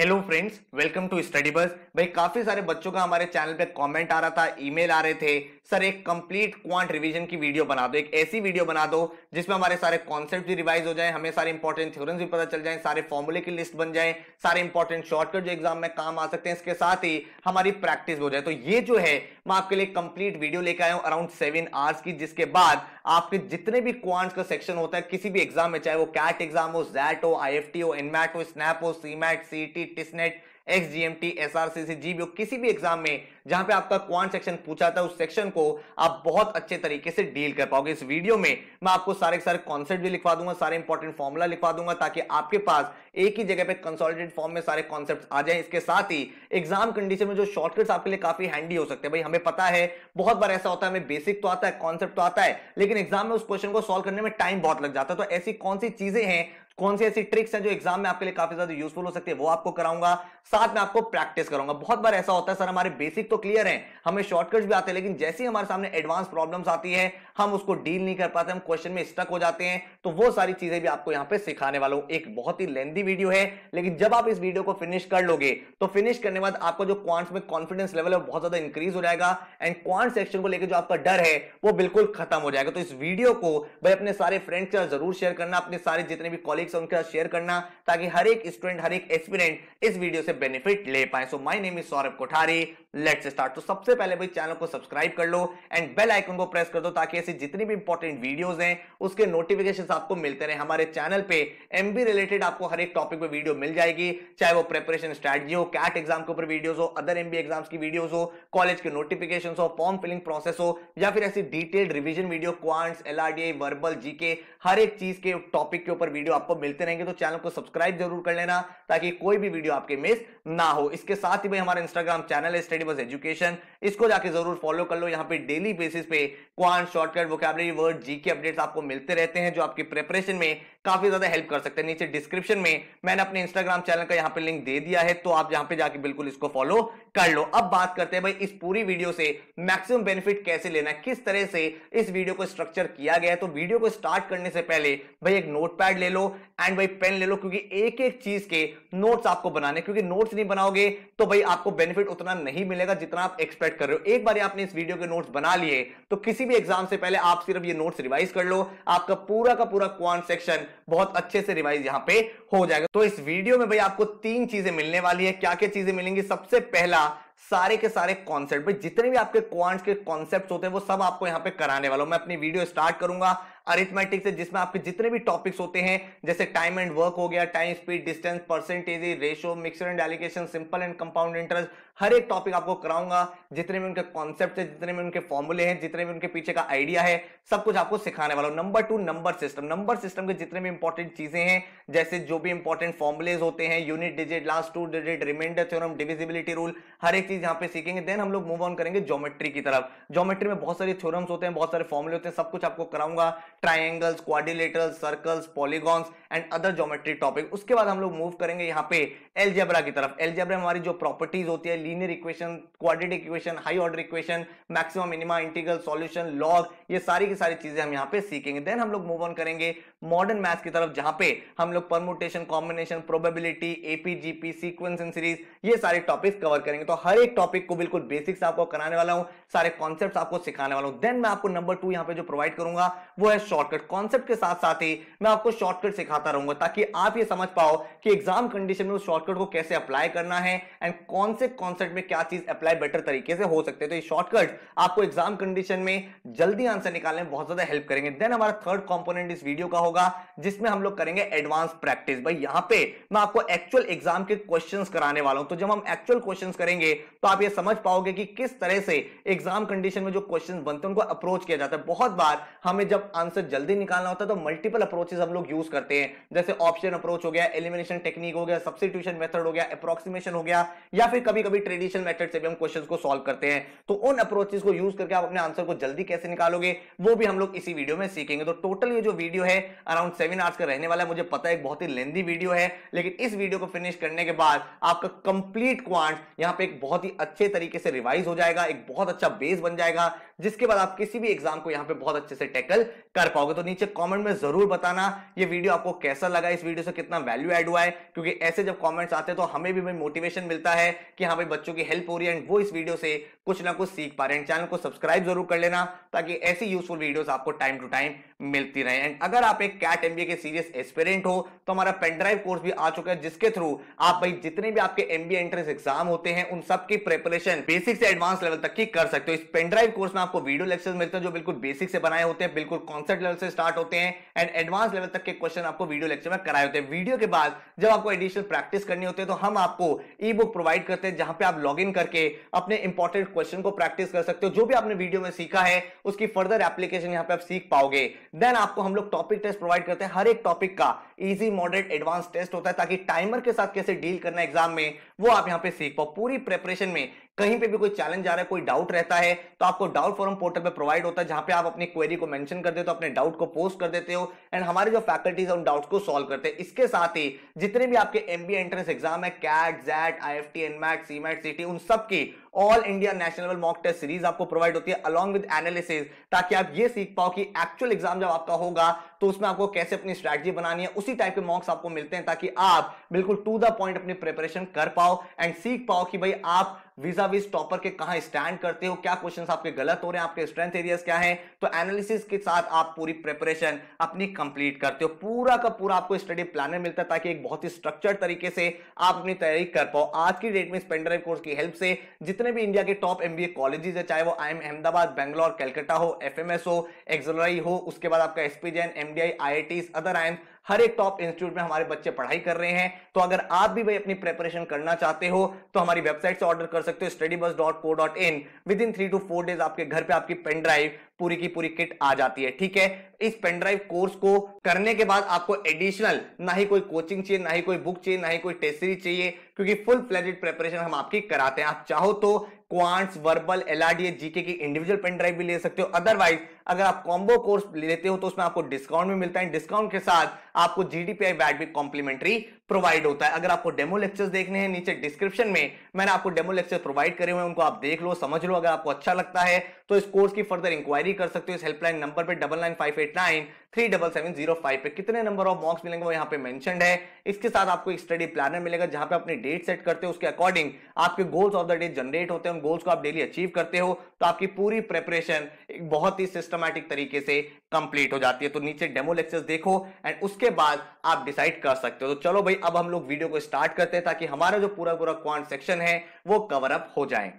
Hello friends welcome to study बस भाई काफी सारे बच्चों का हमारे चैनल पे कमेंट आ रहा था ईमेल आ रहे थे सर एक कंप्लीट क्वांट रिवीजन की वीडियो बना दो एक ऐसी वीडियो बना दो जिसमें हमारे सारे कॉन्सेप्ट भी रिवाइज हो जाए हमें सारे इंपॉर्टेंट थ्योरम्स भी पता चल जाए सारे फॉर्मूले की लिस्ट बन जाए सारे इंपॉर्टेंट शॉर्टकट जो एग्जाम में काम आ सकते हैं इसके साथ ही हमारी प्रैक्टिस हो जाए तो ये जो है मैं आपके लिए कंप्लीट वीडियो लेकर आया हूँ अराउंड सेवन आवर्स की जिसके बाद आपके जितने भी क्वांट्स का सेक्शन होता है किसी भी एग्जाम में चाहे वो कैट एग्जाम हो जैट हो आई एफ टी हो इनमैट हो स्नैप हो CMAT T TISSNET X G M T S R C C G B किसी भी एग्जाम में जहां पे आपका क्वांट सेक्शन पूछा था उस सेक्शन को आप बहुत अच्छे तरीके से डील कर पाओगे इस वीडियो में मैं आपको सारे सारे कॉन्सेप्ट भी लिखवा दूंगा सारे इंपॉर्टेंट फॉर्मुला लिखवा दूंगा ताकि आपके पास एक ही जगह पे कंसोलिडेटेड फॉर्म में सारे कॉन्सेप्ट आ जाए इसके साथ ही एग्जाम कंडीशन में जो शॉर्टकट्स आपके लिए काफी हैंडी हो सकते हैं भाई हमें पता है बहुत बार ऐसा होता है हमें बेसिक तो आता है कॉन्सेप्ट तो आता है लेकिन एग्जाम में उस क्वेश्चन को सॉल्व करने में टाइम बहुत लग जाता है तो ऐसी कौन सी चीजें हैं कौन सी ऐसी ट्रिक्स हैं जो एग्जाम में आपके लिए काफी ज्यादा यूजफुल हो सकती है वो आपको कराऊंगा साथ में आपको प्रैक्टिस करूंगा बहुत बार ऐसा होता है सर हमारे बेसिक तो क्लियर है हमें शॉर्टकट्स भी आते हैं लेकिन जैसे ही हमारे सामने एडवांस प्रॉब्लम्स आती है हम उसको डील नहीं कर पाते हम क्वेश्चन में स्टक हो जाते हैं तो वो सारी चीजें भी आपको यहाँ पे सिखाने वाला हूँ एक बहुत ही लेंदी वीडियो है लेकिन जब आप इस वीडियो को फिनिश कर लोगे तो फिनिश करने बाद आपका जो क्वांट्स में कॉन्फिडेंस लेवल है बहुत ज्यादा इंक्रीज हो जाएगा एंड क्वांट सेक्शन को लेकर जो आपका डर है वो बिल्कुल खत्म हो जाएगा तो इस वीडियो को भाई अपने सारे फ्रेंड्स के साथ जरूर शेयर करना अपने सारे जितने भी कॉलेग्स हैं उनके साथ शेयर करना ताकि हर एक स्टूडेंट हर एक एक्सपीरियंट इस वीडियो से बेनिफिट ले पाए so my name is Saurabh Kothari let's start तो सबसे पहले भाई चैनल को सब्सक्राइब कर लो एंड बेल आइकन को प्रेस कर दो ताकि ऐसी जितनी भी इंपॉर्टेंट वीडियोस हैं उसके नोटिफिकेशन आपको मिलते रहे हमारे चैनल पे एमबी रिलेटेड आपको हर एक टॉपिक पे वीडियो मिल जाएगी चाहे वो प्रेपरेशन स्ट्रेटजी हो कैट एग्जाम के ऊपर वीडियोज हो अदर एम एग्जाम्स की वीडियोज हो कॉलेज के नोटिफिकेशन हो फॉर्म फिलिंग प्रोसेस हो या फिर ऐसी detailed revision video quants L verbal GK हर एक चीज के टॉपिक के ऊपर वीडियो आपको मिलते रहेंगे तो चैनल को सब्सक्राइब जरूर कर लेना ताकि कोई भी वीडियो आपके मिस ना हो इसके साथ ही भाई हमारा इंस्टाग्राम चैनल है सिलेबस एजुकेशन इसको जाके जरूर फॉलो कर लो यहाँ पे डेली बेसिस पे quant shortcut vocabulary word G K updates आपको मिलते रहते हैं जो आपकी प्रिपरेशन में काफी ज्यादा हेल्प कर सकते हैं नीचे डिस्क्रिप्शन में मैंने अपने इंस्टाग्राम चैनल का यहाँ पे लिंक दे दिया है तो आप यहाँ पे जाके बिल्कुल इसको फॉलो कर लो अब बात करते हैं भाई इस पूरी वीडियो से मैक्सिमम बेनिफिट कैसे लेना है किस तरह से इस वीडियो को स्ट्रक्चर किया गया है तो वीडियो को स्टार्ट करने से पहले भाई एक नोट ले लो एंड भाई पेन ले लो क्योंकि एक एक चीज के नोट्स आपको बनाने क्योंकि नोट्स नहीं बनाओगे तो भाई आपको बेनिफिट उतना नहीं मिलेगा जितना आप एक्सपेक्ट कर रहे हो एक बार आपने इस वीडियो के नोट्स बना लिए तो किसी भी एग्जाम से पहले आप सिर्फ ये नोट्स रिवाइज कर लो आपका पूरा का पूरा क्वान सेक्शन बहुत अच्छे से रिवाइज यहाँ पे हो जाएगा तो इस वीडियो में भाई आपको तीन चीजें मिलने वाली है क्या क्या चीजें मिलेंगी सबसे पहला सारे के सारे कॉन्सेप्ट जितने भी आपके क्वांट्स के कॉन्सेप्ट होते हैं वो सब आपको यहाँ पे कराने वाला हूं मैं अपनी वीडियो स्टार्ट करूंगा अरिथमेटिक से जिसमें आपके जितने भी टॉपिक्स होते हैं जैसे टाइम एंड वर्क हो गया time speed distance percentage ratio mixture and alligation simple and compound interest हर एक टॉपिक आपको कराऊंगा जितने भी उनके कॉन्सेप्ट है जितने भी उनके फॉर्मुले हैं जितने भी उनके पीछे का आइडिया है सब कुछ आपको सिखाने वाला हूं number two number system number system के जितने भी इंपॉर्टेंट चीजें हैं जैसे जो भी इंपॉर्टेंट फॉर्मुलेज होते हैं unit digit last two digit remainder theorem divisibility rule हर एक चीज यहाँ पे सीखेंगे देन हम लोग मूव ऑन करेंगे ज्योमेट्री की तरफ ज्योमेट्री में बहुत सारे थ्योरम्स होते हैं बहुत सारे फॉर्मुले होते हैं सब कुछ आपको कराऊंगा triangles quadrilaterals circles polygons and other geometry topic उसके बाद हम लोग मूव करेंगे यहाँ पे एलजेब्रा की तरफ एलजेब्रा हमारी जो प्रॉपर्टीज होती है linear equation quadratic equation high order equation maximum minima integral solution log ये सारी की सारी चीजें हम यहाँ पे सीखेंगे देन हम लोग मूव ऑन करेंगे मॉडर्न मैथ्स की तरफ जहां पे हम लोग permutation combination probability GP sequence and series ये सारे टॉपिक्स कवर करेंगे तो हर एक टॉपिक को बिल्कुल बेसिक्स आपको कराने वाला हूं सारे कॉन्सेप्ट आपको सिखाने वाला हूं देन मैं आपको नंबर टू यहाँ पे जो प्रोवाइड करूंगा वो है शॉर्टकट कॉन्सेप्ट के साथ साथ ही मैं आपको शॉर्टकट सिखा बताता रहूंगा ताकि आप ये समझ पाओ कि एग्जाम कंडीशन में उस शॉर्टकट को कैसे अप्लाई करना है एंड कौन से कॉन्सेप्ट में क्या चीज अप्लाई बेटर तरीके से हो सकते हैं तो ये शॉर्टकट आपको एग्जाम कंडीशन में जल्दी आंसर निकालने में बहुत ज्यादा हेल्प करेंगे देन हमारा थर्ड कॉम्पोनेंट इस वीडियो का होगा जिसमें हम लोग करेंगे एडवांस प्रैक्टिस भाई यहाँ पे मैं आपको एक्चुअल एग्जाम के क्वेश्चन कराने वाला हूँ तो जब हम एक्चुअल क्वेश्चन करेंगे तो आप ये समझ पाओगे कि किस तरह से एग्जाम कंडीशन में जो क्वेश्चन बनते हैं उनको अप्रोच किया जाता है बहुत बार हमें जब आंसर जल्दी निकालना होता है तो मल्टीपल अप्रोचेस हम लोग यूज करते हैं जैसे ऑप्शन अप्रोच हो गया एलिमिनेशन टेक्निक हो गया सब्सिट्यूशन मेथड हो गया अप्रोक्सीमेशन हो गया या फिर कभी कभी ट्रेडिशनल मेथड से भी हम क्वेश्चन को सोल्व करते हैं तो उन अप्रोचेस को यूज करके आप अपने आंसर को जल्दी कैसे निकालोगे वो भी हम लोग इसी वीडियो में सीखेंगे तो टोटल ये जो वीडियो है अराउंड सेवन आवर्स का रहने वाला है मुझे पता है एक बहुत ही लेंदी वीडियो है लेकिन इस वीडियो को फिनिश करने के बाद आपका कंप्लीट क्वांट यहाँ पे एक बहुत ही अच्छे तरीके से रिवाइज हो जाएगा एक बहुत अच्छा बेस बन जाएगा जिसके बाद आप किसी भी एग्जाम को यहाँ पे बहुत अच्छे से टैकल कर पाओगे तो नीचे कमेंट में जरूर बताना ये वीडियो आपको कैसा लगा इस वीडियो से कितना वैल्यू एड हुआ है क्योंकि ऐसे जब कॉमेंट्स आते हैं तो हमें भी मोटिवेशन मिलता है कि हाँ भाई बच्चों की हेल्प हो रही है एंड वो इस वीडियो से कुछ ना कुछ सीख पा रहे हैं चैनल को सब्सक्राइब जरूर कर लेना ताकि ऐसी यूजफुल वीडियोस आपको टाइम टू टाइम मिलती रहे एंड अगर आप एक कैट एमबीए के सीरियस एक्सपेरेंट हो तो हमारा पेनड्राइव कोर्स भी आ चुका है जिसके थ्रू आप भाई जितने भी आपके एमबीए एंट्रेंस एग्जाम होते हैं उन सब की प्रिपरेशन बेसिक से एडवांस लेवल तक की कर सकते हो इस पेनड्राइव कोर्स में आपको वीडियो लेक्चर मिलते हैं जो बिल्कुल बेसिक से बनाए होते हैं बिल्कुल कॉन्सेप्ट लेवल से स्टार्ट होते हैं एंड एडवांस लेवल तक के क्वेश्चन आपको वीडियो लेक्चर में कराए होते हैं वीडियो के बाद जब आपको एडिशनल प्रैक्टिस करनी होती है तो हम आपको ई बुक प्रोवाइड करते हैं जहां पे आप लॉग करके अपने इंपॉर्टेंट क्वेश्चन को प्रैक्टिस कर सकते हो जो भी आपने वीडियो में सीखा है उसकी फर्दर एप्लीकेशन यहाँ पे आप सीख पाओगे देन आपको हम लोग टॉपिक टेस्ट प्रोवाइड करते हैं हर एक टॉपिक का इजी मॉडरेट एडवांस टेस्ट होता है ताकि टाइमर के साथ कैसे डील करना एग्जाम में वो आप यहाँ पे सीख पाओ पूरी प्रेपरेशन में कहीं पे भी कोई चैलेंज आ रहा है कोई डाउट रहता है तो आपको डाउट फॉरम पोर्टल पे प्रोवाइड होता है जहां पे आप अपनी क्वेरी को मेंशन कर देते हो अपने डाउट को पोस्ट कर देते हो एंड हमारे जो फैकल्टीज है उन डाउट्स को सॉल्व करते हैं इसके साथ ही जितने भी आपके एमबीए एंट्रेंस एग्जाम है CAT XAT I F T NMAT CMAT CET उन सब की all India national level mock test series आपको प्रोवाइड होती है अलॉन्ग विद एनालिसिस ताकि आप ये सीख पाओ कि एक्चुअल एग्जाम जब आपका होगा तो उसमें आपको कैसे अपनी स्ट्रैटेजी बनानी है उसी टाइप के मॉक्स आपको मिलते हैं ताकि आप बिल्कुल टू द पॉइंट अपनी प्रिपरेशन कर पाओ एंड सीख पाओ कि भाई आप वीजा विज टॉपर के कहा स्टैंड करते हो क्या क्वेश्चंस आपके गलत हो रहे हैं आपके स्ट्रेंथ एरियाज क्या है तो एनालिसिस के साथ आप पूरी प्रिपरेशन अपनी कंप्लीट करते हो पूरा का पूरा आपको स्टडी प्लानर मिलता है ताकि एक बहुत ही स्ट्रक्चर्ड तरीके से आप अपनी तैयारी कर पाओ आज की डेट में स्पेंडर कोर्स की हेल्प से जितने जितने भी इंडिया के टॉप एमबीए कॉलेजेस है चाहे वो आई अहमदाबाद बैंगलोर कैलकाटा हो एफ हो एक्सलराई हो उसके बाद आपका एसपीजेन एमडीआई आई अदर आई हर एक टॉप इंस्टीट्यूट में हमारे बच्चे पढ़ाई कर रहे हैं तो अगर आप भी भाई अपनी प्रेपरेशन करना चाहते हो तो हमारी वेबसाइट से ऑर्डर कर सकते हो study bus dot co dot in within three to four days आपके घर पे आपकी पेन ड्राइव पूरी की पूरी किट आ जाती है ठीक है इस पेनड्राइव कोर्स को करने के बाद आपको एडिशनल ना ही कोई कोचिंग चाहिए ना ही कोई बुक चाहिए ना ही कोई टेस्ट सीरीज चाहिए क्योंकि फुल फ्लेजेड प्रेपरेशन हम आपकी कराते हैं आप चाहो तो क्वांट्स वर्बल एलआरडीए जीके की इंडिविजुअल पेन ड्राइव भी ले सकते हो अदरवाइज अगर आप कॉम्बो कोर्स लेते हो तो उसमें आपको डिस्काउंट भी मिलता है डिस्काउंट के साथ आपको जीडीपीआई बैट भी कॉम्प्लीमेंट्री प्रोवाइड होता है अगर आपको डेमो लेक्चर्स देखने हैं नीचे डिस्क्रिप्शन में मैंने आपको डेमो लेक्चर प्रोवाइड करे हुए हैं उनको आप देख लो समझ लो अगर आपको अच्छा लगता है तो इस कोर्स की फर्दर इंक्वायरी कर सकते हो इस हेल्पलाइन नंबर पर double nine five eight nine three double seven zero five पे कितने नंबर ऑफ मॉक्स मिलेंगे वो यहाँ पे मेंशन है इसके साथ आपको एक स्टडी प्लानर मिलेगा जहां पे अपनी डेट सेट करते हो उसके अकॉर्डिंग आपके goals of the day generate होते हैं उन गोल्स को आप डेली अचीव करते हो तो आपकी पूरी प्रेपरेशन एक बहुत ही सिस्टम ऑटोमेटिक तरीके से कंप्लीट हो जाती है तो नीचे डेमो लेक्चर देखो एंड उसके बाद आप डिसाइड कर सकते हो तो चलो भाई अब हम लोग वीडियो को स्टार्ट करते हैं ताकि हमारा जो पूरा पूरा क्वांट सेक्शन है वो कवर अप हो जाए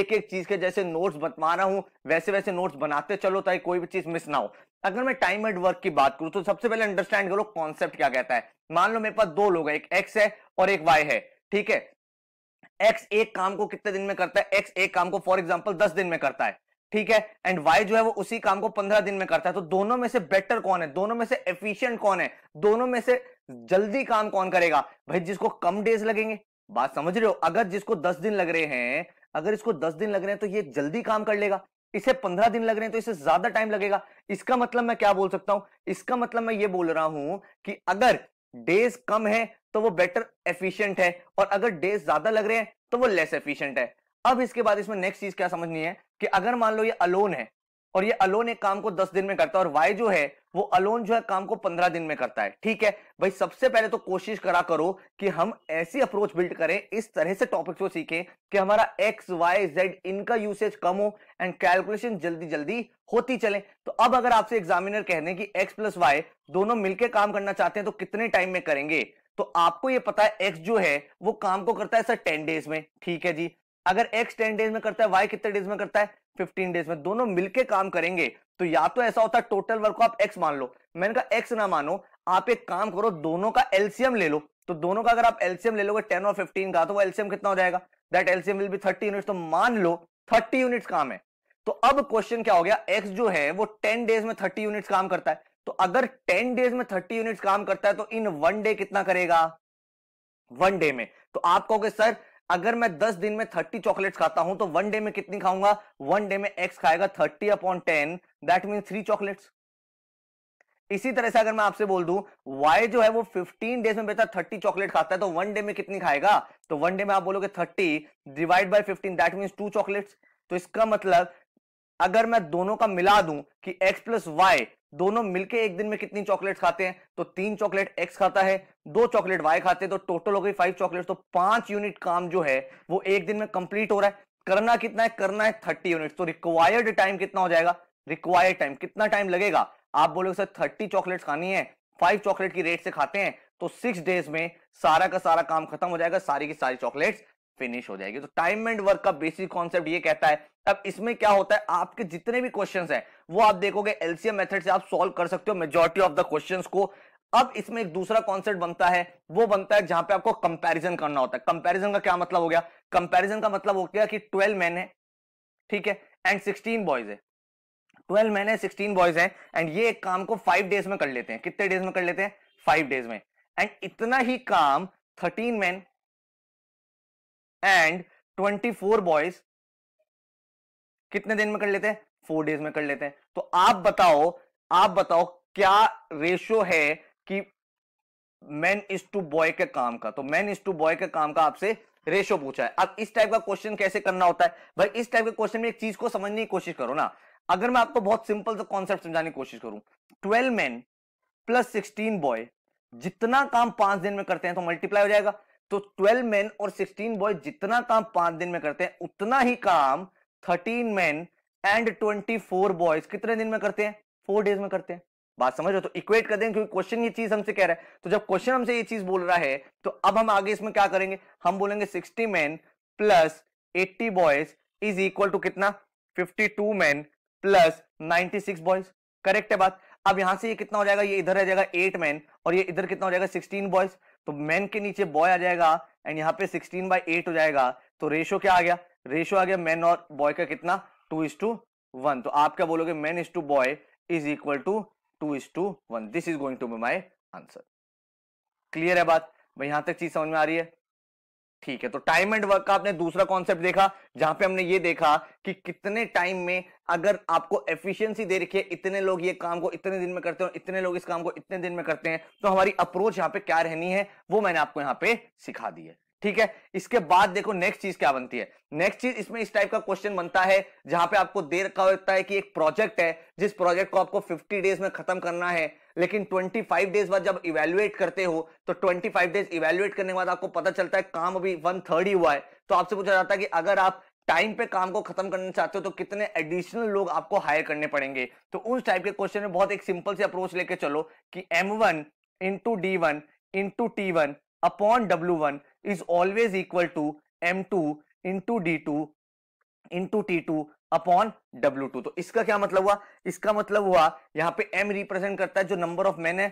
एक एक चीज के जैसे नोट्स बतवा रहा हूं वैसे वैसे नोट्स बनाते चलो ताकि कोई भी चीज मिस ना हो अगर मैं टाइम एंड वर्क की बात करूं तो सबसे पहले अंडरस्टैंड करो कॉन्सेप्ट क्या कहता है मान लो मेरे पास दो लोग हैं एक एक्स है और एक वाई है ठीक है एक्स एक काम को कितने दिन में करता है एक्स एक काम को फॉर एग्जाम्पल दस दिन में करता है ठीक है एंड वाई जो है वो उसी काम को पंद्रह दिन में करता है तो दोनों में से बेटर कौन है दोनों में से एफिशिएंट कौन है दोनों में से जल्दी काम कौन करेगा भाई जिसको कम डेज लगेंगे बात समझ रहे हो अगर जिसको दस दिन लग रहे हैं अगर इसको दस दिन लग रहे हैं तो ये जल्दी काम कर लेगा इसे पंद्रह दिन लग रहे हैं तो इसे ज्यादा टाइम लगेगा इसका मतलब मैं क्या बोल सकता हूं इसका मतलब मैं ये बोल रहा हूं कि अगर डेज कम है तो वो बेटर एफिशियंट है और अगर डेज ज्यादा लग रहे हैं तो वो लेस एफिशियंट है अब इसके बाद इसमें नेक्स्ट चीज क्या समझनी है कि अगर मान लो ये अलोन है और ये अलोन एक काम को दस दिन में करता है और वाई जो है वो अलोन जो है काम को पंद्रह दिन में करता है ठीक है भाई सबसे पहले तो कोशिश करा करो कि हम ऐसी अप्रोच बिल्ड करें इस तरह से टॉपिक्स को सीखें कि हमारा एक्स वाई जेड इनका यूसेज कम हो एंड कैलकुलेशन जल्दी जल्दी होती चले तो अब अगर आपसे एग्जामिनर कह दें कि एक्स प्लस वाई दोनों मिलकर काम करना चाहते हैं तो कितने टाइम में करेंगे तो आपको ये पता है एक्स जो है वो काम को करता है सर टेन डेज में ठीक है जी अगर x 10 डेज में करता है y कितने डेज में करता है 15 डेज में दोनों मिलके काम करेंगे तो या तो ऐसा होता है टोटल वर्क को आप x मान लो मैंने कहा x ना मानो आप एक काम करो दोनों का एल्सियम ले लो तो दोनों का अगर आप एल्सियम ले लोगे टेन और फिफ्टीन का तो वो एल्सियम कितना हो जाएगा that LCM will be thirty unit तो मान लो थर्टी यूनिट काम है तो अब क्वेश्चन क्या हो गया एक्स जो है वो टेन डेज में थर्टी यूनिट काम करता है तो अगर टेन डेज में थर्टी यूनिट काम करता है तो इन वन डे कितना करेगा वन डे में तो आप कहोगे सर अगर मैं 10 दिन में 30 चॉकलेट्स खाता हूं तो वन डे में कितनी खाऊंगा वन डे में एक्स खाएगा 30 upon ten that mean three chocolates इसी तरह से अगर मैं आपसे बोल दू वाई जो है वो 15 डेज में बेटा 30 चॉकलेट खाता है तो वन डे में कितनी खाएगा तो वन डे में आप बोलोगे 30 divide by 15 that mean two chocolates तो इसका मतलब अगर मैं दोनों का मिला दूं कि x प्लस वाई दोनों मिलके एक दिन में कितनी चॉकलेट खाते हैं तो तीन चॉकलेट एक्स खाता है दो चॉकलेट वाई खाते हैं तो टोटल हो गई फाइव चॉकलेट तो पांच यूनिट काम जो है वो एक दिन में कंप्लीट हो रहा है करना कितना है करना है थर्टी यूनिट तो रिक्वायर्ड टाइम कितना हो जाएगा रिक्वायर्ड टाइम कितना टाइम लगेगा आप बोलोगे सर थर्टी चॉकलेट खानी है फाइव चॉकलेट की रेट से खाते हैं तो सिक्स डेज में सारा का सारा काम खत्म हो जाएगा सारी की सारी चॉकलेट फिनिश हो जाएगी तो टाइम एंड वर्क का बेसिक कॉन्सेप्ट ये कहता है अब इसमें क्या होता है आपके जितने भी क्वेश्चंस हैं वो आप देखोगे एलसीएम मेथड से आप सॉल्व कर सकते हो मेजोरिटी ऑफ द क्वेश्चंस को अब इसमें एक दूसरा कॉन्सेप्ट बनता है वो बनता है जहां पे आपको कंपैरिजन करना होता है कंपैरिजन का क्या मतलब हो गया कंपैरिजन का मतलब हो गया कि ट्वेल्व मैन है ठीक है एंड सिक्सटीन बॉयज है ट्वेल्व मैन है सिक्सटीन बॉयज है एंड ये एक काम को फाइव डेज में कर लेते हैं कितने डेज में कर लेते हैं फाइव डेज में एंड इतना ही काम thirteen man and twenty four boys कितने दिन में कर लेते हैं फोर डेज में कर लेते हैं तो आप बताओ आप बताओ क्या रेशियो है कि मैन इज टू बॉय के काम का तो मैन इज टू बॉय के काम का आपसे रेशो पूछा है अब इस टाइप का क्वेश्चन कैसे करना होता है भाई इस टाइप के क्वेश्चन में एक चीज को समझने की कोशिश करो ना अगर मैं आपको बहुत सिंपल सा कॉन्सेप्ट समझाने की कोशिश करूं twelve man plus sixteen boy जितना काम पांच दिन में करते हैं तो मल्टीप्लाई हो जाएगा तो ट्वेल्व मैन और सिक्सटीन बॉय जितना काम पांच दिन में करते हैं उतना ही काम thirteen man and twenty four boys कितने दिन में करते हैं फोर डेज में करते हैं बात समझ रहे हो तो इक्वेट कर देंगे क्योंकि क्वेश्चन ये चीज हमसे कह रहा है तो जब क्वेश्चन हमसे ये चीज बोल रहा है तो अब हम आगे इसमें क्या करेंगे हम बोलेंगे sixty man plus eighty boys is equal to कितना fifty two man plus ninety six boys correct है बात अब यहां से ये कितना हो जाएगा ये इधर आ जाएगा एट मैन और ये इधर कितना हो जाएगा सिक्सटीन बॉयज तो मैन के नीचे बॉय आ जाएगा एंड यहाँ पे सिक्सटीन बाई एट हो जाएगा तो रेशो क्या आ गया रेशियो आ गया मैन और बॉय का कितना टू इज टू वन तो आप क्या बोलोगे man is to boy is equal to two is to one this is going to be my answer clear है बात भाई यहां तक चीज समझ में आ रही है ठीक है तो टाइम एंड वर्क का आपने दूसरा कॉन्सेप्ट देखा जहां पे हमने ये देखा कि कितने टाइम में अगर आपको एफिशिएंसी दे रखी है इतने लोग ये काम को इतने दिन में करते हैं इतने लोग इस काम को इतने दिन में करते हैं तो हमारी अप्रोच यहाँ पे क्या रहनी है वो मैंने आपको यहाँ पे सिखा दी है ठीक है इसके बाद देखो नेक्स्ट चीज क्या बनती है नेक्स्ट चीज इसमें इस टाइप का क्वेश्चन बनता है जहां पे आपको देर का होता है कि एक प्रोजेक्ट है जिस प्रोजेक्ट को आपको 50 डेज में खत्म करना है लेकिन 25 डेज बाद जब इवेल्युएट करते हो तो 25 डेज इवेल्युएट करने के बाद आपको पता चलता है काम अभी वन थर्ड ही हुआ है तो आपसे पूछा जाता है कि अगर आप टाइम पे काम को खत्म करना चाहते हो तो कितने एडिशनल लोग आपको हायर करने पड़ेंगे तो उस टाइप के क्वेश्चन में बहुत एक सिंपल से अप्रोच लेके चलो कि M one into D one into T one upon W one is always equal to m2 into d2 into t2 upon W2 तो इसका क्या मतलब हुआ इसका मतलब हुआ यहाँ पे M रिप्रेजेंट करता है जो नंबर ऑफ मैन है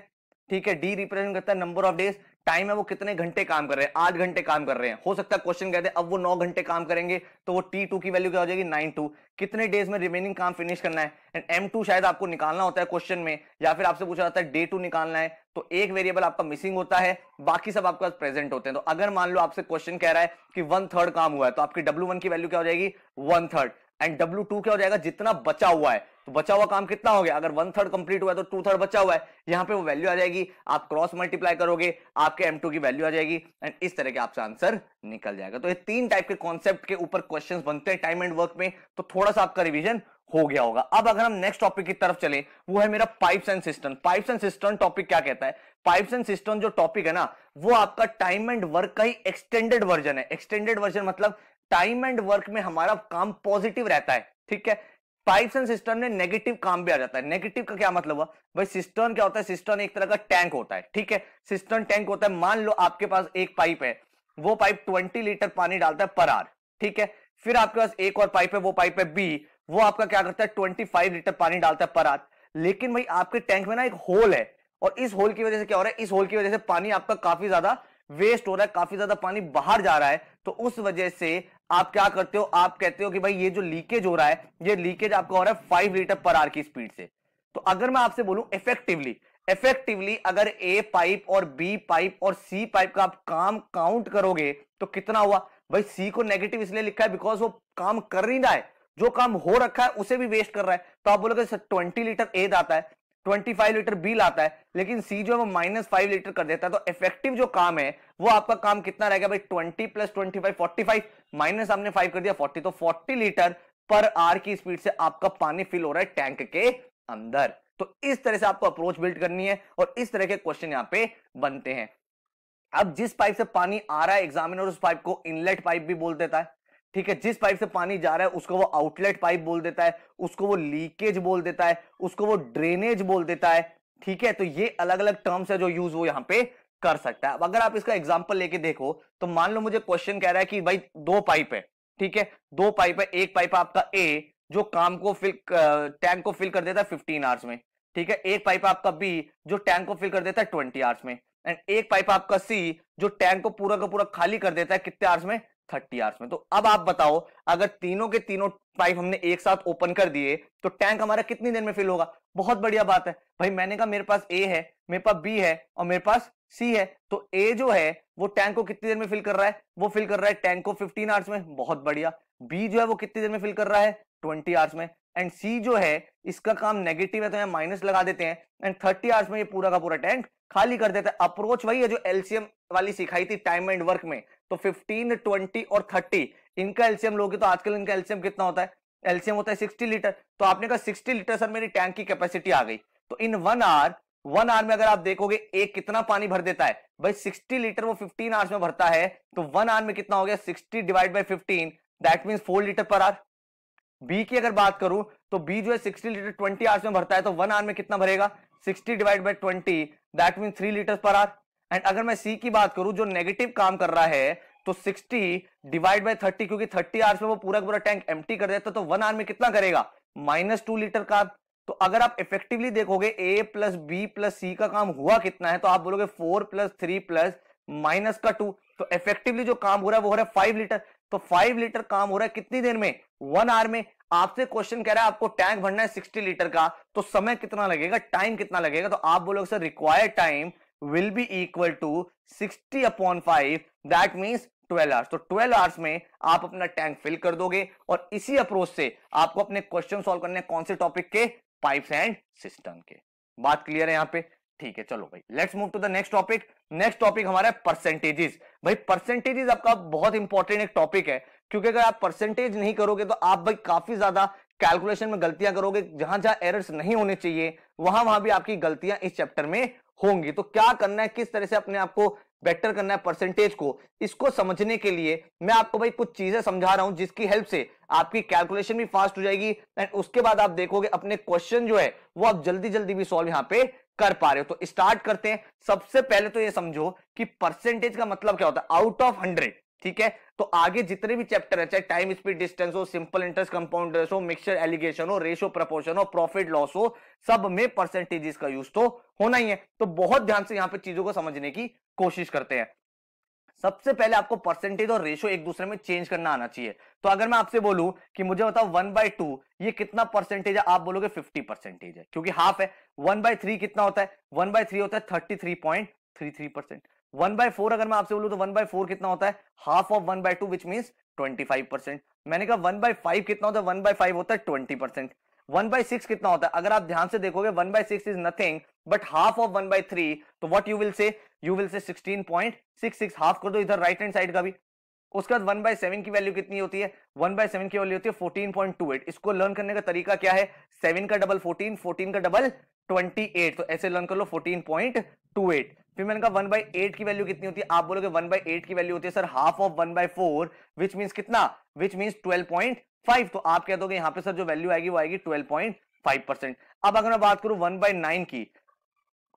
ठीक है D रिप्रेजेंट करता है नंबर ऑफ डेज टाइम है वो कितने घंटे काम कर रहे हैं आठ घंटे काम कर रहे हैं हो सकता है क्वेश्चन कहते हैं अब वो नौ घंटे काम करेंगे तो वो टी टू की वैल्यू क्या हो जाएगी नाइन टू कितने डेज में रिमेनिंग काम फिनिश करना है एंड एम टू शायद आपको निकालना होता है क्वेश्चन में या फिर आपसे पूछा जाता है डे टू निकालना है तो एक वेरिएबल आपका मिसिंग होता है बाकी सब आपके पास प्रेजेंट होते हैं तो अगर मान लो आपसे क्वेश्चन कह रहा है कि वन थर्ड काम हुआ है तो आपकी डब्ल्यू वन की वैल्यू क्या हो जाएगी one third and W two क्या हो जाएगा जितना बचा हुआ है तो बचा हुआ काम कितना हो गया अगर वन थर्ड कंप्लीट हुआ है तो टू थर्ड बचा हुआ है यहाँ पे वो वैल्यू आ जाएगी आप क्रॉस मल्टीप्लाई करोगे आपके एम टू की वैल्यू आ जाएगी एंड इस तरह के आपका आंसर निकल जाएगा तो ये तीन टाइप के कॉन्सेप्ट के ऊपर क्वेश्चन बनते हैं टाइम एंड वर्क में तो थोड़ा सा आपका रिविजन हो गया होगा अब अगर हम नेक्स्ट टॉपिक की तरफ चले वो है मेरा pipes and system pipes and system topic क्या कहता है पाइप्स एंड सिस्टम जो टॉपिक है ना वो आपका टाइम एंड वर्क का ही एक्सटेंडेड वर्जन है एक्सटेंडेड वर्जन मतलब टाइम एंड वर्क में हमारा काम पॉजिटिव रहता है ठीक है पाइप्स एंड सिस्टर्न में नेगेटिव काम भी आ जाता है नेगेटिव का क्या मतलब हुआ भाई सिस्टर्न क्या होता है सिस्टर्न एक तरह का टैंक होता है ठीक है सिस्टर्न टैंक होता है मान लो आपके पास एक पाइप है वो पाइप 20 लीटर पानी डालता है पर आर ठीक है फिर आपके पास एक और पाइप है वो पाइप है बी वो आपका क्या करता है 25 लीटर पानी डालता है पर आर लेकिन भाई आपके टैंक में ना एक होल है और इस होल की वजह से क्या हो रहा है इस होल की वजह से पानी आपका काफी ज्यादा वेस्ट हो रहा है काफी ज्यादा पानी बाहर जा रहा है तो उस वजह से आप क्या करते हो आप कहते हो कि भाई ये जो लीकेज हो रहा है ये लीकेज आपका हो रहा है फाइव लीटर पर आर की स्पीड से तो अगर मैं आपसे बोलूं इफेक्टिवली इफेक्टिवली अगर ए पाइप और बी पाइप और सी पाइप का आप काम काउंट करोगे तो कितना हुआ भाई सी को नेगेटिव इसलिए लिखा है बिकॉज वो काम कर नहीं रहा है जो काम हो रखा है उसे भी वेस्ट कर रहा है तो आप बोलोगे सर ट्वेंटी लीटर ए आता है 25 लीटर बी लाता है लेकिन सी जो है वो माइनस फाइव लीटर कर देता है तो इफेक्टिव जो काम है वो आपका काम कितना रहेगा भाई 20 प्लस 25 45 माइनस आपने 5 कर दिया 40 तो 40 लीटर पर आर की स्पीड से आपका पानी फिल हो रहा है टैंक के अंदर तो इस तरह से आपको अप्रोच बिल्ड करनी है और इस तरह के क्वेश्चन यहाँ पे बनते हैं अब जिस पाइप से पानी आ रहा है एग्जामिनर उस पाइप को इनलेट पाइप भी बोल देता है ठीक है जिस पाइप से पानी जा रहा है उसको वो आउटलेट पाइप बोल देता है उसको वो लीकेज बोल देता है उसको वो ड्रेनेज बोल देता है ठीक है तो ये अलग अलग टर्म्स है जो यूज वो यहाँ पे कर सकता है अब अगर आप इसका एग्जाम्पल लेके देखो तो मान लो मुझे क्वेश्चन कह रहा है कि भाई दो पाइप है ठीक है दो पाइप है एक पाइप आपका ए जो काम को फिल टैंक को फिल कर देता है फिफ्टीन आवर्स में ठीक है एक पाइप आपका बी जो टैंक को फिल कर देता है ट्वेंटी आवर्स में एंड एक पाइप आपका सी जो टैंक को पूरा का पूरा खाली कर देता है कितने आवर्स में थर्टी आवर्स में तो अब आप बताओ अगर तीनों के तीनों पाइप हमने एक साथ ओपन कर दिए तो टैंक हमारा कितनी देर में फिल होगा बहुत बढ़िया बात है भाई मैंने कहा मेरे पास ए है मेरे पास बी है और मेरे पास सी है तो ए जो है वो टैंक को कितनी देर में फिल कर रहा है वो फिल कर रहा है टैंक को फिफ्टीन आवर्स में बहुत बढ़िया बी जो है वो कितनी देर में फिल कर रहा है ट्वेंटी आवर्स में एंड सी जो है इसका काम नेगेटिव है तो यहाँ माइनस लगा देते हैं एंड थर्टी आवर्स में ये पूरा का पूरा टैंक खाली कर देता है अप्रोच वही है जो एलसीएम वाली सिखाई थी टाइम एंड वर्क में तो 15, 20 और 30 इनका एल्सियम लोगे तो आजकल इनका एल्सियम कितना होता है एल्सियम होता है 60 लीटर तो आपने कहा 60 लीटर सर मेरी टैंक की कैपेसिटी आ गई तो in one hour one hour में अगर आप देखोगे एक कितना पानी भर देता है भाई 60 लीटर वो 15 आवर्स में भरता है तो वन आवर में कितना हो गया sixty divide by fifteen that mean four litre per hour B की अगर बात करूं तो बी जो है सिक्सटी लीटर ट्वेंटी आवर्स में भरता है तो वन आवर में कितना भरेगा sixty divide by twenty that mean three litre per hour and अगर मैं सी की बात करूं जो नेगेटिव काम कर रहा है तो 60 डिवाइड बाय 30 क्योंकि 30 आवर्स में वो पूरा पूरा टैंक एम कर देता तो वन आवर में कितना करेगा माइनस टू लीटर का तो अगर आप इफेक्टिवली देखोगे A plus B plus C का काम हुआ कितना है तो आप बोलोगे four plus three plus minus का टू तो इफेक्टिवली जो काम हो रहा है वो हो रहा है फाइव लीटर तो फाइव लीटर काम हो रहा है कितनी देर में वन आवर में आपसे क्वेश्चन कह रहा है आपको टैंक भरना है सिक्सटी लीटर का तो समय कितना लगेगा टाइम कितना लगेगा तो आप बोलोगे sir required time will be equal to 60 upon 5 that means 12 hours. तो 12 आवर्स में आप अपना टैंक फिल कर दोगे और इसी अप्रोच से आपको अपने क्वेश्चन सॉल्व करने कौन से टॉपिक के पाइप्स एंड सिस्टम के बात क्लियर है यहां पे ठीक है चलो भाई let's move to the next topic next topic हमारा परसेंटेजेस भाई परसेंटेजेस आपका बहुत इंपॉर्टेंट एक टॉपिक है क्योंकि अगर आप परसेंटेज नहीं करोगे तो आप भाई काफी ज्यादा कैलकुलेशन में गलतियां करोगे जहां जहां एरर्स नहीं होने चाहिए वहां वहां भी आपकी गलतियां इस चैप्टर में होंगी तो क्या करना है किस तरह से अपने आप को बेटर करना है परसेंटेज को इसको समझने के लिए मैं आपको भाई कुछ चीजें समझा रहा हूं जिसकी हेल्प से आपकी कैलकुलेशन भी फास्ट हो जाएगी एंड उसके बाद आप देखोगे अपने क्वेश्चन जो है वो आप जल्दी जल्दी भी सॉल्व यहाँ पे कर पा रहे हो तो स्टार्ट करते हैं सबसे पहले तो ये समझो कि परसेंटेज का मतलब क्या होता है आउट ऑफ हंड्रेड ठीक है तो आगे जितने भी चैप्टर है चाहे टाइम स्पीड डिस्टेंस हो सिंपल इंटरेस्ट कंपाउंड हो मिक्सचर एलिगेशन हो रेशो प्रपोर्शन हो प्रॉफिट लॉस हो सब में परसेंटेजेस का यूज तो होना ही है तो बहुत ध्यान से यहां पे चीजों को समझने की कोशिश करते हैं सबसे पहले आपको परसेंटेज और रेशो एक दूसरे में चेंज करना आना चाहिए तो अगर मैं आपसे बोलू कि मुझे बताओ वन बाय टू ये कितना परसेंटेज है आप बोलोगे फिफ्टी परसेंटेज है क्योंकि हाफ है वन बाय थ्री कितना होता है वन बाय थ्री होता है thirty three point three three percent one by four अगर मैं आपसे बोलूं तो वन बाय फोर कितना होता है half of one by two which mean twenty five percent मैंने कहा वन बाय फाइव कितना होता है वन बाय फाइव होता है twenty percent one by six कितना होता है अगर आप ध्यान से देखोगे one by six is nothing but half of one by three तो what you will say you will say sixteen point six six half कर दो इधर राइट हैंड साइड का भी उसके बाद वन बाय सेवन की वैल्यू कितनी होती है वन बाय सेवन की वैल्यू होती है फोर्टीन पॉइंट टू एट इसको लर्न करने का तरीका क्या है सेवन का डबल फोर्टीन फोर्टीन का डबल ट्वेंटी एट तो ऐसे लर्न कर लो फोर्टीन पॉइंट टू एट फिर मैंने कहा वन बाई एट की वैल्यू कितनी होती है आप बोलोगे वन बाई एट की वैल्यू होती है sir half of one by four which mean कितना which mean twelve point five तो आप कह दोगे यहाँ पे सर जो वैल्यू आएगी वो आएगी ट्वेल्व पॉइंट फाइव परसेंट अब अगर मैं बात करूं वन बाई नाइन की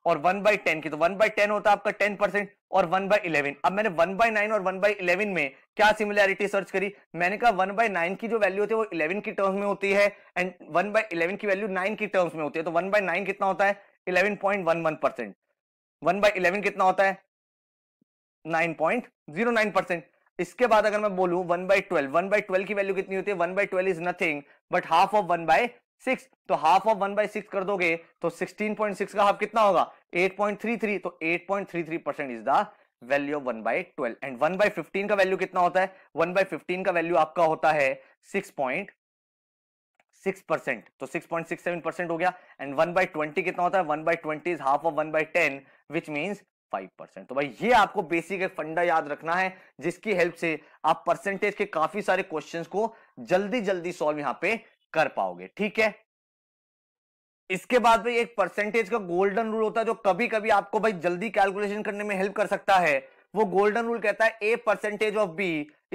और वन बाई टेन की तो वन बाई टेन होता है आपका टेन परसेंट और वन बाई इलेवन अब मैंने वन बाई नाइन और वन बाई इलेवन में क्या सिमिलैरिटी सर्च करी मैंने कहा वन बाई नाइन की जो वैल्यू होती है वो इलेवन की टर्म्स में होती है एंड वन बाई इलेवन की वैल्यू नाइन की टर्म्स में होती है तो वन बाई नाइन कितना होता है eleven point one one percent one by eleven कितना होता है nine point zero nine percent इसके बाद अगर मैं बोलूं one by twelve one by twelve की वैल्यू कितनी होती है one by twelve is nothing but half of one by six तो half of one by six कर दोगे तो सिक्सटीन पॉइंट सिक्स का हाफ कितना होगा एट पॉइंट थ्री थ्री तो eight point three three percent is the value of one by twelve and one by fifteen का value कितना होता है वन बाई फिफ्टीन का वैल्यू आपका होता है सिक्स पॉइंट सिक्स परसेंट तो six point six seven percent हो गया एंड वन बाई ट्वेंटी कितना होता है one by twenty is half of one by ten which means five percent तो भाई ये आपको बेसिक एक फंडा याद रखना है जिसकी हेल्प से आप परसेंटेज के काफी सारे क्वेश्चन को जल्दी जल्दी सॉल्व यहाँ पे कर पाओगे ठीक है इसके बाद भाई एक परसेंटेज का गोल्डन रूल होता है जो कभी कभी आपको भाई जल्दी कैलकुलेशन करने में हेल्प कर सकता है वो गोल्डन रूल कहता है A percentage of B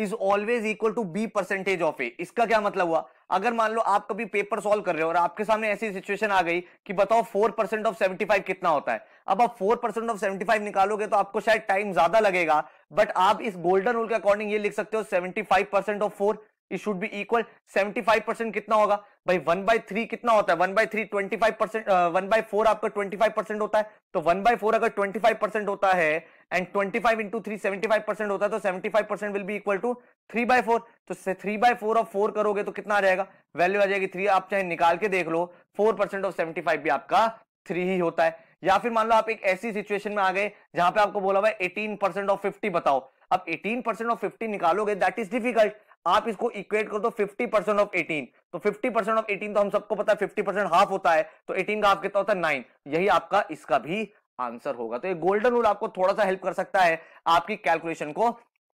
is always equal to B percentage of A इसका क्या मतलब हुआ अगर मान लो आप कभी पेपर सॉल्व कर रहे हो और आपके सामने ऐसी सिचुएशन आ गई कि बताओ four percent of seventy five कितना होता है अब आप four percent of seventy five निकालोगे तो आपको शायद टाइम ज्यादा लगेगा बट आप इस गोल्डन रूल के अकॉर्डिंग ये लिख सकते हो seventy five percent of four it should be equal 75 percent कितना होगा भाई वन बाई थ्री कितना होता है one by three twenty five percent one by four आपका ट्वेंटी फाइव परसेंट होता है तो वन बाई फोर अगर ट्वेंटी फाइव परसेंट होता है and twenty five into three seventy five percent होता है तो seventy five percent will be equal to three by four तो three by four of four करोगे तो कितना आ जाएगा वैल्यू आ जाएगी थ्री आप चाहे निकाल के देख लो four percent of seventy five भी आपका थ्री ही होता है या फिर मान लो आप एक ऐसी सिचुएशन में आ गए जहां पे आपको बोला भाई 18 परसेंट ऑफ 50 बताओ अब 18 परसेंट ऑफ 50 निकालोगे दैट इज डिफिकल्ट आप इसको इक्वेट कर दो फिफ्टी परसेंट ऑफ एटीन तो फिफ्टी परसेंट ऑफ एटीन तो हम सबको पता है फिफ्टी परसेंट हाफ होता है तो एटीन का आप कितना होता है नाइन यही आपका इसका भी आंसर होगा तो ये गोल्डन रूल आपको थोड़ा सा हेल्प कर सकता है आपकी कैलकुलेशन को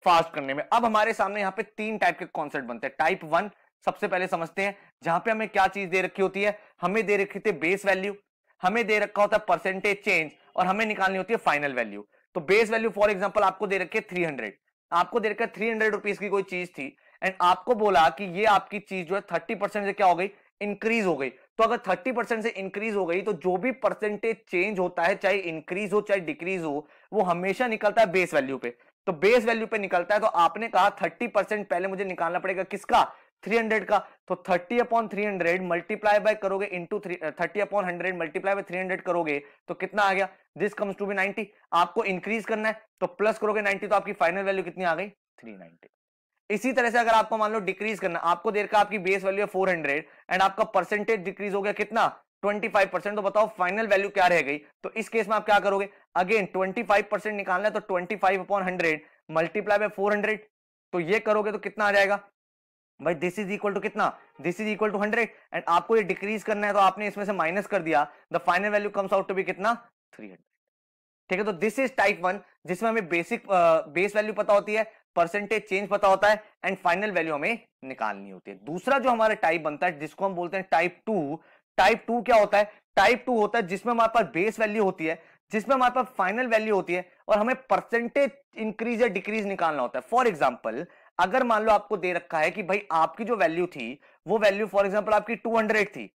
फास्ट करने में अब हमारे सामने यहाँ पे तीन टाइप के कॉन्सेप्ट बनते हैं टाइप वन सबसे पहले समझते हैं जहां पे हमें क्या चीज दे रखी होती है हमें दे रखी थी बेस वैल्यू हमें दे रखा होता है परसेंटेज चेंज और हमें निकालनी होती है फाइनल वैल्यू तो बेस वैल्यू फॉर एग्जाम्पल आपको दे रखी है थ्री हंड्रेड आपको दे रखा है थ्री हंड्रेड रुपीज की कोई चीज थी एंड आपको बोला कि ये आपकी चीज जो है थर्टी परसेंट से क्या हो गई इंक्रीज हो गई तो अगर थर्टी परसेंट से इंक्रीज हो गई तो जो भी परसेंटेज चेंज होता है चाहे इंक्रीज हो चाहे डिक्रीज हो वो हमेशा निकलता है बेस वैल्यू पे तो बेस वैल्यू पे निकलता है तो आपने कहा थर्टी परसेंट पहले मुझे निकालना पड़ेगा किसका 300 का तो 30 अपॉन 300 मल्टीप्लाई बाय करोगे three thirty upon hundred multiply by 300 करोगे तो कितना आ गया दिस कम्स टू बी 90 आपको इंक्रीज करना है तो प्लस करोगे 90 तो आपकी फाइनल वैल्यू कितनी आ गई 390 इसी तरह से अगर आपको मान लो डिक्रीज करना आपको देर का आपकी बेस वैल्यू है फोर हंड्रेड एंड आपका परसेंटेज डिक्रीज हो गया कितना 25 परसेंट तो बताओ फाइनल वैल्यू क्या रह गई तो इस केस में आप क्या करोगे अगेन 25 परसेंट निकालना है तो 25 five upon hundred multiply by four तो ये करोगे तो कितना आ जाएगा भाई दिस इज इक्वल टू कितना this is equal to hundred and आपको ये डिक्रीज करना है तो आपने इसमें से माइनस कर दिया the final value comes out to be कितना थ्री ठीक है तो दिस इज टाइप वन जिसमें हमें बेसिक बेस वैल्यू पता होती है परसेंटेज चेंज पता होता है एंड फाइनल वैल्यू हमें निकालनी होती है दूसरा जो हमारा टाइप बनता है जिसको हम बोलते हैं टाइप टू टाइप टू क्या होता है टाइप टू होता है जिसमें हमारे पास बेस वैल्यू होती है जिसमें हमारे पास फाइनल वैल्यू होती है और हमें परसेंटेज इंक्रीज या डिक्रीज निकालना होता है फॉर एग्जाम्पल अगर मान लो आपको दे रखा है कि भाई आपकी जो वैल्यू थी वो वैल्यू फॉर एग्जाम्पल आपकी टू थी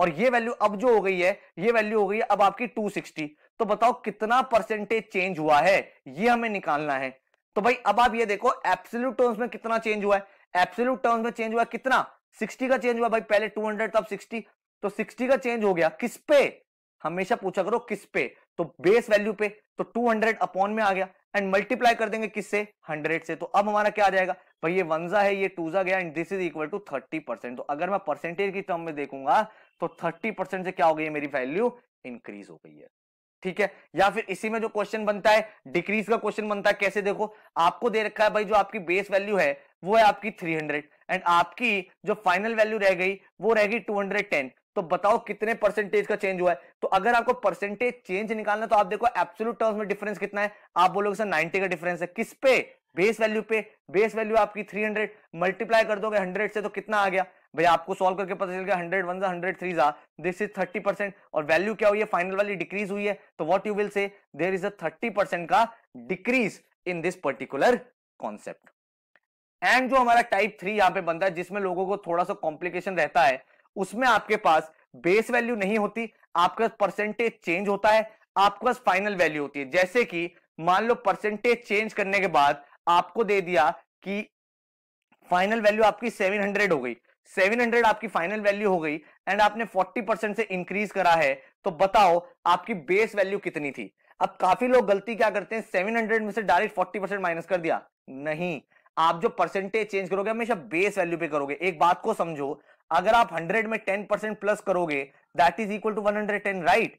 और ये वैल्यू अब जो हो गई है ये वैल्यू हो गई है अब आपकी 260 तो बताओ कितना परसेंटेज चेंज हुआ है ये हमें निकालना है तो भाई अब आप ये देखो एब्सोल्यूट टर्म्स में कितना चेंज हुआ है एब्सोल्यूट टर्म्स में चेंज हुआ कितना 60 का चेंज हुआ भाई पहले 200 तब 60 तो 60 का चेंज हो गया किस पे हमेशा पूछा करो किस पे तो बेस वैल्यू पे तो 200 अपॉन में आ गया एंड मल्टीप्लाई कर देंगे किससे 100 से तो अब हमारा क्या आ जाएगा भाई ये वनजा है ये टूजा गया and this is equal to 30 परसेंट तो अगर मैं परसेंटेज की टर्म में देखूंगा तो 30 परसेंट से क्या हो गई मेरी वैल्यू इंक्रीज हो गई है ठीक है या फिर इसी में जो क्वेश्चन बनता है डिक्रीज का क्वेश्चन बनता है कैसे देखो आपको दे रखा है भाई जो आपकी बेस वैल्यू है वो है आपकी 300 एंड आपकी जो फाइनल वैल्यू रह गई वो रह गई 210 तो बताओ कितने परसेंटेज का चेंज हुआ है तो अगर आपको परसेंटेज चेंज निकालना तो आप देखो एब्सोल्यूट टर्म्स में डिफरेंस कितना है आप बोलोगे सर नाइनटी का डिफरेंस है किस पे बेस वैल्यू पे बेस वैल्यू आपकी हंड्रेड मल्टीप्लाई कर दोगे हंड्रेड से तो कितना आ गया भैया आपको सॉल्व करके पता चल गया हंड्रेड वन हंड्रेड थ्री जा दिस इज थर्टी परसेंट और वैल्यू क्या हुई है फाइनल वाली डिक्रीज हुई है तो what you will say there is a thirty percent का decrease in this particular concept and जो हमारा टाइप थ्री यहाँ पे बनता है जिसमें लोगों को थोड़ा सा कॉम्प्लिकेशन रहता है उसमें आपके पास बेस वैल्यू नहीं होती आपके पास परसेंटेज चेंज होता है आपके पास फाइनल वैल्यू होती है जैसे कि मान लो परसेंटेज चेंज करने के बाद आपको दे दिया कि फाइनल वैल्यू आपकी सेवन हंड्रेड हो गई 700 आपकी फाइनल वैल्यू हो गई एंड आपने 40 परसेंट से इंक्रीज करा है तो बताओ आपकी बेस वैल्यू कितनी थी अब काफी लोग गलती क्या करते हैं 700 में से डायरेक्ट 40 परसेंट माइनस कर दिया नहीं आप जो परसेंटेज चेंज करोगे हमेशा बेस वैल्यू पे करोगे एक बात को समझो अगर आप 100 में 10 परसेंट प्लस करोगे that is equal to ten right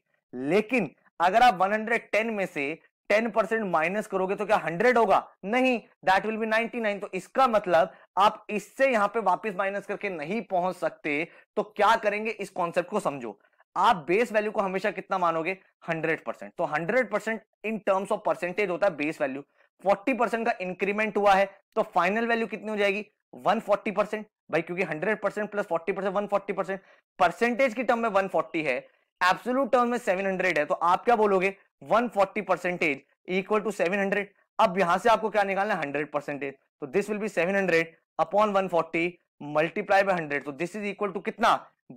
लेकिन अगर आप 110 में से 10 परसेंट माइनस करोगे तो क्या 100 होगा नहीं दैट विल बी 99 तो इसका मतलब आप इससे यहां पे वापस माइनस करके नहीं पहुंच सकते तो क्या करेंगे इस कॉन्सेप्ट को समझो आप बेस वैल्यू को हमेशा कितना मानोगे 100 परसेंट तो 100 percent in terms of percentage होता है बेस वैल्यू 40 परसेंट का इंक्रीमेंट हुआ है तो फाइनल वैल्यू कितनी हो जाएगी 140 परसेंट भाई क्योंकि 100 percent plus forty percent one percent percentage की टर्म में 140 है एब्सोलूट टर्म में हंड्रेड है तो आप क्या बोलोगे forty percentage equal to hundred अब यहां से आपको क्या निकालना है हंड्रेड परसेंटेज तो this will be hundred upon one forty multiply by hundred तो दिस इज इक्वल टू कितना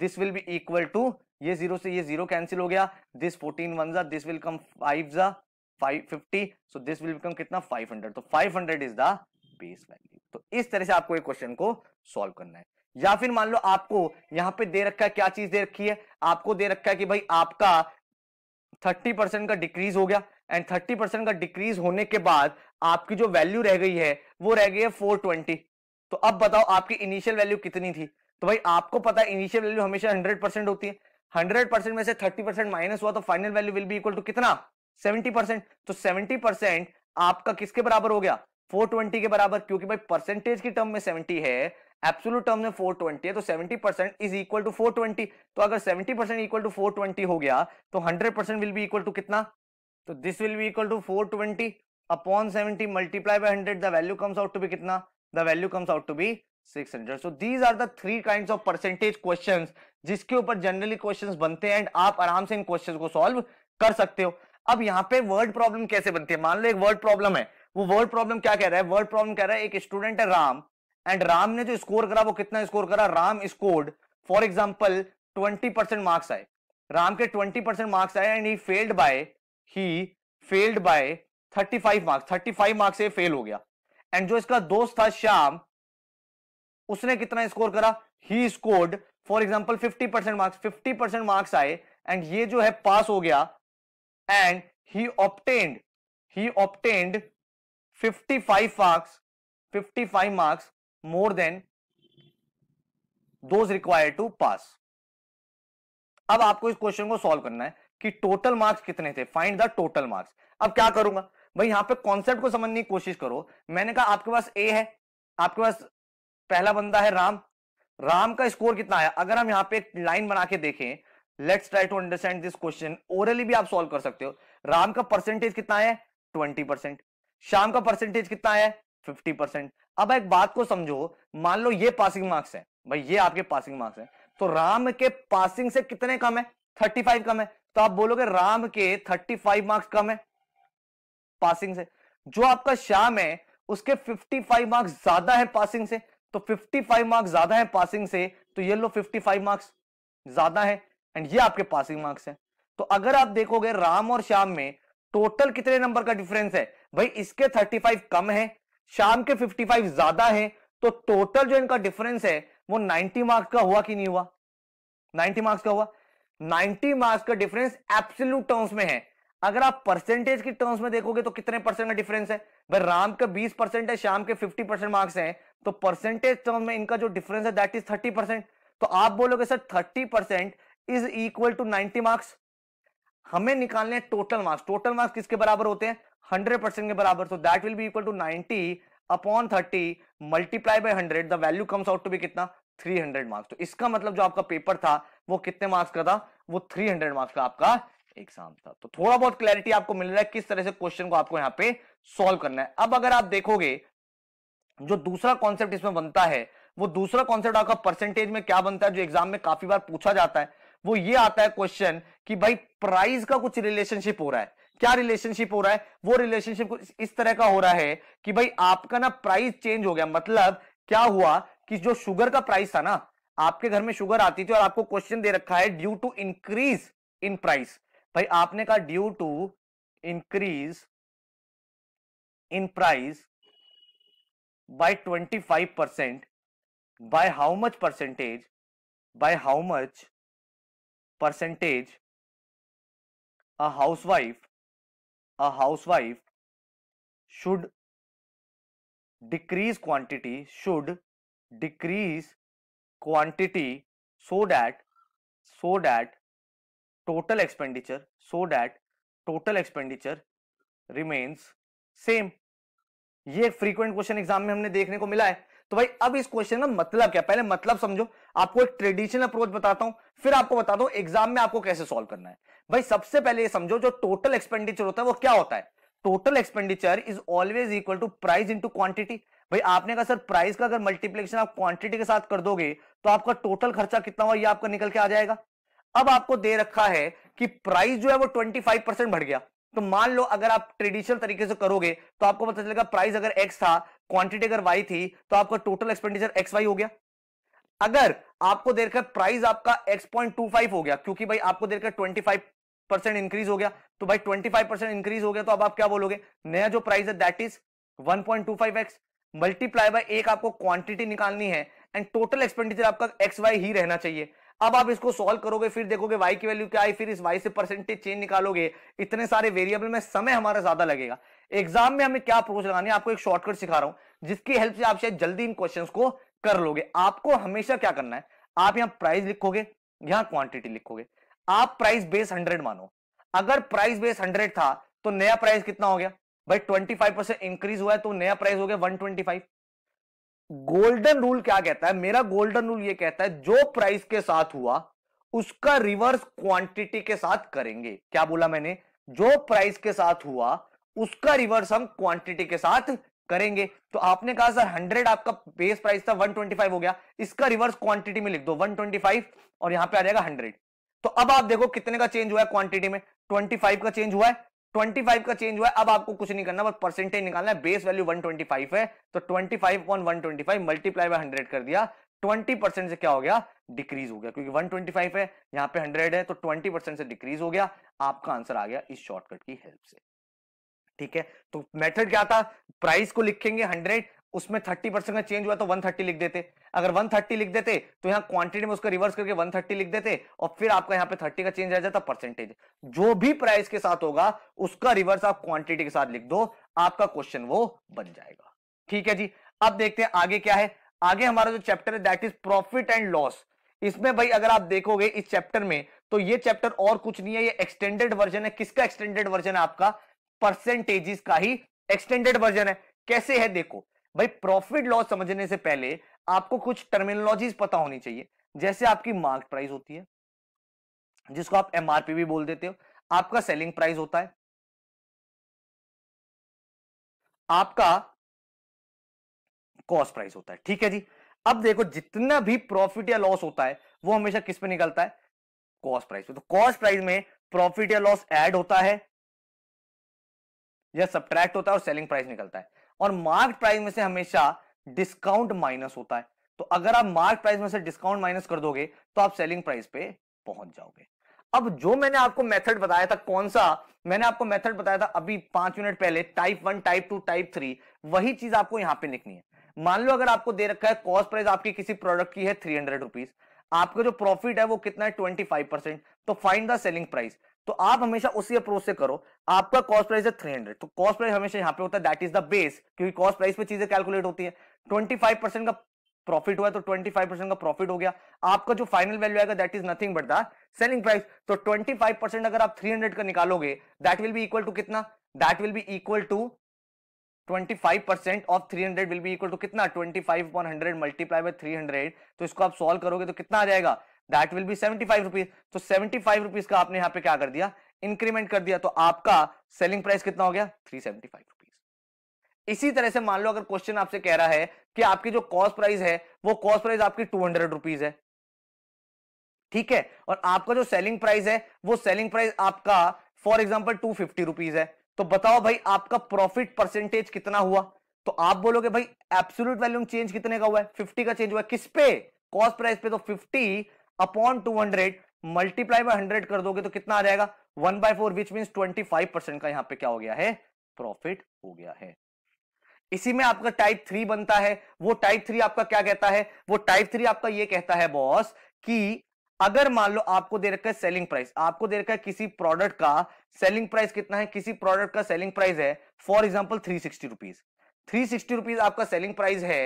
this will be equal to ये जीरो से ये जीरो कैंसिल हो गया दिस फोर्टीन वन जा दिस विल कम फाइव जा five fifty so this will become कितना फाइव हंड्रेड तो five hundred is the base value तो इस तरह से आपको एक क्वेश्चन को सॉल्व करना है या फिर मान लो आपको यहां पे दे रखा है क्या चीज दे रखी है आपको दे रखा है कि भाई आपका 30 परसेंट का डिक्रीज हो गया एंड 30 परसेंट का डिक्रीज होने के बाद आपकी जो वैल्यू रह गई है वो रह गई है 420 तो अब बताओ आपकी इनिशियल वैल्यू कितनी थी तो भाई आपको पता है इनिशियल वैल्यू हमेशा हंड्रेड परसेंट होती है हंड्रेड परसेंट में से थर्टी परसेंट माइनस हुआ तो final value will be equal to कितना सेवेंटी परसेंट तो सेवेंटी परसेंट आपका किसके बराबर हो गया फोर ट्वेंटी के बराबर क्योंकि भाई परसेंटेज की टर्म में सेवेंटी है एब्सोल्यूट टर्म में 420 है तो 70 परसेंट इज इक्वल टू 420 तो अगर 70 परसेंट इक्वल टू 420 हो गया तो 100 percent will be equal to कितना तो this will be equal to 420 upon 70 multiply by 100 the value comes out to be कितना the value comes out to be 600 so these are the three kinds of percentage questions जिसके ऊपर generally questions बनते हैं and आप आराम से इन questions को solve कर सकते हो अब यहाँ पे word problem कैसे बनती है मान लो एक word problem है वो word problem क्या कह रहा है word problem कह रहा है एक student है राम and राम ने जो score करा वो कितना score करा Ram scored for example 20% percent marks आए राम के ट्वेंटी परसेंट मार्क्स आए and he failed by he failed by thirty five marks thirty five marks से फेल हो गया एंड जो इसका दोस्त था श्याम उसने कितना स्कोर करा he scored for example fifty percent marks fifty percent marks आए एंड ये जो है पास हो गया and he obtained he obtained fifty five marks fifty five marks more than those require to pass अब आपको इस क्वेश्चन को सॉल्व करना है कि टोटल मार्क्स कितने थे फाइंड द टोटल मार्क्स अब क्या करूंगा भाई यहाँ पे कॉन्सेप्ट को समझने की कोशिश करो मैंने कहा आपके पास ए है आपके पास पहला बंदा है राम राम का स्कोर कितना आया अगर हम यहाँ पे एक लाइन बना के देखें let's try to understand this question orally भी आप सॉल्व कर सकते हो राम का परसेंटेज कितना है ट्वेंटी परसेंट शाम का परसेंटेज कितना है फिफ्टी परसेंट अब एक बात को समझो मान लो ये पासिंग मार्क्स है भाई ये आपके पासिंग मार्क्स है तो राम के पासिंग से कितने कम है थर्टी फाइव कम है तो आप बोलोगे राम के थर्टी फाइव मार्क्स कम है पासिंग से जो आपका श्याम है उसके 55 मार्क्स ज्यादा है पासिंग से तो 55 मार्क्स ज्यादा है पासिंग से तो ये लो 55 मार्क्स ज्यादा है एंड ये आपके पासिंग मार्क्स है तो अगर आप देखोगे राम और श्याम में टोटल कितने नंबर का डिफरेंस है भाई इसके 35 कम है शाम के 55 ज्यादा है तो टोटल जो इनका डिफरेंस है वो 90 मार्क्स का हुआ कि नहीं हुआ 90 मार्क्स का हुआ 90 मार्क्स का डिफरेंस एब्सोल्यूट टर्म्स में है अगर आप परसेंटेज की टर्म्स में देखोगे तो कितने परसेंट का डिफरेंस है भाई राम का 20 परसेंट है शाम के 50 परसेंट मार्क्स हैं तो परसेंटेज टर्म में इनका जो डिफरेंस है दैट इज 30 परसेंट तो आप बोलोगे sir 30 percent is equal to 90 marks हमें निकालने टोटल मार्क्स टोटल मार्क्स किसके बराबर होते हैं हंड्रेड परसेंट के बराबर so that will be equal to ninety upon thirty multiply by hundred the value comes out to be कितना थ्री हंड्रेड मार्क्स तो इसका मतलब जो आपका पेपर था वो कितने मार्क्स का था वो थ्री हंड्रेड मार्क्स का आपका एग्जाम था तो थोड़ा बहुत क्लैरिटी आपको मिल रहा है किस तरह से क्वेश्चन को आपको यहाँ पे सॉल्व करना है अब अगर आप देखोगे जो दूसरा कॉन्सेप्ट इसमें बनता है वो दूसरा कॉन्सेप्ट आपका परसेंटेज में क्या बनता है जो एग्जाम में काफी बार पूछा जाता है वो ये आता है क्वेश्चन कि भाई प्राइस का कुछ रिलेशनशिप हो रहा है क्या रिलेशनशिप हो रहा है वो रिलेशनशिप कुछ इस तरह का हो रहा है कि भाई आपका ना प्राइस चेंज हो गया मतलब क्या हुआ कि जो शुगर का प्राइस था ना आपके घर में शुगर आती थी और आपको क्वेश्चन दे रखा है due to increase in price भाई आपने कहा due to increase in price by five percent by how much percentage by how much percentage a housewife a housewife should decrease quantity should decrease quantity so that so that total expenditure so that total expenditure remains same ये एक frequent question exam में हमने देखने को मिला है तो भाई अब इस क्वेश्चन का मतलब क्या पहले मतलब समझो आपको एक ट्रेडिशनल अप्रोच बताता हूं फिर आपको बताता हूं एग्जाम में आपको कैसे सॉल्व करना है भाई सबसे पहले ये समझो जो टोटल एक्सपेंडिचर होता है वो क्या होता है total expenditure is always equal to price into quantity भाई आपने कहा सर प्राइस का अगर मल्टीप्लीकेशन आप क्वांटिटी के साथ कर दोगे तो आपका टोटल खर्चा कितना हुआ ये आपका निकल के आ जाएगा अब आपको दे रखा है कि प्राइस जो है वो 25 परसेंट बढ़ गया तो मान लो अगर आप ट्रेडिशनल तरीके से करोगे तो आपको पता चलेगा प्राइस अगर एक्स था क्वांटिटी अगर वाई थी तो आपका टोटल एक्सपेंडिचर एक्स वाई हो गया अगर आपको देखकर प्राइस आपका एक्स पॉइंट टू फाइव हो गया क्योंकि भाई आपको देखकर ट्वेंटी फाइव परसेंट इंक्रीज हो गया तो भाई ट्वेंटी फाइव परसेंट इंक्रीज हो गया तो अब आप क्या बोलोगे नया जो प्राइस है that is one point two five x multiply by एक आपको क्वांटिटी निकालनी है एंड टोटल एक्सपेंडिचर आपका एक्स वाई ही रहना चाहिए अब आप इसको सॉल्व करोगे फिर देखोगे वाई की वैल्यू क्या आई फिर इस वाई से परसेंटेज चेंज निकालोगे इतने सारे वेरिएबल में समय हमारा ज्यादा लगेगा एग्जाम में हमें क्या अप्रोच लगानी है आपको एक शॉर्टकट सिखा रहा हूं जिसकी हेल्प से आप शायद जल्दी इन क्वेश्चन को कर लोगे आपको हमेशा क्या करना है आप यहाँ प्राइस लिखोगे यहाँ क्वांटिटी लिखोगे आप प्राइस बेस हंड्रेड मानो अगर प्राइस बेस हंड्रेड था तो नया प्राइस कितना हो गया भाई ट्वेंटी फाइव परसेंट इंक्रीज हुआ है तो नया प्राइस हो गया one twenty five golden rule क्या कहता है मेरा गोल्डन रूल ये कहता है जो प्राइस के साथ हुआ उसका रिवर्स क्वांटिटी के साथ करेंगे क्या बोला मैंने जो प्राइस के साथ हुआ उसका रिवर्स हम क्वांटिटी के साथ करेंगे तो आपने कहा सर 100 आपका बेस प्राइस था 125 हो गया इसका रिवर्स क्वांटिटी में लिख दो 125 और यहां पे आ जाएगा 100 तो अब आप देखो कितने का चेंज हुआ है क्वांटिटी में 25 का चेंज हुआ है 25 का चेंज हुआ है अब आपको कुछ नहीं करना बस परसेंटेज निकालना है बेस वैल्यू 125 है तो 25 five upon one multiply by 100 कर दिया 20 परसेंट से क्या हो गया डिक्रीज हो गया क्योंकि 125 है यहाँ पे 100 है तो 20 परसेंट से डिक्रीज हो गया आपका आंसर आ गया इस शॉर्टकट की हेल्प से ठीक है तो मेथड क्या था प्राइस को लिखेंगे हंड्रेड उसमें थर्टी परसेंट का चेंज हुआ तो वन थर्टी लिख देते अगर वन थर्टी लिख देते तो यहाँ क्वांटिटी में उसका रिवर्स करके वन थर्टी लिख देते और फिर आपका यहाँ पे थर्टी का चेंज आ जाता परसेंटेज जो भी प्राइस के साथ होगा उसका रिवर्स आप क्वांटिटी के साथ लिख दो आपका क्वेश्चन वो बन जाएगा ठीक है जी अब देखते हैं आगे क्या है आगे हमारा जो चैप्टर है that is profit and loss इसमें भाई अगर आप देखोगे इस चैप्टर में तो ये चैप्टर और कुछ नहीं है ये एक्सटेंडेड वर्जन है किसका एक्सटेंडेड वर्जन है आपका परसेंटेजेस का ही एक्सटेंडेड वर्जन है कैसे है देखो भाई प्रॉफिट लॉस समझने से पहले आपको कुछ टर्मिनोलॉजीज पता होनी चाहिए जैसे आपकी मार्केट प्राइस होती है जिसको आप एमआरपी भी बोल देते हो आपका सेलिंग प्राइस होता है आपका कॉस्ट प्राइस होता है ठीक है जी अब देखो जितना भी प्रॉफिट या लॉस होता है वो हमेशा किस पे निकलता है कॉस्ट प्राइस पे तो कॉस्ट प्राइस में प्रॉफिट या लॉस ऐड होता है या सब्ट्रैक्ट होता है और सेलिंग प्राइस निकलता है और मार्क प्राइस में से हमेशा डिस्काउंट माइनस होता है तो अगर आप मार्क प्राइस में से डिस्काउंट माइनस कर दोगे तो आप सेलिंग प्राइस पे पहुंच जाओगे अब जो मैंने आपको मेथड बताया था कौन सा मैंने आपको मेथड बताया था अभी पांच मिनट पहले type one type two type three वही चीज आपको यहां पे लिखनी है मान लो अगर आपको दे रखा है कॉस्ट प्राइस आपकी किसी प्रोडक्ट की है थ्री हंड्रेड रुपीज आपका जो प्रॉफिट है वो कितना है ट्वेंटी फाइव परसेंट तो फाइंड द सेलिंग प्राइस तो आप हमेशा उसी अप्रोच से करो आपका कॉस्ट प्राइस है 300 तो कॉस्ट प्राइस हमेशा यहाँ पे होता है दैट इज द बेस क्योंकि कॉस्ट प्राइस पे चीजें कैलकुलेट होती है 25 तो परसेंट का प्रॉफिट हुआ तो 25 परसेंट का प्रॉफिट हो गया आपका जो फाइनल वैल्यू आएगा that is nothing but the selling price तो 25 परसेंट अगर आप 300 का निकालोगे that will be equal to कितना that will be equal to 25% of 300 will be equal to कितना 25 five upon hundred multiply by three तो इसको आप सॉल्व करोगे तो कितना आ जाएगा दैट विल बी 75 रुपीस तो 75 रुपीस का आपने यहां पे क्या कर दिया इंक्रीमेंट कर दिया तो आपका सेलिंग प्राइस कितना हो गया 375 सेवेंटी इसी तरह से मान लो अगर क्वेश्चन आपसे कह रहा है कि आपकी जो कॉस्ट प्राइस है वो कॉस्ट प्राइस आपकी टू हंड्रेड रुपीज है ठीक है और आपका जो सेलिंग प्राइस है वो सेलिंग प्राइस आपका for example two fifty rupees है तो बताओ भाई आपका प्रॉफिट परसेंटेज कितना हुआ तो आप बोलोगे भाई एब्सोल्यूट वैल्यू में चेंज कितने का हुआ है 50 का चेंज हुआ है किस पे कॉस्ट प्राइस पे तो 50 अपॉन 200 मल्टीप्लाई बाय हंड्रेड कर दोगे तो कितना आ जाएगा 1 by four which mean five percent का यहां पे क्या हो गया है प्रॉफिट हो गया है इसी में आपका टाइप थ्री बनता है वो टाइप थ्री आपका क्या कहता है वो टाइप थ्री आपका ये कहता है बॉस कि अगर मान लो आपको दे रखा है सेलिंग प्राइस आपको दे रखा है किसी प्रोडक्ट का सेलिंग प्राइस कितना है किसी प्रोडक्ट का सेलिंग प्राइस है for example three sixty rupees three sixty rupees आपका सेलिंग प्राइस है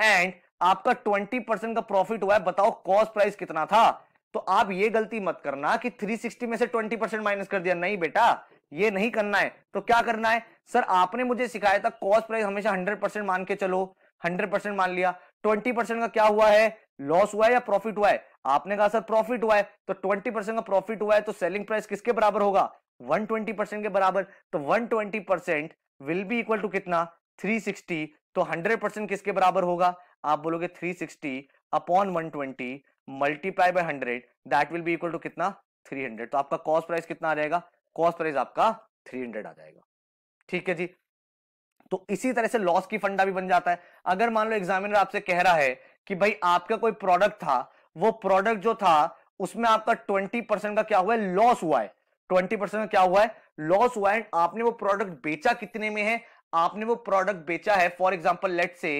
एंड आपका ट्वेंटी परसेंट का प्रॉफिट हुआ है बताओ कॉस्ट प्राइस कितना था तो आप ये गलती मत करना कि 360 में से 20 परसेंट माइनस कर दिया नहीं बेटा ये नहीं करना है तो क्या करना है सर आपने मुझे सिखाया था कॉस्ट प्राइस हमेशा 100 परसेंट मान के चलो 100 परसेंट मान लिया 20 परसेंट का क्या हुआ है लॉस हुआ है या प्रॉफिट हुआ है आपने कहा सर प्रॉफिट हुआ है तो 20 परसेंट का प्रॉफिट हुआ है तो सेलिंग प्राइस किसके बराबर होगा 120 परसेंट के बराबर तो 120 percent will be equal to कितना 360 तो 100 परसेंट किसके बराबर होगा आप बोलोगे 360 upon one twenty multiply by hundred that will be equal to कितना 300 तो आपका कॉस्ट प्राइस कितना आ जाएगा कॉस्ट प्राइस आपका 300 आ जाएगा ठीक है जी तो इसी तरह से लॉस की फंडा भी बन जाता है अगर मान लो एग्जामिनर आपसे कह रहा है कि भाई आपका कोई प्रोडक्ट था वो प्रोडक्ट जो था उसमें आपका ट्वेंटी परसेंट का क्या हुआ है लॉस हुआ है ट्वेंटी परसेंट का क्या हुआ है लॉस हुआ है आपने वो प्रोडक्ट बेचा कितने में है आपने वो प्रोडक्ट बेचा है for example let say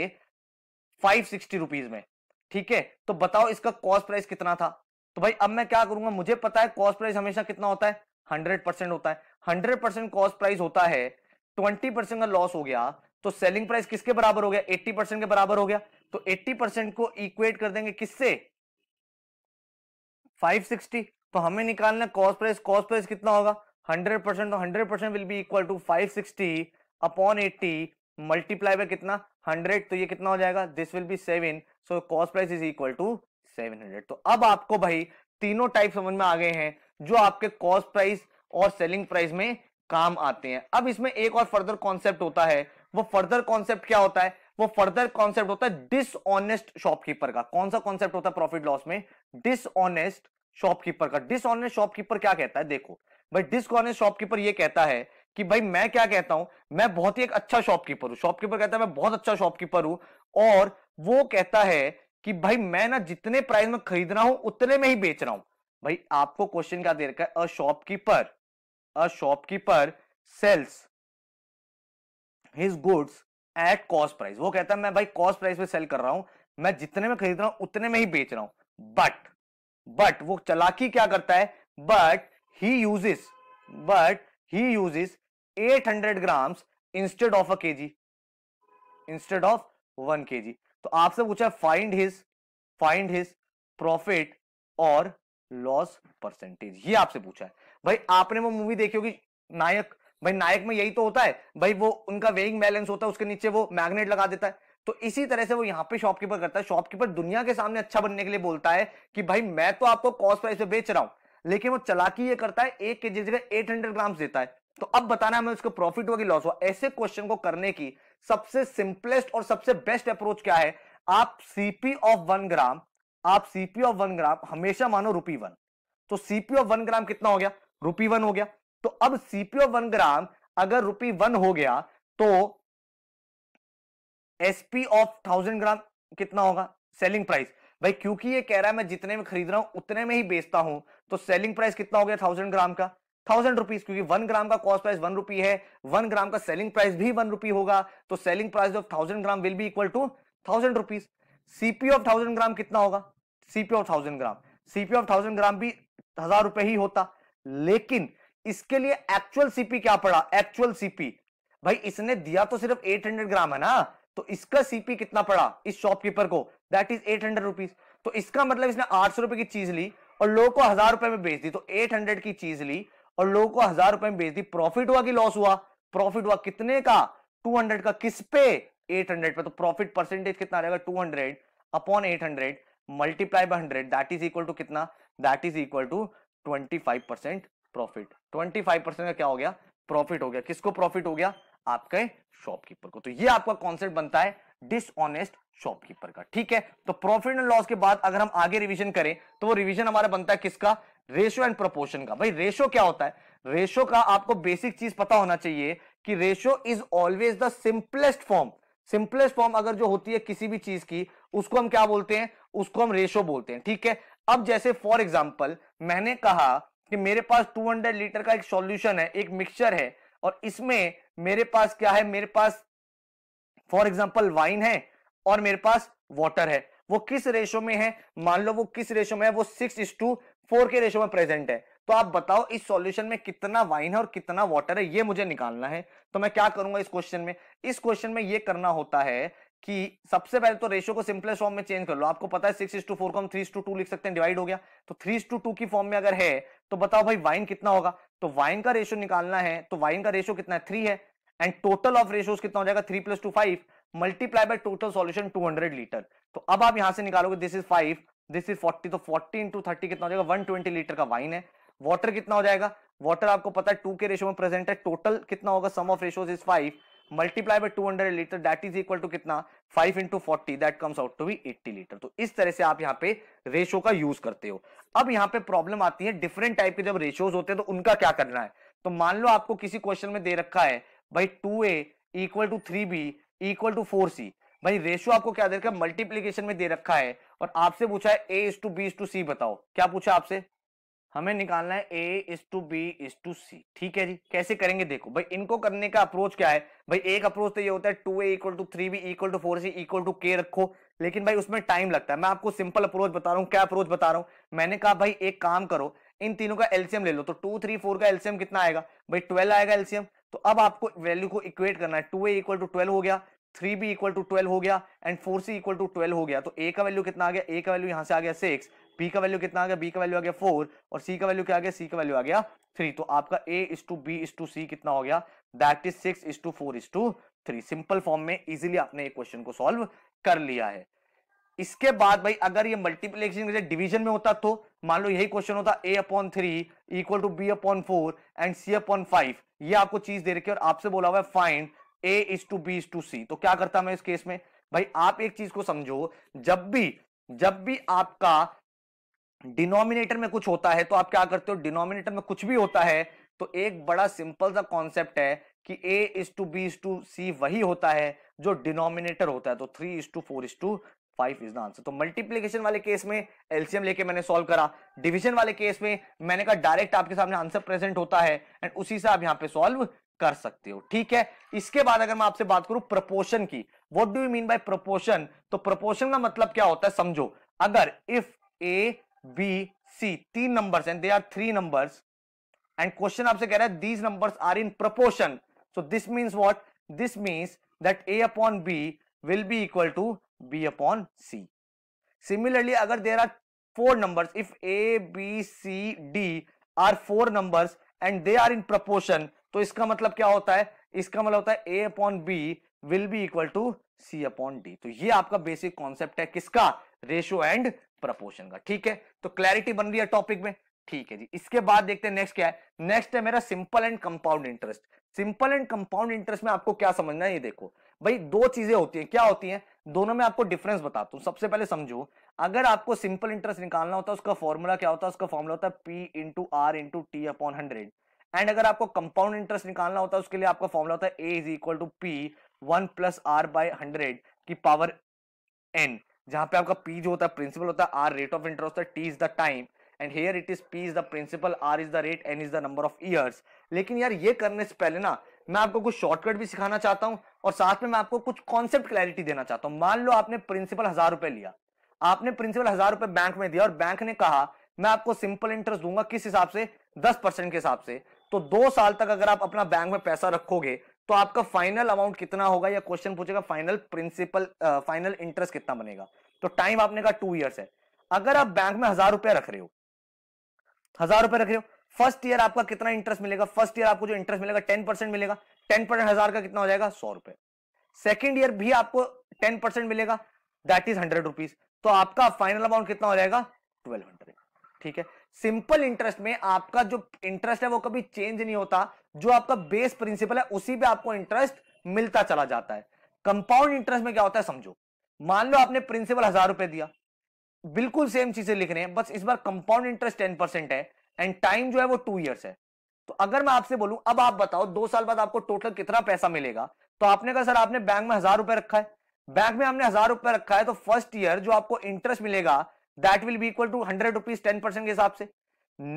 five sixty rupees में ठीक है तो बताओ इसका कॉस्ट प्राइस कितना था तो भाई अब मैं क्या करूंगा मुझे पता है कॉस्ट प्राइस हमेशा कितना होता है हंड्रेड परसेंट होता है हंड्रेड परसेंट कॉस्ट प्राइस होता है ट्वेंटी परसेंट का लॉस हो गया तो सेलिंग प्राइस किसके बराबर हो गया 80 परसेंट के बराबर हो गया तो 80 परसेंट को इक्वेट कर देंगे किससे 560 तो हमें निकालना कॉस्ट प्राइस कॉस्ट प्राइस कितना होगा 100 परसेंट तो 100 percent will be equal to 560 upon eighty multiply by कितना 100 तो ये कितना हो जाएगा this will be seven so cost price is equal to hundred तो अब आपको भाई तीनों टाइप समझ में आ गए हैं जो आपके कॉस्ट प्राइस और सेलिंग प्राइस में काम आते हैं अब इसमें एक और फर्दर कॉन्सेप्ट होता है वो फर्दर कॉन्सेप्ट क्या होता है वो फर्दर कॉन्सेप्ट होता है डिसऑनेस्ट शॉपकीपर का कौन सा कॉन्सेप्ट होता है प्रॉफिट लॉस में डिसऑनेस्ट शॉपकीपर का डिसऑनेस्ट शॉपकीपर क्या कहता है देखो भाई डिसऑनेस्ट शॉपकीपर ये कहता है कि भाई मैं क्या कहता हूं मैं बहुत ही एक अच्छा शॉपकीपर हूं शॉपकीपर कहता है मैं बहुत अच्छा शॉपकीपर हूं और वो कहता है कि भाई मैं ना जितने प्राइस में खरीद रहा हूं उतने में ही बेच रहा हूं भाई आपको क्वेश्चन क्या दे रखा है a shopkeeper a shopkeeper sells his goods at cost price वो कहता है मैं भाई कॉस्ट प्राइस पे सेल कर रहा हूं मैं जितने में खरीद रहा हूं उतने में ही बेच रहा हूं बट बट वो चलाकी क्या करता है but he uses but he at 800 grams instead of a G instead of one K G तो आपसे पूछा find his find his profit और लॉस परसेंटेज ये आपसे पूछा है भाई आपने वो मूवी देखी होगी नायक भाई नायक में यही तो होता है भाई वो उनका वेइंग बैलेंस होता है उसके नीचे वो मैग्नेट लगा देता है तो इसी तरह से वो यहाँ पे शॉपकीपर करता है शॉपकीपर दुनिया के सामने अच्छा बनने के लिए बोलता है कि भाई मैं तो आपको कॉस्ट प्राइस पे बेच रहा हूं लेकिन वो चलाकी ये करता है एक के जी जगह एट हंड्रेड ग्राम देता है तो अब बताना है हमें उसको प्रॉफिट हुआ कि लॉस हुआ ऐसे क्वेश्चन को करने की सबसे सिंपलेस्ट और सबसे बेस्ट अप्रोच क्या है आप सीपी ऑफ वन ग्राम आप सीपी ऑफ वन ग्राम हमेशा मानो रूपी वन तो सीपी ऑफ वन ग्राम कितना हो गया रूपी वन हो गया तो अब सीपीओ वन ग्राम अगर रुपी वन हो गया तो एसपी ऑफ थाउजेंड ग्राम कितना होगा सेलिंग प्राइस भाई क्योंकि ये कह रहा है मैं जितने में खरीद रहा हूं उतने में ही बेचता हूं तो सेलिंग प्राइस कितना हो गया थाउजेंड ग्राम का थाउजेंड रुपीज क्योंकि वन ग्राम का कॉस्ट प्राइस वन रुपी है वन ग्राम का सेलिंग प्राइस भी वन रुपी होगा तो selling price of thousand gram will भी equal to thousand rupees CP of thousand gram कितना होगा CP of thousand gram CP of thousand gram भी हजार रुपए ही होता लेकिन इसके लिए एक्चुअल सीपी क्या पड़ा एक्चुअल सीपी भाई इसने दिया तो सिर्फ 800 ग्राम है ना तो इसका सीपी कितना पड़ा इस शॉपकीपर को that is eight hundred rupees तो इसका मतलब इसने आठ सौ रुपए की चीज ली और लोगों को हजार रुपए में बेच दी तो एट हंड्रेड की चीज ली और लोगों को हजार रुपए में बेच दी प्रॉफिट हुआ कि लॉस हुआ प्रॉफिट हुआ कितने का टू हंड्रेड का किस पे एट हंड्रेड पे तो प्रॉफिट परसेंटेज कितना रहेगा two hundred upon eight hundred multiply by hundred that is equal to कितना that is equal to twenty five percent profit twenty five percent का क्या हो गया प्रॉफिट हो गया किसको प्रॉफिट हो गया आपके शॉपकीपर को तो ये आपका कॉन्सेप्ट बनता है डिसऑनेस्ट शॉपकीपर का ठीक है तो प्रॉफिट एंड लॉस के बाद अगर हम आगे रिविजन करें तो वो रिविजन हमारा बनता है किसका रेशो एंड प्रपोर्शन का भाई रेशो क्या होता है रेशो का आपको बेसिक चीज पता होना चाहिए कि ratio is always the simplest form simplest form अगर जो होती है किसी भी चीज की उसको हम क्या बोलते हैं उसको हम रेशो बोलते हैं ठीक है अब जैसे फॉर एग्जांपल मैंने कहा कि मेरे पास 200 लीटर का एक सॉल्यूशन है एक मिक्सचर है और इसमें मेरे पास क्या है मेरे पास फॉर एग्जाम्पल वाइन है और मेरे पास वॉटर है वो किस रेशो में है मान लो वो किस रेशो में है वो सिक्स इज टू फोर के रेशो में प्रेजेंट है तो आप बताओ इस सॉल्यूशन में कितना वाइन है और कितना वाटर है ये मुझे निकालना है तो मैं क्या करूंगा इस क्वेश्चन में इस क्वेश्चन में ये करना होता है कि सबसे पहले तो रेशो को सिंपलेस्ट फॉर्म में चेंज कर लो आपको पता है सिक्स इज टू फोर को हम थ्री टू टू लिख सकते हैं डिवाइड हो गया तो थ्री टू टू की फॉर्म में अगर है तो बताओ भाई वाइन कितना होगा तो वाइन का रेशियो निकालना है तो वाइन का रेशियो कितना है थ्री है एंड टोटल ऑफ रेशियोज कितना हो जाएगा three plus two five multiply by total solution 200 litre तो अब आप यहां से निकालोगे this is five this is forty तो फोर्टी इंटू थर्टी कितना हो जाएगा 120 लीटर का वाइन है वाटर कितना हो जाएगा वाटर आपको पता है टू के रेशियो में प्रेजेंट है टोटल कितना होगा sum of ratios is five multiply by 200 litre that is equal to कितना 5 into forty that comes out to be 80 litre तो इस तरह से आप यहाँ पे रेशो का यूज करते हो अब यहाँ पे प्रॉब्लम आती है डिफरेंट टाइप के जब रेशोज होते हैं तो उनका क्या करना है तो मान लो आपको किसी क्वेश्चन में दे रखा है भाई two A equal to three B equal to four C भाई रेशो आपको क्या दे रखा है मल्टीप्लीकेशन में दे रखा है और आपसे पूछा है A is to B is to C बताओ क्या पूछा आपसे हमें निकालना है A is to B is to C ठीक है जी कैसे करेंगे देखो भाई इनको करने का अप्रोच क्या है भाई एक अप्रोच तो ये होता है two A equal to three B equal to four C equal to K रखो लेकिन भाई उसमें टाइम लगता है मैं आपको सिंपल अप्रोच बता रहा हूँ क्या अप्रोच बता रहा हूँ मैंने कहा भाई एक काम करो इन तीनों का एल्सियम ले लो तो टू थ्री फोर का एल्सियम कितना आएगा भाई ट्वेल्व आएगा एल्सियम तो अब आपको वैल्यू को इक्वेट करना है two A equal to twelve हो गया three B equal to twelve हो गया and four C equal to twelve हो गया तो ए का वैल्यू कितना आ गया ए का वैल्यू यहाँ से आ गया सिक्स पी का वैल्यू कितना आ गया बी का वैल्यू आ गया फोर और सी का वैल्यू क्या आ गया सी का वैल्यू आ गया थ्री तो आपका A is to B is to C कितना हो गया that is six is to four is to three simple form में इजिली आपने एक क्वेश्चन को सॉल्व कर लिया है इसके बाद भाई अगर ये मल्टीप्लीकेशन डिवीजन में होता तो मान लो यही क्वेश्चन होता A upon three equal to B upon four and C upon five ये आपको चीज दे रखी है और आपसे बोला हुआ है find A is to B is to C तो क्या करता मैं इस केस में भाई आप एक चीज को समझो जब भी जब भी आपका डिनोमिनेटर में कुछ होता है तो आप क्या करते हो डिनोमिनेटर में कुछ भी होता है तो एक बड़ा सिंपल सा कॉन्सेप्ट है कि A is to B is to C वही होता है जो डिनोमिनेटर होता है तो three is to four is to five is the answer तो मल्टीप्लीकेशन वाले केस में एलसीएम लेके मैंने सॉल्व करा डिविजन वाले केस में मैंने कहा डायरेक्ट आपके सामने आंसर प्रेजेंट होता है एंड उसी से आप यहाँ पे सॉल्व कर सकते हो ठीक है इसके बाद अगर मैं आपसे बात करूं प्रपोर्शन की what do you mean by proportion तो प्रपोर्शन का मतलब क्या होता है समझो अगर इफ ए बी सी तीन numbers and they are three numbers and question आपसे कह रहा है these numbers are in proportion so this means what this means that A upon B will be equal to B upon C similarly अगर there are four number if A B C D are four number and they are in proportion तो इसका मतलब क्या होता है इसका मतलब होता है A upon B will be equal to C upon D तो ये आपका बेसिक कॉन्सेप्ट है किसका रेशियो एंड प्रपोर्शन का ठीक है तो क्लैरिटी बन रही है टॉपिक में ठीक है जी इसके बाद देखते हैं नेक्स्ट क्या है नेक्स्ट है मेरा simple and compound interest simple and compound interest में आपको क्या समझना है ये देखो भाई दो चीजें होती हैं क्या होती हैं दोनों में आपको डिफरेंस बताता हूं सबसे पहले समझो अगर आपको सिंपल इंटरेस्ट निकालना होता है उसका फॉर्मूला क्या होता है उसका फॉर्मूला होता है P into R into T upon hundred and अगर आपको कंपाउंड इंटरेस्ट निकालना होता है उसके लिए आपका फॉर्मूला होता है A is equal to P one plus R by hundred की पावर एन जहां पे आपका पी जो होता है प्रिंसिपल होता है आर रेट ऑफ इंटरेस्ट होता है T is the time and here it is P is the principal R is the rate N is the number of years लेकिन यार ये करने से पहले ना मैं आपको कुछ शॉर्टकट भी सिखाना चाहता हूँ और साथ में मैं आपको कुछ कॉन्सेप्ट क्लैरिटी देना चाहता हूँ मान लो आपने प्रिंसिपल हजार रुपए लिया आपने प्रिंसिपल हजार रुपए बैंक में दिया और बैंक ने कहा मैं आपको सिंपल इंटरेस्ट दूंगा किस हिसाब से दस परसेंट के हिसाब से तो दो साल तक अगर आप अपना बैंक में पैसा रखोगे तो आपका फाइनल अमाउंट कितना होगा या क्वेश्चन पूछेगा फाइनल प्रिंसिपल फाइनल इंटरेस्ट कितना बनेगा तो टाइम आपने कहा टू ईयर्स है अगर आप बैंक में हजार रुपया रख रहे हो हजार रुपया रख रहे हो फर्स्ट ईयर आपका कितना इंटरेस्ट मिलेगा फर्स्ट ईयर आपको जो इंटरेस्ट मिलेगा टेन परसेंट मिलेगा टेन परसेंट हजार का कितना हो जाएगा सौ रुपए सेकेंड ईयर भी आपको टेन परसेंट मिलेगा दैट इज हंड्रेड रुपीज तो आपका फाइनल अमाउंट कितना हो जाएगा ट्वेल्व हंड्रेड ठीक है सिंपल इंटरेस्ट में आपका जो इंटरेस्ट है वो कभी चेंज नहीं होता जो आपका बेस प्रिंसिपल है उसी पे आपको इंटरेस्ट मिलता चला जाता है कंपाउंड इंटरेस्ट में क्या होता है समझो मान लो आपने प्रिंसिपल हजार रुपए दिया बिल्कुल सेम चीजें लिख रहे हैं बस इस बार कंपाउंड इंटरेस्ट टेन परसेंट है एंड टाइम जो है वो टू ईयर्स है तो अगर मैं आपसे बोलूं अब आप बताओ दो साल बाद आपको टोटल कितना पैसा मिलेगा तो आपने कहा सर आपने बैंक में हजार रुपए रखा है बैंक में हमने हजार रुपए रखा है तो फर्स्ट ईयर जो आपको इंटरेस्ट मिलेगा that will be equal to hundred rupees ten percent के हिसाब से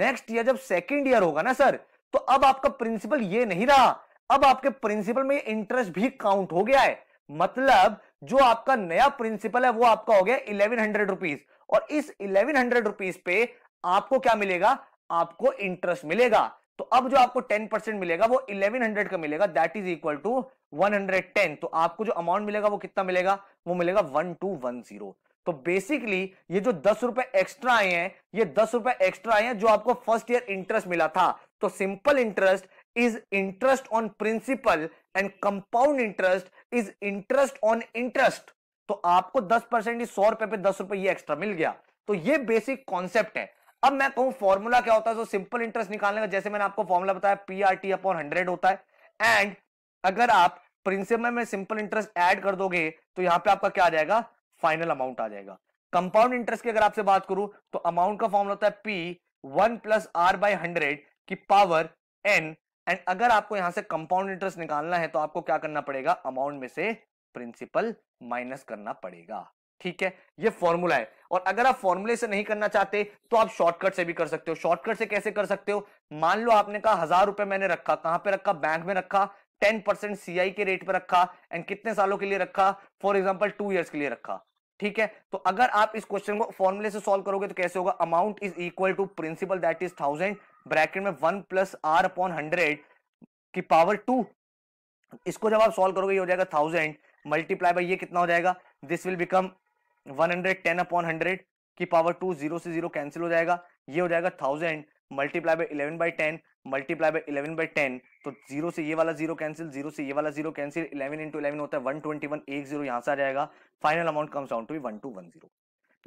नेक्स्ट ईयर जब सेकेंड ईयर होगा ना सर तो अब आपका प्रिंसिपल ये नहीं रहा अब आपके प्रिंसिपल में इंटरेस्ट भी काउंट हो गया है मतलब जो आपका नया प्रिंसिपल है वो आपका हो गया इलेवन हंड्रेड रुपीज और इस इलेवन हंड्रेड रुपीज पे आपको क्या मिलेगा आपको इंटरेस्ट मिलेगा तो अब जो आपको टेन परसेंट मिलेगा वो इलेवन हंड्रेड का मिलेगा that is equal to one hundred ten तो आपको जो अमाउंट मिलेगा वो कितना मिलेगा वो मिलेगा वन टू वन जीरो तो बेसिकली ये जो दस रुपए एक्स्ट्रा आए हैं ये दस रुपए एक्स्ट्रा आए हैं जो आपको फर्स्ट ईयर इंटरेस्ट मिला था तो simple interest is interest on principal and compound interest is interest on interest तो आपको दस परसेंट सौ रुपए पे दस रुपए एक्स्ट्रा मिल गया तो ये बेसिक कॉन्सेप्ट है अब मैं कहूं फॉर्मूला क्या होता है तो सिंपल इंटरेस्ट निकालने का जैसे मैंने आपको फॉर्मूला बताया P R T upon hundred होता है एंड अगर आप प्रिंसिपल में सिंपल इंटरेस्ट ऐड कर दोगे तो यहां पे आपका क्या आ जाएगा फाइनल अमाउंट आ जाएगा कंपाउंड इंटरेस्ट की अगर आपसे बात करूं तो अमाउंट का फॉर्मूला होता है P one plus R by hundred की पावर एन एंड अगर आपको यहां से कंपाउंड इंटरेस्ट निकालना है तो आपको क्या करना पड़ेगा अमाउंट में से प्रिंसिपल माइनस करना पड़ेगा ठीक है ये फॉर्मूला है और अगर आप फॉर्मूले से नहीं करना चाहते तो आप शॉर्टकट से भी कर सकते हो शॉर्टकट से कैसे कर सकते हो मान लो आपने कहा हजार रुपए मैंने रखा कहां पे रखा बैंक में रखा टेन परसेंट सीआई के रेट पर रखा एंड कितने सालों के लिए रखा फॉर एग्जांपल टू इयर्स के लिए रखा ठीक है तो अगर आप इस क्वेश्चन को फॉर्मुले से सॉल्व करोगे तो कैसे होगा amount is equal to principal that is thousand bracket में one plus R upon hundred की पावर टू इसको जब आप सॉल्व करोगे ये हो जाएगा थाउजेंड मल्टीप्लाई बाई ये कितना हो जाएगा this will become one hundred ten upon hundred की पावर टू जीरो से जीरो कैंसिल हो जाएगा ये हो जाएगा thousand multiply by eleven by ten multiply by eleven by ten तो जीरो से ये वाला जीरो कैंसिल जीरो से ये वाला zero cancel eleven into eleven होता है वन ट्वेंटी वन एक जीरो यहाँ से आ जाएगा final amount comes down to one two one zero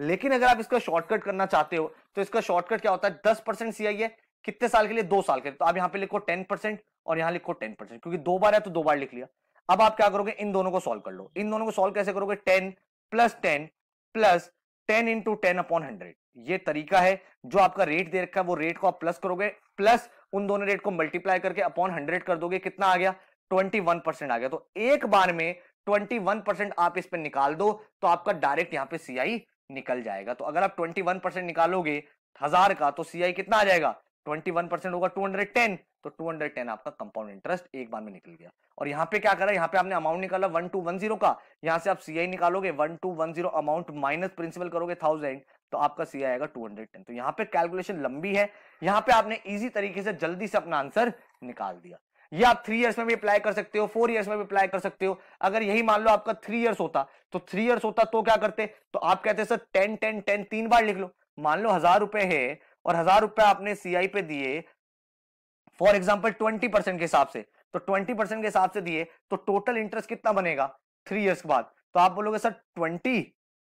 लेकिन अगर आप इसका शॉर्टकट करना चाहते हो तो इसका शॉर्टकट क्या होता है दस परसेंट सी आई है कितने साल के लिए दो साल के लिए तो आप यहाँ पे लिखो टेन परसेंट और यहाँ लिखो टेन परसेंट क्योंकि दो बार है तो दो बार लिख लिया अब आप क्या करोगे इन दोनों को सोल्व कर लो इन दोनों को सोल्व कैसे करोगे ten plus ten plus ten into ten upon hundred ये तरीका है जो आपका रेट दे रखा है वो रेट को आप प्लस करोगे प्लस उन दोनों रेट को मल्टीप्लाई करके अपॉन हंड्रेड कर दोगे कितना आ गया ट्वेंटी वन परसेंट आ गया तो एक बार में ट्वेंटी वन परसेंट आप इस पर निकाल दो तो आपका डायरेक्ट यहाँ पे सीआई निकल जाएगा तो अगर आप ट्वेंटी वन परसेंट निकालोगे हजार का तो सीआई कितना आ जाएगा ट्वेंटी वन परसेंट होगा टू हंड्रेड टेन तो टू हंड्रेड टेन आपका कंपाउंड इंटरेस्ट एक बार में निकल गया और यहाँ पे क्या करा यहाँ पे आपने अमाउंट निकाला वन टू वन जीरो का यहाँ से आप सीआई निकालोगे one two one zero amount minus principal करोगे थाउजेंड तो आपका सी आएगा 210 तो यहाँ पे कैलकुलेशन लंबी है यहाँ पे आपने इजी तरीके से जल्दी से अपना आंसर निकाल दिया ये आप थ्री इयर्स में भी अप्लाई कर सकते हो फोर इयर्स में भी अप्लाई कर सकते हो अगर यही मान लो आपका थ्री इयर्स होता तो थ्री इयर्स होता तो क्या करते तो आप कहते सर टेन टेन टेन तीन बार लिख लो मान लो हजार रुपए है और हजार रुपए आपने सीआई पे दिए फॉर एग्जाम्पल ट्वेंटी परसेंट के हिसाब से तो ट्वेंटी परसेंट के हिसाब से दिए तो टोटल इंटरेस्ट कितना बनेगा थ्री ईयर्स के बाद तो आप बोलोगे सर ट्वेंटी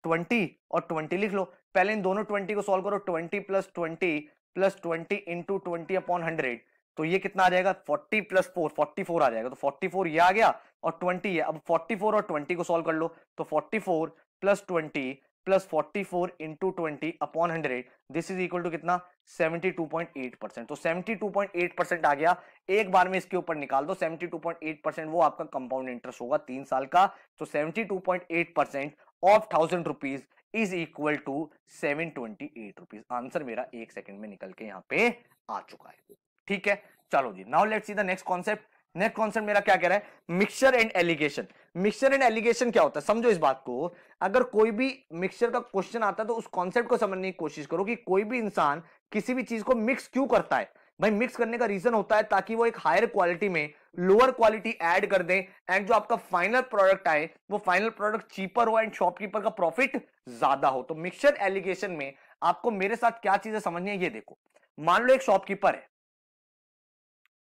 ट्वेंटी और ट्वेंटी लिख लो पहले इन दोनों ट्वेंटी को सोल्व करो twenty plus twenty plus twenty into twenty upon hundred तो ये कितना आ जाएगा forty plus four forty four आ जाएगा तो फोर्टी फोर ये आ गया और ट्वेंटी है अब फोर्टी फोर और ट्वेंटी को सोल्व कर लो तो forty four plus twenty plus forty four into twenty upon hundred this is equal to कितना seventy two point eight percent तो seventy two point eight percent आ गया एक बार में इसके ऊपर निकाल दो seventy two point eight percent वो आपका कंपाउंड इंटरेस्ट होगा तीन साल का तो seventy two point eight percent of thousand rupees is equal to seven twenty eight rupees answer मेरा एक सेकंड में निकल के यहाँ पे आ चुका है ठीक है चलो जी now let see the next concept next concept मेरा क्या कह रहा है mixture and alligation mixture and alligation क्या होता है समझो इस बात को अगर कोई भी मिक्सचर का क्वेश्चन आता है तो उस कॉन्सेप्ट को समझने की कोशिश करो कि कोई भी इंसान किसी भी चीज को मिक्स क्यों करता है भाई मिक्स करने का रीजन होता है ताकि वो एक हायर क्वालिटी में लोअर क्वालिटी ऐड कर दें एंड जो आपका फाइनल प्रोडक्ट आए वो फाइनल प्रोडक्ट चीपर हो एंड शॉपकीपर का प्रॉफिट ज्यादा हो तो मिक्सचर एलिगेशन में आपको मेरे साथ क्या चीजें समझनी है ये देखो मान लो एक शॉपकीपर है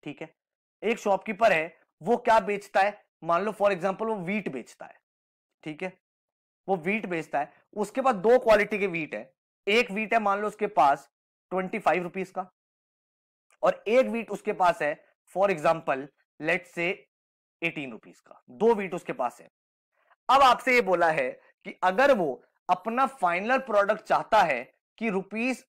ठीक है एक शॉपकीपर है वो क्या बेचता है मान लो फॉर एग्जाम्पल वो वीट बेचता है ठीक है वो वीट बेचता है उसके पास दो क्वालिटी के वीट है एक वीट है मान लो उसके पास ट्वेंटी फाइव रुपीज का और एक वीट उसके पास है for example let say eighteen rupees का दो वीट उसके पास है अब आपसे ये बोला है कि अगर वो अपना फाइनल प्रोडक्ट चाहता है कि रुपीज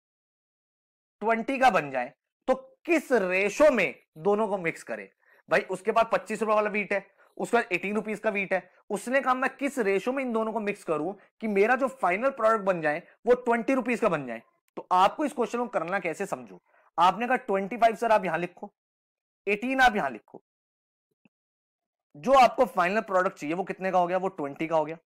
ट्वेंटी का बन जाए तो किस रेशो में दोनों को मिक्स करे भाई उसके पास पच्चीस रुपए वाला वीट है उसके पास एटीन रुपीज का वीट है उसने कहा मैं किस रेशो में इन दोनों को मिक्स करूं कि मेरा जो फाइनल प्रोडक्ट बन जाए वो ट्वेंटी रुपीज का बन जाए तो आपको इस क्वेश्चन को करना कैसे समझो आपने कहा ट्वेंटी फाइव सर आप यहां लिखो एटीन आप यहां लिखो जो आपको फाइनल प्रोडक्ट चाहिए वो कितने का हो गया वो ट्वेंटी का हो गया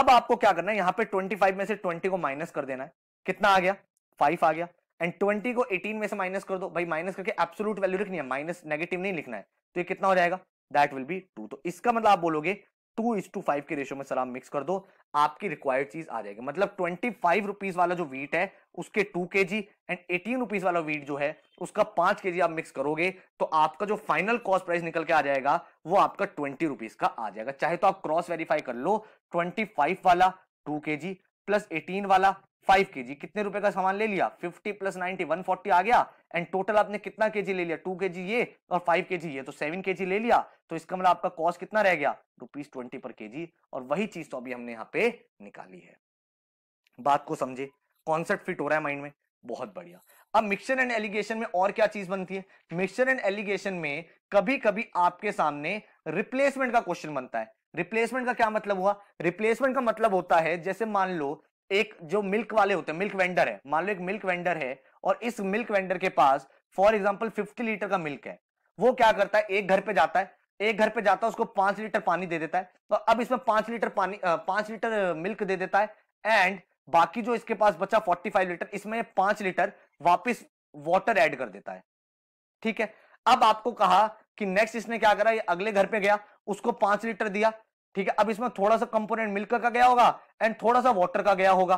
अब आपको क्या करना है यहाँ पे ट्वेंटी फाइव में से ट्वेंटी को माइनस कर देना है कितना आ गया फाइव आ गया एंड ट्वेंटी को एटीन में से माइनस कर दो भाई माइनस करके एब्सोलूट वैल्यू लिखनी है माइनस नेगेटिव नहीं लिखना है तो ये कितना हो जाएगा दैट विल बी टू तो इसका मतलब आप बोलोगे टू इज टू फाइव के रेशो में सर आप मिक्स कर दो आपकी रिक्वायर्ड चीज आ जाएगी मतलब ट्वेंटी फाइव रुपीज वाला जो वीट है उसके two K G and eighteen rupees वाला वीट जो है उसका पांच के जी आप मिक्स करोगे तो आपका जो फाइनल कॉस्ट प्राइस निकल के आ जाएगा वो आपका ट्वेंटी रुपीज का आ जाएगा चाहे तो आप क्रॉस वेरीफाई कर लो ट्वेंटी फाइव वाला two K G plus eighteen वाला 5 के जी कितने रुपए का सामान ले लिया फिफ्टी प्लस 90 वन फोर्टी आ गया एंड टोटल आपने कितना के जी ले लिया टू के जी ये और फाइव के जी ये तो सेवन के जी ले लिया तो इसका मतलब आपका कॉस्ट कितना रह गया रुपीज ट्वेंटी पर के जी और वही चीज तो अभी हमने यहाँ पे निकाली है बात को समझे कॉन्सेप्ट फिट हो रहा है माइंड में बहुत बढ़िया अब मिक्सचर एंड एलिगेशन में और क्या चीज बनती है मिक्सचर एंड एलिगेशन में कभी कभी आपके सामने रिप्लेसमेंट का क्वेश्चन बनता है रिप्लेसमेंट का क्या मतलब हुआ रिप्लेसमेंट का मतलब होता है जैसे मान लो एक जो मिल्क वाले होते हैं मिल्क वेंडर है मान लो एक मिल्क वेंडर है और इस मिल्क वेंडर के पास फॉर एग्जाम्पल फिफ्टी लीटर का मिल्क है वो क्या करता है एक घर पे जाता है एक घर पे जाता है उसको पांच लीटर पानी दे देता है तो अब इसमें पांच लीटर पानी पांच लीटर मिल्क दे देता है एंड बाकी जो इसके पास बचा फोर्टी फाइव लीटर इसमें पांच लीटर वापस वाटर ऐड कर देता है ठीक है अब आपको कहा कि नेक्स्ट इसने क्या करा ये अगले घर पे गया उसको पांच लीटर दिया ठीक है अब इसमें थोड़ा सा कंपोनेंट मिल्क का गया होगा एंड थोड़ा सा वाटर का गया होगा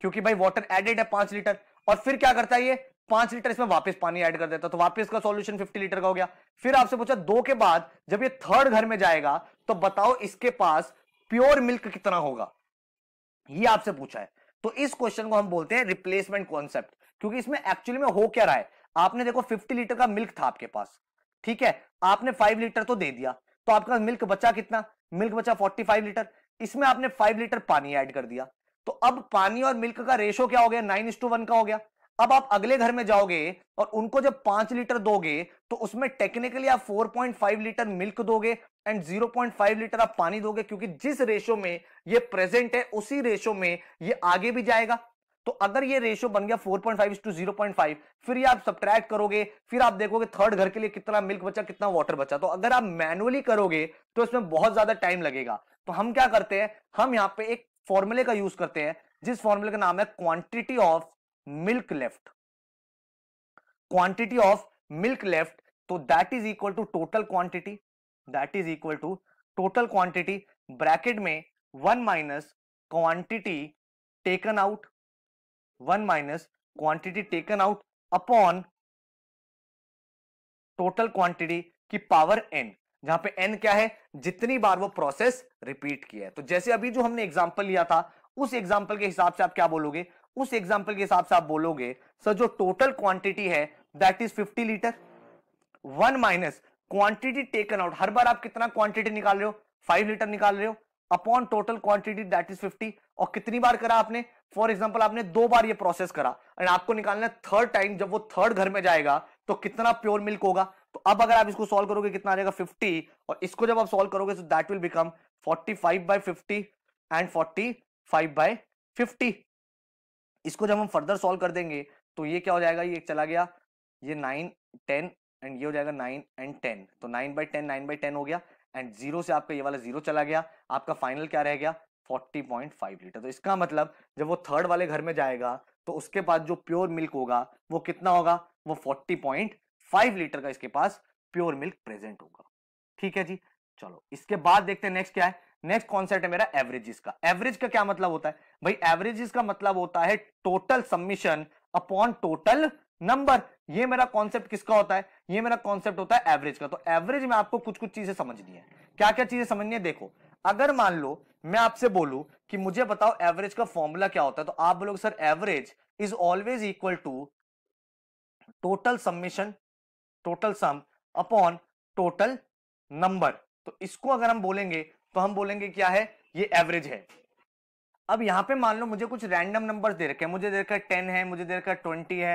क्योंकि भाई वाटर एडेड है पांच लीटर और फिर क्या करता है ये पांच लीटर इसमें वापस पानी ऐड कर देता तो वापस का सॉल्यूशन फिफ्टी लीटर का हो गया फिर आपसे पूछा दो के बाद जब ये थर्ड घर में जाएगा तो बताओ इसके पास प्योर मिल्क कितना होगा ये आपसे पूछा है तो इस क्वेश्चन को हम बोलते हैं रिप्लेसमेंट कॉन्सेप्ट क्योंकि इसमें एक्चुअली में हो क्या रहा है आपने देखो फिफ्टी लीटर का मिल्क था आपके पास ठीक है आपने फाइव लीटर तो दे दिया तो आपका मिल्क बचा कितना मिल्क बचा 45 लीटर इसमें आपने 5 लीटर पानी ऐड कर दिया तो अब पानी और मिल्क का रेशो क्या हो गया नाइन इस टू वन का हो गया अब आप अगले घर में जाओगे और उनको जब पांच लीटर दोगे तो उसमें टेक्निकली आप 4.5 लीटर मिल्क दोगे एंड 0.5 लीटर आप पानी दोगे क्योंकि जिस रेशो में ये प्रेजेंट है उसी रेशो में ये आगे भी जाएगा तो अगर ये रेशियो बन गया four point five to zero फिर ये आप सब्ट्रैक्ट करोगे फिर आप देखोगे थर्ड घर के लिए कितना मिल्क बचा कितना वाटर बचा तो अगर आप मैनुअली करोगे तो इसमें बहुत ज्यादा टाइम लगेगा तो हम क्या करते हैं हम यहाँ पे एक फॉर्मूले का यूज करते हैं जिस फॉर्मूले का नाम है quantity of milk left quantity of milk left तो that is equal to total quantity that is equal to total quantity bracket में one minus quantity taken out 1 minus quantity taken out upon total quantity की power n जहां पे n क्या है जितनी बार वो प्रोसेस रिपीट किया है तो जैसे अभी जो हमने एग्जांपल लिया था उस एग्जांपल के हिसाब से आप क्या बोलोगे उस एग्जांपल के हिसाब से आप बोलोगे सर जो टोटल क्वांटिटी है that is 50 litre one minus quantity taken out हर बार आप कितना क्वांटिटी निकाल रहे हो फाइव लीटर निकाल रहे हो upon total quantity that is fifty और कितनी बार करा आपने फॉर एग्जाम्पल आपने दो बार ये प्रोसेस करा एंड आपको निकालना है थर्ड टाइम जब वो थर्ड घर में जाएगा तो कितना प्योर मिल्क होगा तो अब अगर आप इसको सोल्व करोगे कितना आ जाएगा 50 और इसको जब आप सोल्व करोगे तो that will become forty five by fifty and forty five by fifty इसको जब हम फर्दर सोल्व कर देंगे तो ये क्या हो जाएगा ये चला गया ये नाइन टेन एंड ये हो जाएगा नाइन एंड टेन तो nine by ten nine by ten हो गया एंड जीरो से आपका ये वाला जीरो चला गया आपका फाइनल क्या रह गया 40.5 लीटर तो इसका मतलब जब वो थर्ड वाले घर में जाएगा तो उसके पास जो प्योर मिल्क होगा वो कितना होगा वो 40.5 लीटर का इसके पास प्योर मिल्क प्रेजेंट होगा ठीक है जी चलो इसके बाद देखते हैं नेक्स्ट क्या है नेक्स्ट कॉन्सेप्ट है मेरा एवरेजिस का एवरेज का क्या मतलब होता है भाई एवरेजिस का मतलब होता है total submission upon total number ये मेरा कॉन्सेप्ट किसका होता है ये मेरा कॉन्सेप्ट होता है एवरेज का तो एवरेज में आपको कुछ कुछ चीजें समझनी है क्या क्या चीजें समझनी है देखो अगर मान लो मैं आपसे बोलूं कि मुझे बताओ एवरेज का फॉर्मूला क्या होता है तो आप बोलोगे sir average is always equal to total submission total sum upon total number तो इसको अगर हम बोलेंगे तो हम बोलेंगे क्या है ये एवरेज है अब यहां पे मान लो मुझे कुछ रैंडम नंबर्स दे रखे हैं मुझे दे रखा टेन है मुझे दे रखा है ट्वेंटी है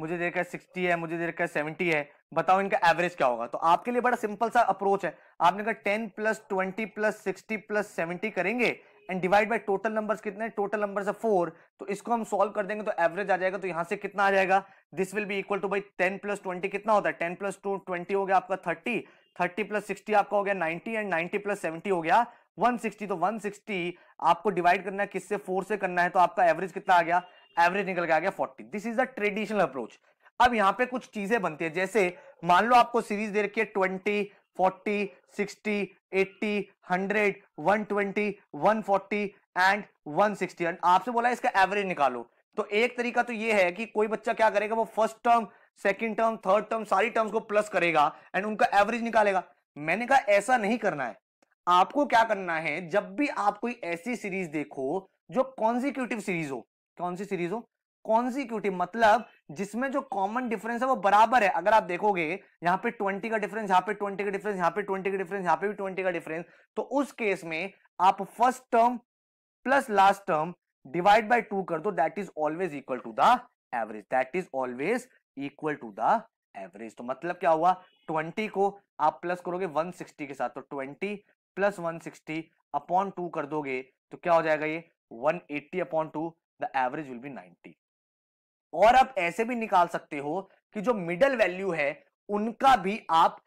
मुझे दे रखा है सिक्सटी है मुझे दे रखा है सेवेंटी है बताओ इनका एवरेज क्या होगा तो आपके लिए बड़ा सिंपल सा अप्रोच है आपने कहा ten plus twenty plus sixty plus seventy करेंगे and divide by total numbers कितने टोटल नंबर्स है फोर तो इसको हम सॉल्व कर देंगे तो एवरेज आ जाएगा तो यहाँ से कितना आ जाएगा this will be equal to by ten plus twenty कितना होता है टेन प्लस टू ट्वेंटी हो गया आपका थर्टी थर्टी प्लस सिक्सटी आपका हो गया ninety and ninety plus seventy हो गया 160 तो 160 आपको डिवाइड करना है किससे फोर से करना है तो आपका एवरेज कितना आ गया एवरेज निकल के आ गया forty this is the traditional approach अब यहां पे कुछ चीजें बनती है जैसे मान लो आपको सीरीज दे रखी है twenty forty sixty eighty hundred one twenty one forty and one sixty आपसे बोला इसका एवरेज निकालो तो एक तरीका तो ये है कि कोई बच्चा क्या करेगा वो first term second term third term सारी टर्म्स को प्लस करेगा एंड उनका एवरेज निकालेगा मैंने कहा ऐसा नहीं करना है आपको क्या करना है जब भी आप कोई ऐसी सीरीज देखो जो कॉन्जिक्यूटिव सीरीज हो कौन सी सीरीज हो कौन सी क्यूटी मतलब जिसमें जो कॉमन डिफरेंस है वो बराबर है अगर आप देखोगे यहाँ पे 20 का डिफरेंस यहाँ पे 20 का डिफरेंस यहाँ पे 20 का डिफरेंस यहाँ पे भी 20 का डिफरेंस तो उस केस में आप first term plus last term divide by two कर दो that is always equal to the average that is always equal to the average तो मतलब क्या हुआ 20 को आप प्लस करोगे 160 के साथ तो 20 प्लस 160 अपॉन टू कर दोगे तो क्या हो जाएगा ये 180 upon two the average will be 90 और आप ऐसे भी निकाल सकते हो कि जो मिडल वैल्यू है उनका भी आप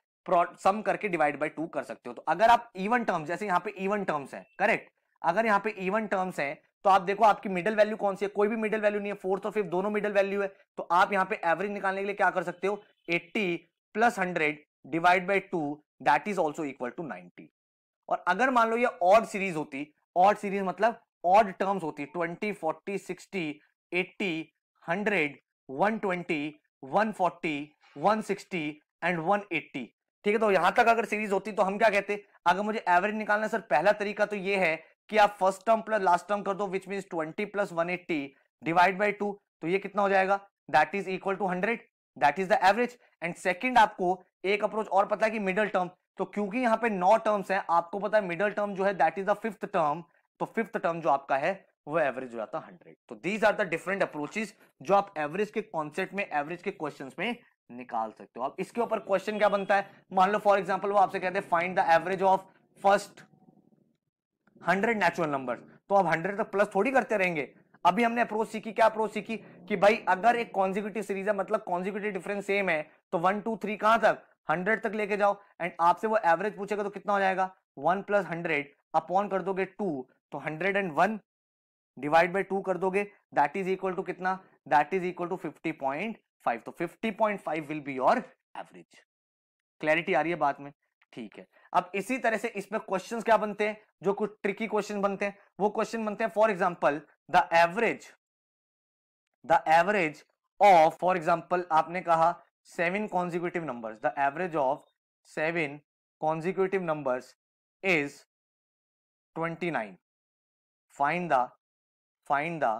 सम करके डिवाइड बाय टू कर सकते हो तो अगर आप इवन टर्म्स जैसे यहाँ पे इवन टर्म्स है करेक्ट अगर यहाँ पे इवन टर्म्स है तो आप देखो आपकी मिडिल वैल्यू कौन सी है कोई भी मिडिल वैल्यू नहीं है फोर्थ और फिफ्थ दोनों मिडिल वैल्यू है तो आप यहाँ पे एवरेज निकालने के लिए क्या कर सकते हो 80 plus hundred divide by two that is also equal to 90 और अगर मान लो ये ऑड सीरीज होती ऑड सीरीज मतलब ऑड टर्म्स होती twenty forty sixty eighty hundred one twenty one forty one sixty and one eighty ठीक है तो यहां तक अगर सीरीज होती तो हम क्या कहते अगर मुझे एवरेज निकालना है सर पहला तरीका तो ये है कि आप first term plus last term कर दो which mean twenty plus one eighty divide by two तो ये कितना हो जाएगा that is equal to hundred that is the average and second आपको एक अप्रोच और पता है कि मिडल टर्म तो क्योंकि यहाँ पे नौ टर्म्स हैं आपको पता है मिडल टर्म जो है that is the fifth term तो फिफ्थ टर्म जो आपका है वो एवरेज हो जाता है हंड्रेड तो these are the different approaches जो आप एवरेज के कॉन्सेप्ट में एवरेज के क्वेश्चन में निकाल सकते हो आप इसके ऊपर क्वेश्चन क्या बनता है मान लो फॉर एग्जाम्पल वो आपसे कहते हैं find the average of first hundred natural number तो आप हंड्रेड तक प्लस थोड़ी करते रहेंगे अभी हमने अप्रोच सीखी क्या अप्रोच सीखी कि भाई अगर एक कॉन्जिक्यूटिव सीरीज है मतलब कॉन्जिक्यूटिव डिफरेंस सेम है तो वन टू थ्री कहां तक हंड्रेड तक लेके जाओ एंड आपसे वो एवरेज पूछेगा तो कितना हो जाएगा वन प्लस हंड्रेड अपॉन कर दोगे टू तो hundred and one divide by two कर दोगे दैट इज इक्वल टू कितना that is equal to fifty point five तो fifty point five will be your average clarity आ रही है बात में ठीक है अब इसी तरह से इसमें क्वेश्चन क्या बनते हैं जो कुछ ट्रिकी क्वेश्चन बनते हैं वो क्वेश्चन बनते हैं for example the average the average of for example आपने कहा seven consecutive number the average of seven consecutive numbers is 29 find the find the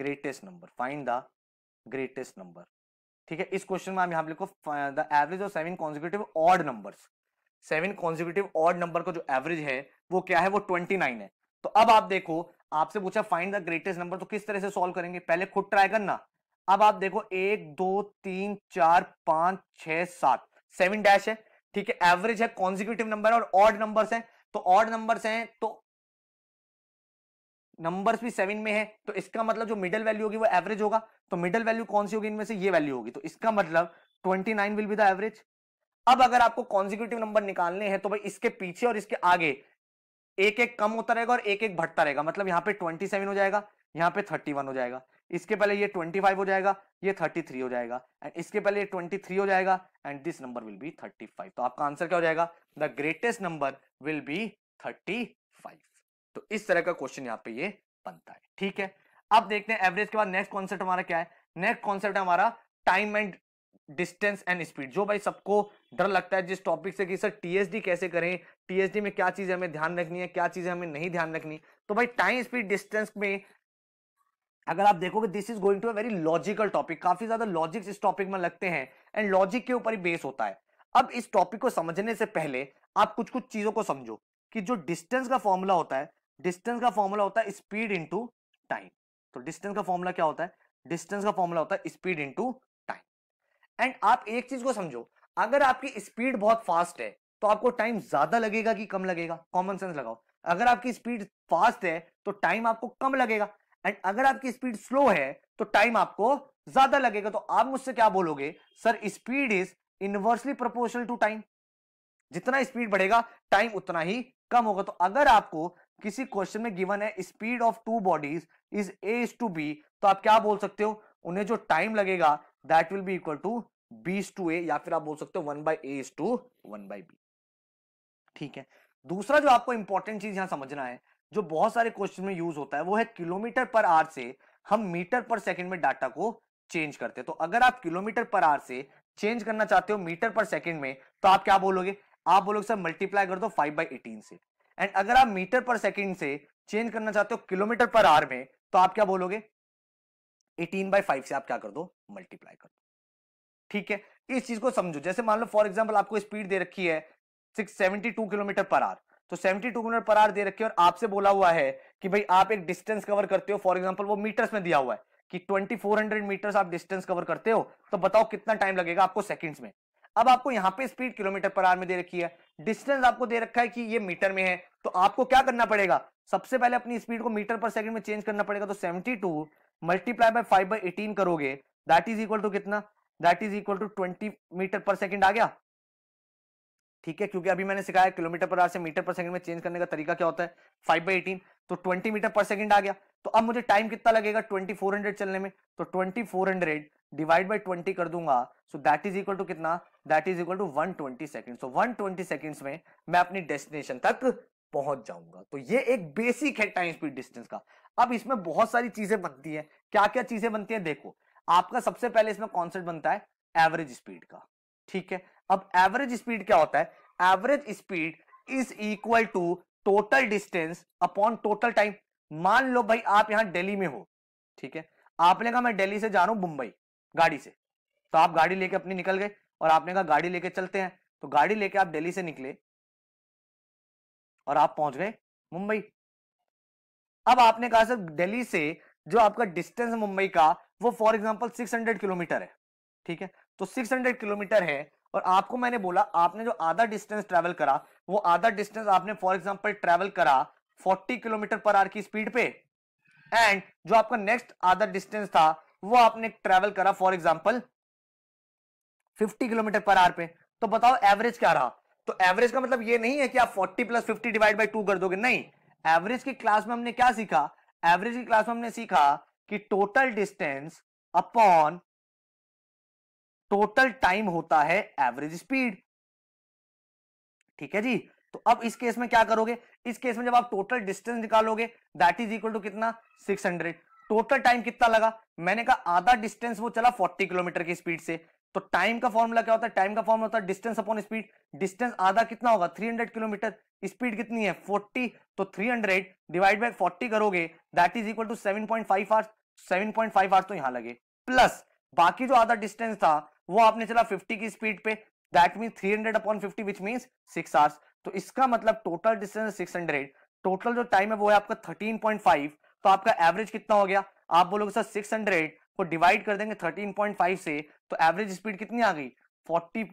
greatest number find the greatest number ठीक है इस क्वेश्चन में हम यहां लोग को the average of seven consecutive odd numbers seven consecutive odd number का जो एवरेज है वो क्या है वो ट्वेंटी नाइन है तो अब आप देखो आपसे पूछा फाइंड द ग्रेटेस्ट नंबर तो किस तरह से सॉल्व करेंगे पहले खुद ट्राई करना अब आप देखो एक दो तीन चार पांच छह सात सेवन डैश है ठीक है एवरेज है कॉन्जिक्यूटिव नंबर और ऑड नंबर्स है तो ऑड नंबर्स हैं तो नंबर्स भी सेवन में है तो इसका मतलब जो मिडल वैल्यू होगी वो एवरेज होगा तो मिडल वैल्यू कौन सी होगी इनमें से ये वैल्यू होगी तो इसका मतलब twenty nine will be the average अब अगर आपको कॉन्जिक्यूटिव नंबर निकालने हैं तो भाई इसके पीछे और इसके आगे एक एक कम होता रहेगा और एक एक बढ़ता रहेगा मतलब यहाँ पे ट्वेंटी सेवन हो जाएगा यहाँ पे थर्टी वन हो जाएगा इसके पहले ये ट्वेंटी फाइव हो जाएगा ये थर्टी थ्री हो जाएगा एंड इसके पहले ये ट्वेंटी थ्री हो जाएगा and this number will be thirty five तो आपका आंसर क्या हो जाएगा the greatest number will be thirty five तो इस तरह का क्वेश्चन यहाँ पे ये बनता है ठीक है अब देखते हैं एवरेज के बाद नेक्स्ट कॉन्सेप्ट हमारा क्या है नेक्स्ट कॉन्सेप्ट है हमारा time and distance and speed जो भाई सबको डर लगता है जिस टॉपिक से कि सर टीएसडी कैसे करें टीएसडी में क्या चीजें हमें ध्यान रखनी है क्या चीजें हमें नहीं ध्यान रखनी तो भाई टाइम स्पीड डिस्टेंस में अगर आप देखोगे this is going to a very logical topic काफी ज्यादा लॉजिक्स इस टॉपिक में लगते हैं एंड लॉजिक के ऊपर ही बेस होता है अब इस टॉपिक को समझने से पहले आप कुछ कुछ चीजों को समझो कि जो डिस्टेंस का फॉर्मूला होता है डिस्टेंस का फॉर्मूला होता है स्पीड इंटू टाइम तो डिस्टेंस का फॉर्मूला क्या होता है डिस्टेंस का फॉर्मूला होता है स्पीड इंटू टाइम एंड आप एक चीज को समझो अगर आपकी स्पीड बहुत फास्ट है तो आपको टाइम ज्यादा लगेगा कि कम लगेगा कॉमन सेंस लगाओ अगर आपकी स्पीड फास्ट है तो टाइम आपको कम लगेगा एंड अगर आपकी स्पीड स्लो है तो टाइम आपको ज्यादा लगेगा तो आप मुझसे क्या बोलोगे sir speed is inversely proportional to time जितना स्पीड बढ़ेगा टाइम उतना ही कम होगा तो अगर आपको किसी क्वेश्चन में गिवन है speed of two bodies is A is to B तो आप क्या बोल सकते हो उन्हें जो टाइम लगेगा that will be equal to B to A या फिर आप बोल सकते हो one by A is to one by B ठीक है दूसरा जो आपको इंपॉर्टेंट चीज यहां समझना है जो बहुत सारे क्वेश्चन में यूज होता है वो है किलोमीटर पर आर से हम मीटर पर सेकंड में डाटा को चेंज करते हैं तो अगर आप किलोमीटर पर आर से चेंज करना चाहते हो मीटर पर सेकंड में तो आप क्या बोलोगे आप बोलोगे सर मल्टीप्लाई कर दो फाइव बाई एटीन से एंड अगर आप मीटर पर सेकेंड से चेंज करना चाहते हो किलोमीटर पर आर में तो आप क्या बोलोगे 18 बाई फाइव से आप क्या कर दो मल्टीप्लाई कर दो ठीक है इस चीज को समझो जैसे मान लो फॉर एग्जाम्पल आपको स्पीड दे रखी है सिक्स सेवेंटी टू किलोमीटर पर आर तो 72 किलोमीटर पर आर दे रखी है और आपसे बोला हुआ है कि भाई आप एक डिस्टेंस कवर करते हो फॉर एग्जाम्पल वो मीटर्स में दिया हुआ है कि 2400 मीटर्स आप डिस्टेंस कवर करते हो तो बताओ कितना टाइम लगेगा आपको सेकंड्स में अब आपको यहाँ पे स्पीड किलोमीटर पर आर में दे रखी है डिस्टेंस आपको दे रखा है कि ये मीटर में है तो आपको क्या करना पड़ेगा सबसे पहले अपनी स्पीड को मीटर पर सेकंड में चेंज करना पड़ेगा तो 72 two multiply by five by eighteen करोगे दैट इज इक्वल टू कितना that is equal to twenty metre per second आ गया ठीक है क्योंकि अभी मैंने सिखाया किलोमीटर पर आर से मीटर पर सेकंड में चेंज करने का तरीका क्या होता है फाइव बाई एटीन तो 20 मीटर पर सेकेंड आ गया तो अब मुझे टाइम कितना लगेगा 2400 चलने में तो 2400 डिवाइड बाय 20 कर दूंगा so that is equal to कितना that is equal to 120 twenty second so one twenty seconds में मैं अपनी डेस्टिनेशन तक पहुंच जाऊंगा तो ये एक बेसिक है टाइम स्पीड डिस्टेंस का अब इसमें बहुत सारी चीजें बनती है क्या क्या चीजें बनती है देखो आपका सबसे पहले इसमें कॉन्सेप्ट बनता है एवरेज स्पीड का ठीक है अब एवरेज स्पीड क्या होता है average speed is equal to total distance upon total time मान लो भाई आप यहां दिल्ली में हो ठीक है आपने कहा मैं दिल्ली से जा रहा हूं मुंबई गाड़ी से तो आप गाड़ी लेके अपनी निकल गए और आपने कहा गाड़ी लेके चलते हैं तो गाड़ी लेके आप दिल्ली से निकले और आप पहुंच गए मुंबई अब आपने कहा सर दिल्ली से जो आपका डिस्टेंस मुंबई का वो फॉर एग्जाम्पल 600 किलोमीटर है ठीक है तो 600 किलोमीटर है और आपको मैंने बोला आपने जो आधा डिस्टेंस ट्रेवल करा वो आधा डिस्टेंस आपने फॉर एग्जाम्पल ट्रेवल करा 40 किलोमीटर पर आर की स्पीड पे एंड जो आपका नेक्स्ट आधा डिस्टेंस था वो आपने ट्रेवल करा फॉर एग्जाम्पल 50 किलोमीटर पर आर पे तो बताओ एवरेज क्या रहा तो एवरेज का मतलब ये नहीं है कि आप 40 प्लस 50 डिवाइड बाय 2 कर दोगे नहीं एवरेज की क्लास में हमने क्या सीखा एवरेज की क्लास में हमने सीखा कि total distance upon total time होता है एवरेज स्पीड ठीक है जी तो अब इस केस में क्या करोगे इस केस में जब आप टोटल डिस्टेंस निकालोगे दैट इज इक्वल टू कितना 600 टोटल टाइम कितना लगा मैंने कहा आधा डिस्टेंस वो चला 40 किलोमीटर की स्पीड से तो टाइम का फॉर्मूला क्या होता है टाइम का फॉर्मूला होता है डिस्टेंस अपॉन स्पीड डिस्टेंस आधा कितना होगा 300 किलोमीटर स्पीड कितनी है 40 तो 300 डिवाइड बाई फोर्टी करोगे that is equal to seven point hours seven point तो यहां लगे प्लस बाकी जो आधा डिस्टेंस था वो आपने चला 50 की स्पीड पे that mean 300 hundred upon fifty which mean six hours तो इसका मतलब टोटल डिस्टेंस सिक्स टोटल जो टाइम है वो है आपका थर्टीन तो आपका एवरेज कितना हो गया आप बोलोगे सर सिक्स को डिवाइड कर देंगे थर्टीन से तो एवरेज स्पीड कितनी आ गई forty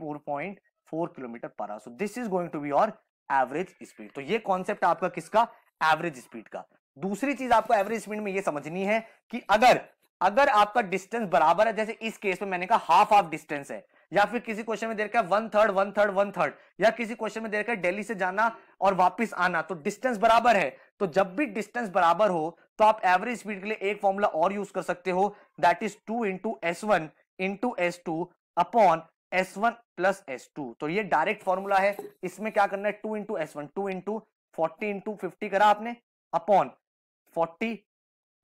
four kilometre per hour so this is going to be your average speed तो ये कॉन्सेप्ट आपका किसका एवरेज स्पीड का दूसरी चीज आपको एवरेज स्पीड में ये समझनी है कि अगर अगर आपका डिस्टेंस बराबर है जैसे इस केस में मैंने कहा हाफ हाफ डिस्टेंस है या फिर किसी क्वेश्चन में दे रखा है one third one third one third या किसी क्वेश्चन में दे रखा है दिल्ली से जाना और वापस आना तो डिस्टेंस बराबर है तो जब भी डिस्टेंस बराबर हो तो आप एवरेज स्पीड के लिए एक फॉर्मूला और यूज कर सकते हो that is two into S one into S two upon S one plus S two तो ये डायरेक्ट फॉर्मूला है इसमें क्या करना है two into S one two into forty into fifty करा आपने अपॉन फोर्टी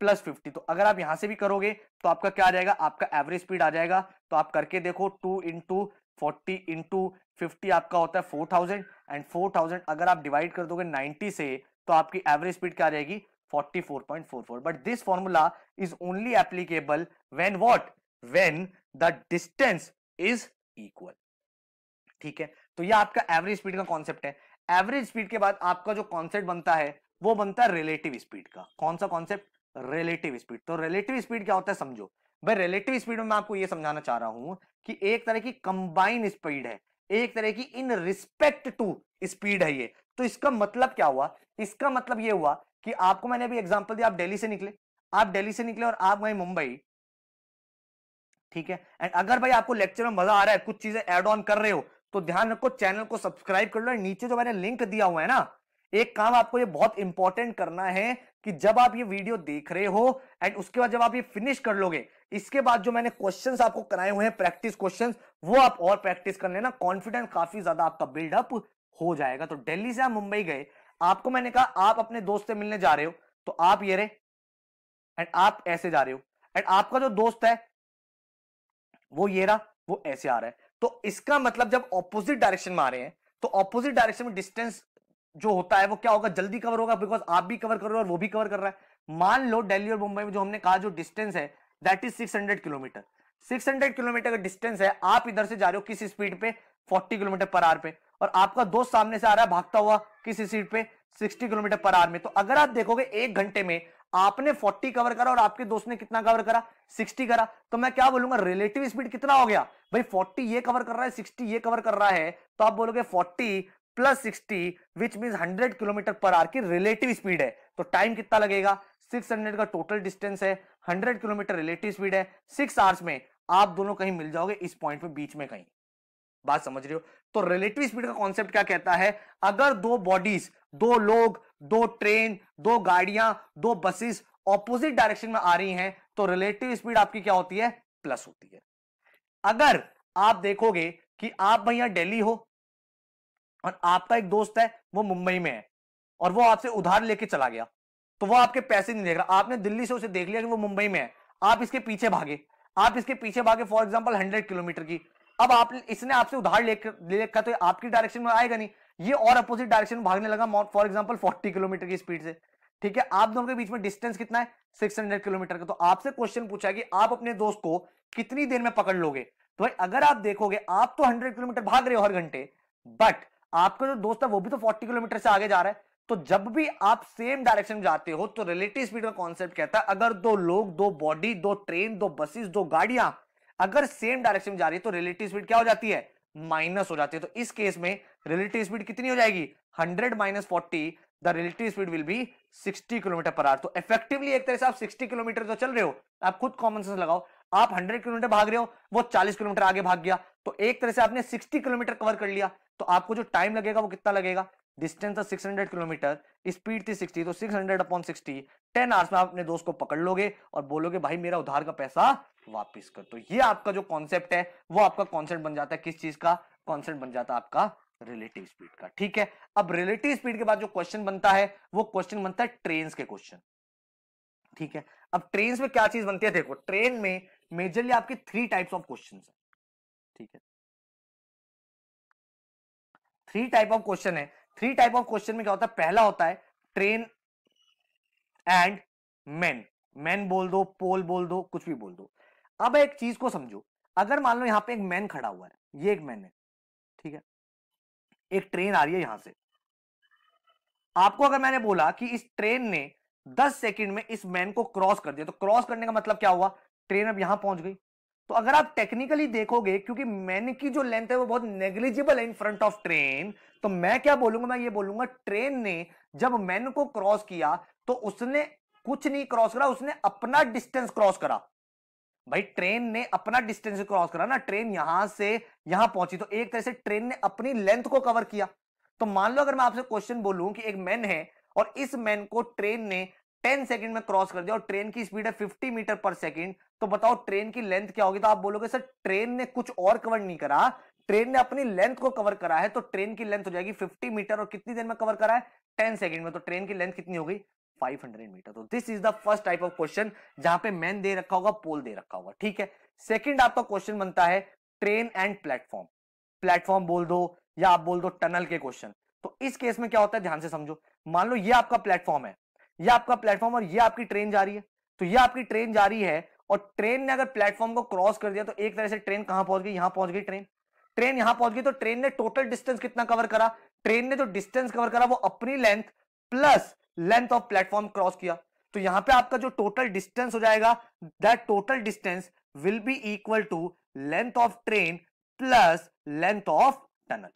प्लस फिफ्टी तो अगर आप यहां से भी करोगे तो आपका क्या आ जाएगा आपका एवरेज स्पीड आ जाएगा तो आप करके देखो two into forty into fifty आपका होता है four thousand and four thousand अगर आप डिवाइड कर दोगे नाइनटी से तो आपकी एवरेज स्पीड क्या आ जाएगी forty four point four four but this formula is only applicable when what when the distance is equal ठीक है तो ये आपका एवरेज स्पीड का कॉन्सेप्ट है एवरेज स्पीड के बाद आपका जो कॉन्सेप्ट बनता है वो बनता है रिलेटिव स्पीड का कौन सा कॉन्सेप्ट रिलेटिव स्पीड तो रिलेटिव स्पीड क्या होता है समझो भाई रिलेटिव स्पीड में मैं आपको यह समझाना चाह रहा हूं कि एक तरह की कंबाइन स्पीड है एक तरह की इन रिस्पेक्ट टू स्पीड है ये तो इसका मतलब क्या हुआ इसका मतलब ये हुआ कि आपको मैंने अभी एग्जाम्पल दिया आप दिल्ली से निकले आप दिल्ली से निकले और आप गए मुंबई ठीक है एंड अगर भाई आपको लेक्चर में मजा आ रहा है कुछ चीजें एड ऑन कर रहे हो तो ध्यान रखो चैनल को सब्सक्राइब कर लो नीचे जो मैंने लिंक दिया हुआ है ना एक काम आपको ये बहुत इंपॉर्टेंट करना है कि जब आप ये वीडियो देख रहे हो एंड उसके बाद जब आप ये फिनिश कर लोगे इसके बाद जो मैंने क्वेश्चंस आपको कराए हुए हैं प्रैक्टिस क्वेश्चंस वो आप और प्रैक्टिस कर लेना कॉन्फिडेंस काफी ज्यादा आपका बिल्डअप हो जाएगा तो दिल्ली से आप मुंबई गए आपको मैंने कहा आप अपने दोस्त से मिलने जा रहे हो तो आप ये रहे एंड आप ऐसे जा रहे हो एंड आपका जो दोस्त है वो ये रहा वो ऐसे आ रहा है तो इसका मतलब जब ऑपोजिट डायरेक्शन में आ रहे हैं तो ऑपोजिट डायरेक्शन में डिस्टेंस जो होता है वो क्या होगा जल्दी कवर होगा बिकॉज आप भी कवर कर और वो भी कवर कर रहा है मान लो दिल्ली और मुंबई में जो हमने कहा जो डिस्टेंस है दैट इज 600 किलोमीटर 600 किलोमीटर का डिस्टेंस है आप इधर से जा रहे हो किस स्पीड पे 40 किलोमीटर पर आर पे और आपका दोस्त सामने से आ रहा है भागता हुआ किस स्पीड पे सिक्सटी किलोमीटर पर आर में तो अगर आप देखोगे एक घंटे में आपने फोर्टी कवर करा और आपके दोस्त ने कितना कवर करा सिक्सटी करा तो मैं क्या बोलूंगा रिलेटिव स्पीड कितना हो गया भाई 40 ये कवर कर रहा है 60 ये कवर कर रहा है तो आप बोलोगे 40 plus sixty which mean hundred kilometre पर आर की रिलेटिव स्पीड है तो टाइम कितना लगेगा सिक्स हंड्रेड का टोटल डिस्टेंस है हंड्रेड किलोमीटर रिलेटिव स्पीड है सिक्स आवर्स में आप दोनों कहीं मिल जाओगे इस पॉइंट में बीच में कहीं बात समझ रहे हो तो रिलेटिव स्पीड का कॉन्सेप्ट क्या कहता है अगर दो बॉडीज दो लोग दो ट्रेन दो गाड़ियां दो बसेस ऑपोजिट डायरेक्शन में आ रही हैं तो रिलेटिव स्पीड आपकी क्या होती है प्लस होती है अगर आप देखोगे कि आप भैया दिल्ली हो और आपका एक दोस्त है वो मुंबई में है और वो आपसे उधार लेके चला गया तो वो आपके पैसे नहीं देख रहा आपने दिल्ली से उसे देख लिया कि वो मुंबई में है आप इसके पीछे भागे आप इसके पीछे भागे फॉर एग्जाम्पल हंड्रेड किलोमीटर की अब आप इसने आपसे उधार लेकर रखा तो आपकी डायरेक्शन में आएगा नहीं ये और अपोजिट डायरेक्शन में भागने लगा फॉर एग्जाम्पल फोर्टी किलोमीटर की स्पीड से ठीक है आप दोनों के बीच में डिस्टेंस कितना है सिक्स हंड्रेड किलोमीटर का तो आपसे क्वेश्चन पूछा कि आप अपने दोस्त को कितनी देर में पकड़ लोगे तो भाई अगर आप देखोगे आप तो हंड्रेड किलोमीटर भाग रहे हो हर घंटे बट आपका जो दोस्त है वो भी तो फोर्टी किलोमीटर से आगे जा रहा है तो जब भी आप सेम डायरेक्शन जाते हो तो रिलेटिव स्पीड का कॉन्सेप्ट कहता है अगर दो लोग दो बॉडी दो ट्रेन दो बसेस दो गाड़ियां अगर सेम डायरेक्शन में जा रही है तो रिलेटिव स्पीड क्या हो जाती है माइनस हो जाती है तो इस केस में रिलेटिव स्पीड कितनी हो जाएगी hundred minus forty the relative speed will be sixty kilometre पर आर तो इफेक्टिवली एक तरह से आप सिक्सटी किलोमीटर तो चल रहे हो आप खुद कॉमन सेंस लगाओ आप हंड्रेड किलोमीटर भाग रहे हो वो चालीस किलोमीटर आगे भाग गया तो एक तरह से आपने 60 किलोमीटर कवर कर लिया तो आपको जो टाइम लगेगा वो कितना लगेगा डिस्टेंस था 600 किलोमीटर स्पीड थी 60 तो 600 hundred upon sixty ten hours में आप अपने दोस्त को पकड़ लोगे और बोलोगे भाई मेरा उधार का पैसा वापस कर तो ये आपका जो कॉन्सेप्ट है वो आपका कॉन्सेप्ट बन जाता है किस चीज का कॉन्सेप्ट बन जाता है आपका रिलेटिव स्पीड का ठीक है अब रिलेटिव स्पीड के बाद जो क्वेश्चन बनता है वो क्वेश्चन बनता है ट्रेन के क्वेश्चन ठीक है अब ट्रेन में क्या चीज बनती है देखो ट्रेन में मेजरली आपके थ्री टाइप्स ऑफ क्वेश्चन है ठीक है थ्री टाइप ऑफ क्वेश्चन है थ्री टाइप ऑफ क्वेश्चन में क्या होता है पहला होता है ट्रेन एंड मैन मैन बोल दो पोल बोल दो कुछ भी बोल दो अब एक चीज को समझो अगर मान लो यहां पे एक मैन खड़ा हुआ है ये एक मैन है ठीक है एक ट्रेन आ रही है यहां से आपको अगर मैंने बोला कि इस ट्रेन ने 10 सेकंड में इस मैन को क्रॉस कर दिया तो क्रॉस करने का मतलब क्या हुआ ट्रेन अब यहां पहुंच गई तो अगर आप टेक्निकली देखोगे क्योंकि मैन की जो लेंथ है वो बहुत नेग्लिजिबल है इन फ्रंट ऑफ ट्रेन तो मैं क्या बोलूंगा मैं ये बोलूंगा ट्रेन ने जब मैन को क्रॉस किया तो उसने कुछ नहीं क्रॉस करा उसने अपना डिस्टेंस क्रॉस करा भाई ट्रेन ने अपना डिस्टेंस क्रॉस करा ना ट्रेन यहां से यहां पहुंची तो एक तरह से ट्रेन ने अपनी लेंथ को कवर किया तो मान लो अगर मैं आपसे क्वेश्चन बोलूं कि एक मैन है और इस मैन को ट्रेन ने टेन सेकंड में क्रॉस कर दिया और ट्रेन की स्पीड है फिफ्टी मीटर पर सेकंड तो बताओ ट्रेन की लेंथ क्या होगी तो आप बोलोगे सर ट्रेन ने कुछ और कवर नहीं करा ट्रेन ने अपनी लेंथ को कवर करा है तो ट्रेन की लेंथ हो जाएगी फिफ्टी मीटर और कितनी देर में कवर करा है टेन सेकंड में तो ट्रेन की लेंथ कितनी होगी 500 मीटर तो this is the first type of question जहां पे मैन दे रखा होगा पोल दे रखा होगा ठीक है सेकंड आपका क्वेश्चन बनता है ट्रेन एंड प्लेटफॉर्म प्लेटफॉर्म बोल दो या आप बोल दो टनल के क्वेश्चन तो इस केस में क्या होता है ध्यान से समझो मान लो ये आपका प्लेटफॉर्म है ये आपका प्लेटफॉर्म और ये आपकी ट्रेन जा रही है तो ये आपकी ट्रेन जा रही है और ट्रेन ने अगर प्लेटफॉर्म को क्रॉस कर दिया तो एक तरह से ट्रेन कहां पहुंच गई यहां पहुंच गई ट्रेन ट्रेन यहां पहुंच गई तो ट्रेन ने टोटल डिस्टेंस कितना कवर करा ट्रेन ने जो डिस्टेंस कवर करा वो अपनी length plus length of platform cross किया तो यहां पे आपका जो टोटल डिस्टेंस हो जाएगा that total distance will be equal to length of train plus length of tunnel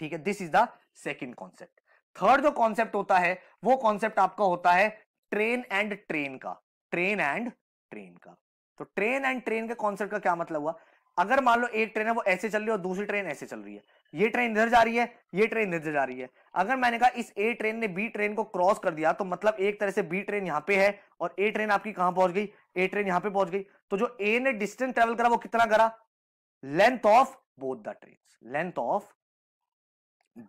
ठीक है this is the second concept third जो कॉन्सेप्ट होता है वो कॉन्सेप्ट आपका होता है ट्रेन एंड ट्रेन का ट्रेन एंड ट्रेन का तो ट्रेन एंड ट्रेन के कॉन्सेप्ट का क्या मतलब हुआ अगर मान लो एक ट्रेन है वो ऐसे चल रही है और दूसरी ट्रेन ऐसे चल रही है ये ट्रेन इधर जा रही है ये ट्रेन इधर जा रही है अगर मैंने कहा इस ए ट्रेन ने बी ट्रेन को क्रॉस कर दिया तो मतलब एक तरह से बी ट्रेन यहाँ पे है और ए ट्रेन आपकी कहां पहुंच गई ए ट्रेन यहां पे पहुंच गई तो जो ए ने डिस्टेंस ट्रेवल करा वो कितना करा length of both the train length of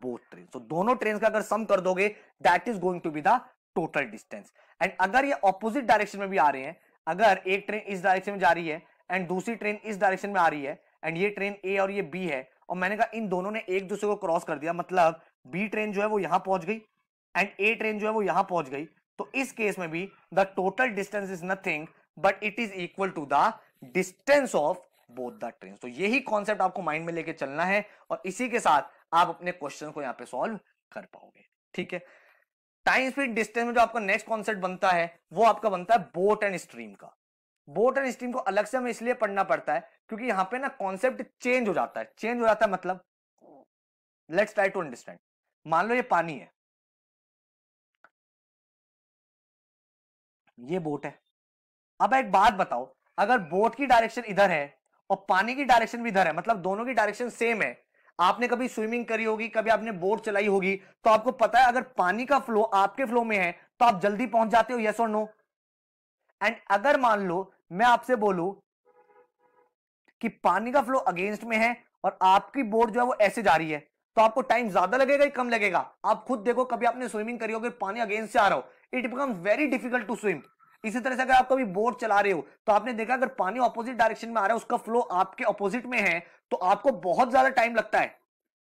both train so दोनों ट्रेन का अगर सम कर दोगे that is going to be the total distance and अगर ये ऑपोजिट डायरेक्शन में भी आ रहे हैं अगर एक ट्रेन इस डायरेक्शन में जा रही है एंड दूसरी ट्रेन इस डायरेक्शन में आ रही है एंड ये ट्रेन ए और ये बी है और मैंने कहा इन दोनों ने एक दूसरे को क्रॉस कर दिया मतलब बी ट्रेन जो है वो यहां पहुंच गई एंड ए ट्रेन जो है वो यहां पहुंच गई तो इस केस में भी the total distance is nothing but it is equal to the distance of both the train तो यही कॉन्सेप्ट आपको माइंड में लेके चलना है और इसी के साथ आप अपने क्वेश्चन को यहाँ पे सॉल्व कर पाओगे ठीक है टाइम स्पीड डिस्टेंस में जो आपका नेक्स्ट कॉन्सेप्ट बनता है वो आपका बनता है बोट एंड स्ट्रीम का बोट एंड स्ट्रीम को अलग से हमें इसलिए पढ़ना पड़ता है क्योंकि यहाँ पे ना कॉन्सेप्ट चेंज हो जाता है चेंज हो जाता है मतलब लेट्स ट्राई टू अंडरस्टैंड मान लो ये पानी है ये बोट है अब एक बात बताओ अगर बोट की डायरेक्शन इधर है और पानी की डायरेक्शन भी इधर है मतलब दोनों की डायरेक्शन सेम है आपने कभी स्विमिंग करी होगी कभी आपने बोट चलाई होगी तो आपको पता है अगर पानी का फ्लो आपके फ्लो में है तो आप जल्दी पहुंच जाते हो यस और नो एंड अगर मान लो मैं आपसे बोलू कि पानी का फ्लो अगेंस्ट में है और आपकी बोट जो है वो ऐसे जा रही है तो आपको टाइम ज्यादा लगेगा कम लगेगा आप खुद देखो कभी आपने स्विमिंग करी होगी पानी अगेंस्ट से आ रहा हो it become very difficult to swim इसी तरह से अगर आप कभी बोट चला रहे हो तो आपने देखा अगर पानी ऑपोजिट डायरेक्शन में आ रहा है उसका फ्लो आपके ऑपोजिट में है तो आपको बहुत ज्यादा टाइम लगता है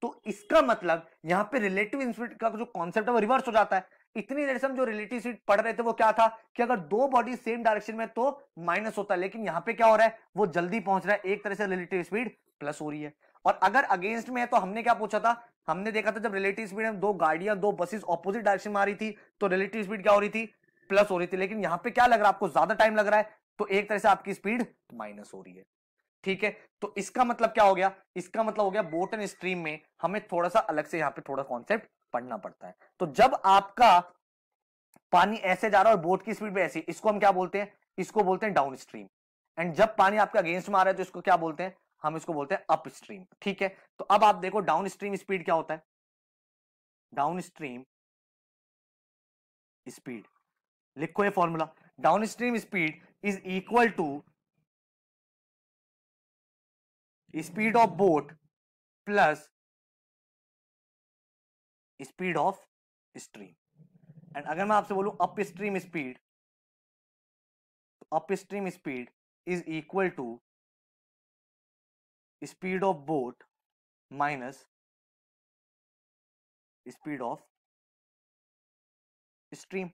तो इसका मतलब यहाँ पे रिलेटिव स्पीड का जो कॉन्सेप्ट है वो रिवर्स हो जाता है इतनी देर से हम जो रिलेटिव स्पीड पढ़ रहे थे वो क्या था कि अगर दो बॉडी सेम डायरेक्शन में तो माइनस होता है लेकिन यहाँ पे क्या हो रहा है वो जल्दी पहुंच रहा है एक तरह से रिलेटिव स्पीड प्लस हो रही है और अगर अगेंस्ट में है तो हमने क्या पूछा था हमने देखा था जब रिलेटिव स्पीड में दो गाड़ियां दो बसेस ऑपोजिट डायरेक्शन में आ रही थी तो रिलेटिव स्पीड क्या हो रही थी प्लस हो रही थी लेकिन यहां पे क्या लग रहा है आपको ज्यादा टाइम लग रहा है तो एक तरह से आपकी स्पीड माइनस हो रही है ठीक है तो इसका मतलब क्या हो गया इसका मतलब हो गया बोट एंड स्ट्रीम में हमें थोड़ा सा अलग से यहाँ पे थोड़ा कॉन्सेप्ट पढ़ना पड़ता है तो जब आपका पानी ऐसे जा रहा है और बोट की स्पीड भी ऐसी इसको हम क्या बोलते हैं इसको बोलते हैं डाउन स्ट्रीम एंड जब पानी आपके अगेंस्ट में आ रहा है तो इसको क्या बोलते हैं हम इसको बोलते हैं अप स्ट्रीम ठीक है तो अब आप देखो डाउन स्ट्रीम स्पीड क्या होता है डाउन स्ट्रीम स्पीड लिखो ये formula downstream speed is equal to speed of boat plus speed of stream and अगर मैं आपसे बोलूं upstream speed upstream speed is equal to speed of boat minus speed of stream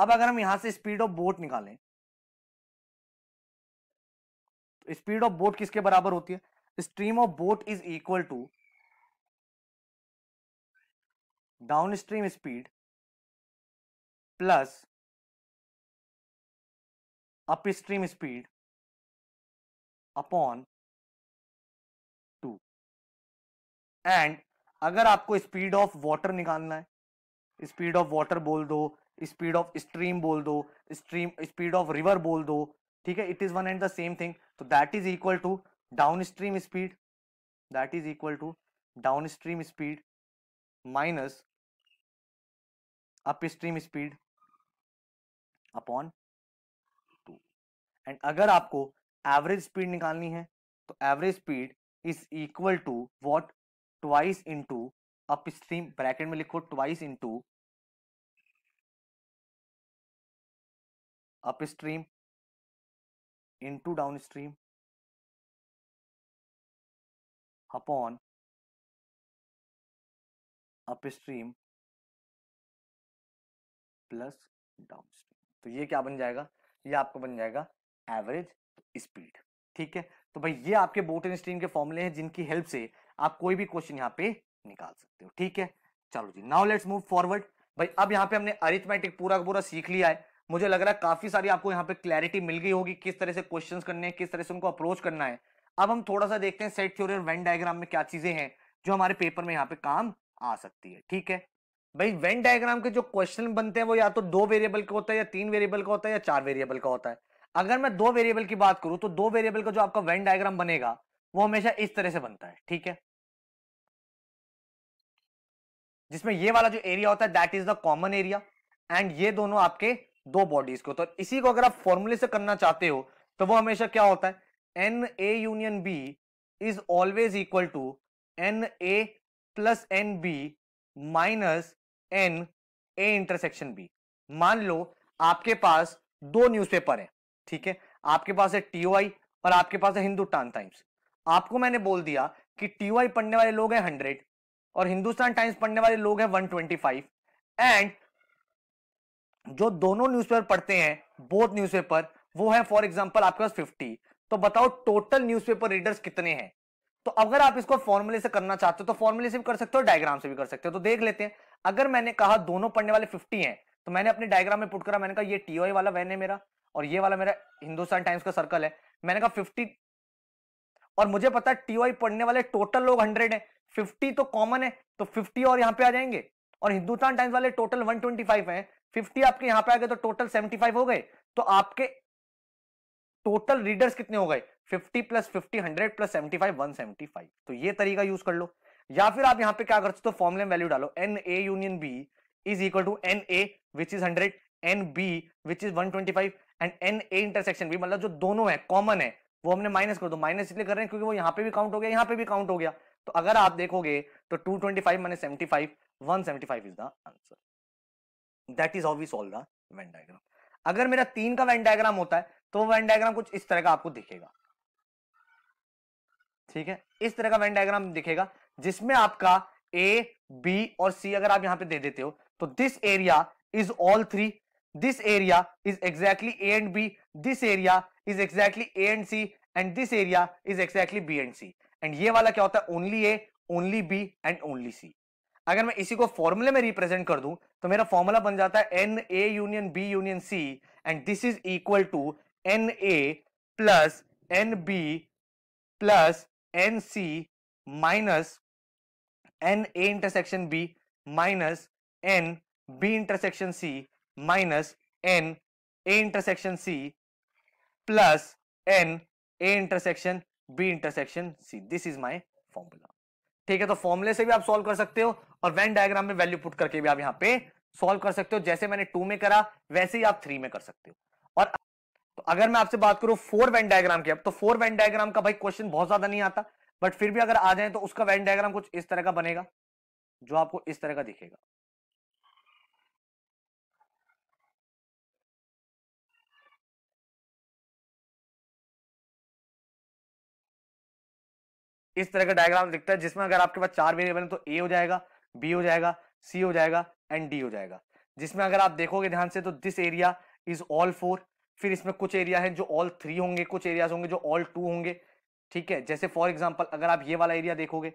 अब अगर हम यहां से speed of boat निकालें स्पीड ऑफ बोट किसके बराबर होती है stream of boat is equal to downstream speed plus upstream speed upon two and अगर आपको स्पीड ऑफ वाटर निकालना है स्पीड ऑफ वाटर बोल दो स्पीड ऑफ स्ट्रीम बोल दो स्ट्रीम स्पीड ऑफ रिवर बोल दो ठीक है it is one and the same thing तो that is equal to downstream speed that is equal to downstream speed minus upstream speed upon two and अगर आपको average speed निकालनी है तो average speed is equal to what twice into upstream bracket में लिखो twice into upstream downstream upon upstream plus downstream तो ये क्या बन जाएगा ये आपको बन जाएगा एवरेज स्पीड ठीक है तो भाई ये आपके बोट एंड स्ट्रीम के फॉर्मुले हैं जिनकी हेल्प से आप कोई भी क्वेश्चन यहाँ पे निकाल सकते हो ठीक है चलो जी नाउ लेट्स मूव फॉरवर्ड भाई अब यहाँ पे हमने अरिथमेटिक पूरा पूरा सीख लिया है मुझे लग रहा है काफी सारी आपको यहाँ पे क्लैरिटी मिल गई होगी किस तरह से क्वेश्चंस करने हैं किस तरह से उनको अप्रोच करना है अब हम थोड़ा सा देखते हैं सेट थ्योरी और वेन डायग्राम में क्या चीजें हैं जो हमारे पेपर में यहाँ पे काम आ सकती है ठीक है भाई वेन डायग्राम के जो क्वेश्चन बनते हैं वो या तो दो वेरिएबल का होता है या तीन वेरिएबल का होता है या चार वेरिएबल का होता है अगर मैं दो वेरिएबल की बात करूं तो दो वेरिएबल का जो आपका वेन डायग्राम बनेगा वो हमेशा इस तरह से बनता है ठीक है जिसमें ये वाला जो एरिया होता है that is the common area and ये दोनों आपके दो बॉडीज को तो इसी को अगर आप फॉर्मूले से करना चाहते हो तो वो हमेशा क्या होता है n A union B is always equal to N A plus n B minus n A intersection B मान लो आपके पास दो न्यूज़पेपर है ठीक है आपके पास है टीओआई और आपके पास है हिंदुस्तान टाइम्स आपको मैंने बोल दिया कि टीओआई पढ़ने वाले लोग हैं हंड्रेड और हिंदुस्तान टाइम्स पढ़ने वाले लोग हैं वन ट्वेंटी फाइव एंड जो दोनों न्यूज़पेपर पढ़ते हैं बोथ न्यूज़पेपर वो है फॉर एग्जाम्पल आपके पास फिफ्टी तो बताओ टोटल न्यूज़पेपर रीडर्स कितने हैं तो अगर आप इसको फॉर्मूले से करना चाहते हो तो फॉर्मूले से भी कर सकते हो डायग्राम से भी कर सकते हो तो देख लेते हैं अगर मैंने कहा दोनों पढ़ने वाले फिफ्टी हैं तो मैंने अपने डायग्राम में पुट करा मैंने कहा ये टीओ वाला वैन है मेरा और ये वाला मेरा हिंदुस्तान टाइम्स का सर्कल है मैंने कहा फिफ्टी और मुझे पता है पढ़ने वाले टोटल लोग हंड्रेड है फिफ्टी तो कॉमन है तो फिफ्टी और यहाँ पे आ जाएंगे और हिंदुस्तान टाइम्स वाले टोटल वन ट्वेंटी फाइव है फिफ्टी आपके यहां पे आ गए तो टोटल सेवेंटी फाइव हो गए तो आपके टोटल रीडर्स कितने हो गए fifty plus fifty hundred plus seventy five one seventy five तो ये तरीका यूज कर लो या फिर आप यहां पे क्या कर सकते हो फॉर्मुले में वैल्यू डालो n A union B is equal to N A which is hundred n B which is one twenty five and n A intersection B मतलब जो दोनों है कॉमन है वो हमने माइनस कर दो माइनस इसलिए कर रहे हैं क्योंकि वो यहां पे भी काउंट हो गया यहां पे भी काउंट हो गया तो अगर आप देखोगे तो 225 twenty five minus seventy five one is the answer that is how solve the Venn diagram अगर मेरा तीन का वेन डायग्राम होता है तो वेन डायग्राम कुछ इस तरह का आपको दिखेगा ठीक है इस तरह का वेन डायग्राम दिखेगा जिसमें आपका ए बी और सी अगर आप यहां पे दे देते हो तो this area is all three this area is exactly A and B this area is exactly A and C and this area is exactly B and C and ये वाला क्या होता है only A only B and only C अगर मैं इसी को फॉर्मूले में रिप्रेजेंट कर दूं तो मेरा फॉर्मूला बन जाता है n A union B union C and this is equal to N A plus n B plus n C minus n A intersection B minus n B intersection C minus n A intersection C plus n A intersection B intersection C this is my formula ठीक है तो फॉर्मूले से भी आप solve कर सकते हो और वेन डायग्राम में वैल्यू पुट करके भी आप यहाँ पे सॉल्व कर सकते हो जैसे मैंने टू में करा वैसे ही आप थ्री में कर सकते हो और तो अगर मैं आपसे बात करूं फोर वैन डायग्राम की अब तो फोर वेन डायग्राम का भाई क्वेश्चन बहुत ज्यादा नहीं आता बट फिर भी अगर आ जाए तो उसका वेन डायग्राम कुछ इस तरह का बनेगा जो आपको इस तरह का दिखेगा इस तरह का डायग्राम दिखता है जिसमें अगर आपके पास चार वेरिएबल है तो ए हो जाएगा बी हो जाएगा सी हो जाएगा एंड डी हो जाएगा जिसमें अगर आप देखोगे ध्यान से तो this area is all four फिर इसमें कुछ एरिया है जो ऑल थ्री होंगे कुछ एरिया होंगे जो ऑल टू होंगे ठीक है जैसे फॉर एग्जाम्पल अगर आप ये वाला एरिया देखोगे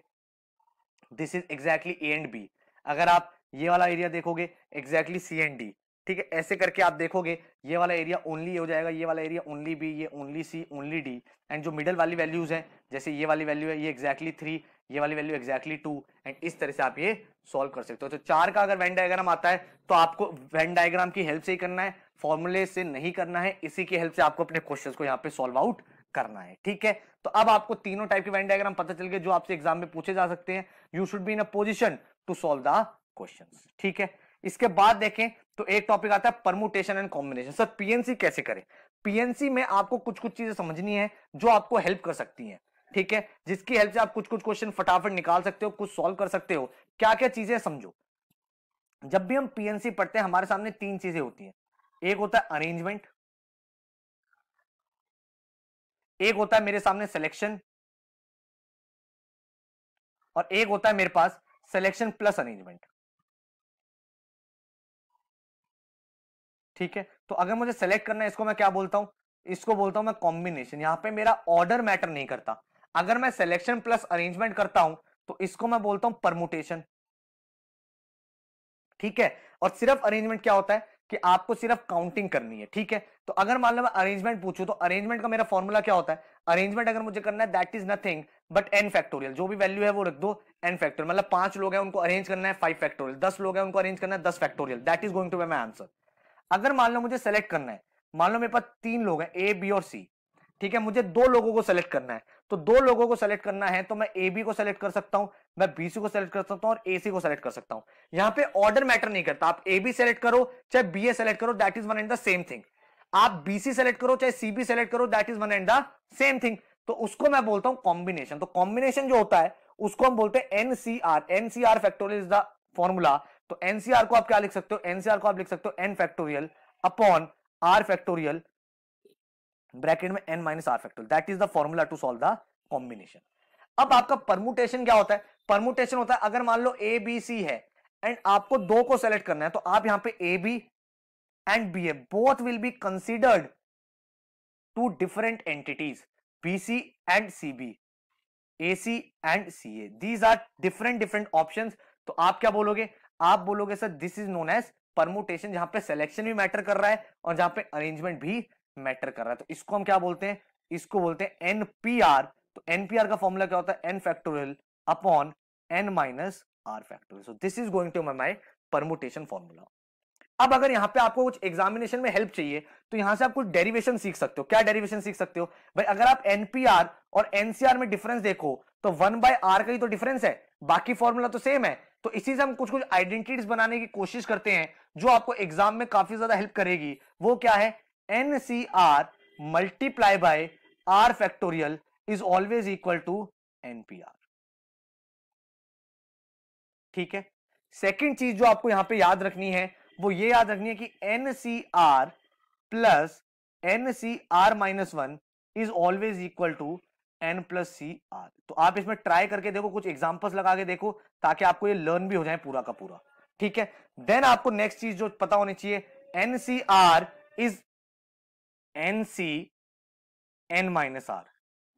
this is exactly A and B अगर आप ये वाला एरिया देखोगे एग्जैक्टली सी एंड डी ठीक है ऐसे करके आप देखोगे ये वाला एरिया ओनली हो जाएगा ये वाला एरिया ओनली बी ये only C only D and जो मिडल वाली वैल्यूज हैं जैसे ये वाली वैल्यू है ये एक्जैक्टली थ्री ये वाली वैल्यू एक्जैक्टली टू एंड इस तरह से आप ये सॉल्व कर सकते हो तो चार का अगर वेन डायग्राम आता है तो आपको वेन डायग्राम की हेल्प से ही करना है फॉर्मूले से नहीं करना है इसी की हेल्प से आपको अपने क्वेश्चन को यहाँ पे सॉल्व आउट करना है ठीक है तो अब आपको तीनों टाइप के वेन डायग्राम पता चल गए जो आपसे एग्जाम में पूछे जा सकते हैं you should be in a position to solve the question ठीक है इसके बाद देखें तो एक टॉपिक आता है permutation and combination sir PNC कैसे करें पीएनसी में आपको कुछ कुछ चीजें समझनी है जो आपको हेल्प कर सकती हैं ठीक है जिसकी हेल्प से आप कुछ कुछ क्वेश्चन फटाफट निकाल सकते हो कुछ सॉल्व कर सकते हो क्या क्या चीजें समझो जब भी हम पीएनसी पढ़ते हैं हमारे सामने तीन चीजें होती है एक होता है अरेंजमेंट एक होता है मेरे सामने सिलेक्शन और एक होता है मेरे पास सिलेक्शन प्लस अरेंजमेंट ठीक है तो अगर मुझे सेलेक्ट करना है इसको मैं क्या बोलता हूँ इसको बोलता हूँ मैं कॉम्बिनेशन यहाँ पे मेरा ऑर्डर मैटर नहीं करता अगर मैं सिलेक्शन प्लस अरेंजमेंट करता हूं तो इसको मैं बोलता हूं परमुटेशन ठीक है और सिर्फ अरेंजमेंट क्या होता है कि आपको सिर्फ काउंटिंग करनी है ठीक है तो अगर मान लो मैं अरेंजमेंट पूछू तो अरेंजमेंट का मेरा फॉर्मूला क्या होता है अरेंजमेंट अगर मुझे करना है that is nothing but n factorial जो भी वैल्यू है वो रख दो एन फैक्टोरियल मतलब पांच लोग हैं उनको अरेंज करना है फाइव फैक्टोरियल दस लोग हैं उनको अरेंज करना है दस factorial that is going to be my answer अगर मान लो मुझे सेलेक्ट करना है मान लो मेरे पास तीन लोग हैं ए बी और सी ठीक है मुझे दो लोगों को सेलेक्ट करना है तो दो लोगों को सेलेक्ट करना है तो मैं ए बी को सेलेक्ट कर सकता हूं मैं बी सी को सेलेक्ट कर सकता हूं और ए सी को सेलेक्ट कर सकता हूं यहां पे ऑर्डर मैटर नहीं करता आप ए बी सेलेक्ट करो चाहे बी ए सेलेक्ट करो that is one and the same thing आप बी सी सेलेक्ट करो चाहे सी बी सेलेक्ट करो that is one and the same thing तो उसको मैं बोलता हूं कॉम्बिनेशन तो कॉम्बिनेशन जो होता है उसको हम बोलते हैं NCR NCR factorial is the formula तो एनसीआर को आप क्या लिख सकते हो एनसीआर को आप लिख सकते हो n factorial upon r factorial bracket में n minus r factorial that is the formula to solve the combination अब आपका परमुटेशन क्या होता है परमुटेशन होता है अगर मान लो ए बी सी है एंड आपको दो को सेलेक्ट करना है तो आप यहां पे A B and B A both will be considered two different entities B C and C B A C and C A these are different different option तो आप क्या बोलोगे आप बोलोगे sir this is known as permutation जहां पे selection भी matter कर रहा है और जहां पे अरेंजमेंट भी मैटर कर रहा है तो इसको हम क्या बोलते हैं इसको बोलते हैं एनपीआर तो एनपीआर का फॉर्मूला क्या होता है n factorial upon n minus r factorial so this is going to my permutation formula अब अगर यहां पे आपको कुछ एग्जामिनेशन में हेल्प चाहिए तो यहां से आप कुछ डेरिवेशन सीख सकते हो क्या डेरिवेशन सीख सकते हो भाई अगर आप एनपीआर और एनसीआर में डिफरेंस देखो तो वन बाय आर का ही तो डिफरेंस है बाकी फॉर्मूला तो सेम है तो इसी से हम कुछ कुछ आइडेंटिटीज बनाने की कोशिश करते हैं जो आपको एग्जाम में काफी ज्यादा हेल्प करेगी वो क्या है n C r multiply by r factorial is always equal to NPR ठीक है सेकेंड चीज जो आपको यहां पे याद रखनी है वो ये याद रखनी है कि n C r plus n C are minus one is always equal to N plus C r तो आप इसमें ट्राई करके देखो कुछ एग्जाम्पल्स लगा के देखो ताकि आपको ये लर्न भी हो जाए पूरा का पूरा ठीक है देन आपको नेक्स्ट चीज जो पता होनी चाहिए n C r is n C n minus are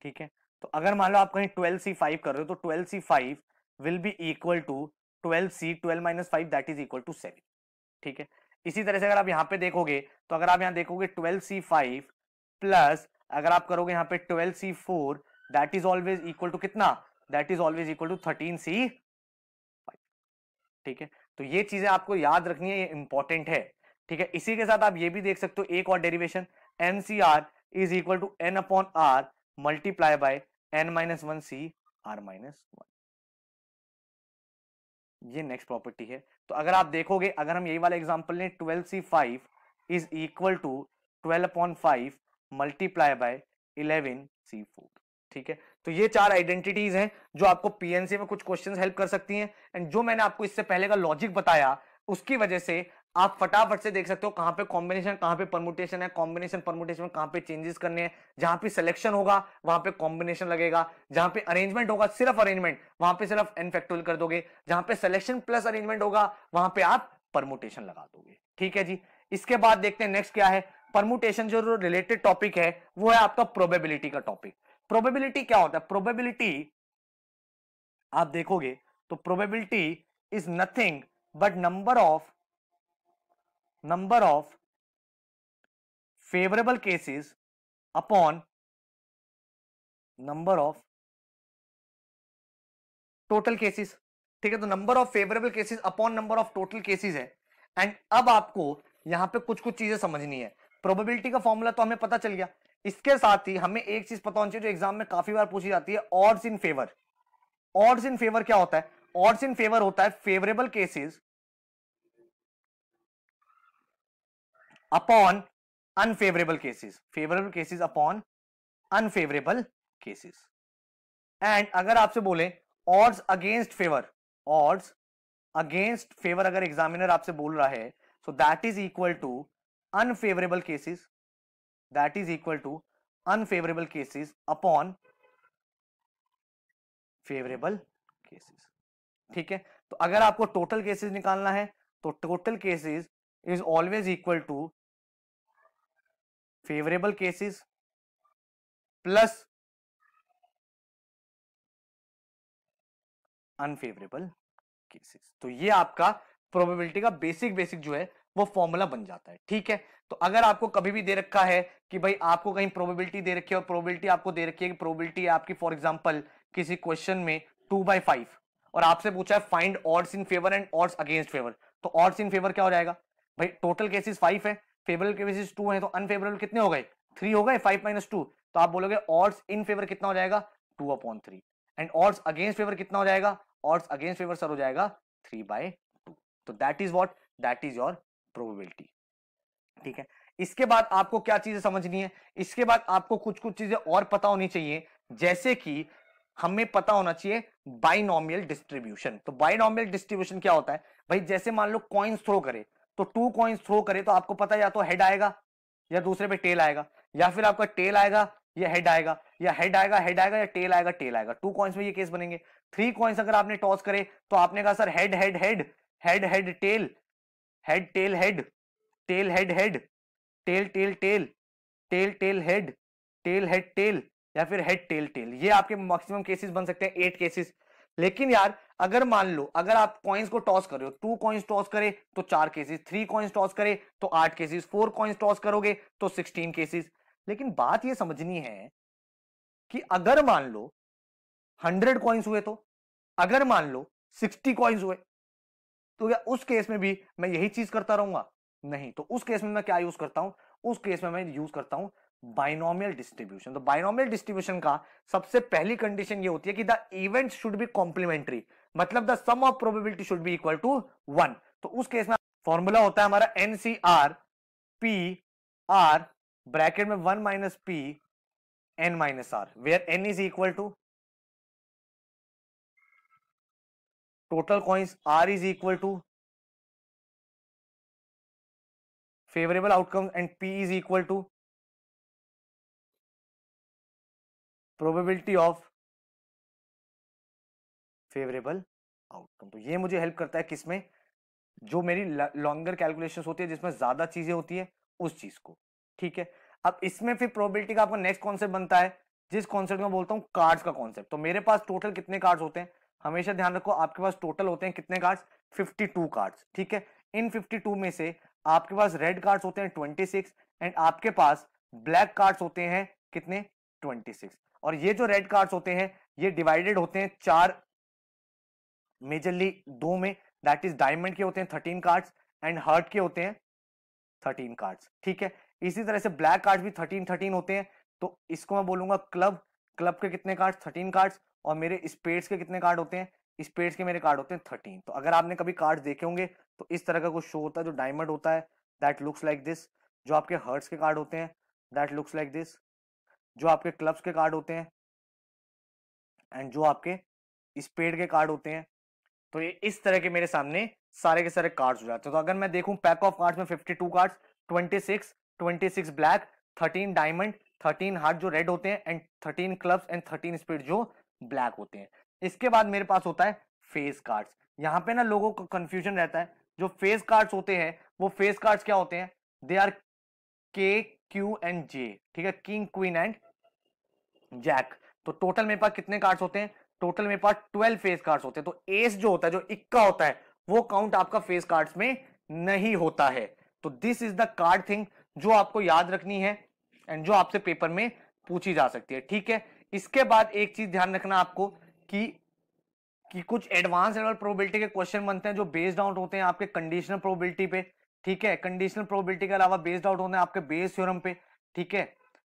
ठीक है तो अगर मान लो आप कहीं ट्वेल्व सी फाइव कर रहे हो तो twelve C five will be equal to twelve C twelve minus five that is equal to seven ठीक है इसी तरह से अगर आप यहां पे देखोगे तो अगर आप यहां देखोगे ट्वेल्व सी फाइव प्लस अगर आप करोगे यहां पे twelve C four that is always equal to कितना that is always equal to thirteen C ठीक है तो ये चीजें आपको याद रखनी है ये इंपॉर्टेंट है ठीक है इसी के साथ आप ये भी देख सकते हो एक और derivation n C r is equal to n upon r multiply by n minus one C are minus one ये नेक्स्ट प्रॉपर्टी है तो अगर आप देखोगे अगर हम यही वाला एग्जाम्पल लें twelve C five is equal to twelve upon five multiply by eleven C four ठीक है तो ये चार आइडेंटिटीज हैं जो आपको पीएनसी में कुछ क्वेश्चन हेल्प कर सकती हैं एंड जो मैंने आपको इससे पहले का लॉजिक बताया उसकी वजह से आप फटाफट से देख सकते हो कहां पे कॉम्बिनेशन कहां पे परमुटेशन है कॉम्बिनेशन परमुटेशन में कहां पे चेंजेस करने हैं जहां पे सिलेक्शन होगा वहां पे कॉम्बिनेशन लगेगा जहां पे अरेंजमेंट होगा सिर्फ अरेंजमेंट वहां पे सिर्फ एनफेक्टोल कर दोगे जहां पे सिलेक्शन प्लस अरेंजमेंट होगा वहां पे आप परमुटेशन लगा दोगे ठीक है जी इसके बाद देखते हैं नेक्स्ट क्या है परमुटेशन जो रिलेटेड टॉपिक है वो है आपका प्रोबेबिलिटी का टॉपिक प्रोबेबिलिटी क्या होता है प्रोबेबिलिटी आप देखोगे तो probability is nothing but number of number of favourable cases upon number of total cases ठीक है तो number of favourable cases upon number of total cases है एंड अब आपको यहां पे कुछ कुछ चीजें समझनी है प्रोबेबिलिटी का फॉर्मूला तो हमें पता चल गया इसके साथ ही हमें एक चीज पता होनी चाहिए जो एग्जाम में काफी बार पूछी जाती है odds in favour odds in favour क्या होता है ऑर्ड्स इन फेवर होता है favourable cases upon unfavourable cases favourable cases upon unfavourable cases and अगर आपसे बोले odds against favour odds against favour अगर एग्जामिनर आपसे बोल रहा है so that is equal to unfavourable cases that is equal to unfavourable cases upon favourable cases ठीक है तो अगर आपको टोटल केसेस निकालना है तो total cases is always equal to favourable cases plus unfavourable cases तो ये आपका प्रोबेबिलिटी का बेसिक बेसिक जो है वो फॉर्मूला बन जाता है ठीक है तो अगर आपको कभी भी दे रखा है कि भाई आपको कहीं प्रोबेबिलिटी दे रखी है और प्रोबेबिलिटी आपको दे रखी है कि प्रोबेबिलिटी आपकी फॉर एग्जाम्पल किसी क्वेश्चन में टू बाई फाइव और आपसे पूछा है find odds in favour and odds against favour तो ऑर्ड्स इन फेवर क्या हो जाएगा भाई टोटल केसेस फाइव है फेवरेबल केसेज टू है तो अनफेवरेबल कितने हो गए थ्री हो गए फाइव माइनस टू तो आप बोलोगे ऑर्ड्स इन फेवर कितना हो जाएगा two upon three and odds against favour कितना हो जाएगा ऑर्ड्स अगेंस्ट फेवर सर हो जाएगा थ्री बाय टू तो that is what that is your probability ठीक है इसके बाद आपको क्या चीजें समझनी है इसके बाद आपको कुछ कुछ चीजें और पता होनी चाहिए जैसे कि हमें पता होना चाहिए बाइनोमियल डिस्ट्रीब्यूशन तो बाइनोमियल डिस्ट्रीब्यूशन क्या होता है भाई जैसे मान लो कॉइन्स थ्रो करे तो टू कॉइन्स थ्रो करे तो आपको पता या तो हेड आएगा या दूसरे पे टेल आएगा या फिर आपका टेल आएगा या हेड आएगा या हेड आएगा हेड आएगा या टेल आएगा टेल आएगा टू कॉइन्स में ये केस बनेंगे थ्री कॉइन्स अगर आपने टॉस करे तो आपने कहा sir head head head head head tail head tail head tail head head tail tail tail tail tail head tail head tail या फिर हेड टेल टेल ये आपके मैक्सिमम केसेस बन सकते हैं एट केसेस लेकिन यार अगर मान लो अगर आप कॉइन्स को टॉस कर रहे हो टू कॉइन्स टॉस करे तो चार केसेस थ्री कॉइन्स टॉस करे तो आठ केसेस फोर कॉइन्स टॉस करोगे तो सिक्सटीन केसेस लेकिन बात ये समझनी है कि अगर मान लो हंड्रेड कॉइन्स हुए तो अगर मान लो सिक्सटी कॉइन्स हुए तो क्या उस केस में भी मैं यही चीज करता रहूंगा नहीं तो उस केस में मैं क्या यूज करता हूं उस केस में मैं यूज करता हूं बाइनोमियल डिस्ट्रीब्यूशन तो बाइनोमियल डिस्ट्रीब्यूशन का सबसे पहली कंडीशन ये होती है कि the event should be complementary मतलब the sum of probability should be equal to one तो उस केस में फॉर्मूला होता है हमारा n C r p r bracket में one minus p n minus r where N is equal to total coins r is equal to favourable outcome and p is equal to probability of favourable outcome तो ये मुझे help करता है किसमें जो मेरी longer calculation होती है जिसमें ज्यादा चीजें होती है उस चीज को ठीक है अब इसमें फिर प्रोबेबिलिटी का आपका नेक्स्ट कॉन्सेप्ट बनता है जिस कॉन्सेप्ट में बोलता हूँ कार्ड्स का कॉन्सेप्ट तो मेरे पास टोटल कितने कार्ड्स होते हैं हमेशा ध्यान रखो आपके पास टोटल होते हैं कितने कार्ड्स 52 कार्ड्स ठीक है इन 52 में से आपके पास रेड कार्ड्स होते हैं 26 एंड आपके पास ब्लैक कार्ड्स होते हैं कितने 26 और ये जो रेड कार्ड्स होते हैं ये डिवाइडेड होते हैं चार मेजरली दो में दैट इज डायमंड के होते हैं थर्टीन कार्ड्स एंड हर्ट के होते हैं थर्टीन कार्ड्स ठीक है इसी तरह से ब्लैक कार्ड भी थर्टीन थर्टीन होते हैं तो इसको मैं बोलूंगा क्लब क्लब के कितने कार्ड्स थर्टीन कार्ड्स और मेरे स्पेड्स के कितने कार्ड होते हैं स्पेड्स के मेरे कार्ड होते हैं थर्टीन तो अगर आपने कभी कार्ड देखे होंगे तो इस तरह का कुछ शो होता है जो डायमंड होता है दैट लुक्स लाइक दिस जो आपके हर्ट्स के कार्ड होते हैं दैट लुक्स लाइक दिस जो आपके क्लब्स के कार्ड होते हैं एंड जो आपके स्पेड के कार्ड होते हैं तो ये इस तरह के मेरे सामने सारे के सारे कार्ड्स हो जाते हैं तो अगर मैं देखूं पैक ऑफ कार्ड्स में 52 कार्ड्स 26 26 ब्लैक 13 डायमंड 13 हार्ट जो रेड होते हैं एंड 13 क्लब्स एंड 13 स्पीड जो ब्लैक होते हैं इसके बाद मेरे पास होता है फेस कार्ड्स यहाँ पे ना लोगों को कंफ्यूजन रहता है जो फेस कार्ड्स होते हैं वो फेस कार्ड्स क्या होते हैं they are K Q and J ठीक है किंग क्वीन एंड जैक तो टोटल मेरे पास कितने कार्ड्स होते हैं टोटल मेरे पास ट्वेल्व फेस कार्ड्स होते हैं तो एस जो होता है जो इक्का होता है वो काउंट आपका फेस कार्ड्स में नहीं होता है तो this is the card thing जो आपको याद रखनी है एंड जो आपसे पेपर में पूछी जा सकती है ठीक है इसके बाद एक चीज ध्यान रखना आपको कि कि कुछ एडवांस लेवल प्रोबेबिलिटी के क्वेश्चन बनते हैं जो बेस्ड आउट होते हैं आपके कंडीशनल प्रोबेबिलिटी पे ठीक है कंडीशनल प्रोबेबिलिटी के अलावा बेस्ड आउट होते हैं आपके बेस थ्योरम पे ठीक है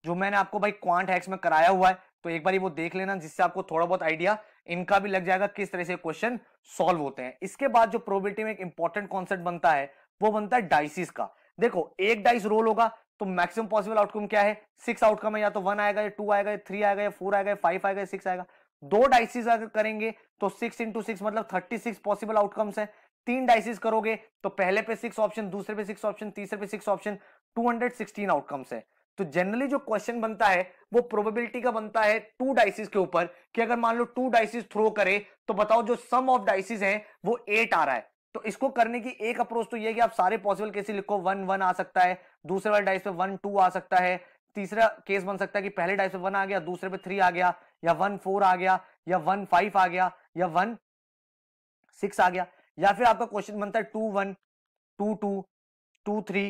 जो मैंने आपको भाई क्वांट हैक्स में कराया हुआ है तो एक बार वो देख लेना जिससे आपको थोड़ा बहुत आइडिया इनका भी लग जाएगा किस तरह से क्वेश्चन सोल्व होते हैं इसके बाद जो प्रोबेबिलिटी में एक इंपॉर्टेंट कॉन्सेप्ट बनता है वो बनता है डाइसिस का देखो एक डाइस रोल होगा तो मैक्सिमम पॉसिबल आउटकम क्या है सिक्स आउटकम है या तो वन आएगा या टू आएगा या थ्री आएगा या फोर आएगा या फाइव आएगा या सिक्स आएगा दो डाइसिस अगर करेंगे तो सिक्स इंटू सिक्स मतलब थर्टी सिक्स पॉसिबल आउटकम्स है तीन डाइसिस करोगे तो पहले पे सिक्स ऑप्शन दूसरे पे सिक्स ऑप्शन तीसरे पे six option two hundred sixteen outcomes है तो जनरली जो क्वेश्चन बनता है वो प्रोबेबिलिटी का बनता है टू डाइसिस के ऊपर कि अगर मान लो टू डाइसिस थ्रो करे तो बताओ जो सम ऑफ डाइसिस है वो एट आ रहा है तो इसको करने की एक अप्रोच तो यह कि आप सारे पॉसिबल केस लिखो वन वन आ सकता है दूसरे वाले डाइस पे वन टू आ सकता है तीसरा केस बन सकता है कि पहले डाइस पे वन आ गया दूसरे पे थ्री आ गया या वन फोर आ गया या वन फाइव आ गया या वन सिक्स आ गया या फिर आपका क्वेश्चन बनता है two one two two two three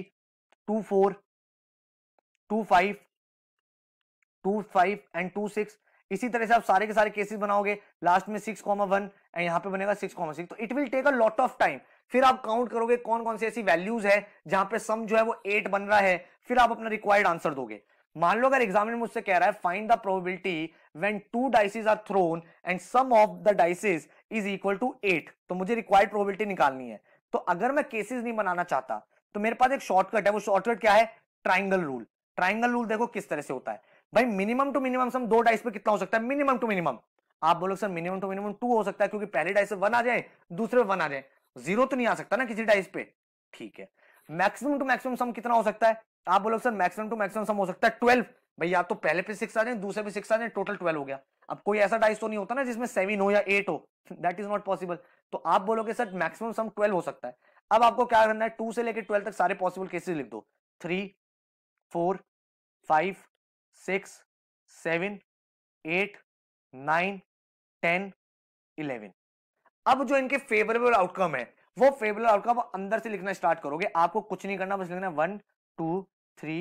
to four two five two five and two six इसी तरह से आप सारे के सारे केसेस बनाओगे लास्ट में सिक्स कॉमा वन एंड यहाँ पे बनेगा सिक्स कॉमा सिक्स तो it will take a lot of time फिर आप काउंट करोगे कौन कौन सी ऐसी वैल्यूज है जहां पे सम जो है वो एट बन रहा है फिर आप अपना रिक्वायर्ड आंसर दोगे मान लो अगर एग्जामिनर मुझसे कह रहा है find the probability when two dices are thrown and sum of the dices is equal to eight तो मुझे रिक्वायर्ड प्रोबेबिलिटी निकालनी है तो अगर मैं केसेस नहीं बनाना चाहता तो मेरे पास एक शॉर्टकट है वो शॉर्टकट क्या है ट्राइंगल रूल ट्राइंगल रूल देखो किस तरह से होता है भाई मिनिमम टू मिनिमम सम दो डाइस पे कितना हो सकता है मिनिमम टू मिनिमम आप बोलो sir minimum to minimum two हो सकता है क्योंकि पहले डाइस पे वन आ जाए दूसरे पे वन आ जाए जीरो तो नहीं आ सकता ना किसी डाइस पे ठीक है मैक्सिमम टू मैक्सिमम सम कितना हो सकता है आप बोलो sir maximum to maximum sum हो सकता है ट्वेल्व भाई आप तो पहले पे सिक्स आ जाए दूसरे पे सिक्स आ जाए टोटल ट्वेल्व हो गया अब कोई ऐसा डाइस तो नहीं होता ना जिसमें सेवन हो या एट हो दैट इज नॉट पॉसिबल तो आप बोलोगे सर मैक्सिमम सम ट्वेल्व हो सकता है अब आपको क्या करना है टू से लेकर ट्वेल्व तक सारे पॉसिबल केसेस लिख दो three four five six seven eight nine ten eleven अब जो इनके फेवरेबल आउटकम है वो फेवरेबल आउटकम अंदर से लिखना स्टार्ट करोगे आपको कुछ नहीं करना बस लिखना one two three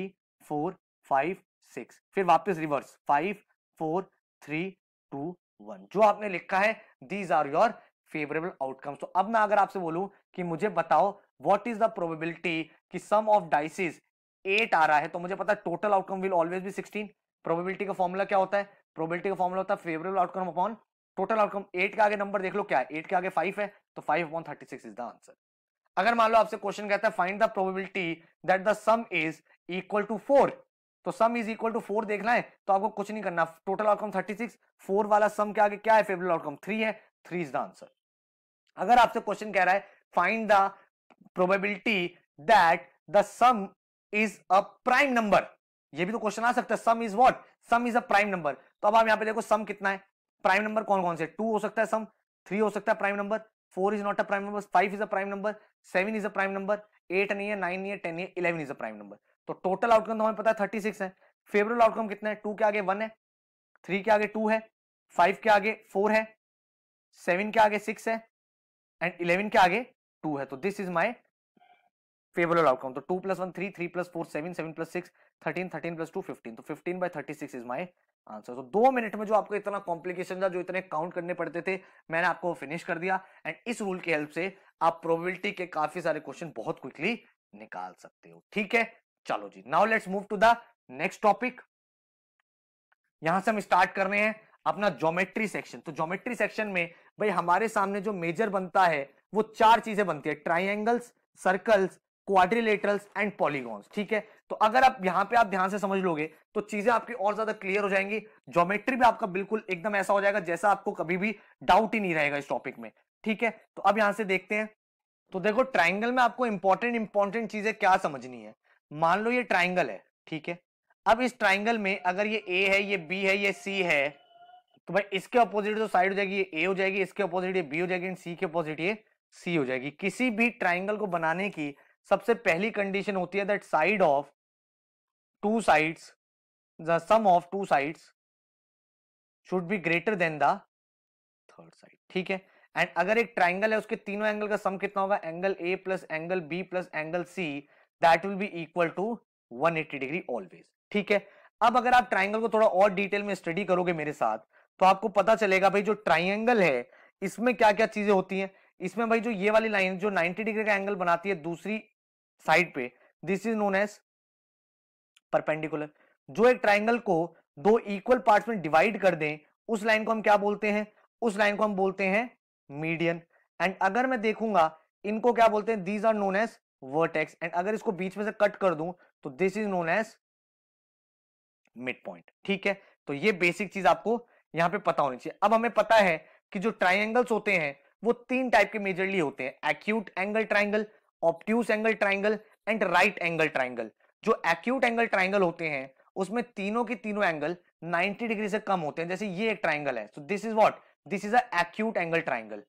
four five six फिर वापस reverse five four three two one जो आपने लिखा है these are your favourable outcomes तो अब मैं अगर आपसे बोलूं कि मुझे बताओ व्हाट इज द प्रोबेबिलिटी कि सम ऑफ डाइसिस एट आ रहा है तो मुझे पता है टोटल आउटकम विल ऑलवेज भी सिक्सटीन प्रोबेबिलिटी का फॉर्मूला क्या होता है प्रोबेबिलिटी का फॉर्मूला होता है favourable outcome upon total outcome eight के आगे नंबर देख लो क्या है एट के आगे फाइव है तो five upon thirty six is the answer अगर मान लो आपसे क्वेश्चन कहता है find the probability that the sum is equal to four तो sum is equal to four देखना है तो आपको कुछ नहीं करना total outcome thirty six four वाला सम के आगे क्या है फेवरेबल आउटकम थ्री है थ्री इज द आंसर अगर आपसे क्वेश्चन कह रहा है find the probability that the sum is a prime number ये भी तो क्वेश्चन आ सकता है sum is what sum is a prime number तो अब आप यहाँ पे देखो सम कितना है प्राइम नंबर कौन कौन से टू हो सकता है सम थ्री हो सकता है prime number four is not a prime number five is a prime number seven is a prime number eight नहीं है नाइन नहीं है टेन नहीं है eleven is a prime number तो टोटल आउटकम तो हमें पता है थर्टी सिक्स है फेवरेबल आउटकम कितना है टू के आगे वन है थ्री के आगे टू है फाइव के आगे फोर है सेवन के आगे सिक्स है एंड इलेवन के आगे टू है तो this is my favorable outcome. So तो 2 plus 1, 3, 3 plus 4, 7, 7 plus 6, 13, 13 plus 2, 15. तो 15 by 36 is my आंसर तो दो मिनट में जो आपको इतना कॉम्प्लिकेशन था जो इतने काउंट करने पड़ते थे मैंने आपको फिनिश कर दिया एंड इस रूल की हेल्प से आप प्रोबेबिलिटी के काफी सारे क्वेश्चन बहुत क्विकली निकाल सकते हो ठीक है चलो जी now let's move to the next topic यहां से हम स्टार्ट कर रहे हैं अपना ज्योमेट्री सेक्शन तो ज्योमेट्री सेक्शन में भाई हमारे सामने जो मेजर बनता है वो चार चीजें बनती है triangles circles quadrilaterals and polygons ठीक है तो अगर आप यहां पे आप ध्यान से समझ लोगे तो चीजें आपकी और ज्यादा क्लियर हो जाएंगी ज्योमेट्री भी आपका बिल्कुल एकदम ऐसा हो जाएगा जैसा आपको कभी भी डाउट ही नहीं रहेगा इस टॉपिक में ठीक है तो अब यहां से देखते हैं तो देखो ट्राइंगल में आपको इंपॉर्टेंट इंपॉर्टेंट चीजें क्या समझनी है मान लो ये ट्राइंगल है ठीक है अब इस ट्राइंगल में अगर ये ए है ये बी है ये सी है तो भाई इसके अपोजिट जो साइड हो जाएगी ये ए हो जाएगी इसके अपोजिट ये बी हो जाएगी एंड सी के अपोजिट ये सी हो जाएगी किसी भी ट्राइंगल को बनाने की सबसे पहली कंडीशन होती है that side of two sides the sum of two sides should be greater than the third side ठीक है एंड अगर एक ट्राइंगल है उसके तीनों एंगल का सम कितना होगा angle A plus angle B plus angle C that will be equal to 180 degree always ठीक है अब अगर आप ट्राइंगल को थोड़ा और डिटेल में स्टडी करोगे मेरे साथ तो आपको पता चलेगा भाई जो ट्राइंगल है इसमें क्या क्या चीजें होती हैं इसमें भाई जो ये वाली लाइन जो 90 डिग्री का एंगल बनाती है दूसरी साइड पे this is known as perpendicular जो एक ट्राइंगल को दो इक्वल पार्ट में डिवाइड कर दें उस लाइन को हम क्या बोलते हैं उस लाइन को हम बोलते हैं मीडियन एंड अगर मैं देखूंगा इनको क्या बोलते हैं these are known as vertex and अगर इसको बीच में से कट कर दूं तो this is known as mid point ठीक है तो ये बेसिक चीज आपको यहां पे पता होनी चाहिए अब हमें पता है कि जो ट्राइंगल्स होते हैं वो तीन टाइप के मेजरली होते हैं acute angle triangle obtuse angle triangle and right angle triangle जो एक्यूट एंगल ट्राइंगल होते हैं उसमें तीनों के तीनों एंगल 90 डिग्री से कम होते हैं जैसे ये एक ट्राइंगल है so this is what this is acute angle triangle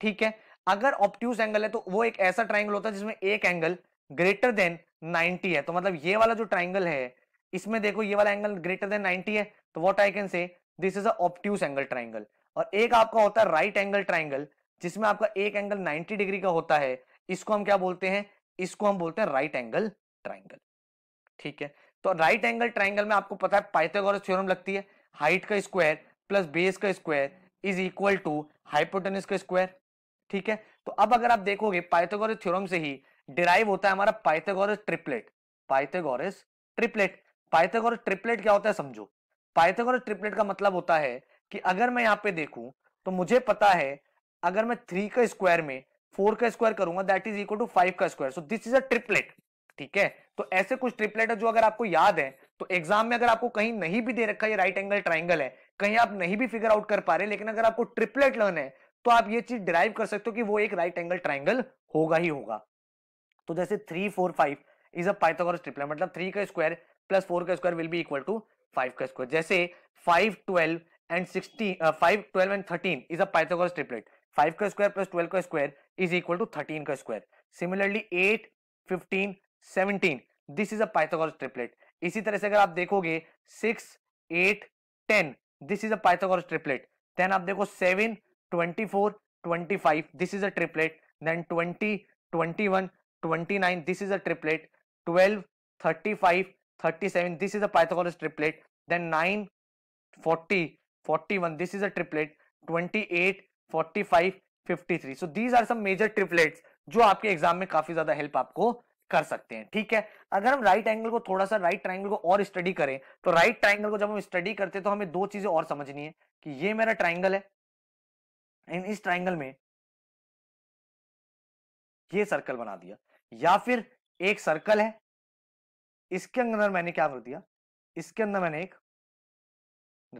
ठीक है अगर ऑप्ट्यूस एंगल है तो वो एक ऐसा ट्राइंगल होता है जिसमें एक एंगल ग्रेटर देन 90 है तो मतलब ये वाला जो ट्राइंगल है इसमें देखो ये वाला एंगल ग्रेटर देन 90 है तो what I can say this is obtuse angle triangle और एक आपका होता है राइट एंगल ट्राइंगल जिसमें आपका एक एंगल 90 डिग्री का होता है इसको हम क्या बोलते हैं इसको हम बोलते हैं राइट एंगल ट्राइंगल ठीक है तो राइट एंगल ट्राइंगल में आपको पता है पाइथागोरस थ्योरम लगती है हाइट का स्क्वायर प्लस बेस का square is equal to hypotenuse का स्क्वायर ठीक है तो अब अगर आप देखोगे पाइथागोरस थ्योरम से ही डिराइव होता है हमारा Pythagoras triplet Pythagoras triplet Pythagoras triplet क्या होता है समझो पाइथागोरस ट्रिपलेट का मतलब होता है कि अगर मैं यहाँ पे देखूं तो मुझे पता है अगर मैं थ्री का स्क्वायर में फोर का स्क्वायर करूंगा that is equal to five का square so this is a triplet ठीक है तो ऐसे कुछ ट्रिपलेट है जो अगर आपको याद है तो एग्जाम में अगर आपको कहीं नहीं भी दे रखा ये राइट एंगल ट्राइंगल है कहीं आप नहीं भी फिगर आउट कर पा रहे लेकिन अगर आपको ट्रिपलेट लर्न है तो आप ये चीज ड्राइव कर सकते हो कि वो एक राइट एंगल ट्राइंगल होगा ही होगा तो जैसे three four five is a Pythagoras triplet मतलब थ्री का स्क्वायर प्लस फोर का square will be equal to five का स्क्वायर जैसे five twelve and sixteen five twelve and thirteen is a Pythagoras triplet five का square plus twelve का square is equal to thirteen का square similarly eight fifteen seventeen this is a Pythagoras triplet इसी तरह से अगर आप देखोगे six eight ten this is a Pythagoras triplet then आप देखो seven twenty four twenty five this is a triplet then twenty twenty one twenty nine this is a triplet twelve thirty five thirty seven this is a Pythagoras triplet then nine forty forty one this is a triplet twenty eight 45 53 so these are some major triplets जो आपके exam में काफी ज्यादा help आपको कर सकते हैं ठीक है अगर हम राइट एंगल को थोड़ा सा राइट ट्राइंगल को और स्टडी करें तो राइट ट्राइंगल को जब हम स्टडी करते हैं तो हमें दो चीजें और समझनी है कि ये मेरा ट्राइंगल है एंड इस ट्राइंगल में ये सर्कल बना दिया या फिर एक सर्कल है इसके अंदर मैंने क्या कर दिया इसके अंदर मैंने एक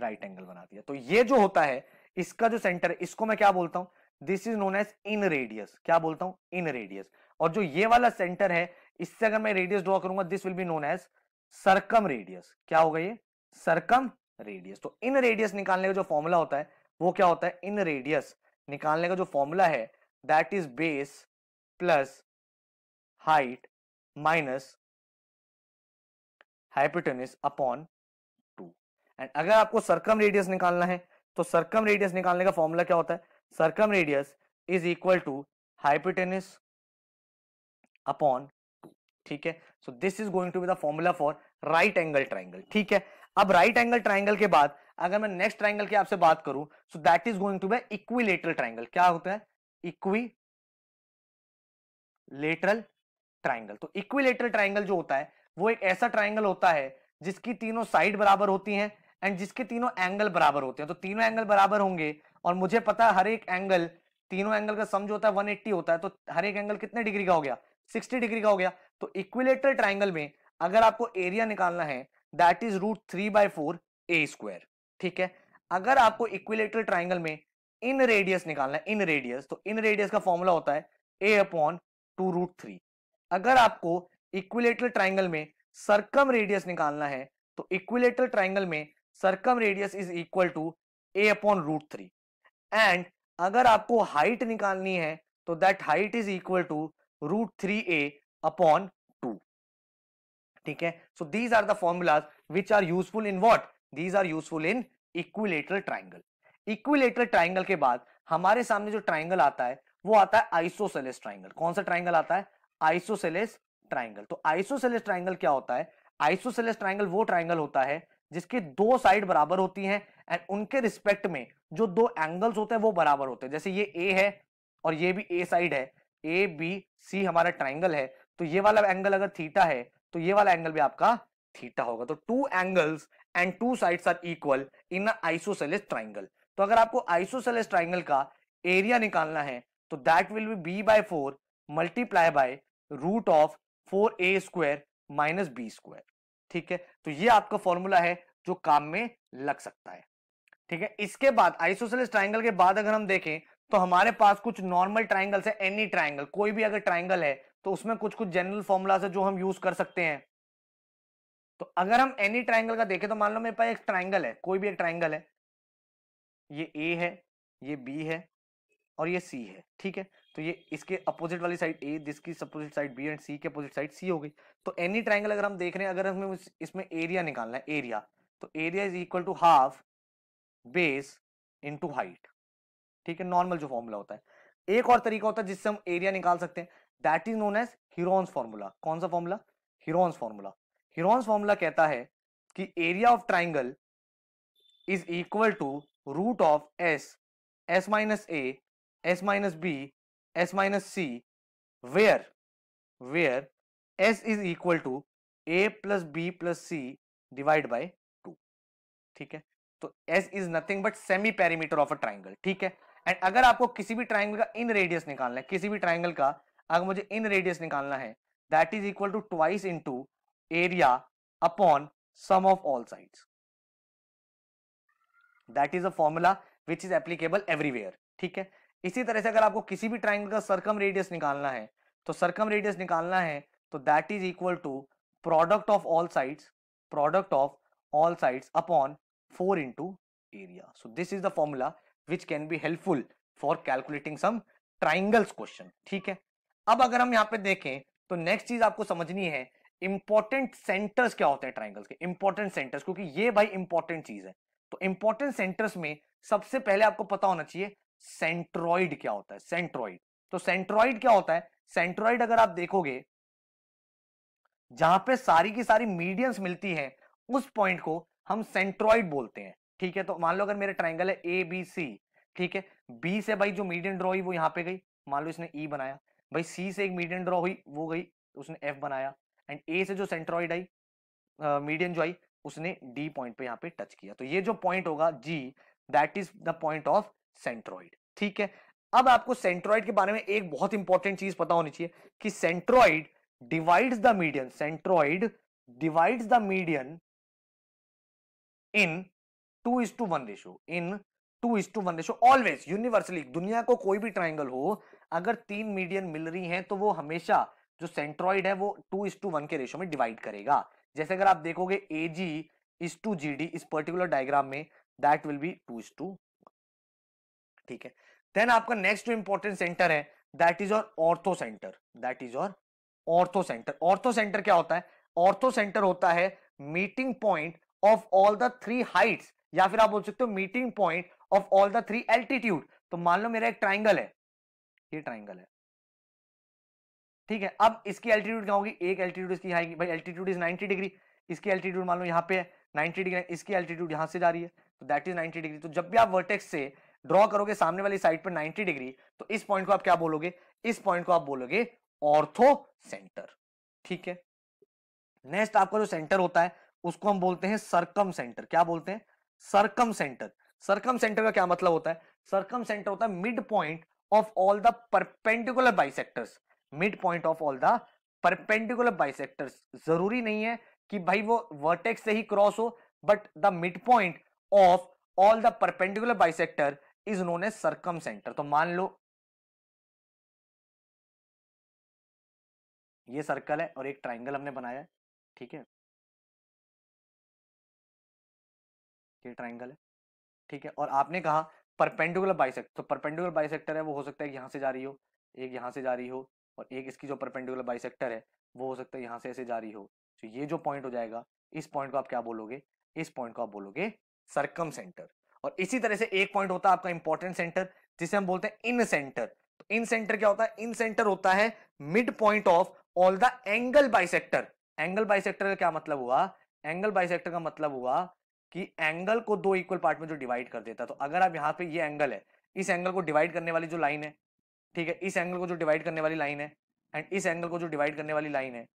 राइट एंगल बना दिया तो ये जो होता है इसका जो सेंटर है इसको मैं क्या बोलता हूं this is known as in radius क्या बोलता हूं इन रेडियस और जो ये वाला सेंटर है इससे अगर मैं रेडियस ड्रॉ करूंगा this will be known as circum radius क्या होगा ये सरकम रेडियस तो इन रेडियस निकालने का जो फॉर्मूला होता है वो क्या होता है इन रेडियस निकालने का जो फॉर्मूला है that is base plus height minus hypotenuse upon two and अगर आपको सरकम रेडियस निकालना है तो सर्कम रेडियस निकालने का फॉर्मूला क्या होता है circum radius is equal to hypotenuse upon ठीक है so this is going to be the formula for right angle triangle ठीक है अब राइट एंगल ट्राइंगल के बाद अगर मैं नेक्स्ट ट्राइंगल की आपसे बात करूं so that is going to be equilateral triangle क्या होता है इक्वी लेटरल ट्राइंगल तो इक्विलेटरल ट्राइंगल जो होता है वो एक ऐसा ट्राइंगल होता है जिसकी तीनों साइड बराबर होती हैं एंड जिसके तीनों एंगल बराबर होते हैं तो तीनों एंगल बराबर होंगे और मुझे पता हर एक एंगल तीनों एंगल का सम जो होता है 180 होता है तो हर एक एंगल कितने डिग्री का हो गया 60 डिग्री का हो गया तो इक्विलेटर ट्राइंगल में अगर आपको एरिया निकालना है that is root three by four A square ठीक है अगर आपको इक्विलेटर ट्राइंगल में इन रेडियस निकालना है इन रेडियस तो इन रेडियस का फॉर्मूला होता है A upon two root three अगर आपको इक्विलेटर ट्राइंगल में सर्कम रेडियस निकालना है तो इक्विलेटर ट्राइंगल में circum radius is equal to A upon root three and अगर आपको हाइट निकालनी है तो that height is equal to root three A upon two ठीक है so these are the formulas which are useful in what these are useful in equilateral triangle equilateral triangle के बाद हमारे सामने जो ट्राइंगल आता है वो आता है आइसोसेलेस ट्राइंगल कौन सा ट्राइंगल आता है आइसोसेलेस ट्राइंगल तो आइसोसेलेस ट्राइंगल क्या होता है आइसोसेलेस ट्राइंगल वो ट्राइंगल होता है जिसकी दो साइड बराबर होती हैं एंड उनके रिस्पेक्ट में जो दो एंगल्स होते हैं वो बराबर होते हैं जैसे ये ए है और ये भी ए साइड है ए बी सी हमारा ट्राइंगल है तो ये वाला एंगल अगर थीटा है तो ये वाला एंगल भी आपका थीटा होगा तो two angles and two side are equal in isosceles triangle तो अगर आपको आइसोसेलेस ट्राइंगल का एरिया निकालना है तो that will be B by four multiply by root of four A square minus B square ठीक है तो ये आपका फॉर्मूला है जो काम में लग सकता है ठीक है इसके बाद आइसोसेलिस ट्राइंगल के बाद अगर हम देखें तो हमारे पास कुछ नॉर्मल ट्राइंगल्स है एनी ट्राइंगल कोई भी अगर ट्राइंगल है तो उसमें कुछ कुछ जनरल फॉर्मूला है जो हम यूज कर सकते हैं तो अगर हम एनी ट्राइंगल का देखें तो मान लो मेरे पास एक ट्राइंगल है कोई भी एक ट्राइंगल है ये ए है ये बी है और ये सी है ठीक है तो ये इसके अपोजिट वाली साइड ए जिसकी opposite side B and C के अपोजिट साइड सी हो गई तो एनी ट्राइंगल अगर हम देख रहे हैं अगर हमें इसमें एरिया निकालना है एरिया तो area is equal to half base into height ठीक है नॉर्मल जो फॉर्मूला होता है एक और तरीका होता है जिससे हम एरिया निकाल सकते हैं that is known as Heron's formula कौन सा formula Heron's formula Heron's formula कहता है कि area of triangle is equal to root of S S minus A S minus B s minus c where where s is equal to a plus b plus c divide by two ठीक है तो s इज nothing but semi perimeter of a triangle ठीक है and अगर आपको किसी भी ट्राइंगल का इन रेडियस निकालना है किसी भी ट्राइंगल का अगर मुझे इन रेडियस निकालना है that is equal to twice to area upon sum of all side that is a formula which is applicable everywhere ठीक है इसी तरह से अगर आपको किसी भी ट्राइंगल का सरकम रेडियस निकालना है तो सरकम रेडियस निकालना है तो that is equal to product of all sides product of all sides upon four into area so this is the formula which can be helpful for calculating some triangles question ठीक है अब अगर हम यहाँ पे देखें तो नेक्स्ट चीज आपको समझनी है इंपॉर्टेंट सेंटर्स क्या होते हैं ट्राइंगल्स के इंपॉर्टेंट सेंटर्स क्योंकि ये भाई इंपॉर्टेंट चीज है तो इंपॉर्टेंट सेंटर्स में सबसे पहले आपको पता होना चाहिए सेंट्रॉइड क्या होता है सेंट्रॉइड तो सेंट्रॉइड क्या होता है सेंट्रॉइड अगर आप देखोगे जहां पे सारी की सारी मीडियंस मिलती हैं उस पॉइंट को हम सेंट्रॉइड बोलते हैं ठीक है तो मान लो अगर मेरे ट्राइंगल है ए बी सी ठीक है बी से भाई जो मीडियम ड्रॉ हुई वो यहां पे गई मान लो इसने ई e बनाया भाई सी से एक मीडियम ड्रॉ हुई वो गई उसने एफ बनाया एंड ए से जो सेंट्रॉइड आई मीडियम जो आई उसने डी पॉइंट पे यहाँ पे टच किया तो ये जो पॉइंट होगा G that is the point of centroid ठीक है अब आपको सेंट्रॉइड के बारे में एक बहुत इंपॉर्टेंट चीज पता होनी चाहिए कि centroid divides the median centroid divides the median in two is to one ratio in two is to one ratio always universally दुनिया को कोई भी ट्राइंगल हो अगर तीन मीडियन मिल रही हैं तो वो हमेशा जो सेंट्रॉइड है वो टू इज टू वन के रेशो में डिवाइड करेगा जैसे अगर आप देखोगे A G is to G D इस पर्टिकुलर डायग्राम में that will be two is to ठीक है देन आपका नेक्स्ट जो इंपॉर्टेंट सेंटर है दैट इज और ऑर्थो सेंटर दैट इज और ऑर्थो सेंटर ऑर्थो सेंटर क्या होता है ऑर्थो सेंटर होता है meeting point of all the three heights या फिर आप बोल सकते हो meeting point of all the three altitude तो मान लो मेरा एक ट्राइंगल है ये ट्राइंगल है ठीक है अब इसकी एल्टीट्यूड क्या होगी एक एल्टीट्यूड इसकी आएगी भाई एल्टीट्यूड इज 90 डिग्री इसकी एल्टीट्यूड मान लो यहां पे है 90 डिग्री इसकी एल्टीट्यूड यहां से जा रही है तो दैट इज 90 डिग्री तो जब भी आप वर्टेक्स से ड्रॉ करोगे सामने वाली साइड पर 90 डिग्री तो इस पॉइंट को आप क्या बोलोगे इस पॉइंट को आप बोलोगे ऑर्थो सेंटर ठीक है नेक्स्ट आपका जो सेंटर होता है उसको हम बोलते हैं सरकम सेंटर क्या बोलते हैं सरकम सेंटर सरकम सेंटर का क्या मतलब होता है सरकम सेंटर होता है mid point of all the perpendicular bisectors mid point of all the perpendicular bisectors जरूरी नहीं है कि भाई वो वर्टेक्स से ही क्रॉस हो but the mid point of all the perpendicular bisector is known as circumcentre तो मान लो ये सर्कल है और एक ट्राइंगल हमने बनाया है ठीक है ये ट्राइंगल है ठीक है और आपने कहा परपेंडिकुलर बाइसेक्ट तो परपेंडिकुलर बाइसेक्टर है वो हो सकता है यहां से जा रही हो एक यहां से जा रही हो और एक इसकी जो परपेंडिकुलर बाइसेक्टर है वो हो सकता है यहां से ऐसे जा रही हो तो ये जो पॉइंट हो जाएगा इस पॉइंट को आप क्या बोलोगे इस पॉइंट को आप बोलोगे सर्कम सेंटर और इसी तरह से एक पॉइंट होता है आपका इंपॉर्टेंट सेंटर जिसे हम बोलते हैं इन सेंटर तो इन सेंटर क्या होता है इन सेंटर होता है mid point of all the angle bisector angle bisector का क्या मतलब हुआ एंगल बाइसेक्टर का मतलब हुआ कि एंगल को दो इक्वल पार्ट में जो डिवाइड कर देता है तो अगर आप यहाँ पे ये एंगल है इस एंगल को डिवाइड करने वाली जो लाइन है ठीक है इस एंगल को जो डिवाइड करने वाली लाइन है एंड इस एंगल को जो डिवाइड करने वाली लाइन है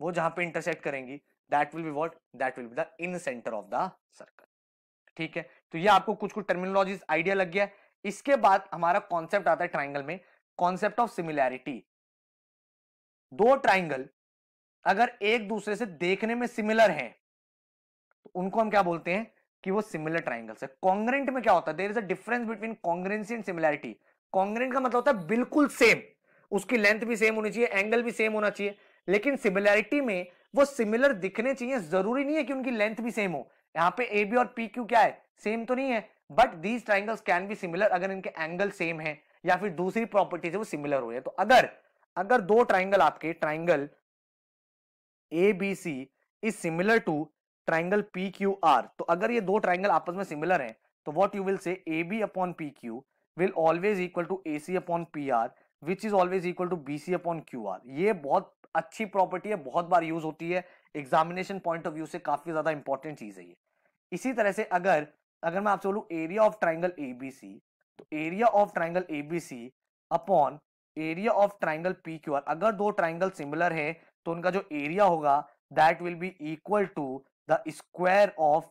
वो जहां पे इंटरसेक्ट करेंगी that will be what that will be the incentre of the circle ठीक है तो ये आपको कुछ कुछ टर्मिनोलॉजी आइडिया लग गया इसके बाद हमारा कॉन्सेप्ट आता है ट्राइंगल में कॉन्सेप्ट ऑफ सिमिलैरिटी दो ट्राइंगल अगर एक दूसरे से देखने में सिमिलर हैं तो उनको हम क्या बोलते हैं कि वो सिमिलर ट्राइंगल है कॉन्ग्रेंट में क्या होता है there is a difference between congruency and similarity congruent का मतलब होता है बिल्कुल सेम उसकी लेंथ भी सेम होनी चाहिए एंगल भी सेम होना चाहिए लेकिन सिमिलैरिटी में वो सिमिलर दिखने चाहिए जरूरी नहीं है कि उनकी लेंथ भी सेम हो यहां पे ए बी और पी क्यू क्या है सेम तो नहीं है but these triangles can be similar अगर इनके एंगल सेम है या फिर दूसरी प्रॉपर्टी से वो सिमिलर हो जाए तो अगर अगर दो ट्राइंगल आपके triangle A B C is similar to triangle P Q R तो अगर ये दो ट्राइंगल आपस में सिमिलर हैं तो what you will say A B upon P Q will always equal to A C upon P R which is always equal to B C upon Q R ये बहुत अच्छी प्रॉपर्टी है बहुत बार use होती है examination point of view से काफी ज्यादा इंपॉर्टेंट चीज है ये इसी तरह से अगर अगर मैं आपसे बोलूँ एरिया ऑफ ट्राइंगल सी तो area of triangle C upon area of triangle P Q R अगर दो ट्राइंगल सिमिलर है तो उनका जो एरिया होगा that will be equal to the square of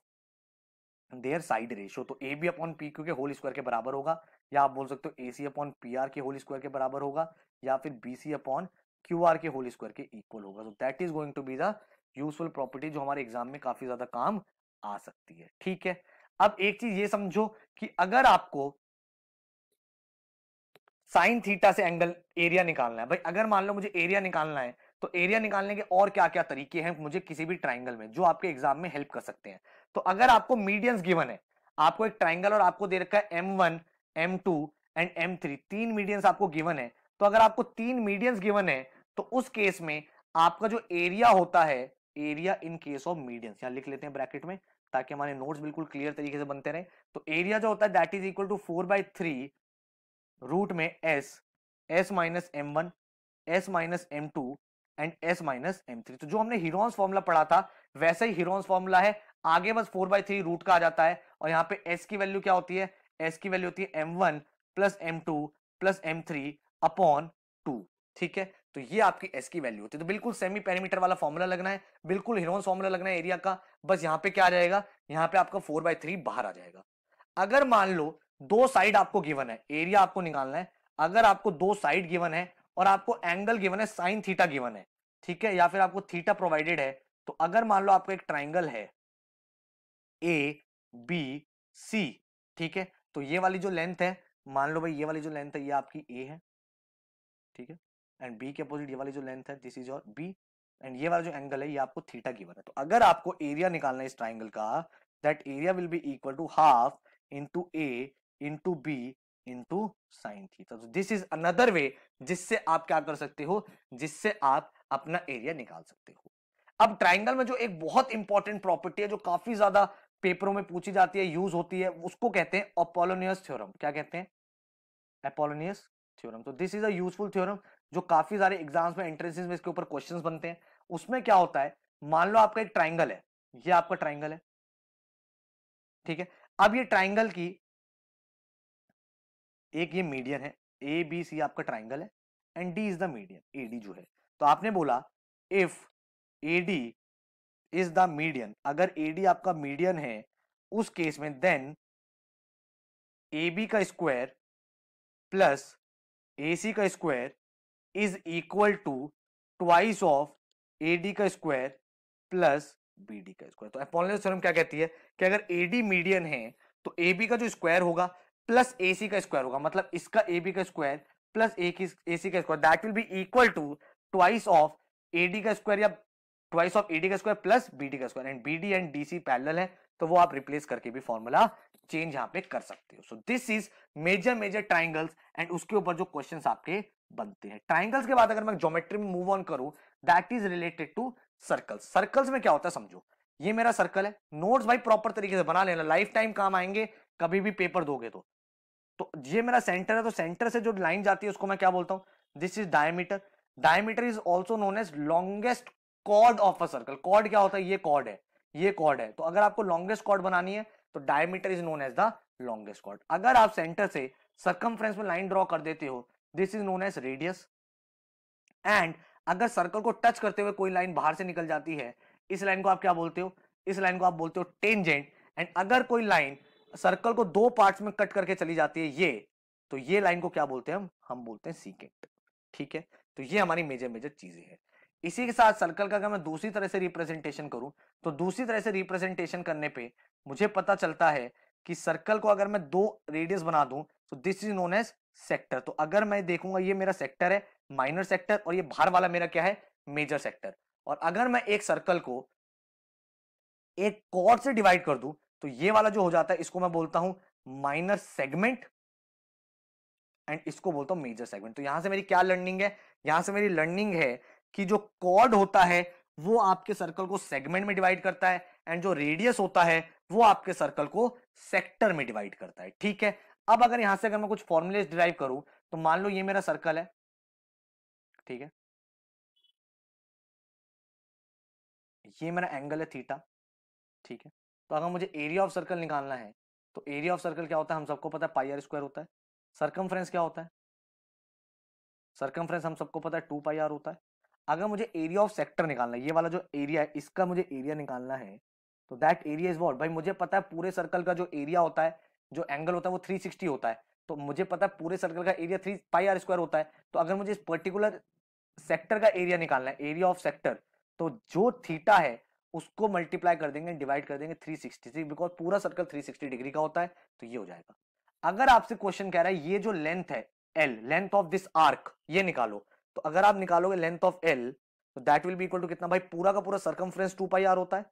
their side ratio तो A B upon P Q के होल स्क्वायर के बराबर होगा या आप बोल सकते हो A C upon P R के होल स्क्वायर के बराबर होगा या फिर B C upon Q R के होल स्क्वायर के इक्वल होगा तो that is going to be the useful property जो हमारे एग्जाम में काफी ज्यादा काम आ सकती है ठीक है अब एक चीज ये समझो कि अगर आपको साइन थीटा से एंगल एरिया निकालना है भाई अगर मान लो मुझे एरिया निकालना है तो एरिया निकालने के और क्या क्या तरीके हैं मुझे किसी भी ट्राइंगल में जो आपके एग्जाम में हेल्प कर सकते हैं तो अगर आपको मीडियंस गिवन है आपको एक ट्राइंगल और आपको दे रखा है M one M two and M three तीन मीडियंस आपको गिवन है तो अगर आपको तीन मीडियंस गिवन है तो उस केस में आपका जो एरिया होता है area in case of medians यहाँ लिख लेते हैं ब्रैकेट में ताकि हमारे नोट्स बिल्कुल क्लियर तरीके से बनते रहे तो एरिया जो होता है that is equal to four by three root में S S minus M one S minus M two and S minus M three तो जो हमने हीरोन्स फॉर्मूला पढ़ा था वैसे ही हीरोन्स फॉर्मूला है आगे बस फोर बाई थ्री रूट का आ जाता है और यहाँ पे एस की वैल्यू क्या होती है एस की वैल्यू होती है M one plus M two plus M three upon two ठीक है तो ये आपकी एस की वैल्यू होती है तो बिल्कुल सेमी पेरीमीटर वाला फॉर्मूला लगना है बिल्कुल हिरोन फॉर्मूला लगना है एरिया का बस यहाँ पे क्या आ जाएगा यहाँ पे आपका फोर बाय थ्री बाहर आ जाएगा अगर मान लो दो साइड आपको गिवन है एरिया आपको निकालना है अगर आपको दो साइड गिवन है और आपको एंगल गिवन है साइन थीटा गिवन है ठीक है या फिर आपको थीटा प्रोवाइडेड है तो अगर मान लो आपका एक ट्राइंगल है ए बी सी ठीक है तो ये वाली जो लेंथ है मान लो भाई ये वाली जो लेंथ है ये आपकी ए है ठीक है एंड बी के अपोजिट ये वाली जो लेंथ है this is your B and ये वाला जो एंगल है ये आपको थीटा गिवन है तो अगर आपको एरिया निकालना है इस ट्राइंगल का that area will be equal to half into A into B into sine theta तो दिस इज अनदर वे जिससे आप क्या कर सकते हो जिससे आप अपना एरिया निकाल सकते हो अब ट्राइंगल में जो एक बहुत इंपॉर्टेंट प्रॉपर्टी है जो काफी ज्यादा पेपरों में पूछी जाती है यूज होती है उसको कहते हैं अपोलोनियस थ्योरम क्या कहते हैं अपोलोनियस थ्योरम तो this is a useful theorem जो काफी सारे एग्जाम्स में एंट्रेंसेस में इसके ऊपर क्वेश्चंस बनते हैं उसमें क्या होता है मान लो आपका एक ट्राइंगल है ये आपका ट्राइंगल है ठीक है अब ये ट्राइंगल की एक ये मीडियन है ए बी सी आपका ट्राइंगल है and D is the median A D जो है तो आपने बोला if A D is the median अगर ए डी आपका मीडियन है उस केस में देन ए बी का स्क्वायर प्लस ए सी का square is equal to twice of A D का स्क्वायर प्लस बी डी का स्क्वायर तो एपोलर थ्योरम क्या कहती है कि अगर ए डी मीडियन है तो ए बी का जो स्क्वायर होगा प्लस ए सी का स्क्वायर होगा मतलब इसका ए बी का स्क्वायर प्लस ए की ए सी का square that will be equal to twice of A D का स्क्वायर या ट्वाइस ऑफ ए डी का स्क्वायर प्लस बी डी का square and B D and D C parallel है तो वो आप रिप्लेस करके भी फॉर्मूला चेंज यहाँ पे कर सकते हो so this is major major triangles and उसके ऊपर जो क्वेश्चन आपके बनते हैं ट्राइंगल्स के बाद अगर मैं ज्योमेट्री में मूव ऑन करूं that is related to circles circles में क्या होता है समझो ये मेरा सर्कल है नोट्स भाई प्रॉपर तरीके से बना लेना लाइफ टाइम काम आएंगे कभी भी पेपर दोगे तो तो ये मेरा सेंटर है तो सेंटर से जो लाइन जाती है उसको मैं क्या बोलता हूं this is diameter diameter is also known as longest chord of a circle chord क्या होता है ये कॉर्ड है ये कॉर्ड है तो अगर आपको लॉन्गेस्ट कॉर्ड बनानी है तो diameter is known as the longest chord अगर आप सेंटर से सर्कम में लाइन ड्रॉ कर देते हो this is known as radius and अगर सर्कल को टच करते हुए कोई लाइन बाहर से निकल जाती है इस लाइन को आप क्या बोलते हो इस लाइन को आप बोलते हो टेंजेंट एंड अगर कोई लाइन सर्कल को दो पार्ट्स में कट करके चली जाती है ये तो ये लाइन को क्या बोलते हैं हम हम बोलते हैं सीकेंट ठीक है तो ये हमारी मेजर मेजर चीजें हैं इसी के साथ सर्कल का अगर मैं दूसरी तरह से रिप्रेजेंटेशन करूं तो दूसरी तरह से रिप्रेजेंटेशन करने पे मुझे पता चलता है कि सर्कल को अगर मैं दो रेडियस बना दूं तो this is known as sector तो अगर मैं देखूंगा ये मेरा सेक्टर है माइनर सेक्टर और ये बाहर वाला मेरा क्या है मेजर सेक्टर और अगर मैं एक सर्कल को एक कॉर्ड से डिवाइड कर दूं तो ये वाला जो हो जाता है इसको मैं बोलता हूं माइनर सेगमेंट एंड इसको बोलता हूं मेजर सेगमेंट तो यहां से मेरी क्या लर्निंग है यहां से मेरी लर्निंग है कि जो कॉर्ड होता है वो आपके सर्कल को सेगमेंट में डिवाइड करता है एंड जो रेडियस होता है वो आपके सर्कल को सेक्टर में डिवाइड करता है ठीक है अब अगर यहां से अगर मैं कुछ फॉर्मुलेस डिराइव करूं तो मान लो ये मेरा सर्कल है ठीक है ये मेरा एंगल है थीटा ठीक है तो अगर मुझे एरिया ऑफ सर्कल निकालना है तो एरिया ऑफ सर्कल क्या होता है हम सबको पता है पाई आर स्क्वायर होता है सर्कम क्या होता है सर्कमफ्रेंस हम सबको पता है टू पाई आर होता है अगर मुझे एरिया ऑफ सेक्टर निकालना है ये वाला जो एरिया है इसका मुझे एरिया निकालना है तो दैट एरिया इज वॉट भाई मुझे पता है पूरे सर्कल का जो एरिया होता है जो एंगल होता है वो 360 होता है तो मुझे पता है पूरे सर्कल का area three pi R square होता है तो अगर मुझे इस पर्टिकुलर सेक्टर का एरिया निकालना है एरिया ऑफ सेक्टर तो जो थीटा है उसको मल्टीप्लाई कर देंगे डिवाइड कर देंगे 360 से बिकॉज पूरा सर्कल 360 डिग्री का होता है तो ये हो जाएगा अगर आपसे क्वेश्चन कह रहा है ये जो लेंथ है L length of this arc ये निकालो तो अगर आप निकालोगे लेंथ ऑफ एल तो that will be equal to कितना भाई पूरा का पूरा सरकमफ्रेंस टू पाई आर होता है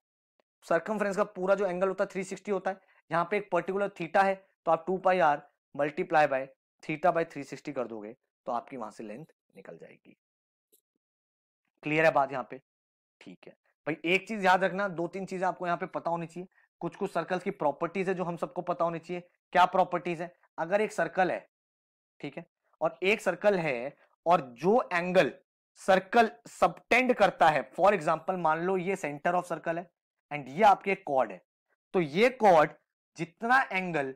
सरकमफ्रेंस का पूरा जो एंगल होता है थ्री सिक्सटी होता है यहाँ पे एक पर्टिकुलर थीटा है तो आप two pi R multiply by theta by three sixty कर दोगे तो आपकी वहां से लेंथ निकल जाएगी क्लियर है बात यहाँ पे ठीक है भाई एक चीज याद रखना दो तीन चीजें आपको यहाँ पे पता होनी चाहिए कुछ कुछ सर्कल्स की प्रॉपर्टीज है जो हम सबको पता होनी चाहिए क्या प्रॉपर्टीज है अगर एक सर्कल है ठीक है और एक सर्कल है और जो एंगल सर्कल सबटेंड करता है फॉर एग्जाम्पल मान लो ये सेंटर ऑफ सर्कल है एंड ये आपके कॉर्ड है तो ये कॉर्ड जितना एंगल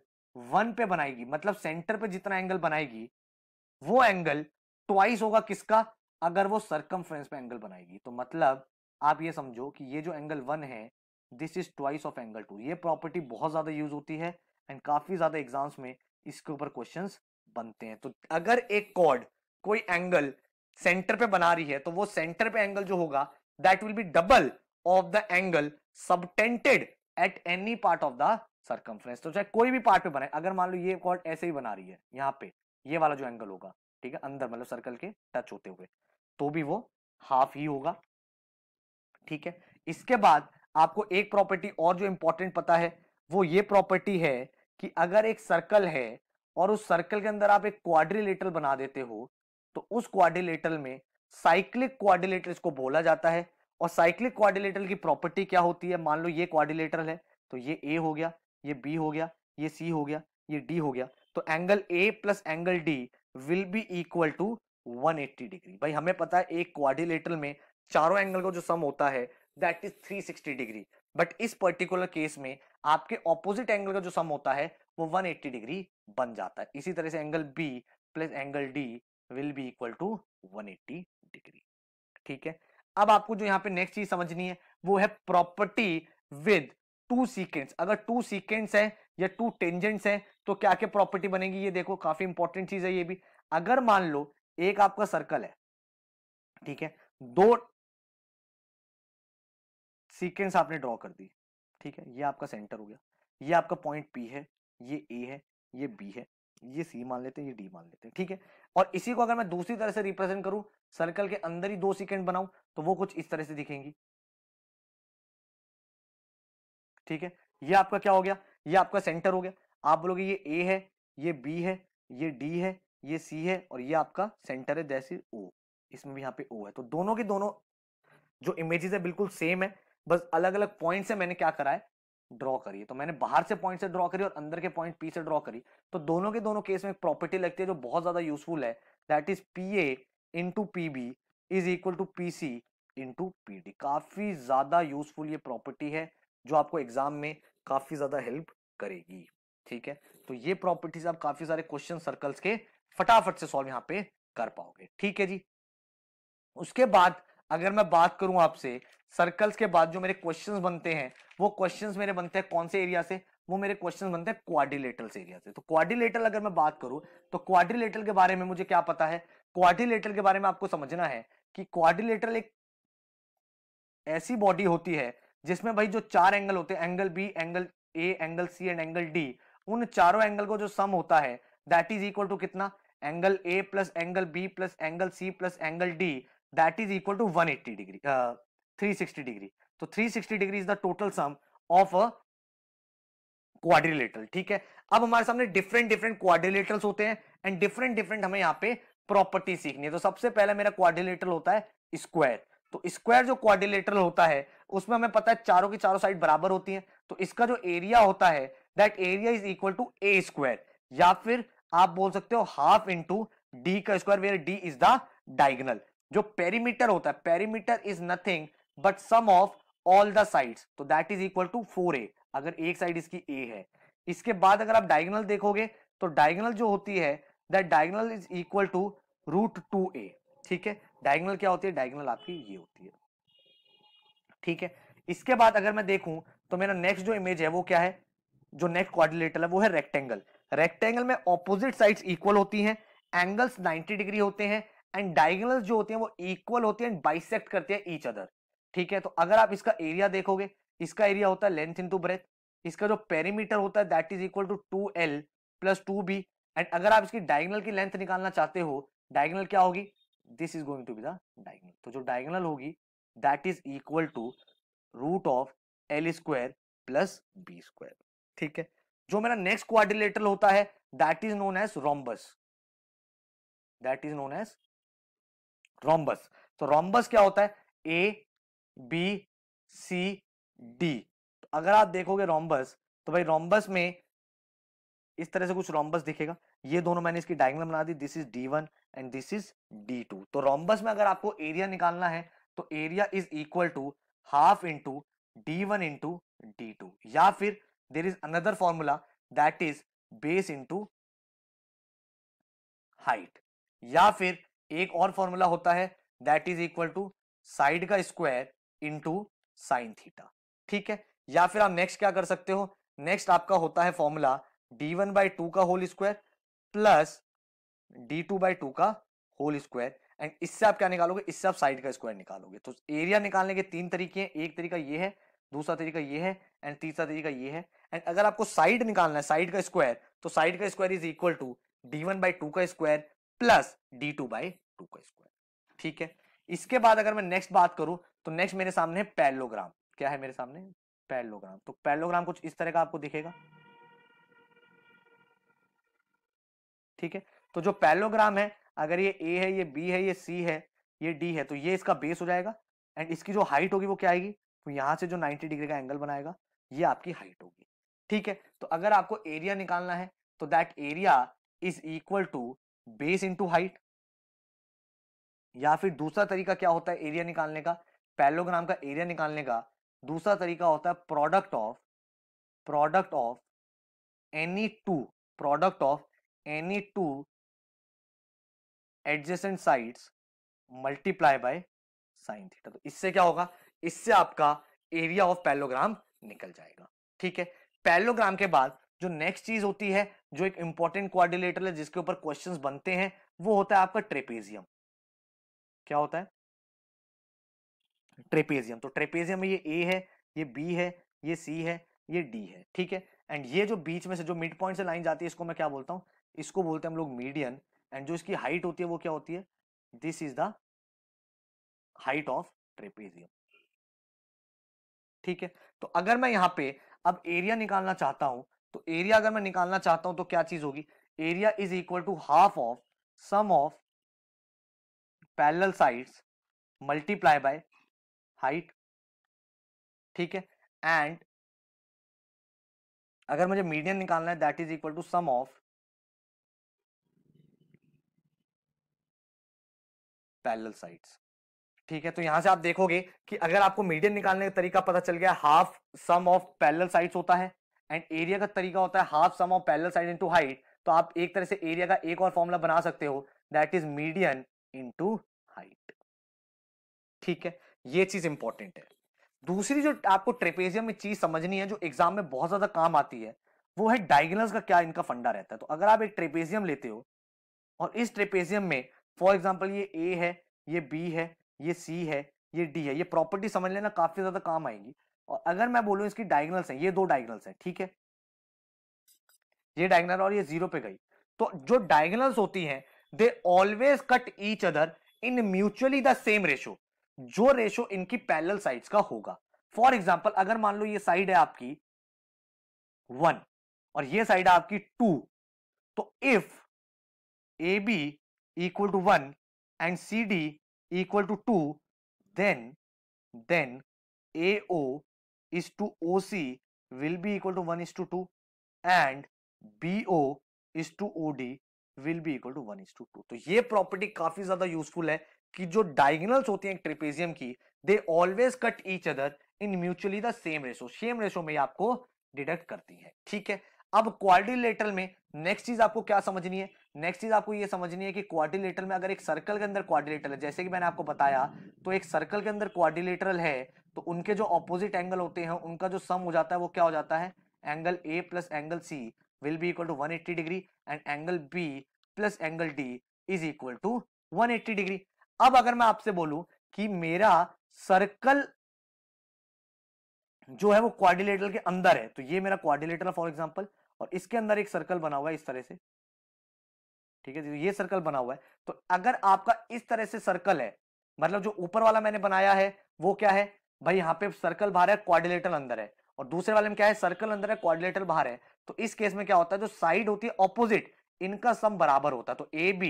वन पे बनाएगी मतलब सेंटर पे जितना एंगल बनाएगी वो एंगल ट्वाइस होगा किसका अगर वो सर्कम पे एंगल बनाएगी तो मतलब आप ये समझो कि ये जो एंगल वन है this is twice of angle two ये प्रॉपर्टी बहुत ज्यादा यूज होती है एंड काफी ज्यादा एग्जाम्स में इसके ऊपर क्वेश्चंस बनते हैं तो अगर एक कॉर्ड कोई एंगल सेंटर पे बना रही है तो वो सेंटर पे एंगल जो होगा that will be double of the angle subtended at any part of the circumference तो चाहे कोई भी पार्ट पे बनाए अगर मान लो ये कॉर्ड ऐसे ही बना रही है यहाँ पे ये वाला जो एंगल होगा ठीक है अंदर मतलब सर्कल के टच होते हुए तो भी वो हाफ ही होगा ठीक है इसके बाद आपको एक प्रॉपर्टी और जो इंपॉर्टेंट पता है वो ये प्रॉपर्टी है कि अगर एक सर्कल है और उस सर्कल के अंदर आप एक क्वाड्रिलेटरल बना देते हो तो उस क्वाड्रिलेटरल में साइक्लिक क्वाड्रिलेटर इसको बोला जाता है और साइक्लिक क्वाड्रिलेटरल की प्रॉपर्टी क्या होती है मान लो ये क्वाड्रिलेटरल है तो ये ए हो गया ये बी हो गया ये सी हो गया ये डी हो गया तो angle A plus angle D will be equal to 180 degree भाई हमें पता है एक क्वाड्रिलेटरल में चारों एंगल का जो सम होता है दैट इज 360 डिग्री बट इस पर्टिकुलर केस में आपके ऑपोजिट एंगल का जो सम होता है वो 180 डिग्री बन जाता है इसी तरह से angle B plus angle D will be equal to 180 degree ठीक है अब आपको जो यहाँ पे नेक्स्ट चीज समझनी है वो है प्रॉपर्टी विद टू सीक्वेंस अगर टू सीक्वेंस है या टू टेंजेंट्स है तो क्या क्या प्रॉपर्टी बनेगी ये देखो काफी इंपॉर्टेंट चीज है ये भी अगर मान लो एक आपका सर्कल है ठीक है दो सीक्वेंस आपने ड्रॉ कर दी ठीक है ये आपका सेंटर हो गया ये आपका पॉइंट पी है ये ए है ये बी है ये सी मान लेते हैं ये डी मान लेते हैं ठीक है और इसी को अगर मैं दूसरी तरह से रिप्रेजेंट करूं सर्कल के अंदर ही दो सिकेंड बनाऊं तो वो कुछ इस तरह से दिखेंगी ठीक है ये आपका क्या हो गया ये आपका सेंटर हो गया आप बोलोगे ये ए है ये बी है ये डी है ये सी है और ये आपका सेंटर है जैसे ओ इसमें भी यहाँ पे ओ है तो दोनों के दोनों जो इमेजेस है बिल्कुल सेम है बस अलग अलग पॉइंट से मैंने क्या करा है ड्रॉ करी है तो मैंने बाहर से पॉइंट से ड्रॉ करी और अंदर के पॉइंट पी से ड्रॉ करी तो दोनों के दोनों केस में एक प्रॉपर्टी लगती है जो बहुत ज्यादा यूजफुल है that is P A into P B is equal to P C into P D काफी ज्यादा यूजफुल ये प्रॉपर्टी है जो आपको एग्जाम में काफी ज्यादा हेल्प करेगी ठीक है तो ये प्रॉपर्टीज आप काफी सारे क्वेश्चन सर्कल्स के फटाफट से सॉल्व यहाँ पे कर पाओगे ठीक है जी उसके बाद अगर मैं बात करूं आपसे सर्कल्स के बाद जो मेरे क्वेश्चंस बनते हैं वो क्वेश्चंस मेरे बनते हैं कौन से एरिया से वो मेरे क्वेश्चंस बनते हैं क्वाड्रिलेटरल एरिया से तो क्वाड्रिलेटरल अगर मैं बात करूं तो क्वाड्रिलेटरल के बारे में मुझे क्या पता है क्वाड्रिलेटरल के बारे में आपको समझना है कि क्वाड्रिलेटरल एक ऐसी बॉडी होती है जिसमें भाई जो चार एंगल होते हैं angle B angle A angle C and angle D उन चारों एंगल को जो सम होता है दैट इज इक्वल टू कितना angle A plus angle B plus angle C plus angle D that is equal to 180 degree uh, 360 degree तो 360 degree is the total sum of a quadrilateral ठीक है अब हमारे सामने different different quadrilateral होते हैं and different different हमें यहाँ पे प्रॉपर्टी सीखनी है तो सबसे पहले मेरा क्वाड्रिलेटरल होता है स्क्वायर तो स्क्वायर जो क्वाड्रिलेटरल होता है उसमें हमें पता है चारों की चारों साइड बराबर होती है तो इसका जो एरिया होता है that area is equal to A square या फिर आप बोल सकते हो हाफ इंटू डी का square where D is the diagonal जो पेरीमीटर होता है perimeter is nothing but sum of all the sides तो that is equal to four A अगर एक साइड इसकी ए है इसके बाद अगर आप डायगनल देखोगे तो डायगनल जो होती है that diagonal is equal to root two A ठीक है डायगनल क्या होती है डायगनल आपकी ये होती है ठीक है इसके बाद अगर मैं देखूं तो मेरा नेक्स्ट जो इमेज है वो क्या है जो नेक्स्ट क्वाड्रिलेटरल है वो है रेक्टेंगल रेक्टेंगल में ऑपोजिट साइड्स इक्वल होती हैं एंगल्स 90 डिग्री होते हैं एंड डायगनल जो होते हैं वो इक्वल होते हैं बाइसेक्ट करते हैं ईच अदर ठीक है तो अगर आप इसका एरिया देखोगे इसका एरिया होता है लेंथ इनटू ब्रेथ इसका जो पेरीमीटर होता है that is equal to two L plus two B and अगर आप इसकी डायगनल की लेंथ निकालना चाहते हो डायगनल क्या होगी this is going to be the diagonal तो जो डायगनल होगी that is equal to root of L square plus B square ठीक है जो मेरा नेक्स्ट क्वाड्रिलेटरल होता है that is known as rhombus that is known as rhombus तो रोम्बस क्या होता है ए बी सी डी तो अगर आप देखोगे रोम्बस तो भाई रोम्बस में इस तरह से कुछ रोम्बस दिखेगा ये दोनों मैंने इसकी डायग्राम बना दी this is D one and this is D two तो रोम्बस में अगर आपको एरिया निकालना है तो area is equal to half into D one into D two या फिर there is another formula that is base into height या फिर एक और फॉर्मूला होता है that is equal to side का स्क्वायर इंटू साइन थीटा ठीक है या फिर आप नेक्स्ट क्या कर सकते हो नेक्स्ट आपका होता है formula D one by two का whole square plus D two by two का होल स्क्वायर एंड इससे आप क्या निकालोगे इससे आप साइड का स्क्वायर निकालोगे तो एरिया निकालने के तीन तरीके हैं एक तरीका ये है दूसरा तरीका ये है एंड तीसरा तरीका ये है एंड अगर आपको साइड निकालना है साइड का स्क्वायर तो साइड का square is equal to D one by two का square plus D two by two का स्क्वायर ठीक है इसके बाद अगर मैं नेक्स्ट बात करूं तो नेक्स्ट मेरे सामने है पैलोग्राम क्या है मेरे सामने पैलोग्राम तो पैलोग्राम कुछ इस तरह का आपको दिखेगा ठीक है तो जो पैलोग्राम है अगर ये ए है ये बी है ये सी है ये डी है तो ये इसका बेस हो जाएगा एंड इसकी जो हाइट होगी वो क्या आएगी तो यहाँ से जो 90 डिग्री का एंगल बनाएगा ये आपकी हाइट होगी ठीक है तो अगर आपको एरिया निकालना है तो that area is equal to base into height या फिर दूसरा तरीका क्या होता है एरिया निकालने का पैलोग्राम का एरिया निकालने का दूसरा तरीका होता है product of product of any two product of any two adjacent sides multiply by sine theta तो इससे क्या होगा इससे आपका एरिया ऑफ पैलोग्राम निकल जाएगा ठीक है पैलोग्राम के बाद जो नेक्स्ट चीज होती है जो एक इंपॉर्टेंट क्वारिलेटर है जिसके ऊपर क्वेश्चंस बनते हैं वो होता है आपका ट्रेपेजियम क्या होता है ट्रेपेजियम तो ट्रेपेजियम में ये ए है ये बी है ये सी है ये डी है ठीक है एंड ये जो बीच में से जो मिड पॉइंट से लाइन जाती है इसको मैं क्या बोलता हूँ इसको बोलते हैं हम लोग मीडियन एंड जो इसकी हाइट होती है वो क्या होती है this is the height of trapezium ठीक है तो अगर मैं यहाँ पे अब एरिया निकालना चाहता हूं तो एरिया अगर मैं निकालना चाहता हूं तो क्या चीज होगी area is equal to half of sum of parallel sides multiply by height ठीक है एंड अगर मुझे मीडियन निकालना है that is equal to sum of parallel sides ठीक है तो यहां से आप देखोगे कि अगर आपको मीडियन निकालने का तरीका पता चल गया half sum of parallel sides होता है एंड एरिया का तरीका होता है half sum of parallel side into height तो आप एक तरह से एरिया का एक और फॉर्मूला बना सकते हो that is median into height ठीक है ये चीज इंपॉर्टेंट है दूसरी जो आपको ट्रेपेजियम में चीज समझनी है जो एग्जाम में बहुत ज्यादा काम आती है वो है डायगनल्स का क्या इनका फंडा रहता है तो अगर आप एक ट्रेपेजियम लेते हो और इस ट्रेपेजियम में फॉर एग्जाम्पल ये ए है ये बी है ये सी है ये डी है ये प्रॉपर्टी समझ लेना काफी ज्यादा काम आएगी और अगर मैं बोलूं इसकी डायगनल्स है ये दो डायगनल्स है ठीक है ये डायगनल और ये जीरो पे गई तो जो डायगनल्स होती हैं they always cut each other in mutually the same ratio जो रेशो इनकी पैरल साइड का होगा फॉर एग्जाम्पल अगर मान लो ये साइड है आपकी वन और ये साइड है आपकी टू तो if A B equal to one and C D equal to two then then A O is to OC will be equal to 1 is to 2 and BO is to OD will be equal to 1 is to 2. तो ये property काफी ज्यादा useful है कि जो diagonals होती हैं trapezium की they always cut each other in mutually the same ratio same ratio में आपको डिडक्ट करती है ठीक है अब क्वारिलेटरल में नेक्स्ट चीज आपको क्या समझनी है नेक्स्ट चीज आपको ये समझनी है कि क्वाड्रिलेटरल में अगर एक सर्कल के अंदर क्वाड्रिलेटरल है जैसे कि मैंने आपको बताया तो एक सर्कल के अंदर क्वाड्रिलेटरल है तो उनके जो ऑपोजिट एंगल होते हैं उनका जो सम हो जाता है वो क्या हो जाता है angle A plus angle C will be equal to one eighty degree and angle B plus angle D is equal to one eighty degree अब अगर मैं आपसे बोलूं कि मेरा सर्कल जो है वो क्वाड्रिलेटरल के अंदर है तो ये मेरा क्वाड्रिलेटरल फॉर एग्जाम्पल और इसके अंदर एक सर्कल बना हुआ है इस तरह से ठीक है तो ये सर्कल बना हुआ है तो अगर आपका इस तरह से सर्कल है मतलब जो ऊपर वाला मैंने बनाया है वो क्या है भाई यहाँ पे सर्कल बाहर है क्वारिलेटर अंदर है और दूसरे वाले में क्या है सर्कल अंदर है क्वारिलेटर बाहर है तो इस केस में क्या होता है जो साइड होती है ऑपोजिट इनका सम बराबर होता है तो A B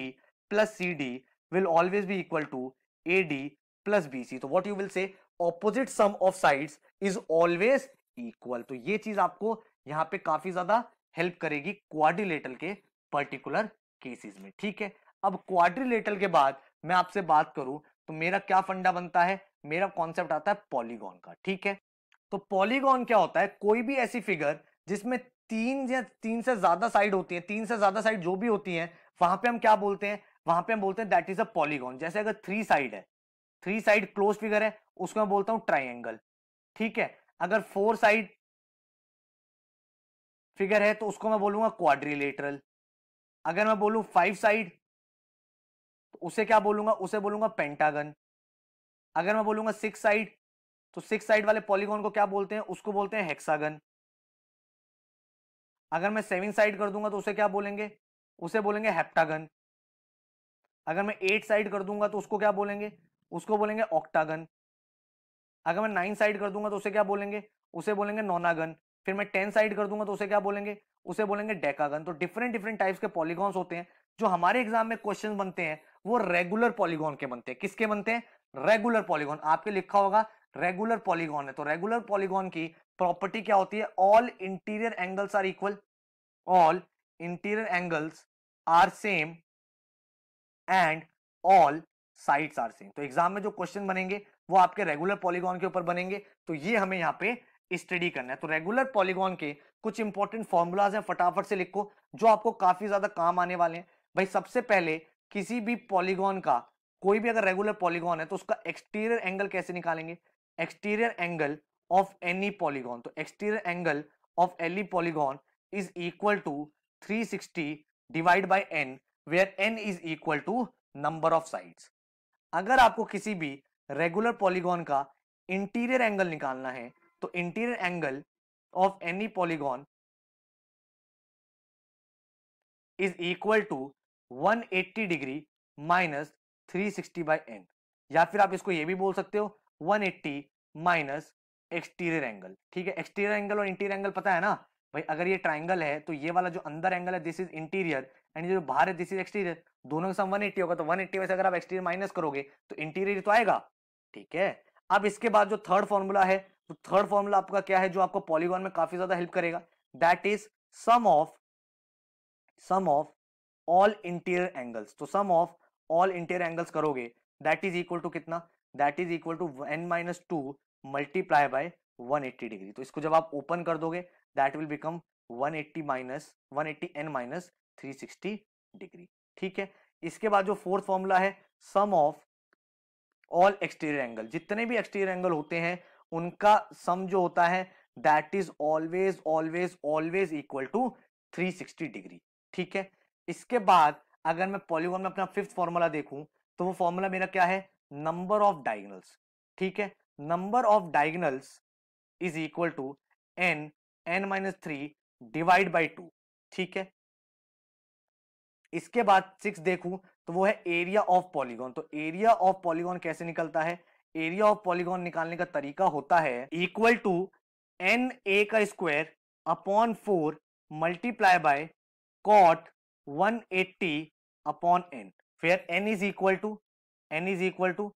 plus C D will always be equal to A D plus B C तो what you will say opposite sum of side is always equal तो ये चीज आपको यहाँ पे काफी ज्यादा हेल्प करेगी क्वारिलेटर के पर्टिकुलर केसेस में ठीक है अब क्वाड्रिलेटरल के बाद मैं आपसे बात करूं तो मेरा क्या फंडा बनता है मेरा कॉन्सेप्ट आता है पॉलीगॉन का ठीक है तो पॉलीगॉन क्या होता है कोई भी ऐसी फिगर जिसमें तीन या तीन से ज्यादा साइड होती है तीन से ज्यादा साइड जो भी होती है वहां पे हम क्या बोलते हैं वहां पे हम बोलते हैं दैट इज अ पॉलीगॉन जैसे अगर थ्री साइड है थ्री साइड क्लोज फिगर है उसको मैं बोलता हूं ट्राइंगल ठीक है अगर फोर साइड फिगर है तो उसको मैं बोलूंगा क्वाड्रिलेटरल अगर मैं बोलूं फाइव साइड तो उसे क्या बोलूंगा उसे बोलूंगा पेंटागन अगर मैं बोलूंगा सिक्स साइड तो सिक्स साइड वाले पॉलीगॉन को क्या बोलते हैं उसको बोलते हैं हेक्सागन अगर मैं सेवन साइड कर दूंगा तो उसे क्या बोलेंगे उसे बोलेंगे हेप्टागन अगर मैं एट साइड कर दूंगा तो उसको क्या बोलेंगे उसको बोलेंगे ऑक्टागन अगर मैं नाइन साइड कर दूंगा तो उसे क्या बोलेंगे उसे बोलेंगे नोनागन फिर मैं टेन साइड कर दूंगा तो उसे क्या बोलेंगे उसे बोलेंगे डेकागन तो डिफरेंट डिफरेंट टाइप्स के पॉलीगॉन्स होते हैं जो हमारे एग्जाम में क्वेश्चन बनते हैं वो रेगुलर पॉलीगॉन के बनते हैं किसके बनते हैं रेगुलर पॉलीगॉन आपके लिखा होगा रेगुलर पॉलीगॉन है तो रेगुलर पॉलीगॉन की प्रॉपर्टी क्या होती है all interior angles are equal all interior angles are same and all sides are same तो एग्जाम में जो क्वेश्चन बनेंगे वो आपके रेगुलर पॉलीगॉन के ऊपर बनेंगे तो ये हमें यहाँ पे स्टडी करना है तो रेगुलर पॉलीगॉन के कुछ इंपॉर्टेंट फॉर्मूलाज हैं फटाफट से लिखो जो आपको काफी ज्यादा काम आने वाले हैं भाई सबसे पहले किसी भी पॉलीगॉन का कोई भी अगर रेगुलर पॉलीगॉन है तो उसका एक्सटीरियर एंगल कैसे निकालेंगे exterior angle of any polygon तो exterior angle of any polygon is equal to 360 divide by N where N is equal to number of side अगर आपको किसी भी रेगुलर पॉलीगॉन का इंटीरियर एंगल निकालना है तो interior angle of any polygon is equal to 180 degree minus 360 by N या फिर आप इसको ये भी बोल सकते हो 180 एट्टी माइनस एक्सटीरियर एंगल ठीक है एक्सटीरियर एंगल और इंटीरियर एंगल पता है ना भाई अगर ये ट्राइंगल है तो ये वाला जो अंदर एंगल है दिस इज इंटीरियर एंड जो बाहर है दिस इज एक्सटीरियर दोनों के सम 180 होगा तो 180 में से अगर आप एक्सटीरियर माइनस करोगे तो इंटीरियर तो आएगा ठीक है अब इसके बाद जो थर्ड फॉर्मूला है तो थर्ड फॉर्मूला आपका क्या है जो आपको पॉलीगॉन में काफी ज्यादा हेल्प करेगा that is sum of sum of all interior angles तो sum of all interior angles करोगे दैट इज इक्वल टू कितना that is equal to N minus two multiply by 180 degree तो इसको जब आप ओपन कर दोगे that will become 180 minus one eighty N minus sixty degree ठीक है इसके बाद जो फोर्थ फॉर्मूला है sum of all exterior angle जितने भी एक्सटीरियर एंगल होते हैं उनका सम जो होता है that is always always always equal to 360 degree ठीक है इसके बाद अगर मैं पॉलीगॉन में अपना फिफ्थ फॉर्मूला देखूं तो वो फॉर्मूला मेरा क्या है नंबर ऑफ डायगनल्स ठीक है number of diagonals is equal to N N minus three divide by two ठीक है इसके बाद सिक्स देखूं तो वो है एरिया ऑफ पॉलीगॉन तो एरिया ऑफ पॉलीगोन कैसे निकलता है एरिया ऑफ पॉलीगॉन निकालने का तरीका होता है इक्वल टू एन ए का square upon four multiply by cot 180 upon N फिर N is equal to N is equal to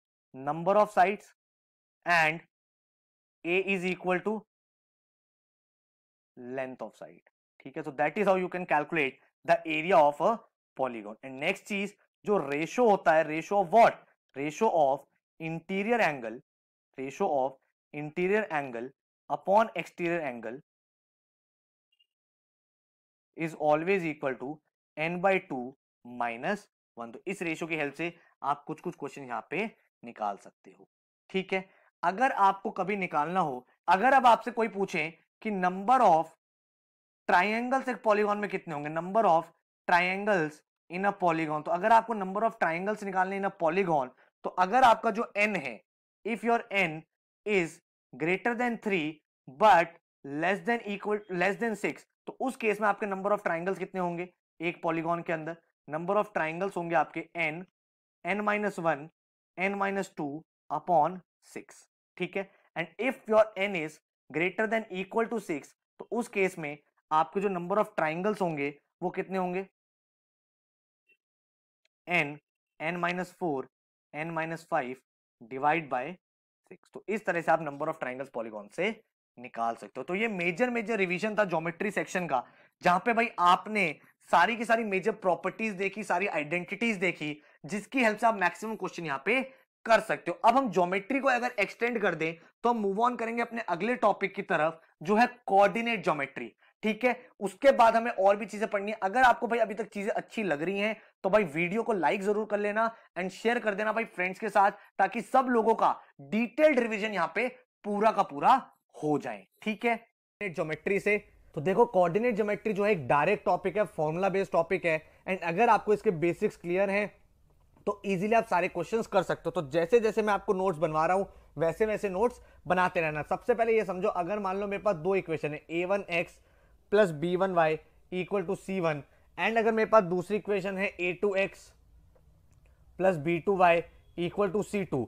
number of sides and A is equal to length of side ठीक है so that is how you can calculate the area of a polygon and next चीज जो ratio होता है ratio of what ratio of interior angle ratio of interior angle upon exterior angle is always equal to N by two minus one तो इस ratio की help से आप कुछ कुछ क्वेश्चन यहाँ पे निकाल सकते हो ठीक है अगर आपको कभी निकालना हो अगर अब आपसे कोई पूछे कि नंबर ऑफ ट्राइंगल्स एक पॉलीगॉन में कितने होंगे number of triangles in a polygon तो अगर आपको नंबर ऑफ ट्राइंगल्स निकालने इन अ पॉलीगॉन तो अगर आपका जो एन है if your N is greater than three but less than equal less than six तो उस केस में आपके नंबर ऑफ ट्राइंगल्स कितने होंगे एक पॉलीगॉन के अंदर नंबर ऑफ ट्राइंगल्स होंगे आपके N N minus one N minus two upon six ठीक है and if your N is greater than equal to six तो उस केस में आपके जो नंबर ऑफ ट्राइंगल्स होंगे वो कितने होंगे N N minus four N minus five divide by six तो इस तरह से आप नंबर ऑफ ट्राइंगल्स पॉलीगॉन से निकाल सकते हो तो ये मेजर मेजर रिवीजन था ज्योमेट्री सेक्शन का जहां पे भाई आपने सारी की सारी मेजर प्रॉपर्टीज देखी सारी आइडेंटिटीज देखी जिसकी हेल्प से आप मैक्सिमम क्वेश्चन यहाँ पे कर सकते हो अब हम ज्योमेट्री को अगर एक्सटेंड कर दें तो हम मूव ऑन करेंगे अपने अगले टॉपिक की तरफ जो है कोऑर्डिनेट ज्योमेट्री ठीक है उसके बाद हमें और भी चीजें पढ़नी है अगर आपको भाई अभी तक चीजें अच्छी लग रही हैं तो भाई वीडियो को लाइक जरूर कर लेना एंड शेयर कर देना भाई फ्रेंड्स के साथ ताकि सब लोगों का डिटेल्ड रिविजन यहाँ पे पूरा का पूरा हो जाए ठीक है ज्योमेट्री से तो देखो कोऑर्डिनेट ज्योमेट्री जो है एक डायरेक्ट टॉपिक है फॉर्मूला बेस्ड टॉपिक है एंड अगर आपको इसके बेसिक्स क्लियर हैं तो इजीली आप सारे क्वेश्चंस कर सकते हो तो जैसे जैसे मैं आपको नोट्स बनवा रहा हूं वैसे वैसे नोट्स बनाते रहना सबसे पहले ये समझो अगर मान लो मेरे पास दो इक्वेशन है A one X plus B one Y equal to C one and अगर मेरे पास दूसरी इक्वेशन है A two x plus B two Y equal to C two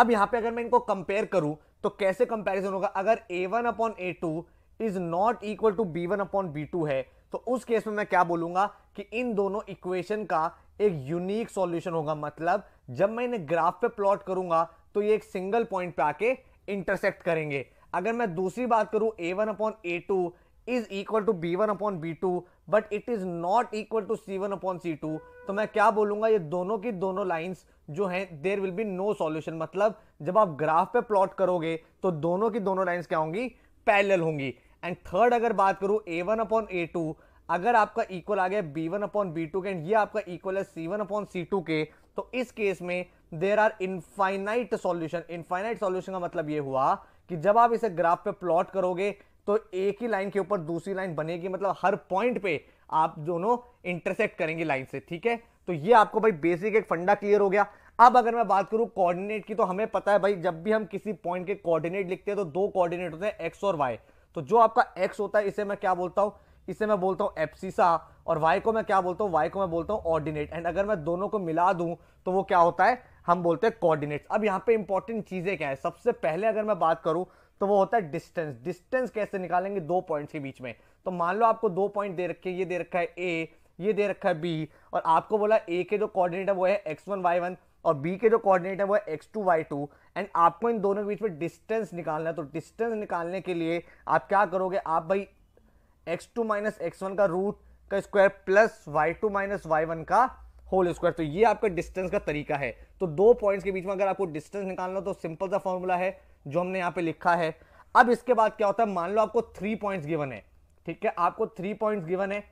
अब यहां पे अगर मैं इनको कंपेयर करूं तो कैसे कंपैरिजन होगा अगर A one upon A two is not equal to B one upon B two है तो उस केस में मैं क्या बोलूंगा कि इन दोनों इक्वेशन का एक यूनिक सॉल्यूशन होगा मतलब जब मैं इन्हें ग्राफ पे प्लॉट करूंगा तो ये एक सिंगल पॉइंट पे आके इंटरसेक्ट करेंगे अगर मैं दूसरी बात करूं A one upon A two is equal to B one upon B two but it is not equal to C one upon C two तो मैं क्या बोलूंगा ये दोनों की दोनों लाइन जो है there will be no solution मतलब जब आप ग्राफ पे प्लॉट करोगे तो दोनों की दोनों लाइन्स क्या होंगी पैरेलल होंगी एंड थर्ड अगर बात करूं A one upon A two अगर आपका इक्वल आ गया B one upon B two के एंड ये आपका इक्वल है सी वन अपॉन सी टू के तो इस केस में there are infinite solution infinite solution का मतलब ये हुआ कि जब आप इसे ग्राफ पे प्लॉट करोगे तो एक ही लाइन के ऊपर दूसरी लाइन बनेगी मतलब हर पॉइंट पे आप दोनों इंटरसेक्ट करेंगे लाइन से ठीक है तो ये आपको भाई बेसिक एक फंडा क्लियर हो गया अब अगर मैं बात करूं कोऑर्डिनेट की तो हमें पता है भाई जब भी हम किसी पॉइंट के कोऑर्डिनेट लिखते हैं तो दो कोऑर्डिनेट होते हैं एक्स और वाई तो जो आपका एक्स होता है इसे मैं क्या बोलता हूं इसे मैं बोलता हूं एप्सिसा और वाई को मैं क्या बोलता हूँ वाई को मैं बोलता हूँ ऑर्डिनेट एंड अगर मैं दोनों को मिला दूं तो वो क्या होता है हम बोलते हैं कोऑर्डिनेट्स अब यहाँ पे इंपॉर्टेंट चीज़ें क्या है सबसे पहले अगर मैं बात करूं तो वो होता है डिस्टेंस डिस्टेंस कैसे निकालेंगे दो पॉइंट के बीच में तो मान लो आपको दो पॉइंट दे रखे ये दे रखा है ए ये दे रखा है बी और आपको बोला ए के जो कोऑर्डिनेट है वो है एक्स वन वाई वन और बी के जो कोऑर्डिनेट है वो है x two Y two and आपको इन दोनों के बीच में डिस्टेंस निकालना है तो डिस्टेंस निकालने के लिए आप क्या करोगे आप भाई X two minus x one का रूट का square plus Y two minus Y one का होल स्क्वायर तो ये आपका डिस्टेंस का तरीका है तो दो पॉइंट्स के बीच में अगर आपको डिस्टेंस निकालना हो तो सिंपल सा फॉर्मूला है जो हमने यहाँ पे लिखा है अब इसके बाद क्या होता है मान लो आपको थ्री पॉइंट्स गिवन है ठीक है आपको थ्री पॉइंट्स गिवन है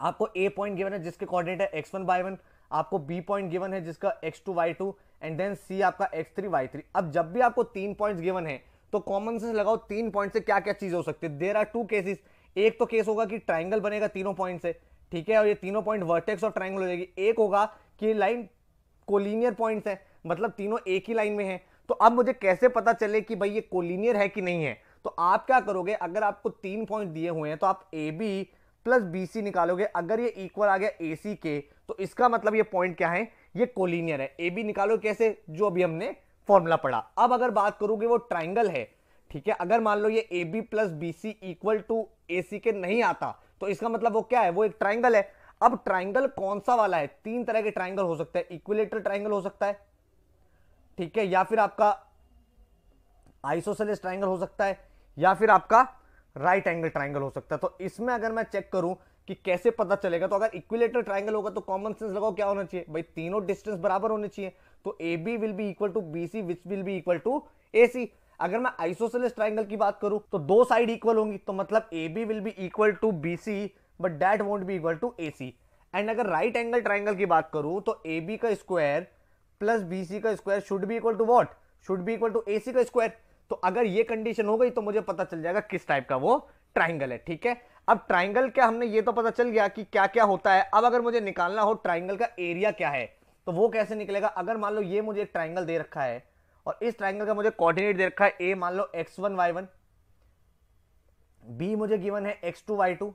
आपको ए पॉइंट गिवन है जिसके कोऑर्डिनेट है एक्स वन बाई वन आपको बी पॉइंट गिवन है जिसका X two Y two and then C आपका एक्स थ्री वाई थ्री अब जब भी आपको तीन पॉइंट्स गिवन है तो कॉमन सेंस लगाओ तीन पॉइंट से क्या क्या चीज हो सकती है देर आर टू केसेस एक तो केस होगा कि ट्राइंगल बनेगा तीनों पॉइंट से ठीक है और ये तीनों पॉइंट वर्टेक्स और ट्राइंगल हो जाएगी एक होगा कि लाइन कोलिनियर पॉइंट है मतलब तीनों एक ही लाइन में है तो अब मुझे कैसे पता चले कि भाई ये कोलिनियर है कि नहीं है तो आप क्या करोगे अगर आपको तीन पॉइंट दिए हुए हैं तो आप A B plus B C निकालोगे अगर ये इक्वल आ गया ए सी के तो इसका मतलब ये पॉइंट क्या है ये कोलिनियर है ए बी निकालो कैसे जो अभी हमने फॉर्मूला पढ़ा अब अगर बात करोगे वो ट्राइंगल है ठीक है अगर मान लो ये A B plus B C equal to A C के नहीं आता तो इसका मतलब वो क्या है वो एक ट्राइंगल है अब ट्राइंगल कौन सा वाला है तीन तरह के ट्राइंगल हो सकता है इक्विलेटर ट्राइंगल हो सकता है ठीक है या फिर आपका आइसोसेलेस ट्राइंगल हो सकता है या फिर आपका राइट एंगल ट्राइंगल हो सकता है तो इसमें अगर मैं चेक करूं कि कैसे पता चलेगा तो अगर इक्विलेटर ट्राइंगल होगा तो कॉमन सेंस लगाओ क्या होना चाहिए भाई तीनों डिस्टेंस बराबर होने चाहिए तो A B will be equal to B C which will be equal to A C अगर मैं आइसोसेलेस ट्राइंगल की बात करूं तो दो साइड इक्वल होंगी तो मतलब A B will be equal to B C but that won't be equal to A C and अगर राइट एंगल ट्राइंगल की बात करूं तो ए बी का स्क्वायर प्लस बी सी का square should be equal to what should be equal to A C का square तो अगर ये कंडीशन हो गई तो मुझे पता चल जाएगा किस टाइप का वो ट्राइंगल है ठीक है अब ट्राइंगल क्या हमने ये तो पता चल गया कि क्या क्या होता है अब अगर मुझे निकालना हो ट्राइंगल का एरिया क्या है तो वो कैसे निकलेगा अगर मान लो ये मुझे एक ट्राइंगल दे रखा है और इस ट्राइंगल का मुझे कोऑर्डिनेट दे रखा है ए मान लो X one Y one B मुझे गिवन है x two Y two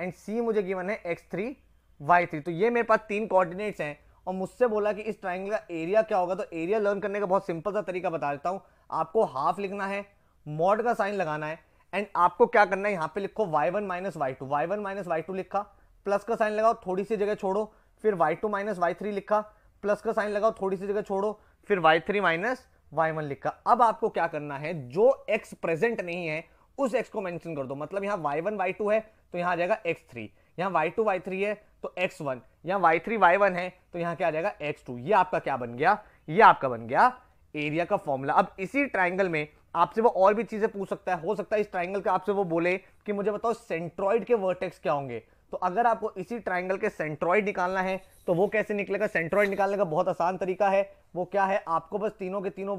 and C मुझे गिवन है एक्स थ्री वाई थ्री तो ये मेरे पास तीन कोऑर्डिनेट्स हैं और मुझसे बोला कि इस ट्राइंगल का एरिया क्या होगा तो एरिया लर्न करने का बहुत सिंपल सा तरीका बता देता हूँ आपको हाफ लिखना है मॉड का साइन लगाना है एंड आपको क्या करना है यहाँ पे लिखो y1 one minus Y two Y one minus Y two लिखा प्लस का साइन लगाओ थोड़ी सी जगह छोड़ो फिर y2 two minus Y three लिखा प्लस का साइन लगाओ थोड़ी सी जगह छोड़ो फिर y3 three minus Y one लिखा अब आपको क्या करना है जो x प्रेजेंट नहीं है उस x को मेंशन कर दो मतलब यहाँ y1 y2 है तो यहाँ आ जाएगा x3 यहाँ वाई टू वाई थ्री है तो एक्स वन यहाँ वाई थ्री वाई वन है तो यहाँ क्या आ जाएगा एक्स टू ये आपका क्या बन गया ये आपका बन गया एरिया का फॉर्मूला अब इसी ट्राइंगल में आपसे वो और भी चीजें पूछ सकता है हो सकता है इस ट्राइंगल का आपसे वो बोले कि मुझे बताओ सेंट्रॉइड के वर्टेक्स क्या होंगे तो अगर आपको इसी ट्राइंगल के सेंट्रॉइड निकालना है तो वो कैसे निकलेगा सेंट्रॉइड निकालने का बहुत आसान तरीका है वो क्या है आपको बस तीनों के तीनों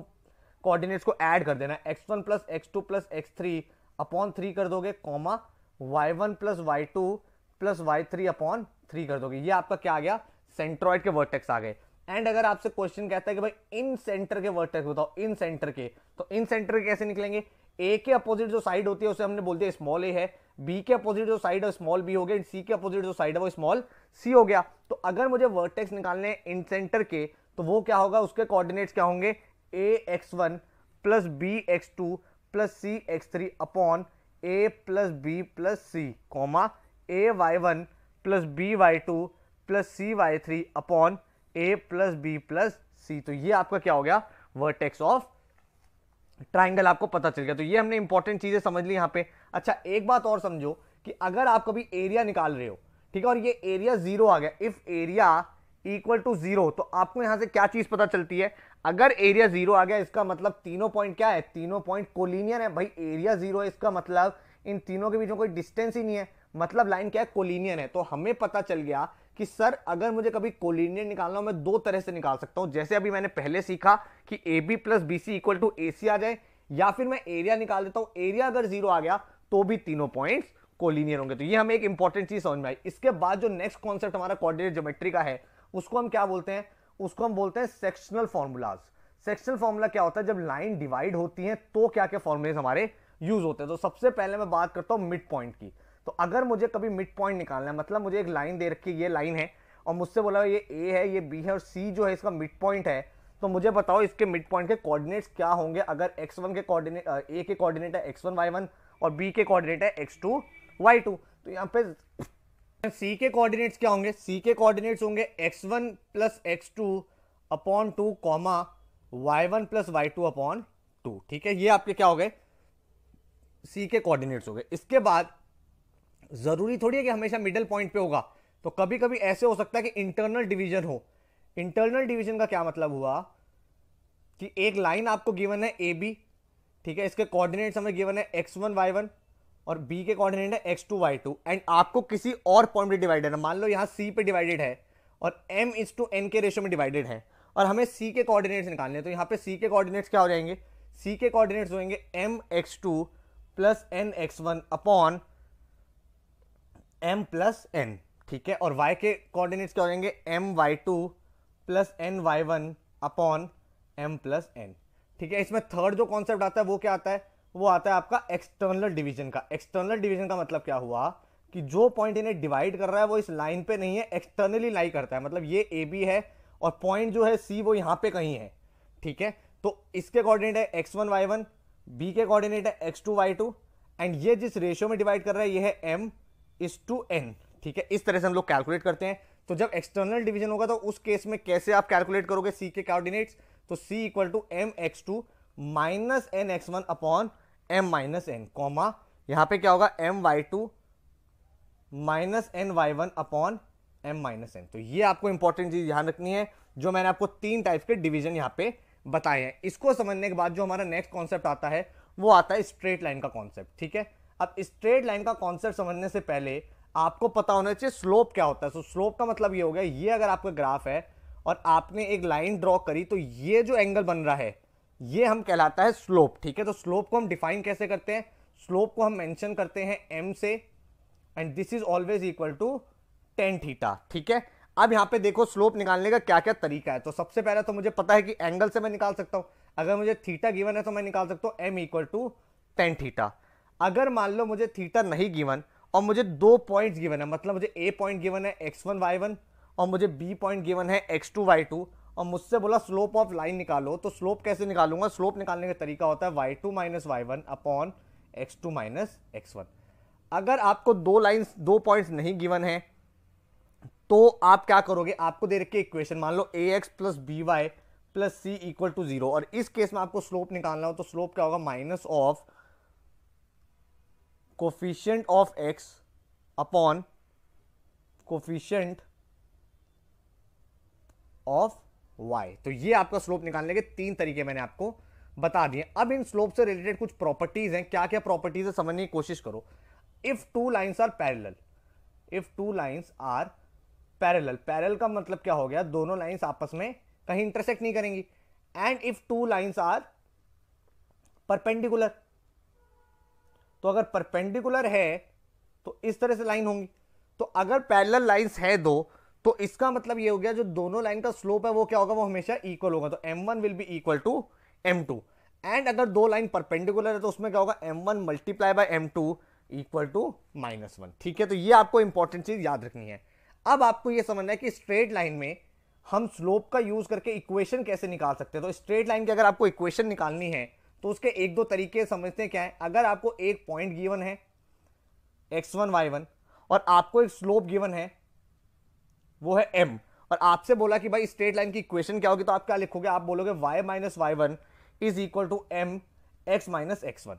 कोऑर्डिनेट्स को ऐड कर देना X one plus x two plus x three upon three कर दोगे comma Y one plus Y two plus Y three upon three कर दोगे ये आपका क्या आ गया सेंट्रॉइड के वर्टेक्स आ गए एंड अगर आपसे क्वेश्चन कहता है कि भाई इन सेंटर के वर्टेक्स बताओ इन सेंटर के तो इन सेंटर के कैसे निकलेंगे ए के अपोजिट जो साइड होती है उसे हमने बोल दिया स्मॉल ए है बी के अपोजिट जो साइड है स्मॉल बी हो गया सी के अपोजिट जो साइड है वो स्मॉल सी हो गया तो अगर मुझे वर्टेक्स निकालने इन सेंटर के तो वो क्या होगा उसके कोऑर्डिनेट्स क्या होंगे a x one plus B x two plus C x three upon A plus B plus c comma a y one plus b y two plus c y three upon A plus B plus c तो ये आपका क्या हो गया vertex of triangle आपको पता चल गया तो ये हमने इंपॉर्टेंट चीजें समझ ली यहाँ पे अच्छा एक बात और समझो कि अगर आप कभी एरिया निकाल रहे हो ठीक है और ये एरिया जीरो आ गया if area equal to zero तो आपको यहां से क्या चीज पता चलती है अगर एरिया जीरो आ गया इसका मतलब तीनों पॉइंट क्या है तीनों पॉइंट कोलिनियर है भाई एरिया जीरो है इसका मतलब इन तीनों के बीच में कोई डिस्टेंस ही नहीं है मतलब लाइन क्या है कोलिनियन है तो हमें पता चल गया कि सर अगर मुझे कभी कोलिनियन निकालना हो मैं दो तरह से निकाल सकता हूं जैसे अभी मैंने पहले सीखा कि A B plus B C equal to A C आ जाए या फिर मैं एरिया निकाल देता हूँ एरिया अगर जीरो आ गया तो भी तीनों पॉइंट कोलिनियर होंगे तो ये हमें एक इंपॉर्टेंट चीज समझ में आई इसके बाद जो नेक्स्ट कॉन्सेप्ट हमारा कॉर्डिनेट ज्योमेट्री का है उसको हम क्या बोलते हैं उसको हम बोलते हैं सेक्शनल फॉर्मूलाज सेक्शनल फॉर्मूला क्या होता है जब लाइन डिवाइड होती है तो क्या क्या फॉर्मुलेज हमारे यूज होते हैं तो सबसे पहले मैं बात करता हूं मिड पॉइंट की तो अगर मुझे कभी मिड पॉइंट निकालना है मतलब मुझे एक लाइन दे रखी ये लाइन है और मुझसे बोला ये ए है ये बी है और सी जो है इसका मिड पॉइंट है तो मुझे बताओ इसके मिड पॉइंट के कोऑर्डिनेट्स क्या होंगे अगर एक्स वन के कोऑर्डिनेट ए के कोऑर्डिनेट है एक्स वन वाई वन और बी के कोऑर्डिनेट है एक्स टू वाई टू तो यहाँ पे सी के कोऑर्डिनेट्स क्या होंगे सी के कोऑर्डिनेट्स होंगे x one plus x two upon two comma Y one plus Y two upon two ठीक है ये आपके क्या हो गए सी के कोऑर्डिनेट्स हो गए इसके बाद ज़रूरी थोड़ी है कि हमेशा मिडिल पॉइंट पे होगा तो कभी कभी ऐसे हो सकता है कि इंटरनल डिवीजन हो इंटरनल डिवीजन का क्या मतलब हुआ कि एक लाइन आपको गिवन है ए बी ठीक है इसके कोऑर्डिनेट्स हमें गिवन है एक्स वन वाई वन और बी के कोऑर्डिनेट है x two Y two and आपको किसी और पॉइंट पे डिवाइडेड है मान लो यहाँ सी पे डिवाइडेड है और एम इज टू एन के रेशो में डिवाइडेड है और हमें सी के कोऑर्डिनेट्स निकालने हैं तो यहाँ पे सी के कोऑर्डिनेट्स क्या हो जाएंगे सी के कोऑर्डिनेट्स होएंगे m x two plus n x one upon m plus n ठीक है और वाई के कोऑर्डिनेट्स क्या हो जाएंगे m y two plus n y one upon m plus n ठीक है इसमें थर्ड जो कॉन्सेप्ट आता है वो क्या आता है वो आता है आपका एक्सटर्नल डिवीजन का एक्सटर्नल डिवीजन का मतलब क्या हुआ कि जो पॉइंट इन्हें डिवाइड कर रहा है वो इस लाइन पे नहीं है एक्सटर्नली लाई करता है मतलब ये ए बी है और पॉइंट जो है सी वो यहाँ पे कहीं है ठीक है तो इसके कोऑर्डिनेट है x one Y one B के कोऑर्डिनेट है x two Y two and ये जिस रेशियो में डिवाइड कर रहा है ये है एम इज टू एन ठीक है इस तरह से हम लोग कैलकुलेट करते हैं तो जब एक्सटर्नल डिवीजन होगा तो उस केस में कैसे आप कैलकुलेट करोगे सी के कॉर्डिनेट्स तो C equal to m x two minus n x one upon m minus n comma यहाँ पे क्या होगा m y two minus n y one upon m minus n तो ये आपको इंपॉर्टेंट चीज़ ध्यान रखनी है जो मैंने आपको तीन टाइप के डिवीजन यहाँ पे बताए हैं इसको समझने के बाद जो हमारा नेक्स्ट कॉन्सेप्ट आता है वो आता है स्ट्रेट लाइन का कॉन्सेप्ट ठीक है अब स्ट्रेट लाइन का कॉन्सेप्ट समझने से पहले आपको पता होना चाहिए स्लोप क्या होता है सो so, स्लोप का मतलब ये हो गया ये अगर आपका ग्राफ है और आपने एक लाइन ड्रॉ करी तो ये जो एंगल बन रहा है ये हम कहलाता है स्लोप ठीक है तो स्लोप को हम डिफाइन कैसे करते हैं स्लोप को हम मेंशन करते हैं एम से and this is always equal to tan theta ठीक है अब यहाँ पे देखो स्लोप निकालने का क्या क्या तरीका है तो सबसे पहले तो मुझे पता है कि एंगल से मैं निकाल सकता हूँ अगर मुझे थीटा गिवन है तो मैं निकाल सकता हूँ m equal to tan theta अगर मान लो मुझे थीटा नहीं गिवन और मुझे दो पॉइंट्स गिवन है मतलब मुझे ए पॉइंट गिवन है एक्स वन वाई वन और मुझे बी पॉइंट गिवन है एक्स टू वाई टू और मुझसे बोला स्लोप ऑफ लाइन निकालो तो स्लोप कैसे निकालूंगा स्लोप निकालने का तरीका होता है y two minus Y one upon x two minus x one अगर आपको दो लाइन्स दो पॉइंट्स नहीं गिवन है तो आप क्या करोगे आपको दे रखी इक्वेशन मान लो a x plus b y plus C equal to zero और इस केस में आपको स्लोप निकालना हो तो स्लोप क्या होगा minus of coefficient of x upon coefficient of y तो ये आपका स्लोप निकालने के तीन तरीके मैंने आपको बता दिए अब इन स्लोप से रिलेटेड कुछ प्रॉपर्टीज हैं क्या क्या प्रॉपर्टीज है समझने की कोशिश करो if two lines are parallel if two lines are parallel parallel का मतलब क्या हो गया दोनों लाइन्स आपस में कहीं इंटरसेक्ट नहीं करेंगी and if two lines are perpendicular तो अगर परपेंडिकुलर है तो इस तरह से लाइन होंगी तो अगर पैरेलल लाइंस है दो तो इसका मतलब ये हो गया जो दोनों लाइन का स्लोप है वो क्या होगा वो हमेशा इक्वल होगा तो m one will be equal to m two and अगर दो लाइन परपेंडिकुलर है तो उसमें क्या होगा m one multiply by m two equal to minus one ठीक है तो ये आपको इंपॉर्टेंट चीज़ याद रखनी है अब आपको ये समझना है कि स्ट्रेट लाइन में हम स्लोप का यूज़ करके इक्वेशन कैसे निकाल सकते हैं तो स्ट्रेट लाइन की अगर आपको इक्वेशन निकालनी है तो उसके एक दो तरीके समझते क्या है अगर आपको एक पॉइंट गिवन है एक्स वन वाई वन और आपको एक स्लोप गिवन है वो है एम और आपसे बोला कि भाई स्ट्रेट लाइन की इक्वेशन क्या होगी तो आप क्या लिखोगे आप बोलोगे y minus Y one is equal to m x minus x one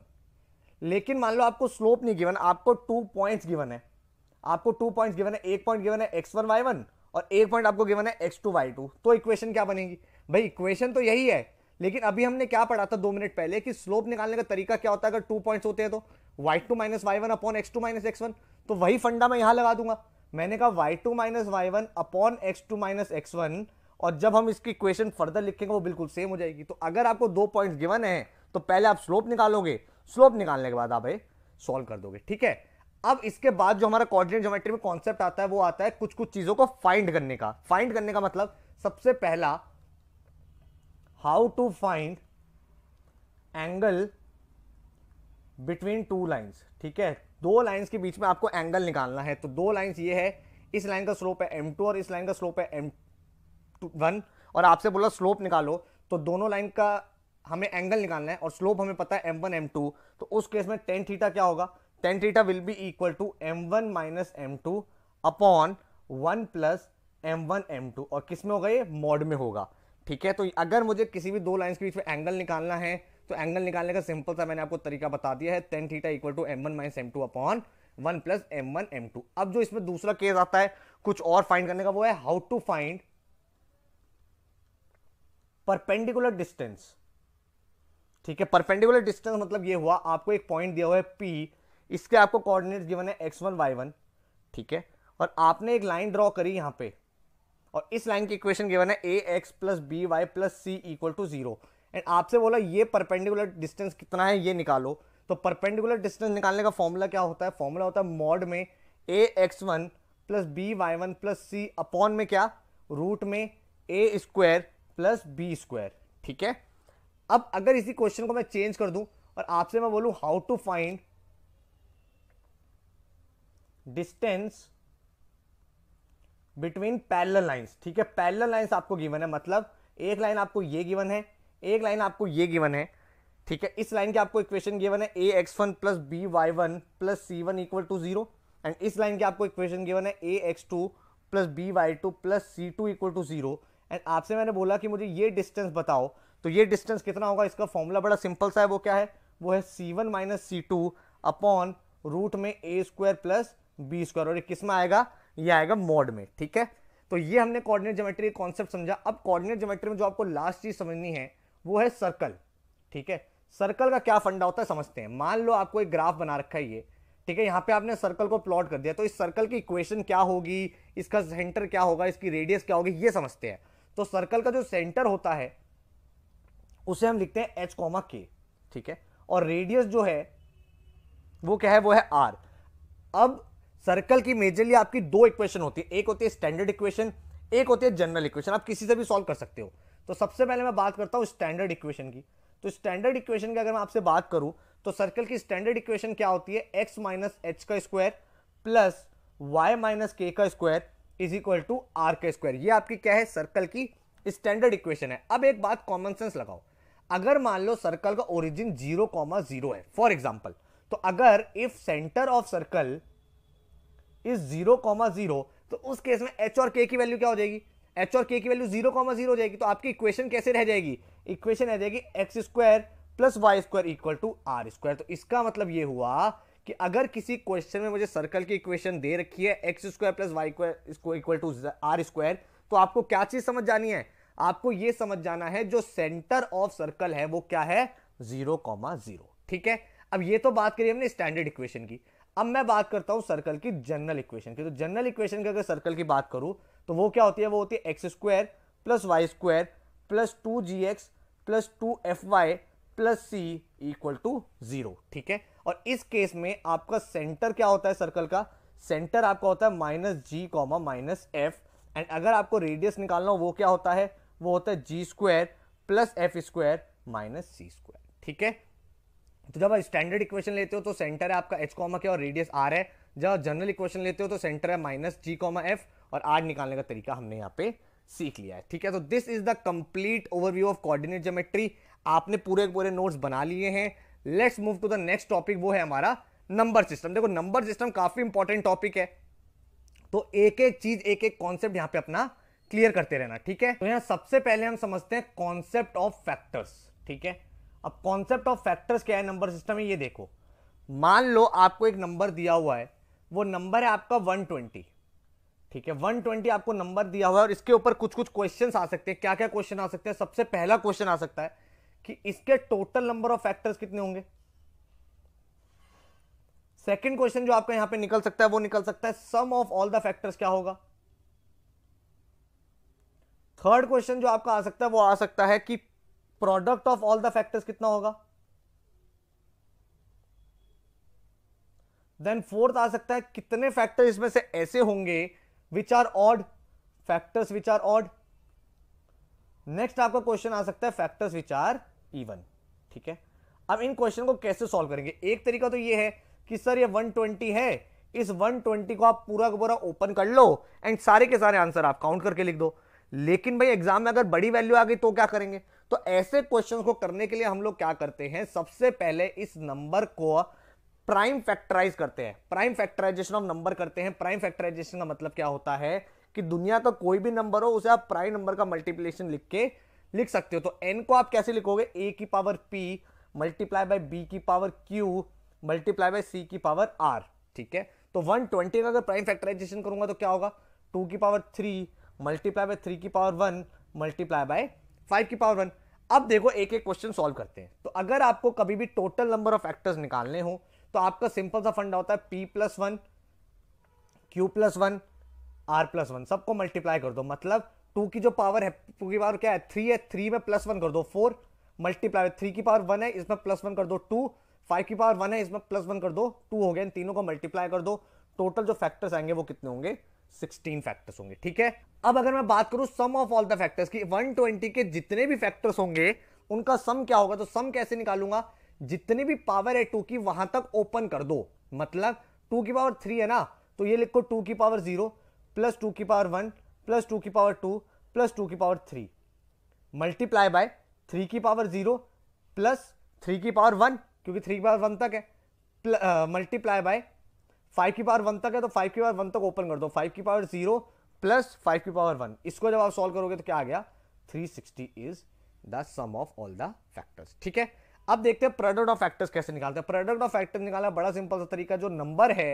लेकिन मान लो आपको स्लोप नहीं गिवन आपको टू पॉइंट्स गिवन है आपको टू पॉइंट्स गिवन है एक पॉइंट गिवन है एक्स वन वाई वन और एक पॉइंट आपको गिवन है एक्स टू वाई टू तो इक्वेशन क्या बनेगी भाई इक्वेशन तो यही है लेकिन अभी हमने क्या पढ़ा था दो मिनट पहले कि स्लोप निकालने का तरीका क्या होता है अगर टू पॉइंट्स होते हैं तो y two minus Y one upon x two minus x one तो वही फंडा मैं यहाँ लगा दूंगा मैंने कहा y two minus Y one upon x two minus x one और जब हम इसकी इक्वेशन फर्दर लिखेंगे वो बिल्कुल सेम हो जाएगी तो अगर आपको दो पॉइंट गिवन है तो पहले आप स्लोप निकालोगे स्लोप निकालने के बाद आप सॉल्व कर दोगे ठीक है अब इसके बाद जो हमारा कोऑर्डिनेट ज्योमेट्री में कॉन्सेप्ट आता है वो आता है कुछ कुछ चीज़ों को फाइंड करने का फाइंड करने का मतलब सबसे पहला how to find angle between two lines ठीक है दो lines के बीच में आपको एंगल निकालना है तो दो lines ये है इस लाइन का स्लोप है एम टू और इस लाइन का स्लोप है एम टू वन और आपसे बोला स्लोप निकालो तो दोनों लाइन का हमें एंगल निकालना है और स्लोप हमें पता है एम वन एम टू तो उस केस में टेन थीटा क्या होगा tan theta will be equal to m one minus M two upon one plus m one M two और किस में होगा ये मॉड में होगा ठीक है तो अगर मुझे किसी भी दो लाइन्स के बीच में एंगल निकालना है तो एंगल निकालने का सिंपल सा मैंने आपको तरीका बता दिया है tan theta equal to m one minus M two upon one plus m one M two अब जो इसमें दूसरा केस आता है कुछ और फाइंड करने का वो है how to find perpendicular distance ठीक है परपेंडिकुलर डिस्टेंस मतलब ये हुआ आपको एक पॉइंट दिया हुआ है पी इसके आपको कोऑर्डिनेट्स गिवन है एक्स वन वाई वन ठीक है और आपने एक लाइन ड्रॉ करी यहां पर और इस लाइन की इक्वेशन गिवन है a x plus b y plus C equal to zero and आपसे बोला ये परपेंडिकुलर डिस्टेंस कितना है ये निकालो तो परपेंडिकुलर डिस्टेंस निकालने का फॉर्मूला क्या होता है फॉर्मूला होता है मॉड में a x one plus b y one plus c upon में क्या रूट में ए स्क्वायर प्लस बी स्क्वायर ठीक है अब अगर इसी क्वेश्चन को मैं चेंज कर दूं और आपसे मैं बोलूं how to find distance between parallel lines ठीक है पैरल लाइन्स आपको गिवन है मतलब एक लाइन आपको ये गिवन है एक लाइन आपको ये गिवन है ठीक है इस लाइन की आपको इक्वेशन गिवन है a x one plus b y one plus c one equal to zero and इस लाइन की आपको इक्वेशन गिवन है a x two plus b y two plus c two equal to zero and आपसे मैंने बोला कि मुझे ये डिस्टेंस बताओ तो ये डिस्टेंस कितना होगा इसका फॉर्मूला बड़ा सिंपल सा है वो क्या है वो है सी one minus c two upon root में ए स्क्वायर प्लस बी स्क्वायर और ये किस में आएगा ये आएगा मोड में ठीक है तो ये हमने कोऑर्डिनेट ज्योमेट्री का कॉन्सेप्ट समझा अब कोऑर्डिनेट ज्योमेट्री में जो आपको लास्ट चीज समझनी है वो है सर्कल ठीक है सर्कल का क्या फंडा होता है समझते हैं मान लो आपको एक ग्राफ बना रखा है ये ठीक है यहाँ पे आपने सर्कल को प्लॉट कर दिया तो इस सर्कल की इक्वेशन क्या होगी इसका सेंटर क्या होगा इसकी रेडियस क्या होगी ये समझते हैं तो सर्कल का जो सेंटर होता है उसे हम लिखते हैं h कॉमा के ठीक है और रेडियस जो है वो क्या है वो है r अब सर्कल की मेजरली आपकी दो इक्वेशन होती है एक होती है स्टैंडर्ड इक्वेशन एक होती है जनरल इक्वेशन आप किसी से भी सॉल्व कर सकते हो तो सबसे पहले मैं बात करता हूँ स्टैंडर्ड इक्वेशन की तो स्टैंडर्ड इक्वेशन की अगर मैं आपसे बात करूँ तो सर्कल की स्टैंडर्ड इक्वेशन क्या होती है एक्स माइनस एच का square plus y minus k का square is equal to r का स्क्वायर ये आपकी क्या है सर्कल की स्टैंडर्ड इक्वेशन है अब एक बात कॉमन सेंस लगाओ अगर मान लो सर्कल का ओरिजिन जीरो कॉमा जीरो है फॉर एग्जाम्पल तो अगर if centre of circle is zero comma zero तो उस केस में एच और के की वैल्यू क्या हो जाएगी एच और के की वैल्यू जीरो कॉमा जीरो हो जाएगी तो आपकी इक्वेशन कैसे रह जाएगी इक्वेशन रह जाएगी x square plus y square equal to r square तो इसका मतलब ये हुआ कि अगर किसी क्वेश्चन में मुझे सर्कल की इक्वेशन दे रखी है x square plus y square equal to r square तो आपको क्या चीज समझ जानी है आपको ये समझ जाना है जो सेंटर ऑफ सर्कल है वो क्या है जीरो कॉमा जीरो ठीक है अब ये तो बात करी हमने स्टैंडर्ड इक्वेशन की अब मैं बात करता हूँ सर्कल की जनरल इक्वेशन की तो जनरल इक्वेशन की अगर सर्कल की बात करूँ तो वो क्या होती है वो होती है x square plus y square plus two g x plus two f y plus C equal to zero ठीक है और इस केस में आपका सेंटर क्या होता है सर्कल का सेंटर आपका होता है minus g comma minus f and अगर आपको रेडियस निकालना हो वो क्या होता है वो होता है g square plus f square minus c square ठीक है तो जब आप स्टैंडर्ड इक्वेशन लेते हो तो सेंटर है आपका एच कॉमा के और रेडियस आर है जब जनरल इक्वेशन लेते हो तो सेंटर है माइनस जी कॉमा एफ और आर निकालने का तरीका हमने यहाँ पे सीख लिया है ठीक है तो this is the complete overview of coordinate geometry आपने पूरे पूरे नोट्स बना लिए हैं let's move to the next topic वो है हमारा नंबर सिस्टम देखो नंबर सिस्टम काफी इंपॉर्टेंट टॉपिक है तो एक एक चीज एक एक कॉन्सेप्ट यहाँ पे अपना क्लियर करते रहना ठीक है तो यहाँ सबसे पहले हम समझते हैं कॉन्सेप्ट ऑफ फैक्टर्स ठीक है अब कॉन्सेप्ट ऑफ फैक्टर्स क्या है नंबर सिस्टम में ये देखो मान लो आपको एक नंबर दिया हुआ है वो नंबर है आपका 120 ठीक है 120 आपको नंबर दिया हुआ है और इसके ऊपर कुछ कुछ क्वेश्चन आ सकते हैं क्या क्या क्वेश्चन आ सकते हैं सबसे पहला क्वेश्चन आ सकता है कि इसके टोटल नंबर ऑफ फैक्टर्स कितने होंगे सेकेंड क्वेश्चन जो आपका यहां पर निकल सकता है वो निकल सकता है sum of all the factors क्या होगा थर्ड क्वेश्चन जो आपका आ सकता है वो आ सकता है कि product of all the factors कितना होगा देन फोर्थ आ सकता है कितने फैक्टर इसमें से ऐसे होंगे which are odd factors which are odd next आपका क्वेश्चन आ सकता है फैक्टर्स विच आर इवन ठीक है अब इन क्वेश्चन को कैसे सॉल्व करेंगे एक तरीका तो यह है कि सर वन 120 है इस 120 को आप पूरा का पूरा ओपन कर लो एंड सारे के सारे आंसर आप काउंट करके लिख दो लेकिन भाई एग्जाम में अगर बड़ी वैल्यू आ गई तो क्या करेंगे तो ऐसे क्वेश्चन को करने के लिए हम लोग क्या करते हैं सबसे पहले इस नंबर को प्राइम फैक्टराइज करते हैं प्राइम फैक्टराइजेशन ऑफ नंबर करते हैं प्राइम फैक्टराइजेशन का मतलब क्या होता है कि दुनिया का कोई भी नंबर हो उसे आप प्राइम नंबर का मल्टीप्लीकेशन लिख के लिख सकते हो तो एन को आप कैसे लिखोगे ए की power p multiply by b की power q multiply by c की पावर आर ठीक है तो 120 का अगर प्राइम फैक्टराइजेशन करूंगा तो क्या होगा 2 की पावर 3 मल्टीप्लाई बाय 3 की पावर 1 मल्टीप्लाई बाय 5 की पावर 1 अब देखो एक एक क्वेश्चन सॉल्व करते हैं तो अगर आपको कभी भी टोटल नंबर ऑफ एक्टर्स निकालने हो तो आपका सिंपल सा फंडा होता है p plus one q plus one r plus one सबको मल्टीप्लाई कर दो मतलब टू की जो पावर है टू की पावर क्या है थ्री है थ्री में प्लस वन कर दो फोर मल्टीप्लाई थ्री की पावर वन है इसमें प्लस वन कर दो टू फाइव की पावर वन है इसमें प्लस वन कर दो टू हो गया इन तीनों को मल्टीप्लाई कर दो टोटल जो फैक्टर्स आएंगे वो कितने होंगे सिक्सटीन फैक्टर्स होंगे ठीक है अब अगर मैं बात करूं sum of all the factors की 120 के जितने भी फैक्टर्स होंगे उनका सम क्या होगा तो सम कैसे निकालूंगा जितनी भी पावर है टू की वहां तक ओपन कर दो मतलब टू की पावर थ्री है ना तो ये लिखो टू की पावर जीरो प्लस टू की पावर वन प्लस टू की पावर टू प्लस टू की power three multiply by three की पावर जीरो प्लस थ्री की पावर वन क्योंकि थ्री की पावर वन तक है मल्टीप्लाई बाय फाइव की पावर वन तक है तो फाइव की पावर वन तक ओपन कर दो फाइव की पावर जीरो प्लस फाइव की पावर वन इसको जब आप सॉल्व करोगे तो क्या आ गया three sixty is the sum of all the factors ठीक है अब देखते हैं प्रोडक्ट ऑफ फैक्टर्स कैसे निकालते हैं प्रोडक्ट ऑफ फैक्टर निकालना बड़ा सिंपल सा तरीका जो नंबर है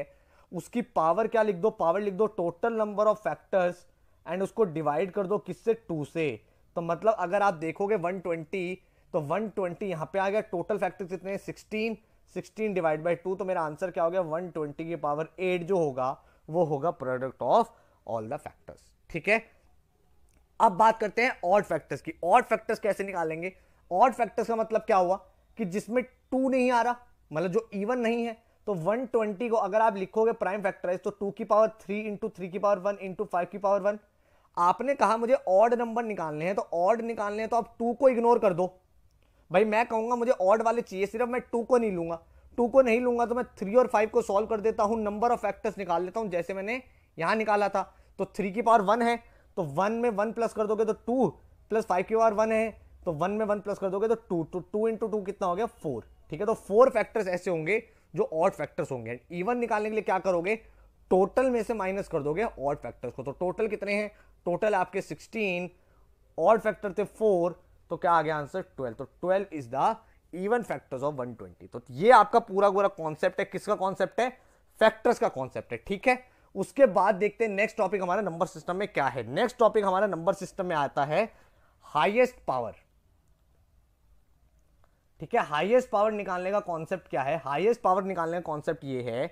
उसकी पावर क्या लिख दो पावर लिख दो total number of factors and उसको डिवाइड कर दो किससे टू से तो मतलब अगर आप देखोगे 120 तो 120 ट्वेंटी यहां पर आ गया टोटल फैक्टर्स कितने sixteen sixteen divide by two तो मेरा आंसर क्या हो गया वन ट्वेंटी की पावर एट जो होगा वो होगा product of all the factors ठीक है अब बात करते हैं ऑड फैक्टर्स की ऑड फैक्टर्स कैसे निकालेंगे ऑड फैक्टर्स का मतलब क्या हुआ कि जिसमें टू नहीं आ रहा मतलब जो इवन नहीं है तो 120 को अगर आप लिखोगे प्राइम फैक्टराइज तो 2 की पावर 3 इंटू थ्री की पावर 1 इंटू फाइव की पावर 1 आपने कहा मुझे ऑड नंबर निकालने हैं तो ऑड निकालने हैं तो आप 2 को इग्नोर कर दो भाई मैं कहूंगा मुझे ऑड वाले चाहिए सिर्फ मैं टू को नहीं लूंगा टू को नहीं लूंगा तो मैं थ्री और फाइव को सॉल्व कर देता हूं नंबर ऑफ फैक्टर्स निकाल लेता हूं जैसे मैंने यहां निकाला था तो थ्री की पावर वन है तो वन में वन प्लस कर दोगे तो टू प्लस फाइव की पावर वन है तो वन में वन प्लस कर दोगे तो two two two into two कितना हो गया फोर ठीक है तो फोर फैक्टर्स ऐसे होंगे जो ऑड फैक्टर्स होंगे इवन निकालने के लिए क्या करोगे टोटल में से माइनस कर दोगे ऑड फैक्टर्स को तो टोटल कितने हैं टोटल आपके सिक्सटीन ऑड फैक्टर थे फोर तो क्या आ गया आंसर ट्वेल्व तो twelve is the even factors of twenty तो ये आपका पूरा पूरा कॉन्सेप्ट है किसका कॉन्सेप्ट है फैक्टर्स का कॉन्सेप्ट है ठीक है उसके बाद देखते हैं नेक्स्ट टॉपिक हमारा नंबर सिस्टम में क्या है नेक्स्ट टॉपिक हमारा नंबर सिस्टम में आता है हाइएस्ट पावर ठीक है हाइएस्ट पावर निकालने का कॉन्सेप्ट क्या है हाइएस्ट पावर निकालने का कॉन्सेप्ट ये है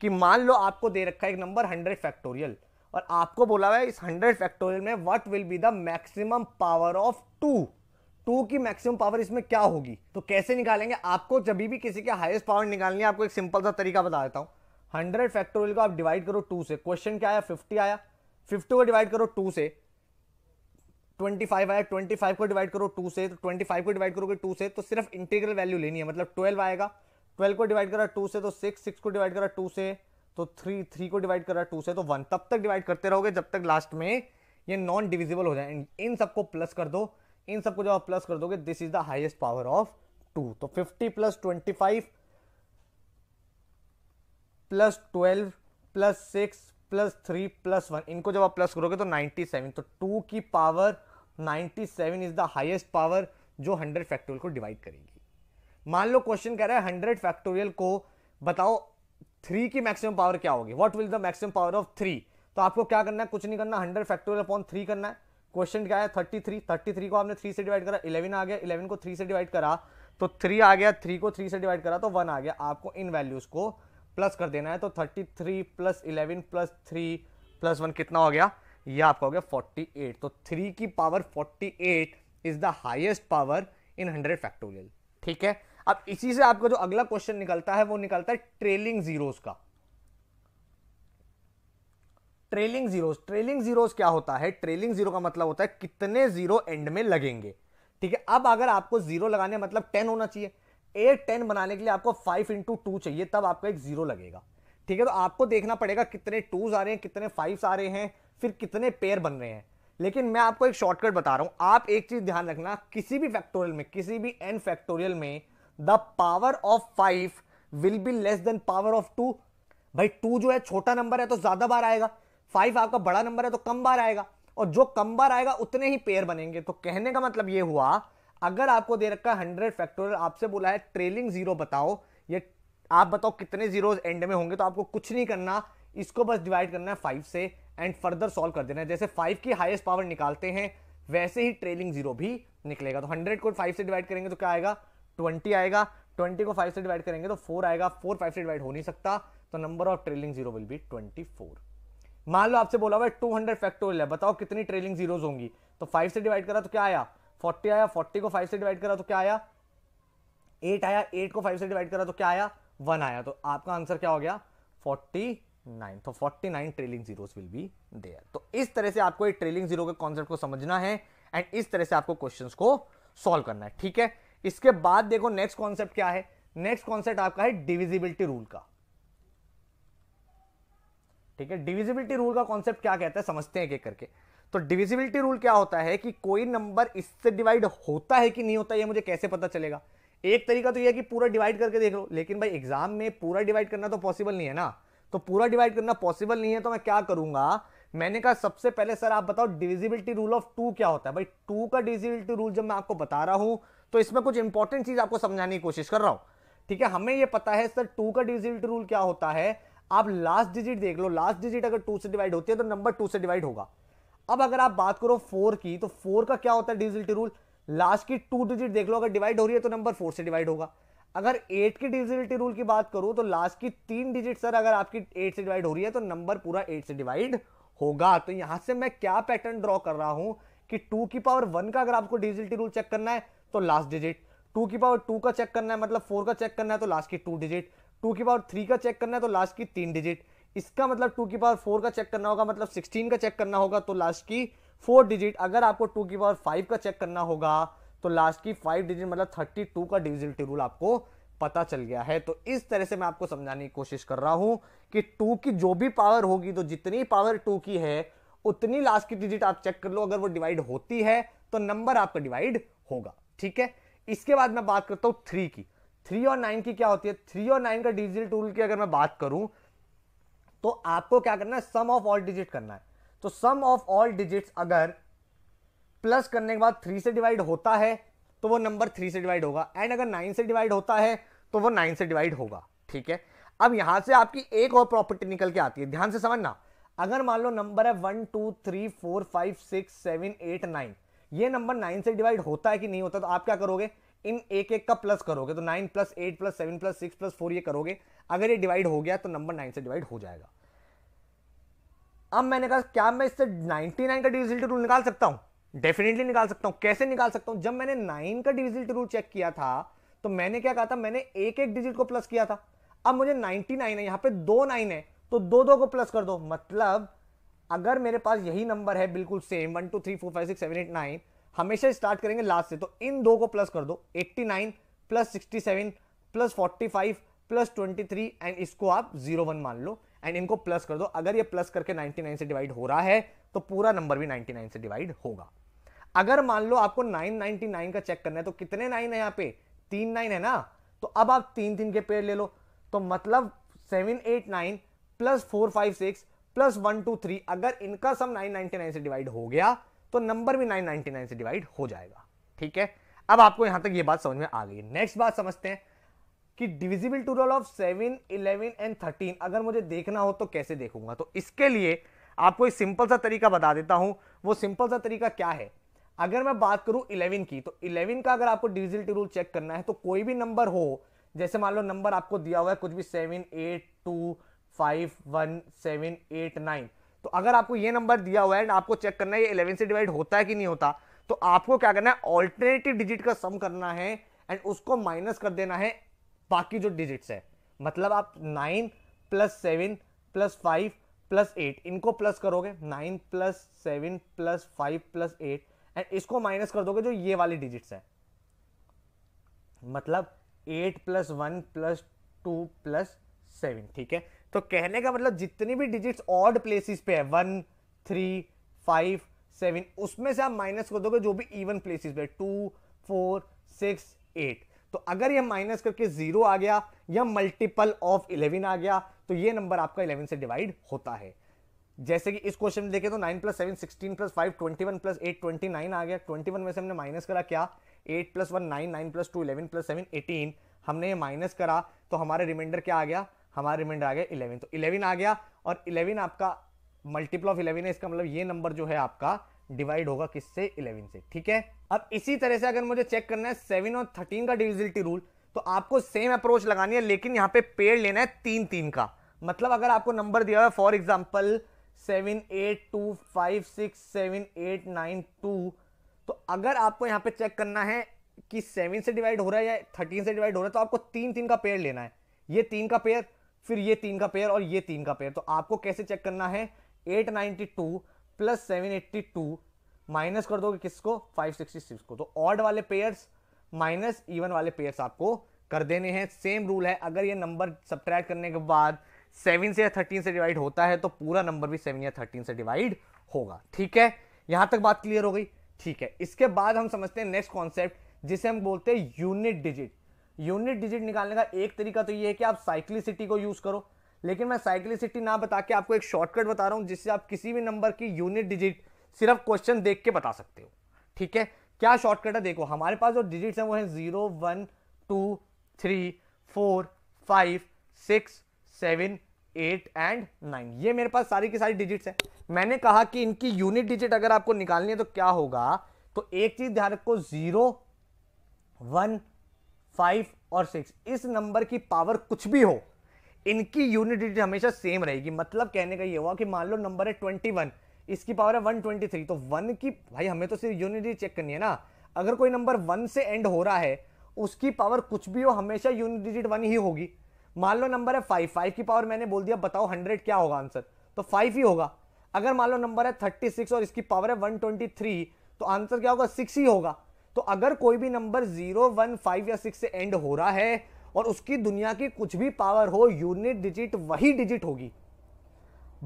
कि मान लो आपको दे रखा है एक नंबर हंड्रेड फैक्टोरियल और आपको बोला हुआ है इस हंड्रेड फैक्टोरियल में what will be the maximum power of two two की मैक्सिमम पावर इसमें क्या होगी तो कैसे निकालेंगे आपको जब भी किसी के हाईएस्ट पावर निकालनी है आपको एक सिंपल सा तरीका बता देता हूँ हंड्रेड फैक्टोरियल को आप डिवाइड करो टू से क्वेश्चन क्या आया फिफ्टी आया फिफ्टी को डिवाइड करो टू से 25 आया 25 को डिवाइड करो 2 से तो 25 को डिवाइड करोगे 2 से तो सिर्फ इंटीग्रल वैल्यू लेनी है मतलब ट्वेल्व आएगा ट्वेल्व को डिवाइड करा से तो को डिवाइड करा से तो थ्री थ्री को डिवाइड करा टू से तो वन तब तक डिवाइड करते रहोगे जब तक लास्ट में ये नॉन डिविजिबल हो जाए इन सबको प्लस कर दो इन सबको जब आप प्लस कर दोगे this is the highest power of two तो fifty plus twenty five plus twelve plus six plus three plus one इनको जब आप प्लस करोगे तो नाइन्टी सेवन तो टू की power ninety seven is the highest power जो हंड्रेड फैक्टोरियल को डिवाइड करेगी मान लो क्वेश्चन कह रहा है हंड्रेड फैक्टोरियल को बताओ थ्री की मैक्सिमम पावर क्या होगी what will the maximum power of three तो आपको क्या करना है कुछ नहीं करना हंड्रेड फैक्टोरियल अपॉन थ्री करना है क्वेश्चन क्या है थर्टी थ्री थर्टी थ्री को आपने थ्री से डिवाइड करा इलेवन आ गया इलेवन को थ्री से डिवाइड करा तो थ्री आ गया थ्री को थ्री से डिवाइड करा तो वन आ गया आपको इन वैल्यूज़ को प्लस कर देना है तो thirty three plus eleven plus three plus one कितना हो गया ये आपका हो गया फोर्टी एट तो थ्री की power forty eight is the highest power in hundred factorial ठीक है अब इसी से आपका जो अगला क्वेश्चन निकलता है वो निकलता है ट्रेलिंग जीरोज़ का ट्रेलिंग जीरोस ट्रेलिंग जीरोस क्या होता है ट्रेलिंग जीरो का मतलब होता है कितने जीरो एंड में लगेंगे ठीक है अब अगर आपको जीरो लगाने मतलब टेन होना चाहिए ए टेन बनाने के लिए आपको फाइव इंटू टू चाहिए तब आपका एक जीरो लगेगा ठीक है तो आपको देखना पड़ेगा कितने टूज आ रहे हैं कितने फाइव आ रहे हैं फिर कितने पेयर बन रहे हैं लेकिन मैं आपको एक शॉर्टकट बता रहा हूं आप एक चीज ध्यान रखना किसी भी फैक्टोरियल में किसी भी एन फैक्टोरियल में the power of five will be less than power of two भाई टू जो है छोटा नंबर है तो ज्यादा बार आएगा फाइव आपका बड़ा नंबर है तो कम बार आएगा और जो कम बार आएगा उतने ही पेयर बनेंगे तो कहने का मतलब ये हुआ अगर आपको दे रखा हंड्रेड फैक्टोरियल आपसे बोला है ट्रेलिंग जीरो बताओ ये आप बताओ कितने जीरो एंड में होंगे तो आपको कुछ नहीं करना इसको बस डिवाइड करना है फाइव से एंड फर्दर सॉल्व कर देना है जैसे फाइव की हाईएस्ट पावर निकालते हैं वैसे ही ट्रेलिंग जीरो भी निकलेगा तो हंड्रेड को फाइव से डिवाइड करेंगे तो क्या आएगा ट्वेंटी आएगा ट्वेंटी को फाइव से डिवाइड करेंगे तो फोर आएगा फोर फाइव से डिवाइड हो नहीं सकता तो number of trailing zero will be twenty four मान लो आपसे बोला हुआ टू हंड्रेड फैक्टोरियल है बताओ कितनी ट्रेलिंग जीरोज होंगी तो फाइव से डिवाइड करा तो क्या आया फोर्टी आया फोर्टी को फाइव से डिवाइड करा तो क्या आया एट आया एट को फाइव से डिवाइड करा तो क्या आया वन आया तो आपका आंसर क्या हो गया फोर्टी नाइन तो forty nine trailing zeros will be there तो इस तरह से आपको ये ट्रेलिंग जीरो के कॉन्सेप्ट को समझना है एंड इस तरह से आपको क्वेश्चन को सॉल्व करना है ठीक है इसके बाद देखो नेक्स्ट कॉन्सेप्ट क्या है नेक्स्ट कॉन्सेप्ट आपका है डिविजिबिलिटी रूल का ठीक है डिविजिबिलिटी रूल का कॉन्सेप्ट क्या कहता है समझते हैं एक एक करके तो डिविजिबिलिटी रूल क्या होता है कि कोई नंबर इससे डिवाइड होता है कि नहीं होता ये मुझे कैसे पता चलेगा एक तरीका तो यह कि पूरा डिवाइड करके देख लो लेकिन भाई एग्जाम में पूरा डिवाइड करना तो पॉसिबल नहीं है ना तो पूरा डिवाइड करना पॉसिबल नहीं है तो मैं क्या करूंगा मैंने कहा सबसे पहले सर आप बताओ डिविजिबिलिटी रूल ऑफ टू क्या होता है भाई टू का डिविजिबिलिटी रूल जब मैं आपको बता रहा हूं तो इसमें कुछ इंपॉर्टेंट चीज आपको समझाने की कोशिश कर रहा हूं ठीक है हमें यह पता है सर टू का डिविजिबिलिटी रूल क्या होता है आप लास्ट डिजिट देख लो लास्ट डिजिट अगर टू से डिवाइड होती है तो नंबर टू से डिवाइड होगा अब अगर आप बात करो फोर की तो फोर का क्या होता है डिजिट रूल लास्ट की टू डिजिट देख लो अगर डिवाइड हो रही है तो नंबर फोर से डिवाइड होगा अगर एट की डिजिटी रूल की बात करूँ तो लास्ट की तीन डिजिट सर अगर आपकी एट से डिवाइड हो रही है तो नंबर पूरा एट से डिवाइड होगा तो यहां से मैं क्या पैटर्न ड्रॉ कर रहा हूं कि टू की पावर वन का अगर आपको डिजिटी रूल चेक करना है तो लास्ट डिजिट टू की पावर टू का चेक करना है मतलब फोर का चेक करना है तो लास्ट की टू डिजिट टू की पावर थ्री का चेक करना है तो लास्ट की तीन डिजिट इसका मतलब टू की पावर फोर का चेक करना होगा मतलब सिक्सटीन का चेक करना होगा तो लास्ट की फोर डिजिट अगर आपको टू की पावर फाइव का चेक करना होगा तो लास्ट की फाइव डिजिट मतलब थर्टी टू का डिजिट रूल आपको पता चल गया है तो इस तरह से मैं आपको समझाने की कोशिश कर रहा हूं कि टू की जो भी पावर होगी तो जितनी पावर टू की है उतनी लास्ट की डिजिट आप चेक कर लो अगर वो डिवाइड होती है तो नंबर आपका डिवाइड होगा ठीक है इसके बाद मैं बात करता हूँ थ्री की थ्री और नाइन की क्या होती है थ्री और नाइन का डिजिटल टूल की अगर मैं बात करूं तो आपको क्या करना है सम ऑफ ऑल डिजिट करना है तो सम ऑफ ऑल डिजिट्स अगर प्लस करने के बाद थ्री से डिवाइड होता है तो वो नंबर थ्री से डिवाइड होगा एंड अगर नाइन से डिवाइड होता है तो वो नाइन से डिवाइड होगा ठीक है अब यहां से आपकी एक और प्रॉपर्टी निकल के आती है ध्यान से समझना अगर मान लो नंबर है one two three four five six seven eight nine ये नंबर नाइन से डिवाइड होता है कि नहीं होता तो आप क्या करोगे इन एक एक का प्लस करोगे तो nine plus eight plus seven plus six plus four ये करोगे अगर ये डिवाइड हो गया तो नंबर नाइन से डिवाइड हो जाएगा अब मैंने कहा क्या मैं इससे नाइनटी नाइन का डिविजिलिटी रूल निकाल सकता हूं डेफिनेटली निकाल सकता हूं कैसे निकाल सकता हूं जब मैंने नाइन का डिविजिलिटी रूल चेक किया था तो मैंने क्या कहा था मैंने एक एक डिजिट को प्लस किया था अब मुझे 99 है यहां पर दो नाइन है तो दो दो को प्लस कर दो मतलब अगर मेरे पास यही नंबर है बिल्कुल same one two three four five six seven eight nine हमेशा स्टार्ट करेंगे लास्ट से तो इन दो को प्लस कर दो 89 plus sixty seven plus forty five plus three and इसको आप जीरो वन मान लो एंड इनको प्लस कर दो अगर ये प्लस करके 99 से डिवाइड हो रहा है तो पूरा नंबर भी 99 से डिवाइड होगा अगर मान लो आपको 999 का चेक करना है तो कितने नाइन है यहाँ पे तीन नाइन है ना तो अब आप तीन तीन के पेड़ ले लो तो मतलब seven eight nine plus four five six plus one two three अगर इनका सम नाइन नाइनटी नाइन से डिवाइड हो गया तो नंबर भी 999 से डिवाइड हो जाएगा ठीक है अब आपको यहां तक ये बात समझ में आ गई नेक्स्ट बात समझते हैं कि divisibility rule of seven eleven and thirteen अगर मुझे देखना हो तो कैसे देखूंगा तो इसके लिए आपको एक सिंपल सा तरीका बता देता हूं वो सिंपल सा तरीका क्या है अगर मैं बात करूं इलेवन की तो इलेवन का अगर आपको टू रूल चेक करना है तो कोई भी नंबर हो जैसे मान लो नंबर आपको दिया हुआ है कुछ भी seven eight two five one seven eight nine तो अगर आपको ये नंबर दिया हुआ है एंड आपको चेक करना है ये इलेवन से डिवाइड होता है कि नहीं होता तो आपको क्या करना है ऑल्टरनेटिव डिजिट का सम करना है एंड उसको माइनस कर देना है बाकी जो डिजिट्स है मतलब आप nine plus seven plus five plus eight इनको प्लस करोगे nine plus seven plus five plus eight and इसको माइनस कर दोगे जो ये वाली डिजिट्स है मतलब eight plus one plus two plus seven ठीक है तो कहने का मतलब जितनी भी डिजिट्स ऑड प्लेसेस पे है वन थ्री फाइव सेवन उसमें से आप माइनस कर दोगे जो भी इवन प्लेसेस पे टू फोर सिक्स एट तो अगर यह माइनस करके जीरो आ गया या मल्टीपल ऑफ इलेवन आ गया तो ये नंबर आपका इलेवन से डिवाइड होता है जैसे कि इस क्वेश्चन में देखें तो nine plus seven sixteen plus five twenty one plus eight twenty nine आ गया ट्वेंटी वन में से हमने माइनस करा क्या eight plus one nine nine plus two eleven plus seven eighteen हमने ये माइनस करा तो हमारे रिमाइंडर क्या आ गया हमारा रिमाइंडर आ गया इलेवन तो इलेवन आ गया और इलेवन आपका मल्टीपल ऑफ इलेवन है इसका मतलब ये नंबर जो है आपका डिवाइड होगा किससे इलेवन से ठीक है अब इसी तरह से अगर मुझे चेक करना है सेवन और थर्टीन का डिविजिलिटी रूल तो आपको सेम अप्रोच लगानी है लेकिन यहाँ पे पेड़ लेना है तीन तीन का मतलब अगर आपको नंबर दिया हुआ है for example seven eight two five six seven eight nine two तो अगर आपको यहाँ पे चेक करना है कि सेवन से डिवाइड हो रहा है या थर्टीन से डिवाइड हो रहा है तो आपको तीन तीन का पेड़ लेना है ये तीन का पेड़ फिर ये तीन का पेयर और ये तीन का पेयर तो आपको कैसे चेक करना है 892 प्लस 782 माइनस कर दोगे किसको 566 को तो ऑड वाले पेयर्स माइनस इवन वाले पेयर्स आपको कर देने हैं सेम रूल है अगर ये नंबर सब्ट्रैक्ट करने के बाद सेवन से या थर्टीन से डिवाइड होता है तो पूरा नंबर भी सेवन या थर्टीन से डिवाइड होगा ठीक है यहां तक बात क्लियर हो गई ठीक है इसके बाद हम समझते हैं नेक्स्ट कॉन्सेप्ट जिसे हम बोलते हैं यूनिट डिजिट यूनिट डिजिट निकालने का एक तरीका तो ये है कि आप साइक्लिसिटी को यूज़ करो लेकिन मैं साइक्लिसिटी ना बता के आपको एक शॉर्टकट बता रहा हूं जिससे आप किसी भी नंबर की यूनिट डिजिट सिर्फ क्वेश्चन देख के बता सकते हो ठीक है क्या शॉर्टकट है देखो हमारे पास जो डिजिट है वो है zero one two three four five six seven eight and nine ये मेरे पास सारी की सारी डिजिट्स हैं मैंने कहा कि इनकी यूनिट डिजिट अगर आपको निकालनी है तो क्या होगा तो एक चीज़ ध्यान रखो ज़ीरो वन फाइव और सिक्स इस नंबर की पावर कुछ भी हो इनकी यूनिट डिजिट हमेशा सेम रहेगी मतलब कहने का ये हुआ कि मान लो नंबर है ट्वेंटी वन इसकी पावर है वन ट्वेंटी थ्री तो वन की भाई हमें तो सिर्फ यूनिट डिजिट चेक करनी है ना अगर कोई नंबर वन से एंड हो रहा है उसकी पावर कुछ भी हो हमेशा यूनिट डिजिट वन ही होगी मान लो नंबर है फाइव फाइव की पावर मैंने बोल दिया बताओ हंड्रेड क्या होगा आंसर तो फाइव ही होगा अगर मान लो नंबर है थर्टी सिक्स और इसकी पावर है वन ट्वेंटी थ्री तो आंसर क्या होगा सिक्स ही होगा तो अगर कोई भी नंबर जीरो वन फाइव या सिक्स से एंड हो रहा है और उसकी दुनिया की कुछ भी पावर हो यूनिट डिजिट वही डिजिट होगी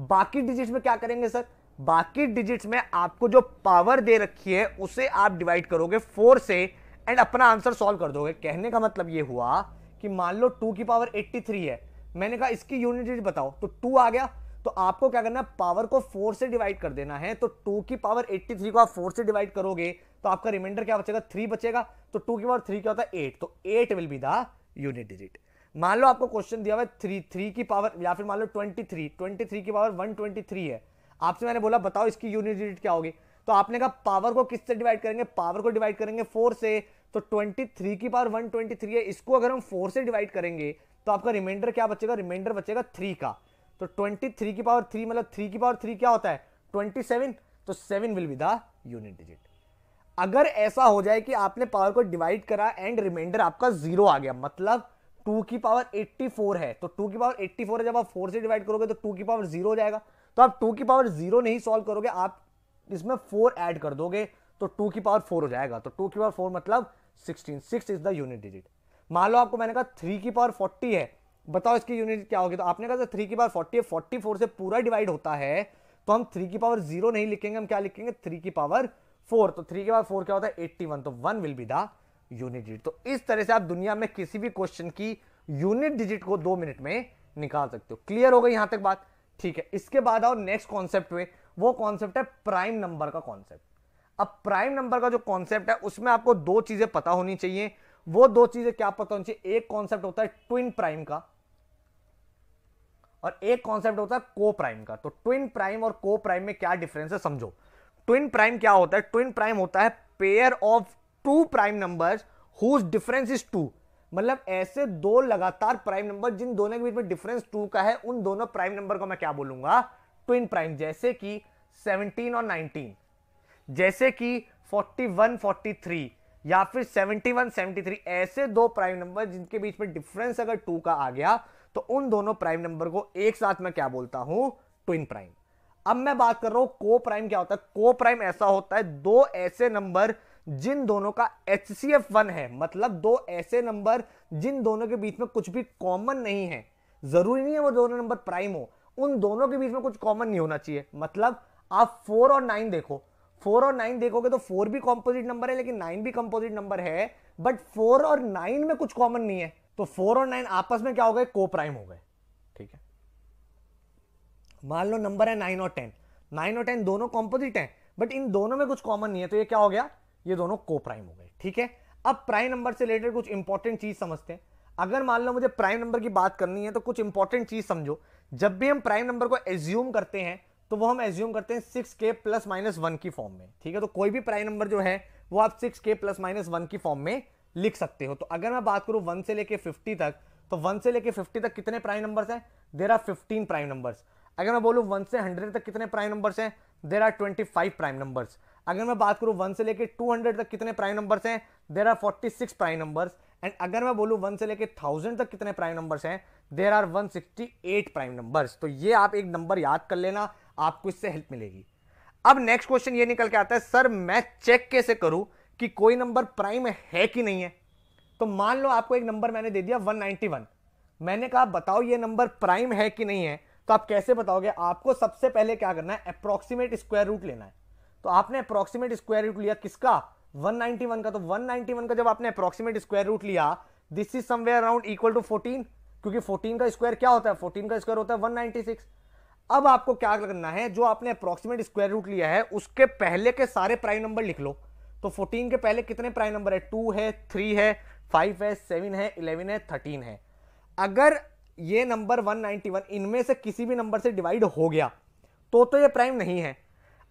बाकी डिजिट में क्या करेंगे सर बाकी डिजिट्स में आपको जो पावर दे रखी है उसे आप डिवाइड करोगे फोर से एंड अपना आंसर सॉल्व कर दोगे कहने का मतलब ये हुआ कि मान लो टू की पावर एट्टी थ्री है मैंने कहा इसकी यूनिट डिजिट बताओ तो टू आ गया तो आपको क्या करना है पावर को फोर से डिवाइड कर देना है तो टू की पावर एट्टी थ्री को आप फोर से डिवाइड करोगे तो आपका रिमाइंडर क्या बचेगा थ्री बचेगा तो टू की पावर थ्री क्या होता है एट तो eight will be the unit digit मान लो आपको क्वेश्चन दिया हुआ है थ्री थ्री की पावर या फिर मान लो ट्वेंटी थ्री ट्वेंटी थ्री की पावर वन ट्वेंटी थ्री है आपसे मैंने बोला बताओ इसकी यूनिट डिजिट क्या होगी तो आपने कहा पावर को किससे डिवाइड करेंगे पावर को डिवाइड करेंगे फोर से तो ट्वेंटी थ्री की पावर वन ट्वेंटी थ्री है इसको अगर हम फोर से डिवाइड करेंगे तो आपका रिमाइंडर क्या बचेगा रिमाइंडर बचेगा थ्री का तो ट्वेंटी थ्री की पावर थ्री मतलब थ्री की पावर थ्री क्या होता है ट्वेंटी सेवन तो seven will be the unit digit अगर ऐसा हो जाए कि आपने पावर को डिवाइड करा एंड रिमाइंडर आपका जीरो आ गया मतलब टू की पावर एट्टी फोर है तो टू की पावर एट्टी फोर है जब आप फोर से डिवाइड करोगे तो टू की पावर जीरो हो जाएगा तो आप टू की पावर जीरो नहीं सॉल्व करोगे आप इसमें फोर ऐड कर दोगे तो टू की पावर फोर हो जाएगा तो टू की पावर फोर मतलब sixteen six is the unit digit मान लो आपको मैंने कहा थ्री की पावर फोर्टी है बताओ इसकी यूनिट क्या होगी तो आपने कहा थ्री की पावर फोर्टी है फोर्टी फोर से पूरा डिवाइड होता है तो हम थ्री की पावर जीरो नहीं लिखेंगे हम क्या लिखेंगे थ्री की पावर फोर तो थ्री के बाद फोर क्या होता है एट्टी वन तो one will be the unit digit तो इस तरह से आप दुनिया में किसी भी क्वेश्चन की यूनिट डिजिट को दो मिनट में निकाल सकते हो क्लियर हो गई यहां तक बात ठीक है इसके बाद आओ नेक्स्ट कॉन्सेप्ट में वो कॉन्सेप्ट है प्राइम नंबर का कॉन्सेप्ट अब प्राइम नंबर का जो कॉन्सेप्ट है उसमें आपको दो चीजें पता होनी चाहिए वो दो चीजें क्या पता होनी चाहिए एक कॉन्सेप्ट होता है ट्विन प्राइम का और एक कॉन्सेप्ट होता है को प्राइम का तो ट्विन प्राइम और को प्राइम में क्या डिफरेंस है समझो ट्विन प्राइम क्या होता है ट्विन प्राइम होता है pair of two prime numbers whose difference is two मतलब ऐसे दो लगातार प्राइम नंबर जिन दोनों के बीच में डिफरेंस टू का है उन दोनों प्राइम नंबर को मैं क्या बोलूंगा ट्विन प्राइम जैसे कि 17 और 19 जैसे कि 41 43 या फिर 71 73 ऐसे दो प्राइम नंबर जिनके बीच में डिफरेंस अगर टू का आ गया तो उन दोनों प्राइम नंबर को एक साथ मैं क्या बोलता हूं ट्विन प्राइम अब मैं बात कर रहा हूं को प्राइम क्या होता है को प्राइम ऐसा होता है दो ऐसे नंबर जिन दोनों का एच सी एफ वन है मतलब दो ऐसे नंबर जिन दोनों के बीच में कुछ भी कॉमन नहीं है जरूरी नहीं है वो दोनों नंबर प्राइम हो उन दोनों के बीच में कुछ कॉमन नहीं होना चाहिए मतलब आप फोर और नाइन देखो फोर और नाइन देखोगे तो फोर भी कॉम्पोजिट नंबर है लेकिन नाइन भी कॉम्पोजिट नंबर है बट फोर और नाइन में कुछ कॉमन नहीं है तो फोर और नाइन आपस में क्या हो गए को प्राइम हो गए मान लो नंबर है नाइन और टेन नाइन और टेन दोनों कॉम्पोजिट हैं बट इन दोनों में कुछ कॉमन नहीं है तो ये क्या हो गया ये दोनों को प्राइम हो गए ठीक है अब प्राइम नंबर से रिलेटेड कुछ इंपॉर्टेंट चीज समझते हैं अगर मान लो मुझे प्राइम नंबर की बात करनी है तो कुछ इंपॉर्टेंट चीज समझो जब भी हम प्राइम नंबर को एज्यूम करते हैं तो वो हम एज्यूम करते हैं सिक्स के प्लस माइनस वन की फॉर्म में ठीक है तो कोई भी प्राइम नंबर जो है वो आप सिक्स के प्लस माइनस वन की फॉर्म में लिख सकते हो तो अगर मैं बात करूं वन से लेके फिफ्टी तक तो वन से लेके फिफ्टी तक कितने प्राइम नंबर्स हैं there are fifteen prime numbers अगर मैं बोलूँ वन से हंड्रेड तक कितने प्राइम नंबर्स हैं there are twenty five prime numbers अगर मैं बात करूँ वन से लेकर टू हंड्रेड तक कितने प्राइम नंबर्स हैं there are forty six prime numbers and अगर मैं बोलूँ वन से लेकर थाउजेंड तक कितने प्राइम नंबर्स हैं there are one sixty eight prime numbers तो ये आप एक नंबर याद कर लेना आपको इससे हेल्प मिलेगी अब नेक्स्ट क्वेश्चन ये निकल के आता है सर मैं चेक कैसे करूँ कि कोई नंबर प्राइम है कि नहीं है तो मान लो आपको एक नंबर मैंने दे दिया वन मैंने कहा बताओ ये नंबर प्राइम है कि नहीं है तो आप कैसे बताओगे आपको सबसे पहले क्या करना है अप्रोक्सीमेट स्क्वायर रूट लेना है तो आपने अप्रोक्सीमेट स्क्वायर रूट लिया किसका 191 का तो 191 का जब आपने अप्रोक्सीमेट स्क्वायर रूट लिया this is somewhere around equal to 14 क्योंकि 14 का स्क्वायर क्या होता है 14 का स्क्वायर होता है 196 अब आपको क्या करना है जो आपने अप्रोक्सीमेट स्क्वायर रूट लिया है उसके पहले के सारे प्राइम नंबर लिख लो तो 14 के पहले कितने प्राइम नंबर है टू है थ्री है फाइव है सेवन है इलेवन है थर्टीन है अगर ये नंबर 191 इनमें से किसी भी नंबर से डिवाइड हो गया तो तो ये प्राइम नहीं है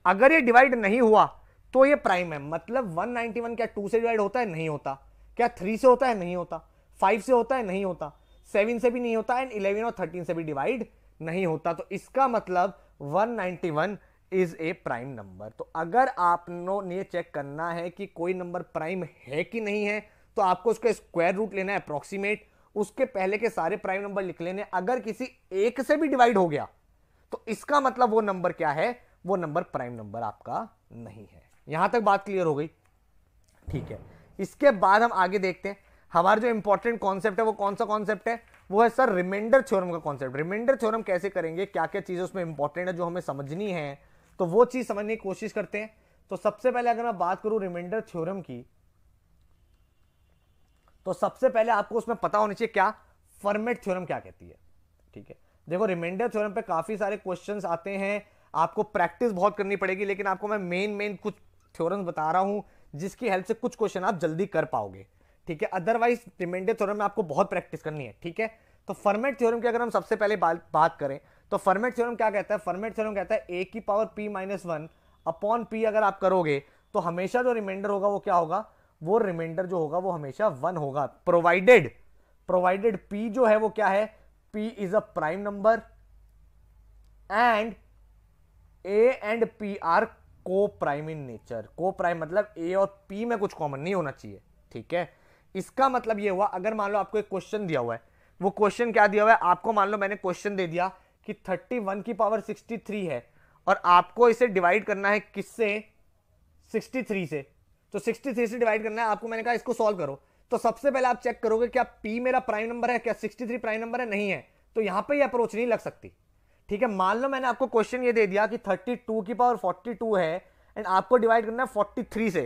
अगर ये डिवाइड नहीं हुआ तो ये प्राइम है मतलब 191 क्या 2 से डिवाइड होता है नहीं होता क्या 3 से होता है नहीं होता 5 से होता है नहीं होता 7 से भी नहीं होता एंड 11 और 13 से भी डिवाइड नहीं होता तो इसका मतलब 191 इज ए प्राइम नंबर तो अगर आप ये चेक करना है कि कोई नंबर प्राइम है कि नहीं है तो आपको उसका स्क्वायर रूट लेना है अप्रोक्सीमेट उसके पहले के सारे प्राइम नंबर लिख लेने अगर किसी एक से भी डिवाइड हो गया तो इसका मतलब वो नंबर क्या है वो नंबर प्राइम नंबर आपका नहीं है यहां तक बात क्लियर हो गई ठीक है इसके बाद हम आगे देखते हैं हमारा जो इंपॉर्टेंट कॉन्सेप्ट है वो कौन सा कॉन्सेप्ट है वो है सर रिमाइंडर थ्योरम का कॉन्सेप्ट रिमाइंडर थ्योरम कैसे करेंगे क्या क्या चीज़ें उसमें इंपॉर्टेंट है जो हमें समझनी है तो वो चीज़ समझने की कोशिश करते हैं तो सबसे पहले अगर मैं बात करूं रिमाइंडर थ्योरम की तो सबसे पहले आपको उसमें पता होना चाहिए क्या फर्मेट थ्योरम क्या कहती है ठीक है देखो रिमाइंडर थ्योरम पे काफ़ी सारे क्वेश्चन आते हैं आपको प्रैक्टिस बहुत करनी पड़ेगी लेकिन आपको मैं मेन मेन कुछ थ्योरम बता रहा हूं जिसकी हेल्प से कुछ क्वेश्चन आप जल्दी कर पाओगे ठीक है अदरवाइज रिमाइंडर थ्योरम में आपको बहुत प्रैक्टिस करनी है ठीक है तो फर्मेट थ्योरम की अगर हम सबसे पहले बात करें तो फर्मेट थ्योरम क्या कहता है फर्मेट थ्योरम कहता है ए की power P minus one upon P अगर आप करोगे तो हमेशा जो रिमाइंडर होगा वो क्या होगा वो रिमाइंडर जो होगा वो हमेशा वन होगा प्रोवाइडेड प्रोवाइडेड पी जो है वो क्या है P is a prime number and A and P are co prime in nature co prime मतलब ए और पी में कुछ कॉमन नहीं होना चाहिए ठीक है इसका मतलब ये हुआ अगर मान लो आपको एक क्वेश्चन दिया हुआ है वो क्वेश्चन क्या दिया हुआ है आपको मान लो मैंने क्वेश्चन दे दिया कि थर्टी वन की पावर सिक्सटी थ्री है और आपको इसे डिवाइड करना है किससे सिक्सटी थ्री से तो सिक्सटी थ्री से डिवाइड करना है आपको मैंने कहा इसको सॉल्व करो तो सबसे पहले आप चेक करोगे क्या पी मेरा प्राइम नंबर है क्या सिक्सटी थ्री प्राइम नंबर है नहीं है तो यहां पर अप्रोच नहीं लग सकती ठीक है मान लो मैंने आपको क्वेश्चन ये दे दिया कि थर्टी टू की पावर फोर्टी टू है एंड आपको डिवाइड करना है 43 से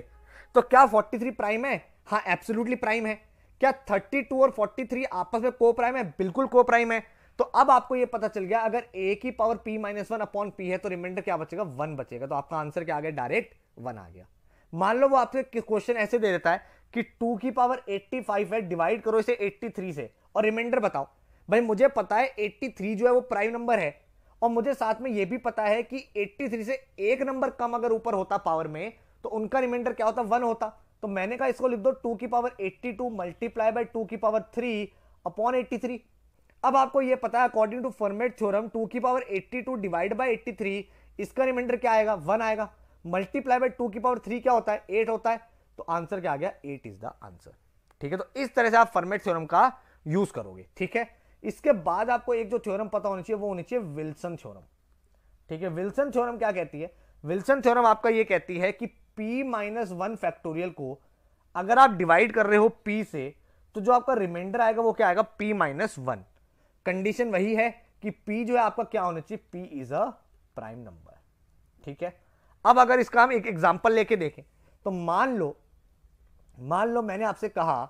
तो क्या 43 प्राइम है हाँ एब्सोल्युटली प्राइम है क्या 32 और 43 आपस में को प्राइम है बिल्कुल को प्राइम है तो अब आपको ये पता चल गया अगर ए की power P minus one upon P है तो रिमाइंडर क्या बचेगा वन बचेगा तो आपका आंसर क्या आ गया डायरेक्ट वन आ गया मान लो वो आपसे क्वेश्चन ऐसे दे देता है कि टू की पावर एट्टी फाइव है डिवाइड करो इसे एट्टी थ्री से और रिमाइंडर बताओ भाई मुझे पता है एट्टी थ्री जो है वो प्राइम नंबर है और मुझे साथ में ये भी पता है कि एट्टी थ्री से एक नंबर कम अगर ऊपर होता पावर में तो उनका रिमाइंडर क्या होता वन होता तो मैंने कहा इसको लिख दो टू की power eighty two multiply by two की power three upon eighty three अब आपको ये पता है according to Fermat theorem two की power eighty two divide by eighty three इसका रिमाइंडर क्या आएगा वन आएगा मल्टीप्लाई बाई टू की पावर थ्री क्या होता है एट होता है तो आंसर क्या आ गया एट इज द आंसर ठीक है तो इस तरह से आप फर्मेट थ्योरम का यूज करोगे ठीक है इसके बाद आपको एक जो थ्योरम पता होनी चाहिए वो होनी चाहिए विल्सन थ्योरम ठीक है विल्सन थ्योरम क्या कहती है विल्सन थ्योरम आपका ये कहती है कि p माइनस वन फैक्टोरियल को अगर आप डिवाइड कर रहे हो p से तो जो आपका रिमाइंडर आएगा वो क्या आएगा p माइनस वन कंडीशन वही है कि p जो है आपका क्या होना चाहिए p is a prime number ठीक है अब अगर इसका हम एक एग्जाम्पल लेके देखें तो मान लो मान लो मैंने आपसे कहा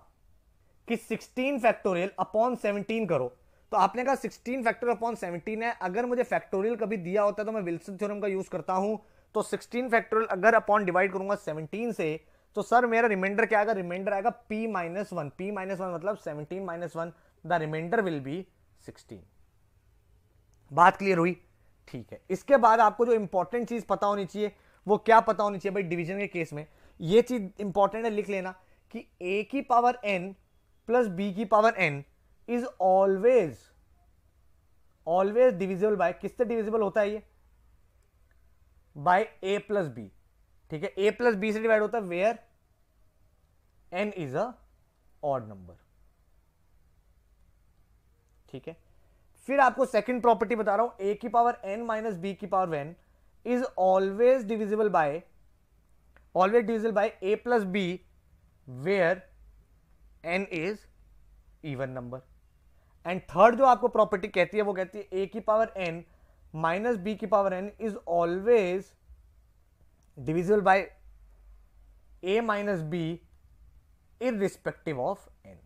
कि 16 फैक्टोरियल अपॉन 17 करो तो आपने कहा 16 फैक्टोरियल अपॉन 17 है अगर मुझे फैक्टोरियल कभी दिया होता है तो मैं विल्सन थ्योरम का यूज़ करता हूं तो 16 फैक्टोरियल अगर अपॉन डिवाइड करूंगा 17 से तो सर मेरा रिमाइंडर क्या आएगा रिमाइंडर आएगा P minus one P minus one मतलब 17 minus one the remainder will be 16 बात क्लियर हुई ठीक है इसके बाद आपको जो इंपॉर्टेंट चीज़ पता होनी चाहिए वो क्या पता होनी चाहिए भाई डिवीजन के केस में ये चीज़ इंपॉर्टेंट है लिख लेना कि ए की पावर एन प्लस बी की power N is always always divisible by किससे डिविजिबल होता है ये बाय ए प्लस बी ठीक है ए प्लस बी से डिवाइड होता है where N is a odd number ठीक है फिर आपको सेकंड प्रॉपर्टी बता रहा हूं ए की पावर एन माइनस बी की power N is always divisible by always divisible by A plus B where N is even number and third जो आपको प्रॉपर्टी कहती है वो कहती है ए की पावर एन माइनस बी की power N is always divisible by A minus B irrespective of N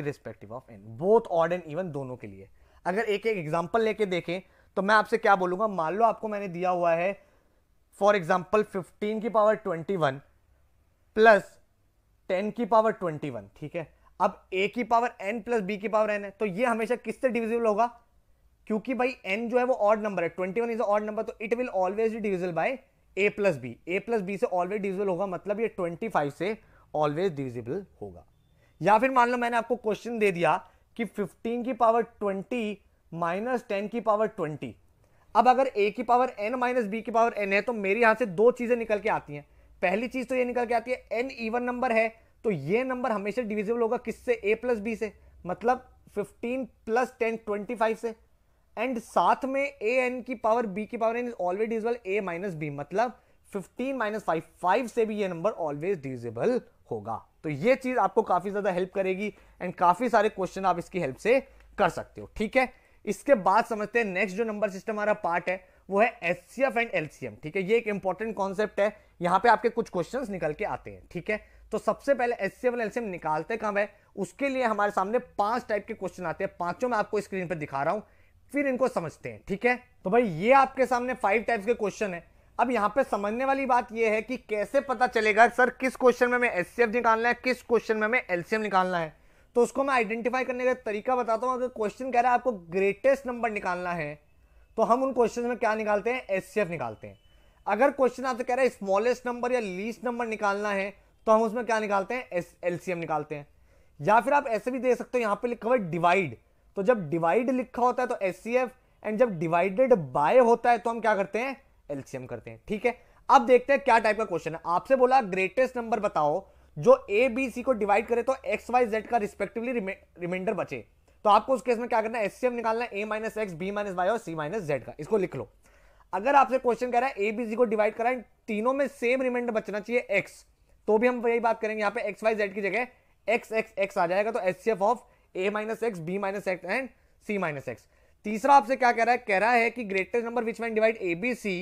irrespective of N both odd and even दोनों के लिए अगर एक एक एग्जाम्पल लेके देखें तो मैं आपसे क्या बोलूंगा मान लो आपको मैंने दिया हुआ है फॉर एग्जाम्पल फिफ्टीन की power twenty one plus ten की पावर ट्वेंटी वन ठीक है अब ए की पावर एन प्लस बी की पावर एन है तो ये हमेशा किससे डिविजिबल होगा क्योंकि भाई एन जो है वो ऑड नंबर है twenty one is odd number तो it will always divisible by A plus B A plus B से ऑलवेज डिविजिबल होगा मतलब ये ट्वेंटी फाइव से ऑलवेज डिविजिबल होगा या फिर मान लो मैंने आपको क्वेश्चन दे दिया कि 15 की पावर 20 माइनस टेन की पावर 20 अब अगर ए की पावर एन माइनस बी की पावर एन है तो मेरे यहां से दो चीज़ें निकल के आती हैं पहली चीज़ तो ये निकल के आती है एन ईवन नंबर है तो ये नंबर हमेशा डिविजिबल होगा किससे ए प्लस बी से मतलब 15 प्लस टेन 25 से एंड साथ में ए एन की पावर बी की power N is always divisible A minus B मतलब 15 माइनस फाइव फाइव से भी ये नंबर ऑलवेज डिविजिबल होगा तो ये चीज आपको काफी ज्यादा हेल्प करेगी एंड काफी सारे क्वेश्चन आप इसकी हेल्प से कर सकते हो ठीक है इसके बाद समझते हैं नेक्स्ट जो नंबर सिस्टम हमारा पार्ट है वो है एस एंड एलसीएम ठीक है ये एक इंपॉर्टेंट कॉन्सेप्ट है यहां पे आपके कुछ क्वेश्चंस निकल के आते हैं ठीक है तो सबसे पहले एस सी एफ एलसीएम निकालते कब है उसके लिए हमारे सामने पांच टाइप के क्वेश्चन आते हैं पांचों में आपको स्क्रीन पर दिखा रहा हूं फिर इनको समझते हैं ठीक है तो भाई ये आपके सामने फाइव टाइप्स के क्वेश्चन है अब यहाँ पे समझने वाली बात यह है कि कैसे पता चलेगा सर किस क्वेश्चन में हमें एस निकालना है किस क्वेश्चन में हमें एलसीएम निकालना है तो उसको मैं आइडेंटिफाई करने का तरीका बताता हूँ अगर क्वेश्चन कह रहा है आपको ग्रेटेस्ट नंबर निकालना है तो हम उन क्वेश्चन में क्या निकालते हैं एस निकालते हैं अगर क्वेश्चन आपसे कह रहा है स्मॉलेस्ट नंबर या लीस्ट नंबर निकालना है तो हम उसमें क्या निकालते हैं एस निकालते हैं या फिर आप ऐसे भी दे सकते हो यहाँ पे लिखा हुआ है डिवाइड तो जब डिवाइड लिखा होता है तो एस एंड जब डिवाइडेड बाय होता है तो हम क्या करते हैं एल्सियम करते हैं ठीक है अब देखते हैं क्या टाइप का क्वेश्चन है आपसे बोला ग्रेटेस्ट नंबर बताओ जो ए बी सी को डिवाइड करे तो एक्स वाई जेड का रिस्पेक्टिवली रिमाइंडर बचे तो आपको उस केस में क्या करना है एससीएम निकालना है ए minus X B minus Y और सी माइनस जेड का इसको लिख लो अगर आपसे क्वेश्चन कह रहा है ए बी सी को डिवाइड करा तीनों में सेम रिमाइंडर बचना चाहिए एक्स तो भी हम यही बात करेंगे यहाँ पे एक्स वाई जेड की जगह एक्स एक्स एक्स आ जाएगा तो HCF of A minus X B minus X and C minus X तीसरा आपसे क्या कह रहा है कह रहा है कि greatest number which man divide A B C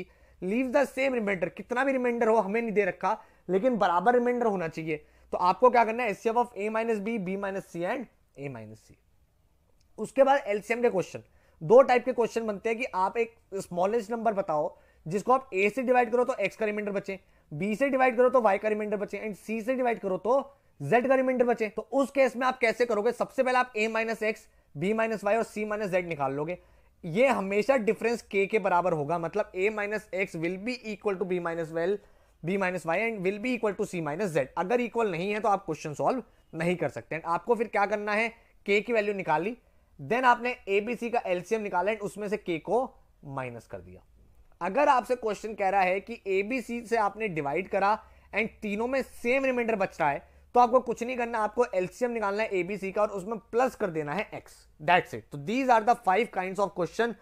leave the same remainder कितना भी रिमाइंडर हो हमें नहीं दे रखा लेकिन बराबर रिमाइंडर होना चाहिए तो आपको क्या करना है SCF of A minus B B minus C and A minus C उसके बाद एलसीएम के क्वेश्चन दो टाइप के क्वेश्चन बनते हैं कि आप एक स्मॉलेस्ट नंबर बताओ जिसको आप ए से डिवाइड करो तो एक्स का रिमाइंडर बचे बी से डिवाइड करो तो वाई का रिमाइंडर बचे एंड सी से डिवाइड करो तो जेड का रिमाइंडर बचे तो उस केस में आप कैसे करोगे सबसे पहले आप A minus X B minus Y और सी माइनस जेड निकाल लोगे ये हमेशा डिफरेंस के के बराबर होगा मतलब A minus X will be equal to B minus well B minus Y and will be equal to C minus Z अगर इक्वल नहीं है तो आप क्वेश्चन सॉल्व नहीं कर सकते हैं आपको फिर क्या करना है के की वैल्यू निकाली देन आपने ए बी सी का एलसीएम निकाला एंड उसमें से के को माइनस कर दिया अगर आपसे क्वेश्चन कह रहा है कि ए बी सी से आपने डिवाइड करा एंड तीनों में सेम रिमाइंडर बच रहा है तो आपको कुछ नहीं करना आपको एलसीएम निकालना है एबीसी का और उसमें प्लस कर देना है एक्स दैट्स इट तो these are the five kind of question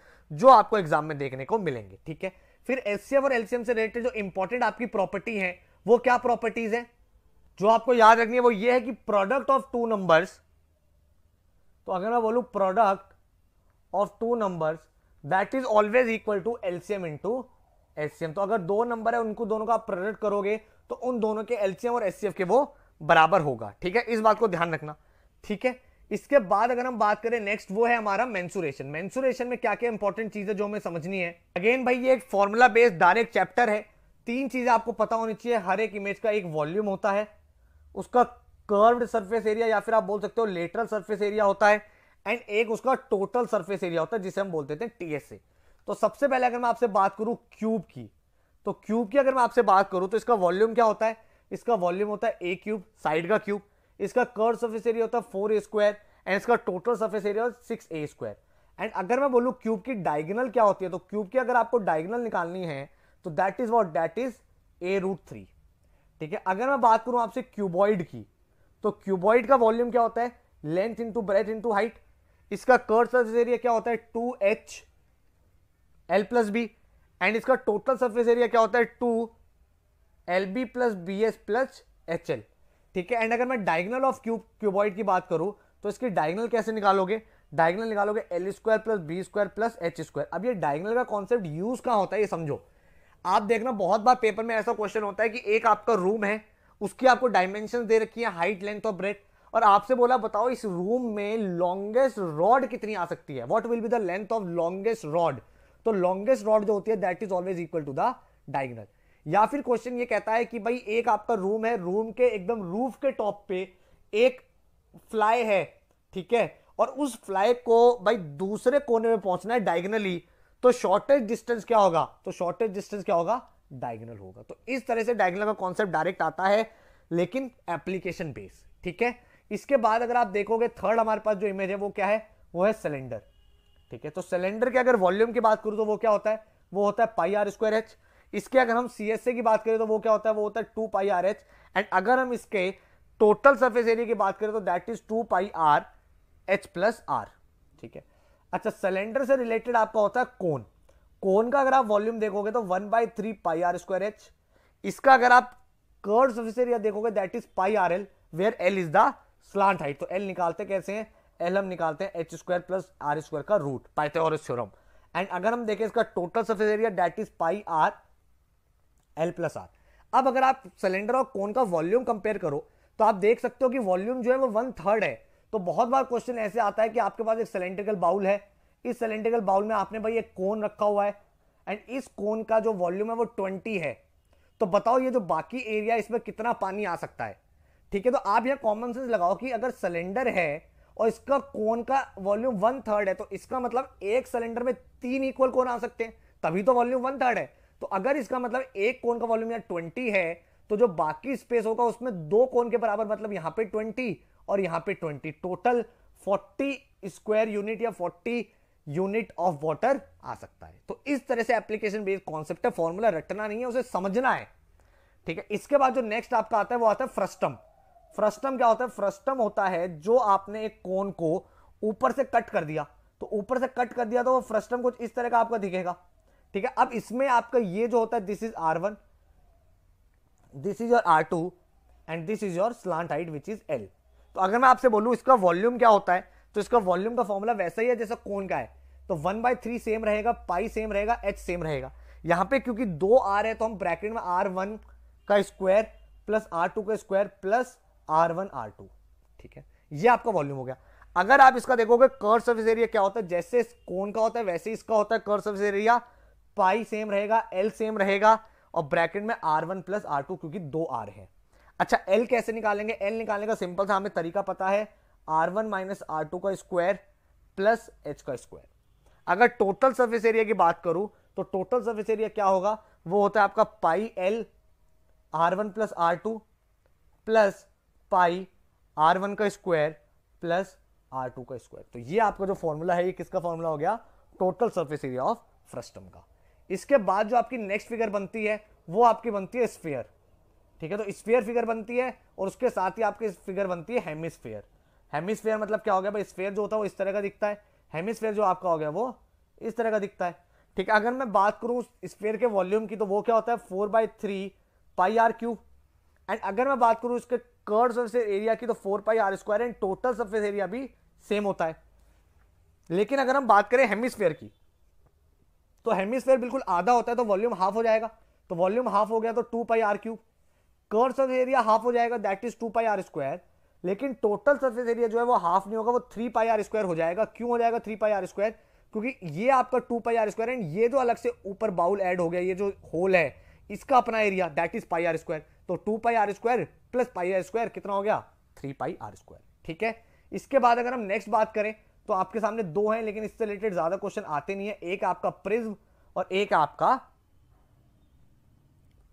जो आपको एग्जाम में देखने को मिलेंगे ठीक है फिर एलसीएम और एलसीएम से रिलेटेड जो इंपॉर्टेंट आपकी प्रॉपर्टी है वो क्या प्रॉपर्टीज है जो आपको याद रखनी है वो ये है कि प्रोडक्ट ऑफ टू नंबर्स तो अगर मैं बोलू product of two numbers that is always equal to LCM into SCM तो अगर दो नंबर है उनको दोनों का आप प्रोडक्ट करोगे तो उन दोनों के एलसीएम और एससीएफ के वो बराबर होगा ठीक है इस बात को ध्यान रखना ठीक है इसके बाद अगर हम बात करें नेक्स्ट वो है हमारा मेंसुरेशन मेंसुरेशन में क्या क्या इंपॉर्टेंट चीज है जो हमें समझनी है अगेन भाई ये एक फॉर्मूला बेस्ड डायरेक्ट चैप्टर है तीन चीजें आपको पता होनी चाहिए हर एक इमेज का एक वॉल्यूम होता है उसका कर्व्ड सरफेस एरिया या फिर आप बोल सकते हो लेटरल सरफेस एरिया होता है एंड एक उसका टोटल सरफेस एरिया होता है जिसे हम बोलते थे टीएसए तो सबसे पहले अगर मैं आपसे बात करूं क्यूब की तो क्यूब की अगर मैं आपसे बात करूं तो इसका वॉल्यूम क्या होता है इसका वॉल्यूम होता है ए क्यूब साइड का क्यूब इसका कर्व सर्फेस एरिया होता है फोर ए स्क्वायर एंड इसका टोटल सर्फेस एरिया होता है सिक्स ए स्क्वायर एंड अगर मैं बोलूँ क्यूब की डायगनल क्या होती है तो क्यूब की अगर आपको डायगनल निकालनी है तो that is what that is A root three ठीक है अगर मैं बात करूँ आपसे क्यूबॉइड की तो क्यूबॉइड का वॉल्यूम क्या होता है length into breadth into height इसका कर्व सर्फेस एरिया क्या होता है two H L plus B and इसका टोटल सर्फेस एरिया क्या होता है two L B plus B S plus H L ठीक है एंड अगर मैं डायगनल ऑफ क्यूब क्यूबॉइड की बात करूँ तो इसकी डायगनल कैसे निकालोगे डायगनल निकालोगे L square plus B square plus H square अब ये डायगनल का कॉन्सेप्ट यूज़ कहाँ होता है ये समझो आप देखना बहुत बार पेपर में ऐसा क्वेश्चन होता है कि एक आपका रूम है उसकी आपको डायमेंशन दे रखी है हाइट लेंथ और ब्रेथ और आपसे बोला बताओ इस रूम में लॉन्गेस्ट रॉड कितनी आ सकती है what will be the length of longest rod तो लॉन्गेस्ट रॉड जो होती है that is always equal to the diagonal या फिर क्वेश्चन ये कहता है कि भाई एक आपका रूम है रूम के एकदम रूफ के टॉप पे एक फ्लाई है ठीक है और उस फ्लाई को भाई दूसरे कोने में पहुंचना है डायगनली तो शॉर्टेज डिस्टेंस क्या होगा तो शॉर्टेज डिस्टेंस क्या होगा डायगनल होगा तो इस तरह से डायगनल का कॉन्सेप्ट डायरेक्ट आता है लेकिन एप्लीकेशन बेस ठीक है इसके बाद अगर आप देखोगे थर्ड हमारे पास जो इमेज है वो क्या है वो है सिलेंडर ठीक है तो सिलेंडर के अगर वॉल्यूम की बात करूँ तो वो क्या होता है वो होता है पाई आर स्क्वायर एच इसके अगर हम सी की बात करें तो वो क्या होता है वो होता है two pi R H and अगर हम इसके टोटल सर्फेस एरिया की बात करें तो that is two pi R H plus R ठीक है अच्छा सिलेंडर से रिलेटेड आपका होता है कोन कोन का अगर आप वॉल्यूम देखोगे तो one by three pi R square H इसका अगर आप कर्ड सर्फेस एरिया देखोगे that is pi R L where L is the slant height तो एल निकालते कैसे हैं एल हम निकालते हैं H square plus R square का रूट पाइथागोरस थ्योरम एंड अगर हम देखें इसका total surface area that is pi R L plus R अब अगर आप सिलेंडर और कोन का वॉल्यूम कंपेयर करो तो आप देख सकते हो कि वॉल्यूम जो है वो वन थर्ड है तो बहुत बार क्वेश्चन ऐसे आता है कि आपके पास एक सिलेंड्रिकल बाउल है इस सिलेंड्रिकल बाउल में आपने भाई एक कोन रखा हुआ है एंड इस कोन का जो वॉल्यूम है वो ट्वेंटी है तो बताओ ये जो बाकी एरिया इसमें कितना पानी आ सकता है ठीक है तो आप यह कॉमन सेंस लगाओ कि अगर सिलेंडर है और इसका कोन का वॉल्यूम वन थर्ड है तो इसका मतलब एक सिलेंडर में तीन इक्वल कोन आ सकते हैं तभी तो वॉल्यूम वन थर्ड है तो अगर इसका मतलब एक कोन का वॉल्यूम यहाँ ट्वेंटी है तो जो बाकी स्पेस होगा उसमें दो कोन के बराबर मतलब यहाँ पे ट्वेंटी और यहाँ पे twenty total forty square unit या फोर्टी यूनिट ऑफ वाटर आ सकता है तो इस तरह से एप्लीकेशन बेस्ड कॉन्सेप्ट है फॉर्मूला रटना नहीं है उसे समझना है ठीक है इसके बाद जो नेक्स्ट आपका आता है वो आता है फ्रस्टम फ्रस्टम क्या होता है फ्रस्टम होता है जो आपने एक कोन को ऊपर से कट कर दिया तो ऊपर से कट कर दिया तो वो फ्रस्टम कुछ इस तरह का आपका दिखेगा ठीक है अब इसमें आपका ये जो होता है this is R one this is your R two and this is your slant height which is L तो अगर मैं आपसे बोलूं इसका वॉल्यूम क्या होता है तो इसका वॉल्यूम का फॉर्मूला वैसा ही है जैसा कौन का है तो वन बाई थ्री सेम रहेगा पाई सेम रहेगा एच सेम रहेगा यहाँ पे क्योंकि दो आर है तो हम ब्रैकेट में आर वन का स्क्वायर प्लस आर टू का square plus R one R two ठीक है ये आपका वॉल्यूम हो गया अगर आप इसका देखोगे कर सर्विस एरिया क्या होता है जैसे कोन का होता है वैसे इसका होता है curve surface area pi same रहेगा एल सेम रहेगा और ब्रैकेट में R one plus R two क्योंकि दो आर है अच्छा एल कैसे निकालेंगे एल निकालने का सिंपल सा हमें तरीका पता है R one minus R two का स्क्वायर प्लस एच का स्क्वायर अगर टोटल सर्फेस एरिया की बात करूं तो टोटल सर्फेस एरिया क्या होगा वो होता है आपका pi L R one plus R two plus pi R one का स्क्वायर प्लस आर टू का स्क्वायर तो ये आपका जो फॉर्मूला है ये किसका फॉर्मूला हो गया total surface area of frustum का इसके बाद जो आपकी नेक्स्ट फिगर बनती है वो आपकी बनती है स्पेयर ठीक है तो स्पेयर फिगर बनती है और उसके साथ ही आपकी फिगर बनती है हेमिसफेयर हेमिसफेयर मतलब क्या हो गया भाई स्पेयर जो होता है वो इस तरह का दिखता है हेमिसफेयर जो आपका हो गया वो इस तरह का दिखता है ठीक है अगर मैं बात करूँ स्पेयर के वॉल्यूम की तो वो क्या होता है four by three pi R cube and अगर मैं बात करूँ इसके कर्ड सर्फेस एरिया की तो four pi R square and total surface area भी सेम होता है लेकिन अगर हम बात करें हेमिसफेयर की तो हेमिस्फेयर बिल्कुल आधा होता है तो वॉल्यूम हाफ हो जाएगा तो वॉल्यूम हाफ हो गया तो two pi R cube curve surface area half हो जाएगा that is two pi R square लेकिन टोटल सर्फेस एरिया जो है वो हाफ नहीं होगा वो थ्री पाई आर स्क्वायर हो जाएगा क्यों हो जाएगा थ्री पाई आर स्क्वायर क्योंकि ये आपका two pi R square and ये जो अलग से ऊपर बाउल एड हो गया ये जो होल है इसका अपना area that is pi R square तो two pi R square plus pi R square कितना हो गया थ्री पाई आर स्क्वायर ठीक है इसके बाद अगर हम नेक्स्ट बात करें तो आपके सामने दो हैं लेकिन इससे रिलेटेड ज्यादा क्वेश्चन आते नहीं है एक आपका प्रिज्म और एक आपका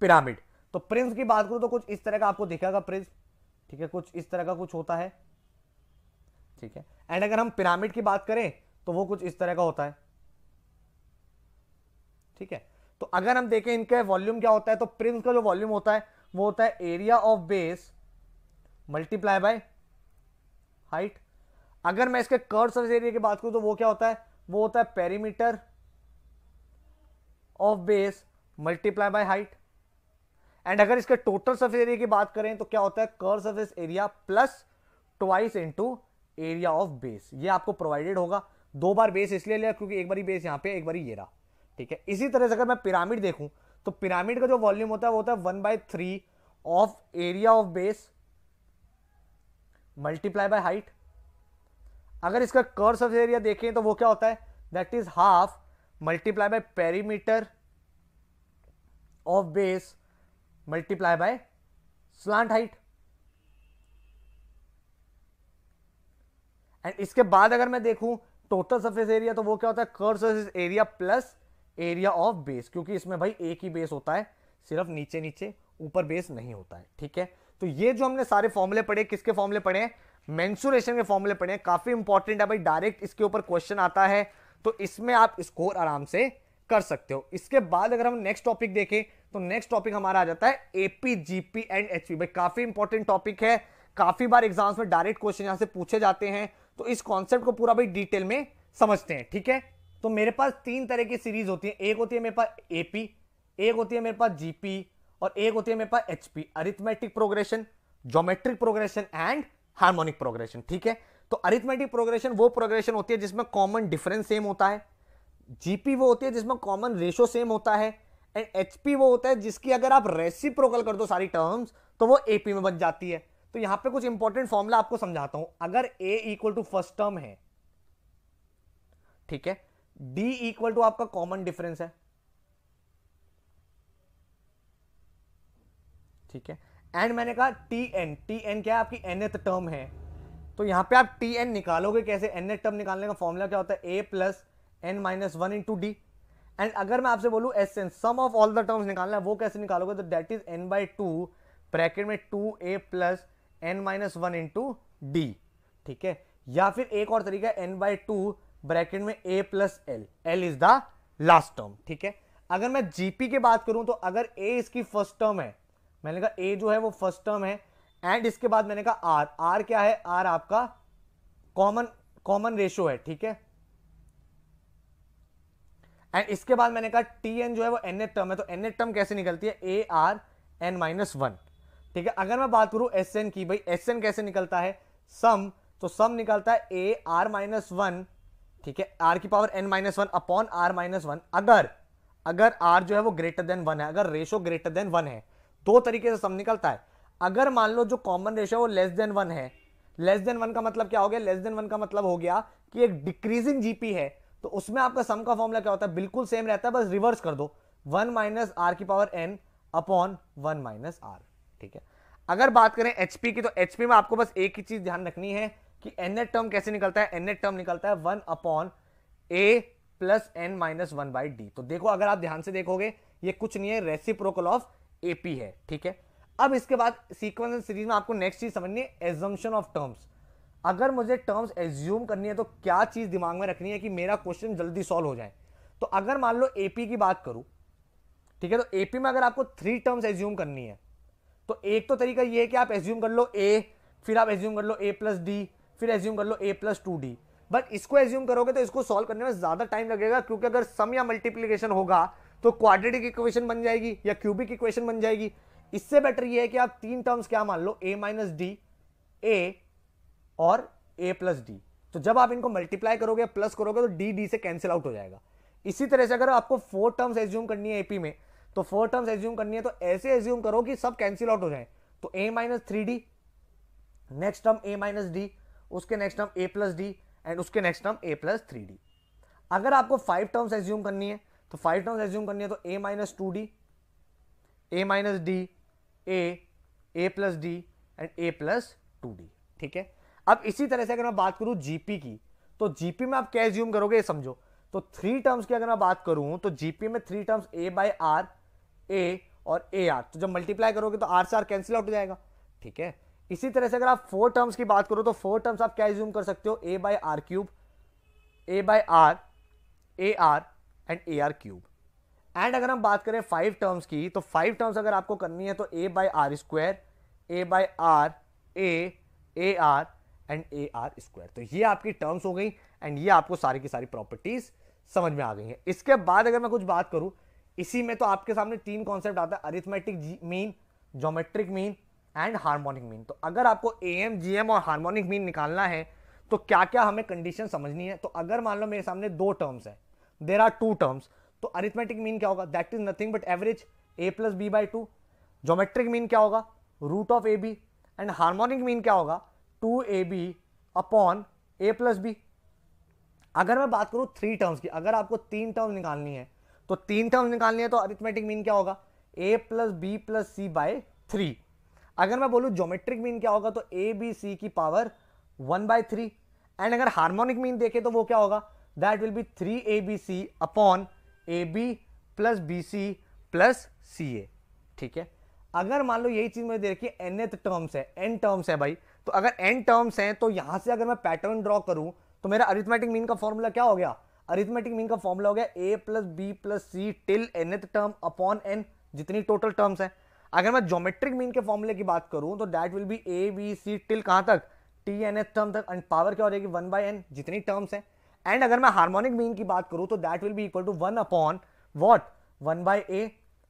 पिरामिड तो प्रिंस की बात करूं तो कुछ इस तरह का आपको दिखेगा प्रिंस ठीक है कुछ इस तरह का कुछ होता है ठीक है एंड अगर हम पिरामिड की बात करें तो वो कुछ इस तरह का होता है ठीक है तो अगर हम देखें इनका वॉल्यूम क्या होता है तो प्रिंस का जो वॉल्यूम होता है वो होता है area of base multiply by height अगर मैं इसके कर्व सर्विस एरिया की बात करूं तो वो क्या होता है वो होता है perimeter of base multiply by height and अगर इसके टोटल सर्फेस एरिया की बात करें तो क्या होता है curve surface area plus twice into area of base ये आपको प्रोवाइडेड होगा दो बार बेस इसलिए लिया क्योंकि एक बारी बेस यहां पे एक बारी ये रहा ठीक है इसी तरह से अगर मैं पिरामिड देखूं तो पिरामिड का जो वॉल्यूम होता है वो होता है one by three of area of base multiply by height अगर इसका कर्स ऑफ एरिया देखें तो वो क्या होता है that is half multiply by perimeter of base multiply by slant height and इसके बाद अगर मैं देखूं टोटल सरफेस एरिया तो वो क्या होता है curved surface area plus area of base क्योंकि इसमें भाई एक ही बेस होता है सिर्फ नीचे नीचे ऊपर बेस नहीं होता है ठीक है तो ये जो हमने सारे फॉर्मूले पढ़े किसके फॉर्मूले पढ़े हैं मैंसुरेशन के फॉर्मूले पढ़े काफ़ी इंपॉर्टेंट है भाई डायरेक्ट इसके ऊपर क्वेश्चन आता है तो इसमें आप स्कोर आराम से कर सकते हो इसके बाद अगर हम नेक्स्ट टॉपिक देखें तो नेक्स्ट टॉपिक हमारा आ जाता है एपी जीपी एंड एचपी भाई काफ़ी इंपॉर्टेंट टॉपिक है काफ़ी बार एग्जाम्स में डायरेक्ट क्वेश्चन यहां से पूछे जाते हैं तो इस कॉन्सेप्ट को पूरा भाई डिटेल में समझते हैं ठीक है तो मेरे पास तीन तरह की सीरीज होती है एक होती है मेरे पास एपी एक होती है मेरे पास जीपी और एक होती है मेरे पास HP arithmetic progression geometric progression and harmonic progression ठीक है तो अरिथमेटिक प्रोग्रेशन वो प्रोग्रेशन होती है जिसमें कॉमन डिफरेंस सेम होता है जीपी वो होती है जिसमें कॉमन रेशो सेम होता है एंड एचपी वो होता है जिसकी अगर आप रेसिप्रोकल कर दो सारी टर्म्स तो वो एपी में बन जाती है तो यहां पे कुछ इंपॉर्टेंट फॉर्मुला आपको समझाता हूं अगर A equal to first term है ठीक है डी इक्वल टू आपका कॉमन डिफरेंस है ठीक है एंड मैंने कहा टी एन टी एन क्या आपकी एनथ टर्म है तो यहाँ पे आप टी एन निकालोगे कैसे एन एथ टर्म निकालने का फॉर्मूला क्या होता है A plus N minus one into D and अगर मैं आपसे बोलूँ S N sum of all the terms निकालना है वो कैसे निकालोगे तो that is N by two bracket में two A plus N minus one into D ठीक है या फिर एक और तरीका एन बाई टू ब्रैकेट में A plus L L is the last term ठीक है अगर मैं जीपी की बात करूं तो अगर ए इसकी फर्स्ट टर्म है मैंने कहा ए जो है वो फर्स्ट टर्म है एंड इसके बाद मैंने कहा आर आर क्या है आर आपका कॉमन कॉमन रेशो है ठीक है एंड इसके बाद मैंने कहा टी एन जो है वो एन एथ टर्म है तो एन एथ टर्म कैसे निकलती है A R N minus one ठीक है अगर मैं बात करूं एस एन की भाई एस एन कैसे निकलता है सम तो सम निकलता है ए आर माइनस वन ठीक है आर की power N minus one upon R minus one अगर अगर आर जो है वो ग्रेटर देन वन है अगर रेशो ग्रेटर देन वन है दो तरीके से सम निकलता है अगर मान लो जो कॉमन रेशो वो लेस देन वन है लेस देन वन का मतलब क्या हो गया लेस देन वन का मतलब हो गया कि एक डिक्रीजिंग जीपी है तो उसमें आपका सम का फॉर्मूला क्या होता है बिल्कुल सेम रहता है बस रिवर्स कर दो वन माइनस आर की power N upon one minus are ठीक है अगर बात करें एचपी की तो एचपी में आपको बस एक ही चीज ध्यान रखनी है कि एनएट टर्म कैसे निकलता है एनएट टर्म निकलता है one upon A plus N minus one by D तो देखो अगर आप ध्यान से देखोगे ये कुछ नहीं है रेसिप्रोकल ऑफ एपी है ठीक है अब इसके बाद सीक्वेंस एंड सीरीज में आपको नेक्स्ट चीज समझनी है एजम्पन ऑफ टर्म्स अगर मुझे टर्म्स एज्यूम करनी है तो क्या चीज दिमाग में रखनी है कि मेरा क्वेश्चन जल्दी सॉल्व हो जाए तो अगर मान लो एपी की बात करूं ठीक है तो एपी में अगर आपको थ्री टर्म्स एज्यूम करनी है तो एक तो तरीका यह है कि आप एज्यूम कर लो ए फिर आप एज्यूम कर लो ए प्लस डी फिर एज्यूम कर लो A plus two D but इसको एज्यूम करोगे तो इसको सॉल्व करने में ज़्यादा टाइम लगेगा क्योंकि अगर सम या मल्टीप्लीकेशन होगा तो क्वाड्रेटिक इक्वेशन बन जाएगी या क्यूबिक इक्वेशन बन जाएगी इससे बेटर ये है कि आप तीन टर्म्स क्या मान लो ए माइनस डी ए और ए प्लस डी तो जब आप इनको मल्टीप्लाई करोगे प्लस करोगे तो डी डी से कैंसिल आउट हो जाएगा इसी तरह से अगर आपको फोर टर्म्स एज्यूम करनी है एपी में तो फोर टर्म्स एज्यूम करनी है तो ऐसे एज्यूम करो कि सब कैंसिल आउट हो जाए तो A minus three D next term A minus D उसके next term A plus D and उसके next term A plus three D अगर आपको फाइव टर्म्स एज्यूम करनी है तो फाइव टर्म्स एज्यूम करनी है तो A minus two D A minus D A A plus D and A plus two D ठीक है अब इसी तरह से अगर मैं बात करूं जीपी की तो जीपी में आप क्या एज्यूम करोगे समझो तो थ्री टर्म्स की अगर मैं बात करूं तो जीपी में three terms A by R A और ए आर तो जब मल्टीप्लाई करोगे तो आर से आर कैंसिल आउट हो जाएगा ठीक है इसी तरह से अगर आप फोर टर्म्स की बात करो तो फोर टर्म्स आप क्या एज्यूम कर सकते हो A by R cube A by R A R and A R cube and अगर हम बात करें फाइव टर्म्स की तो फाइव टर्म्स अगर आपको करनी है तो A by R square A by R A A R and A R square तो ये आपकी टर्म्स हो गई एंड ये आपको सारी की सारी प्रॉपर्टीज समझ में आ गई हैं इसके बाद अगर मैं कुछ बात करूँ इसी में तो आपके सामने तीन कॉन्सेप्ट आता है arithmetic mean geometric mean and harmonic mean तो अगर आपको ए एम जी एम और हार्मोनिक मीन निकालना है तो क्या क्या हमें कंडीशन समझनी है तो अगर मान लो मेरे सामने दो टर्म्स हैं देर आर टू टर्म्स तो अरिथमेटिक मीन क्या होगा that is nothing but average A plus B by two geometric mean क्या होगा root of A B and harmonic mean क्या होगा two A B upon A plus B अगर मैं बात करूँ थ्री टर्म्स की अगर आपको तीन टर्म निकालनी है तो तीन टर्म्स निकालनी है तो अरिथमेटिक मीन क्या होगा A plus B plus C by three अगर मैं बोलूँ जोमेट्रिक मीन क्या होगा तो ए बी सी की power one by three and अगर हारमोनिक मीन देखें तो वो क्या होगा that will be 3abc upon ab plus bc plus ca ठीक है अगर मान लो यही चीज मुझे दे रखी है nth टर्म्स है n टर्म्स है भाई तो अगर n टर्म्स हैं तो यहां से अगर मैं पैटर्न ड्रॉ करूं तो मेरा अरिथमेटिक मीन का फॉर्मूला क्या हो गया अरिथमेटिक मीन का फॉर्मूला हो गया a plus B plus C till nth term upon n जितनी टोटल टर्म्स हैं अगर मैं जोमेट्रिक मीन के फॉर्मूले की बात करूं तो that will be A B C till कहां तक टी एन एथ टर्म तक एंड पावर क्या हो जाएगी वन बाई एन जितनी टर्म्स हैं एंड अगर मैं हार्मोनिक मीन की बात करूँ तो that will be equal to one upon what one by A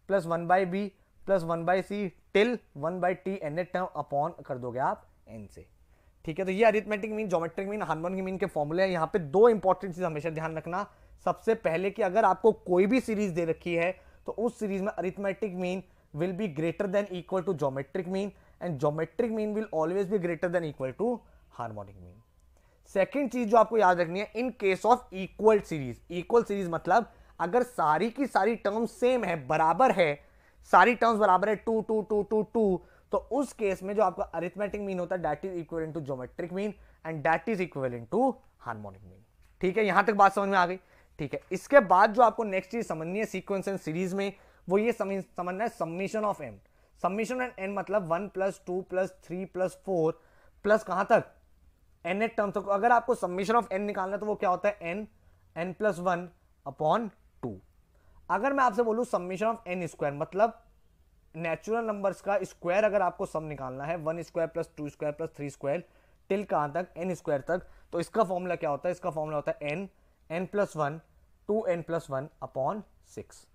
plus one by B plus one by C till one by T nth term upon कर दोगे आप एन से ठीक है तो ये arithmetic mean geometric mean harmonic mean के फॉर्मूले हैं यहाँ पे दो इंपॉर्टेंट चीज़ हमेशा ध्यान रखना सबसे पहले कि अगर आपको कोई भी सीरीज दे रखी है तो उस सीरीज में arithmetic mean will be greater than equal to geometric mean and geometric mean will always be greater than equal to harmonic mean second चीज जो आपको याद रखनी है in case of equal series equal series मतलब अगर सारी की सारी टर्म सेम है बराबर है सारी टर्म्स बराबर है two two two two two तो उस केस में जो आपका अरिथमेटिक मीन होता है that is equal to geometric mean and that is equal to harmonic mean ठीक है यहां तक बात समझ में आ गई ठीक है इसके बाद जो आपको नेक्स्ट चीज समझनी है सीक्वेंस एंड सीरीज में वो ये समझना है summation of M summation and N मतलब one plus two plus three plus four plus कहां तक एन एट टर्म्स तो अगर आपको सबमिशन ऑफ एन निकालना तो वो क्या होता है N N plus one upon two अगर मैं आपसे बोलूं समीशन ऑफ एन स्क्वायर मतलब नेचुरल नंबर्स का स्क्वायर अगर आपको सम निकालना है one square plus two square plus three square till कहाँ तक एन स्क्वायर तक तो इसका फॉर्मूला क्या होता है इसका फॉर्मूला होता है N N plus one two N plus one upon six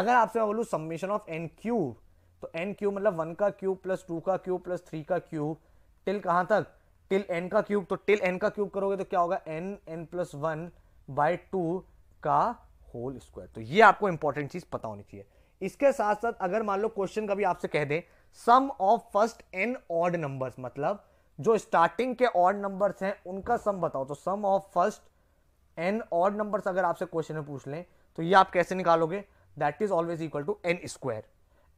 अगर आपसे मैं बोलूँ सम्मिशन ऑफ एन क्यूब तो एन क्यूब मतलब वन का क्यूब प्लस टू का क्यूब प्लस थ्री का क्यूब टिल कहाँ तक टिल एन का क्यूब तो टिल एन का क्यूब करोगे तो क्या होगा N N plus one by two का होल स्क्वायर तो ये आपको इंपॉर्टेंट चीज पता होनी चाहिए इसके साथ साथ अगर मान लो क्वेश्चन कभी आपसे कह दे sum of first N odd numbers मतलब जो स्टार्टिंग के ऑड नंबर्स हैं उनका सम बताओ तो sum of first N odd numbers अगर आपसे क्वेश्चन में पूछ लें तो ये आप कैसे निकालोगे that is always equal to N square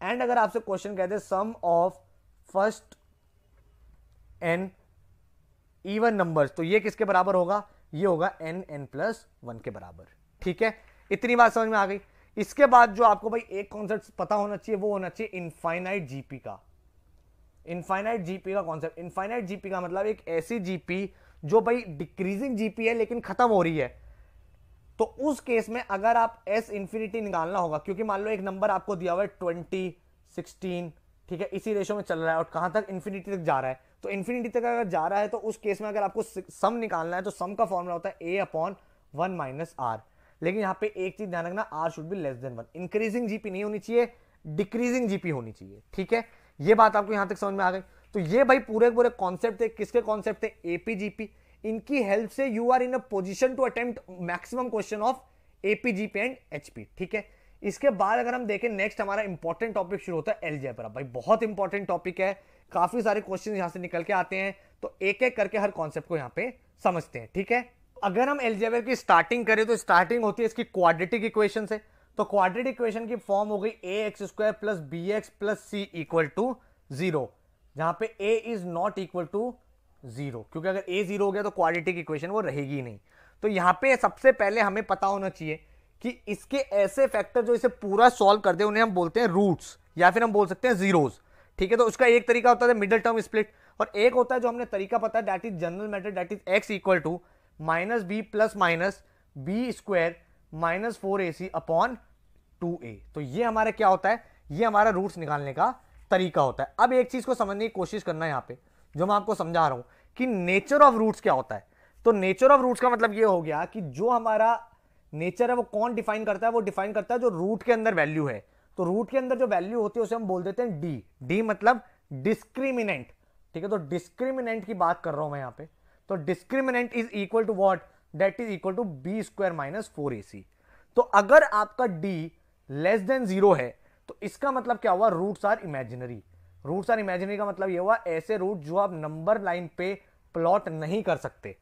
and अगर आपसे क्वेश्चन कह दे sum of first N even numbers तो ये किसके बराबर होगा ये होगा एन एन प्लस वन के बराबर ठीक है इतनी बात समझ में आ गई इसके बाद जो आपको भाई एक कॉन्सेप्ट पता होना चाहिए वो होना चाहिए इनफाइनाइट जीपी का इनफाइनाइट जीपी का कॉन्सेप्ट इनफाइनाइट जीपी का मतलब एक ऐसी जीपी जो भाई डिक्रीजिंग जीपी है लेकिन खत्म हो रही है तो उस केस में अगर आप एस इंफिनिटी निकालना होगा क्योंकि मान लो एक नंबर आपको दिया हुआ है ट्वेंटी सिक्सटीन ठीक है इसी रेशो में चल रहा है और कहां तक इन्फिनिटी तक जा रहा है तो इन्फिनिटी तक अगर जा रहा है तो उस केस में अगर आपको सम निकालना है तो सम का फॉर्मूला होता है A upon one minus R लेकिन यहाँ पे एक चीज ध्यान रखना R should be less than one increasing GP नहीं होनी चाहिए डिक्रीजिंग जीपी होनी चाहिए ठीक है ये बात आपको यहां तक समझ में आ गई तो ये भाई पूरे पूरे कॉन्सेप्ट थे किसके कॉन्सेप्ट थे एपीजीपी इनकी हेल्प से you are in a position to attempt maximum question of AP GP and HP ठीक है इसके बाद अगर हम देखें नेक्स्ट हमारा इंपॉर्टेंट टॉपिक शुरू होता है एलजेब्रा भाई बहुत इंपॉर्टेंट टॉपिक है काफी सारे क्वेश्चन यहां से निकल के आते हैं तो एक एक करके हर कॉन्सेप्ट को यहाँ पे समझते हैं ठीक है अगर हम एलजेब्रा की स्टार्टिंग करें तो स्टार्टिंग होती है इसकी क्वाड्रेटिक इक्वेशन से तो क्वाड्रेटिक इक्वेशन की फॉर्म हो गई A x square plus B x plus C equal to zero जहाँ पे A is not equal to zero क्योंकि अगर ए जीरो हो गया तो क्वाड्रेटिक इक्वेशन वो रहेगी नहीं तो यहाँ पे सबसे पहले हमें पता होना चाहिए कि इसके ऐसे फैक्टर जो इसे पूरा सॉल्व कर दे उन्हें हम बोलते हैं रूट्स या फिर हम बोल सकते हैं जीरोज ठीक है तो उसका एक तरीका होता है मिडिल टर्म स्प्लिट और एक होता है जो हमने तरीका पता है that is general matter that is X equal to minus B plus minus B square minus four A C upon two A तो ये हमारा क्या होता है ये हमारा रूट्स निकालने का तरीका होता है अब एक चीज़ को समझने की कोशिश करना यहाँ पे जो मैं आपको समझा रहा हूँ कि नेचर ऑफ रूट्स क्या होता है तो नेचर ऑफ रूट्स का मतलब ये हो गया कि जो हमारा नेचर है वो कौन डिफाइन करता है वो डिफाइन करता है जो रूट के अंदर वैल्यू है तो रूट के अंदर जो वैल्यू होती है उसे हम बोल देते हैं डी डी मतलब डिस्क्रिमिनेंट ठीक है तो डिस्क्रिमिनेंट की बात कर रहा हूं मैं यहां पे तो discriminant is equal to what that is equal to B square minus four A C तो अगर आपका डी लेस देन जीरो है तो इसका मतलब क्या हुआ roots are imaginary roots are imaginary का मतलब ये हुआ ऐसे रूट जो आप नंबर लाइन पे प्लॉट नहीं कर सकते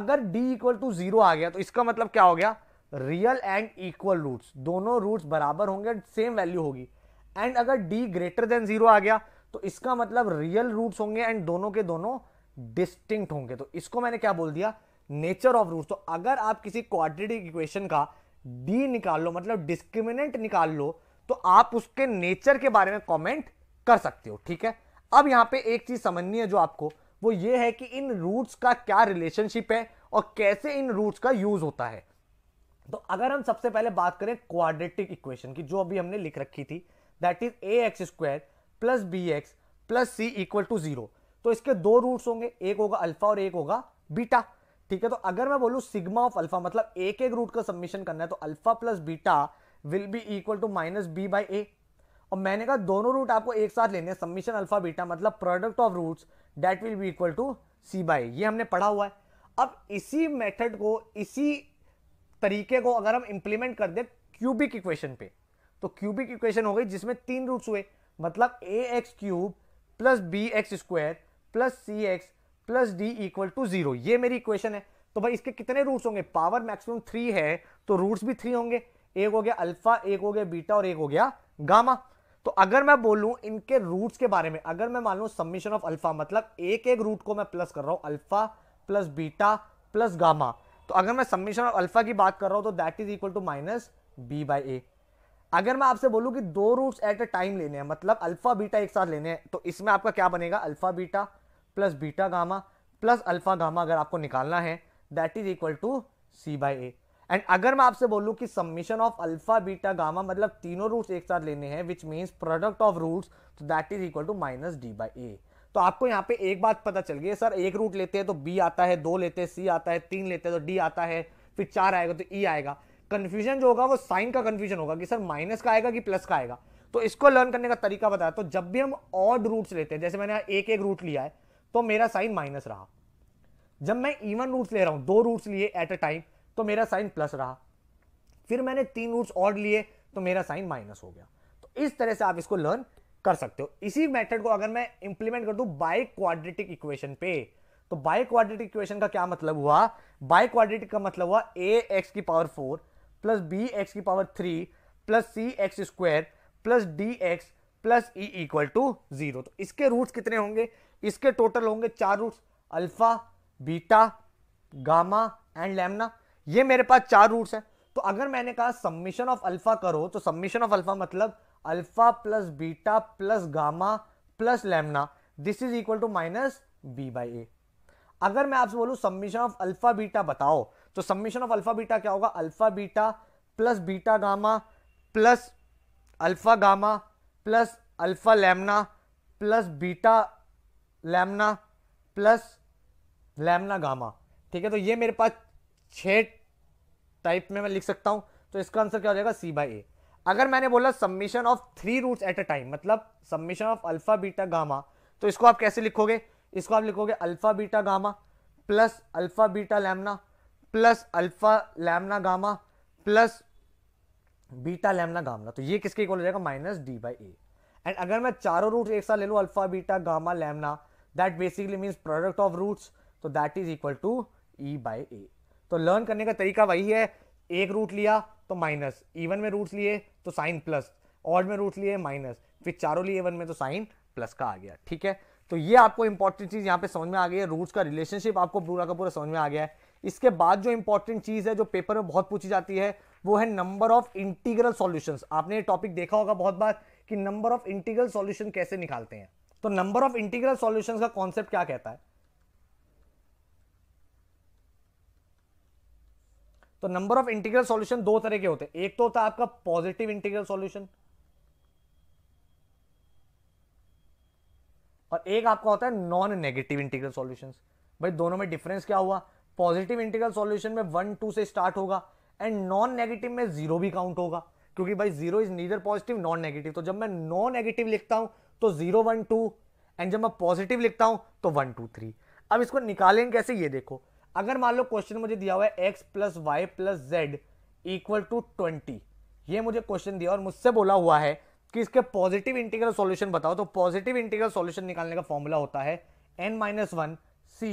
अगर डी इक्वल टू जीरो आ गया तो इसका मतलब क्या हो गया रियल एंड इक्वल रूट्स दोनों रूट्स बराबर होंगे सेम वैल्यू होगी एंड अगर डी ग्रेटर देन जीरो आ गया तो इसका मतलब रियल रूट्स होंगे एंड दोनों के दोनों डिस्टिंक्ट होंगे तो इसको मैंने क्या बोल दिया नेचर ऑफ रूट्स तो अगर आप किसी क्वाड्रेटिक इक्वेशन का डी निकाल लो मतलब डिस्क्रिमिनेंट निकाल लो तो आप उसके नेचर के बारे में कमेंट कर सकते हो ठीक है अब यहां पे एक चीज समझनी है जो आपको वो ये है कि इन रूट्स का क्या रिलेशनशिप है और कैसे इन रूट्स का यूज होता है तो अगर हम सबसे पहले बात करें क्वाड्रेटिक इक्वेशन की जो अभी हमने लिख रखी थी that is A x square plus B x plus C equal to zero तो इसके दो रूट्स होंगे एक होगा अल्फा और एक होगा बीटा ठीक है तो अगर मैं बोलूं सिग्मा ऑफ अल्फा मतलब एक एक रूट का सबमिशन करना है तो alpha plus beta will be equal to minus B by A और मैंने कहा दोनों रूट आपको एक साथ लेने हैं सबमिशन अल्फा बीटा मतलब product of roots that will be equal to C by ये हमने पढ़ा हुआ है अब इसी मेथड को इसी तरीके को अगर हम इंप्लीमेंट कर दें क्यूबिक इक्वेशन पे तो क्यूबिक इक्वेशन हो गई जिसमें तीन रूट्स हुए मतलब A X cube plus B X square plus C X plus D equal to zero ये मेरी इक्वेशन है तो भाई इसके कितने रूट्स होंगे पावर मैक्सिमम थ्री है तो रूट्स भी थ्री होंगे एक हो गया अल्फा एक हो गया बीटा और एक हो गया गामा तो अगर मैं बोलू इनके रूट्स के बारे में अगर मैं मान लू समीशन ऑफ अल्फा मतलब एक एक रूट को मैं प्लस कर रहा हूं alpha plus beta plus gamma तो अगर मैं सम्मिशन ऑफ अल्फा की बात कर रहा हूँ तो that is equal to minus B by A अगर मैं आपसे बोलूँ कि दो रूट्स एट अ टाइम लेने हैं मतलब अल्फा बीटा एक साथ लेने हैं तो इसमें आपका क्या बनेगा alpha beta plus beta gamma plus alpha gamma अगर आपको निकालना है that is equal to C by A and अगर मैं आपसे बोलूँ कि summation of alpha beta gamma मतलब तीनों रूट्स एक साथ लेने हैं which means product of roots तो that is equal to minus D by A तो आपको यहाँ पे एक बात पता चल गई सर एक रूट लेते हैं तो बी आता है दो लेते हैं सी आता है तीन लेते हैं तो डी आता है फिर चार आएगा तो ई e आएगा कन्फ्यूजन जो होगा वो साइन का कन्फ्यूजन होगा कि सर माइनस का आएगा कि प्लस का आएगा तो इसको लर्न करने का तरीका बताया तो जब भी हम ऑड रूट्स लेते हैं जैसे मैंने एक एक रूट लिया है तो मेरा साइन माइनस रहा जब मैं इवन रूट्स ले रहा हूँ दो रूट्स लिए एट अ टाइम तो मेरा साइन प्लस रहा फिर मैंने तीन रूट्स ऑड लिए तो मेरा साइन माइनस हो गया तो इस तरह से आप इसको लर्न कर सकते हो इसी मेथड को अगर मैं इंप्लीमेंट कर दू बाई क्वाड्रेटिक इक्वेशन पे तो बाई क्वाड्रेटिक इक्वेशन का क्या मतलब हुआ बाई क्वाड्रेटिक का मतलब हुआ ए एक्स की power four plus B X की power three plus C X square plus D X plus E equal to zero तो इसके रूट्स कितने होंगे इसके टोटल होंगे चार roots alpha beta gamma and lambda ये मेरे पास चार रूट्स हैं तो अगर मैंने कहा सबमिशन ऑफ अल्फा करो तो सबमिशन ऑफ अल्फा मतलब alpha plus beta plus gamma plus lambda this is equal to minus B by A अगर मैं आपसे बोलूं सम्मिशन ऑफ अल्फा बीटा बताओ तो सम्मिशन ऑफ अल्फा बीटा क्या होगा alpha beta plus beta gamma plus alpha gamma plus alpha lambda plus beta lambda plus lambda gamma ठीक है तो ये मेरे पास छः टाइप में मैं लिख सकता हूं तो इसका आंसर क्या हो जाएगा सी बाई ए अगर मैंने बोला summation of three roots at a time मतलब summation of alpha beta gamma तो इसको आप कैसे लिखोगे इसको आप लिखोगे alpha beta gamma plus alpha beta lambda plus alpha lambda gamma plus beta lambda gamma तो ये किसके इक्वल हो जाएगा minus D by A and अगर मैं चारों रूट एक साथ ले लूँ alpha beta gamma lambda that basically means product of roots तो that is equal to E by A तो लर्न करने का तरीका वही है एक रूट लिया तो माइनस इवन में रूट्स लिए तो साइन प्लस ऑड में रूट्स लिए माइनस फिर चारों लिए वन में तो साइन प्लस का आ गया ठीक है तो ये आपको इंपॉर्टेंट चीज़ यहाँ पे समझ में आ गई है रूट्स का रिलेशनशिप आपको पूरा का पूरा समझ में आ गया है इसके बाद जो इंपॉर्टेंट चीज़ है जो पेपर में बहुत पूछी जाती है वो है नंबर ऑफ इंटीग्रल सॉल्यूशंस आपने ये टॉपिक देखा होगा बहुत बार कि नंबर ऑफ इंटीग्रल सॉल्यूशन कैसे निकालते हैं तो नंबर ऑफ इंटीग्रल सॉल्यूशंस का कॉन्सेप्ट क्या कहता है तो नंबर ऑफ इंटीग्रल सॉल्यूशन दो तरह के होते हैं एक तो होता है आपका पॉजिटिव इंटीग्रल सॉल्यूशन और एक आपका होता है नॉन नेगेटिव इंटीग्रल सॉल्यूशन भाई दोनों में डिफरेंस क्या हुआ पॉजिटिव इंटीग्रल सॉल्यूशन में वन टू से स्टार्ट होगा एंड नॉन नेगेटिव में जीरो भी काउंट होगा क्योंकि भाई zero is neither positive non negative तो जब मैं नॉन नेगेटिव लिखता हूं तो जीरो वन टू एंड जब मैं पॉजिटिव लिखता हूं तो वन टू थ्री अब इसको निकालेंगे कैसे ये देखो अगर मान लो क्वेश्चन मुझे दिया हुआ है X plus Y plus Z equal to twenty ये मुझे क्वेश्चन दिया और मुझसे बोला हुआ है कि इसके पॉजिटिव इंटीग्रल सॉल्यूशन बताओ तो पॉजिटिव इंटीग्रल सॉल्यूशन निकालने का फॉर्मूला होता है N minus one C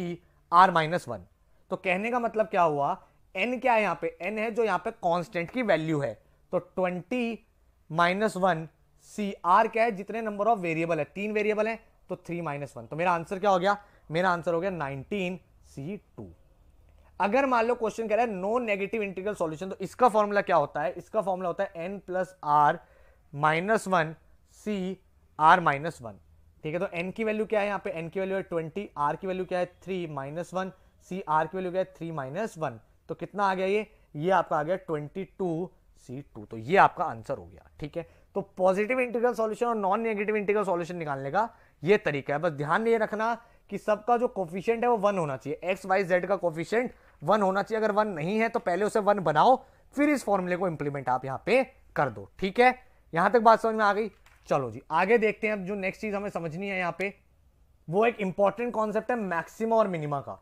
are minus one तो कहने का मतलब क्या हुआ एन क्या है यहाँ पे एन है जो यहाँ पे कॉन्स्टेंट की वैल्यू है तो twenty minus one C R क्या है जितने नंबर ऑफ वेरिएबल है तीन वेरिएबल है तो थ्री माइनस वन तो मेरा आंसर क्या हो गया मेरा आंसर हो गया नाइनटीन सी टू अगर मान लो क्वेश्चन कह रहा है नो नेगेटिव इंटीग्रल सॉल्यूशन तो इसका फॉर्मूला क्या होता है इसका फॉर्मूला होता है N plus R minus one C are minus one ठीक है तो एन की वैल्यू क्या है यहाँ पे एन की वैल्यू है ट्वेंटी आर की वैल्यू क्या है three minus one C R की वैल्यू क्या है थ्री माइनस वन तो कितना आ गया ये ये आपका आ गया ट्वेंटी टू सी टू तो ये आपका आंसर हो गया ठीक है तो पॉजिटिव इंटीग्रल सॉल्यूशन और नॉन नेगेटिव इंटीग्रल सॉल्यूशन निकालने का ये तरीका है बस ध्यान ये रखना कि सबका जो कोफिशियंट है वो वन होना चाहिए एक्स वाई जेड का कोफिशियंट वन होना चाहिए अगर वन नहीं है तो पहले उसे वन बनाओ फिर इस फॉर्मूले को इंप्लीमेंट आप यहां पे कर दो ठीक है यहां तक बात समझ में आ गई चलो जी आगे देखते हैं अब जो नेक्स्ट चीज़ हमें समझनी है यहां पे वो एक इंपॉर्टेंट कॉन्सेप्ट है मैक्सिमा और मिनिमा का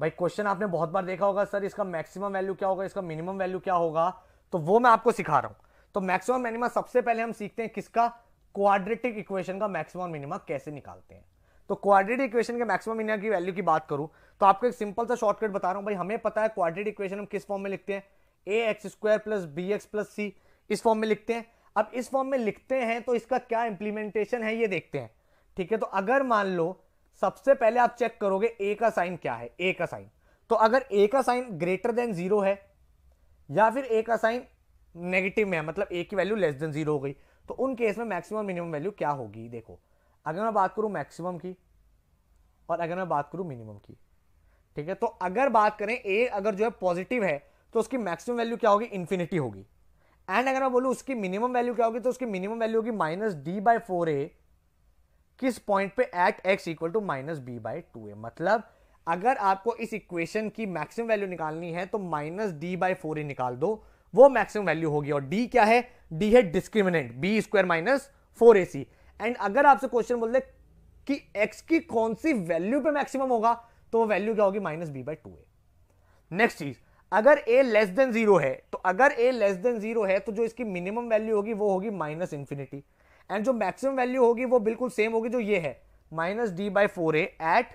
भाई क्वेश्चन आपने बहुत बार देखा होगा सर इसका मैक्सिमम वैल्यू क्या होगा इसका मिनिमम वैल्यू क्या होगा तो वो मैं आपको सिखा रहा हूं तो मैक्सिमम मिनिमा सबसे पहले हम सीखते हैं किसका क्वाड्रेटिक इक्वेशन का मैक्सिमम मिनिमा कैसे निकालते हैं तो क्वाड्रेटिक इक्वेशन के मैक्सिमम इनर की वैल्यू की बात करूं तो आपको एक सिंपल सा शॉर्टकट बता रहा हूं भाई हमें पता है क्वाड्रेटिक इक्वेशन हम किस फॉर्म में लिखते हैं A x square plus B x plus C इस फॉर्म में लिखते हैं अब इस फॉर्म में लिखते हैं तो इसका क्या इंप्लीमेंटेशन है ये देखते हैं ठीक है तो अगर मान लो सबसे पहले आप चेक करोगे ए का साइन क्या है ए का साइन तो अगर ए का साइन ग्रेटर देन जीरो है या फिर ए का साइन नेगेटिव में है मतलब ए की वैल्यू लेस देन जीरो हो गई तो उन केस में मैक्सिमम मिनिमम वैल्यू क्या होगी देखो अगर मैं बात करूँ मैक्सिमम की और अगर मैं बात करूँ मिनिमम की ठीक है तो अगर बात करें ए अगर जो है पॉजिटिव है तो उसकी मैक्सिमम वैल्यू क्या होगी इन्फिनिटी होगी एंड अगर मैं बोलूँ उसकी मिनिमम वैल्यू क्या होगी तो उसकी मिनिमम वैल्यू होगी minus D by four A किस पॉइंट पे at X equal to minus B by two A मतलब अगर आपको इस इक्वेशन की मैक्सिमम वैल्यू निकालनी है तो minus D by four A निकाल दो वो मैक्सिमम वैल्यू होगी और डी क्या है डी है discriminant B square minus four A C and अगर आपसे क्वेश्चन बोल दे कि एक्स की कौन सी वैल्यू पे मैक्सिमम होगा तो वो वैल्यू क्या होगी minus B by two A next चीज अगर ए लेस देन जीरो है तो अगर ए लेस देन जीरो है तो जो इसकी मिनिमम वैल्यू होगी वो होगी माइनस इंफिनिटी एंड जो मैक्सिमम वैल्यू होगी वो बिल्कुल सेम होगी जो ये है minus D by four A at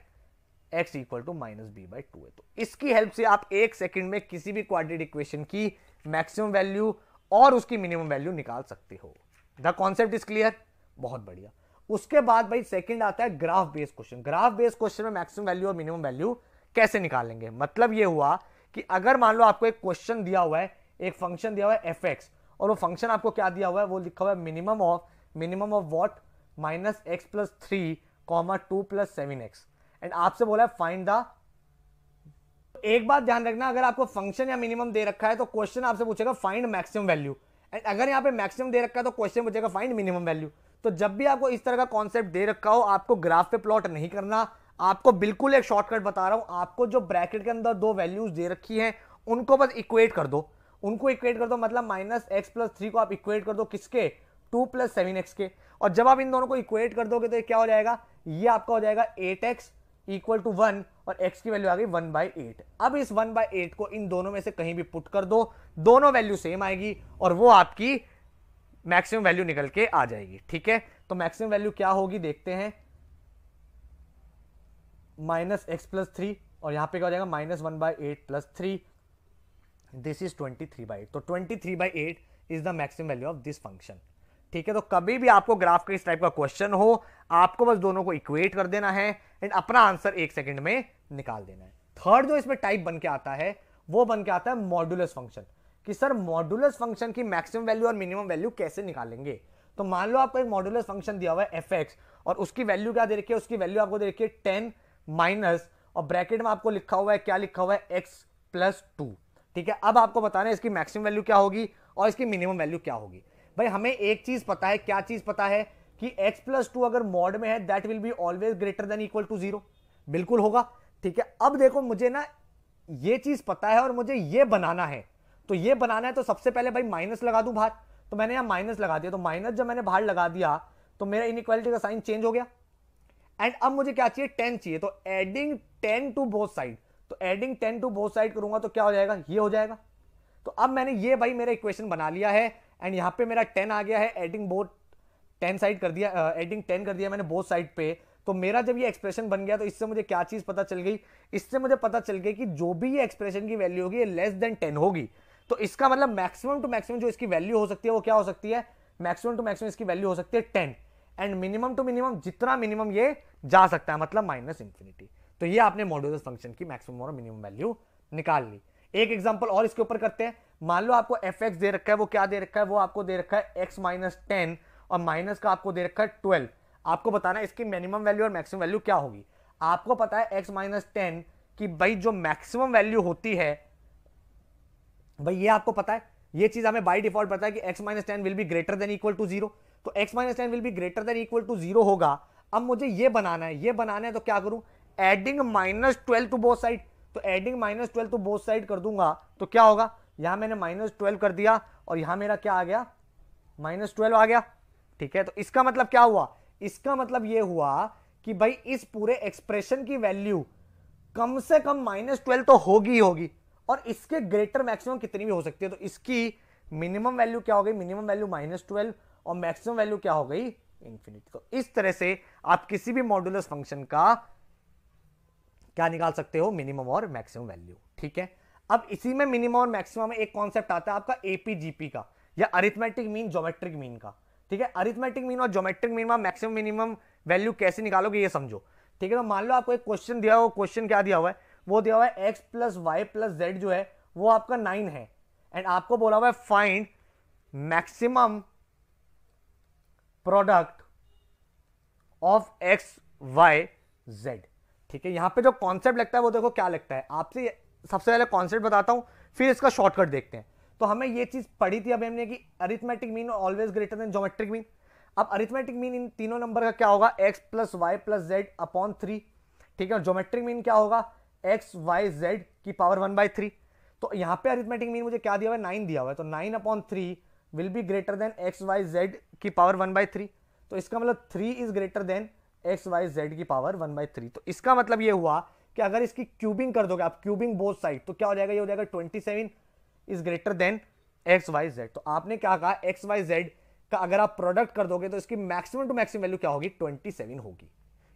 X equal to minus B by two A तो इसकी हेल्प से आप एक सेकंड में किसी भी क्वाड्रेटिक इक्वेशन की मैक्सिमम वैल्यू और उसकी मिनिमम वैल्यू निकाल सकते हो द कॉन्सेप्ट इज क्लियर बहुत बढ़िया उसके बाद भाई सेकंड आता है graph based question graph based question में मैक्सिमम वैल्यू और मिनिमम वैल्यू कैसे निकालेंगे मतलब ये हुआ कि अगर मान लो आपको एक क्वेश्चन दिया हुआ है एक फंक्शन दिया हुआ है एफ एक्स और वो फंक्शन आपको क्या दिया हुआ है वो लिखा हुआ है minimum of minimum of what minus X plus three comma two plus seven X and आपसे बोला है फाइंड द एक बात ध्यान रखना अगर आपको फंक्शन या मिनिमम दे रखा है तो क्वेश्चन आपसे पूछेगा फाइंड मैक्सिमम वैल्यू एंड अगर यहाँ पे मैक्सिमम दे रखा है तो क्वेश्चन पूछेगा फाइंड मिनिमम वैल्यू तो जब भी आपको इस तरह का कॉन्सेप्ट दे रखा हो आपको ग्राफ पे प्लॉट नहीं करना आपको बिल्कुल एक शॉर्टकट बता रहा हूँ आपको जो ब्रैकेट के अंदर दो वैल्यूज दे रखी हैं उनको बस इक्वेट कर दो उनको इक्वेट कर दो मतलब माइनस एक्स प्लस थ्री को आप इक्वेट कर दो किसके टू प्लस सेवन एक्स के और जब आप इन दोनों को इक्वेट कर दोगे तो क्या हो जाएगा ये आपका हो जाएगा at X equal to one और एक्स की वैल्यू आ गई वन बाई एट अब इस वन बाई एट को इन दोनों में से कहीं भी पुट कर दो दोनों वैल्यू सेम आएगी और वो आपकी मैक्सिमम वैल्यू निकल के आ जाएगी ठीक है तो मैक्सिमम वैल्यू क्या होगी देखते हैं माइनस एक्स प्लस थ्री और यहाँ पे क्या हो जाएगा minus one by eight plus three this is twenty three by eight तो twenty three by eight is the maximum value of this function ठीक है तो कभी भी आपको ग्राफ का इस टाइप का क्वेश्चन हो आपको बस दोनों को इक्वेट कर देना है एंड अपना आंसर एक सेकंड में निकाल देना है थर्ड जो इसमें टाइप बन के आता है वो बन के आता है मॉड्यूलस फंक्शन कि सर मॉडुलस फंक्शन की मैक्सिमम वैल्यू और मिनिमम वैल्यू कैसे निकालेंगे तो मान लो आपको एक मॉडुलस फंक्शन दिया हुआ है एफ एक्स और उसकी वैल्यू क्या दे रखी है उसकी वैल्यू आपको दे रखी टेन माइनस और ब्रैकेट में आपको लिखा हुआ है क्या लिखा हुआ है एक्स प्लस टू ठीक है अब आपको बताना है इसकी मैक्सिमम वैल्यू क्या होगी और इसकी मिनिमम वैल्यू क्या होगी भाई हमें एक चीज़ पता है क्या चीज़ पता है कि x प्लस टू अगर मॉड में है that will be always greater than equal to zero बिल्कुल होगा ठीक है अब देखो मुझे ना ये चीज़ पता है और मुझे ये बनाना है तो ये बनाना है तो सबसे पहले भाई माइनस लगा दूँ बाहर तो मैंने यहां माइनस लगा दिया तो माइनस जब मैंने बाहर लगा दिया तो मेरा इनक्वालिटी का साइन चेंज हो गया एंड अब मुझे क्या चाहिए टेन चाहिए तो adding ten to both side तो adding ten to both side करूंगा तो क्या हो जाएगा ये हो जाएगा तो अब मैंने ये भाई मेरा इक्वेशन बना लिया है एंड यहां पे मेरा टेन आ गया है एडिंग बोथ टेन साइड कर दिया एडिंग uh, टेन कर दिया मैंने बोथ साइड पे तो मेरा जब ये एक्सप्रेशन बन गया तो इससे मुझे क्या चीज़ पता चल गई इससे मुझे पता चल गई कि जो भी ये एक्सप्रेशन की वैल्यू होगी ये लेस देन टेन होगी तो इसका मतलब मैक्सिमम टू मैक्सिमम जो इसकी वैल्यू हो सकती है वो क्या हो सकती है मैक्सिमम टू मैक्सिमम इसकी वैल्यू हो सकती है ten and minimum to minimum जितना मिनिमम ये जा सकता है मतलब माइनस इन्फिनिटी तो ये आपने मॉड्यूलर फंक्शन की मैक्सिमम और मिनिमम वैल्यू निकाल ली एक एग्जाम्पल और इसके ऊपर करते हैं मान लो आपको एफ एक्स दे रखा है वो क्या दे रखा है वो आपको दे रखा है एक्स माइनस टेन और माइनस का आपको दे रखा है ट्वेल्व आपको बताना है इसकी मिनिमम वैल्यू और मैक्सिमम वैल्यू क्या होगी आपको पता है एक्स माइनस टेन कि भाई जो मैक्सिमम वैल्यू होती है भाई ये आपको पता है ये चीज हमें बाई डिफॉल्ट पता है कि x minus ten will be greater than equal to zero तो x minus ten will be greater than equal to zero होगा अब मुझे ये बनाना है ये बनाना है तो क्या करूं adding minus twelve to both side तो adding minus twelve to both side कर दूंगा तो क्या होगा यहां मैंने माइनस ट्वेल्व कर दिया और यहां मेरा क्या आ गया माइनस ट्वेल्व आ गया ठीक है तो इसका मतलब क्या हुआ इसका मतलब ये हुआ कि भाई इस पूरे एक्सप्रेशन की वैल्यू कम से कम माइनस ट्वेल्व तो होगी ही होगी और इसके ग्रेटर मैक्सिमम कितनी भी हो सकती है तो इसकी मिनिमम वैल्यू क्या हो गई मिनिमम वैल्यू माइनस ट्वेल्व और मैक्सिमम वैल्यू क्या हो गई इन्फिनिटी तो इस तरह से आप किसी भी मॉड्यूलस फंक्शन का क्या निकाल सकते हो मिनिमम और मैक्सिमम वैल्यू ठीक है अब इसी में मिनिमम और मैक्सिमम एक कॉन्सेप्ट आता है आपका एपीजीपी का या अरिथमेटिक मीन जोमेट्रिक मीन का ठीक है अरिथमेटिक मीन और जोमेट्रिक मीन में मैक्सिमम मिनिमम वैल्यू कैसे निकालोगे ये समझो ठीक है तो मान लो आपको एक क्वेश्चन दिया हो क्वेश्चन क्या दिया हुआ है वो दिया हुआ है X plus Y plus Z जो है वो आपका नाइन है एंड आपको बोला हुआ है find maximum product of X Y Z ठीक है यहां पे जो कॉन्सेप्ट लगता है वो देखो क्या लगता है आपसे सबसे पहले कॉन्सेप्ट बताता हूं फिर इसका शॉर्टकट देखते हैं तो हमें ये चीज़ पढ़ी थी अभी हमने कि arithmetic mean always greater than geometric mean अब अरिथमेटिक मीन इन तीनों नंबर का क्या होगा X plus Y plus Z upon three ठीक है और जोमेट्रिक मीन क्या होगा एक्स वाई जेड की पावर वन बाई थ्री तो यहाँ पे अरिथमेटिक मीन मुझे क्या दिया हुआ है नाइन दिया हुआ है तो nine upon three will be greater than X Y Z की पावर वन बाई थ्री तो इसका मतलब three is greater than X Y Z की पावर वन बाई थ्री तो इसका मतलब ये हुआ कि अगर इसकी क्यूबिंग कर दोगे आप क्यूबिंग बोथ साइड तो क्या हो जाएगा ये हो जाएगा twenty seven is greater than X Y Z तो आपने क्या कहा एक्स वाई जेड का अगर आप प्रोडक्ट कर दोगे तो इसकी मैक्सिमम टू मैक्सिमम वैल्यू क्या होगी ट्वेंटी सेवन होगी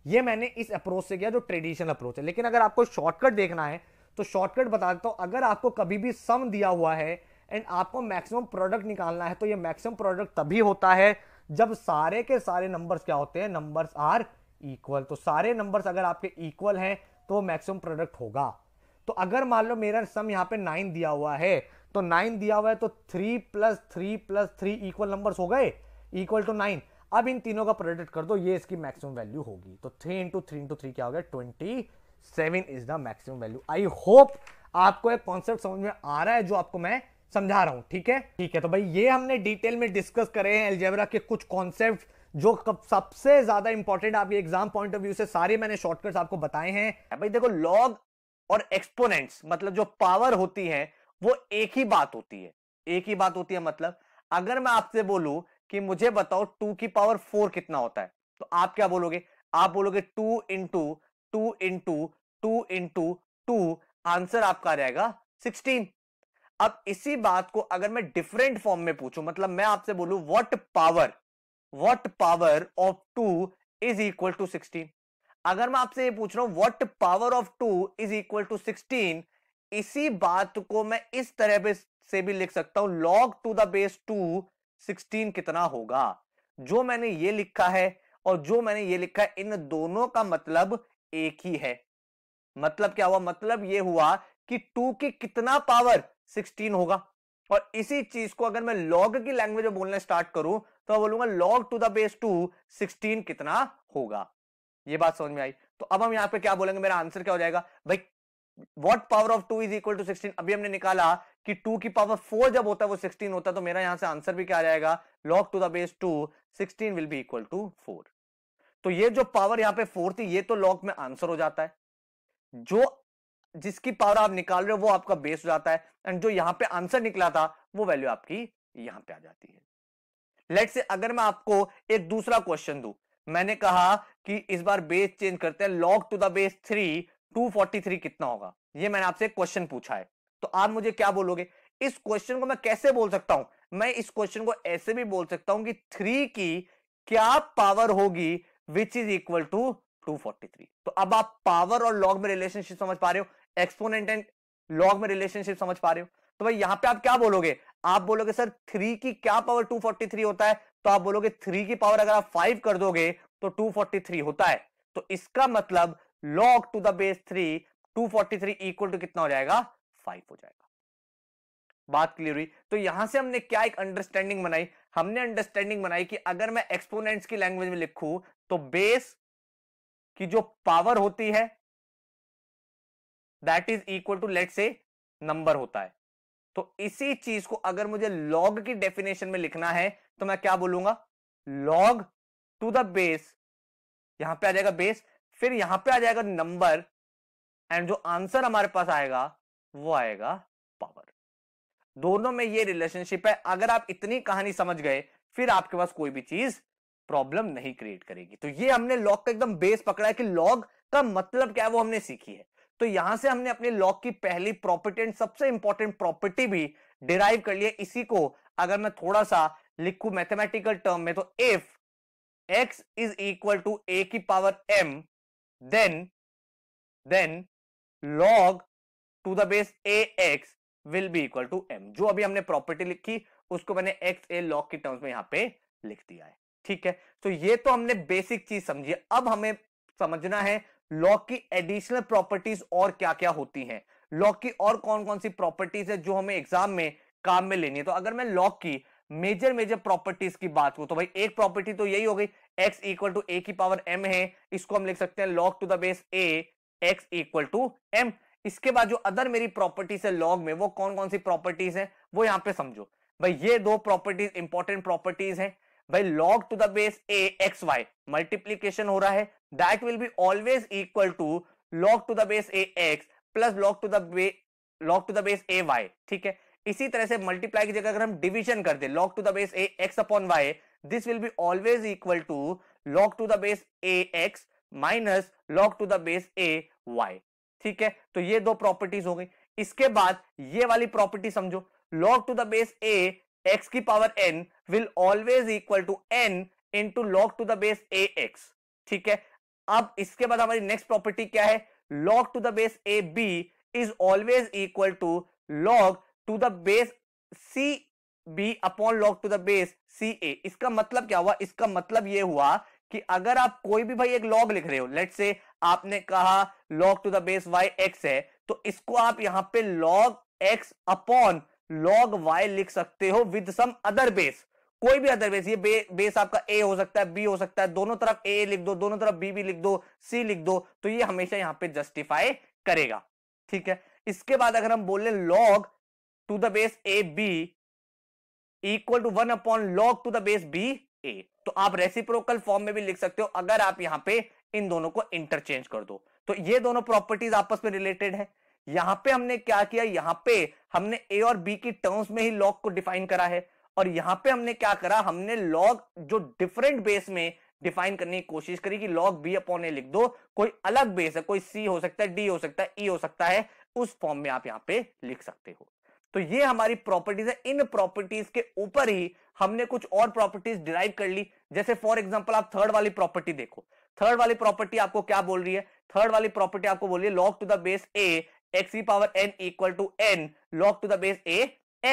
ये मैंने इस अप्रोच से किया जो ट्रेडिशनल अप्रोच है लेकिन अगर आपको शॉर्टकट देखना है तो शॉर्टकट बता देता हूं अगर आपको कभी भी सम दिया हुआ है एंड आपको मैक्सिमम प्रोडक्ट निकालना है तो ये मैक्सिमम प्रोडक्ट तभी होता है जब सारे के सारे नंबर्स क्या होते हैं नंबर्स आर इक्वल तो सारे नंबर्स अगर आपके इक्वल हैं तो मैक्सिमम प्रोडक्ट होगा तो अगर मान लो मेरा सम यहाँ पे नाइन दिया हुआ है तो नाइन दिया हुआ है तो three plus three plus three equal numbers हो गए इक्वल टू नाइन अब इन तीनों का प्रोडक्ट कर दो ये इसकी मैक्सिमम वैल्यू होगी तो three into three into three क्या हो गया twenty seven is the maximum value I hope आपको एक कॉन्सेप्ट समझ में आ रहा है जो आपको मैं समझा रहा हूं ठीक है ठीक है तो भाई ये हमने डिटेल में डिस्कस करे हैं एल्जेब्रा के कुछ कॉन्सेप्ट जो सबसे ज्यादा इंपॉर्टेंट आपके एग्जाम पॉइंट ऑफ व्यू से सारे मैंने शॉर्टकट्स आपको बताए हैं भाई देखो लॉग और एक्सपोनेंट्स मतलब जो पावर होती है वो एक ही बात होती है एक ही बात होती है मतलब अगर मैं आपसे बोलूं कि मुझे बताओ टू की पावर फोर कितना होता है तो आप क्या बोलोगे आप बोलोगे two into two into two into two answer आपका रहेगा सिक्सटीन अब इसी बात को अगर मैं डिफरेंट फॉर्म में पूछूं मतलब मैं आपसे बोलू what power what power of two is equal to sixteen अगर मैं आपसे ये पूछ रहा हूं what power of two is equal to sixteen इसी बात को मैं इस तरह से भी लिख सकता हूं log to the base two sixteen कितना होगा जो मैंने ये लिखा है और जो मैंने ये लिखा है इन दोनों का मतलब एक ही है मतलब क्या हुआ मतलब ये हुआ कि टू की कितना पावर सिक्सटीन होगा और इसी चीज को अगर मैं लॉग की लैंग्वेज में बोलना स्टार्ट करूं तो मैं बोलूंगा log to the base two sixteen कितना होगा ये बात समझ में आई तो अब हम यहां पे क्या बोलेंगे मेरा आंसर क्या हो जाएगा भाई what power of two is equal to sixteen अभी हमने निकाला कि टू की पावर फोर जब होता है वो सिक्सटीन होता है तो मेरा यहां से आंसर भी क्या आ जाएगा log to the base two sixteen will be equal to four तो ये जो पावर यहां पे फोर थी ये तो लॉग में आंसर हो जाता है जो जिसकी पावर आप निकाल रहे हो वो आपका बेस हो जाता है एंड जो यहां पे आंसर निकला था वो वैल्यू आपकी यहां पे आ जाती है लेट से अगर मैं आपको एक दूसरा क्वेश्चन दू मैंने कहा कि इस बार बेस चेंज करते हैं log to the base three two forty three कितना होगा ये मैंने आपसे क्वेश्चन पूछा है तो आप मुझे क्या बोलोगे इस क्वेश्चन को मैं कैसे बोल सकता हूं मैं इस क्वेश्चन को ऐसे भी बोल सकता हूं कि थ्री की क्या पावर होगी विच इज इक्वल टू 243 तो अब आप पावर और लॉग में रिलेशनशिप समझ पा रहे हो एक्सपोनेंट एंड लॉग में रिलेशनशिप समझ पा रहे हो तो भाई यहां पे आप क्या बोलोगे आप बोलोगे सर थ्री की क्या पावर 243 होता है तो आप बोलोगे थ्री की पावर अगर आप फाइव कर दोगे तो 243 होता है तो इसका मतलब log to the base three 243 equal to कितना हो जाएगा फाइव हो जाएगा बात क्लियर हुई तो यहां से हमने क्या एक अंडरस्टैंडिंग बनाई हमने अंडरस्टैंडिंग बनाई कि अगर मैं एक्सपोनेंट्स की लैंग्वेज में लिखूं तो बेस की जो पावर होती है that is equal to let say number होता है तो इसी चीज को अगर मुझे लॉग की डेफिनेशन में लिखना है तो मैं क्या बोलूंगा लॉग टू द बेस यहां पे आ जाएगा बेस फिर यहां पे आ जाएगा नंबर एंड जो आंसर हमारे पास आएगा वो आएगा पावर दोनों में ये रिलेशनशिप है अगर आप इतनी कहानी समझ गए फिर आपके पास कोई भी चीज प्रॉब्लम नहीं क्रिएट करेगी तो ये हमने लॉग का एकदम बेस पकड़ा है कि लॉग का मतलब क्या है वो हमने सीखी है तो यहां से हमने अपने लॉग की पहली प्रॉपर्टी एंड सबसे इंपॉर्टेंट प्रॉपर्टी भी डिराइव कर लिया इसी को अगर मैं थोड़ा सा लिखू मैथमेटिकल टर्म में तो if x is equal to ए की power m then then log to the base A X will be equal to M जो अभी हमने प्रॉपर्टी लिखी उसको मैंने एक्स ए लॉग के टर्म्स में यहाँ पे लिख दिया है ठीक है तो ये तो हमने बेसिक चीज समझी अब हमें समझना है लॉग की एडिशनल प्रॉपर्टीज और क्या क्या होती हैं लॉग की और कौन कौन सी प्रॉपर्टीज है जो हमें एग्जाम में काम में लेनी है तो अगर मैं लॉग की मेजर मेजर प्रॉपर्टीज की बात करूं तो भाई एक प्रॉपर्टी तो यही हो गई x इक्वल टू ए की पावर m है इसको हम लिख सकते हैं log to the base a x equal to M इसके बाद जो अदर मेरी प्रॉपर्टीज है लॉग में वो कौन कौन सी प्रॉपर्टीज है वो यहाँ पे समझो भाई ये दो प्रॉपर्टीज इंपॉर्टेंट प्रॉपर्टीज है भाई log to the base A X Y multiplication हो रहा है that will be always equal to log to the base A x plus log to the base log to the base A Y ठीक है इसी तरह से multiply की जगह अगर हम डिवीजन कर दे log to the base A X upon Y this will be always equal to log to the base A X minus log to the base A Y ठीक है तो ये दो प्रॉपर्टीज हो गई इसके बाद ये वाली प्रॉपर्टी समझो log to the base A x की power n will always equal to into log to the base A x ठीक है अब इसके बाद हमारी नेक्स्ट प्रॉपर्टी क्या है log to the base a B is always equal to log to the base c b upon log to the base c a इसका मतलब क्या हुआ इसका मतलब ये हुआ कि अगर आप कोई भी भाई एक लॉग लिख रहे हो लेट से आपने कहा log to the base y x है तो इसको आप यहां पे log x upon log y लिख सकते हो विद सम अदर बेस कोई भी अदर बेस ये बे, बेस आपका ए हो सकता है बी हो सकता है दोनों तरफ ए लिख दो दोनों तरफ बी भी लिख दो सी लिख दो तो ये हमेशा यहां पे जस्टिफाई करेगा ठीक है इसके बाद अगर हम बोले log to the base a B equal to one upon log to the base b a तो आप रेसिप्रोकल फॉर्म में भी लिख सकते हो अगर आप यहां पे इन दोनों को इंटरचेंज कर दो तो ये दोनों प्रॉपर्टीज आपस में रिलेटेड है यहां पे हमने क्या किया यहां पे हमने ए और बी की टर्म्स में ही लॉग को डिफाइन करा है और यहां पे हमने क्या करा हमने लॉग जो डिफरेंट बेस में डिफाइन करने की कोशिश करी कि लॉग बी अपॉन ए लिख दो कोई अलग बेस है कोई सी हो सकता है डी हो सकता है ई e हो सकता है उस फॉर्म में आप यहां पे लिख सकते हो तो ये हमारी प्रॉपर्टीज है इन प्रॉपर्टीज के ऊपर ही हमने कुछ और प्रॉपर्टीज डिराइव कर ली जैसे फॉर एग्जाम्पल आप थर्ड वाली प्रॉपर्टी देखो थर्ड वाली प्रॉपर्टी आपको क्या बोल रही है थर्ड वाली प्रॉपर्टी आपको बोल रही है log to the base A x की power n equal to n log to the base A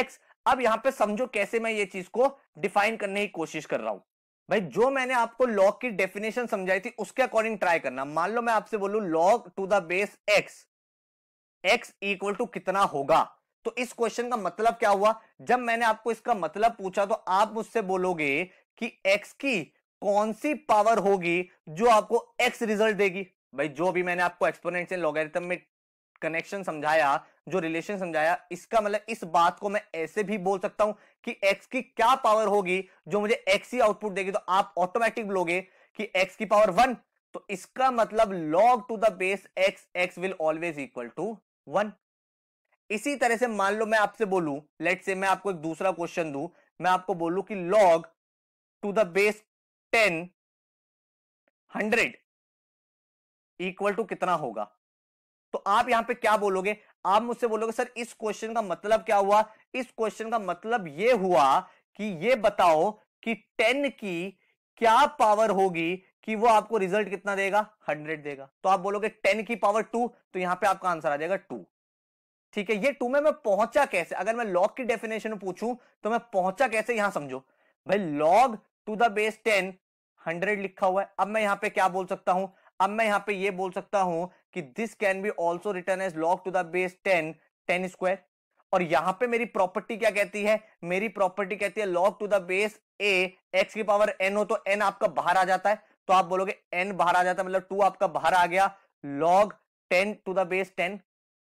x अब यहां पर समझो कैसे मैं ये चीज को डिफाइन करने की कोशिश कर रहा हूं भाई जो मैंने आपको लॉग की डेफिनेशन समझाई थी उसके अकॉर्डिंग ट्राई करना मान लो मैं आपसे बोलू log to the base x x equal to कितना होगा तो इस क्वेश्चन का मतलब क्या हुआ जब मैंने आपको इसका मतलब पूछा तो आप मुझसे बोलोगे कि x की कौन सी पावर होगी जो आपको x रिजल्ट देगी भाई जो भी मैंने आपको एक्सपोनेंशियल लॉगरिथम में कनेक्शन समझाया जो रिलेशन समझाया इसका मतलब इस बात को मैं ऐसे भी बोल सकता हूं कि x की क्या पावर होगी जो मुझे x ही आउटपुट देगी तो आप ऑटोमेटिक बोलोगे कि x की पावर वन तो इसका मतलब log to the base x x will always equal to one इसी तरह से मान लो मैं आपसे बोलूं लेट से मैं आपको एक दूसरा क्वेश्चन दू मैं आपको बोलू कि log to the base ten hundred equal to कितना होगा तो आप यहां पे क्या बोलोगे आप मुझसे बोलोगे सर इस क्वेश्चन का मतलब क्या हुआ इस क्वेश्चन का मतलब ये हुआ कि यह बताओ कि टेन की क्या पावर होगी कि वो आपको रिजल्ट कितना देगा हंड्रेड देगा तो आप बोलोगे टेन की पावर टू तो यहां पे आपका आंसर आ जाएगा टू ठीक है ये टू में मैं पहुंचा कैसे अगर मैं लॉग की डेफिनेशन पूछूं तो मैं पहुंचा कैसे यहां समझो भाई log to the base ten hundred लिखा हुआ है अब मैं यहां पे क्या बोल सकता हूं अब मैं यहां पे ये बोल सकता हूं कि this can be also written as log to the base ten ten square और यहां पे मेरी प्रॉपर्टी क्या कहती है मेरी प्रॉपर्टी कहती है log to the base A x की पावर एन हो तो एन आपका बाहर आ जाता है तो आप बोलोगे एन बाहर आ जाता है मतलब टू आपका बाहर आ गया log ten to the base ten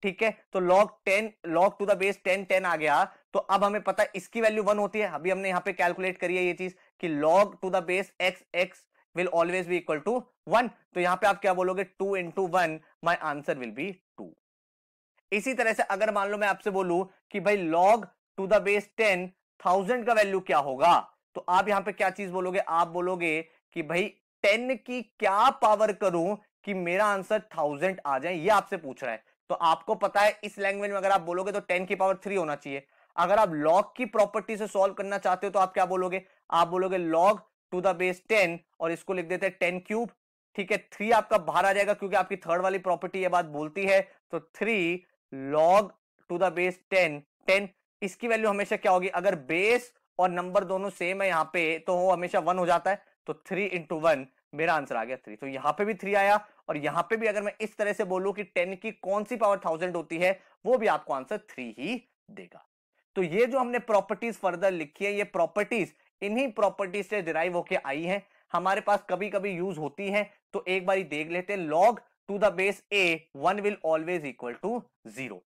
ठीक है तो log 10 log to the base 10 10 आ गया तो अब हमें पता है इसकी वैल्यू वन होती है अभी हमने यहाँ पे कैलकुलेट करी है ये चीज कि log to the base x x will always be equal to one तो यहाँ पे आप क्या बोलोगे two into one my answer will be two इसी तरह से अगर मान लो मैं आपसे बोलू कि भाई log to the base ten thousand का वैल्यू क्या होगा तो आप यहाँ पे क्या चीज बोलोगे आप बोलोगे कि भाई टेन की क्या पावर करूं कि मेरा आंसर थाउजेंड आ जाए ये आपसे पूछ रहा है तो आपको पता है इस लैंग्वेज में अगर आप बोलोगे तो टेन की पावर थ्री होना चाहिए अगर आप लॉग की प्रॉपर्टी से सॉल्व करना चाहते हो तो आप क्या बोलोगे आप बोलोगे log to the base ten और इसको लिख देते हैं टेन क्यूब ठीक है थ्री आपका बाहर आ जाएगा क्योंकि आपकी थर्ड वाली प्रॉपर्टी ये बात बोलती है तो three log to the base ten ten इसकी वैल्यू हमेशा क्या होगी अगर बेस और नंबर दोनों सेम है यहाँ पे तो वो हमेशा वन हो जाता है तो थ्री इंटू वन मेरा आंसर आ गया थ्री तो यहां पे भी थ्री आया और यहां पे भी अगर मैं इस तरह से बोलू कि टेन की कौन सी पावर थाउजेंड होती है वो भी आपको आंसर थ्री ही देगा तो ये जो हमने प्रॉपर्टीज फर्दर लिखी है ये प्रॉपर्टीज इन्हीं प्रॉपर्टीज से डिराइव होके आई है हमारे पास कभी कभी यूज होती है तो एक बार देख लेते हैं log to the base a one will always equal to zero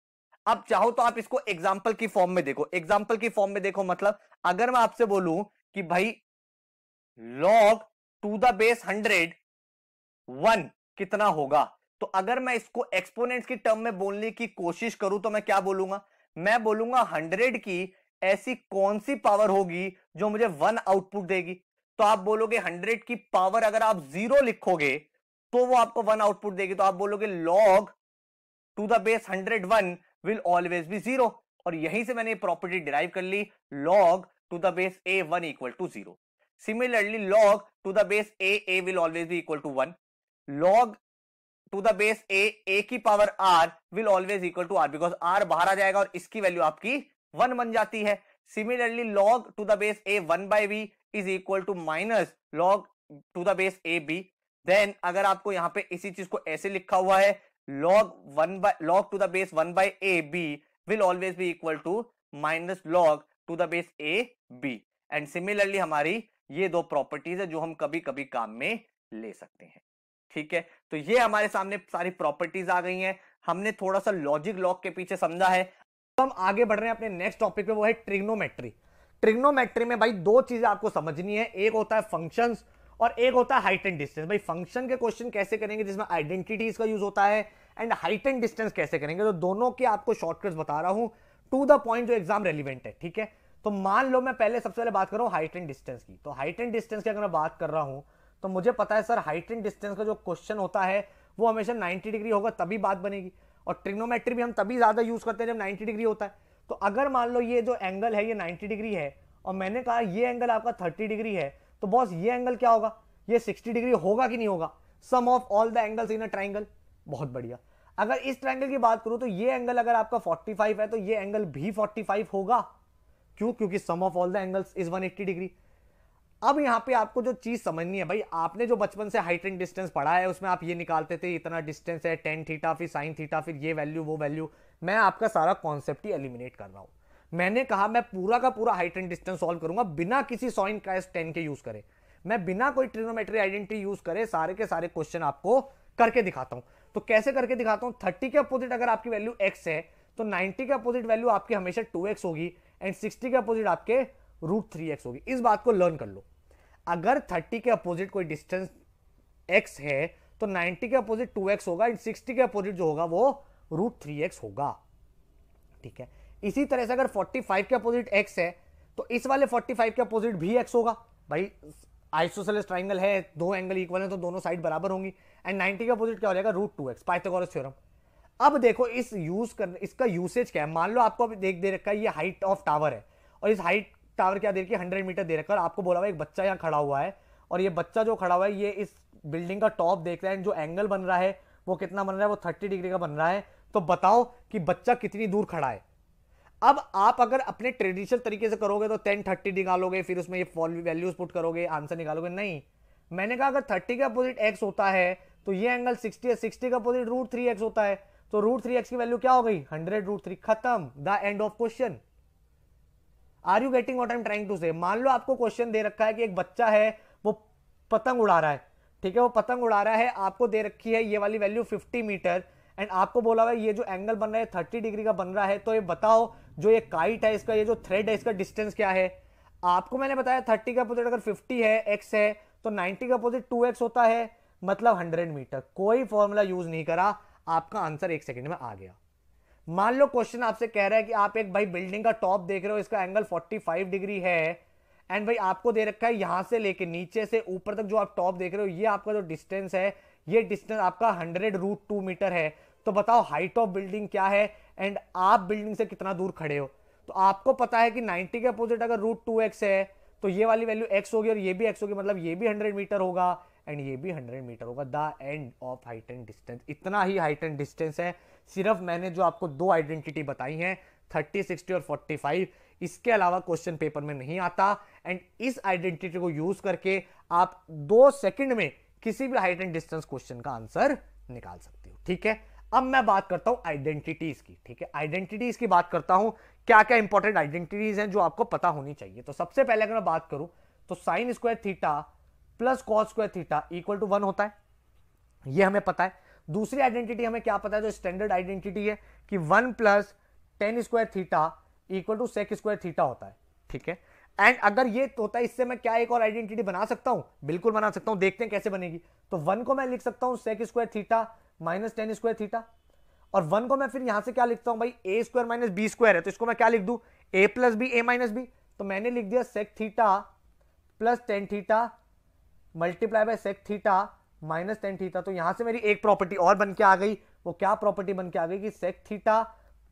अब चाहो तो आप इसको एग्जाम्पल की फॉर्म में देखो एग्जाम्पल की फॉर्म में देखो मतलब अगर मैं आपसे बोलूं कि भाई log to the base hundred one कितना होगा तो अगर मैं इसको एक्सपोनेंट की टर्म में बोलने की कोशिश करूं तो मैं क्या बोलूंगा मैं बोलूंगा हंड्रेड की ऐसी कौन सी पावर होगी जो मुझे वन आउटपुट देगी तो आप बोलोगे हंड्रेड की पावर अगर आप जीरो लिखोगे तो वो आपको वन आउटपुट देगी तो आप बोलोगे log to the base hundred one will always be zero और यहीं से मैंने प्रॉपर्टी डिराइव कर ली log to the base a one equal to zero Similarly, log to the base a, a will always be equal to 1. Log to the base a a की power r will always equal to r because r बाहर आ जाएगा और इसकी value आपकी one बन जाती है similarly log to the base a one by b is equal to minus log to the base a b then अगर आपको यहाँ पे इसी चीज को ऐसे लिखा हुआ है log one by log to the base one by a B will always be equal to minus log to the base a B and similarly हमारी ये दो प्रॉपर्टीज है जो हम कभी कभी काम में ले सकते हैं ठीक है तो ये हमारे सामने सारी प्रॉपर्टीज आ गई हैं हमने थोड़ा सा लॉजिक लॉक के पीछे समझा है तो हम आगे बढ़ रहे हैं अपने नेक्स्ट टॉपिक पे वो है ट्रिग्नोमेट्री ट्रिग्नोमेट्री में भाई दो चीजें आपको समझनी है एक होता है फंक्शन और एक होता है हाइट एंड डिस्टेंस भाई फंक्शन के क्वेश्चन कैसे करेंगे जिसमें आइडेंटिटीज का यूज होता है एंड हाइट एंड डिस्टेंस कैसे करेंगे तो दोनों के आपको शॉर्टकट बता रहा हूं टू द पॉइंट जो एग्जाम रेलिवेंट है ठीक है तो मान लो मैं पहले सबसे पहले बात करूं हाइट एंड डिस्टेंस की तो हाइट एंड डिस्टेंस की अगर मैं बात कर रहा हूं तो मुझे पता है सर हाइट एंड डिस्टेंस का जो क्वेश्चन होता है वो हमेशा 90 डिग्री होगा तभी बात बनेगी और ट्रिग्नोमेट्री भी हम तभी ज़्यादा यूज़ करते हैं जब 90 डिग्री होता है तो अगर मान लो ये जो एंगल है ये 90 डिग्री है और मैंने कहा ये एंगल आपका 30 डिग्री है तो बॉस ये एंगल क्या होगा ये 60 डिग्री होगा कि नहीं होगा sum of all the angles in a triangle बहुत बढ़िया अगर इस ट्राइंगल की बात करूँ तो ये एंगल अगर आपका 45 है तो ये एंगल भी 45 होगा क्यों क्योंकि sum of all the angles is 180 degree अब यहां पे आपको जो चीज़ समझनी है भाई आपने जो बचपन से हाइट एंड डिस्टेंस पढ़ा है उसमें आप ये निकालते थे इतना डिस्टेंस है टेन थीटा फिर साइन थीटा फिर ये वैल्यू वो वैल्यू मैं आपका सारा कॉन्सेप्ट ही एलिमिनेट कर रहा हूं मैंने कहा मैं पूरा का पूरा हाइट एंड डिस्टेंस सॉल्व करूंगा बिना किसी सॉइन का एस टेन के यूज़ करे मैं बिना कोई ट्रिनोमेट्री आइडेंटिटी यूज़ करे सारे के सारे क्वेश्चन आपको करके दिखाता हूं तो कैसे करके दिखाता हूं थर्टी के अपोजिट अगर आपकी वैल्यू एक्स है तो नाइन्टी के अपोजिट वैल्यू आपकी हमेशा टू होगी एंड सिक्सटी के अपोजिट आपके रूट थ्री एक्स होगी इस बात को लर्न कर लो अगर थर्टी के अपोजिट कोई डिस्टेंस एक्स है तो नाइन्टी के अपोजिट टू एक्स होगा एंड सिक्सटी के अपोजिट जो होगा वो रूट थ्री एक्स होगा ठीक है इसी तरह से अगर फोर्टी फाइव के अपोजिट एक्स है तो इस वाले फोर्टी फाइव के अपोजिट भी एक्स होगा भाई आइसोसेलेस ट्राइंगल है दो एंगल इक्वल है तो दोनों साइड बराबर होंगी एंड नाइनटी के अपोजिट क्या हो जाएगा root two x Pythagoras theorem अब देखो इस यूज कर इसका यूसेज क्या है मान लो आपको देख दे रखा है ये हाइट ऑफ टावर है और इस हाइट टावर क्या दे रखी है हंड्रेड मीटर दे रखा है आपको बोला हुआ एक बच्चा यहाँ खड़ा हुआ है और ये बच्चा जो खड़ा हुआ है ये इस बिल्डिंग का टॉप देख रहा है जो एंगल बन रहा है वो कितना बन रहा है वो थर्टी डिग्री का बन रहा है तो बताओ कि बच्चा कितनी दूर खड़ा है अब आप अगर अपने ट्रेडिशनल तरीके से करोगे तो टेन थर्टी निकालोगे फिर उसमें ये फॉल वैल्यूज पुट करोगे आंसर निकालोगे नहीं मैंने कहा अगर थर्टी का अपोजिट एक्स होता है तो ये एंगल सिक्सटी है सिक्सटी का अपोजिट रूट थ्री एक्स होता है तो रूट थ्री एक्स की वैल्यू क्या हो गई हंड्रेड रूट थ्री खत्म the end of question are you getting what am trying to say मान लो आपको क्वेश्चन दे रखा है कि एक बच्चा है वो पतंग उड़ा रहा है ठीक है वो पतंग उड़ा रहा है आपको दे रखी है ये वाली वैल्यू फिफ्टी मीटर एंड आपको बोला हुआ ये जो एंगल बन रहा है थर्टी डिग्री का बन रहा है तो ये बताओ जो ये काइट है इसका ये जो थ्रेड है इसका डिस्टेंस क्या है आपको मैंने बताया थर्टी का अपोजिट अगर फिफ्टी है एक्स है तो नाइनटी का अपोजिट टू एक्स होता है मतलब हंड्रेड मीटर कोई फॉर्मूला यूज नहीं करा आपका आंसर एक सेकेंड में आ गया मान लो क्वेश्चन आपसे कह रहा है कि आप एक भाई बिल्डिंग का टॉप देख रहे हो इसका एंगल 45 डिग्री है एंड भाई आपको दे रखा है यहां से लेके नीचे से ऊपर तक जो आप टॉप देख रहे हो ये आपका जो डिस्टेंस है ये डिस्टेंस आपका हंड्रेड रूट टू मीटर है तो बताओ हाइट ऑफ बिल्डिंग क्या है एंड आप बिल्डिंग से कितना दूर खड़े हो तो आपको पता है कि 90 के अपोजिट अगर रूट टू एक्स है तो ये वाली वैल्यू एक्स होगी और ये भी एक्स होगी मतलब ये भी हंड्रेड मीटर होगा एंड ये भी हंड्रेड मीटर होगा the end of height and distance इतना ही हाइट एंड डिस्टेंस है सिर्फ मैंने जो आपको दो आइडेंटिटी बताई हैं थर्टी सिक्सटी और फोर्टी फाइव इसके अलावा क्वेश्चन पेपर में नहीं आता एंड इस आइडेंटिटी को यूज करके आप दो सेकंड में किसी भी हाइट एंड डिस्टेंस क्वेश्चन का आंसर निकाल सकते हो ठीक है अब मैं बात करता हूं आइडेंटिटीज की ठीक है आइडेंटिटीज की बात करता हूं क्या क्या इंपॉर्टेंट आइडेंटिटीज हैं जो आपको पता होनी चाहिए तो सबसे पहले अगर मैं बात करूं तो sine square theta plus cos square theta equal to one होता है ये हमें पता है दूसरी आइडेंटिटी हमें क्या पता है जो स्टैंडर्ड आइडेंटिटी है कि one plus tan square theta equal to sec square theta होता है ठीक है एंड अगर ये होता है इससे मैं क्या एक और आइडेंटिटी बना सकता हूं बिल्कुल बना सकता हूं देखते हैं कैसे बनेगी तो वन को मैं लिख सकता हूं sec square theta minus tan square theta और वन को मैं फिर यहां से क्या लिखता हूं भाई a square minus B square है तो इसको मैं क्या लिख दू a plus B A minus B तो मैंने लिख दिया sec theta plus tan theta multiply by sec theta minus tan theta तो यहां से मेरी एक प्रॉपर्टी और बन के आ गई वो क्या प्रॉपर्टी बन के आ गई कि sec theta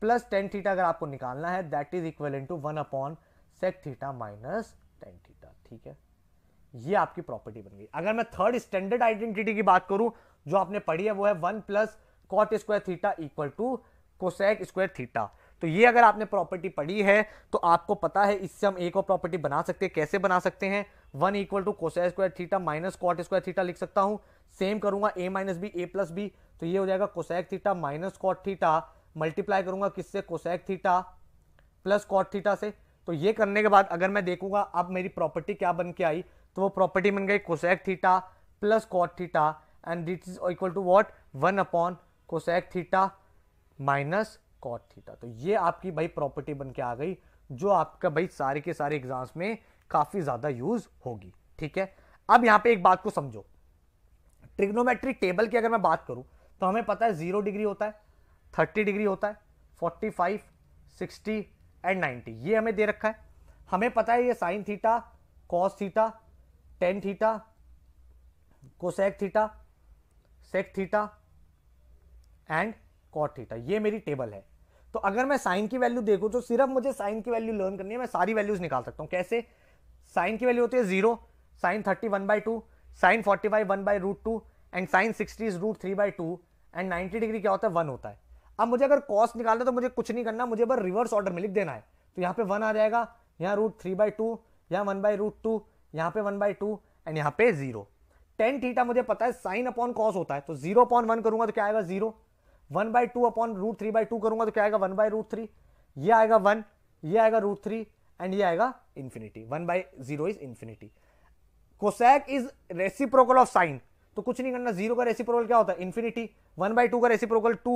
plus tan theta अगर आपको निकालना है that is equal to one upon sec theta minus tan theta ठीक है ये आपकी प्रॉपर्टी बन गई अगर मैं थर्ड स्टैंडर्ड आइडेंटिटी की बात करूं जो आपने पढ़ी है वो है one plus cot square theta equal to cosec square theta तो ये अगर आपने प्रॉपर्टी पढ़ी है तो आपको पता है इससे हम एक और प्रॉपर्टी बना सकते हैं कैसे बना सकते हैं one equal to cosine square theta minus cot square theta लिख सकता हूँ सेम करूंगा a minus b A plus B तो ये हो जाएगा cosec theta minus cot theta multiply करूंगा किससे cosec theta plus cot theta से तो ये करने के बाद अगर मैं देखूंगा अब मेरी प्रॉपर्टी क्या बन के आई तो वो प्रॉपर्टी बन गई cosec theta plus cot theta and that is equal to what one upon cosec theta minus cot theta तो ये आपकी भाई प्रॉपर्टी बन के आ गई जो आपका भाई सारे के सारे एग्जाम्स में काफी ज्यादा यूज होगी ठीक है अब यहां पे एक बात को समझो ट्रिग्नोमेट्रिक टेबल की अगर मैं बात करूं तो हमें पता है जीरो डिग्री होता है थर्टी डिग्री होता है forty five sixty and ninety ये हमें दे रखा है हमें पता है ये sine theta cos theta tan theta cosec theta sec theta and cot theta ये मेरी टेबल है तो अगर मैं साइन की वैल्यू देखूं तो सिर्फ मुझे साइन की वैल्यू लर्न करनी है मैं सारी वैल्यूज निकाल सकता हूं कैसे साइन की वैल्यू होती है zero sine thirty one by two sine forty five one by root two and sine sixty is root three by two and ninety degree क्या होता है वन होता है अब मुझे अगर कॉस निकालना है तो मुझे कुछ नहीं करना मुझे बस रिवर्स ऑर्डर में लिख देना है तो यहाँ पे वन आ जाएगा यहाँ रूट थ्री बाई टू यहाँ वन बाई रूट टू यहाँ पे वन बाई टू एंड यहाँ पे जीरो टेन थीटा मुझे पता है साइन अपॉन कॉस होता है तो जीरो अपॉन वन करूंगा तो क्या आएगा zero one by two upon root three by two करूंगा तो क्या आएगा वन बाई रूट थ्री ये आएगा वन ये आएगा रूट थ्री एंड ये आएगा infinity one by zero is infinity cosec is reciprocal of sine तो कुछ नहीं करना जीरो का रेसिप्रोकल क्या होता है इन्फिनिटी वन बाई टू का reciprocal two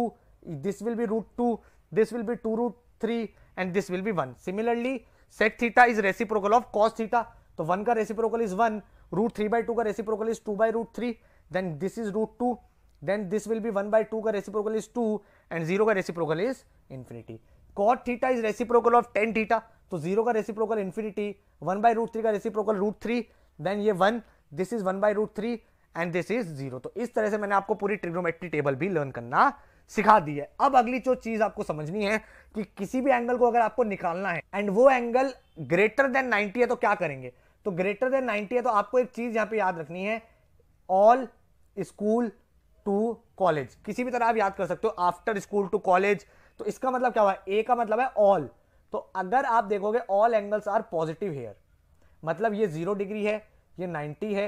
this will be root two this will be two root three and this will be one similarly sec theta is reciprocal of cos theta तो one का reciprocal is one root three by two का reciprocal is two by root three then this is root two then this will be one by two का reciprocal is two and zero का reciprocal is infinity cot theta is reciprocal of tan theta तो zero का reciprocal infinity one by root three का reciprocal root three then ये one this is one by root three and this is zero तो इस तरह से मैंने आपको पूरी ट्रिग्नोमेट्री टेबल भी लर्न करना सिखा दी है अब अगली जो चीज आपको समझनी है कि किसी भी एंगल को अगर आपको निकालना है एंड वो एंगल ग्रेटर देन 90 है तो क्या करेंगे तो ग्रेटर देन 90 है तो आपको एक चीज यहाँ पे याद रखनी है ऑल स्कूल टू कॉलेज किसी भी तरह आप याद कर सकते हो आफ्टर स्कूल टू कॉलेज तो इसका मतलब क्या हुआ ए का मतलब है ऑल तो अगर आप देखोगे all angles are positive here मतलब ये जीरो डिग्री है ये नाइन्टी है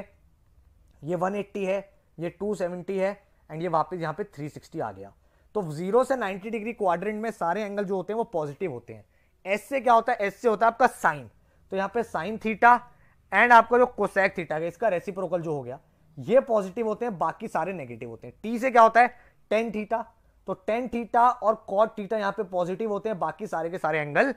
ये वन एट्टी है ये टू सेवेंटी है एंड ये वापस यहाँ पे थ्री सिक्सटी आ गया तो जीरो से नाइन्टी डिग्री क्वाड्रेंट में सारे एंगल जो होते हैं वो पॉजिटिव होते हैं एस से क्या होता है एस से होता है आपका साइन तो यहाँ पे साइन थीटा एंड आपका जो कोसैक थीटा है इसका रेसिप्रोकल जो हो गया ये पॉजिटिव होते हैं बाकी सारे नेगेटिव होते हैं टी से क्या होता है टेन थीटा तो टेन थीटा और कॉट थीटा यहाँ पे पॉजिटिव होते हैं बाकी सारे के सारे एंगल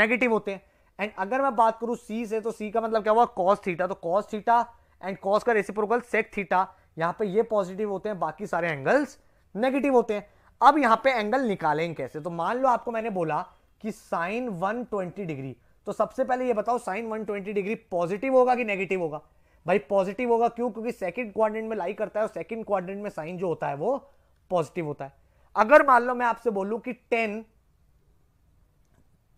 नेगेटिव होते हैं एंड अगर मैं बात करूँ सी से तो सी का मतलब क्या हुआ कॉस थीटा तो कॉस थीटा एंड कॉस का रेसिप्रोकल सेक थीटा यहाँ पे ये पॉजिटिव होते हैं बाकी सारे एंगल्स नेगेटिव होते हैं अब यहाँ पे एंगल निकालेंगे कैसे तो मान लो आपको मैंने बोला कि साइन वन डिग्री तो सबसे पहले ये बताओ साइन वन डिग्री पॉजिटिव होगा कि नेगेटिव होगा भाई पॉजिटिव होगा क्यों क्योंकि सेकंड क्वाड्रेंट में लाई करता है और सेकंड क्वाड्रेंट में साइन जो होता है वो पॉजिटिव होता है अगर मान लो मैं आपसे बोलूं कि tan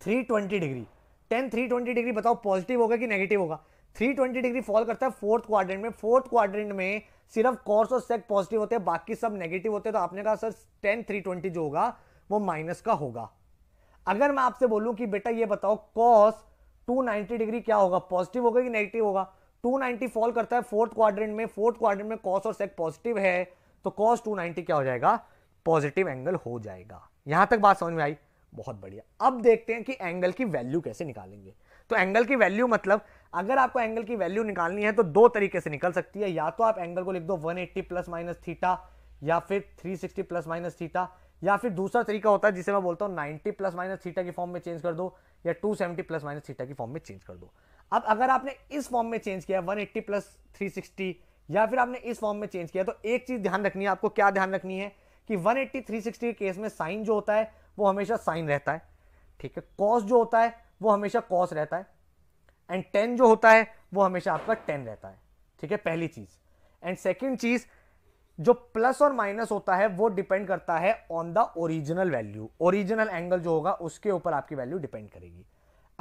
three twenty degree tan three twenty degree बताओ पॉजिटिव होगा कि नेगेटिव होगा थ्री ट्वेंटी डिग्री फॉल करता है फोर्थ क्वाड्रेंट में फोर्थ क्वाड्रेंट में सिर्फ कॉर्स और सेक पॉजिटिव होते हैं बाकी सब नेगेटिव होते हैं तो आपने कहा सर टेन थ्री ट्वेंटी जो होगा वो माइनस का होगा अगर मैं आपसे बोलूं कि बेटा ये बताओ कॉस 290 डिग्री क्या होगा पॉजिटिव होगा कि नेगेटिव होगा 290 फॉल करता है फोर्थ क्वाड्रेंट में फोर्थ क्वाड्रेंट में कॉस और सेक पॉजिटिव है तो कॉस 290 क्या हो जाएगा पॉजिटिव एंगल हो जाएगा यहां तक बात समझ में आई बहुत बढ़िया अब देखते हैं कि एंगल की वैल्यू कैसे निकालेंगे तो एंगल की वैल्यू मतलब अगर आपको एंगल की वैल्यू निकालनी है तो दो तरीके से निकल सकती है या तो आप एंगल को लिख दो 180 प्लस माइनस थीटा या फिर 360 प्लस माइनस थीटा या फिर दूसरा तरीका होता है जिसे मैं बोलता हूँ 90 प्लस माइनस थीटा की फॉर्म में चेंज कर दो या 270 प्लस माइनस थीटा की फॉर्म में चेंज कर दो अब अगर आपने इस फॉर्म में चेंज किया वन एट्टी प्लस सिक्सटी या फिर आपने इस फॉर्म में चेंज किया तो एक चीज़ ध्यान रखनी है आपको क्या ध्यान रखनी है कि 180 360 के केस में साइन जो होता है वो हमेशा साइन रहता है ठीक है कॉस जो होता है वो हमेशा कॉस रहता है एंड टेन जो होता है वो हमेशा आपका टेन रहता है ठीक है पहली चीज़ एंड सेकेंड चीज़ जो प्लस और माइनस होता है वो डिपेंड करता है on the original value original angle जो होगा उसके ऊपर आपकी वैल्यू डिपेंड करेगी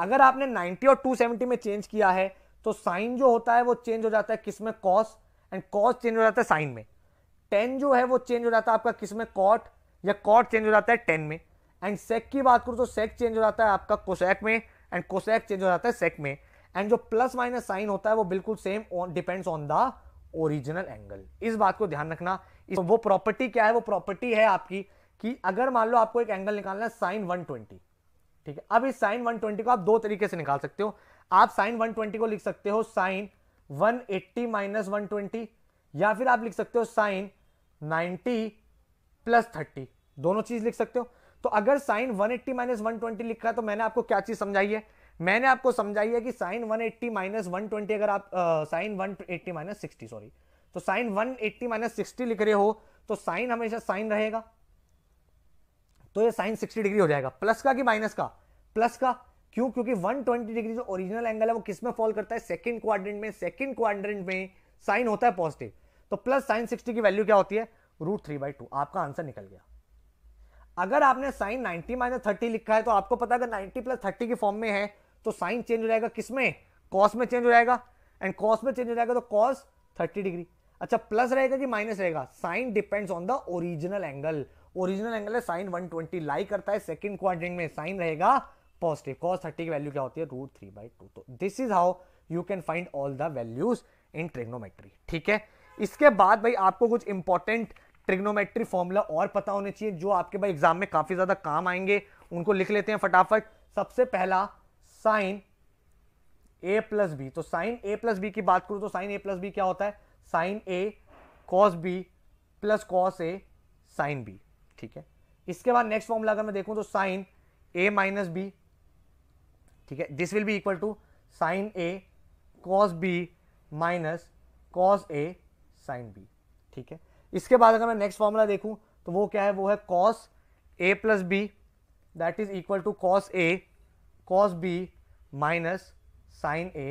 अगर आपने 90 और 270 में चेंज किया है तो साइन जो होता है वो चेंज हो जाता है किस में कॉस एंड कॉस चेंज हो जाता है साइन में टेन जो है वो चेंज हो जाता है आपका किस में कॉट या कॉट चेंज हो जाता है टेन में एंड सेक की बात करूँ तो सेक चेंज हो जाता है आपका कोसेक में एंड कोसेक चेंज हो जाता है सेक में एंड जो प्लस माइनस साइन होता है वो बिल्कुल same on depends on the original angle इस बात को ध्यान रखना इस वो प्रॉपर्टी क्या है वो प्रॉपर्टी है आपकी कि अगर मान लो आपको एक एंगल निकालना है साइन 120 ठीक है अब इस साइन 120 को आप दो तरीके से निकाल सकते हो आप साइन 120 को लिख सकते हो sin one eighty minus one या फिर आप लिख सकते हो साइन 90 प्लस थर्टी दोनों चीज लिख सकते हो तो अगर साइन 180 एट्टी माइनस वन लिखा है तो मैंने आपको क्या चीज समझाई है मैंने आपको समझाई है कि साइन 180 एट्टी माइनस वन अगर आप sin one eighty minus sixty sorry तो साइन 180 एट्टी माइनस सिक्सटी लिख रहे हो तो साइन हमेशा साइन रहेगा तो ये साइन 60 डिग्री हो जाएगा प्लस का कि माइनस का प्लस का क्यों क्योंकि 120 डिग्री जो ओरिजिनल एंगल है वो किस में फॉल करता है सेकंड क्वाड्रेंट में सेकंड क्वाड्रेंट में साइन होता है पॉजिटिव तो प्लस साइन सिक्सटी की वैल्यू क्या होती है रूट थ्री बाई टू आपका आंसर निकल गया अगर आपने साइन नाइनटी माइनस थर्टी लिखा है तो आपको पता अगर नाइनटी प्लस थर्टी के फॉर्म में है तो साइन चेंज हो जाएगा किसमें कॉस में चेंज हो जाएगा एंड कॉस में चेंज हो जाएगा तो कॉस थर्टी डिग्री अच्छा प्लस रहेगा कि माइनस रहेगा sin depends on the original angle original angle है साइन ट्वेंटी लाई करता है सेकेंड क्वाड्रेंट में साइन रहेगा पॉजिटिव कॉस थर्टी की वैल्यू क्या होती है रूट थ्री बाई टू तो this is how you can find all the values in trigonometry ठीक है इसके बाद भाई आपको कुछ इंपॉर्टेंट ट्रिग्नोमेट्री फॉर्मूला और पता होने चाहिए जो आपके भाई एग्जाम में काफ़ी ज़्यादा काम आएंगे उनको लिख लेते हैं फटाफट सबसे पहला साइन ए प्लस बी तो साइन ए प्लस बी की बात करूं तो साइन ए प्लस बी क्या होता है sin A cos B plus cos A sin B ठीक है इसके बाद नेक्स्ट फॉर्मूला अगर मैं देखूँ तो साइन ए माइनस बी ठीक है this will be equal to sin A cos B minus cos A sin B ठीक है इसके बाद अगर मैं नेक्स्ट फॉर्मूला देखूं तो वो क्या है वो है cos A plus B that is equal to cos A cos B minus sin A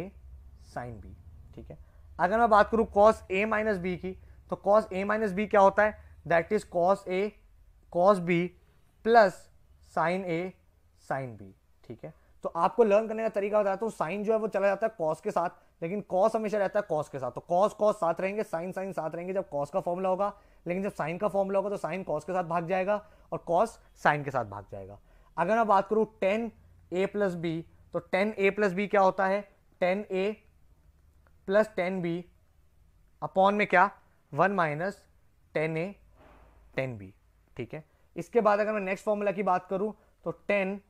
sin B ठीक है अगर मैं बात करूँ कॉस ए माइनस बी की तो कॉस ए माइनस बी क्या होता है that is cos A cos B plus sin A sin B ठीक है तो आपको लर्न करने का तरीका बताता हूँ साइन जो है वो चला जाता है कॉस के साथ लेकिन कॉस हमेशा रहता है कॉस के साथ तो कॉस कॉस साथ रहेंगे साइन साइन साथ रहेंगे जब कॉस का फॉर्मूला होगा लेकिन जब साइन का फॉर्मूला होगा तो साइन कॉस के साथ भाग जाएगा और कॉस साइन के साथ भाग जाएगा अगर मैं बात करूँ टेन ए प्लस बी तो टेन ए प्लस बी क्या होता है tan A plus ten B upon में क्या one minus tan A tan B ठीक है इसके बाद अगर मैं नेक्स्ट फॉर्मूला की बात करूँ तो टेन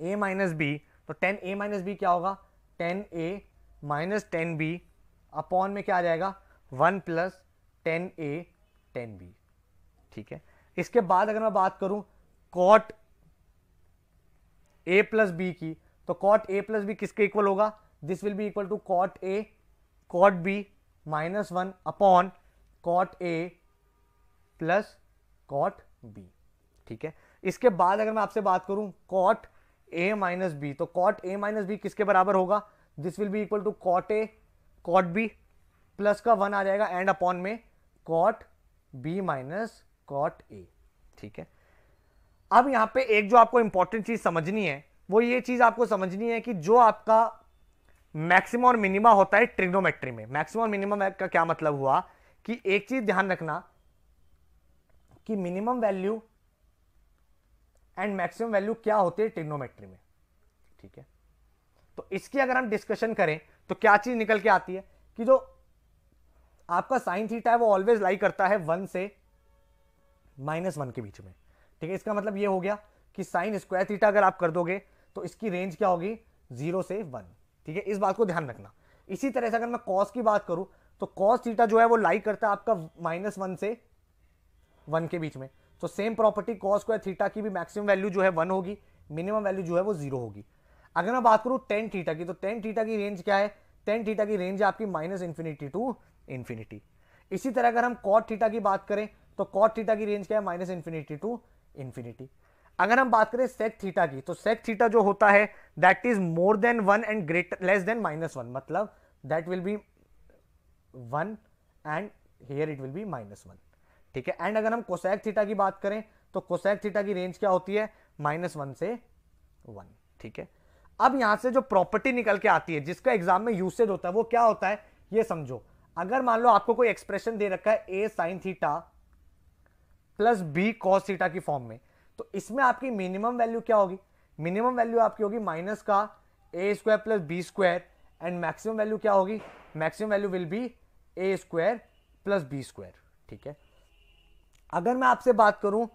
ए माइनस बी तो टेन ए माइनस बी क्या होगा tan A minus tan B upon में क्या आ जाएगा one plus tan A tan B ठीक है इसके बाद अगर मैं बात करूं कॉट ए प्लस बी की तो कॉट ए प्लस बी किसके इक्वल होगा this will be equal to cot A cot B minus one upon cot A plus cot B ठीक है इसके बाद अगर मैं आपसे बात करूं कॉट ए माइनस बी तो कॉट ए माइनस बी किसके बराबर होगा this will be equal to cot A cot B plus का वन आ जाएगा एंड अपॉन में cot B minus cot A ठीक है अब यहां पे एक जो आपको इंपॉर्टेंट चीज समझनी है वो ये चीज आपको समझनी है कि जो आपका मैक्सिमम और मिनिमा होता है ट्रिग्नोमेट्री में मैक्सिमम और मिनिमम का क्या मतलब हुआ कि एक चीज ध्यान रखना कि minimum value and maximum value क्या होती है टिग्नोमेट्री में ठीक है तो इसकी अगर हम डिस्कशन करें तो क्या चीज़ निकल के आती है कि जो आपका साइन थीटा है वो ऑलवेज लाई करता है वन से माइनस वन के बीच में ठीक है इसका मतलब ये हो गया कि साइन स्क्वायर थीटा अगर आप कर दोगे तो इसकी रेंज क्या होगी जीरो से वन ठीक है इस बात को ध्यान रखना इसी तरह से अगर मैं कॉस की बात करूं तो कॉस थीटा जो है वो लाई करता है आपका माइनस वन से वन के बीच में तो same property cos square theta की भी मैक्सिमम वैल्यू जो है वन होगी मिनिमम वैल्यू जो है वो जीरो होगी अगर मैं बात करूँ टेन थीटा की तो टेन थीटा की रेंज क्या है टेन थीटा की रेंज है आपकी माइनस इन्फिनिटी टू इन्फिनिटी इसी तरह अगर हम कॉट थीटा की बात करें तो कॉट थीटा की रेंज क्या है माइनस इन्फिनिटी टू इन्फिनिटी अगर हम बात करें सेक थीटा की तो सेक थीटा जो होता है that is more than one and greater less than minus one मतलब that will be one and here it will be minus one ठीक है एंड अगर हम कोसैक थीटा की बात करें तो कोसैक थीटा की रेंज क्या होती है माइनस वन से वन ठीक है अब यहां से जो प्रॉपर्टी निकल के आती है जिसका एग्जाम में यूसेज होता है वो क्या होता है ये समझो अगर मान लो आपको कोई एक्सप्रेशन दे रखा है A sin theta plus B cos theta की फॉर्म में तो इसमें आपकी मिनिमम वैल्यू क्या होगी मिनिमम वैल्यू आपकी होगी माइनस का A square plus B square and maximum value क्या होगी maximum value will be A square plus B square ठीक है अगर मैं आपसे बात करूं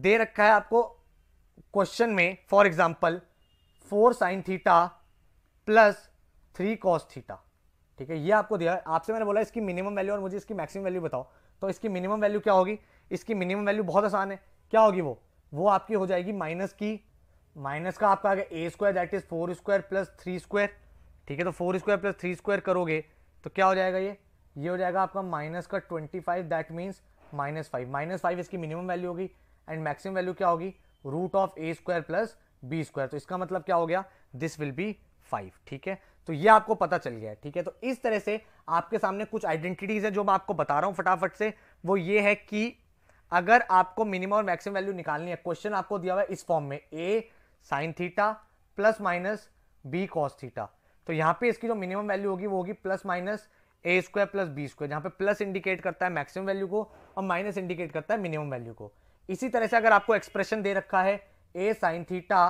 दे रखा है आपको क्वेश्चन में for example four sin theta plus three cos theta ठीक है ये आपको दिया है आपसे मैंने बोला इसकी मिनिमम वैल्यू और मुझे इसकी मैक्सिमम वैल्यू बताओ तो इसकी मिनिमम वैल्यू क्या होगी इसकी मिनिमम वैल्यू बहुत आसान है क्या होगी वो वो आपकी हो जाएगी माइनस की माइनस का आपका आ गया A square that is four square plus three square ठीक है तो four square plus three square करोगे तो क्या हो जाएगा ये ये हो जाएगा आपका माइनस का twenty five that means minus five minus five इसकी मिनिमम वैल्यू होगी एंड मैक्सिमम वैल्यू क्या होगी root of A square plus B square तो इसका मतलब क्या हो गया दिस विल बी फाइव ठीक है तो ये आपको पता चल गया है ठीक है तो इस तरह से आपके सामने कुछ आइडेंटिटीज है जो मैं आपको बता रहा हूँ फटाफट से वो ये है कि अगर आपको मिनिमम और मैक्सिमम वैल्यू निकालनी है क्वेश्चन आपको दिया हुआ है इस फॉर्म में A sin theta plus minus B cos theta तो यहाँ पे इसकी जो मिनिमम वैल्यू होगी वो होगी plus minus A square plus B square जहाँ पे प्लस इंडिकेट करता है मैक्सिमम वैल्यू को और माइनस इंडिकेट करता है मिनिमम वैल्यू को इसी तरह से अगर आपको एक्सप्रेशन दे रखा है A sin theta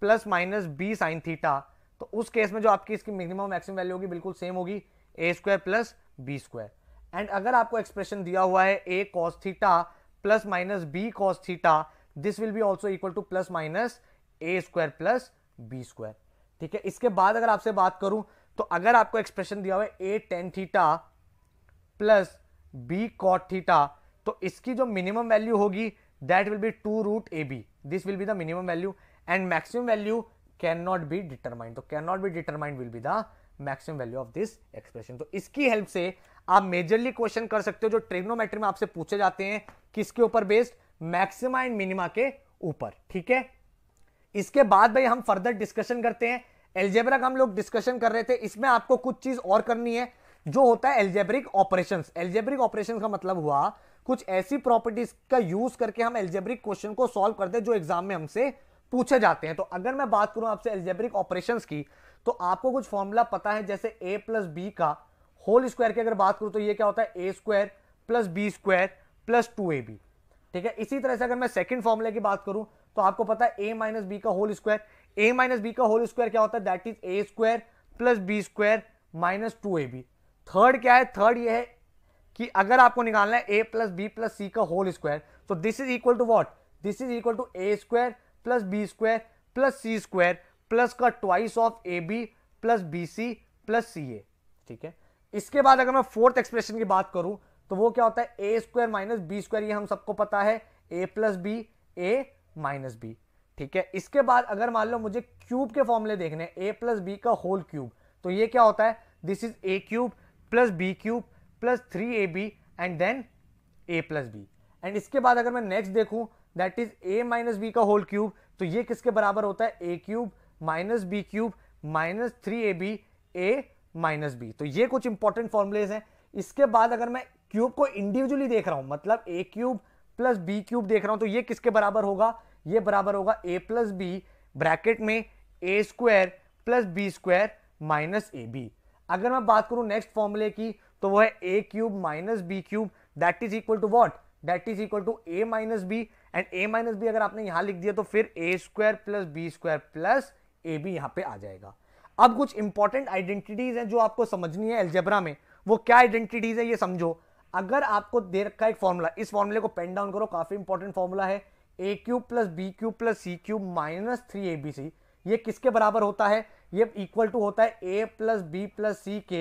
plus minus B sin theta तो उस केस में जो आपकी इसकी मिनिमम मैक्सिमम वैल्यू होगी बिल्कुल सेम होगी A square plus B square and अगर आपको एक्सप्रेशन दिया हुआ है A cos theta plus minus B cos theta this will be also equal to plus minus A square plus B square ठीक है इसके बाद अगर आपसे बात करूं तो अगर आपको एक्सप्रेशन दिया हुआ है A tan theta plus B cot theta तो इसकी जो मिनिमम वैल्यू होगी that will be two root A B this will be the minimum value and maximum value can not be determined तो can not be determined will be the maximum value of this expression तो इसकी help से आप majorly question कर सकते हो जो trigonometry में आपसे पूछे जाते हैं किसके ऊपर बेस्ड मैक्सिमा एंड मिनिमा के ऊपर ठीक है इसके बाद भाई हम फर्दर डिस्कशन करते हैं एल्जेब्रा का हम लोग डिस्कशन कर रहे थे इसमें आपको कुछ चीज और करनी है जो होता है एल्जेब्रिक ऑपरेशन एल्जेब्रिक ऑपरेशन का मतलब हुआ कुछ ऐसी प्रॉपर्टीज का यूज करके हम एल्जेब्रिक क्वेश्चन को सॉल्व करते हैं जो एग्जाम में हमसे पूछे जाते हैं तो अगर मैं बात करूं आपसे एल्जेब्रिक ऑपरेशन की तो आपको कुछ फॉर्मूला पता है जैसे ए प्लस बी का होल स्क्वायर की अगर बात करूं तो ये क्या होता है A square plus B square plus two A B ठीक है इसी तरह से अगर मैं सेकंड फॉर्मूले की बात करूं तो आपको पता है ए माइनस बी का whole square A minus B का होल स्क्वायर क्या होता है that is A square plus B square minus two A B third क्या है थर्ड ये है कि अगर आपको निकालना है A plus B plus C का होल स्क्वायर तो this is equal to what this is equal to A square plus B square plus C square plus का twice of A B plus B C plus C A ठीक है इसके बाद अगर मैं fourth expression की बात करूं तो वो क्या होता है A square minus B square ये हम सबको पता है A plus B A minus B ठीक है इसके बाद अगर मान लो मुझे क्यूब के फॉर्मूले देखने ए प्लस बी का होल क्यूब तो ये क्या होता है this is A cube plus B cube plus three A B and then A plus B and इसके बाद अगर मैं नेक्स्ट देखूं that is A minus B का होल क्यूब तो ये किसके बराबर होता है A cube minus B cube minus three A B A minus B तो ये कुछ इंपॉर्टेंट फॉर्मुलेज हैं इसके बाद अगर मैं क्यूब को इंडिविजुअली देख रहा हूं मतलब A cube plus B cube देख रहा हूं तो ये किसके बराबर होगा ये बराबर होगा ए प्लस बी ब्रैकेट में ए square plus B square minus A B अगर मैं बात करूं नेक्स्ट फॉर्मूले की तो वो है A cube minus B cube that is equal to what that is equal to A minus B and A minus B अगर आपने यहां लिख दिया तो फिर A square plus B square plus A B यहां पे आ जाएगा अब कुछ इंपॉर्टेंट आइडेंटिटीज हैं जो आपको समझनी है एल्जेब्रा में वो क्या आइडेंटिटीज है ये समझो अगर आपको दे रखा है एक फॉर्मूला इस फॉर्मूले को पेन डाउन करो काफी इंपॉर्टेंट फॉर्मूला है A cube plus B cube plus C cube minus three A B C ये किसके बराबर होता है ये इक्वल टू होता है A plus B plus C के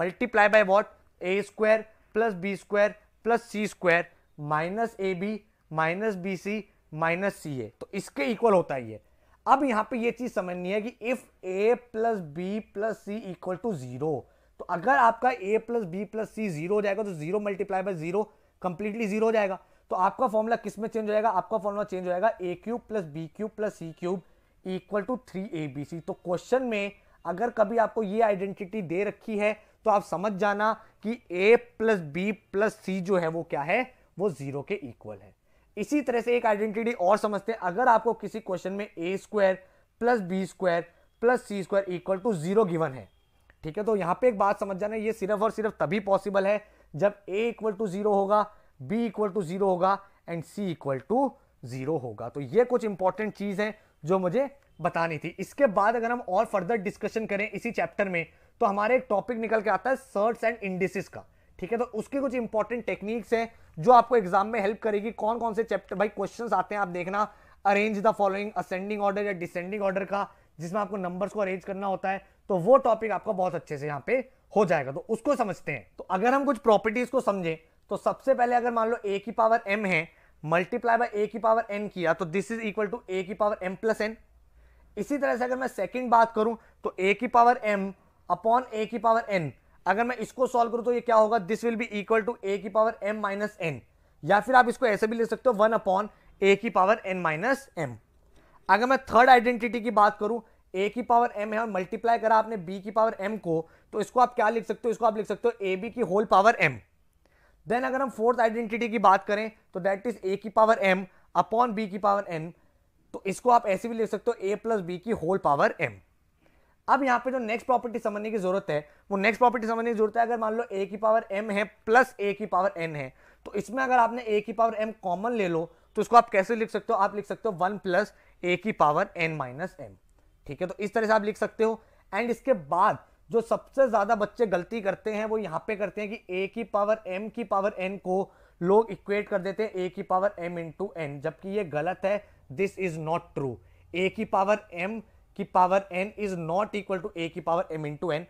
multiply by what A square plus B square plus C square minus A B minus B C minus C A तो इसके इक्वल होता है ये अब यहाँ पे ये चीज़ समझनी है कि if A plus B plus C equal to zero तो अगर आपका ए plus B plus C zero हो जाएगा तो zero multiply by zero completely zero हो जाएगा तो आपका फॉर्मूला किस में चेंज हो जाएगा आपका फॉर्मूला चेंज हो जाएगा A cube plus B cube plus C cube equal to three A B C तो क्वेश्चन में अगर कभी आपको ये आइडेंटिटी दे रखी है तो आप समझ जाना कि A plus B plus C जो है वो क्या है वो जीरो के इक्वल है इसी तरह से एक आइडेंटिटी और समझते हैं अगर आपको किसी क्वेश्चन में ए square plus B square plus C square equal to zero given है ठीक है तो यहाँ पे एक बात समझ जाना ये सिर्फ और सिर्फ तभी पॉसिबल है जब ए इक्वल टू जीरो होगा बी इक्वल टू जीरो होगा and c equal to zero होगा तो ये कुछ इंपॉर्टेंट चीज है जो मुझे बतानी थी इसके बाद अगर हम और फर्दर डिस्कशन करें इसी चैप्टर में तो हमारे एक टॉपिक निकल के आता है सर्ट्स एंड इंडिसिस का ठीक है तो उसके कुछ इंपॉर्टेंट टेक्निक्स हैं जो आपको एग्जाम में हेल्प करेगी कौन कौन से चैप्टर भाई क्वेश्चन आते हैं आप देखना arrange the following ascending order या डिसेंडिंग ऑर्डर का जिसमें आपको नंबर्स को अरेंज करना होता है तो वो टॉपिक आपका बहुत अच्छे से यहाँ पे हो जाएगा तो उसको समझते हैं तो अगर हम कुछ प्रॉपर्टीज को समझें तो सबसे पहले अगर मान लो ए की पावर एम है मल्टीप्लाई बाय ए की पावर एन किया तो दिस इज इक्वल टू ए की पावर एम प्लस एन इसी तरह से अगर मैं सेकंड बात करूं तो ए की पावर एम अपॉन ए की पावर एन अगर मैं इसको सॉल्व करूं तो ये क्या होगा this will be equal to ए की पावर एम माइनस एन या फिर आप इसको ऐसे भी ले सकते हो वन अपॉन ए की पावर एन माइनस एम अगर मैं थर्ड आइडेंटिटी की बात करूं ए की पावर एम है और मल्टीप्लाई करा आपने बी की पावर एम को तो इसको आप क्या लिख सकते हो इसको आप लिख सकते हो ए बी की होल पावर एम देन अगर हम फोर्थ आइडेंटिटी की बात करें तो दैट इज ए की पावर एम अपॉन बी की पावर एन तो इसको आप ऐसे भी ले सकते हो ए प्लस बी की होल पावर एम अब यहाँ पे जो नेक्स्ट प्रॉपर्टी समझने की जरूरत है वो नेक्स्ट प्रॉपर्टी समझने की जरूरत है अगर मान लो ए की पावर एम है प्लस ए की पावर एन है तो इसमें अगर आपने ए की पावर एम कॉमन ले लो तो इसको आप कैसे लिख सकते हो आप लिख सकते हो वन प्लस ए की पावर एन माइनस एम ठीक है तो इस तरह से आप लिख सकते हो एंड इसके बाद जो सबसे ज़्यादा बच्चे गलती करते हैं वो यहाँ पे करते हैं कि ए की पावर एम की पावर एन को लोग इक्वेट कर देते हैं ए की पावर एम इंटू एन जबकि ये गलत है this is not true a की पावर एम की power N is not equal to ए की power m into n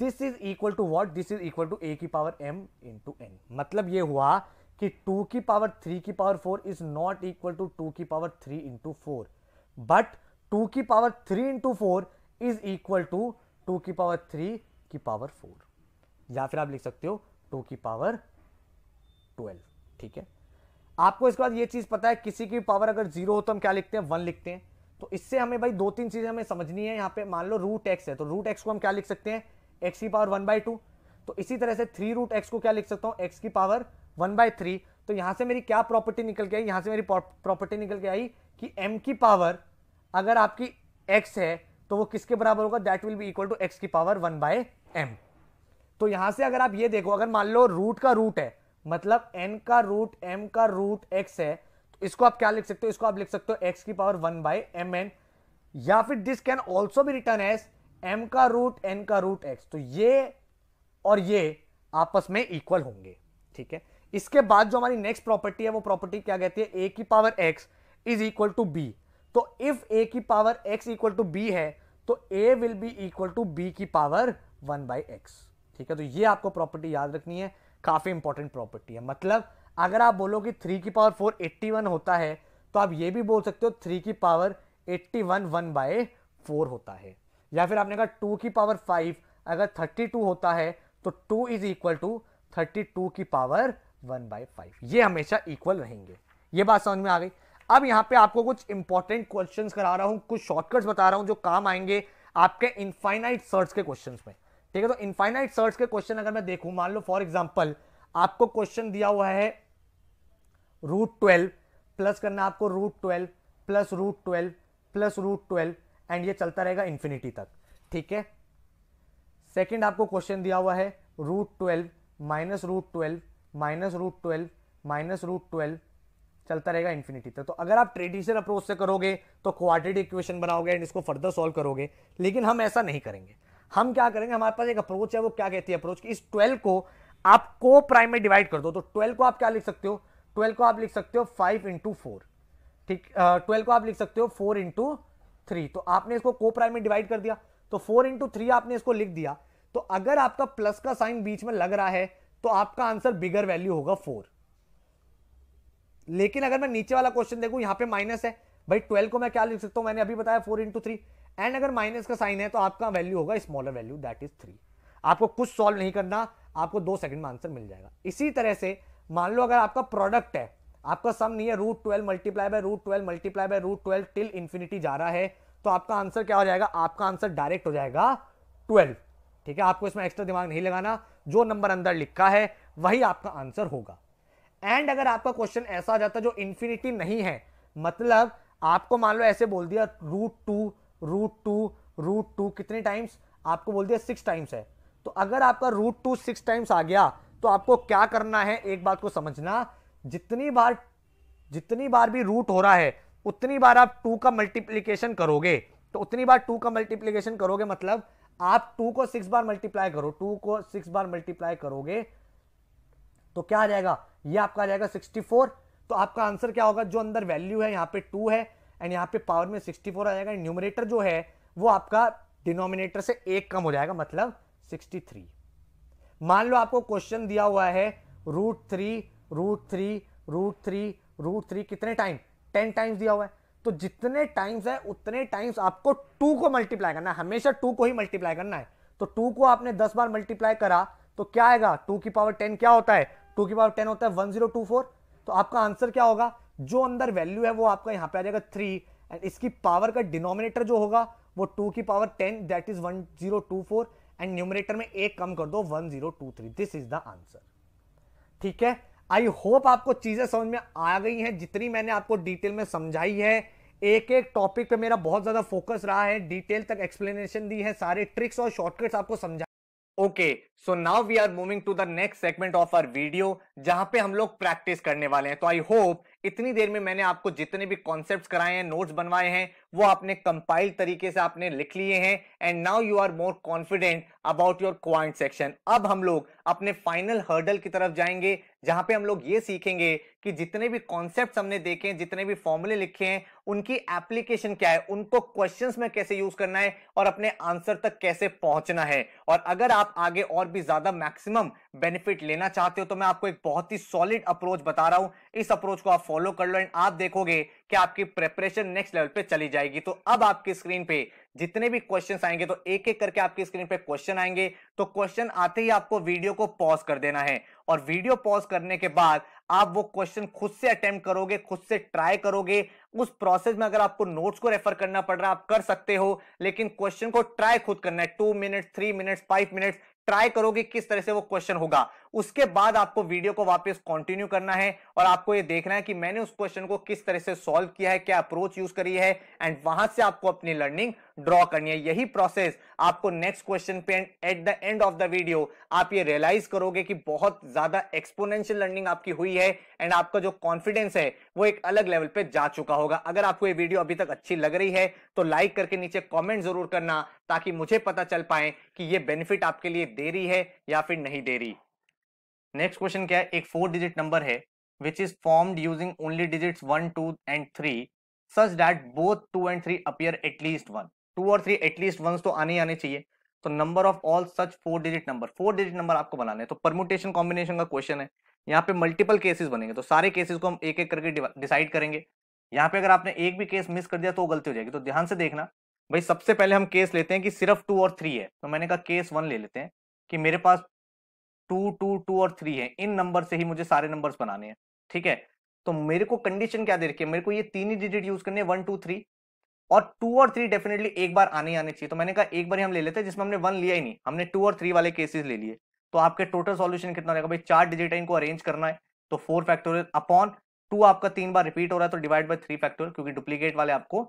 this is equal to what this is equal to ए की पावर एम इंटू एन मतलब ये हुआ कि टू की power three की power four is not equal to two की power three into four but two की power three into four is equal to two की पावर थ्री की पावर फोर या फिर आप लिख सकते हो टू की पावर ट्वेल्व ठीक है आपको इसके बाद ये चीज़ पता है किसी की पावर अगर जीरो हो तो हम क्या लिखते हैं वन लिखते हैं तो इससे हमें भाई दो तीन चीज़ें हमें समझनी है यहाँ पे मान लो रूट एक्स है तो रूट एक्स को हम क्या लिख सकते हैं एक्स की पावर वन बाई टू तो इसी तरह से थ्री रूट एक्स को क्या लिख सकता हूँ एक्स की पावर वन बाई थ्री तो यहाँ से मेरी क्या प्रॉपर्टी निकल के आई यहाँ से मेरी प्रॉपर्टी निकल के आई कि एम की पावर अगर आपकी एक्स है तो वो किसके बराबर होगा that will be equal to x की पावर वन बाय एम तो यहां से अगर आप ये देखो अगर मान लो रूट का रूट है मतलब एन का रूट एम का रूट एक्स है तो इसको आप क्या लिख सकते हो इसको आप लिख सकते हो एक्स की power one by m n या फिर दिस कैन ऑल्सो भी रिटर्न एज एम का रूट एन का रूट एक्स तो ये और ये आपस में इक्वल होंगे ठीक है इसके बाद जो हमारी नेक्स्ट प्रॉपर्टी है वो प्रॉपर्टी क्या कहती है ए की power x is equal to B तो इफ ए की power x equal to b है तो a will be equal to b की पावर वन बाई एक्स ठीक है तो ये आपको प्रॉपर्टी याद रखनी है काफ़ी इंपॉर्टेंट प्रॉपर्टी है मतलब अगर आप बोलो कि थ्री की पावर फोर एट्टी वन होता है तो आप ये भी बोल सकते हो थ्री की power eighty one one by four होता है या फिर आपने कहा टू की पावर फाइव अगर थर्टी टू होता है तो two is equal to thirty two की पावर वन बाई फाइव ये हमेशा इक्वल रहेंगे ये बात समझ में आ गई अब यहाँ पे आपको कुछ इंपॉर्टेंट क्वेश्चन करा रहा हूँ कुछ शॉर्टकट्स बता रहा हूँ जो काम आएंगे आपके इनफाइनाइट सर्च के क्वेश्चन में ठीक है तो इनफाइनाइट सर्च के क्वेश्चन अगर मैं देखूँ मान लो फॉर एग्जाम्पल आपको क्वेश्चन दिया हुआ है रूट ट्वेल्व प्लस करना आपको root twelve plus root twelve plus root twelve and ये चलता रहेगा इन्फिनिटी तक ठीक है सेकेंड आपको क्वेश्चन दिया हुआ है root twelve minus root twelve minus root twelve minus root twelve चलता रहेगा इन्फिनिटी तक तो, तो अगर आप ट्रेडिशनल अप्रोच से करोगे तो क्वाड्रेटिक इक्वेशन बनाओगे एंड इसको फर्दर सॉल्व करोगे लेकिन हम ऐसा नहीं करेंगे हम क्या करेंगे हमारे पास एक अप्रोच है वो क्या कहती है अप्रोच कि इस ट्वेल्व को आप को प्राइम में डिवाइड कर दो तो ट्वेल्व को आप क्या लिख सकते हो ट्वेल्व को आप लिख सकते हो फाइव इंटू फोर ठीक ट्वेल्व को आप लिख सकते हो फोर इंटू थ्री तो आपने इसको को प्राइम में डिवाइड कर दिया तो फोर इंटू थ्री आपने इसको लिख दिया तो अगर आपका प्लस का साइन बीच में लग रहा है तो आपका आंसर बिगर वैल्यू होगा फोर लेकिन अगर मैं नीचे वाला क्वेश्चन देखू यहां पे माइनस है भाई ट्वेल्व को मैं क्या लिख सकता हूं मैंने अभी बताया फोर इंटू थ्री एंड अगर माइनस का साइन है तो आपका वैल्यू होगा smaller value that is three आपको कुछ सॉल्व नहीं करना आपको दो सेकंड में आंसर मिल जाएगा इसी तरह से मान लो अगर आपका प्रोडक्ट है आपका सम नहीं है root twelve multiply by root twelve multiply by root twelve till infinity जा रहा है तो आपका आंसर क्या हो जाएगा आपका आंसर डायरेक्ट हो जाएगा ट्वेल्व ठीक है आपको इसमें एक्स्ट्रा दिमाग नहीं लगाना जो नंबर अंदर लिखा है वही आपका आंसर होगा एंड अगर आपका क्वेश्चन ऐसा आ जाता जो इन्फिनिटी नहीं है मतलब आपको मान लो ऐसे बोल दिया root two root two root two कितने टाइम्स आपको बोल दिया सिक्स टाइम्स है तो अगर आपका रूट टू सिक्स टाइम्स आ गया तो आपको क्या करना है एक बात को समझना जितनी बार जितनी बार भी रूट हो रहा है उतनी बार आप टू का मल्टीप्लीकेशन करोगे तो उतनी बार टू का मल्टीप्लीकेशन करोगे मतलब आप टू को सिक्स बार मल्टीप्लाई करो टू को सिक्स बार मल्टीप्लाई करोगे तो क्या आ जाएगा ये आपका आ जाएगा 64 तो आपका आंसर क्या होगा जो अंदर वैल्यू है यहाँ पे टू है एंड यहाँ पे पावर में 64 आ जाएगा न्यूमरेटर जो है वो आपका डिनोमिनेटर से एक कम हो जाएगा मतलब 63 मान लो आपको क्वेश्चन दिया हुआ है root three root three root three root three कितने टाइम टेन टाइम्स दिया हुआ है तो जितने टाइम्स है उतने टाइम्स आपको टू को मल्टीप्लाई करना है हमेशा टू को ही मल्टीप्लाई करना है तो टू को आपने दस बार मल्टीप्लाई करा तो क्या आएगा टू की पावर टेन क्या होता है टू की पावर टेन होता है वन जीरो टू फोर तो आपका आंसर क्या होगा जो अंदर वैल्यू है वो आपका यहाँ पे आ जाएगा थ्री एंड इसकी पावर का डिनोमिनेटर जो होगा वो टू की power ten that is one zero two four and numerator में एक कम कर दो one zero two three this is the answer ठीक है आई होप आपको चीजें समझ में आ गई हैं जितनी मैंने आपको डिटेल में समझाई है एक एक टॉपिक पे मेरा बहुत ज्यादा फोकस रहा है डिटेल तक एक्सप्लेनेशन दी है सारे ट्रिक्स और शॉर्टकट्स आपको समझा okay so now we are moving to the next segment of our video जहां पे हम लोग प्रैक्टिस करने वाले हैं तो आई होप इतनी देर में मैंने आपको जितने भी कॉन्सेप्ट कराए हैं नोट्स बनवाए हैं वो आपने कंपाइल तरीके से आपने लिख लिए हैं and now you are more confident about your quant section अब हम लोग अपने फाइनल हर्डल की तरफ जाएंगे जहां पे हम लोग ये सीखेंगे कि जितने भी कॉन्सेप्ट हमने देखे हैं जितने भी फॉर्मूले लिखे हैं उनकी एप्लीकेशन क्या है उनको क्वेश्चंस में कैसे यूज करना है और अपने आंसर तक कैसे पहुंचना है और अगर आप आगे और भी ज्यादा मैक्सिमम बेनिफिट लेना चाहते हो तो मैं आपको एक बहुत ही सॉलिड अप्रोच बता रहा हूं इस अप्रोच को आप फॉलो कर लो एंड आप देखोगे कि आपकी प्रेपरेशन नेक्स्ट लेवल पे चली जाएगी तो अब आपकी स्क्रीन पे जितने भी क्वेश्चन आएंगे तो एक एक करके आपकी स्क्रीन पे क्वेश्चन आएंगे तो क्वेश्चन आते ही आपको वीडियो को पॉज कर देना है और वीडियो पॉज करने के बाद आप वो क्वेश्चन खुद से अटेम्प्ट करोगे खुद से ट्राई करोगे उस प्रोसेस में अगर आपको नोट्स को रेफर करना पड़ रहा है आप कर सकते हो लेकिन क्वेश्चन को ट्राई खुद करना है two minute three minute five minute try करोगे किस तरह से वो क्वेश्चन होगा उसके बाद आपको वीडियो को वापस कंटिन्यू करना है और आपको ये देखना है कि मैंने उस क्वेश्चन को किस तरह से सॉल्व किया है क्या अप्रोच यूज करी है एंड वहां से आपको अपनी लर्निंग ड्रॉ करनी है यही प्रोसेस आपको नेक्स्ट क्वेश्चन पे at the end of the video आप ये रियलाइज करोगे कि बहुत ज्यादा एक्सपोनेंशियल लर्निंग आपकी हुई है एंड आपका जो कॉन्फिडेंस है वो एक अलग लेवल पे जा चुका होगा अगर आपको ये वीडियो अभी तक अच्छी लग रही है तो लाइक करके नीचे कॉमेंट जरूर करना ताकि मुझे पता चल पाए कि ये बेनिफिट आपके लिए दे रही है या फिर नहीं दे रही नेक्स्ट क्वेश्चन क्या है एक फोर डिजिट नंबर है which is formed using only digits one two and three such that both two and three appear at least one two और थ्री एटलीस्ट वन तो आने ही आने चाहिए तो number of all such four digit number four digit number आपको बनाना है तो परमुटेशन कॉम्बिनेशन का क्वेश्चन है यहाँ पे मल्टीपल केसेस बनेंगे तो सारे केसेस को हम एक एक करके डिसाइड करेंगे यहाँ पे अगर आपने एक भी केस मिस कर दिया तो गलती हो जाएगी तो ध्यान से देखना भाई सबसे पहले हम केस लेते हैं कि सिर्फ टू और थ्री है तो मैंने कहा केस वन ले लेते हैं कि मेरे पास टू टू टू और थ्री है इन नंबर से ही मुझे सारे नंबर्स बनाने हैं ठीक है तो मेरे को कंडीशन क्या दे रखी है मेरे को ये तीन ही डिजिट यूज करने वन टू थ्री और टू और थ्री डेफिनेटली एक बार आने आने चाहिए तो मैंने कहा एक बार ही हम ले लेते हैं जिसमें हमने वन लिया ही नहीं हमने टू और थ्री वाले केसेस ले लिए तो आपके टोटल सॉल्यूशन कितना रहेगा भाई चार डिजिट है इनको अरेंज करना है तो फोर फैक्टोरियल अपॉन टू आपका तीन बार रिपीट हो रहा है तो डिवाइड बाई थ्री फैक्टोर क्योंकि डुप्लीकेट वाले आपको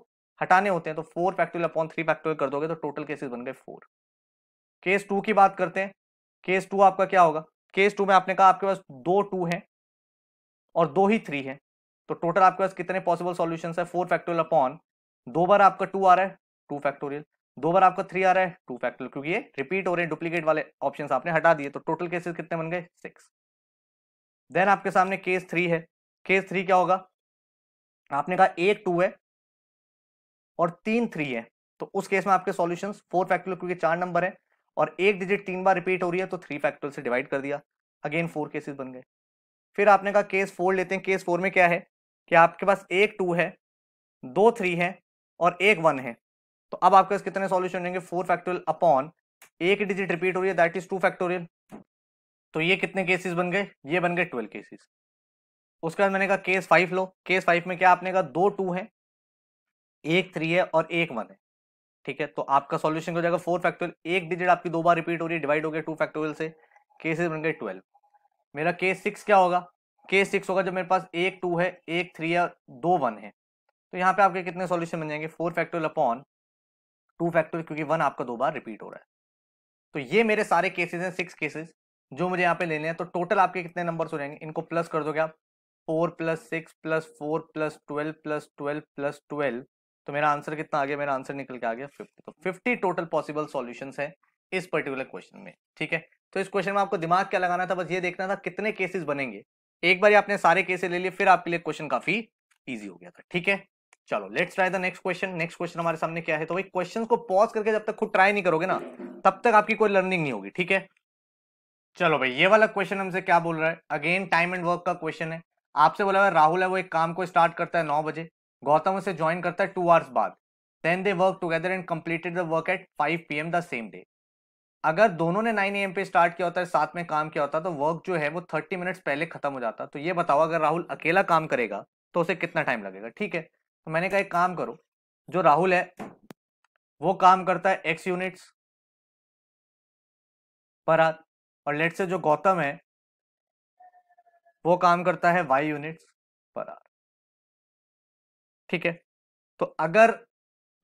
हटाने होते हैं तो four factorial upon three factorial कर दोगे तो टोटल केसेस बन गए फोर केस टू की बात करते हैं केस टू आपका क्या होगा केस टू में आपने कहा आपके पास दो टू है और दो ही थ्री है तो टोटल आपके पास कितने पॉसिबल सोल्यूशन है फोर फैक्टोरियल अपॉन दो बार आपका टू आ रहा है टू फैक्टोरियल दो बार आपका थ्री आ रहा है टू फैक्टोरियल क्योंकि ये रिपीट हो रहे हैं डुप्लीकेट वाले ऑप्शन आपने हटा दिए तो टोटल केसेस कितने बन गए सिक्स देन आपके सामने केस थ्री है केस थ्री क्या होगा आपने कहा एक टू है और तीन थ्री है तो उस केस में आपके सॉल्यूशंस फोर फैक्टोरियल क्योंकि चार नंबर है और एक डिजिट तीन बार रिपीट हो रही है तो थ्री फैक्टोरियल से डिवाइड कर दिया अगेन फोर केसेस बन गए फिर आपने कहा केस फोर लेते हैं केस फोर में क्या है कि आपके पास एक टू है दो थ्री है और एक वन है तो अब आपके पास कितने सॉल्यूशन होंगे फोर फैक्टोरियल अपॉन एक डिजिट रिपीट हो रही है दैट इज टू फैक्टोरियल तो ये कितने केसेस बन गए ये बन गए ट्वेल्व केसेस उसके बाद मैंने कहा केस फाइव लो केस फाइव में क्या आपने कहा दो टू है एक थ्री है और एक वन है ठीक है तो आपका सॉल्यूशन हो जाएगा फोर फैक्टोरियल एक डिजिट आपकी दो बार रिपीट हो रही है डिवाइड हो गया टू फैक्टोरियल से केसेस बन गए ट्वेल्व मेरा केस सिक्स क्या होगा केस सिक्स होगा जब मेरे पास एक टू है एक थ्री है दो वन है तो यहाँ पे आपके कितने सॉल्यूशन बन जाएंगे four factorial upon two factorial क्योंकि वन आपका दो बार रिपीट हो रहा है तो ये मेरे सारे केसेस हैं सिक्स केसेस जो मुझे यहाँ पे लेने हैं तो टोटल आपके कितने नंबर हो जाएंगे इनको प्लस कर दोगे आप four plus six plus four plus twelve plus twelve plus twelve तो मेरा आंसर कितना आ गया मेरा आंसर निकल के आ गया फिफ्टी तो फिफ्टी टोटल पॉसिबल सोल्यूशन है इस पर्टिकुलर क्वेश्चन में ठीक है तो इस क्वेश्चन में आपको दिमाग क्या लगाना था बस ये देखना था कितने केसेस बनेंगे एक बार आपने सारे केसेस ले लिए फिर आपके लिए क्वेश्चन काफी ईजी हो गया था ठीक है चलो let's try the next question next question हमारे सामने क्या है तो भाई क्वेश्चन को पॉज करके जब तक खुद ट्राई नहीं करोगे ना तब तक आपकी कोई लर्निंग नहीं होगी ठीक है चलो भाई ये वाला क्वेश्चन हमसे क्या बोल रहा है अगेन टाइम एंड वर्क का क्वेश्चन है आपसे बोला राहुल है वो एक काम को स्टार्ट करता है नौ बजे गौतम उसे ज्वाइन करता है टू आवर्स बाद then they work together and completed the work at five p the same day अगर दोनों ने ए एम पे स्टार्ट किया होता है साथ में काम किया होता तो वर्क जो है वो थर्टी मिनट्स पहले खत्म हो जाता तो ये बताओ अगर राहुल अकेला काम करेगा तो उसे कितना टाइम लगेगा ठीक है तो मैंने कहा एक काम करो जो राहुल है वो काम करता है एक्स यूनिट्स पर आर और लेट से जो गौतम है वो काम करता है वाई यूनिट्स पर आर ठीक है तो अगर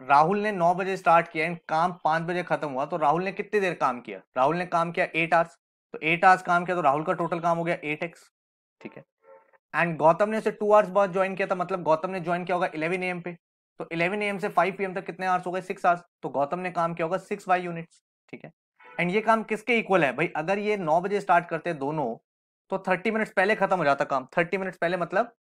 राहुल ने नौ बजे स्टार्ट किया एंड काम पांच बजे खत्म हुआ तो राहुल ने कितनी देर काम किया राहुल ने काम किया एट आवर्स तो एट आवर्स काम किया तो राहुल का टोटल काम हो गया एट एक्स ठीक है एंड गौतम ने उसे टू आवर्स बाद ज्वाइन किया था मतलब गौतम ने ज्वाइन किया होगा इलेवन एम पे तो इलेवन एम से फाइव पी तक कितने आवर्स हो गए सिक्स आवर्स तो गौतम ने काम किया होगा सिक्स वाई यूनिट्स ठीक है एंड ये काम किसके इक्वल है भाई अगर ये नौ बजे स्टार्ट करते दोनों तो थर्टी मिनट्स पहले खत्म हो जाता काम थर्टी मिनट्स पहले मतलब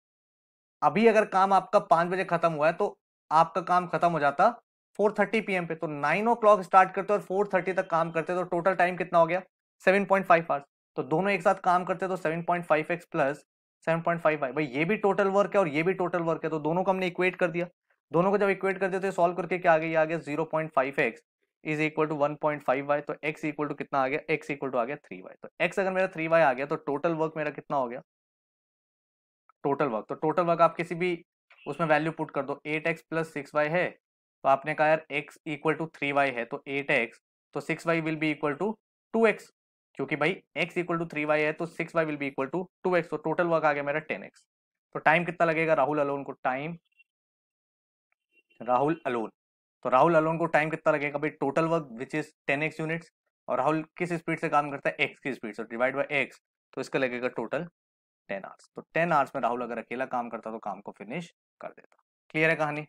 अभी अगर काम आपका पांच बजे खत्म हुआ है तो आपका काम खत्म हो जाता फोर थर्टी पी पे तो नाइन ओ क्लॉक स्टार्ट करते और फोर थर्टी तक काम करते तो टोटल टाइम कितना हो गया सेवन पॉइंट फाइव आवर्स तो दोनों एक साथ काम करते तो seven point five x plus seven point five भाई ये भी टोटल वर्क है और ये भी टोटल वर्क है तो दोनों को हमने इक्वेट कर दिया दोनों को जब इक्वेट कर दिया तो सॉल्व करके क्या आ गया आ गया zero point five x is equal to one point five y तो एक्स इक्वल टू कितना आ गया एक्स इक्वल टू आ गया थ्री वाई तो एक्स अगर मेरा थ्री वाई आ गया तो टोटल वर्क मेरा कितना हो गया टोटल वर्क तो टोटल वर्क आप किसी भी उसमें वैल्यू पुट कर दो eight x plus six y है तो आपने कहा यार x equal to three y है तो एट एक्स तो six y will be equal to two x क्योंकि भाई x equal to three y है तो six y will be equal to two x तो टोटल वर्क आ गया मेरा टेन एक्स तो टाइम कितना लगेगा राहुल अलोन को टाइम राहुल अलोन तो राहुल अलोन को टाइम कितना लगेगा भाई total work which is ten x units और राहुल किस स्पीड से काम करता है एक्स की स्पीड से डिवाइड बाई एक्स तो इसका लगेगा टोटल टेन आवर्स तो टेन आवर्स में राहुल अगर अकेला काम करता तो काम को फिनिश कर देता क्लियर है कहानी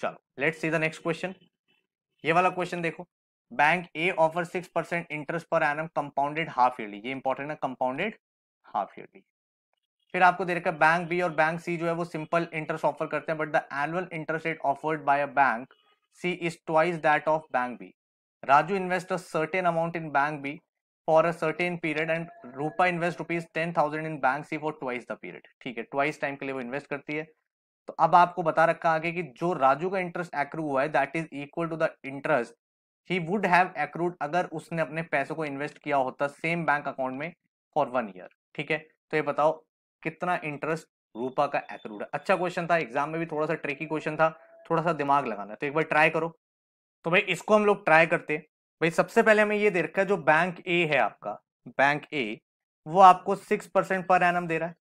चलो let see the next question ये वाला क्वेश्चन देखो bank a offer six percent interest per annum compounded half yearly ये इंपॉर्टेंट है कंपाउंडेड हाफ ईयरली फिर आपको दे रखा बैंक बी और बैंक सी जो है वो सिंपल इंटरेस्ट ऑफर करते हैं but the annual interest rate offered by a bank c is twice that of bank b Raju invest a certain amount in bank B for a certain period and Rupa invest rupees ten thousand in bank c for twice the period ठीक है twice time के लिए वो invest करती है तो अब आपको बता रखा आगे कि जो राजू का इंटरेस्ट एक्रू हुआ है that is equal to the interest he would have accrued अगर उसने अपने पैसों को इन्वेस्ट किया होता सेम बैंक अकाउंट में फॉर वन ईयर ठीक है तो ये बताओ कितना इंटरेस्ट रूपा का एक्रूड है अच्छा क्वेश्चन था एग्जाम में भी थोड़ा सा ट्रिकी क्वेश्चन था थोड़ा सा दिमाग लगाना तो एक बार ट्राई करो तो भाई इसको हम लोग ट्राई करते हैं भाई सबसे पहले हमें ये दे रखा है जो बैंक ए है आपका बैंक ए वो आपको सिक्स परसेंट पर एनम दे रहा है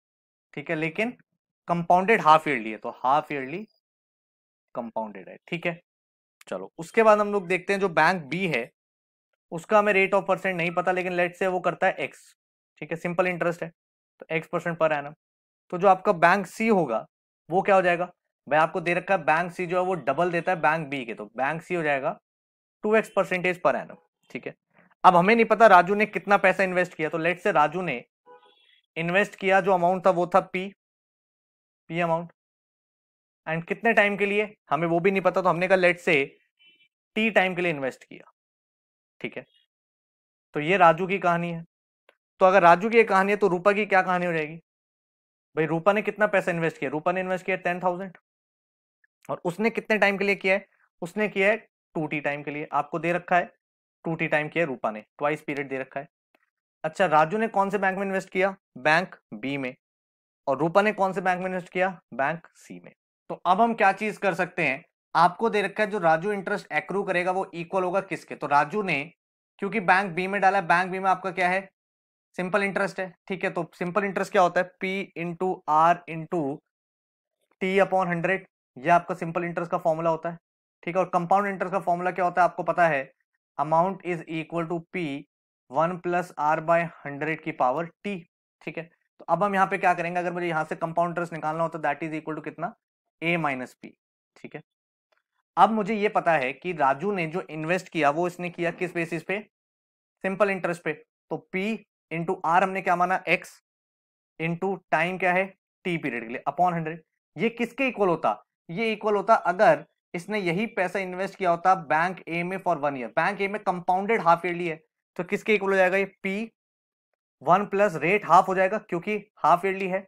ठीक है लेकिन कंपाउंडेड हाफ ईयरली है तो हाफ ईयरली कंपाउंडेड है ठीक है चलो उसके बाद हम लोग देखते हैं जो बैंक बी है उसका हमें रेट ऑफ परसेंट नहीं पता लेकिन लेट से वो करता है एक्स ठीक है सिंपल इंटरेस्ट है तो एक्स परसेंट पर एनम तो जो आपका बैंक सी होगा वो क्या हो जाएगा भाई आपको दे रखा है बैंक सी जो है वो डबल देता है बैंक बी के तो बैंक सी हो जाएगा two X percentage per annum ठीक है अब हमें नहीं पता राजू ने कितना पैसा इन्वेस्ट किया तो लेट से राजू ने इन्वेस्ट किया जो अमाउंट था वो था पी पी अमाउंट एंड कितने टाइम के लिए हमें वो भी नहीं पता तो हमने कहा लेट से टी टाइम के लिए इन्वेस्ट किया ठीक है तो ये राजू की कहानी है तो अगर राजू की कहानी है तो रूपा की क्या कहानी हो जाएगी भाई रूपा ने कितना पैसा इन्वेस्ट किया रूपा ने इन्वेस्ट किया टेन थाउजेंड और उसने कितने टाइम के लिए किया है उसने किया है टू टी टाइम के लिए आपको दे रखा है टू टी टाइम किया रूपा ने ट्वाइस पीरियड दे रखा है अच्छा राजू ने कौन से बैंक में इन्वेस्ट किया बैंक बी में और रूपा ने कौन से बैंक में इन्वेस्ट किया बैंक सी में तो अब हम क्या चीज कर सकते हैं आपको दे रखा है जो राजू इंटरेस्ट एक्रू करेगा वो इक्वल होगा किसके तो राजू ने क्योंकि बैंक बी में डाला है बैंक बी में आपका क्या है सिंपल इंटरेस्ट है ठीक है तो सिंपल इंटरेस्ट क्या होता है P into R into T upon hundred यह आपका सिंपल इंटरेस्ट का फॉर्मूला होता है ठीक है और कंपाउंड इंटरेस्ट का फॉर्मूला क्या होता है आपको पता है amount is equal to P one plus R by hundred की पावर टी ठीक है तो अब हम यहाँ पे क्या करेंगे अगर मुझे यहाँ से कंपाउंड इंटरेस्ट निकालना होता दैट इज इक्वल टू कितना ए माइनस पी ठीक है अब मुझे ये पता है कि राजू ने जो इन्वेस्ट किया वो इसने किया किस बेसिस पे सिंपल इंटरेस्ट पे तो पी इंटू आर हमने क्या माना एक्स इंटू टाइम क्या है टी पीरियड के लिए अपॉन हंड्रेड ये किसके इक्वल होता ये इक्वल होता अगर इसने यही पैसा इन्वेस्ट किया होता बैंक ए में for one year bank A में कंपाउंडेड हाफ ईयरली है तो किसके इक्वल हो जाएगा ये P one plus rate half हो जाएगा क्योंकि हाफ ईयरली है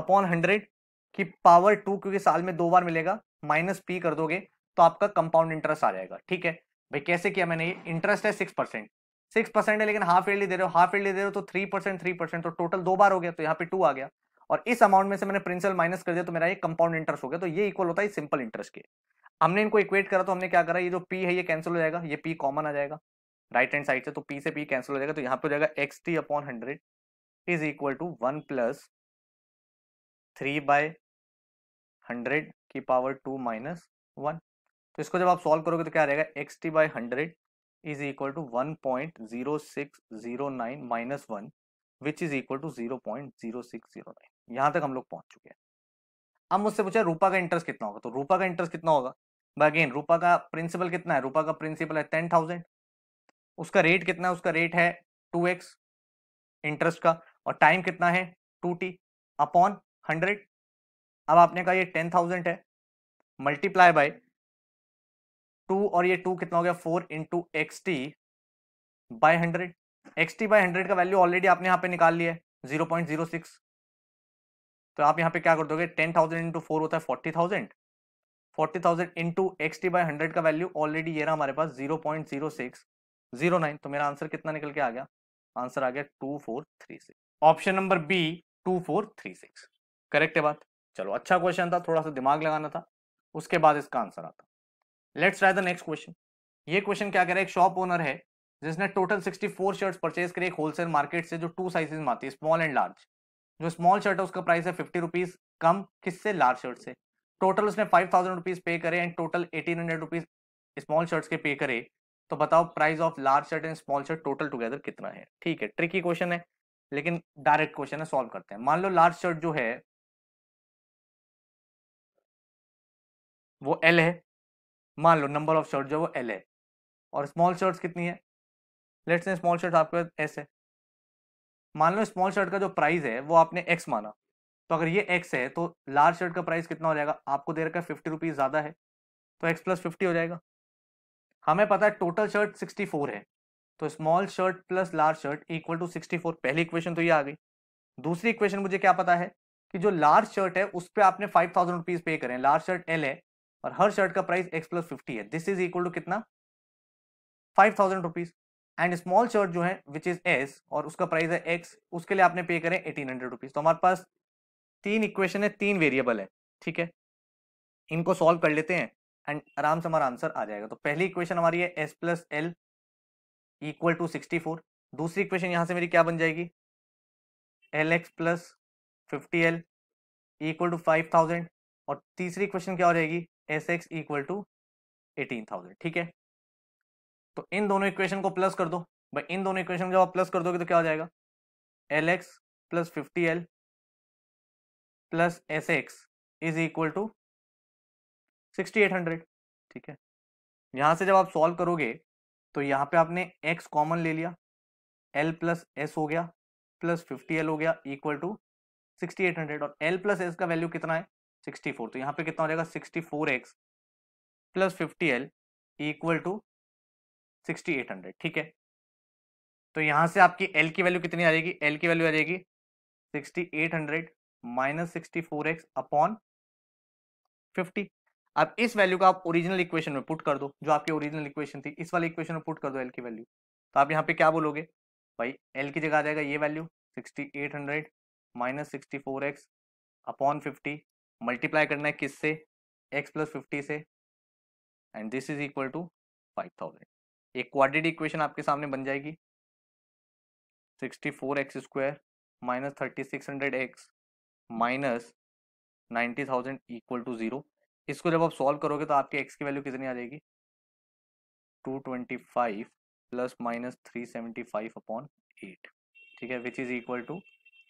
अपॉन हंड्रेड की पावर टू क्योंकि साल में दो बार मिलेगा माइनस पी कर दोगे तो आपका कंपाउंड इंटरेस्ट आ जाएगा ठीक है भाई कैसे किया मैंने ये इंटरेस्ट है सिक्स परसेंट सिक्स परसेंट है लेकिन हाफ ईयरली दे रहे हो हाफ ईयरली दे रहे हो तो थ्री परसेंट थ्री परसेंट तो टोटल दो बार हो गया तो यहाँ पे टू आ गया और इस अमाउंट में से मैंने प्रिंसिपल माइनस कर दिया तो मेरा ये कंपाउंड इंटरेस्ट हो गया तो ये इक्वल होता है सिंपल इंटरेस्ट के हमने इनको इक्वेट करा तो हमने क्या करा ये जो पी है ये कैंसिल हो जाएगा ये पी कॉमन आ जाएगा राइट हैंड साइड से तो पी से पी कैंसिल हो जाएगा तो यहाँ पे हो जाएगा X T upon hundred is equal to one plus three by hundred की पावर टू माइनस वन तो इसको जब आप सॉल्व करोगे तो क्या रहेगा X T by hundred is equal to one point zero six zero nine minus one which is equal to zero point zero six zero nine यहाँ तक हम लोग पहुंच चुके हैं अब मुझसे पूछा रूपा का इंटरेस्ट कितना होगा तो रूपा का इंटरेस्ट कितना होगा अगेन रूपा का प्रिंसिपल कितना है रूपा का प्रिंसिपल है टेन थाउजेंड उसका रेट कितना है उसका रेट है टू एक्स इंटरेस्ट का और टाइम कितना है टू टी अपॉन हंड्रेड अब आपने कहा ये टेन थाउजेंड है मल्टीप्लाई बाय टू और ये टू कितना हो गया four into X T by hundred X T by hundred का वैल्यू ऑलरेडी आपने यहाँ पे निकाल लिया है जीरो पॉइंट जीरो सिक्स तो आप यहाँ पे क्या कर दोगे टेन थाउजेंड इंटू फोर होता है forty thousand forty thousand into X T by hundred का वैल्यू ऑलरेडी ये रहा हमारे पास zero point zero six zero nine तो मेरा आंसर कितना निकल के आ गया आंसर आ गया two four three six option number B two four three six correct है बात चलो अच्छा क्वेश्चन था थोड़ा सा दिमाग लगाना था उसके बाद इसका आंसर आता let's try the next question ये क्वेश्चन क्या कह रहा है एक शॉप ओनर है जिसने total sixty four shirt purchase करी एक होलसेल मार्केट से जो टू साइजेस में आती है स्मॉल एंड लार्ज जो स्मॉल शर्ट है उसका प्राइस है फिफ्टी रुपीज कम किससे लार्ज शर्ट से टोटल उसने फाइव थाउजेंड रुपीज पे करे and total eighteen hundred rupees small shirts के पे करे तो बताओ price of large shirt and small shirt total together कितना है ठीक है ट्रिकी क्वेश्चन है लेकिन डायरेक्ट क्वेश्चन है सॉल्व करते हैं मान लो लार्ज शर्ट जो है वो एल है मान लो नंबर ऑफ शर्ट जो है वो एल है और स्मॉल शर्ट्स कितनी है लेट्स स्मॉल शर्ट आपके पास एस है मान लो स्मॉल शर्ट का जो प्राइस है वो आपने एक्स माना तो अगर ये एक्स है तो लार्ज शर्ट का प्राइस कितना हो जाएगा आपको दे रखा है फिफ्टी रुपीज़ ज़्यादा है तो एक्स प्लस फिफ्टी हो जाएगा हमें पता है टोटल शर्ट सिक्सटी फोर है तो small shirt plus large shirt equal to sixty four पहली इक्वेशन तो ये आ गई दूसरी इक्वेशन मुझे क्या पता है कि जो लार्ज शर्ट है उस पर आपने फाइव थाउजेंड रुपीज़ पे करें लार्ज शर्ट एल है और हर शर्ट का प्राइस एक्स प्लस फिफ्टी है दिस इज इक्वल टू कितना five thousand rupees and small shirt जो है विच इज एस और उसका प्राइस है एक्स उसके लिए आपने पे करें एटीन हंड्रेड रुपीज़ तो हमारे पास तीन इक्वेशन है तीन वेरिएबल है ठीक है इनको सॉल्व कर लेते हैं एंड आराम से हमारा आंसर आ जाएगा तो पहली इक्वेशन हमारी है S plus L equal to sixty four दूसरी इक्वेशन यहाँ से मेरी क्या बन जाएगी L X plus fifty L equal to five thousand और तीसरी क्वेश्चन क्या हो जाएगी S X equal to eighteen thousand ठीक है तो इन दोनों इक्वेशन को प्लस कर दो भाई इन दोनों इक्वेशन को आप प्लस कर दोगे तो क्या हो जाएगा L X plus fifty L plus S X is equal to sixty eight hundred ठीक है यहाँ से जब आप सॉल्व करोगे तो यहाँ पे आपने एक्स कॉमन ले लिया एल प्लस एस हो गया प्लस फिफ्टी एल हो गया equal to sixty eight hundred और एल प्लस एस का वैल्यू कितना है सिक्सटी फोर तो यहाँ पे कितना हो जाएगा sixty four X plus fifty L equal to sixty eight hundred ठीक है तो यहाँ से आपकी एल की वैल्यू कितनी आ जाएगी एल की वैल्यू आ जाएगी sixty eight hundred minus sixty four X upon fifty अब इस वैल्यू का आप ओरिजिनल इक्वेशन में पुट कर दो जो आपकी ओरिजिनल इक्वेशन थी इस वाली इक्वेशन में पुट कर दो एल की वैल्यू तो आप यहाँ पे क्या बोलोगे भाई एल की जगह आ जाएगा ये value sixty eight hundred minus sixty four X upon fifty multiply करना है किस से एक्स प्लस फिफ्टी से and this is equal to five thousand एक क्वाड्रेटिक इक्वेशन आपके सामने बन जाएगी sixty four X square minus thirty six hundred X minus ninety thousand equal to zero इसको जब आप सॉल्व करोगे तो आपकी एक्स की वैल्यू कितनी आ जाएगी two twenty five plus minus three seventy five upon eight ठीक है विच इज़ इक्वल टू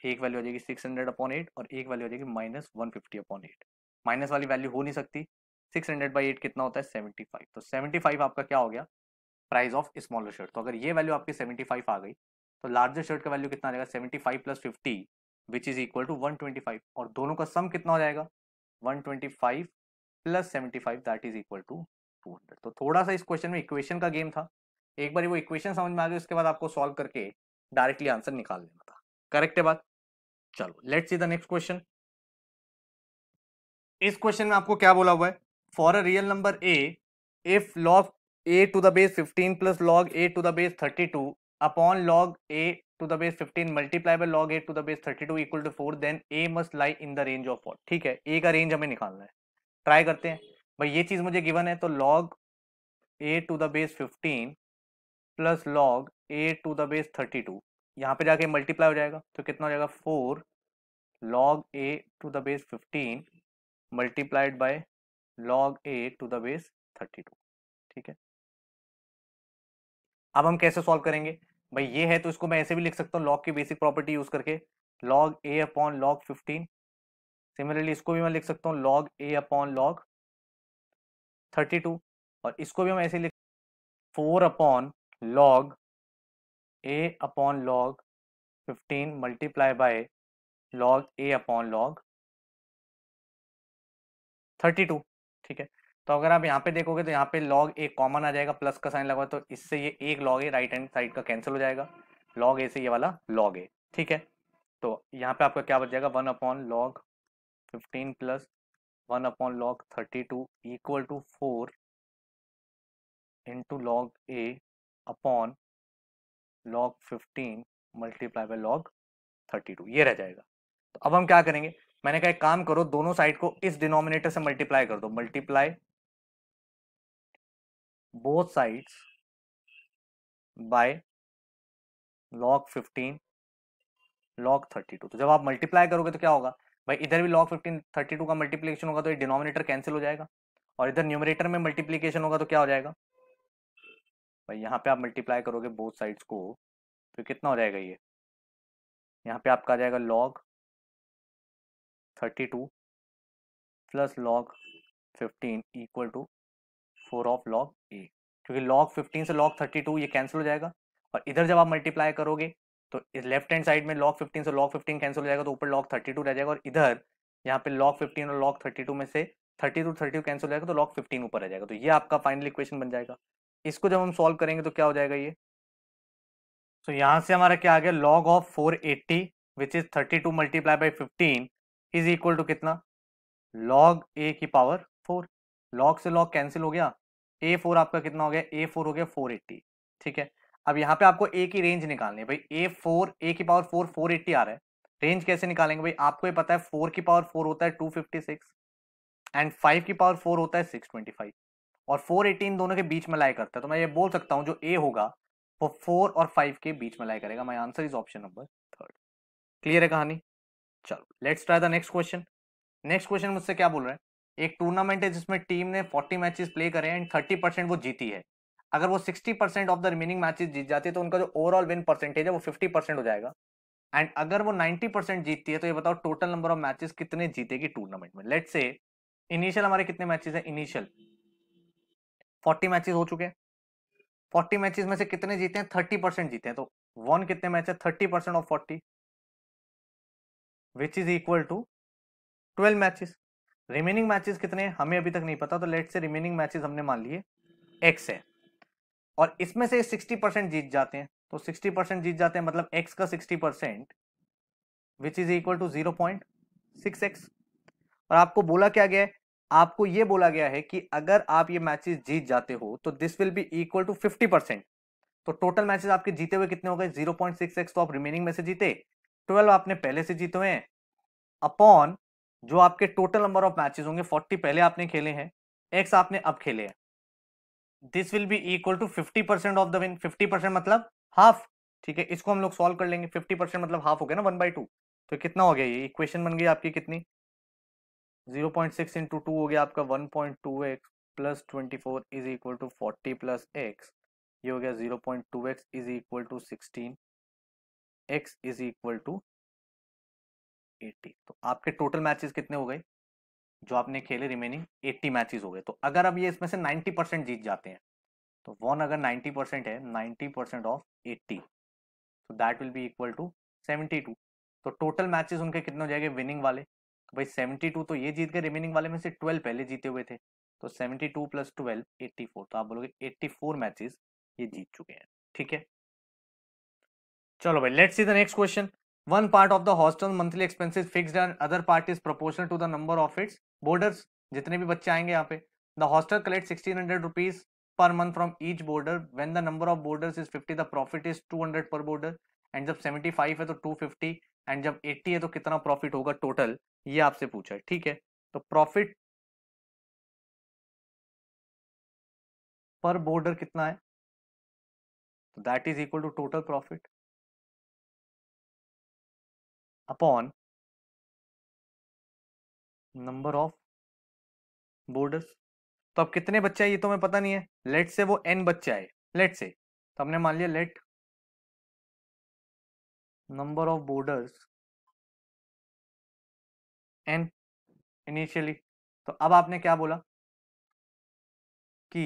एक वैल्यू आ जाएगी सिक्स हंड्रेड अपॉन एट और एक वैल्यू आ जाएगी minus one fifty upon eight minus वाली वैल्यू हो नहीं सकती सिक्स हंड्रेड बाई एट कितना होता है सेवेंटी फाइव तो सेवेंटी फाइव आपका क्या हो गया प्राइस ऑफ स्मॉलर शर्ट तो अगर ये वैल्यू आपकी सेवेंटी फाइव आ गई तो लार्जर शर्ट का वैल्यू कितना आ जाएगा seventy five plus fifty which is equal to 125 और दोनों का सम कितना हो जाएगा 125 plus seventy five that is equal to 200 तो थोड़ा सा इस क्वेश्चन में इक्वेशन का गेम था एक बार वो इक्वेशन समझ में आ गई उसके बाद आपको सॉल्व करके डायरेक्टली आंसर निकाल लेना था करेक्ट है बात चलो let see the next question इस क्वेश्चन में आपको क्या बोला हुआ है for a real number A if log A to the base 15 plus log A to the base 32 upon log A to the base 15 multiplied by log 8 to the base 32 equal to 4 then a must lie in the range of 4 ठीक है a का range हमें निकालना है try करते हैं भाई ये चीज मुझे गिवन है तो log a to the base 15 plus log a to the base 32 यहाँ पे जाके मल्टीप्लाई हो जाएगा तो कितना हो जाएगा 4 log a to the base 15 multiplied by log a to the base 32 ठीक है अब हम कैसे सॉल्व करेंगे भाई ये है तो इसको मैं ऐसे भी लिख सकता हूँ लॉग की बेसिक प्रॉपर्टी यूज करके log A upon log fifteen similarly इसको भी मैं लिख सकता हूँ log A upon log thirty two और इसको भी हम ऐसे लिख four upon log A upon log fifteen multiply by log A upon log thirty two ठीक है तो अगर आप यहाँ पे देखोगे तो यहाँ पे लॉग एक कॉमन आ जाएगा प्लस का साइन लगा तो इससे ये एक log A right hand side का कैंसिल हो जाएगा लॉग ए से ये वाला लॉग ए ठीक है तो यहाँ पे आपका क्या बच जाएगा one upon log fifteen plus one upon log thirty two equal to four into log A upon log fifteen multiply by log thirty two ये रह जाएगा तो अब हम क्या करेंगे मैंने कहा एक काम करो दोनों साइड को इस डिनोमिनेटर से मल्टीप्लाई कर दो multiply both sides by log 15 log 32 तो जब आप मल्टीप्लाई करोगे तो क्या होगा भाई इधर भी log 15 32 का मल्टीप्लीकेशन होगा तो ये डिनोमिनेटर कैंसिल हो जाएगा और इधर न्यूमरेटर में मल्टीप्लीकेशन होगा तो क्या हो जाएगा भाई यहाँ पे आप मल्टीप्लाई करोगे बोथ साइड्स को तो कितना हो जाएगा ये यहाँ पे आपका आ जाएगा log 32 plus log fifteen equal to four of log A क्योंकि लॉग फिफ्टीन से लॉग थर्टी टू ये कैंसिल हो जाएगा और इधर जब आप मल्टीप्लाई करोगे तो इस लेफ्ट हैंड साइड में लॉग फिफ्टीन से लॉग फिफ्टीन कैंसिल हो जाएगा तो ऊपर लॉग थर्टी टू रह जाएगा और इधर यहाँ पे लॉग फिफ्टीन और लॉग थर्टी टू में से thirty two thirty two cancel हो जाएगा तो लॉग फिफ्टीन ऊपर आ जाएगा तो ये आपका फाइनल इक्वेशन बन जाएगा इसको जब हम सॉल्व करेंगे तो क्या हो जाएगा ये तो so, यहाँ से हमारा क्या आ गया log of four eighty which is thirty two multiply by fifteen is equal to कितना लॉग ए की पावर फोर लॉक से लॉक कैंसिल हो गया ए फोर आपका कितना हो गया ए फोर हो गया फोर एट्टी ठीक है अब यहाँ पे आपको ए की रेंज निकालनी है भाई ए फोर ए की पावर फोर फोर एट्टी आ रहा है रेंज कैसे निकालेंगे भाई आपको ये पता है फोर की पावर फोर होता है two fifty six and five की पावर फोर होता है सिक्स ट्वेंटी फाइव और फोर एट्टी इन दोनों के बीच में लाई करता है तो मैं ये बोल सकता हूँ जो ए होगा वो फोर और फाइव के बीच में लाई करेगा my answer is option number third clear है कहानी चलो let's try the next question next question मुझसे क्या बोल रहे हैं एक टूर्नामेंट है जिसमें टीम ने 40 मैचेस प्ले करे एंड 30 परसेंट वो जीती है अगर वो 60 percent of the remaining matches जीत जाती है तो उनका जो ओवरऑल विन परसेंटेज है वो 50 परसेंट हो जाएगा एंड अगर वो 90 परसेंट जीतती है तो ये बताओ टोटल नंबर ऑफ मैचेस कितने जीतेगी टूर्नामेंट में लेट से इनिशियल हमारे कितने मैचेस हैं इनिशियल 40 मैचेस हो चुके हैं 40 मैचेस में से कितने जीते हैं 30 परसेंट जीते हैं तो वन कितने मैच है 30 percent of 40 which is equal to 12 matches remaining matches कितने हमें अभी तक नहीं पता तो लेट से रिमेनिंग मैचेस हमने मान लिए एक्स है और इसमें से सिक्सटी परसेंट जीत जाते हैं तो सिक्सटी परसेंट जीत जाते हैं मतलब एक्स का sixty percent which is equal to zero point six X और आपको बोला क्या गया है आपको ये बोला गया है कि अगर आप ये मैचेस जीत जाते हो तो this will be equal to fifty percent तो टोटल मैचेस आपके जीते हुए कितने हो गए जीरो पॉइंट सिक्स एक्स तो आप रिमेनिंग में से जीते ट्वेल्व आपने पहले से जीते हुए हैं अपॉन जो आपके टोटल नंबर ऑफ मैचेस होंगे 40 पहले आपने खेले हैं x आपने अब खेले हैं this will be equal to 50 percent of the win 50 percent मतलब हाफ ठीक है इसको हम लोग सॉल्व कर लेंगे 50 परसेंट मतलब हाफ हो गया ना वन बाई टू तो कितना हो गया ये इक्वेशन बन गई आपकी कितनी zero point six into two हो गया आपका one point two x plus twenty four is equal to forty plus X ये हो गया zero point two X is equal to sixteen X is equal to eighty तो आपके total matches कितने हो गए जो आपने खेले रिमेनिंग एट्टी मैचेस हो गए तो अगर अब ये इसमें से नाइन्टी परसेंट जीत जाते हैं तो वन अगर नाइन्टी परसेंट है नाइन्टी परसेंट ऑफ एट्टी तो that will be equal to seventy two तो टोटल मैचेस उनके कितने हो जाएंगे विनिंग वाले तो भाई सेवेंटी टू तो ये जीत गए रिमेनिंग वाले में से ट्वेल्व पहले जीते हुए थे तो seventy two plus twelve eighty four तो आप बोलोगे एट्टी फोर मैचेस ये जीत चुके हैं ठीक है चलो भाई let's see the next question one part of the hostel monthly expenses fix fixed and other part is proportional to the number of its जितने भी बच्चे आएंगे यहाँ पे the hostel collect sixteen hundred rupees per month from each boarder when the number of boarders is fifty the profit is two hundred per boarder and जब seventy five है तो two fifty and जब eighty है तो कितना profit होगा total ये आपसे पूछा है ठीक है तो प्रॉफिट पर बोर्डर कितना है that is equal to total profit upon number of boarders तो अब कितने बच्चे आए ये तो हमें पता नहीं है लेट से वो एन बच्चे आए लेट से तो हमने मान लिया let number of boarders n initially तो अब आपने क्या बोला कि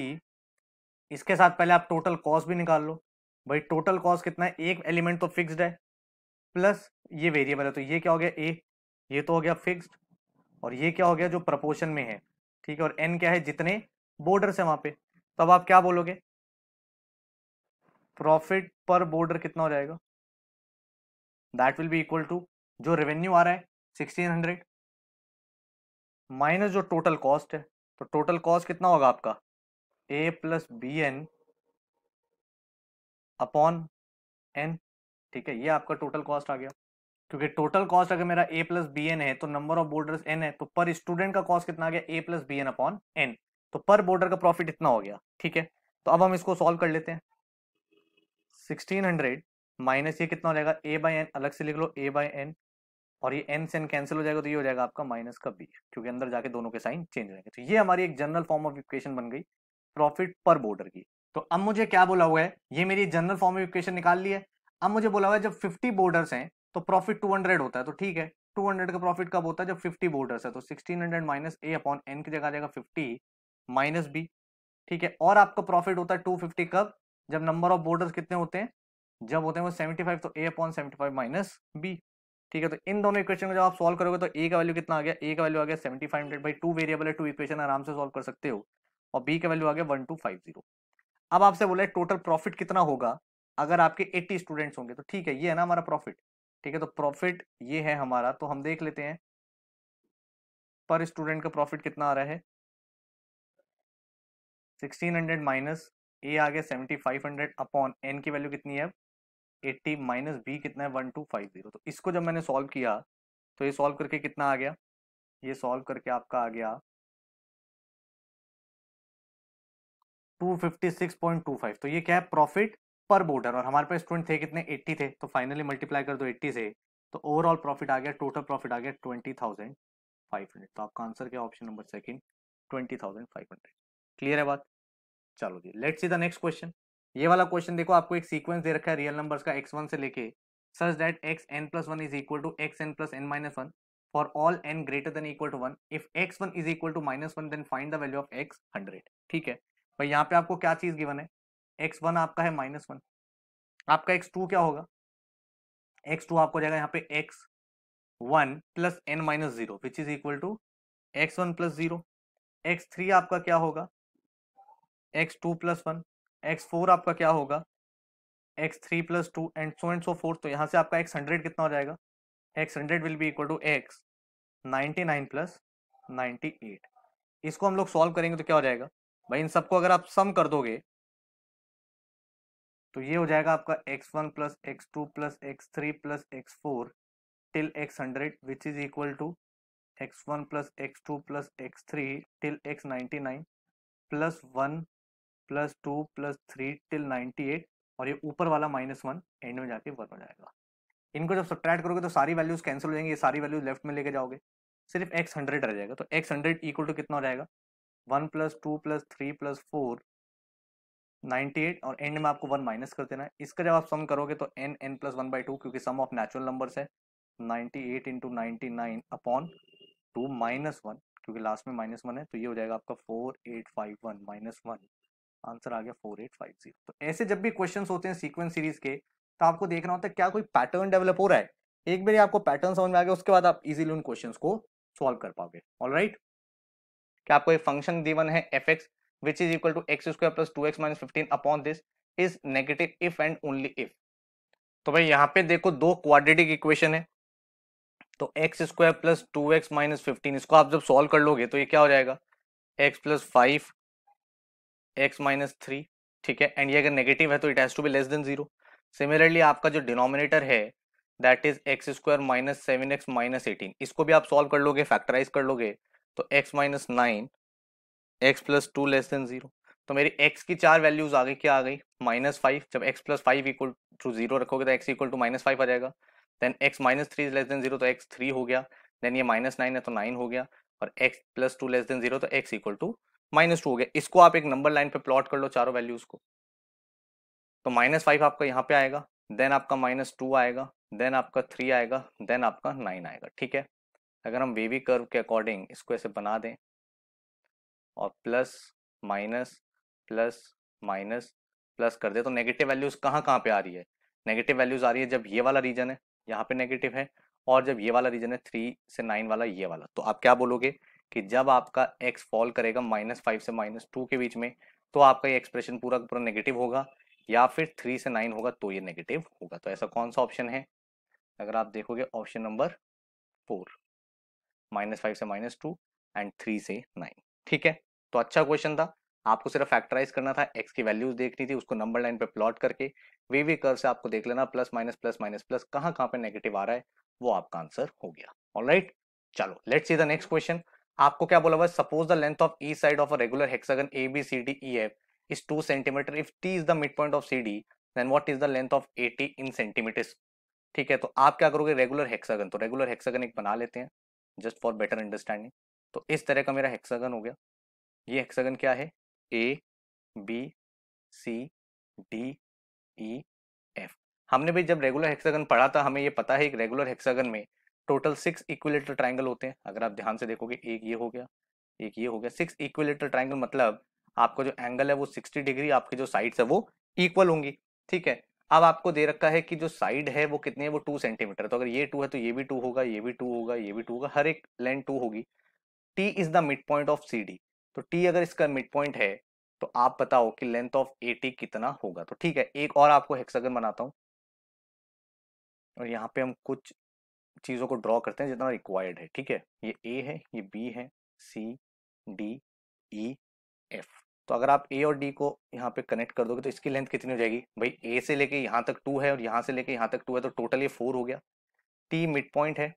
इसके साथ पहले आप टोटल कॉस्ट भी निकाल लो भाई टोटल कॉस्ट कितना है एक एलिमेंट तो फिक्स्ड है प्लस ये वेरिएबल है तो ये क्या हो गया ए ये तो हो गया फिक्स्ड और ये क्या हो गया जो प्रपोर्शन में है ठीक है और एन क्या है जितने बॉर्डर्स है वहां पे तब तो आप क्या बोलोगे प्रॉफिट पर बॉर्डर कितना हो जाएगा that will be equal to जो रेवेन्यू आ रहा है सिक्सटीन हंड्रेड माइनस जो टोटल कॉस्ट है तो टोटल कॉस्ट कितना होगा आपका ए plus b n upon n ठीक है ये आपका टोटल कॉस्ट आ गया क्योंकि टोटल कॉस्ट अगर मेरा ए प्लस बी एन है तो नंबर ऑफ बोर्डर एन है तो पर स्टूडेंट का कॉस्ट कितना आ गया a plus b n upon n तो पर बोर्डर का प्रॉफिट इतना हो गया ठीक है तो अब हम इसको सॉल्व कर लेते हैं सिक्सटीन हंड्रेड माइनस ये कितना हो जाएगा ए बाई एन अलग से लिख लो ए बाई एन और ये एन से एन कैंसिल हो जाएगा तो ये हो जाएगा आपका माइनस का बी क्योंकि अंदर जाके दोनों के साइन चेंज हो जाएंगे तो ये हमारी एक जनरल फॉर्म ऑफ इक्वेशन बन गई प्रॉफिट पर बोर्डर की तो अब मुझे क्या बोला हुआ है ये मेरी जनरल फॉर्म ऑफ इक्वेशन निकाल ली है अब मुझे बोला हुआ है जब 50 बोर्डर्स हैं तो प्रॉफिट 200 होता है तो ठीक है 200 का प्रॉफिट कब होता है जब 50 बोर्डर्स है तो 1600 माइनस ए अपॉन एन की जगह जाएगा 50 माइनस बी ठीक है और आपका प्रॉफिट होता है 250 कब जब नंबर ऑफ बोर्डर्स कितने होते हैं जब होते हैं वो 75 तो a upon seventy five minus B ठीक है तो इन दोनों इक्वेशन को जब आप सॉल्व करोगे तो ए का वैल्यू कितना आ गया ए का वैल्यू आ गया seventy five hundred by two variable है टू इक्वेशन आराम से सॉल्व कर सकते हो और बी का वैल्यू आ गया वन टू फाइव जीरो अब आपसे बोला टोटल प्रॉफिट कितना होगा अगर आपके 80 स्टूडेंट्स होंगे तो ठीक है ये है ना हमारा प्रॉफिट ठीक है तो प्रॉफिट ये है हमारा तो हम देख लेते हैं पर स्टूडेंट का प्रॉफिट कितना आ रहा है 1600 माइनस ए आ गया 7500 अपॉन एन की वैल्यू कितनी है 80 माइनस बी कितना है 1250 तो इसको जब मैंने सॉल्व किया तो ये सॉल्व करके कितना आ गया ये सॉल्व करके आपका आ गया 256.25 तो ये क्या है प्रॉफिट पर बोर्डर और हमारे पास स्टूडेंट थे कितने 80 थे तो फाइनली मल्टीप्लाई कर दो 80 से तो ओवरऑल प्रॉफिट आ गया टोटल प्रॉफिट आ गया ट्वेंटी थाउजेंड फाइव हंड्रेड तो आपका आंसर क्या option number second twenty thousand five hundred clear है बात चलो जी let see the next question ये वाला क्वेश्चन देखो आपको एक सीक्वेंस दे रखा है रियल नंबर्स का एक्स वन से लेके such that x n plus one is equal to x n plus N minus one for all n greater than equal to one if x one is equal to minus one then find the value of x hundred ठीक है भाई यहाँ पे आपको क्या चीज given है x one आपका है माइनस वन आपका एक्स टू क्या होगा एक्स टू आपको जाएगा यहाँ पे x one plus N minus zero which is equal to x one plus zero x three आपका क्या होगा x two plus one x four आपका क्या होगा x three plus two and so and so four तो यहाँ से आपका एक्स हंड्रेड कितना हो जाएगा x hundred will be equal to x ninety nine plus ninety eight इसको हम लोग सॉल्व करेंगे तो क्या हो जाएगा भाई इन सबको अगर आप सम कर दोगे तो ये हो जाएगा आपका x one plus x two plus x three plus x four till x hundred which is equal to x one plus x two plus x three till x ninety nine plus one plus two plus three till ninety eight और ये ऊपर वाला minus one and में जाके one हो जाएगा इनको जब सब्ट्रैक्ट करोगे तो सारी वैल्यूज कैंसिल हो जाएंगी ये सारी वैल्यूज लेफ्ट में लेके जाओगे सिर्फ एक्स हंड्रेड रह जाएगा तो एक्स हंड्रेड इक्वल टू कितना हो जाएगा one plus two plus three plus four 98 और एंड में आपको वन माइनस कर देना है इसका जब आप सम करोगे तो n N plus one by two क्योंकि सम ऑफ नेचुरल नंबर्स है 98 eight into ninety nine upon two minus one क्योंकि लास्ट में माइनस वन है तो ये हो जाएगा आपका four eight five one minus one answer आ गया फोर एट फाइव जीरो तो ऐसे जब भी क्वेश्चन होते हैं सीक्वेंस सीरीज के तो आपको देखना होता है क्या कोई पैटर्न डेवलप हो रहा है एक बार आपको पैटर्न समझ में आ गया उसके बाद आप इजिली उन क्वेश्चन को सॉल्व कर पाओगे ऑल right? क्या आपको एक फंक्शन दिवन है f x which is equal to x square plus 2x minus 15 upon this is negative if and only if तो भाई यहाँ पे देखो दो क्वाड्रेटिक इक्वेशन है तो x square plus two x minus fifteen इसको आप जब सॉल्व कर लोगे तो ये क्या हो जाएगा x plus five x minus three ठीक है एंड ये अगर नेगेटिव है तो it has to be less than zero similarly आपका जो डिनोमिनेटर है that is x square minus seven x minus eighteen इसको भी आप सॉल्व कर लोगे फैक्टराइज कर लोगे तो x minus nine x plus two less than zero तो मेरी एक्स की चार वैल्यूज आ गई क्या आ गई माइनस फाइव जब x plus five equal to zero रखोगे तो x equal to minus five आ जाएगा then x minus three less than zero तो एक्स थ्री हो गया देन ये माइनस नाइन है तो नाइन हो गया और x plus two less than zero तो x equal to minus two हो गया इसको आप एक नंबर लाइन पे प्लॉट कर लो चारों वैल्यूज को तो माइनस फाइव आपका यहाँ पे आएगा देन आपका माइनस टू आएगा देन आपका थ्री आएगा देन आपका नाइन आएगा ठीक है अगर हम बेबी कर्व के अकॉर्डिंग इसको ऐसे बना दें और plus minus plus minus plus कर दे तो नेगेटिव वैल्यूज कहाँ कहाँ पे आ रही है नेगेटिव वैल्यूज आ रही है जब ये वाला रीजन है यहाँ पे नेगेटिव है और जब ये वाला रीजन है थ्री से नाइन वाला ये वाला तो आप क्या बोलोगे कि जब आपका एक्स फॉल करेगा माइनस फाइव से माइनस टू के बीच में तो आपका ये एक्सप्रेशन पूरा पूरा नेगेटिव होगा या फिर थ्री से नाइन होगा तो ये नेगेटिव होगा तो ऐसा कौन सा ऑप्शन है अगर आप देखोगे option number four minus five से माइनस टू एंड थ्री से नाइन ठीक है तो अच्छा क्वेश्चन था आपको सिर्फ फैक्टराइज करना था एक्स की वैल्यूज देखनी थी उसको नंबर लाइन पे प्लॉट करके वीवी कर्व से आपको देख लेना plus minus plus minus plus कहाँ कहाँ पे नेगेटिव आ रहा है वो आपका आंसर हो गया ऑल right? चलो let's see the next question आपको क्या बोला हुआ suppose the length of each side of a regular hexagon A B C D E F is two centimetre if T is the mid point of C D then what is the length of A T in centimetres ठीक है तो आप क्या करोगे regular hexagon तो regular hexagon एक बना लेते हैं जस्ट फॉर बेटर अंडरस्टैंडिंग तो इस तरह का मेरा हेक्सागन हो गया ये हेक्सागन क्या है A B C D E F हमने भी जब रेगुलर हेक्सागन पढ़ा था हमें ये पता है एक रेगुलर हेक्सागन में टोटल सिक्स इक्विलेटर ट्राइंगल होते हैं अगर आप ध्यान से देखोगे एक ये हो गया एक ये हो गया सिक्स इक्विलेटर ट्राइंगल मतलब आपका जो एंगल है वो सिक्सटी डिग्री आपके जो साइड्स है वो इक्वल होंगी ठीक है अब आपको दे रखा है कि जो साइड है वो कितने है वो टू सेंटीमीटर तो अगर ये टू है तो ये भी टू होगा ये भी टू होगा ये भी टू होगा हर एक लेंथ टू होगी T is the mid point of C D तो टी अगर इसका मिड पॉइंट है तो आप बताओ कि लेंथ ऑफ ए टी कितना होगा तो ठीक है एक और आपको हेक्सागन बनाता हूं और यहाँ पे हम कुछ चीज़ों को ड्रॉ करते हैं जितना रिक्वायर्ड है ठीक है ये ए है ये बी है सी डी ई एफ तो अगर आप ए और डी को यहाँ पे कनेक्ट कर दोगे तो इसकी लेंथ कितनी हो जाएगी भाई ए से लेके यहाँ तक टू है और यहाँ से लेके यहाँ तक टू है तो टोटल ये फोर हो गया टी मिड पॉइंट है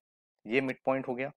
ये मिड पॉइंट हो गया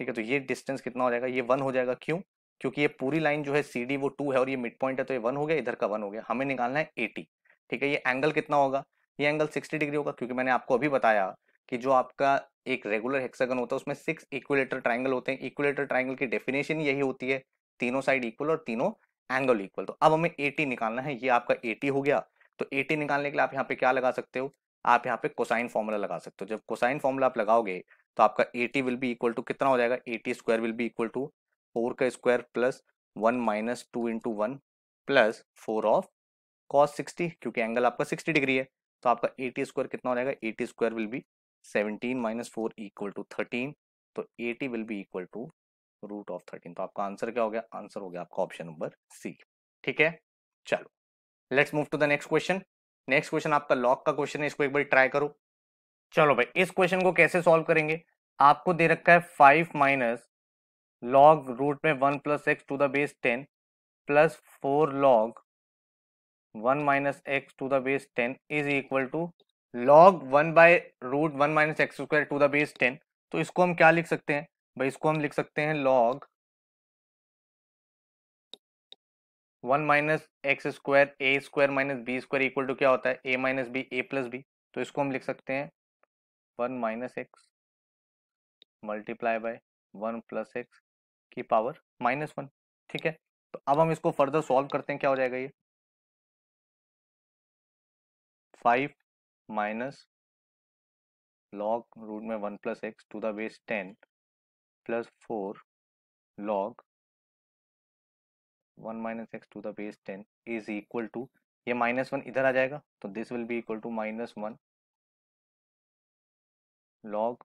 ठीक है तो ये डिस्टेंस कितना हो जाएगा ये वन हो जाएगा क्यों क्योंकि ये पूरी लाइन जो है सी डी वो टू है और ये मिड पॉइंट है तो ये वन हो गया इधर का वन हो गया हमें निकालना है एटी ठीक है ये एंगल कितना होगा ये एंगल सिक्सटी डिग्री होगा क्योंकि मैंने आपको अभी बताया कि जो आपका एक रेगुलर हेक्सागन होता है उसमें सिक्स इक्वलेटर ट्राइंगल होते हैं इक्वलेटर ट्राइंगल की डेफिनेशन यही होती है तीनों साइड इक्वल और तीनों एंगल इक्वल तो अब हमें एटी निकालना है ये आपका एटी हो गया तो एटी निकालने के लिए आप यहाँ पे क्या लगा सकते हो आप यहाँ पे कोसाइन फॉर्मूला लगा सकते हो जब कोसाइन फॉर्मूला आप लगाओगे तो आपका AT will be equal to कितना हो जाएगा AT square will be equal to four का square plus one minus two into one plus four of cos sixty क्योंकि एंगल आपका सिक्सटी डिग्री है तो आपका एटी स्क्वायर कितना हो जाएगा AT square will be seventeen minus four equal to thirteen तो AT will be equal to root of thirteen तो आपका आंसर क्या हो गया आंसर हो गया आपका ऑप्शन नंबर सी ठीक है चलो let's move to the next question next question आपका लॉक का क्वेश्चन है इसको एक बार ट्राई करो चलो भाई इस क्वेश्चन को कैसे सॉल्व करेंगे आपको दे रखा है फाइव माइनस लॉग रूट में one plus x to the base ten plus four log one minus x to the base ten is equal to log one by root one minus x square to the base ten तो इसको हम क्या लिख सकते हैं भाई इसको हम लिख सकते हैं log one minus x square a square minus B square equal to क्या होता है ए माइनस बी ए प्लस बी तो इसको हम लिख सकते हैं one minus x multiply by one plus x की पावर माइनस वन ठीक है तो अब हम इसको फर्दर सॉल्व करते हैं क्या हो जाएगा ये फाइव माइनस लॉग रूट में one plus x to the base ten plus four log one minus x to the base ten is equal to ये माइनस वन इधर आ जाएगा तो this will be equal to minus one log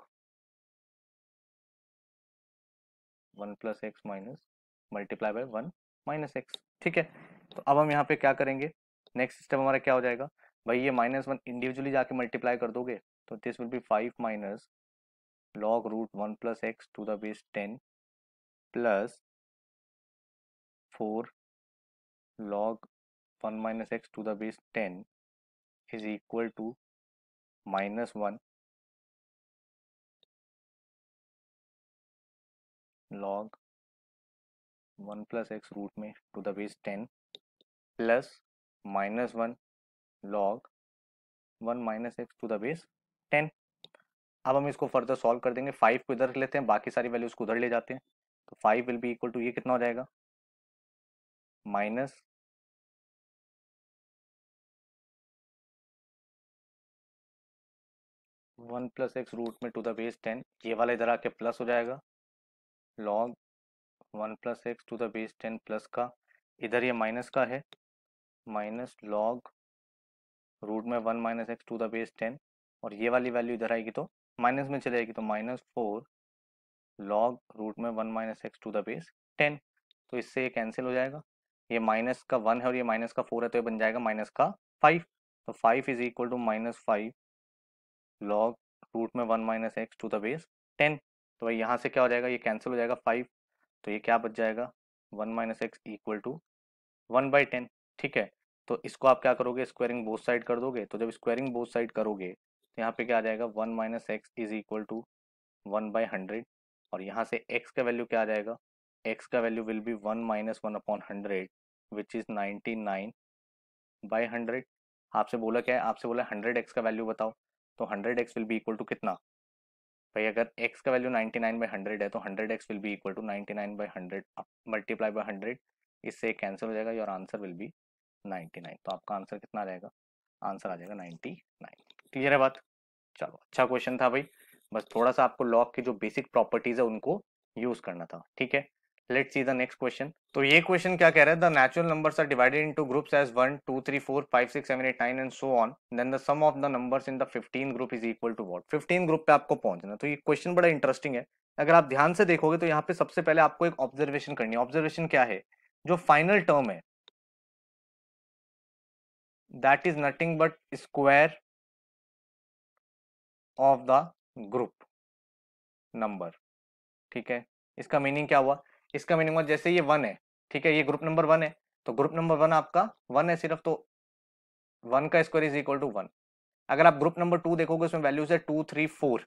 1 plus x minus multiply by one minus x ठीक है तो अब हम यहाँ पे क्या करेंगे नेक्स्ट स्टेप हमारा क्या हो जाएगा भाई ये माइनस वन इंडिविजुअली जाके मल्टीप्लाई कर दोगे तो this will be five minus log root one plus x to the base ten plus four log one minus x to the base ten is equal to minus one log 1 plus x root में to the base 10 plus minus 1 log 1 minus x to the base 10 अब हम इसको further solve कर देंगे 5 को इधर लेते हैं बाकी सारी वैल्यूज को उधर ले जाते हैं तो 5 विल बी इक्वल टू ये कितना हो जाएगा minus one plus x root में टू द बेस टेन ये वाला इधर आके प्लस हो जाएगा log one plus x to the base ten plus का इधर ये माइनस का है माइनस लॉग रूट में one minus x to the base ten और ये वाली वैल्यू इधर आएगी तो माइनस में चले जाएगी तो माइनस फोर लॉग रूट में one minus x to the base ten तो इससे ये कैंसिल हो जाएगा ये माइनस का वन है और ये माइनस का फोर है तो ये बन जाएगा माइनस का फाइव तो five is equal to minus five log root में one minus x to the base ten तो भाई यहाँ से क्या हो जाएगा ये कैंसिल हो जाएगा फाइव तो ये क्या बच जाएगा one minus x equal to one by ten ठीक है तो इसको आप क्या करोगे स्क्वायरिंग बोथ साइड कर दोगे तो जब स्क्वायरिंग बोथ साइड करोगे तो यहाँ पे क्या आ जाएगा one minus x is equal to one by hundred और यहाँ से एक्स का वैल्यू क्या आ जाएगा एक्स का value will be one minus one upon hundred which is ninety nine by hundred आपसे बोला क्या है आपसे बोला हंड्रेड एक्स का वैल्यू बताओ तो hundred x will be equal to कितना भाई अगर x का वैल्यू 99 बाई हंड्रेड है तो 100x will be equal to 99 by hundred multiply by hundred इससे कैंसिल हो जाएगा योर आंसर विल बी 99 तो आपका आंसर कितना आ जाएगा आंसर आ जाएगा 99 क्लियर है बात चलो अच्छा क्वेश्चन था भाई बस थोड़ा सा आपको लॉक की जो बेसिक प्रॉपर्टीज है उनको यूज करना था ठीक है let see the next question तो ये क्वेश्चन क्या कह रहा है the natural number are divided into groups as one two three four five six seven eight nine and so on then the sum of the numbers in the fifteen group is equal to what fifteen group पे आपको पहुंचना तो ये question बड़ा interesting है अगर आप ध्यान से देखोगे तो यहाँ पे सबसे पहले आपको एक ऑब्जर्वेशन करनी है ऑब्जर्वेशन क्या है जो फाइनल टर्म है that is nothing but square of the group number ठीक है इसका मीनिंग क्या हुआ इसका मीनिंग हुआ जैसे ये वन है ठीक है ये ग्रुप नंबर वन है तो ग्रुप नंबर वन आपका वन है सिर्फ तो वन का square is equal to one अगर आप ग्रुप नंबर टू देखोगे उसमें वैल्यूज है टू थ्री फोर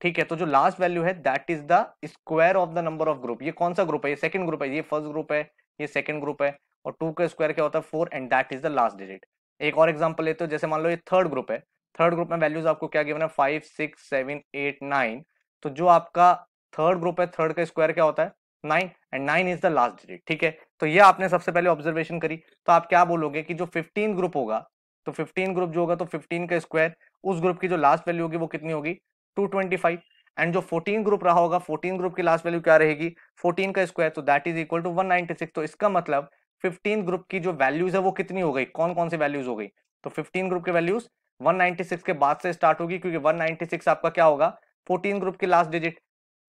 ठीक है तो जो लास्ट वैल्यू है that is the square of the number of group ये कौन सा ग्रुप है ये सेकंड ग्रुप है ये फर्स्ट ग्रुप है ये सेकंड ग्रुप है और टू का स्क्वायर क्या होता है four and that is the last digit एक और एग्जाम्पल लेते हो जैसे मान लो ये थर्ड ग्रुप है थर्ड ग्रुप में वैल्यूज आपको क्या गिवन है five six seven eight nine तो जो आपका थर्ड ग्रुप है थर्ड का स्क्वायर क्या होता है nine and nine is the last digit ठीक है तो ये आपने सबसे पहले ऑब्जर्वेशन करी तो आप क्या बोलोगे कि जो फिफ्टीन ग्रुप होगा तो फिफ्टीन ग्रुप जो होगा तो फिफ्टीन का स्क्वायर उस ग्रुप की जो लास्ट वैल्यू होगी वो कितनी होगी टू ट्वेंटी फाइव एंड जो फोर्टीन ग्रुप रहा होगा फोर्टीन ग्रुप की लास्ट वैल्यू क्या रहेगी फोर्टीन का स्क्वायर तो that is equal to one ninety six तो इसका मतलब फिफ्टीन ग्रुप की जो वैल्यूज है वो कितनी हो गई कौन कौन सी वैल्यूज हो गई तो फिफ्टीन ग्रुप की वैल्यूज वन नाइनटी सिक्स के बाद से स्टार्ट होगी क्योंकि वन सिक्स आपका क्या होगा फोर्टीन ग्रुप की लास्ट डिजिट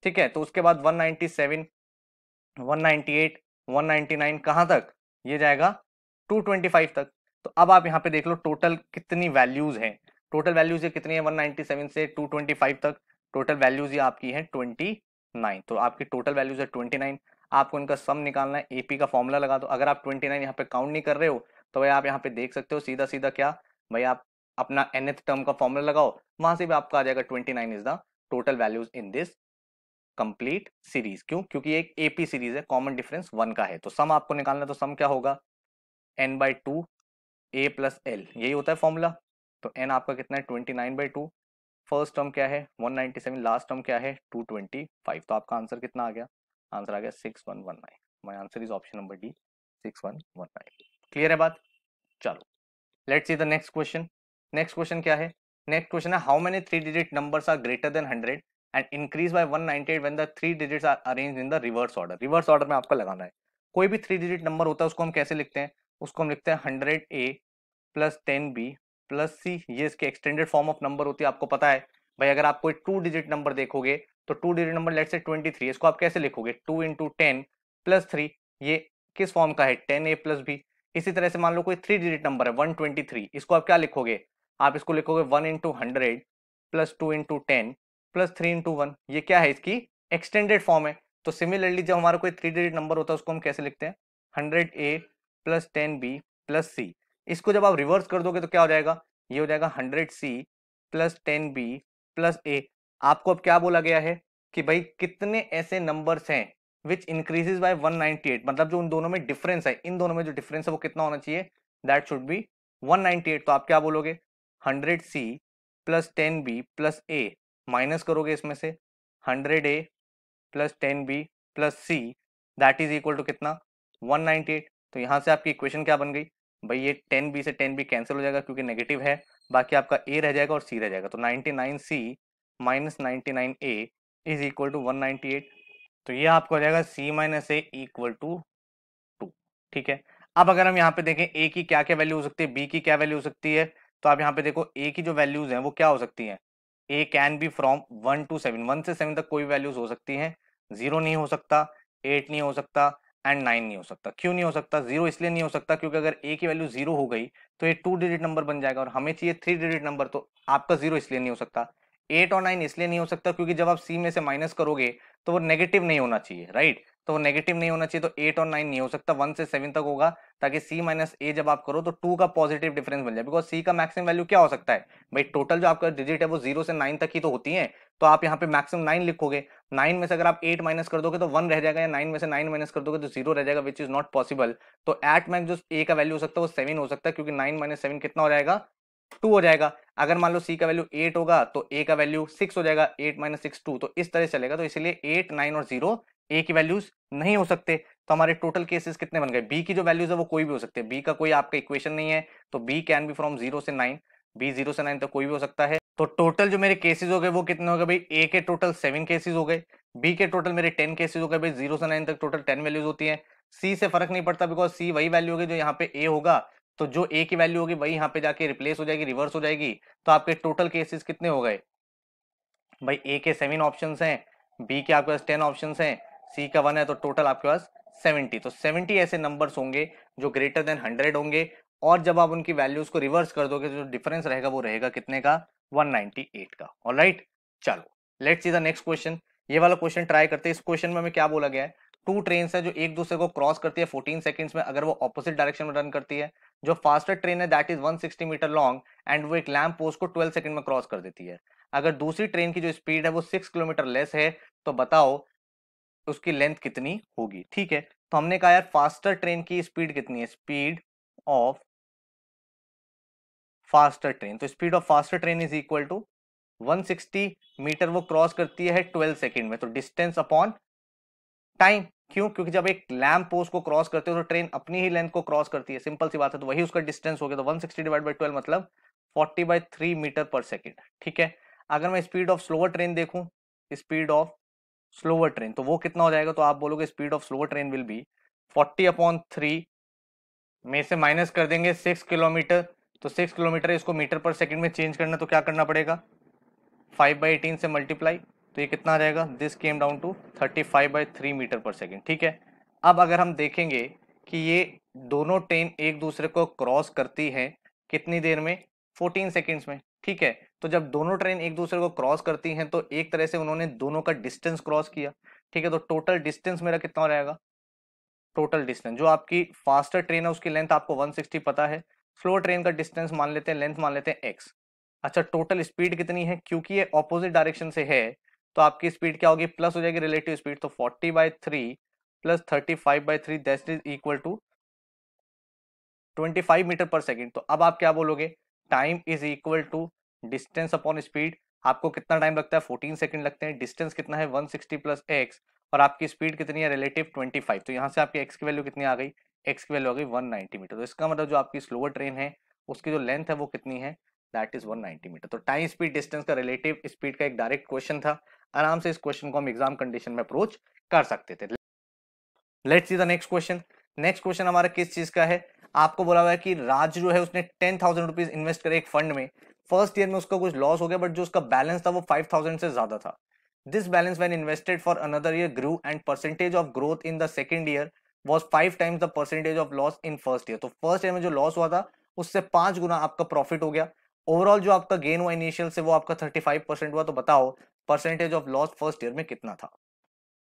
ठीक है तो उसके बाद वन सेवन 198, 199 कहाँ तक ये जाएगा 225 तक तो अब आप यहाँ पे देख लो टोटल कितनी वैल्यूज हैं टोटल वैल्यूज ये कितनी है 197 से 225 तक टोटल वैल्यूज ये आपकी है 29 तो आपकी टोटल वैल्यूज है 29 आपको इनका सम निकालना है एपी का फॉर्मूला लगा दो अगर आप 29 यहाँ पे काउंट नहीं कर रहे हो तो भाई आप यहाँ पे देख सकते हो सीधा सीधा क्या भाई आप अपना एनएथ टर्म का फॉर्मूला लगाओ वहां से भी आपका आ जाएगा twenty is the total values in this complete series क्यों क्योंकि एक एपी सीरीज है कॉमन डिफरेंस वन का है तो सम आपको निकालना है तो सम क्या होगा N by two A plus L यही होता है फॉर्मूला तो एन आपका कितना है twenty nine by two first term क्या है one ninety seven last term क्या है टू ट्वेंटी फाइव तो आपका आंसर कितना आ गया आंसर आ गया six one one nine my answer is option number D six one one nine clear है बात चलो let's see the next question next question क्या है नेक्स्ट क्वेश्चन है how many three digit numbers are greater than hundred and increase by 198 when the three digits are arrange in the reverse order reverse order में आपको लगाना है कोई भी three digit number होता है उसको हम कैसे लिखते हैं उसको हम लिखते हैं hundred A plus ten B plus C ये इसके एक्सटेंडेड फॉर्म ऑफ नंबर होती है आपको पता है भाई अगर आप कोई टू डिजिट नंबर देखोगे तो two digit number let say twenty three इसको आप कैसे लिखोगे two into ten plus three ये किस फॉर्म का है टेन ए प्लस बी इसी तरह से मान लो कोई थ्री डिजिट नंबर है वन ट्वेंटी थ्री इसको आप क्या लिखोगे आप इसको लिखोगे one into hundred plus two into ten plus three into one ये क्या है इसकी एक्सटेंडेड फॉर्म है तो सिमिलरली जब हमारा कोई थ्री डिजिट नंबर होता है उसको हम कैसे लिखते हैं hundred A plus ten B plus C इसको जब आप रिवर्स कर दोगे तो क्या हो जाएगा ये हो जाएगा hundred C plus ten B plus A आपको अब क्या बोला गया है कि भाई कितने ऐसे नंबर्स हैं विच इंक्रीजेज बाय 198 मतलब जो उन दोनों में डिफरेंस है इन दोनों में जो डिफरेंस है वो कितना होना चाहिए दैट शुड बी 198 तो आप क्या बोलोगे hundred C plus ten B plus A minus करोगे इसमें से hundred A plus ten B plus C that is equal to कितना 198 तो यहाँ से आपकी इक्वेशन क्या बन गई भाई ये 10b से 10b कैंसिल हो जाएगा क्योंकि नेगेटिव है बाकी आपका ए रह जाएगा और सी रह जाएगा तो 99c minus ninety A is equal to one तो ये आपको हो जाएगा c minus A equal to two ठीक है अब अगर हम यहाँ पे देखें ए की क्या क्या वैल्यू हो सकती है बी की क्या वैल्यू हो सकती है तो आप यहाँ पे देखो ए की जो वैल्यूज हैं वो क्या हो सकती हैं A can be from one to seven one से सेवन तक कोई वैल्यूज हो सकती हैं जीरो नहीं हो सकता एट नहीं हो सकता एंड नाइन नहीं हो सकता क्यों नहीं हो सकता जीरो इसलिए नहीं हो सकता क्योंकि अगर ए की वैल्यू जीरो हो गई तो ये टू डिजिट नंबर बन जाएगा और हमें चाहिए थ्री डिजिट नंबर तो आपका जीरो इसलिए नहीं हो सकता एट और नाइन इसलिए नहीं हो सकता क्योंकि जब आप सी में से माइनस करोगे तो वो नेगेटिव नहीं होना चाहिए राइट तो वो नेगेटिव नहीं होना चाहिए तो एट और नाइन नहीं हो सकता वन से सेवन तक होगा ताकि सी माइनस ए जब आप करो तो टू का पॉजिटिव डिफरेंस मिल जाए बिकॉज सी का मैक्सिमम वैल्यू क्या हो सकता है भाई टोटल जो आपका डिजिट है वो जीरो से नाइन तक ही तो होती है तो आप यहाँ पे मैक्सिमम नाइन लिखोगे नाइन में से अगर आप एट माइनस कर दोगे तो वन रह जाएगा या नाइन में से नाइन माइनस कर दोगे तो जीरो रह जाएगा विच इज नॉट पॉसिबल तो एट मैक्स जो ए का वैल्यू हो सकता है वो सेवन हो सकता है क्योंकि नाइन माइनस सेवन कितना हो जाएगा टू हो जाएगा अगर मान लो सी का वैल्यू एट होगा तो ए का वैल्यू सिक्स हो जाएगा एट माइनस सिक्स टू तो इस तरह चलेगा तो इसलिए एट नाइन और जीरो ए की वैल्यूज नहीं हो सकते तो हमारे टोटल केसेस कितने बन गए बी की जो वैल्यूज है वो कोई भी हो सकते हैं बी का कोई आपका इक्वेशन नहीं है तो B can be from zero से नाइन बी जीरो से नाइन तक तो कोई भी हो सकता है तो टोटल जो मेरे केसेस हो गए वो कितने हो गए भाई ए के टोटल सेवन केसेज हो गए बी के टोटल मेरे टेन केसेज हो गए भाई जीरो से नाइन तक टोटल टेन वैल्यूज होती है सी से फर्क नहीं पड़ता बिकॉज सी वही वैल्यू होगी जो यहाँ पे ए होगा तो जो ए की वैल्यू होगी वही यहाँ पे जाके रिप्लेस हो जाएगी रिवर्स हो जाएगी तो आपके टोटल केसेस कितने हो गए भाई ए के सेवन ऑप्शन हैं बी के आपके पास टेन ऑप्शन हैं सी का वन है तो टोटल आपके पास सेवेंटी तो सेवेंटी ऐसे नंबर्स होंगे जो ग्रेटर देन हंड्रेड होंगे और जब आप उनकी वैल्यूज को रिवर्स कर दोगे तो जो डिफरेंस रहेगा वो रहेगा कितने का 198 का ऑल राइट चलो let's see the next question ये वाला क्वेश्चन ट्राई करते हैं इस क्वेश्चन में हमें क्या बोला गया है टू ट्रेन है जो एक दूसरे को क्रॉस करती है फोर्टीन सेकेंड्स में अगर वो ऑपोजिट डायरेक्शन में रन करती है जो फास्टर ट्रेन है that is 160 meter long and वो एक लैम्प पोस्ट को 12 सेकंड में क्रॉस कर देती है अगर दूसरी ट्रेन की जो स्पीड है वो सिक्स किलोमीटर लेस है तो बताओ उसकी लेंथ कितनी होगी ठीक है तो हमने कहा यार फास्टर ट्रेन की स्पीड कितनी है स्पीड ऑफ फास्टर ट्रेन तो speed of faster train is equal to 160 meter वो क्रॉस करती है 12 सेकंड में तो डिस्टेंस अपॉन टाइम क्यों क्योंकि जब एक लैम्प पोस्ट को क्रॉस करते हो तो ट्रेन अपनी ही लेंथ को क्रॉस करती है सिंपल सी बात है तो वही उसका डिस्टेंस हो गया तो 160 सिक्सटी डिवाइड बाई ट्वेल्व मतलब 40 by three meter per second ठीक है अगर मैं स्पीड ऑफ स्लोअर ट्रेन देखूं स्पीड ऑफ स्लोअर ट्रेन तो वो कितना हो जाएगा तो आप बोलोगे speed of slower train will be forty upon three में से माइनस कर देंगे सिक्स किलोमीटर तो सिक्स किलोमीटर इसको मीटर पर सेकेंड में चेंज करना तो क्या करना पड़ेगा फाइव बाई एटीन से मल्टीप्लाई तो ये कितना रहेगा this came down to thirty five by three meter per second ठीक है अब अगर हम देखेंगे कि ये दोनों ट्रेन एक दूसरे को क्रॉस करती हैं कितनी देर में 14 सेकेंड्स में ठीक है तो जब दोनों ट्रेन एक दूसरे को क्रॉस करती हैं तो एक तरह से उन्होंने दोनों का डिस्टेंस क्रॉस किया ठीक है तो टोटल डिस्टेंस मेरा कितना रहेगा टोटल डिस्टेंस जो आपकी फास्टर ट्रेन है उसकी लेंथ आपको 160 पता है स्लो ट्रेन का डिस्टेंस मान लेते हैं लेंथ मान लेते हैं एक्स अच्छा टोटल स्पीड कितनी है क्योंकि ये ऑपोजिट डायरेक्शन से है तो आपकी स्पीड क्या होगी प्लस हो जाएगी रिलेटिव स्पीड तो forty by three plus thirty five by three that is equal to twenty five meter per second तो अब आप क्या बोलोगे time is equal to distance upon speed आपको कितना टाइम लगता है फोर्टीन सेकेंड लगते हैं डिस्टेंस कितना है वन सिक्सटी प्लस एक्स और आपकी स्पीड कितनी है रिलेटिव ट्वेंटी फाइव तो यहाँ से आपकी एक्स की वैल्यू कितनी आ गई एक्स की वैल्यू आ गई वन नाइनटी मीटर तो इसका मतलब जो आपकी स्लोअर ट्रेन है उसकी जो लेंथ है वो कितनी है दैट इज 190 मीटर तो टाइम स्पीड डिस्टेंस का रिलेटिव स्पीड का एक डायरेक्ट क्वेश्चन था आराम से इस क्वेश्चन को हम एग्जाम कंडीशन में अप्रोच कर सकते थे let's see the next question next question हमारा किस चीज का है आपको बोला हुआ है कि राज जो है उसने टेन थाउजेंड रुपीज इन्वेस्ट करे एक फंड में फर्स्ट ईयर में उसका कुछ लॉस हो गया बट जो उसका बैलेंस था वो फाइव थाउजेंड से ज्यादा था this balance when invested for another year grew and percentage of growth in the second year was five times the percentage of loss in first year तो फर्स्ट ईयर में जो loss हुआ था उससे पांच गुना आपका प्रॉफिट हो गया ओवरऑल जो आपका गेन हुआ इनिशियल से वो आपका थर्टी फाइव परसेंट हुआ तो बताओ percentage of loss first year में कितना था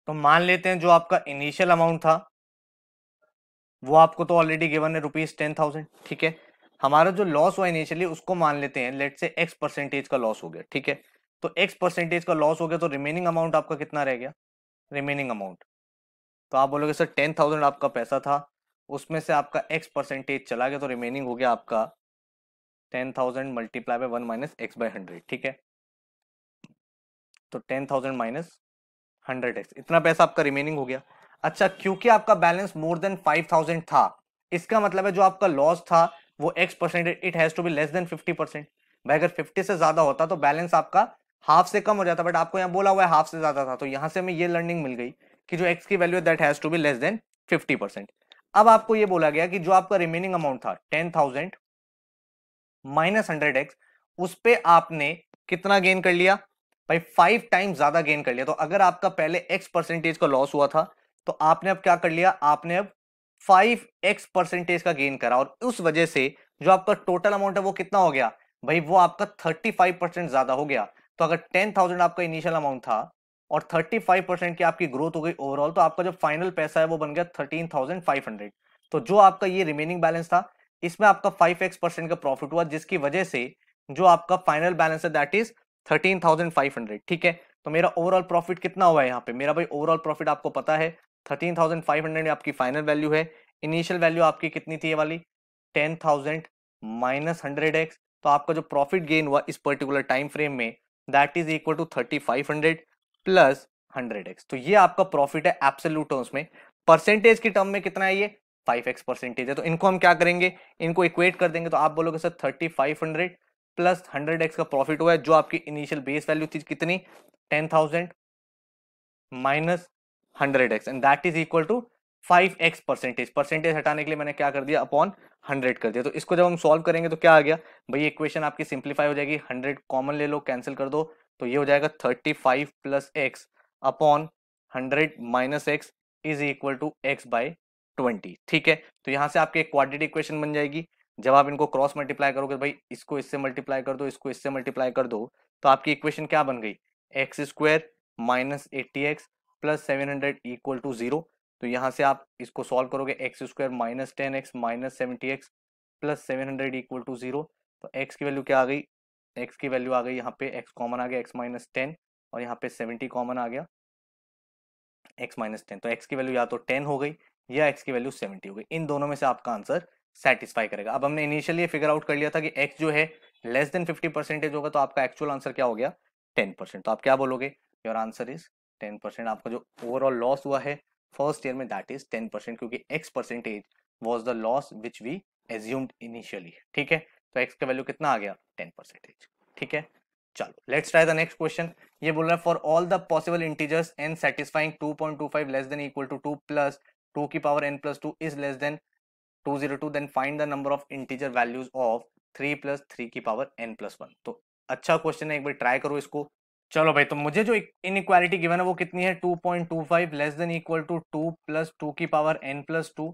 तो मान लेते हैं जो आपका इनिशियल अमाउंट था वो आपको तो ऑलरेडी गिवन है रुपीज टेन थाउजेंड ठीक है हमारा जो लॉस हुआ इनिशियली उसको मान लेते हैं लेट से एक्स परसेंटेज का लॉस हो गया ठीक है तो एक्स परसेंटेज का लॉस हो गया तो रिमेनिंग अमाउंट आपका कितना रह गया रिमेनिंग अमाउंट तो आप बोलोगे सर टेन थाउजेंड आपका पैसा था उसमें से आपका एक्स परसेंटेज चला गया तो रिमेनिंग हो गया आपका ten thousand multiply by one minus X by hundred ठीक है तो ten thousand minus hundred X इतना पैसा आपका रिमेनिंग हो गया अच्छा क्योंकि आपका balance more than five thousand था इसका मतलब है जो आपका लॉस था वो X percent it has to be less than fifty percent भाई अगर फिफ्टी से ज्यादा होता तो बैलेंस आपका हाफ से कम हो जाता बट आपको यहाँ बोला हुआ है हाफ से ज्यादा था तो यहाँ से हमें ये लर्निंग मिल गई कि जो एक्स की value that has to be less than fifty percent अब आपको ये बोला गया कि जो आपका रिमेनिंग अमाउंट था ten thousand minus hundred X उस पर आपने कितना गेन कर लिया भाई फाइव टाइम ज्यादा गेन कर लिया तो अगर आपका पहले एक्स परसेंटेज का लॉस हुआ था तो आपने अब क्या कर लिया आपने अब फाइव एक्स परसेंटेज का गेन करा और उस वजह से जो आपका टोटल अमाउंट है वो कितना हो गया भाई वो आपका थर्टी फाइव परसेंट ज्यादा हो गया तो अगर टेन थाउजेंड आपका इनिशियल अमाउंट था और थर्टी फाइव परसेंट की आपकी ग्रोथ हो गई ओवरऑल तो आपका जो फाइनल पैसा है वो बन गया थर्टीन थाउजेंड फाइव हंड्रेड तो जो आपका ये रिमेनिंग बैलेंस था इसमें आपका फाइव एक्स परसेंट का प्रॉफिट हुआ जिसकी वजह से जो आपका फाइनल बैलेंस है दैट इज 13,500 ठीक है तो मेरा ओवरऑल प्रॉफिट कितना हुआ है यहाँ पे मेरा भाई ओवरऑल प्रॉफिट आपको पता है 13,500 में आपकी फाइनल वैल्यू है इनिशियल वैल्यू आपकी कितनी थी ये वाली 10,000 थाउजेंड माइनस हंड्रेड एक्स तो आपका जो प्रॉफिट गेन हुआ इस पर्टिकुलर टाइम फ्रेम में that is equal to thirty plus hundred तो ये आपका प्रॉफिट है एब्सोल्यूट टर्म्स में परसेंटेज की टर्म में कितना है ये फाइव परसेंटेज है तो इनको हम क्या करेंगे इनको इक्वेट कर देंगे तो आप बोलोगे sir thirty plus hundred X का प्रॉफिट हुआ है जो आपकी इनिशियल बेस वैल्यू थी कितनी ten thousand minus hundred X and that is equal to five X percentage percentage हटाने के लिए मैंने क्या कर दिया अपॉन हंड्रेड कर दिया तो इसको जब हम सॉल्व करेंगे तो क्या आ गया भाई इक्वेशन आपकी सिंप्लीफाई हो जाएगी हंड्रेड कॉमन ले लो कैंसिल कर दो तो ये हो जाएगा thirty five plus X upon hundred minus x is equal to X by twenty ठीक है तो यहां से आपकी एक क्वाड्रेटिक इक्वेशन बन जाएगी जब आप इनको क्रॉस मल्टीप्लाई करोगे भाई इसको इससे मल्टीप्लाई कर दो इसको इससे मल्टीप्लाई कर दो तो आपकी इक्वेशन क्या बन गई X square minus eighty X plus seven hundred equal to zero तो यहाँ से आप इसको सॉल्व करोगे X square minus ten X minus seventy X plus seven hundred equal to zero तो एक्स की वैल्यू क्या आ गई एक्स की वैल्यू आ गई यहाँ पे एक्स कॉमन आ गया एक्स माइनस टेन और यहाँ पे सेवेंटी कॉमन आ गया एक्स माइनस टेन तो एक्स की वैल्यू या तो टेन हो गई या एक्स की वैल्यू सेवेंटी हो गई इन दोनों में से आपका आंसर सेटिस्फाई करेगा अब हमने इनिशियली फिगर आउट कर लिया था कि एक्स जो है लेस देन फिफ्टी परसेंटेज होगा तो आपका एक्चुअल आंसर क्या हो गया टेन परसेंट तो आप क्या बोलोगे your answer is ten percent आपका जो ओवरऑल लॉस हुआ है फर्स्ट ईयर में दैट इज टेन परसेंट क्योंकि x percentage was the loss which we assumed initially ठीक है तो एक्स का वैल्यू कितना आ गया टेन परसेंटेज ठीक है चलो let's try the next question ये बोल रहा है for all the possible integers N satisfying two two point five less than equal to two plus two की power N plus two is less than 202 then find the number of integer values of 3 plus three की power n plus one तो अच्छा question है एक बार try करो इसको चलो भाई तो मुझे जो इन इक्वालिटी गिवन है वो कितनी है 2.25 less than equal to 2 plus two की power n plus two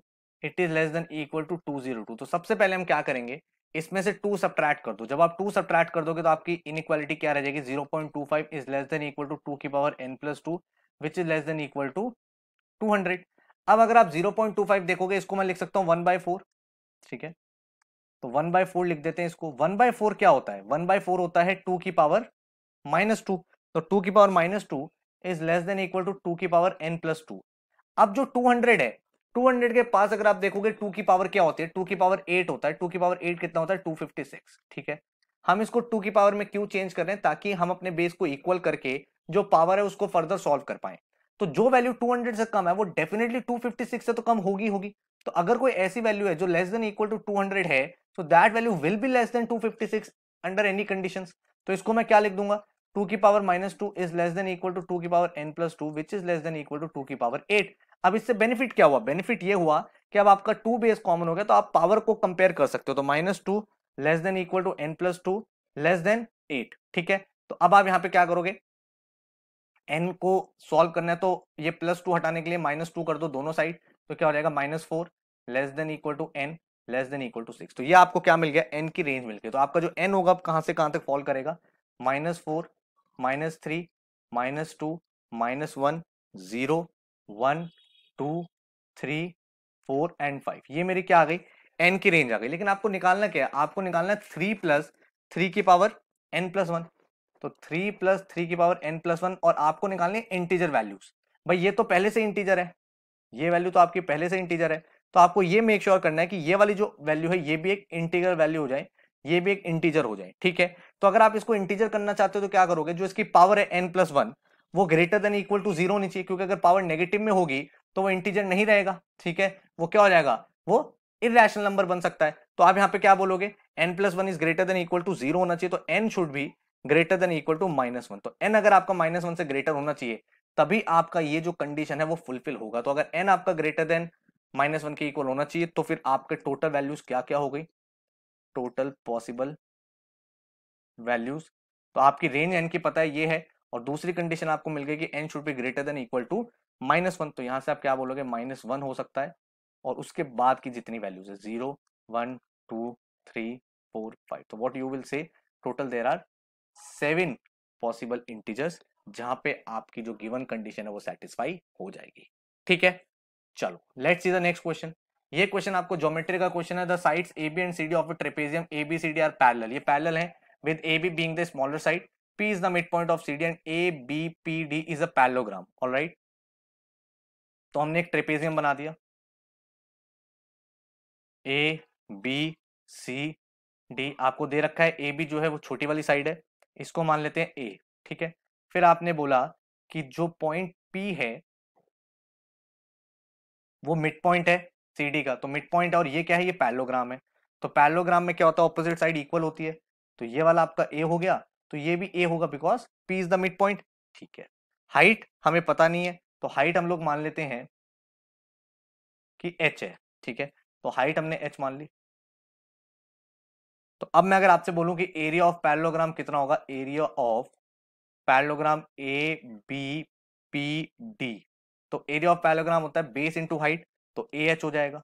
it is less than equal to 202 तो सबसे पहले हम क्या करेंगे इसमें से टू सब्ट्रैक्ट कर दो जब आप टू सब्ट्रैक्ट कर दोगे तो आपकी इनक्वालिटी क्या रह जाएगी zero point two five is less than equal to two की power N plus two which is less than equal to two hundred अब अगर आप 0.25 देखोगे इसको मैं लिख सकता हूं वन बाय फोर ठीक है तो वन बाय फोर लिख देते हैं इसको वन बाय फोर क्या होता है वन बाय फोर होता है टू की पावर माइनस टू तो टू की power minus two is less than equal to two की पावर एन प्लस टू अब जो टू हंड्रेड है टू हंड्रेड के पास अगर आप देखोगे टू की पावर क्या होती है टू की पावर एट होता है टू की पावर एट कितना होता है टू फिफ्टी सिक्स ठीक है हम इसको टू की पावर में क्यों चेंज कर रहे हैं ताकि हम अपने बेस को इक्वल करके जो पावर है उसको फर्दर सॉल्व कर पाए तो जो वैल्यू 200 से कम है वो डेफिनेटली 256 से तो कम होगी होगी तो अगर कोई ऐसी वैल्यू है जो लेस देन इक्वल टू 200 है तो that value will be less than 256 under any conditions तो इसको मैं क्या लिख दूंगा 2 की power minus two is less than equal to two की power N plus two which is less than equal to two की पावर एट अब इससे बेनिफिट क्या हुआ बेनिफिट ये हुआ कि अब आपका टू बेस कॉमन हो गया तो आप पावर को कंपेयर कर सकते हो तो minus two less than equal to N plus two less than eight ठीक है तो अब आप यहाँ पे क्या करोगे एन को सॉल्व करना है तो ये प्लस टू हटाने के लिए माइनस टू कर दो दोनों साइड तो क्या हो जाएगा minus four less than equal to n less than equal to six तो ये आपको क्या मिल गया एन की रेंज मिल गई तो आपका जो एन होगा कहाँ से कहाँ तक फॉल करेगा minus four minus three minus two minus one zero one two three four and five ये मेरी क्या आ गई एन की रेंज आ गई लेकिन आपको निकालना क्या है आपको निकालना है थ्री प्लस थ्री की पावर एन प्लस वन तो थ्री प्लस थ्री की पावर एन प्लस वन और आपको निकालनी है इंटीजर वैल्यूज भाई ये तो पहले से इंटीजर है ये वैल्यू तो आपकी पहले से इंटीजर है तो आपको ये मेक श्योर sure करना है कि ये वाली जो वैल्यू है ये भी एक इंटीजर वैल्यू हो जाए ये भी एक इंटीजर हो जाए ठीक है तो अगर आप इसको इंटीजर करना चाहते हो तो क्या करोगे जो इसकी पावर है एन प्लस वन वो greater than equal to zero होनी चाहिए क्योंकि अगर पावर नेगेटिव में होगी तो वो इंटीजर नहीं रहेगा ठीक है वो क्या हो जाएगा वो इरेशनल नंबर बन सकता है तो आप यहाँ पे क्या बोलोगे n plus one is greater than equal to zero होना चाहिए तो एन शुड भी greater than equal to minus one तो एन अगर आपका माइनस वन से ग्रेटर होना चाहिए तभी आपका ये जो कंडीशन है वो फुलफिल होगा तो अगर एन आपका ग्रेटर देन माइनस वन के इक्वल होना चाहिए तो फिर आपके टोटल वैल्यूज क्या क्या हो गई टोटल पॉसिबल वैल्यूज तो आपकी रेंज एन की पता है ये है और दूसरी कंडीशन आपको मिल गई कि n should be greater than equal to minus one तो यहाँ से आप क्या बोलोगे माइनस वन हो सकता है और उसके बाद की जितनी वैल्यूज है zero one two three four five तो what you will say total there are seven possible integers जहां पे आपकी जो गिवन कंडीशन है वो सेटिस्फाई हो जाएगी ठीक है चलो let's see the next question ये क्वेश्चन आपको ज्योमेट्री का क्वेश्चन है the sides A B and C D of trapezium A B C D are parallel ये पैरेलल है with A B being the smaller side P is the mid point of C D and A B P D is a parallelogram alright तो हमने एक trapezium बना दिया A B C D आपको दे रखा है ए बी जो है वो छोटी वाली साइड है इसको मान लेते हैं ए ठीक है फिर आपने बोला कि जो पॉइंट पी है वो मिड पॉइंट है सी का तो मिड पॉइंट और ये क्या है ये पैलोग्राम है तो पैलोग्राम में क्या होता है ऑपोजिट साइड इक्वल होती है तो ये वाला आपका ए हो गया तो ये भी ए होगा because P is the mid point ठीक है हाइट हमें पता नहीं है तो हाइट हम लोग मान लेते हैं कि एच है ठीक है तो हाइट हमने एच मान ली तो अब मैं अगर आपसे बोलूं कि एरिया ऑफ पैरलोग्राम कितना होगा area of parallelogram A B P D तो एरिया ऑफ पैरलोग्राम होता है बेस इंटू हाइट तो ए एच हो जाएगा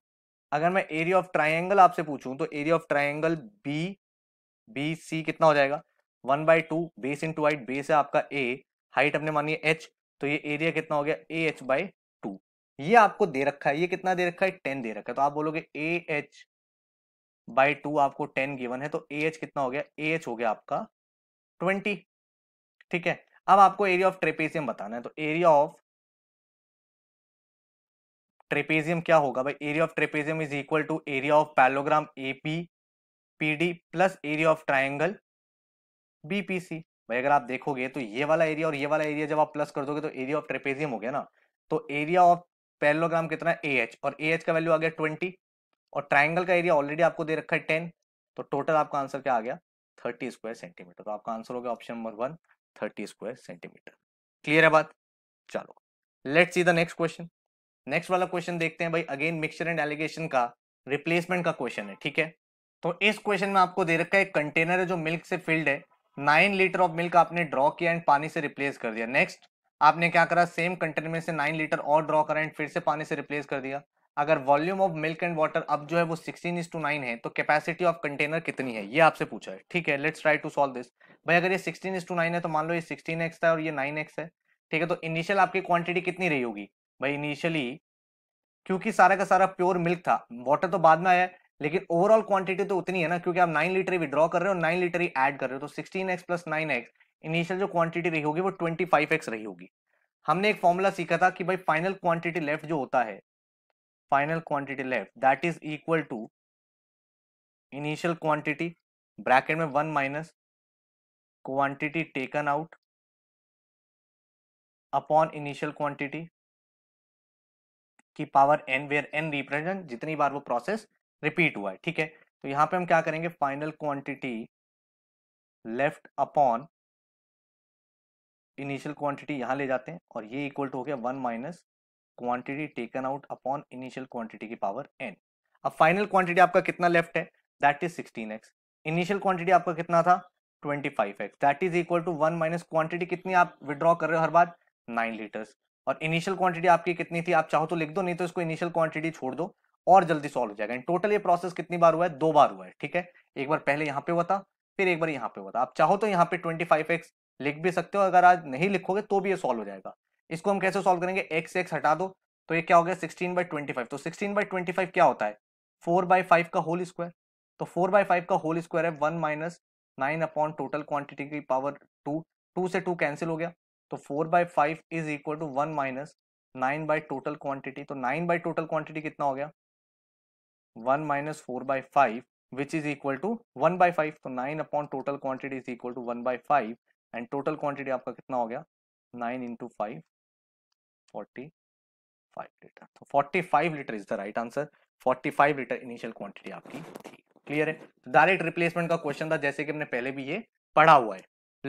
अगर मैं एरिया ऑफ ट्राइंगल आपसे पूछूं तो area of triangle B B C कितना हो जाएगा one by two base into height base है आपका ए हाइट हमने मानी है एच तो ये एरिया कितना हो गया ए एच बाई टू ये आपको दे रखा है ये कितना दे रखा है टेन दे रखा है तो आप बोलोगे ए एच बाई टू आपको टेन गिवन है तो ए एच कितना हो गया ए एच हो गया आपका ट्वेंटी ठीक है अब आपको एरिया ऑफ ट्रेपेजियम बताना है तो एरिया ऑफ ट्रेपेजियम क्या होगा भाई area of trapezium is equal to area of parallelogram A P P D plus area of triangle B P C भाई अगर आप देखोगे तो ये वाला एरिया और ये वाला एरिया जब आप प्लस कर दोगे तो एरिया ऑफ ट्रेपेजियम हो गया ना तो एरिया ऑफ पैलोग्राम कितना ए एच और ए एच का वैल्यू आ गया ट्वेंटी और ट्राइंगल का एरिया ऑलरेडी आपको दे रखा है टेन तो टोटल आपका आंसर क्या आ गया थर्टी स्क्वायर सेंटीमीटर तो आपका आंसर हो गया option number one thirty square centimetre clear है बात चलो let see the next question next वाला क्वेश्चन देखते हैं भाई अगेन मिक्सचर एंड एलिगेशन का रिप्लेसमेंट का क्वेश्चन है ठीक है तो इस क्वेश्चन में आपको दे रखा है एक कंटेनर है जो मिल्क से फिल्ड है नाइन लीटर ऑफ मिल्क आपने ड्रॉ किया एंड पानी से रिप्लेस कर दिया नेक्स्ट आपने क्या करा सेम कंटेनर में से नाइन लीटर और ड्रॉ करा एंड फिर से पानी से रिप्लेस कर दिया अगर volume of milk and water अब जो है वो सिक्सटीन इज टू नाइन है तो कैपेसिटी ऑफ कंटेनर कितनी है ये आपसे पूछा है ठीक है let's try to solve this भाई अगर ये सिक्सटीन इज टू नाइन है तो मान लो ये सिक्सटीन एक्स है और ये नाइन एक्स है ठीक है तो इनिशियल आपकी क्वांटिटी कितनी रही होगी भाई इनिशियली क्योंकि सारा का सारा प्योर मिल्क था वाटर तो बाद में आया लेकिन ओवरऑल क्वांटिटी तो उतनी है ना क्योंकि आप नाइन लीटर विद्रॉ कर रहे हो नाइन लीटर ही एड कर रहे हो तो sixteen x plus nine x initial जो क्वांटिटी रही होगी वो ट्वेंटी फाइव एक्स रही होगी हमने एक फॉर्मूला सीखा था कि भाई फाइनल क्वांटिटी लेफ्ट जो होता है final quantity left that is equal to initial quantity bracket में one minus quantity taken out upon initial quantity की power n where n represent जितनी बार वो प्रोसेस रिपीट हुआ है ठीक है तो यहां पे हम क्या करेंगे final quantity left upon initial quantity यहां ले जाते हैं और ये इक्वल टू हो गया one minus quantity taken out upon initial quantity की पावर एन अब फाइनल क्वांटिटी आपका कितना लेफ्ट है that is x initial quantity आपका कितना था x that is equal to one minus quantity कितनी आप विड्रॉ कर रहे हो हर बार नाइन लीटर्स और इनिशियल क्वांटिटी आपकी कितनी थी आप चाहो तो लिख दो नहीं तो इसको इनिशियल क्वांटिटी छोड़ दो और जल्दी सॉल्व हो जाएगा टोटल ये प्रोसेस कितनी बार हुआ है दो बार हुआ है ठीक है एक बार पहले यहाँ पे हुआ था फिर एक बार यहाँ पे हुआ था आप चाहो तो यहाँ पे एक्स लिख भी सकते हो अगर आज नहीं लिखोगे तो भी ये सॉल्व हो जाएगा इसको हम कैसे सॉल्व करेंगे एक्स एक्स हटा दो तो ये क्या हो गया सिक्सटीन बाई ट्वेंटी फाइव तो सिक्सटीन बाई ट्वेंटी फाइव क्या होता है फोर बाई फाइव का होल स्क्वायर तो फोर बाई फाइव का होल स्क्वायर है one minus nine upon total quantity की पावर टू टू से टू कैंसिल हो गया तो four by five is equal to one minus nine by total quantity तो नाइन बाई टोटल क्वांटिटी कितना हो गया one minus four by five which is equal to one by five तो nine upon total quantity is equal to one by five and total quantity आपका कितना हो गया nine into five 45 litre तो 45 litre is the right answer 45 litre initial quantity आपकी थी clear है तो डायरेक्ट रिप्लेसमेंट का क्वेश्चन था जैसे कि हमने पहले भी ये पढ़ा हुआ है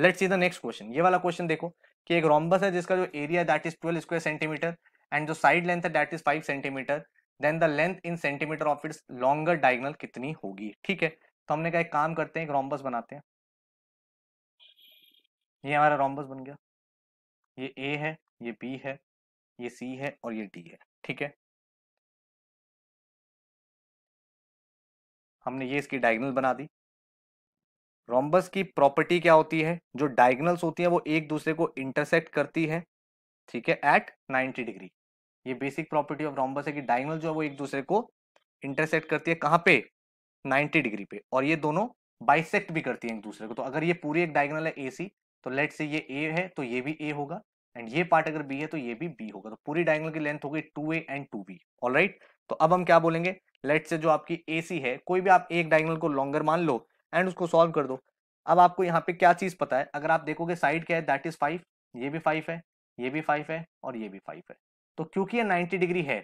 let's see the next question ये वाला क्वेश्चन देखो कि एक रोम्बस है जिसका जो area that is 12 square centimetre and जो साइड लेंथ है that is 5 centimetre then the length in centimetre of its longer diagonal कितनी होगी ठीक है तो हमने कहा एक काम करते हैं एक रोम्बस बनाते हैं ये हमारा रोम्बस बन गया ये ए है ये बी है ये सी है और ये डी है ठीक है हमने ये इसकी डायगनल बना दी रोम्बस की प्रॉपर्टी क्या होती है जो डायगनल्स होती है वो एक दूसरे को इंटरसेक्ट करती है ठीक है एट 90 डिग्री ये बेसिक प्रॉपर्टी ऑफ रोम्बस है कि डायगनल जो है वो एक दूसरे को इंटरसेक्ट करती है कहाँ पे 90 डिग्री पे और ये दोनों बाइसेक्ट भी करती है एक दूसरे को तो अगर ये पूरी एक डायगनल है ए सी तो लेट से ये ए है तो ये भी ए होगा एंड ये पार्ट अगर बी है तो ये भी बी होगा तो पूरी डायंगल की लेंथ होगी two A and two B all right तो अब हम क्या बोलेंगे लेट से जो आपकी ए सी है कोई भी आप एक डायंगल को लॉन्गर मान लो एंड उसको सॉल्व कर दो अब आपको यहाँ पे क्या चीज पता है अगर आप देखोगे साइड क्या है दैट इज फाइव ये भी फाइव है ये भी फाइव है और ये भी फाइव है तो क्योंकि ये नाइन्टी डिग्री है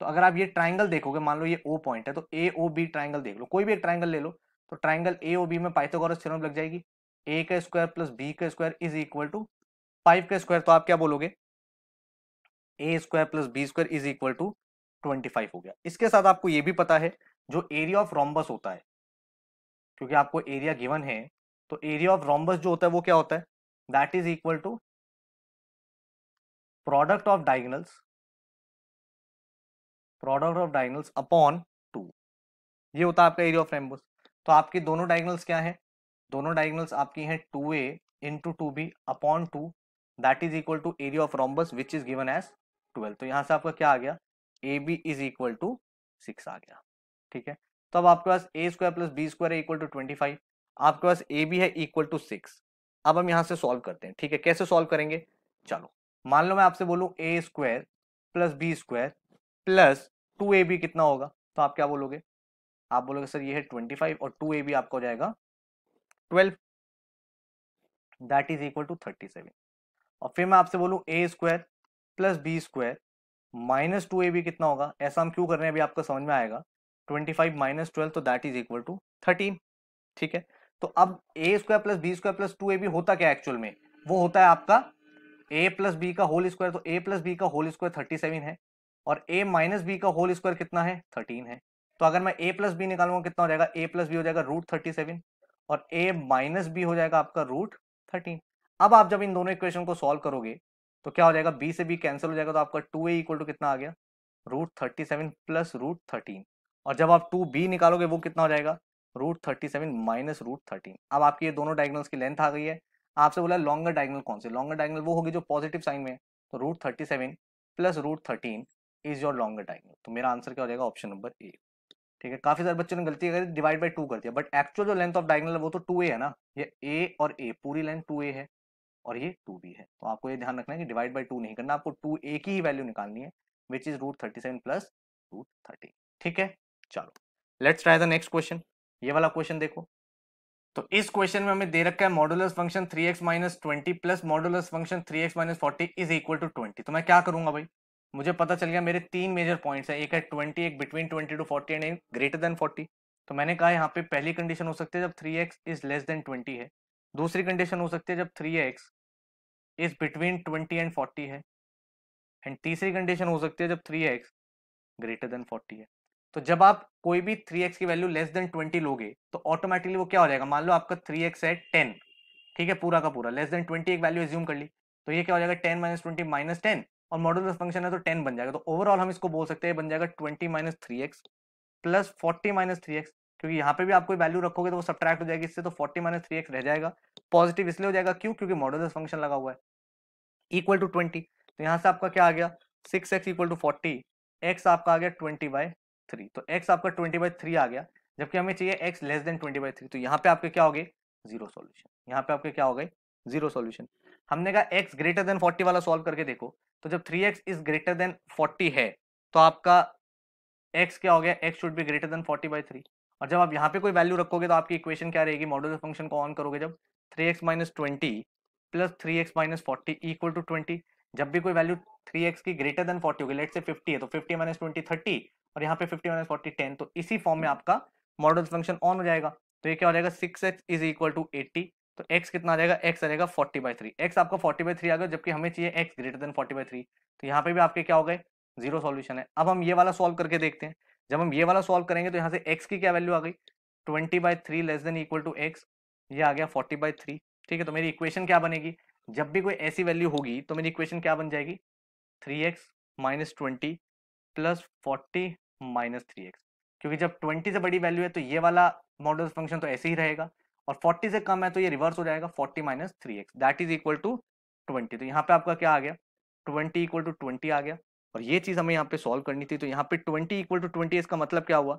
तो अगर आप ये ट्राइंगल देखोगे मान लो ये ओ पॉइंट है तो ए ओ बी ट्राइंगल देख लो कोई भी एक ट्राइंगल ले लो तो ट्राइंगल ए ओ बी में पाइथागोरस थ्योरम लग जाएगी ए का स्क्वायर प्लस बी का square is equal to five का स्क्वायर तो आप क्या बोलोगे A square plus B square is equal to twenty five हो गया इसके साथ आपको ये भी पता है जो एरिया ऑफ रोम्बस होता है क्योंकि आपको एरिया गिवन है तो एरिया ऑफ रोम्बस जो होता है वो क्या होता है that is equal to product of diagonals product of diagonals upon two ये होता है आपका एरिया ऑफ रेम्बस तो आपकी दोनों डायगनल्स क्या है दोनों डायगनल्स आपकी हैं two A into two B upon two that is equal to area of rhombus which is given as twelve तो यहाँ से आपका क्या आ गया A B is equal to six आ गया ठीक है तो अब आपके पास A square plus B square equal to twenty five आपके पास ए बी है इक्वल टू सिक्स अब हम यहाँ से सॉल्व करते हैं ठीक है कैसे सॉल्व करेंगे चलो मान लो मैं आपसे बोलूँ A square plus B square plus two A B कितना होगा तो आप क्या बोलोगे आप बोलोगे सर ये है ट्वेंटी फाइव और टू ए बी आपका हो जाएगा twelve that is equal to thirty seven और फिर मैं आपसे बोलूं A square plus B square minus two A B कितना होगा ऐसा हम क्यों कर रहे हैं अभी आपको समझ में आएगा ट्वेंटी फाइव माइनस ट्वेल्व तो that is equal to thirteen ठीक है तो अब A square plus B square plus two A B होता क्या एक्चुअल में वो होता है आपका ए प्लस बी का होल स्क्वायर तो ए प्लस बी का होल स्क्वायर थर्टी सेवन है और ए माइनस बी का होल स्क्वायर कितना है थर्टीन है तो अगर मैं ए प्लस बी निकालूंगा कितना हो जाएगा ए प्लस बी हो जाएगा रूट थर्टी सेवन और ए माइनस बी हो जाएगा आपका रूट थर्टीन अब आप जब इन दोनों इक्वेशन को सॉल्व करोगे तो क्या हो जाएगा बी से बी कैंसिल हो जाएगा तो आपका टू ए इक्वल टू कितना आ गया root thirty seven plus root thirteen और जब आप टू बी निकालोगे वो कितना हो जाएगा root thirty seven minus root thirteen अब आपकी ये दोनों डायगनल्स की लेंथ आ गई है आपसे बोला लॉन्गर डायगनल कौन से लॉन्गर डायगनल वो होगी जो पॉजिटिव साइन में तो root thirty seven plus root thirteen is your longer diagonal तो मेरा आंसर क्या हो जाएगा ऑप्शन नंबर ए ठीक है काफी सारे बच्चों ने गलती कर डिवाइड बाई टू कर दिया बट एक्चुअल जो लेंथ ऑफ डायगनल है वो तो टू ए है ना ये ए और ए पूरी लेंथ टू ए है और ये टू भी है तो आपको ये ध्यान रखना है कि डिवाइड बाई टू नहीं करना आपको टू ए की ही वैल्यू निकालनी है which is root thirty seven plus root thirty ठीक है चलो let's try the next question ये वाला क्वेश्चन देखो तो इस क्वेश्चन में हमें दे रखा है modulus function three x minus twenty plus modulus function three x minus forty is equal to twenty तो मैं क्या करूंगा भाई मुझे पता चल गया मेरे तीन मेजर पॉइंट्स हैं एक है ट्वेंटी एक between twenty to forty and एक ग्रेटर देन फोर्टी तो मैंने कहा यहाँ पे पहली कंडीशन हो सकती है जब three x is less than twenty है दूसरी कंडीशन हो सकती है जब three x is between twenty and forty है एंड तीसरी कंडीशन हो सकती है जब three x greater than forty है तो जब आप कोई भी थ्री एक्स की वैल्यू लेस देन ट्वेंटी लोगे तो ऑटोमेटिकली वो क्या हो जाएगा मान लो आपका थ्री एक्स है टेन ठीक है पूरा का पूरा लेस देन ट्वेंटी एक वैल्यू एज्यूम कर ली तो ये क्या हो जाएगा ten minus twenty minus ten और मॉडल फंक्शन है तो टेन बन जाएगा तो ओवरऑल हम इसको बोल सकते हैं बन जाएगा twenty minus three x plus forty minus three x क्योंकि यहाँ पे भी आपको वैल्यू रखोगे तो वो सब्ट्रैक्ट हो जाएगी इससे तो फोर्टी माइनस थ्री एक्स रह जाएगा पॉजिटिव इसलिए हो जाएगा क्यों क्योंकि मॉडल फंक्शन लगा हुआ है इक्वल टू ट्वेंटी तो यहाँ से आपका क्या आ गया six x equal to forty x आपका आ गया ट्वेंटी बाई थ्री तो एक्स आपका ट्वेंटी बाई थ्री आ गया जबकि हमें चाहिए x less than twenty by three तो यहाँ पे आपके क्या हो गए जीरो सोल्यूशन यहाँ पे आपके क्या हो गए जीरो सोल्यूशन हमने कहा एक्स ग्रेटर देन फोर्टी वाला सॉल्व करके देखो तो जब three x is greater than forty है तो आपका एक्स क्या हो गया x should be greater than forty by three और जब आप यहाँ पे कोई वैल्यू रखोगे तो आपकी इक्वेशन क्या रहेगी मॉडुलर फंक्शन को ऑन करोगे जब three x minus twenty plus three x minus forty equal to twenty जब भी कोई वैल्यू थ्री एक्स की ग्रेटर देन फोर्टी होगी लेट से फिफ्टी है तो फिफ्टी माइनस ट्वेंटी थर्टी और यहाँ पे फिफ्टी माइनस फोर्टी टेन तो इसी फॉर्म में आपका मॉडल फंक्शन ऑन हो जाएगा तो ये क्या हो जाएगा six x is equal to eighty तो एक्स कितना आ जाएगा एक्स आ जाएगा फोर्टी बाई थ्री एक्स आपका फोर्टी बाई थ्री आ गया जबकि हमें चाहिए x greater than forty by three तो यहाँ पे भी आपके क्या हो गए जीरो सॉल्यूशन है अब हम ये वाला सॉल्व करके देखते हैं जब हम ये वाला सॉल्व करेंगे तो यहाँ से एक्स की क्या वैल्यू आ गई twenty by three less than equal to x ये आ गया फोर्टी बाई थ्री ठीक है तो मेरी इक्वेशन क्या बनेगी जब भी कोई ऐसी वैल्यू होगी तो मेरी इक्वेशन क्या बन जाएगी three x minus twenty plus forty minus three x क्योंकि जब ट्वेंटी से बड़ी वैल्यू है तो ये वाला मॉडल फंक्शन तो ऐसे ही रहेगा और फोर्टी से कम है तो ये रिवर्स हो जाएगा forty minus three x that is equal to twenty तो यहाँ पे आपका क्या आ गया ट्वेंटी इक्वल टू ट्वेंटी आ गया और ये चीज हमें यहाँ पे सॉल्व करनी थी तो यहाँ पे ट्वेंटी इक्वल टू ट्वेंटी इसका मतलब क्या हुआ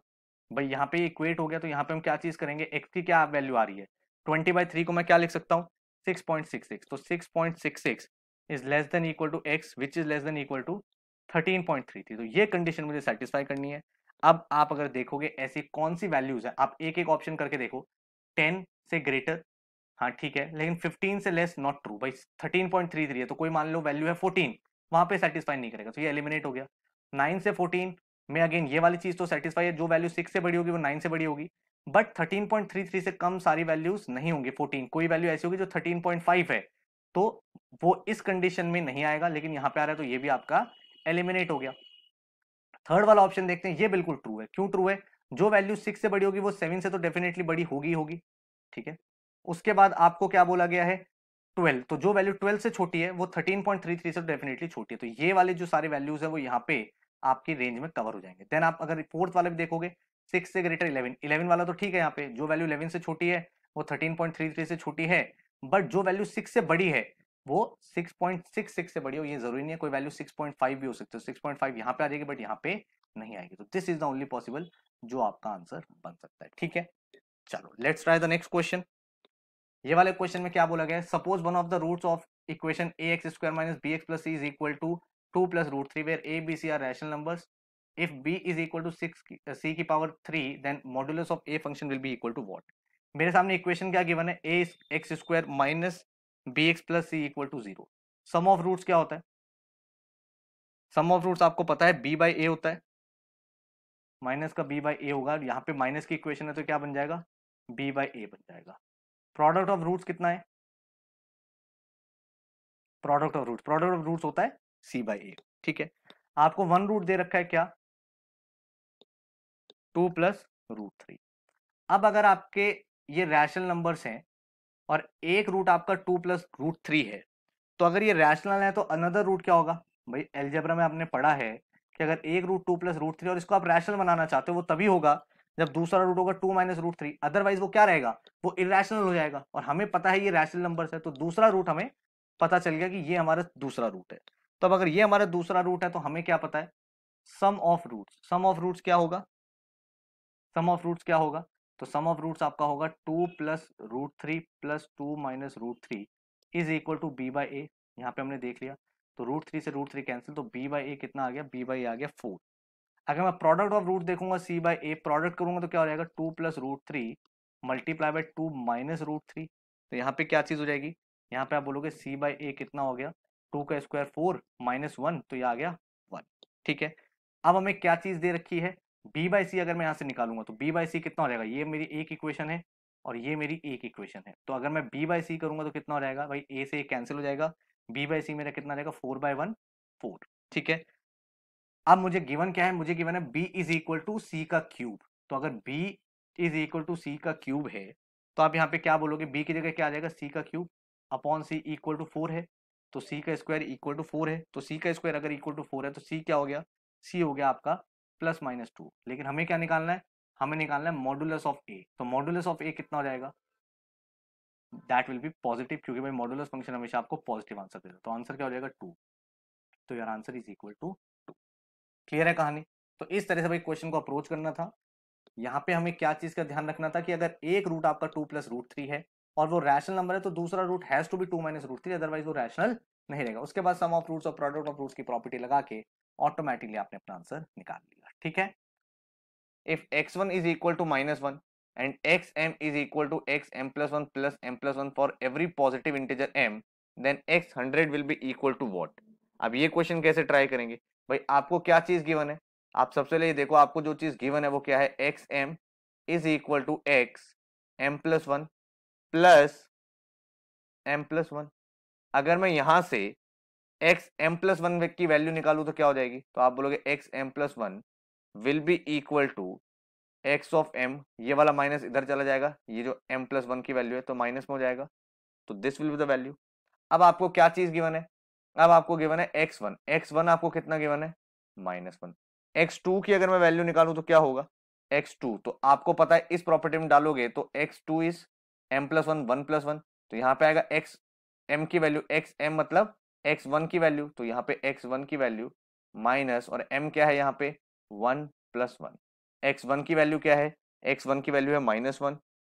भाई यहाँ पे इक्वेट हो गया तो यहाँ पे हम क्या चीज करेंगे एक्स की क्या वैल्यू आ रही है ट्वेंटी बाई थ्री को मैं क्या लिख सकता हूँ सिक्स पॉइंट सिक्स सिक्स तो six point six six is less than equal to x which is less than equal to thirteen point three three तो ये कंडीशन मुझे सेटिस्फाई करनी है अब आप अगर देखोगे ऐसी कौन सी वैल्यूज है आप एक एक ऑप्शन करके देखो टेन से ग्रेटर हाँ ठीक है लेकिन फिफ्टीन से लेस नॉट ट्रू भाई थर्टीन पॉइंट थ्री थ्री है तो कोई मान लो वैल्यू है फोर्टीन वहां पे सेटिस्फाई नहीं करेगा तो ये एलिमिनेट हो गया नाइन से फोर्टीन में अगेन ये वाली चीज तो सेटिस्फाई है जो वैल्यू सिक्स से बड़ी होगी वो नाइन से बड़ी होगी but thirteen point three three से कम सारी वैल्यूज नहीं होंगी फोर्टीन कोई वैल्यू ऐसी होगी जो थर्टीन पॉइंट फाइव है तो वो इस कंडीशन में नहीं आएगा लेकिन यहां पर आ रहा है तो ये भी आपका एलिमिनेट हो गया थर्ड वाला ऑप्शन देखते हैं ये बिल्कुल ट्रू है क्यों ट्रू है जो वैल्यू सिक्स से बड़ी होगी वो सेवन से तो डेफिनेटली बड़ी होगी होगी ठीक है उसके बाद आपको क्या बोला गया है ट्वेल्व तो जो वैल्यू ट्वेल्व से छोटी है वो थर्टीन पॉइंट थ्री थ्री से डेफिनेटली छोटी है तो ये वाले जो सारे वैल्यूज है वो यहाँ पे आपकी रेंज में कवर हो जाएंगे देन आप अगर फोर्थ वाले भी देखोगे सिक्स से ग्रेटर इलेवन इलेवन वाला तो ठीक है यहाँ पे जो वैल्यू इलेवन से छोटी है वो थर्टीन पॉइंट थ्री थ्री से छोटी है बट जो वैल्यू सिक्स से बड़ी है वो सिक्स सिक्स पॉइंट सिक्स से बड़ी हो ये जरूरी नहीं है कोई वैल्यू सिक्स पॉइंट फाइव भी हो सकती है सिक्स पॉइंट फाइव यहाँ पे आ जाएगी बट यहाँ पे नहीं आएगी तो this is the only possible जो आपका आंसर बन सकता है ठीक है चलो let's try the next question ये वाले क्वेश्चन में क्या बोला गया suppose one of the roots of equation a x square minus b x plus is equal to two plus root three where a B c are rational number if b is equal to six c की power three then modulus of a function will be equal to what मेरे सामने equation क्या given है a x square minus b x plus C equal to zero sum of roots क्या होता है sum of roots आपको पता है बी बाई ए होता है माइनस का बी बाई ए होगा यहाँ पे माइनस की इक्वेशन है तो क्या बन जाएगा बी बाई ए बन जाएगा प्रोडक्ट ऑफ रूट्स कितना है product of roots product of roots होता है सी बाई ए ठीक है आपको वन रूट दे रखा है क्या टू प्लस रूट थ्री अब अगर आपके ये रैशनल नंबर्स हैं और एक रूट आपका टू प्लस रूट थ्री है तो अगर ये रैशनल है तो अनदर रूट क्या होगा भाई एल्जेब्रा में आपने पढ़ा है कि अगर एक root two plus root three और इसको आप रैशनल बनाना चाहते हो वो तभी होगा जब दूसरा रूट होगा two minus root three otherwise वो क्या रहेगा वो इरेशनल हो जाएगा और हमें पता है ये रैशनल नंबर है तो दूसरा रूट हमें पता चल गया कि ये हमारा दूसरा रूट है तो अब अगर ये हमारा दूसरा रूट है तो हमें क्या पता है sum of roots sum of roots क्या होगा सम ऑफ रूट्स क्या होगा तो सम ऑफ रूट्स आपका होगा two plus root three plus two minus root three is equal to b by a यहाँ पे हमने देख लिया तो रूट थ्री से रूट थ्री कैंसिल तो बी बाई ए कितना आ गया बी बाई आ गया फोर अगर मैं प्रोडक्ट और रूट देखूंगा सी बाई ए प्रोडक्ट करूंगा तो क्या हो जाएगा two plus root three multiply by two minus root three तो यहाँ पे क्या चीज़ हो जाएगी यहाँ पे आप बोलोगे सी बाई ए कितना हो गया टू का स्क्वायर फोर माइनस वन तो ये आ गया वन ठीक है अब हमें क्या चीज़ दे रखी है बी बाई सी अगर मैं यहाँ से निकालूंगा तो बी बाई सी कितना हो जाएगा ये मेरी एक इक्वेशन है और ये मेरी एक इक्वेशन है तो अगर मैं बी बाई सी करूंगा तो कितना हो जाएगा भाई ए से ए कैंसिल हो जाएगा बी बाई सी मेरा कितना रहेगा फोर बाय वन फोर ठीक है अब मुझे गिवन क्या है मुझे गिवन है b is equal to c का क्यूब तो अगर b is equal to c का क्यूब है तो आप यहाँ पे क्या बोलोगे बी की जगह क्या आ जाएगा सी का cube upon C equal to four है तो सी का स्क्वायर इक्वल टू फोर है तो सी का स्क्वायर अगर इक्वल टू फोर है तो सी क्या हो गया सी हो गया आपका प्लस माइनस टू लेकिन हमें क्या निकालना है हमें निकालना है मॉडुलस ऑफ ए तो मॉडुलस ऑफ ए कितना हो जाएगा दैट विल बी पॉजिटिव क्योंकि भाई मॉडुलस फंक्शन हमेशा आपको पॉजिटिव आंसर देता है तो आंसर क्या हो जाएगा टू तो यार answer is equal to clear है कहानी तो इस तरह से भाई क्वेश्चन को अप्रोच करना था यहाँ पे हमें क्या चीज का ध्यान रखना था कि अगर एक रूट आपका टू प्लस रूट थ्री है और वो रैशनल नंबर है तो दूसरा root has to B two minus root three otherwise वो रैशनल नहीं रहेगा उसके बाद सम ऑफ रूट्स और प्रोडक्ट ऑफ रूट्स की प्रॉपर्टी लगा के ऑटोमेटिकली आपने अपना आंसर निकाल लिया ठीक है if x one is equal to minus one and m is equal to x m plus one plus m plus one for every positive integer m then x hundred will be equal to what अब ये question कैसे try करेंगे भाई आपको क्या चीज given है आप सबसे पहले देखो आपको जो चीज गिवन है वो क्या है x m is equal to x m plus one plus m plus one अगर मैं यहां से एक्स एम प्लस वन की वैल्यू निकालू तो क्या हो जाएगी तो आप बोलोगे x m plus one will be equal to x of m ये वाला माइनस इधर चला जाएगा ये जो एम प्लस वन की वैल्यू है तो माइनस में हो जाएगा तो this will be the value अब आपको क्या चीज गिवन है अब आपको गिवन है एक्स वन एक्स वन आपको कितना गिवन है माइनस वन एक्स टू की अगर मैं वैल्यू निकालू तो क्या होगा एक्स टू तो आपको पता है इस प्रॉपर्टी में डालोगे तो x two is m plus one one plus one तो यहाँ पे आएगा एक्स एम की वैल्यू एक्स एम मतलब एक्स वन की वैल्यू तो यहाँ पे एक्स वन की वैल्यू माइनस और एम क्या है यहाँ पे one plus one x one की वैल्यू क्या है एक्स वन की वैल्यू है माइनस वन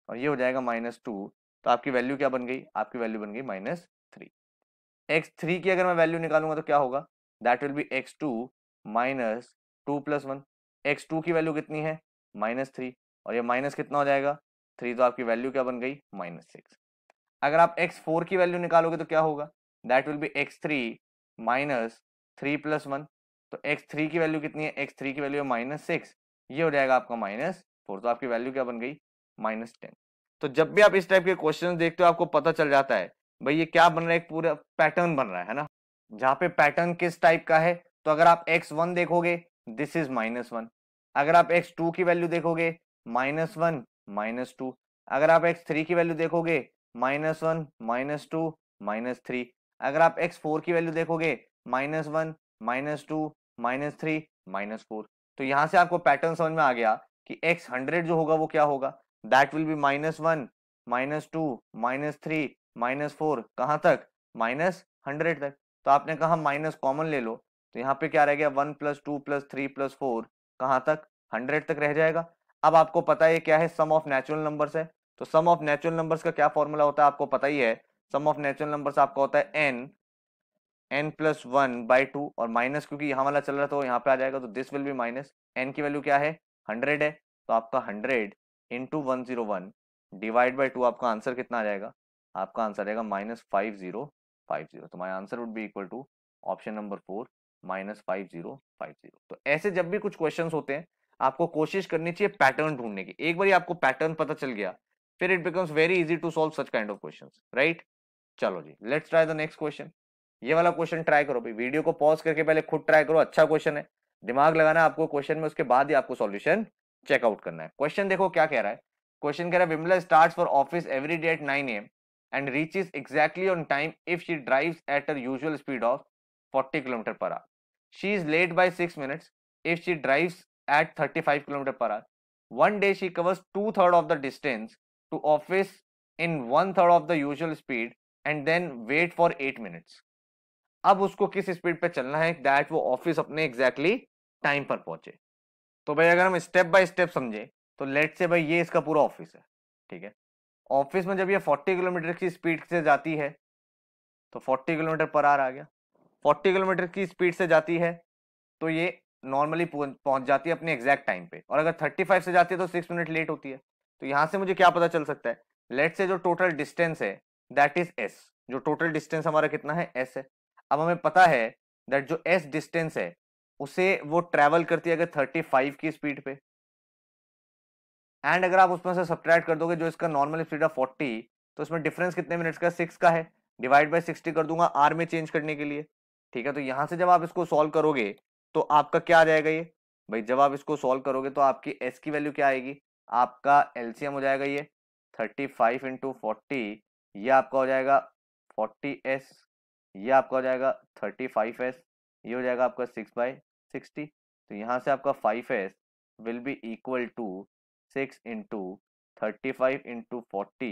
और ये हो जाएगा माइनस टू तो आपकी वैल्यू क्या बन गई आपकी वैल्यू बन गई माइनस एक्स थ्री की अगर मैं वैल्यू निकालूंगा तो क्या होगा that will be x two minus two plus one x two की वैल्यू कितनी है माइनस थ्री और ये माइनस कितना हो जाएगा थ्री तो आपकी वैल्यू क्या बन गई माइनस सिक्स अगर आप एक्स फोर की वैल्यू निकालोगे तो क्या होगा that will be x three minus three plus one तो एक्स थ्री की वैल्यू कितनी है एक्स थ्री की वैल्यू है माइनस सिक्स ये हो जाएगा आपका माइनस फोर तो आपकी वैल्यू क्या बन गई माइनस टेन तो जब भी आप इस टाइप के क्वेश्चन देखते हो आपको पता चल जाता है भाई ये क्या बन रहा है एक पूरा पैटर्न बन रहा है ना जहाँ पे पैटर्न किस टाइप का है तो अगर आप एक्स वन देखोगे दिस इज माइनस वन अगर आप एक्स टू की वैल्यू देखोगे माइनस वन माइनस टू अगर आप एक्स थ्री की वैल्यू देखोगे minus one minus two minus three अगर आप एक्स फोर की वैल्यू देखोगे minus one minus two minus three minus four तो यहाँ से आपको पैटर्न समझ में आ गया कि एक्स हंड्रेड जो होगा वो क्या होगा that will be minus one minus two minus three minus four कहाँ तक माइनस हंड्रेड तक तो आपने कहा माइनस कॉमन ले लो तो यहाँ पे क्या रह गया one plus two plus three plus four कहाँ तक हंड्रेड तक रह जाएगा अब आपको पता है क्या है सम ऑफ नेचुरल नंबर्स है तो सम ऑफ नेचुरल नंबर्स का क्या फॉर्मूला होता है आपको पता ही है सम ऑफ नेचुरल नंबर्स आपका होता है N N plus one by two और माइनस क्योंकि यहाँ वाला चल रहा था यहाँ पे आ जाएगा तो this will be minus n की वैल्यू क्या है हंड्रेड है तो आपका hundred into one zero one divide by two आपका आंसर कितना आ जाएगा आपका आंसर रहेगा minus five zero five zero तो my answer would be equal to option number four minus five zero five zero तो ऐसे जब भी कुछ क्वेश्चन होते हैं आपको कोशिश करनी चाहिए पैटर्न ढूंढने की एक बार आपको पैटर्न पता चल गया फिर it becomes very easy to solve such kind of question right चलो जी let's try the next question ये वाला क्वेश्चन ट्राई करो भाई वीडियो को पॉज करके पहले खुद ट्राई करो अच्छा क्वेश्चन है दिमाग लगाना आपको क्वेश्चन में उसके बाद ही आपको सॉल्यूशन चेकआउट करना है क्वेश्चन देखो क्या कह रहा है क्वेश्चन कह रहा है Vimla start for office every day at nine AM and reaches exactly on time if she drives at her usual speed of 40 km per hour. She is late by 6 minutes if she drives at 35 km per hour. One day she covers two thirds of the distance to office in one third of the usual speed and then wait for 8 minutes. अब उसको किस speed पे चलना है that वो office अपने exactly exactly time पर पहुंचे तो भाई अगर हम स्टेप बाय स्टेप समझे तो लेट से भाई ये इसका पूरा ऑफिस है ठीक है ऑफिस में जब ये 40 किलोमीटर की स्पीड से जाती है तो 40 किलोमीटर पर आर आ गया 40 किलोमीटर की स्पीड से जाती है तो ये नॉर्मली पहुंच जाती है अपने एग्जैक्ट टाइम पे और अगर 35 से जाती है तो सिक्स मिनट लेट होती है तो यहाँ से मुझे क्या पता चल सकता है लेट से जो टोटल डिस्टेंस है दैट इज एस जो टोटल डिस्टेंस हमारा कितना है एस है अब हमें पता है दैट जो एस डिस्टेंस है उसे वो ट्रैवल करती है अगर फाइव की स्पीड पे एंड अगर आप उसमें से सब्ट्रैक्ट कर दोगे जो इसका नॉर्मल स्पीड है फोर्टी तो इसमें डिफरेंस कितने मिनट्स का सिक्स का है डिवाइड बाई सिक्सटी कर दूंगा आर में चेंज करने के लिए ठीक है तो यहाँ से जब आप इसको सॉल्व करोगे तो आपका क्या आ जाएगा ये भाई जब आप इसको सॉल्व करोगे तो आपकी एस की वैल्यू क्या आएगी आपका एलसीएम हो जाएगा ये थर्टी फाइव इंटू फोर्टी ये आपका हो जाएगा फोर्टी एस ये आपका हो जाएगा थर्टी फाइव एस ये हो जाएगा आपका सिक्स बाई सिक्सटी तो यहाँ से आपका five S will be equal to six into thirty five into forty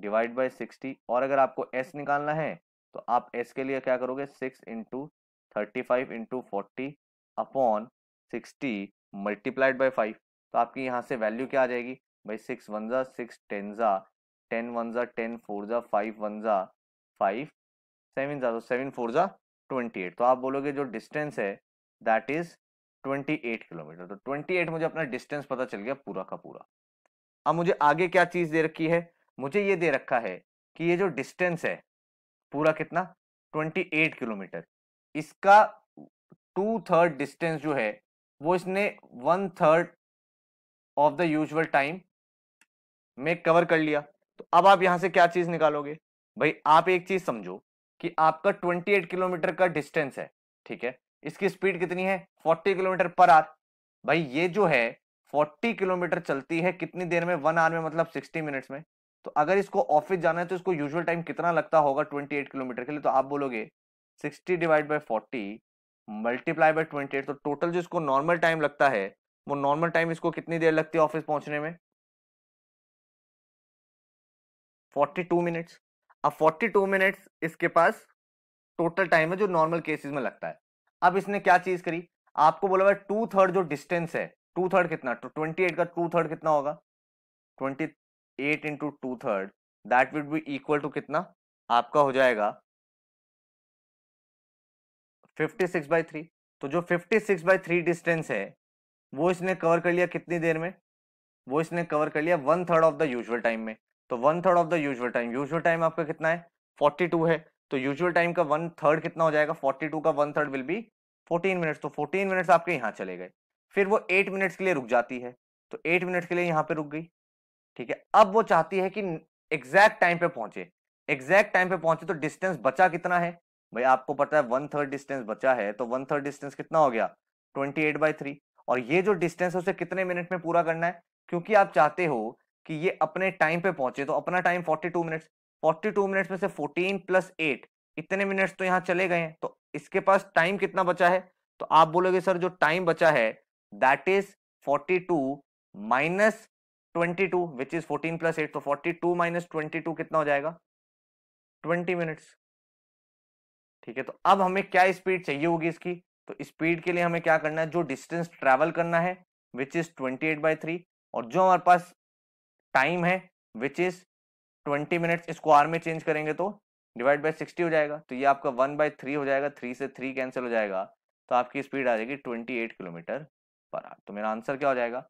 divide by sixty और अगर आपको एस निकालना है तो आप एस के लिए क्या करोगे six into thirty five into forty upon sixty multiplied by five तो आपकी यहाँ से वैल्यू क्या आ जाएगी भाई सिक्स वन ज़ा सिक्स टेन ज़ा टेन वन ज़ा टेन फोर ज़ा फाइव वन ज़ा फाइव सेवन ज़ा तो सेवन फोर ज़ा ट्वेंटी एट तो आप बोलोगे जो डिस्टेंस है दैट इज़ 28 किलोमीटर तो 28 मुझे अपना डिस्टेंस पता चल गया पूरा का पूरा अब मुझे आगे क्या चीज दे रखी है मुझे ये दे रखा है कि ये जो डिस्टेंस है पूरा कितना 28 किलोमीटर इसका टू थर्ड डिस्टेंस जो है वो इसने one third of the usual time में कवर कर लिया तो अब आप यहां से क्या चीज निकालोगे भाई आप एक चीज समझो कि आपका 28 किलोमीटर का डिस्टेंस है ठीक है इसकी स्पीड कितनी है 40 किलोमीटर पर आर भाई ये जो है 40 किलोमीटर चलती है कितनी देर में वन आवर में मतलब 60 मिनट्स में तो अगर इसको ऑफिस जाना है तो इसको यूजुअल टाइम कितना लगता होगा 28 किलोमीटर के लिए तो आप बोलोगे 60 divide by forty multiply by twenty तो टोटल जो इसको नॉर्मल टाइम लगता है वो नॉर्मल टाइम इसको कितनी देर लगती है ऑफिस पहुंचने में 42 मिनट्स अब 42 मिनट्स इसके पास टोटल टाइम है जो नॉर्मल केसेस में लगता है अब इसने क्या चीज करी आपको बोला हुआ टू थर्ड जो डिस्टेंस है टू थर्ड कितना ट्वेंटी तो एट का टू थर्ड कितना होगा twenty eight into two third that would be equal to कितना आपका हो जाएगा फिफ्टी सिक्स बाई थ्री तो जो fifty six by three distance है वो इसने कवर कर लिया कितनी देर में वो इसने कवर कर लिया one third of the usual time में तो one third of the usual time usual time आपका कितना है फोर्टी टू है तो यूजुअल टाइम का वन थर्ड कितना हो जाएगा फोर्टी टू का one third will be fourteen minutes तो फोर्टीन मिनट्स आपके यहाँ चले गए फिर वो एट मिनट्स के लिए रुक जाती है तो एट मिनट्स के लिए यहाँ पे रुक गई ठीक है अब वो चाहती है कि एग्जैक्ट टाइम पे पहुंचे एग्जैक्ट टाइम पे पहुंचे तो डिस्टेंस बचा कितना है भाई आपको पता है वन थर्ड डिस्टेंस बचा है तो वन थर्ड डिस्टेंस कितना हो गया ट्वेंटी एट बाई थ्री और ये जो डिस्टेंस है उसे कितने मिनट में पूरा करना है क्योंकि आप चाहते हो कि ये अपने टाइम पे पहुंचे तो अपना time forty two minutes forty two minutes में से फोर्टीन प्लस एट इतने मिनट्स तो यहाँ चले गए तो इसके पास टाइम कितना बचा है तो आप बोलोगे सर जो टाइम बचा है that is forty two minus twenty two which is fourteen plus eight तो forty two minus twenty two कितना हो जाएगा ट्वेंटी मिनट्स ठीक है तो अब हमें क्या स्पीड चाहिए होगी इसकी तो स्पीड के लिए हमें क्या करना है जो डिस्टेंस ट्रेवल करना है which is twenty eight by three और जो हमारे पास टाइम है विच इज ट्वेंटी मिनट्स इसको आर में चेंज करेंगे तो डिवाइड बाई सिक्सटी हो जाएगा तो ये आपका वन बाय थ्री हो जाएगा थ्री से थ्री कैंसिल हो जाएगा तो आपकी स्पीड आ जाएगी ट्वेंटी एट किलोमीटर पर आर तो मेरा आंसर क्या हो जाएगा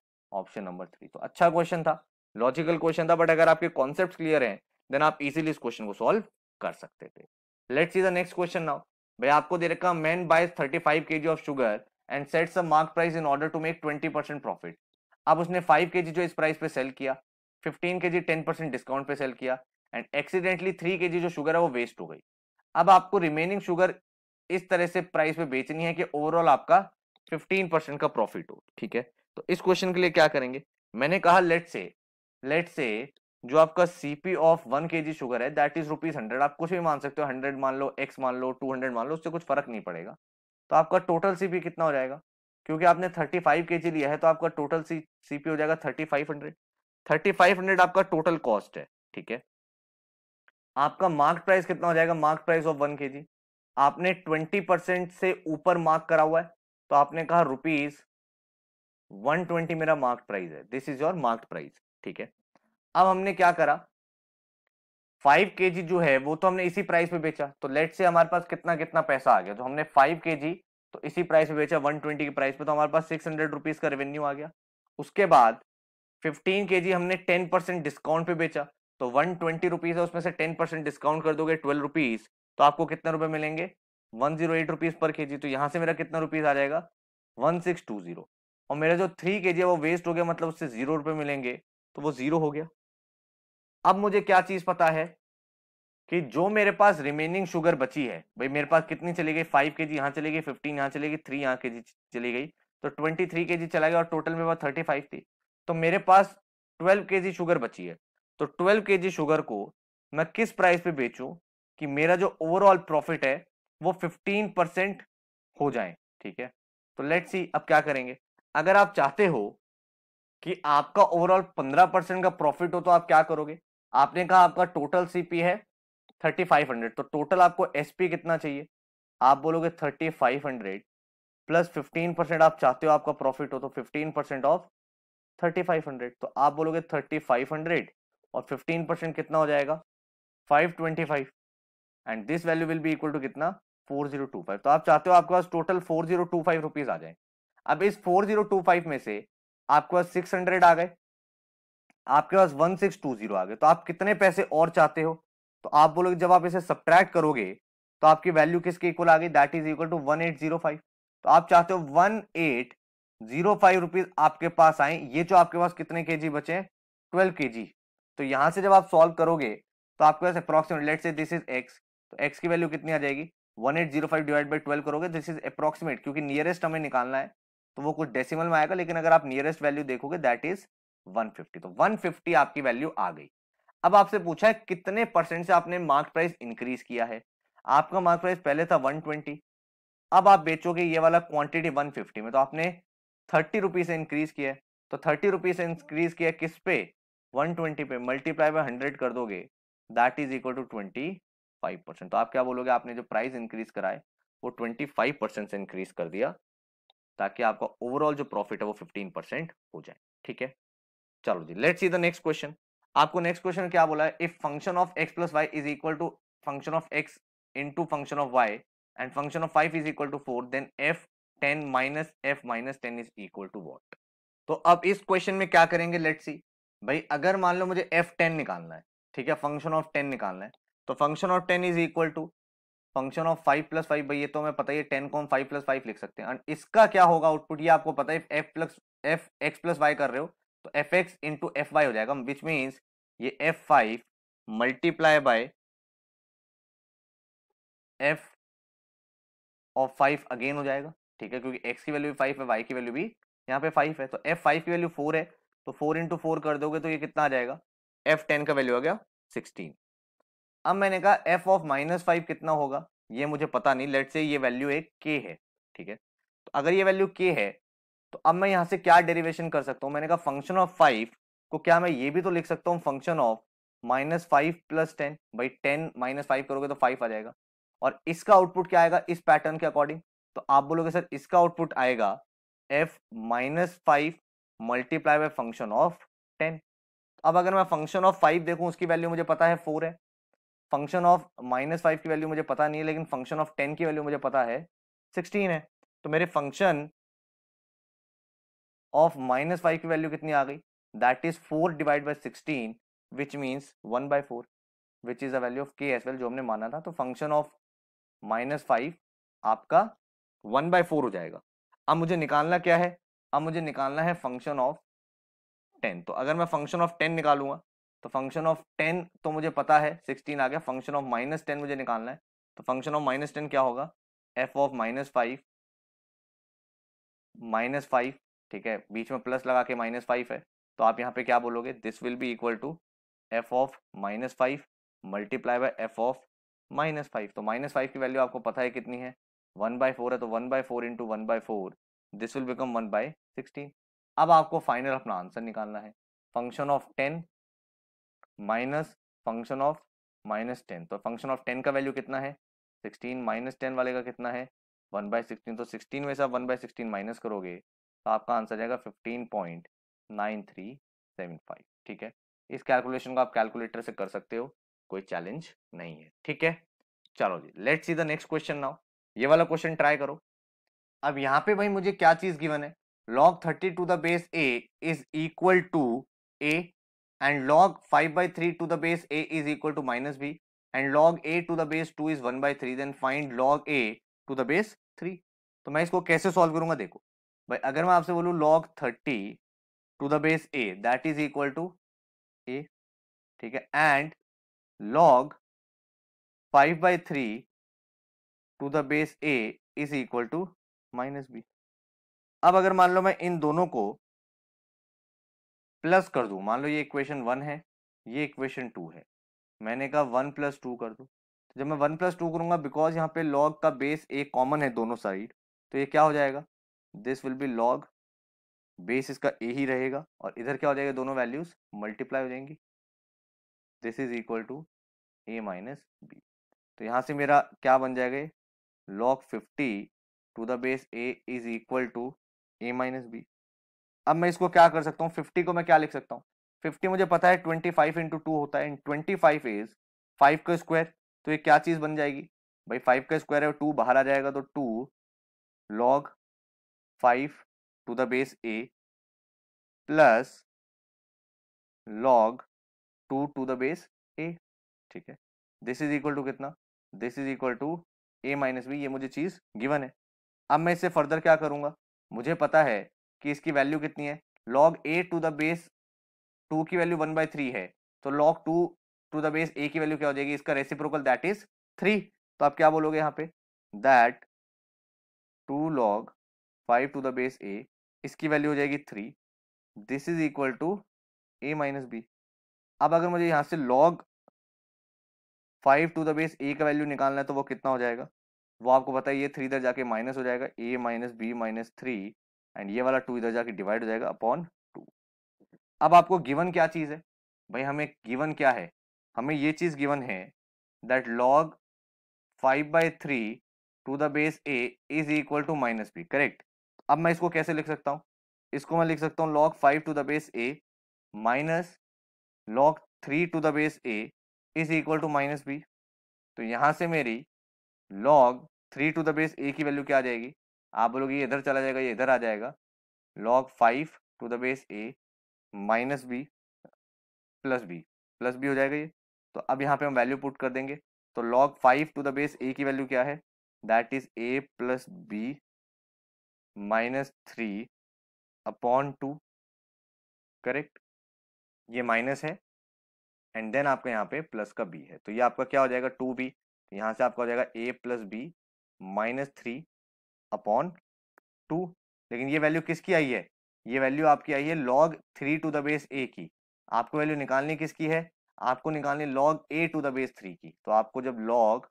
ऑप्शन नंबर थ्री तो अच्छा क्वेश्चन था लॉजिकल क्वेश्चन था बट अगर आपके कॉन्सेप्ट क्लियर हैं देन आप इजीली इस क्वेश्चन को सॉल्व कर सकते थे let's see the next question now भाई आपको दे रखा man buys thirty five K G of sugar and sets mark price in order to make twenty percent profit अब उसने फाइव के जी जो इस प्राइस पे सेल किया fifteen K G ten percent discount पे सेल किया and accidentally three K G जो sugar है वो वेस्ट हो गई अब आपको रिमेनिंग शुगर इस तरह से प्राइस पे बेचनी है कि ओवरऑल आपका फिफ्टीन परसेंट का प्रॉफिट हो ठीक है तो इस क्वेश्चन के लिए क्या करेंगे मैंने कहा लेट से लेट से जो आपका CP of one K G sugar है दैट इज रुपीज हंड्रेड आप कुछ भी मान सकते हो हंड्रेड मान लो एक्स मान लो टू हंड्रेड मान लो उससे कुछ फर्क नहीं पड़ेगा तो आपका टोटल सीपी कितना हो जाएगा क्योंकि आपने थर्टी फाइव के जी लिया है तो आपका टोटल सीपी हो जाएगा thirty five hundred thirty five hundred आपका टोटल कॉस्ट है ठीक है आपका मार्क प्राइस कितना हो जाएगा mark price of one K जी आपने ट्वेंटी परसेंट से ऊपर मार्क करा हुआ है तो आपने कहा रुपीज वन ट्वेंटी मेरा मार्क प्राइस है this is your mark price ठीक है अब हमने क्या करा फाइव के जी जो है वो तो हमने इसी प्राइस पे बेचा तो लेट से हमारे पास कितना कितना पैसा आ गया तो हमने फाइव के जी तो इसी प्राइस पे बेचा वन ट्वेंटी के प्राइस पे तो हमारे पास सिक्स हंड्रेड रुपीज का रेवेन्यू आ गया उसके बाद फिफ्टीन के जी हमने टेन परसेंट डिस्काउंट पे बेचा तो वन ट्वेंटी रुपीज है उसमें से टेन परसेंट डिस्काउंट कर दोगे ट्वेल्व रुपीज तो आपको कितने रुपए मिलेंगे one zero eight rupees per के जी तो यहाँ से मेरा कितना रुपीज आ जाएगा वन सिक्स टू जीरो और मेरा जो थ्री के जी है वो वेस्ट हो गया मतलब उससे जीरो रुपये मिलेंगे तो वो जीरो हो गया अब मुझे क्या चीज पता है कि जो मेरे पास रिमेनिंग शुगर बची है भाई मेरे पास कितनी चली गई फाइव के जी यहाँ चली गई फिफ्टीन यहाँ चली गई थ्री यहाँ के जी चली गई तो ट्वेंटी थ्री के जी चला गया और टोटल मेरे पास थर्टी फाइव थी तो मेरे पास ट्वेल्व के शुगर बची है तो ट्वेल्व के शुगर को मैं किस प्राइस पे बेचूं कि मेरा जो ओवरऑल प्रॉफिट है वो फिफ्टीन परसेंट हो जाए ठीक है तो लेट्स सी अब क्या करेंगे अगर आप चाहते हो कि आपका ओवरऑल पंद्रह परसेंट का प्रॉफिट हो तो आप क्या करोगे आपने कहा आपका टोटल सीपी है थर्टी फाइव हंड्रेड तो टोटल आपको एसपी कितना चाहिए आप बोलोगे thirty five hundred plus fifteen percent आप चाहते हो आपका प्रॉफिट हो तो fifteen percent of thirty five hundred तो आप बोलोगे थर्टी फाइव हंड्रेड और फिफ्टीन परसेंट कितना हो जाएगा five twenty five and this value will be equal to कितना फोर जीरो टू फाइव तो आप चाहते हो आपके पास total four zero two five rupees आ जाए अब इस फोर जीरो टू फाइव में से आपके पास सिक्स हंड्रेड आ गए आपके पास वन सिक्स टू जीरो आ गए तो आप कितने पैसे और चाहते हो तो आप बोलोगे जब आप इसे सब्ट्रैक्ट करोगे तो आपकी वैल्यू किसके इक्वल आ गई that is equal to one eight zero five तो आप चाहते हो one eight zero five rupees आपके पास आए ये जो आपके पास कितने के जी बचे ट्वेल्व के जी तो यहां से जब आप सॉल्व करोगे तो आपके पास अप्रोक्सीमेट से दिस इज एक्स तो एक्स की वैल्यू कितनी आ जाएगी one eight zero five divide by twelve करोगे दिस इज अप्रोक्सीमेट क्योंकि नियरेस्ट हमें निकालना है तो वो कुछ डेसिमल में आएगा लेकिन अगर आप नियरेस्ट वैल्यू देखोगे दैट इज फिफ्टी तो फिफ्टी आपकी वैल्यू आ गई अब आपसे पूछा है कितने परसेंट से आपने मार्क प्राइस इंक्रीज किया है आपका मार्क प्राइस पहले था 120 अब आप बेचोगे ये वाला क्वांटिटी 150 में तो आपने थर्टी रुपीज इंक्रीज किया तो थर्टी रुपीज इंक्रीज किया किस पे वन ट्वेंटी पे मल्टीप्लाई बाय हंड्रेड कर दोगे that is equal to twenty five percent तो आप क्या बोलोगे आपने जो प्राइस इंक्रीज कराए वो ट्वेंटी फाइव परसेंट से इंक्रीज कर दिया ताकि आपका ओवरऑल जो प्रॉफिट है वो फिफ्टीन परसेंट हो जाए ठीक है चलो जी let's see the next question आपको नेक्स्ट क्वेश्चन क्या बोला है if function of X plus Y is equal to function of X into function of Y and function of five is equal to four then F ten minus F minus ten is equal to what तो अब इस question में क्या करेंगे let see भाई अगर मान लो मुझे एफ टेन निकालना है ठीक है फंक्शन ऑफ टेन निकालना है तो function of ten is equal to function of five plus five भाई ये तो हमें पता ही टेन को हम फाइव प्लस फाइव लिख सकते हैं एंड इसका क्या होगा आउटपुट ये आपको पता है F plus F X plus Y कर रहे हो तो F X into F Y हो जाएगा विच मीन्स ये F five multiply by F of five again हो जाएगा ठीक है क्योंकि एक्स की वैल्यू भी फाइव है वाई की वैल्यू भी यहाँ पे फाइव है तो एफ फाइव की वैल्यू फोर है तो फोर इंटू फोर कर दोगे तो ये कितना आ जाएगा एफ टेन का वैल्यू आ गया सिक्सटीन अब मैंने कहा एफ ऑफ माइनस फाइव कितना होगा ये मुझे पता नहीं लेट से ये वैल्यू एक के है ठीक है तो अगर ये वैल्यू के है तो अब मैं यहाँ से क्या डेरिवेशन कर सकता हूँ मैंने कहा फंक्शन ऑफ फाइव को क्या मैं ये भी तो लिख सकता हूँ function of minus five plus ten भाई टेन माइनस फाइव करोगे तो फाइव आ जाएगा और इसका आउटपुट क्या आएगा इस पैटर्न के अकॉर्डिंग तो आप बोलोगे सर इसका आउटपुट आएगा F minus five multiply by function of ten अब अगर मैं फंक्शन ऑफ फाइव देखूं उसकी वैल्यू मुझे पता है फोर है फंक्शन ऑफ माइनस फाइव की वैल्यू मुझे पता नहीं है लेकिन फंक्शन ऑफ टेन की वैल्यू मुझे पता है सिक्सटीन है तो मेरे फंक्शन ऑफ माइनस फाइव की वैल्यू कितनी आ गई that is four divide by sixteen which means one by four which is the value of K as well जो हमने माना था तो फंक्शन ऑफ माइनस फाइव आपका वन बाय फोर हो जाएगा अब मुझे निकालना क्या है अब मुझे निकालना है फंक्शन ऑफ टेन तो अगर मैं फंक्शन ऑफ टेन निकालूंगा तो फंक्शन ऑफ टेन तो मुझे पता है सिक्सटीन आ गया फंक्शन ऑफ माइनस टेन मुझे निकालना है तो फंक्शन ऑफ माइनस टेन क्या होगा F of minus five minus five ठीक है बीच में प्लस लगा के माइनस फाइव है तो आप यहाँ पे क्या बोलोगे this will be equal to F of minus five multiply by F of minus five तो माइनस फाइव की वैल्यू आपको पता है कितनी है वन बाई फोर है तो one by four into one by four this will become one by sixteen अब आपको फाइनल अपना आंसर निकालना है function of ten minus function of minus ten तो फंक्शन ऑफ टेन का वैल्यू कितना है सिक्सटीन माइनस टेन वाले का कितना है वन बाई सिक्सटीन तो सिक्सटीन में से आप वन बाई सिक्सटीन माइनस करोगे तो आपका आंसर जाएगा fifteen point nine three seven five ठीक है इस कैलकुलेशन को आप कैलकुलेटर से कर सकते हो कोई चैलेंज नहीं है ठीक है चलो जी let's see the next question now ये वाला क्वेश्चन ट्राई करो अब यहाँ पे भाई मुझे क्या चीज गिवन है log thirty to the base A is equal to A and log five by three to the base A is equal to minus B and log A to the base two is one by three then find log A to the base three तो मैं इसको कैसे solve करूंगा देखो भाई अगर मैं आपसे बोलूँ log thirty to the base A that is equal to A ठीक है and log five by three to the base A is equal to minus B अब अगर मान लो मैं इन दोनों को प्लस कर दूं मान लो ये इक्वेशन वन है ये इक्वेशन टू है मैंने कहा वन प्लस टू कर दू तो जब मैं वन प्लस टू करूंगा बिकॉज यहाँ पे लॉग का बेस ए कॉमन है दोनों साइड तो ये क्या हो जाएगा this will be log base इसका ए ही रहेगा और इधर क्या हो जाएगा दोनों वैल्यूज मल्टीप्लाई हो जाएंगी this is equal to A minus B तो यहाँ से मेरा क्या बन जाएगा log 50 to the base a is equal to A minus B अब मैं इसको क्या कर सकता हूँ 50 को मैं क्या लिख सकता हूँ 50 मुझे पता है 25 फाइव इंटू टू होता है ट्वेंटी फाइव इज फाइव का स्क्वायर तो ये क्या चीज़ बन जाएगी भाई फाइव का स्क्वायर है टू बाहर आ जाएगा तो two log five to the base A plus log two to the base A ठीक है दिस इज इक्वल टू कितना this is equal to A minus B ये मुझे चीज़ गिवन है अब मैं इससे फर्दर क्या करूंगा मुझे पता है कि इसकी वैल्यू कितनी है log A to the base two की वैल्यू वन बाई थ्री है तो log two to the base a की वैल्यू क्या हो जाएगी इसका रेसिप्रोकल दैट इज थ्री तो आप क्या बोलोगे यहाँ पे that two log five to the base a इसकी वैल्यू हो जाएगी three this is equal to A minus B अब अगर मुझे यहाँ से log five to the base a का वैल्यू निकालना है तो वो कितना हो जाएगा वो आपको पता है ये थ्री इधर जाके माइनस हो जाएगा ए minus b minus three and ये वाला टू इधर जाके डिवाइड हो जाएगा अपॉन टू अब आपको गिवन क्या चीज़ है भाई हमें गिवन क्या है हमें ये चीज़ गिवन है that log five by three to the base A is equal to minus b correct अब मैं इसको कैसे लिख सकता हूँ इसको मैं लिख सकता हूँ log five to the base a minus log three to the base A is equal to minus B तो यहाँ से मेरी log three to the base a की वैल्यू क्या आ जाएगी आप बोलोगे ये इधर चला जाएगा ये इधर आ जाएगा log five to the base a minus B plus B plus b हो जाएगा ये तो अब यहाँ पे हम वैल्यू पुट कर देंगे तो log five to the base a की वैल्यू क्या है that is a plus b minus three upon two correct ये माइनस है एंड देन आपका यहाँ पे प्लस का बी है तो ये आपका क्या हो जाएगा टू बी तो यहाँ से आपका हो जाएगा a plus b minus three upon two लेकिन ये वैल्यू किसकी आई है ये वैल्यू आपकी आई है log three to the base a की आपको वैल्यू निकालनी किसकी है आपको निकालनी log A to the base three की तो आपको जब log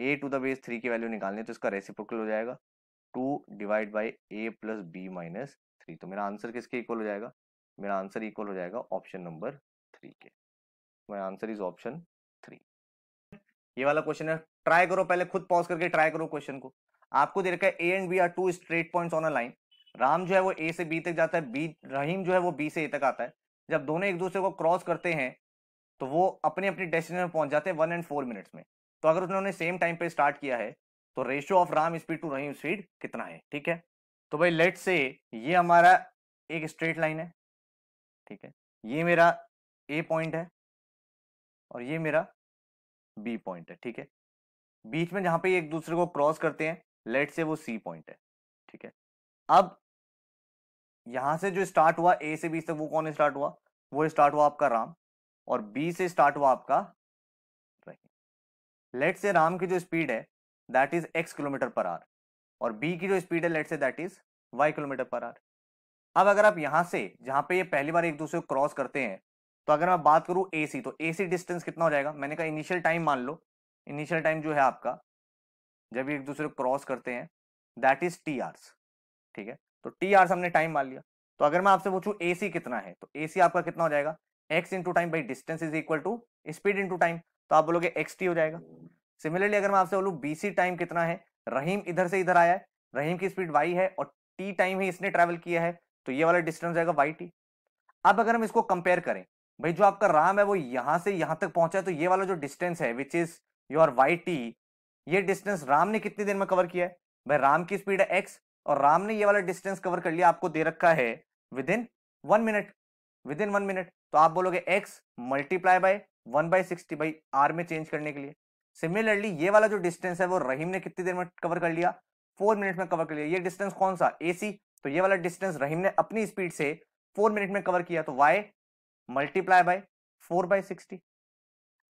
A to the base three की वैल्यू निकालनी है तो इसका रेसिप्रोकल हो जाएगा two divide by a plus b minus three तो मेरा आंसर किसके इक्वल हो जाएगा मेरा आंसर इक्वल हो जाएगा ऑप्शन नंबर थ्री के my answer is option three ये वाला क्वेश्चन है ट्राई करो पहले खुद पॉज करके ट्राई करो क्वेश्चन को आपको दे रखा है a and b are two straight point on a line Ram जो है वो ए से बी तक जाता है बी रहीम जो है वो बी से ए तक आता है जब दोनों एक दूसरे को क्रॉस करते हैं तो वो अपने अपने डेस्टिनेशन पहुंच जाते हैं वन एंड फोर मिनट्स में तो अगर उन्होंने सेम टाइम पे स्टार्ट किया है तो ratio of Ram speed to Rahim speed कितना है ठीक है तो भाई लेट से ये हमारा एक स्ट्रेट लाइन है ठीक है ये मेरा ए पॉइंट है और ये मेरा बी पॉइंट है ठीक है बीच में जहां पे एक दूसरे को क्रॉस करते हैं लेट से वो सी पॉइंट है ठीक है अब यहां से जो स्टार्ट हुआ ए से बी तक वो कौन स्टार्ट हुआ वो स्टार्ट हुआ आपका राम और बी से स्टार्ट हुआ आपका रहीम लेट से राम की जो स्पीड है दैट इज एक्स किलोमीटर पर आर और बी की जो स्पीड है लेट से दैट इज वाई किलोमीटर पर आर अब अगर आप यहां से जहां पे ये पहली बार एक दूसरे को क्रॉस करते हैं तो अगर मैं बात करूँ ए तो ए डिस्टेंस कितना हो जाएगा मैंने कहा इनिशियल टाइम मान लो इनिशियल टाइम जो है आपका जब एक दूसरे को क्रॉस करते हैं दैट इज टी आर्स ठीक है तो टी आर्स हमने टाइम मान लिया तो अगर मैं आपसे पूछूं ए सी कितना है तो ए सी आपका कितना हो जाएगा x into time by distance is equal to speed into time तो आप बोलोगे एक्स टी हो जाएगा सिमिलरली अगर मैं आपसे बोलूँ बी सी टाइम कितना है रहीम इधर से इधर आया है रहीम की स्पीड वाई है और टी टाइम ही इसने ट्रेवल किया है तो ये वाला डिस्टेंस जाएगा वाई टी अब अगर हम इसको कंपेयर करें भाई जो आपका राम है वो यहां से यहां तक पहुंचा है तो ये वाला जो डिस्टेंस है which is your y t ये डिस्टेंस राम ने कितनी देर में कवर किया है भाई राम की स्पीड है एक्स और राम ने ये वाला डिस्टेंस कवर कर लिया आपको दे रखा है within one minute within one minute तो आप बोलोगे x multiply by one by sixty by hour में चेंज करने के लिए सिमिलरली ये वाला जो डिस्टेंस है वो रहीम ने कितनी देर में कवर कर लिया फोर मिनट में कवर कर लिया ये डिस्टेंस कौन सा ए तो ये वाला डिस्टेंस रहीम ने अपनी स्पीड से फोर मिनट में कवर किया तो y multiply by four by sixty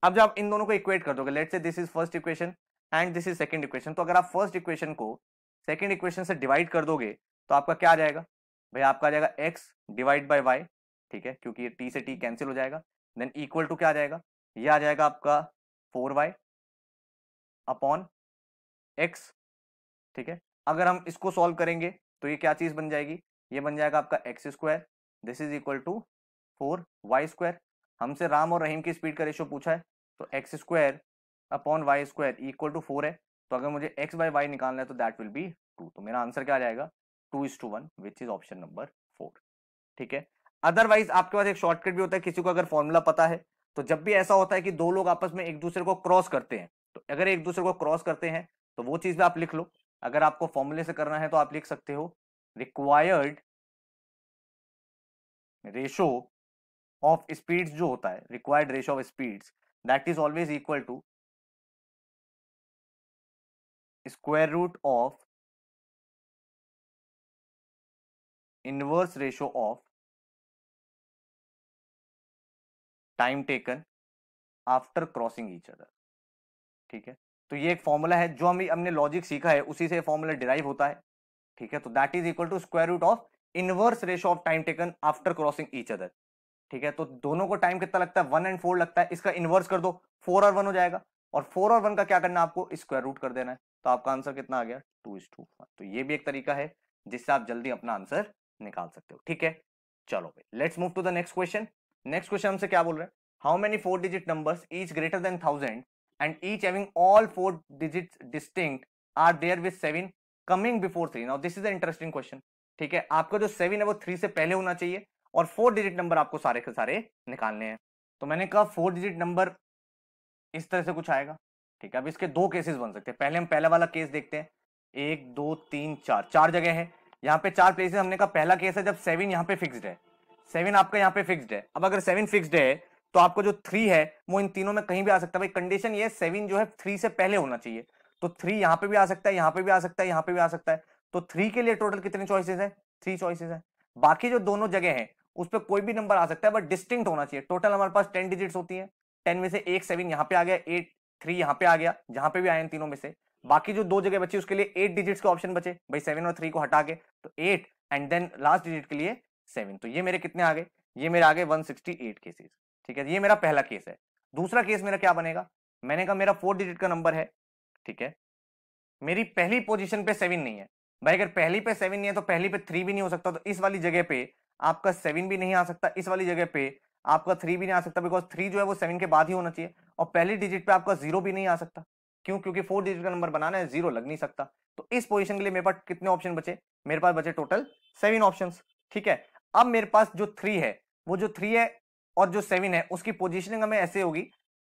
अब जब आप इन दोनों को इक्वेट कर दोगे लेट से this is first equation and this is second equation तो अगर आप फर्स्ट इक्वेशन को सेकंड इक्वेशन से डिवाइड कर दोगे तो आपका क्या आ जाएगा भाई आपका आ जाएगा एक्स डिवाइड बाय वाई ठीक है क्योंकि ये टी से टी कैंसिल हो जाएगा देन इक्वल टू क्या आ जाएगा ये आ जाएगा आपका फोर वाई अपॉन एक्स ठीक है अगर हम इसको सॉल्व करेंगे तो ये क्या चीज़ बन जाएगी ये बन जाएगा आपका x square this is equal to four y square हमसे राम और रहीम की स्पीड का रेशियो पूछा है तो x square upon y square equal to four है तो अगर मुझे एक्स बाई वाई निकालना है तो दैट विल बी टू तो मेरा आंसर क्या आ जाएगा two is to one which is option number four ठीक है अदरवाइज आपके पास एक शॉर्टकट भी होता है किसी को अगर फॉर्मूला पता है तो जब भी ऐसा होता है कि दो लोग आपस में एक दूसरे को क्रॉस करते हैं तो अगर एक दूसरे को क्रॉस करते हैं तो वो चीज भी आप लिख लो अगर आपको फॉर्मूले से करना है तो आप लिख सकते हो रिक्वायर्ड रेशो ऑफ स्पीड्स जो होता है required ratio of speeds that is always equal to square root of inverse ratio of time taken after crossing each other ठीक है तो ये एक फॉर्मूला है जो हमें हमने लॉजिक सीखा है उसी से फॉर्मूला डिराइव होता है ठीक है तो that is equal to square root of inverse ratio of time taken after crossing each other ठीक है तो दोनों को टाइम कितना लगता है वन एंड फोर लगता है इसका इन्वर्स कर दो फोर और वन हो जाएगा और फोर और वन का क्या करना है आपको स्क्वायर रूट कर देना है तो आपका आंसर कितना आ गया टू इज टू तो ये भी एक तरीका है जिससे आप जल्दी अपना आंसर निकाल सकते हो ठीक है चलो भाई let's move to the next question next question हमसे क्या बोल रहे हैं how many four digit numbers each greater than thousand and each having all four digit distinct are there with seven coming before three now this is a interesting question ठीक है आपका जो seven है वो थ्री से पहले होना चाहिए और फोर डिजिट नंबर आपको सारे के सारे निकालने हैं तो मैंने कहा फोर डिजिट नंबर इस तरह से कुछ आएगा ठीक है अब इसके दो केसेस बन सकते हैं पहले हम पहला वाला केस देखते हैं एक दो तीन चार चार जगह है यहाँ पे चार प्लेसेस हमने कहा पहला केस है जब सेवन यहाँ पे फिक्स्ड है सेवन आपका यहाँ पे फिक्स्ड है अब अगर सेवन फिक्स्ड है तो आपको जो थ्री है वो इन तीनों में कहीं भी आ सकता है भाई कंडीशन ये सेवन जो है थ्री से पहले होना चाहिए तो थ्री यहाँ पे भी आ सकता है यहाँ पे भी आ सकता है यहाँ पे भी आ सकता है तो थ्री के लिए टोटल कितने चॉइसेस है थ्री चॉइसेस है बाकी जो दोनों जगह है उस पर कोई भी नंबर आ सकता है बट डिस्टिंक्ट होना चाहिए टोटल हमारे पास टेन डिजिट्स होती हैं टेन में से एक सेवन यहाँ पे आ गया एट थ्री यहाँ पे आ गया जहाँ पे भी आए तीनों में से बाकी जो दो जगह बची उसके लिए एट डिजिट्स के ऑप्शन बचे भाई सेवन और थ्री को हटा के तो eight and then last digit के लिए सेवन तो ये मेरे कितने आ गए ये मेरे आगे एट केसेस ठीक है ये मेरा पहला केस है दूसरा केस मेरा क्या बनेगा मैंने कहा मेरा फोर डिजिट का नंबर है ठीक है मेरी पहली पोजिशन पे सेवन नहीं है भाई अगर पहली पे सेवन नहीं है तो पहली पे थ्री भी नहीं हो सकता तो इस वाली जगह पे आपका सेवन भी नहीं आ सकता इस वाली जगह पे आपका थ्री भी नहीं आ सकता बिकॉज थ्री जो है वो सेवन के बाद ही होना चाहिए और पहली डिजिट पे आपका जीरो भी नहीं आ सकता क्यों क्योंकि फोर डिजिट का नंबर बनाना है जीरो लग नहीं सकता तो इस पोजिशन के लिए मेरे पास कितने ऑप्शन बचे मेरे पास बचे टोटल सेवन ऑप्शन ठीक है अब मेरे पास जो थ्री है वो जो थ्री है और जो सेवन है उसकी पोजिशनिंग हमें ऐसे होगी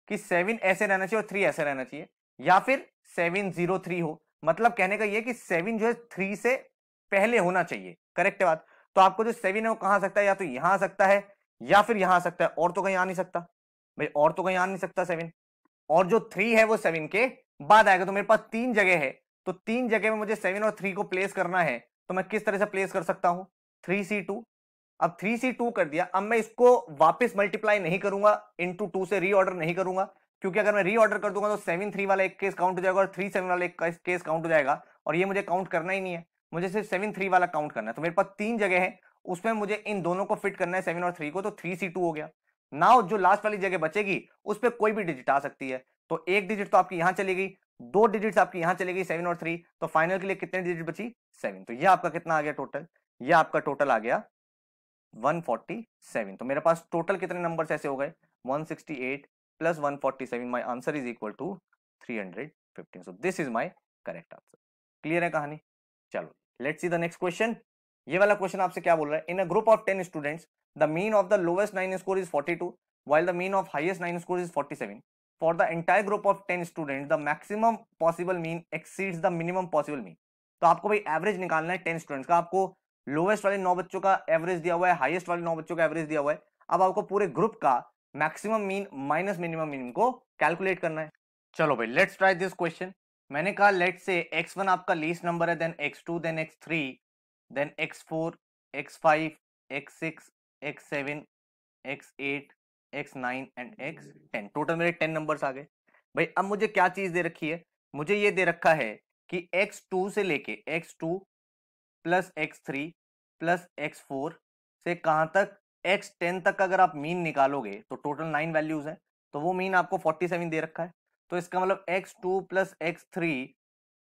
कि सेवन ऐसे रहना चाहिए और थ्री ऐसे रहना चाहिए या फिर सेवन जीरो थ्री हो मतलब कहने का ये कि सेवन जो है थ्री से पहले होना चाहिए करेक्ट बात तो आपको जो सेवन है वो कहां सकता है या तो यहां आ सकता है या फिर यहां आ सकता है और तो कहीं आ नहीं सकता भाई और तो कहीं आ नहीं सकता सेवन और जो थ्री है वो सेवन के बाद आएगा तो मेरे पास तीन जगह है तो तीन जगह में मुझे सेवन और थ्री को प्लेस करना है तो मैं किस तरह से प्लेस कर सकता हूं थ्री सी टू अब थ्री सी टू कर दिया अब मैं इसको वापस मल्टीप्लाई नहीं करूंगा इंटू टू से रीऑर्डर नहीं करूंगा क्योंकि अगर मैं रीऑर्डर कर दूंगा तो सेवन थ्री वाला एक केस काउंट हो जाएगा और थ्री सेवन वाला एक केस काउंट हो जाएगा और ये मुझे काउंट करना ही नहीं है मुझे सिर्फ सेवन थ्री वाला काउंट करना है तो मेरे पास तीन जगह है उसमें मुझे इन दोनों को फिट करना है सेवन और थ्री को तो थ्री सी टू हो गया नाउ जो लास्ट वाली जगह बचेगी उस पर कोई भी डिजिट आ सकती है तो एक डिजिट तो आपकी यहां चली गई दो डिजिट्स आपकी यहां चली गई सेवन और थ्री तो फाइनल के लिए कितने डिजिट बची सेवन तो यह आपका कितना आ गया टोटल यह आपका टोटल आ गया 147 तो मेरे पास टोटल कितने नंबर्स ऐसे हो गए 168 plus 147 my answer is equal to 315 so this is my correct answer clear है कहानी चलो let's see the next question ये वाला क्वेश्चन आपसे क्या बोल रहा है in a group of ten students the mean of the lowest nine score is forty two while the mean of highest nine score is forty seven for the entire group of ten student the maximum possible mean exceeds the minimum possible mean तो आपको भाई average निकालना है ten students का आपको lowest वाले नौ बच्चों का एवरेज दिया हुआ है हाइएस्ट वाले नौ बच्चों का एवरेज दिया हुआ है अब आपको पूरे ग्रुप का maximum mean minus minimum mean को कैलकुलेट करना है चलो भाई लेट्स ट्राई दिस क्वेश्चन मैंने कहा लेट से एक्स वन आपका लीस्ट नंबर है then x two then x three then x four x five x six x seven x eight x nine and x ten total मेरे ten numbers आ गए भाई अब मुझे क्या चीज़ दे रखी है मुझे ये दे रखा है कि एक्स टू से लेके x two plus x three plus x four से कहाँ तक एक्स टेन तक अगर आप मीन निकालोगे तो टोटल नाइन वैल्यूज़ हैं तो वो मीन आपको फोर्टी सेवन दे रखा है तो इसका मतलब x two plus x three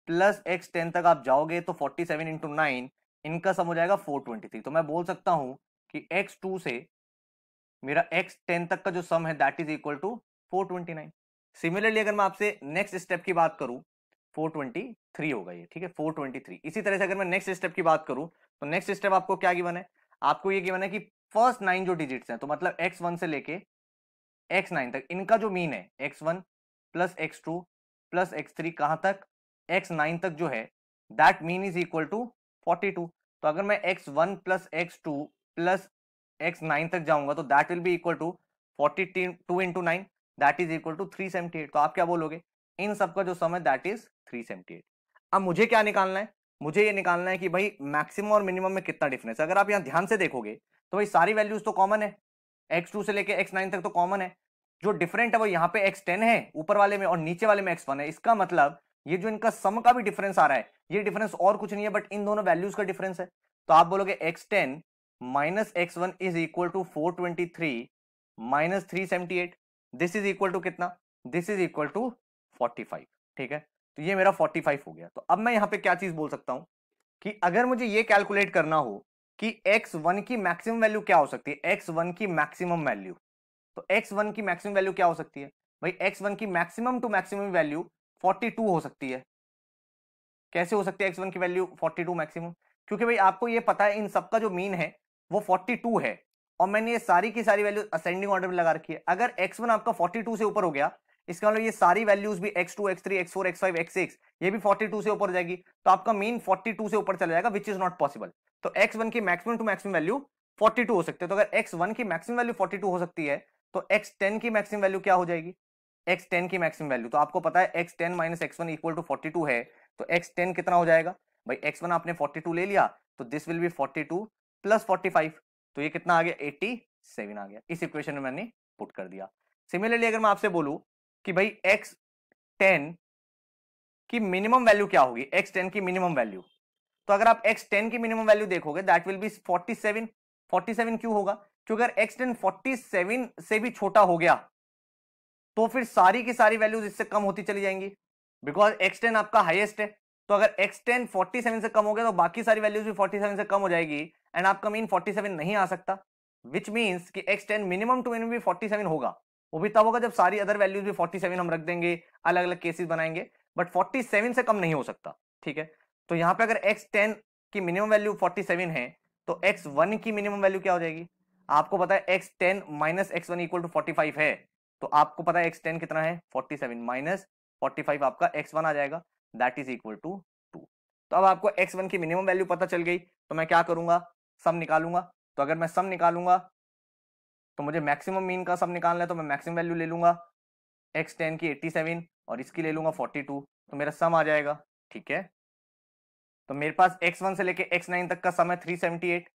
plus x ten तक आप जाओगे तो फोर्टी सेवन इंटू नाइन इनका सम हो जाएगा फोर ट्वेंटी थ्री तो मैं बोल सकता हूँ कि एक्स टू से मेरा एक्स टेन तक का जो सम है that is equal to four twenty nine similarly अगर मैं आपसे नेक्स्ट स्टेप की बात करूँ फोर ट्वेंटी थ्री होगा ये ठीक है फोर ट्वेंटी थ्री इसी तरह से अगर मैं नेक्स्ट स्टेप की बात करूँ तो नेक्स्ट स्टेप आपको क्या गिवन है आपको ये गिवन है कि फर्स्ट नाइन जो डिजिट्स हैं तो मतलब एक्स वन से लेके एक्स नाइन तक इनका जो मीन है x one plus x two plus x three कहाँ तक एक्स नाइन तक जो है that mean is equal to forty two तो अगर मैं x one plus x two plus x nine तक जाऊंगा तो that will be equal to forty two into nine that is equal to three seventy eight तो आप क्या बोलोगे इन सब का जो है that is three seventy eight अब मुझे क्या निकालना है मुझे ये निकालना है कि भाई मैक्सिमम और मिनिमम में कितना डिफरेंस है अगर आप यहाँ ध्यान से देखोगे तो भाई सारी वैल्यूज तो कॉमन है एक्स टू से लेके एक्स नाइन तक तो कॉमन है जो डिफरेंट है वो यहाँ पे एक्स टेन है ऊपर वाले में और नीचे वाले में एक्स वन है इसका मतलब ये जो इनका सम का भी डिफरेंस आ रहा है ये डिफरेंस और कुछ नहीं है बट इन दोनों वैल्यूज का डिफरेंस है तो आप बोलोगे x ten minus x one is equal to four twenty three minus three seventy eight this is equal to कितना this is equal to forty five ठीक है तो ये मेरा फोर्टी फाइव हो गया तो अब मैं यहाँ पे क्या चीज बोल सकता हूँ कि अगर मुझे ये कैलकुलेट करना हो कि एक्स वन की मैक्सिमम वैल्यू क्या हो सकती है एक्स वन की मैक्सिमम वैल्यू तो एक्स वन की मैक्सिमम वैल्यू क्या हो सकती है भाई एक्स वन की maximum to maximum value forty two हो सकती है कैसे हो सकती है एक्स वन की वैल्यू फोर्टी टू मैक्सिमम क्योंकि भाई आपको ये पता है इन सबका जो मीन है वो फोर्टी टू है और मैंने ये सारी की सारी वैल्यू असेंडिंग ऑर्डर में लगा रखी है अगर एक्स वन आपका फोर्टी टू से ऊपर हो गया इसका मतलब ये सारी वैल्यूज भी x two x three x four x five x six ये भी फोर्टी टू से ऊपर जाएगी तो आपका मीन फोर्टी टू से ऊपर चला जाएगा विच इज नॉट पॉसिबल तो एक्स वन की maximum to maximum value forty two हो सकती है तो अगर एक्स वन की मैक्सिमम वैल्यू फोर्टी टू हो सकती है तो एक्स टेन की मैक्सिमम वैल्यू क्या हो जाएगी एक्स टेन की मैक्सिमम वैल्यू तो आपको पता है x ten minus x one equal to forty two है तो एक्स टेन कितना हो जाएगा भाई एक्स वन आपने फोर्टी टू ले लिया तो this will be forty two plus forty five तो ये कितना आ गया एट्टी सेवन आ गया इस इक्वेशन में मैंने पुट कर दिया सिमिलरली अगर मैं आपसे बोलूँ कि भाई एक्स टेन की मिनिमम वैल्यू क्या होगी एक्स टेन की मिनिमम वैल्यू तो अगर आप एक्स टेन की मिनिमम वैल्यू देखोगे that will be forty seven forty seven क्यों होगा तो अगर एक्स टेन फोर्टी सेवन से भी छोटा हो गया तो फिर सारी की सारी वैल्यूज इससे कम होती चली जाएंगी बिकॉज एक्स टेन आपका हाइएस्ट है तो अगर एक्स टेन फोर्टी सेवन से कम हो गया तो बाकी सारी वैल्यूज भी फोर्टी सेवन से कम हो जाएगी एंड आपका मीन फोर्टी सेवन नहीं आ सकता विच मीन्स कि x ten minimum to minimum भी फोर्टी सेवन होगा वो भी तब होगा जब सारी अदर वैल्यूज भी फोर्टी सेवन हम रख देंगे अलग अलग केसेस बनाएंगे बट फोर्टी सेवन से कम नहीं हो सकता ठीक है तो यहाँ पे अगर एक्स टेन की मिनिमम वैल्यू फोर्टी सेवन है तो एक्स वन की मिनिमम वैल्यू क्या हो जाएगी आपको पता है x ten minus x one equal to forty five है तो आपको पता है एक्स टेन कितना है forty seven minus forty five आपका एक्स वन आ जाएगा that is equal to two तो अब आपको एक्स वन की मिनिमम वैल्यू पता चल गई तो मैं क्या करूंगा सम निकालूंगा तो अगर मैं सम निकालूंगा तो मुझे मैक्सिमम मीन का सम निकालना है तो मैं मैक्सिमम वैल्यू ले लूंगा एक्स टेन की एट्टी सेवन और इसकी ले लूंगा फोर्टी टू तो मेरा सम आ जाएगा ठीक है तो मेरे पास एक्स वन से लेके एक्स नाइन तक का सम है थ्री सेवेंटी एट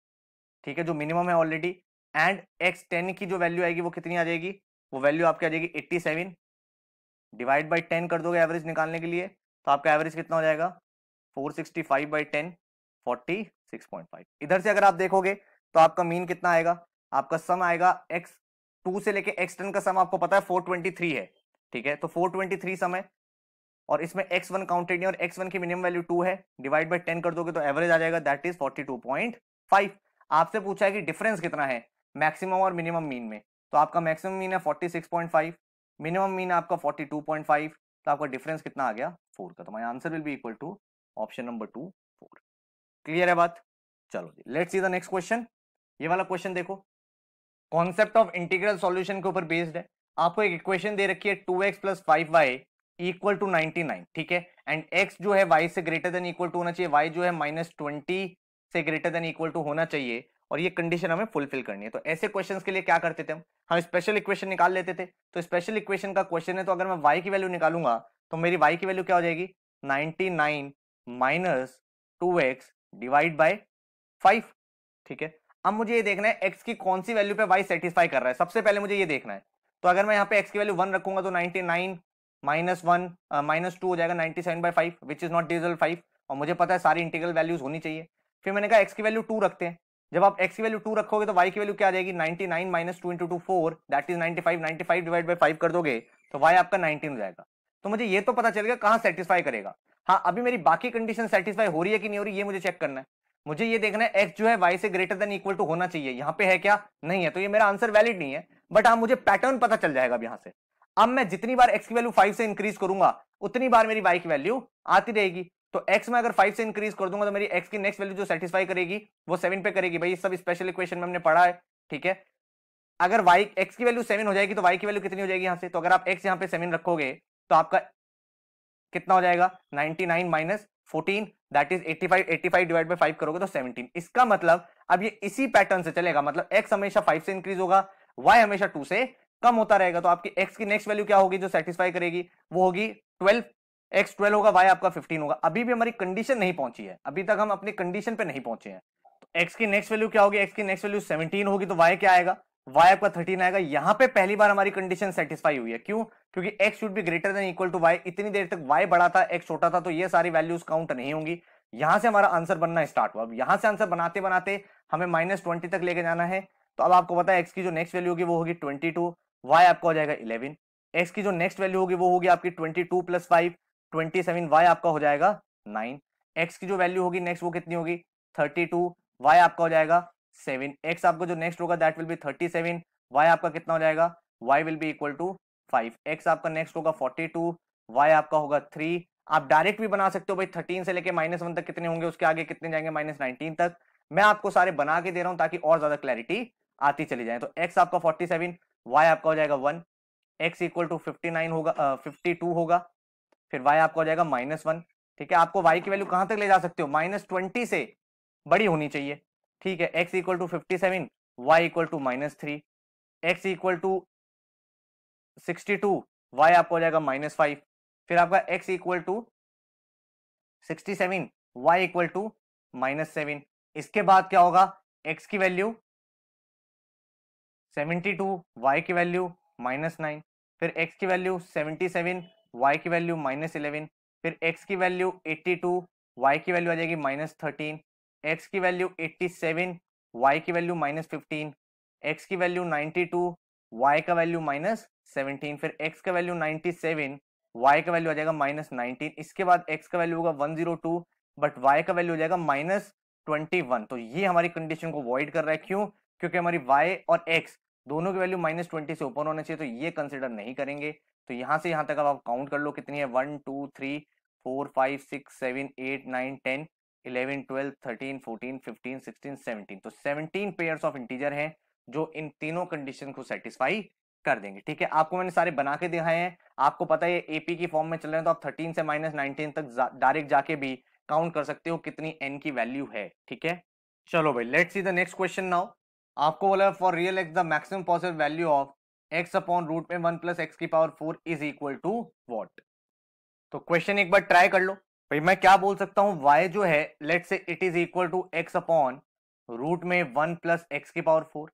ठीक है जो मिनिमम है ऑलरेडी एंड एक्स टेन की जो वैल्यू आएगी वो कितनी आ जाएगी वो वैल्यू आपकी आ जाएगी eighty seven divide by ten कर दोगे एवरेज निकालने के लिए तो आपका एवरेज कितना हो जाएगा four sixty five by ten forty six point five इधर से अगर आप देखोगे तो आपका मीन कितना आएगा आपका सम आएगा एक्स टू से लेके एक्स टेन का सम आपको पता है फोर ट्वेंटी थ्री है ठीक है तो फोर ट्वेंटी थ्री सम है और इसमें एक्स वन काउंटेड नहीं और एक्स वन की मिनिमम वैल्यू टू है डिवाइड बाई टेन कर दोगे तो एवरेज आ जाएगा that is forty two point five आपसे पूछा है कि डिफरेंस कितना है मैक्सिमम और मिनिमम मीन में तो आपका मैक्सिमम मीन है 46.5 मिनिमम मीन आपका 42.5 तो आपका डिफरेंस कितना आ गया फोर का तो my answer will be equal to option number two four clear है बात चलो जी let see the next question ये वाला क्वेश्चन देखो कॉन्सेप्ट ऑफ इंटीग्रल सॉल्यूशन के ऊपर बेस्ड है आपको एक इक्वेशन दे रखी है two x plus five y equal to ninety nine ठीक है एंड एक्स जो है वाई से ग्रेटर देन इक्वल टू होना चाहिए वाई जो है माइनस ट्वेंटी से ग्रेटर देन इक्वल टू होना चाहिए और ये कंडीशन हमें फुलफिल करनी है तो ऐसे क्वेश्चन के लिए क्या करते थे हम हम स्पेशल इक्वेशन निकाल लेते थे तो स्पेशल इक्वेशन का क्वेश्चन है तो अगर मैं वाई की वैल्यू निकालूंगा तो मेरी वाई की वैल्यू क्या हो जाएगी ninety nine minus two x divide by five ठीक है अब मुझे ये देखना है एक्स की कौन सी वैल्यू पे वाई सेटिस्फाई कर रहा है सबसे पहले मुझे ये देखना है तो अगर मैं यहाँ पे एक्स की वैल्यू वन रखूंगा तो ninety nine minus one minus two हो जाएगा ninety seven by five which is not डिजल फाइव और मुझे पता है सारी इंटीग्रल वैल्यूज होनी चाहिए फिर मैंने कहा एक्स की वैल्यू टू रखते हैं जब आप x की वैल्यू टू रखोगे तो y की वैल्यू क्या आ जाएगी 99 nine minus two into two four that is ninety five divide by five कर दोगे तो y आपका 19 हो जाएगा तो मुझे ये तो पता चलेगा कहाँ सेटिस्फाई करेगा हाँ अभी मेरी बाकी कंडीशन सेटिस्फाई हो रही है कि नहीं हो रही ये मुझे चेक करना है मुझे ये देखना है एक्स जो है वाई से ग्रेटर देन इक्वल टू होना चाहिए यहाँ पे है क्या नहीं है तो ये मेरा आंसर वैलिड नहीं है बट हाँ मुझे पैटर्न पता चल जाएगा अब यहाँ से अब मैं जितनी बार एक्स की वैल्यू फाइव से इंक्रीज करूंगा उतनी बार मेरी वाई की वैल्यू आती रहेगी तो x में अगर 5 से इंक्रीज कर दूंगा तो मेरी x की नेक्स्ट वैल्यू जो सेटिस्फाई करेगी वो 7 पे करेगी भाई सब स्पेशल इक्वेशन में हमने पढ़ा है ठीक है अगर y x की वैल्यू 7 हो जाएगी तो y की वैल्यू कितनी हो जाएगी यहाँ से तो अगर आप x यहाँ पे 7 रखोगे तो आपका कितना हो जाएगा 99 nine minus fourteen that is 85 85 divide by five करोगे तो 17 इसका मतलब अब ये इसी पैटर्न से चलेगा मतलब x हमेशा 5 से इंक्रीज होगा y हमेशा 2 से कम होता रहेगा तो आपकी x की नेक्स्ट वैल्यू क्या होगी जो सेटिस्फाई करेगी वो होगी 12 एक्स ट्वेल्व होगा वाई आपका फिफ्टीन होगा अभी भी हमारी कंडीशन नहीं पहुंची है अभी तक हम अपनी कंडीशन पे नहीं पहुंचे हैं तो एक्स की नेक्स्ट वैल्यू क्या होगी एक्स की नेक्स्ट वैल्यू सेवनटीन होगी तो वाई क्या आएगा वाई आपका थर्टीन आएगा यहाँ पे पहली बार हमारी कंडीशन सेटिस्फाई हुई है क्यों क्योंकि एक्स शुड भी greater than equal to y इतनी देर तक वाई बड़ा था एक्स छोटा था तो ये सारी वैल्यूज काउंट नहीं होंगी यहां से हमारा आंसर बनना स्टार्ट हुआ अब यहां से आंसर बनाते बनाते हमें माइनस ट्वेंटी तक लेके जाना है तो अब आपको पता है एक्स की जो नेक्स्ट वैल्यू होगी वो होगी ट्वेंटी टू वाई आपका हो जाएगा इलेवन एक्स की जो नेक्स्ट वैल्यू होगी वो होगी आपकी twenty two plus five twenty seven y आपका हो जाएगा नाइन एक्स की जो वैल्यू होगी नेक्स्ट वो कितनी होगी थर्टी टू वाई आपका हो जाएगा सेवन एक्स आपका जो नेक्स्ट होगा that will be thirty seven y आपका कितना हो जाएगा y will be equal to five x आपका नेक्स्ट होगा फोर्टी टू वाई आपका होगा थ्री आप डायरेक्ट भी बना सकते हो भाई थर्टीन से लेके माइनस वन तक कितने होंगे उसके आगे कितने जाएंगे माइनस नाइनटीन तक मैं आपको सारे बना के दे रहा हूँ ताकि और ज्यादा क्लैरिटी आती चली जाए तो एक्स आपका फोर्टी सेवन वाई आपका हो जाएगा one x equal to fifty nine होगा फिफ्टी टू होगा फिर वाई आपको हो जाएगा माइनस वन ठीक है आपको वाई की वैल्यू कहां तक ले जा सकते हो माइनस ट्वेंटी से बड़ी होनी चाहिए ठीक है x equal to fifty seven y equal to minus three x equal to sixty two y आपको हो जाएगा माइनस फाइव फिर आपका x equal to sixty seven y equal to minus seven इसके बाद क्या होगा एक्स की वैल्यू सेवेंटी टू वाई की वैल्यू माइनस नाइन फिर एक्स की वैल्यू सेवेंटी सेवन y की वैल्यू माइनस इलेवन फिर x की वैल्यू एट्टी टू वाई की वैल्यू आ जाएगी माइनस थर्टीन एक्स की वैल्यू एट्टी सेवन वाई की वैल्यू माइनस फिफ्टीन एक्स की वैल्यू टू वाई का वैल्यू माइनस सेवनटीन फिर x का वैल्यू सेवन वाई का वैल्यू आ जाएगा माइनस नाइनटीन इसके बाद x का वैल्यू होगा one zero two but y का वैल्यू हो जाएगा माइनस ट्वेंटी वन तो ये हमारी कंडीशन को अवॉइड कर रहा है क्यों क्योंकि हमारी y और x दोनों की वैल्यू माइनस ट्वेंटी से ओपन होना चाहिए तो ये कंसिडर नहीं करेंगे तो यहाँ से यहाँ तक अब आप काउंट कर लो कितनी है one two three four five six seven eight nine ten eleven twelve thirteen fourteen fifteen sixteen seventeen तो सेवनटीन पेयर्स ऑफ इंटीजर हैं जो इन तीनों कंडीशन को सेटिस्फाई कर देंगे ठीक है आपको मैंने सारे बना के दिखाए हैं आपको पता है एपी की फॉर्म में चल रहे हैं तो आप थर्टीन से माइनस नाइनटीन तक डायरेक्ट जा, जाके भी काउंट कर सकते हो कितनी एन की वैल्यू है ठीक है चलो भाई let's see the next question now आपको बोला for real x the maximum possible value of x upon root में वन प्लस एक्स की power four is equal to what तो क्वेश्चन एक बार ट्राई कर लो भाई मैं क्या बोल सकता हूँ वाई जो है let say it is equal to x upon root में वन प्लस एक्स की पावर फोर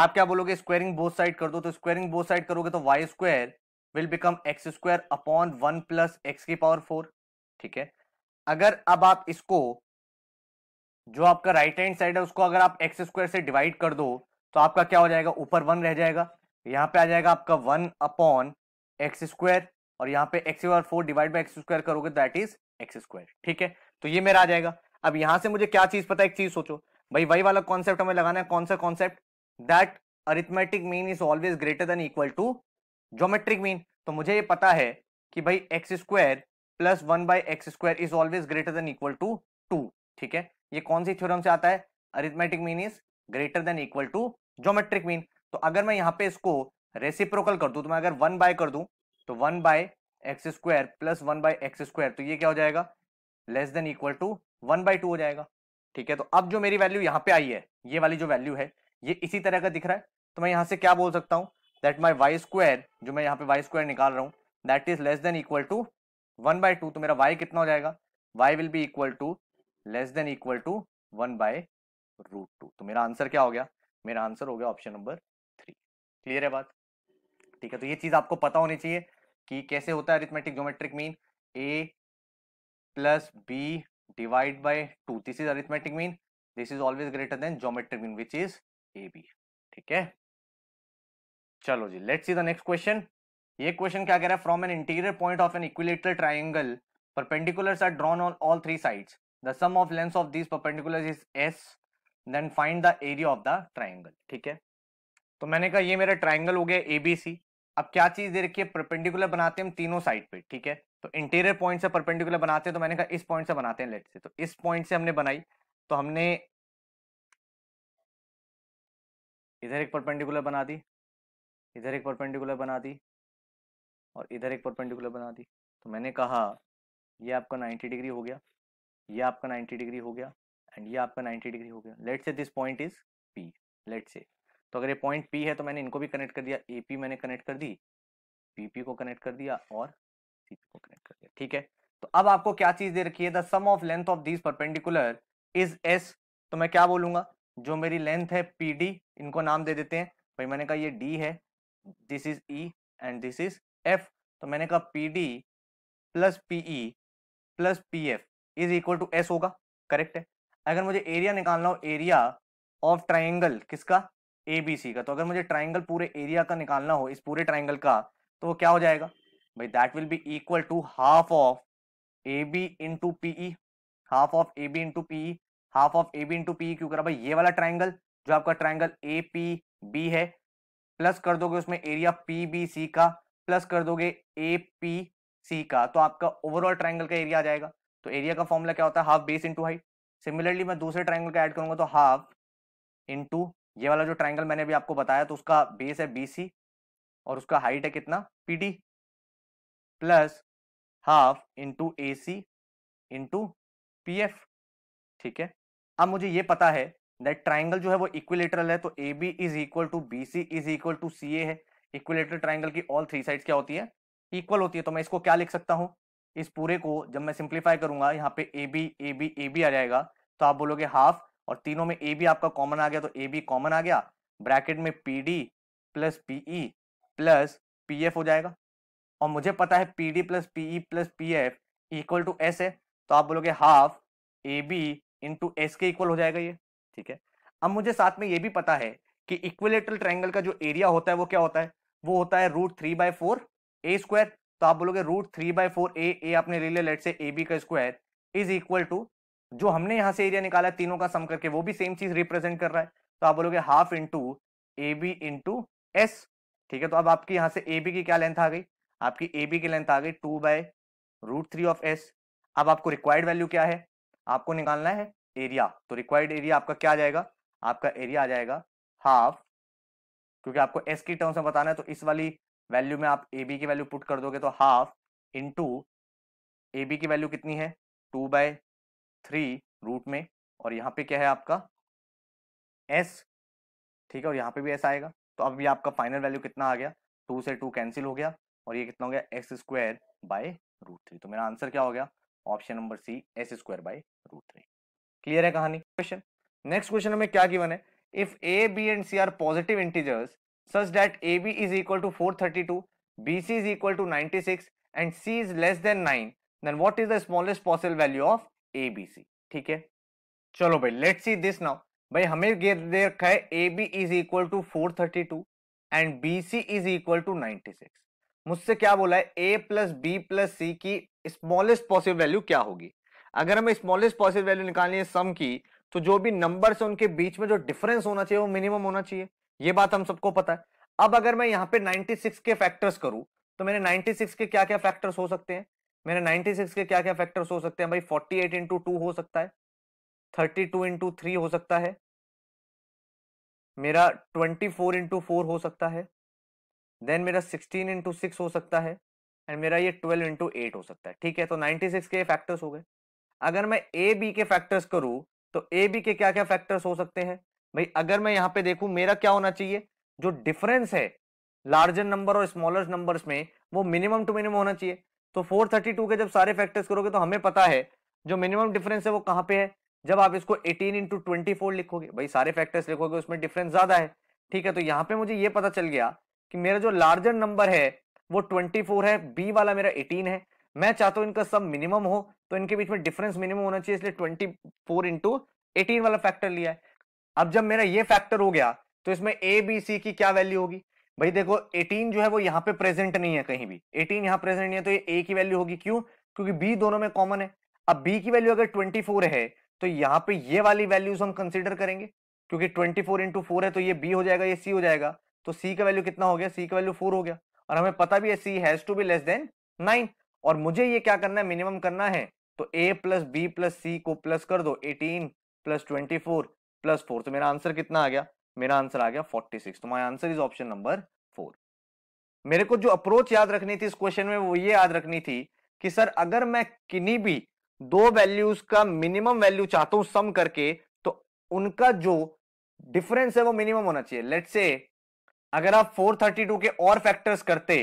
आप क्या बोलोगे स्क्वायरिंग बोथ साइड कर दो तो स्क्वायरिंग बोथ साइड करोगे तो y square will become x square upon one plus x की पावर फोर ठीक है अगर अब आप इसको जो आपका राइट हैंड साइड है उसको अगर आप एक्स स्क्वायर से डिवाइड कर दो तो आपका क्या हो जाएगा ऊपर वन रह जाएगा यहाँ पे आ जाएगा आपका वन अपॉन एक्स स्क्वायर और यहाँ पे एक्स और four divide by x square करोगे दैट इज एक्स स्क्वायर ठीक है तो ये मेरा आ जाएगा अब यहाँ से मुझे क्या चीज पता है एक चीज सोचो भाई वही वाला कॉन्सेप्ट हमें लगाना है कौन सा concept that arithmetic mean is always greater than equal to geometric mean तो मुझे ये पता है कि भाई x square plus one by x square is always greater than equal to two ठीक है ये कौन सी थ्योरम से आता है arithmetic mean is greater than equal to geometric mean तो अगर मैं यहाँ पे इसको रेसिप्रोकल कर दू तो मैं अगर वन बाय कर दू तो one by x square plus one by x square तो ये क्या हो जाएगा less than equal to one by two हो जाएगा ठीक है तो अब जो मेरी वैल्यू यहाँ पे आई है ये वाली जो वैल्यू है ये इसी तरह का दिख रहा है तो मैं यहाँ से क्या बोल सकता हूँ दैट माई वाई स्क्वायर जो मैं यहाँ पे वाई स्क्वायर निकाल रहा हूँ that is less than equal to one by two तो मेरा वाई कितना हो जाएगा y will be equal to less than equal to one by root two तो मेरा आंसर क्या हो गया मेरा आंसर हो गया ऑप्शन नंबर थ्री क्लियर है बात ठीक है तो ये चीज आपको पता होनी चाहिए कि कैसे होता है arithmetic geometric mean A plus B divide by two this is arithmetic mean this is always greater than geometric mean which is A B ठीक है चलो जी let see the next question ये क्वेश्चन क्या कह रहा है from an interior point of an equilateral triangle perpendiculars are drawn on all three sides the sum of lengths of these perpendiculars is s then find the area of the triangle ठीक है तो मैंने कहा ये मेरा triangle हो गया A B C अब क्या चीज दे रखी है परपेंडिकुलर बनाते हैं हम तीनों साइड पे ठीक है तो इंटीरियर पॉइंट से परपेंडिकुलर बनाते हैं तो मैंने कहा इस पॉइंट से बनाते हैं लेट से तो इस पॉइंट से हमने बनाई तो हमने इधर एक परपेंडिकुलर बना दी इधर एक परपेंडिकुलर बना दी और इधर एक परपेंडिकुलर बना दी तो मैंने कहा ये आपका 90 डिग्री हो गया ये आपका 90 डिग्री हो गया एंड ये आपका 90 डिग्री हो गया लेट से this point is P let say तो अगर ये पॉइंट पी है तो मैंने इनको भी कनेक्ट कर दिया ए पी मैंने कनेक्ट कर दी पी को कनेक्ट कर दिया और सी पी को कनेक्ट कर दिया ठीक है तो अब आपको क्या चीज दे रखी है the sum of length of this perpendicular is S तो मैं क्या बोलूंगा जो मेरी लेंथ है पी डी इनको नाम दे देते हैं भाई मैंने कहा ये डी है this is E and this is F तो मैंने कहा P D plus P E plus P F is equal to S होगा करेक्ट है अगर मुझे एरिया निकालना हो एरिया ऑफ ट्राइंगल किसका ए बी सी का तो अगर मुझे ट्राइंगल पूरे एरिया का निकालना हो इस पूरे ट्राइंगल का तो वो क्या हो जाएगा भाई that will be equal to half of A B into P E half of A B into P E half of A B into P E क्यों करा भाई ये वाला ट्राइंगल जो आपका ट्राइंगल ए पी बी है प्लस कर दोगे उसमें एरिया पी बी सी का प्लस कर दोगे ए पी सी का तो आपका ओवरऑल ट्राइंगल का एरिया आ जाएगा तो एरिया का फॉर्मूला क्या होता है half base into height similarly मैं दूसरे ट्राइंगल का ऐड करूंगा तो हाफ इंटू ये वाला जो ट्राइंगल मैंने अभी आपको बताया तो उसका बेस है बी और उसका हाइट है कितना P D plus half into A C into P F ठीक है अब मुझे ये पता है दैट ट्राइंगल जो है वो इक्विलेटरल है तो A B is equal to B C is equal to C A है इक्विलेटरल ट्राइंगल की ऑल थ्री साइड्स क्या होती है इक्वल होती है तो मैं इसको क्या लिख सकता हूँ इस पूरे को जब मैं सिंप्लीफाई करूंगा यहाँ पे A B A B A B आ जाएगा तो आप बोलोगे हाफ और तीनों में ए बी आपका कॉमन आ गया तो ए बी कॉमन आ गया ब्रैकेट में P D plus P E plus P F हो जाएगा और मुझे पता है P D plus P E plus P F equal to S है तो आप बोलोगे half A B into S के इक्वल हो जाएगा ये ठीक है अब मुझे साथ में ये भी पता है कि इक्विलेटरल ट्रायंगल का जो एरिया होता है वो क्या होता है वो होता है root three by four A square तो आप बोलोगे root three by four A A आपने ले लिया लेट से ए बी का स्क्वायर इज इक्वल टू जो हमने यहाँ से एरिया निकाला तीनों का सम करके वो भी सेम चीज रिप्रेजेंट कर रहा है तो आप बोलोगे half into A B into S ठीक है तो अब आपकी यहाँ से ए बी की क्या लेंथ आ गई आपकी ए बी की लेंथ आ गई two by root three of S अब आपको रिक्वायर्ड वैल्यू क्या है आपको निकालना है एरिया तो रिक्वायर्ड एरिया आपका क्या आ जाएगा आपका एरिया आ जाएगा हाफ क्योंकि आपको एस की टर्म्स में बताना है तो इस वाली वैल्यू में आप ए बी की वैल्यू पुट कर दोगे तो half into A B की वैल्यू कितनी है टू बाय थ्री रूट में और यहाँ पे क्या है आपका एस ठीक है और यहाँ पे भी एस आएगा तो अब भी आपका फाइनल वैल्यू कितना आ गया टू से टू कैंसिल हो गया और ये कितना हो गया x square by root three तो मेरा आंसर क्या हो गया option number C S square by root three clear है कहानी क्वेश्चन नेक्स्ट क्वेश्चन हमें क्या गिवन है if A B and C are positive integers such that AB is equal to 432, BC is equal to 96 and C is less than 9, then what is the smallest possible value of ABC? ठीक है चलो भाई let's see this now. भाई हमें ये दे रखा है AB is equal to 432 and BC is equal to 96. मुझसे क्या बोला है A plus B plus C की smallest possible value क्या होगी अगर हमें smallest possible value निकालनी है sum की तो जो भी नंबर से उनके बीच में जो डिफरेंस होना चाहिए वो मिनिमम होना चाहिए ये बात हम सबको पता है अब अगर मैं यहाँ पे 96 के फैक्टर्स करूं तो मेरे 96 के क्या क्या फैक्टर्स हो सकते हैं मेरे 96 के क्या क्या फैक्टर्स हो सकते हैं भाई 48 एट इंटू टू हो सकता है 32 टू इंटू थ्री हो सकता है मेरा 24 फोर इंटू फोर हो सकता है देन मेरा 16 इंटू सिक्स हो सकता है एंड मेरा ये 12 इंटू एट हो सकता है ठीक है तो 96 के फैक्टर्स हो गए अगर मैं ए बी के फैक्टर्स करूँ तो ए बी के क्या क्या फैक्टर्स हो सकते हैं भाई अगर मैं यहां पे देखूं मेरा क्या होना चाहिए जो डिफरेंस है लार्जर नंबर और स्मॉलर नंबर्स में वो मिनिमम टू मिनिमम होना चाहिए तो 432 के जब सारे फैक्टर्स करोगे तो हमें पता है जो मिनिमम डिफरेंस है वो कहां पे है जब आप इसको 18 इंटू ट्वेंटी लिखोगे भाई सारे फैक्टर्स लिखोगे उसमें डिफरेंस ज्यादा है ठीक है तो यहाँ पे मुझे ये पता चल गया कि मेरा जो लार्जर नंबर है वो फोर है बी वाला मेरा एटीन है मैं चाहता हूँ इनका सब मिनिमम हो तो इनके बीच में डिफरेंस मिनिमम होना चाहिए इसलिए ट्वेंटी फोर इंटू एटीन वाला फैक्टर लिया है अब जब मेरा ये फैक्टर हो गया तो इसमें ए बी सी की क्या वैल्यू होगी भाई देखो 18 जो है वो यहाँ पे प्रेजेंट नहीं है कहीं भी 18 यहाँ प्रेजेंट नहीं है तो ये ए की वैल्यू होगी क्यों क्योंकि बी दोनों में कॉमन है अब बी की वैल्यू अगर 24 है तो यहाँ पे ये वाली वैल्यूज हम कंसिडर करेंगे क्योंकि 24 फोर इंटू फोर है तो ये बी हो जाएगा ये सी हो जाएगा तो सी का वैल्यू कितना हो गया सी का वैल्यू फोर हो गया और हमें पता भी है C has to be less than nine और मुझे ये क्या करना है मिनिमम करना है तो A plus B plus C को प्लस कर दो eighteen plus twenty four plus four तो मेरा आंसर कितना आ गया मेरा आंसर आ गया फोर्टी सिक्स तो my answer is option number four मेरे को जो अप्रोच याद रखनी थी इस क्वेश्चन में वो ये याद रखनी थी कि सर अगर मैं किन्नी भी दो वैल्यूज का मिनिमम वैल्यू चाहता हूं सम करके तो उनका जो डिफरेंस है वो मिनिमम होना चाहिए लेट से अगर आप 432 के और फैक्टर्स करते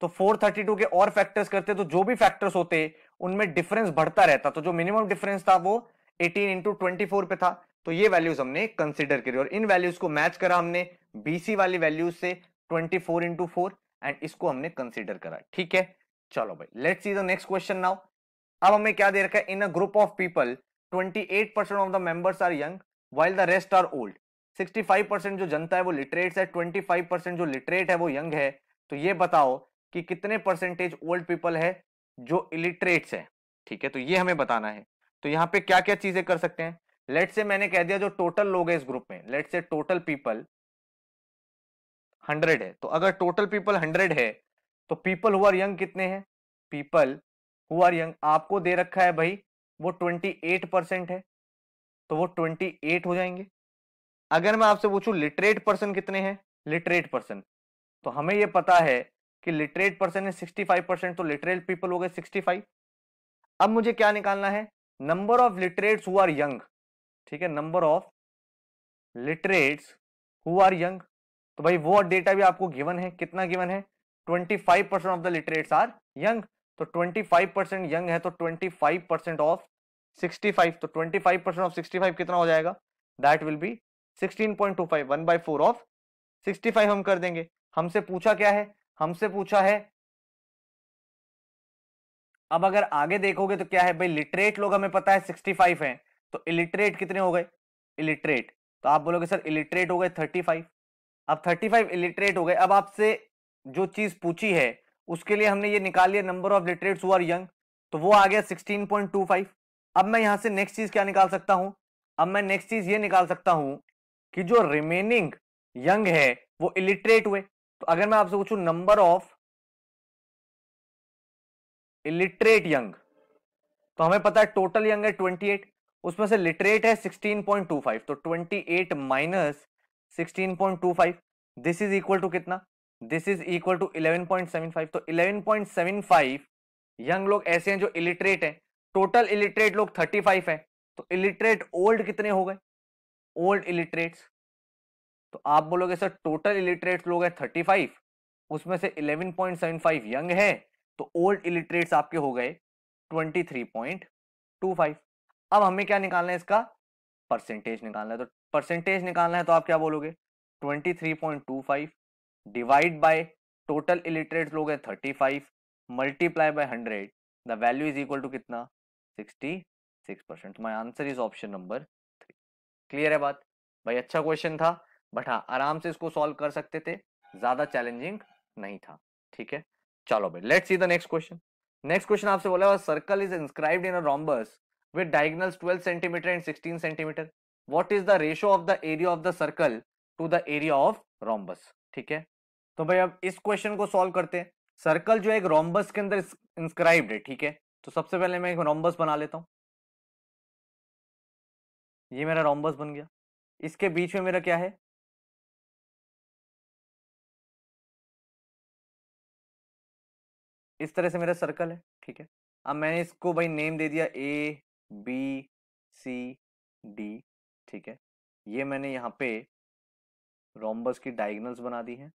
तो 432 के और फैक्टर्स करते तो जो भी फैक्टर्स होते उनमें डिफरेंस बढ़ता रहता तो जो मिनिमम डिफरेंस था वो 18 इंटू ट्वेंटी पे था तो ये वैल्यूज हमने कंसिडर करी और इन वैल्यूज को मैच करा हमने बीसी वाली वैल्यूज से twenty four into four and इसको हमने कंसिडर करा ठीक है चलो भाई let see the next question now अब हमें क्या दे रखा है in a group of people percent of the members are young while the rest are old 65% जो जनता है वो लिटरेट्स है 25% जो लिटरेट है वो यंग है तो ये बताओ कि कितने परसेंटेज ओल्ड पीपल है जो इलिटरेट्स है ठीक है तो ये हमें बताना है तो यहाँ पे क्या क्या चीजें कर सकते हैं लेट से मैंने कह दिया जो टोटल लोग हैं इस ग्रुप में लेट से टोटल पीपल हंड्रेड है तो अगर टोटल पीपल हंड्रेड है तो पीपल हुआ यंग कितने हैं पीपल हुआ यंग आपको दे रखा है भाई वो ट्वेंटी एट परसेंट है तो वो ट्वेंटी एट हो जाएंगे अगर मैं आपसे पूछूं लिटरेट पर्सन कितने हैं लिटरेट पर्सन तो हमें ये पता है कि लिटरेट पर्सन है सिक्सटी फाइव परसेंट तो लिटरेट पीपल हो गए सिक्सटी फाइव अब मुझे क्या निकालना है नंबर ऑफ लिटरेट्स हुआ यंग ठीक है number of literates who are young तो भाई वो डेटा भी आपको गिवन है कितना गिवन है 25 percent of the literates are young तो 25 परसेंट यंग है तो 25 परसेंट ऑफ 65 तो 25 परसेंट ऑफ 65 कितना हो जाएगा that will be 16.25 one by four of five हम कर देंगे हमसे पूछा क्या है हमसे पूछा है अब अगर आगे देखोगे तो क्या है भाई लिटरेट लोग हमें पता है 65 है तो इलिटरेट कितने हो गए इलिटरेट तो आप बोलोगे सर इलिटरेट हो गए थर्टी फाइव अब थर्टी फाइव इलिटरेट हो गए अब आपसे जो चीज पूछी है उसके लिए हमने ये निकाल लिया नंबर ऑफ लिटरेट हुआ यंग तो वो आ गया सिक्सटीन पॉइंट टू फाइव अब मैं यहां से नेक्स्ट चीज क्या निकाल सकता हूं अब मैं नेक्स्ट चीज ये निकाल सकता हूं कि जो रिमेनिंग यंग है वो इलिटरेट हुए तो अगर मैं आपसे पूछू नंबर ऑफ इलिटरेट यंग तो हमें पता है टोटल यंग है ट्वेंटी एट उसमें से लिटरेट है 16.25 तो 28 minus 16.25 this is equal to कितना दिस इज इक्वल टू 11.75 तो 11.75 यंग लोग ऐसे हैं जो इलिटरेट हैं टोटल इलिटरेट लोग 35 है तो इलिटरेट ओल्ड कितने हो गए ओल्ड इलिटरेट तो आप बोलोगे सर टोटल इलिटरेट लोग हैं 35 उसमें से 11.75 यंग है तो ओल्ड इलिटरेट्स आपके हो गए 23.25 अब हमें क्या निकालना है इसका परसेंटेज निकालना है तो परसेंटेज निकालना है तो आप क्या बोलोगे 23.25 डिवाइड बाय टोटल इलिटरेट लोग है 35 multiply by 100 the value is equal to कितना 66 percent my answer is option number three clear है बात भाई अच्छा क्वेश्चन था बट हाँ आराम से इसको सॉल्व कर सकते थे ज्यादा चैलेंजिंग नहीं था ठीक है चलो भाई let's see the next question next question आपसे बोला circle is inscribed in a rhombus with diagonals 12 centimeter and 16 centimeter. What is the ratio of the area of the circle to the area of rhombus? ठीक है तो भाई अब इस question को solve करते हैं सर्कल जो एक रोम्बस के अंदर इंस्क्राइब्ड है ठीक है तो सबसे पहले मैं एक रोम्बस बना लेता हूं ये मेरा रोम्बस बन गया इसके बीच में मेरा क्या है इस तरह से मेरा सर्कल है ठीक है अब मैंने इसको भाई नेम दे दिया ए बी सी डी ठीक है ये मैंने यहाँ पे रोम्बस की डायगनल्स बना दी है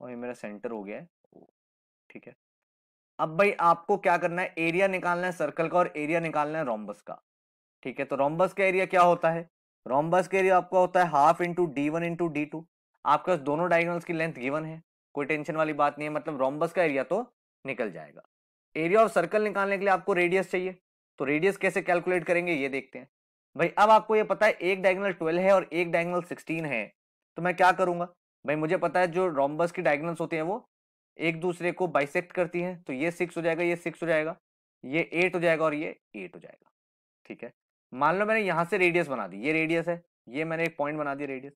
और ये मेरा सेंटर हो गया है ठीक है अब भाई आपको क्या करना है एरिया निकालना है सर्कल का और एरिया निकालना है रोम्बस का ठीक है तो रोम्बस का एरिया क्या होता है रोम्बस का एरिया आपका होता है half into D one into D two आपके पास दोनों डायगनल्स की लेंथ गिवन है कोई टेंशन वाली बात नहीं है मतलब रोम्बस का एरिया तो निकल जाएगा एरिया ऑफ सर्कल निकालने के लिए आपको रेडियस चाहिए तो रेडियस कैसे कैलकुलेट करेंगे ये देखते हैं भाई अब आपको ये पता है एक डायगनल ट्वेल्व है और एक डायगनल सिक्सटीन है तो मैं क्या करूंगा भाई मुझे पता है जो रोमबस की डायगनल्स होती हैं वो एक दूसरे को बाइसेक्ट करती हैं तो ये सिक्स हो जाएगा ये सिक्स हो जाएगा ये एट हो जाएगा और ये एट हो जाएगा ठीक है मान लो मैंने यहाँ से रेडियस बना दी ये रेडियस है ये मैंने एक पॉइंट बना दिया रेडियस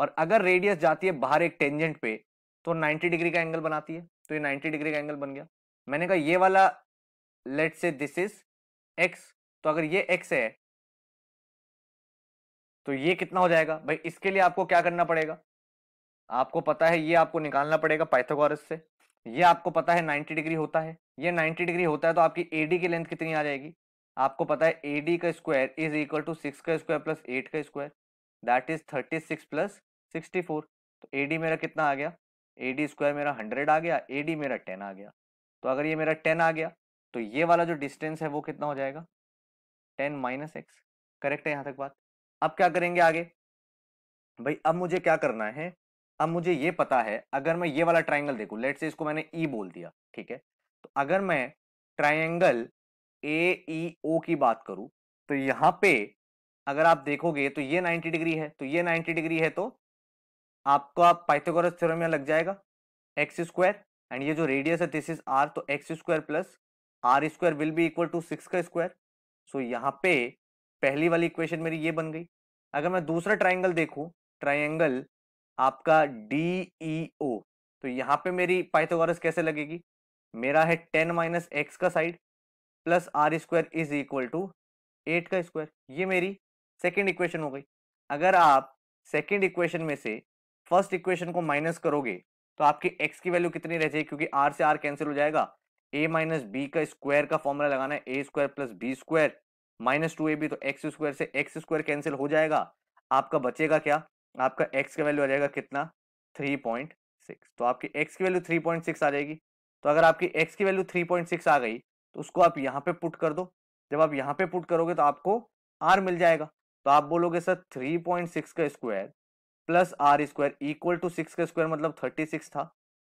और अगर रेडियस जाती है बाहर एक टेंजेंट पे तो 90 डिग्री का एंगल बनाती है तो ये 90 डिग्री का एंगल बन गया मैंने कहा ये वाला लेट से दिस इज एक्स तो अगर ये एक्स है तो ये कितना हो जाएगा भाई इसके लिए आपको क्या करना पड़ेगा आपको पता है ये आपको निकालना पड़ेगा पाइथागोरस से ये आपको पता है 90 डिग्री होता है ये 90 डिग्री होता है तो आपकी एडी की लेंथ कितनी आ जाएगी आपको पता है एडी का square is equal to six का स्क्वायर प्लस एट का square that is thirty six plus sixty four तो एडी मेरा कितना आ गया एडी स्क्वायर मेरा हंड्रेड आ गया एडी मेरा टेन आ गया तो अगर ये मेरा टेन आ गया तो ये वाला जो डिस्टेंस है वो कितना हो जाएगा टेन माइनस एक्स करेक्ट है यहाँ तक बात अब क्या करेंगे आगे भाई अब मुझे क्या करना है अब मुझे ये पता है अगर मैं ये वाला ट्राइंगल देखू लेट से इसको मैंने ई e बोल दिया ठीक है तो अगर मैं ट्राइंगल ए ई ओ की बात करूं तो यहाँ पे अगर आप देखोगे तो ये 90 डिग्री है तो ये 90 डिग्री है तो आपको आप पाइथागोरस थ्योरम में लग जाएगा एक्स स्क्वायर एंड ये जो रेडियस है दिस इज आर तो x square plus R square will be equal to six का स्क्वायर सो यहाँ पे पहली वाली इक्वेशन मेरी ये बन गई अगर मैं दूसरा ट्राइंगल देखूँ ट्राइंगल आपका डी ई ओ तो यहाँ पे मेरी पाइथागोरस कैसे लगेगी मेरा है टेन माइनस एक्स का side plus R square is equal to eight का स्क्वायर ये मेरी सेकेंड इक्वेशन हो गई अगर आप सेकेंड इक्वेशन में से फर्स्ट इक्वेशन को माइनस करोगे तो आपकी एक्स की वैल्यू कितनी रह जाएगी क्योंकि आर से आर कैंसिल हो जाएगा ए माइनस बी का स्क्वायर का फॉर्मूला लगाना है A square plus B square minus two A B तो एक्स स्क्वायर से एक्स स्क्वायर कैंसिल हो जाएगा आपका बचेगा क्या आपका एक्स का वैल्यू आ जाएगा कितना थ्री पॉइंट सिक्स तो आपकी एक्स की वैल्यू थ्री पॉइंट सिक्स आ जाएगी तो अगर आपकी एक्स की वैल्यू थ्री पॉइंट सिक्स आ गई तो उसको आप यहाँ पे पुट कर दो जब आप यहाँ पे पुट करोगे तो आपको आर मिल जाएगा तो आप बोलोगे सर थ्री पॉइंट सिक्स का square plus R square equal to six का स्क्वायर मतलब थर्टी सिक्स था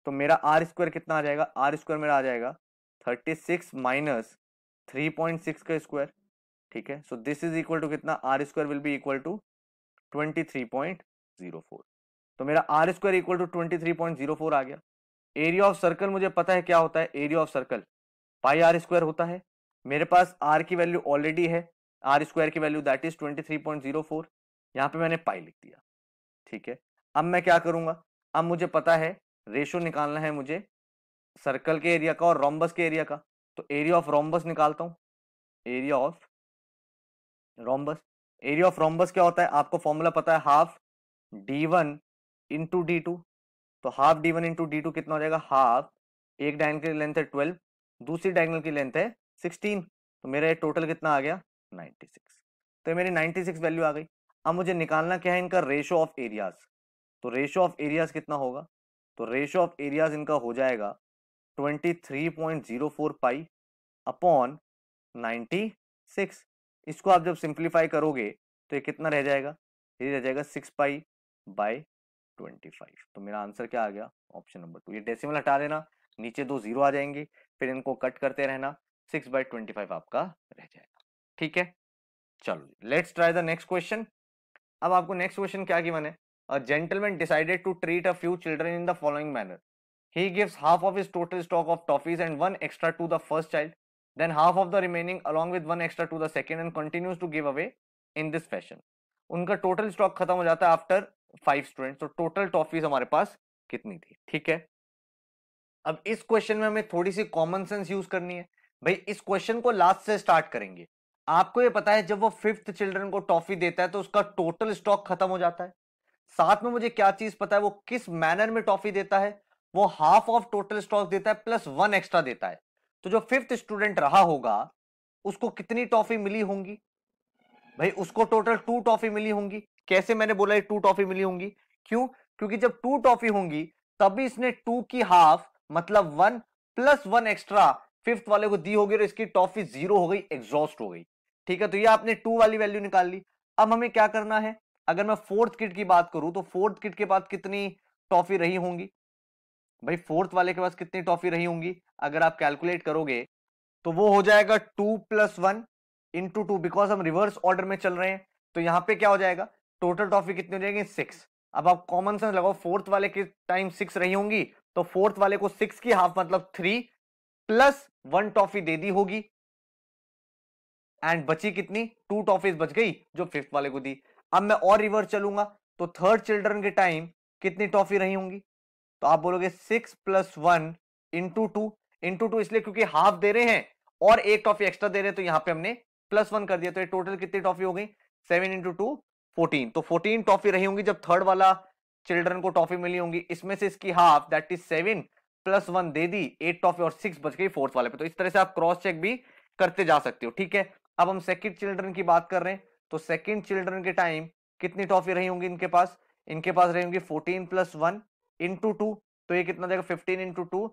तो मेरा आर स्क्वायर कितना आ जाएगा आर स्क्वायर मेरा आ जाएगा thirty six minus three point six का स्क्वायर ठीक है so this is equal to कितना R square will be equal to twenty three point zero four तो मेरा R square equal to twenty three point zero four आ गया area of circle मुझे पता है क्या होता है area of circle pi R square होता है मेरे पास आर की वैल्यू ऑलरेडी है आर स्क्वायर की value that is twenty three point zero four यहाँ पे मैंने पाई लिख दिया ठीक है अब मैं क्या करूंगा अब मुझे पता है रेशो निकालना है मुझे सर्कल के एरिया का और रोम्बस के एरिया का तो एरिया ऑफ रोम्बस निकालता हूँ area of rhombus area of rhombus क्या होता है आपको फॉर्मूला पता है half D one into D two तो half D one into D two कितना हो जाएगा हाफ एक डायंगल की लेंथ है ट्वेल्व दूसरी डायंगल की लेंथ है सिक्सटीन तो मेरा ये टोटल कितना आ गया नाइन्टी सिक्स तो मेरी नाइन्टी सिक्स वैल्यू आ गई अब मुझे निकालना क्या है इनका रेशो ऑफ एरियाज तो रेशो ऑफ एरियाज कितना होगा तो रेशो ऑफ एरियाज इनका हो जाएगा 23.04 पाई अपॉन 96 इसको आप जब सिंप्लीफाई करोगे तो ये कितना रह जाएगा ये रह जाएगा 6 पाई बाय 25 तो मेरा आंसर क्या आ गया ऑप्शन नंबर टू ये डेसिमल हटा देना नीचे दो जीरो आ जाएंगे फिर इनको कट करते रहना सिक्स बाई ट्वेंटी फाइव आपका रह जाएगा ठीक है चलो let's try the next question अब आपको नेक्स्ट क्वेश्चन क्या गिवन है a gentleman decided to treat a few children in the following manner he gives half of his total stock of toffees and one extra to the first child then half of the remaining along with one extra to the second and continues to give away in this fashion उनका total stock खत्म हो जाता है after five student तो total toffees हमारे पास कितनी थी ठीक है अब इस क्वेश्चन में हमें थोड़ी सी कॉमन सेंस यूज करनी है भाई इस क्वेश्चन को लास्ट से स्टार्ट करेंगे आपको ये पता है जब वो फिफ्थ चिल्ड्रन को टॉफी देता है तो उसका टोटल स्टॉक खत्म हो जाता है साथ में मुझे क्या चीज पता है वो किस मैनर में टॉफी देता है वो हाफ ऑफ टोटल स्टॉक देता है प्लस वन एक्स्ट्रा देता है तो जो फिफ्थ स्टूडेंट रहा होगा उसको कितनी टॉफी मिली होंगी भाई उसको टोटल टू टॉफी मिली होंगी कैसे मैंने बोला टू टॉफी मिली होंगी क्यों क्योंकि जब टू टॉफी होंगी तभी इसने टू की हाफ मतलब one plus one extra fifth वाले को दी होगी और इसकी टॉफी जीरो हो गई एग्जॉस्ट हो गई ठीक है तो ये आपने टू वाली वैल्यू निकाल ली अब हमें क्या करना है अगर मैं फोर्थ किट की बात करूं तो फोर्थ किट के पास कितनी टॉफी रही होंगी भाई फोर्थ वाले के पास कितनी टॉफी रही होंगी अगर आप कैलकुलेट करोगे तो वो हो जाएगा two plus one into two because हम रिवर्स ऑर्डर में चल रहे हैं तो यहाँ पे क्या हो जाएगा टोटल टॉफी कितनी हो जाएगी सिक्स अब आप कॉमन सेंस लगाओ फोर्थ वाले के टाइम सिक्स रही होंगी तो फोर्थ वाले को सिक्स की हाफ मतलब थ्री प्लस वन टॉफी दे दी होगी एंड बची कितनी टू टॉफीज बच गई जो फिफ्थ वाले को दी अब मैं और रिवर्स चलूंगा तो थर्ड चिल्ड्रन के टाइम कितनी टॉफी रही होंगी तो आप बोलोगे six plus one into two into two इसलिए क्योंकि हाफ दे रहे हैं और एक टॉफी एक्स्ट्रा दे रहे हैं तो यहाँ पे हमने प्लस वन कर दिया तो ये टोटल कितनी टॉफी हो गई सेवन इंटू टू फोर्टीन तो फोर्टीन टॉफी रही होंगी जब थर्ड वाला चिल्ड्रन को टॉफी मिली होंगी इसमें से इसकी half that is seven plus one दे दी एट टॉफी और सिक्स बच गई फोर्थ वाले पे तो इस तरह से आप क्रॉस चेक भी करते जा सकते हो ठीक है अब हम सेकेंड चिल्ड्रन की बात कर रहे हैं तो सेकेंड चिल्ड्रन के टाइम कितनी टॉफी रही होंगी इनके पास इनके पास रही होंगी fourteen plus one into two तो ये कितना देगा fifteen into two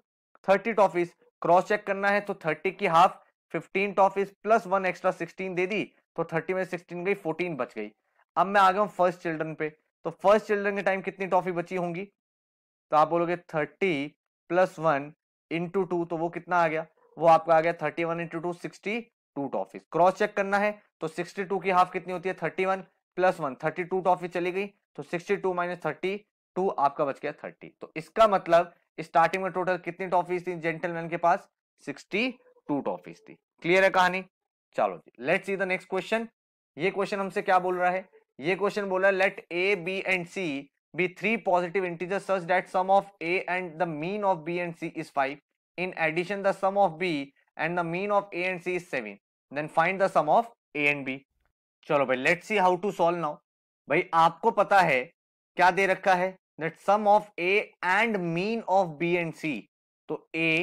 thirty toffees cross check करना है तो थर्टी की half fifteen toffees plus one extra sixteen दे दी तो थर्टी में सिक्सटीन गई फोर्टीन बच गई अब मैं आ गया हूँ फर्स्ट चिल्ड्रन पे तो फर्स्ट चिल्ड्रन के टाइम कितनी टॉफी बची होंगी तो आप बोलोगे thirty plus one into two तो वो कितना आ गया वो आपका आ गया thirty one into two sixty two toffees cross check करना है तो सिक्सटी टू की हाफ कितनी होती है thirty one plus one thirty two toffee चली गई तो sixty two minus thirty two आपका बच गया थर्टी तो इसका मतलब स्टार्टिंग में टोटल कितनी टॉफीज थी जेंटलमैन के पास सिक्सटी टू टॉफीज थी क्लियर है कहानी चलो जी let see the next question ये क्वेश्चन हमसे क्या बोल रहा है ये क्वेश्चन बोल रहा है let A B and C be three positive integer such that sum of A and the mean of B and C is five in addition the sum of B and the mean of A and C is 7. Then find the sum of A and B. चलो भाई let's see how to solve now भाई आपको पता है क्या दे रखा है that sum of A and mean of B and C तो A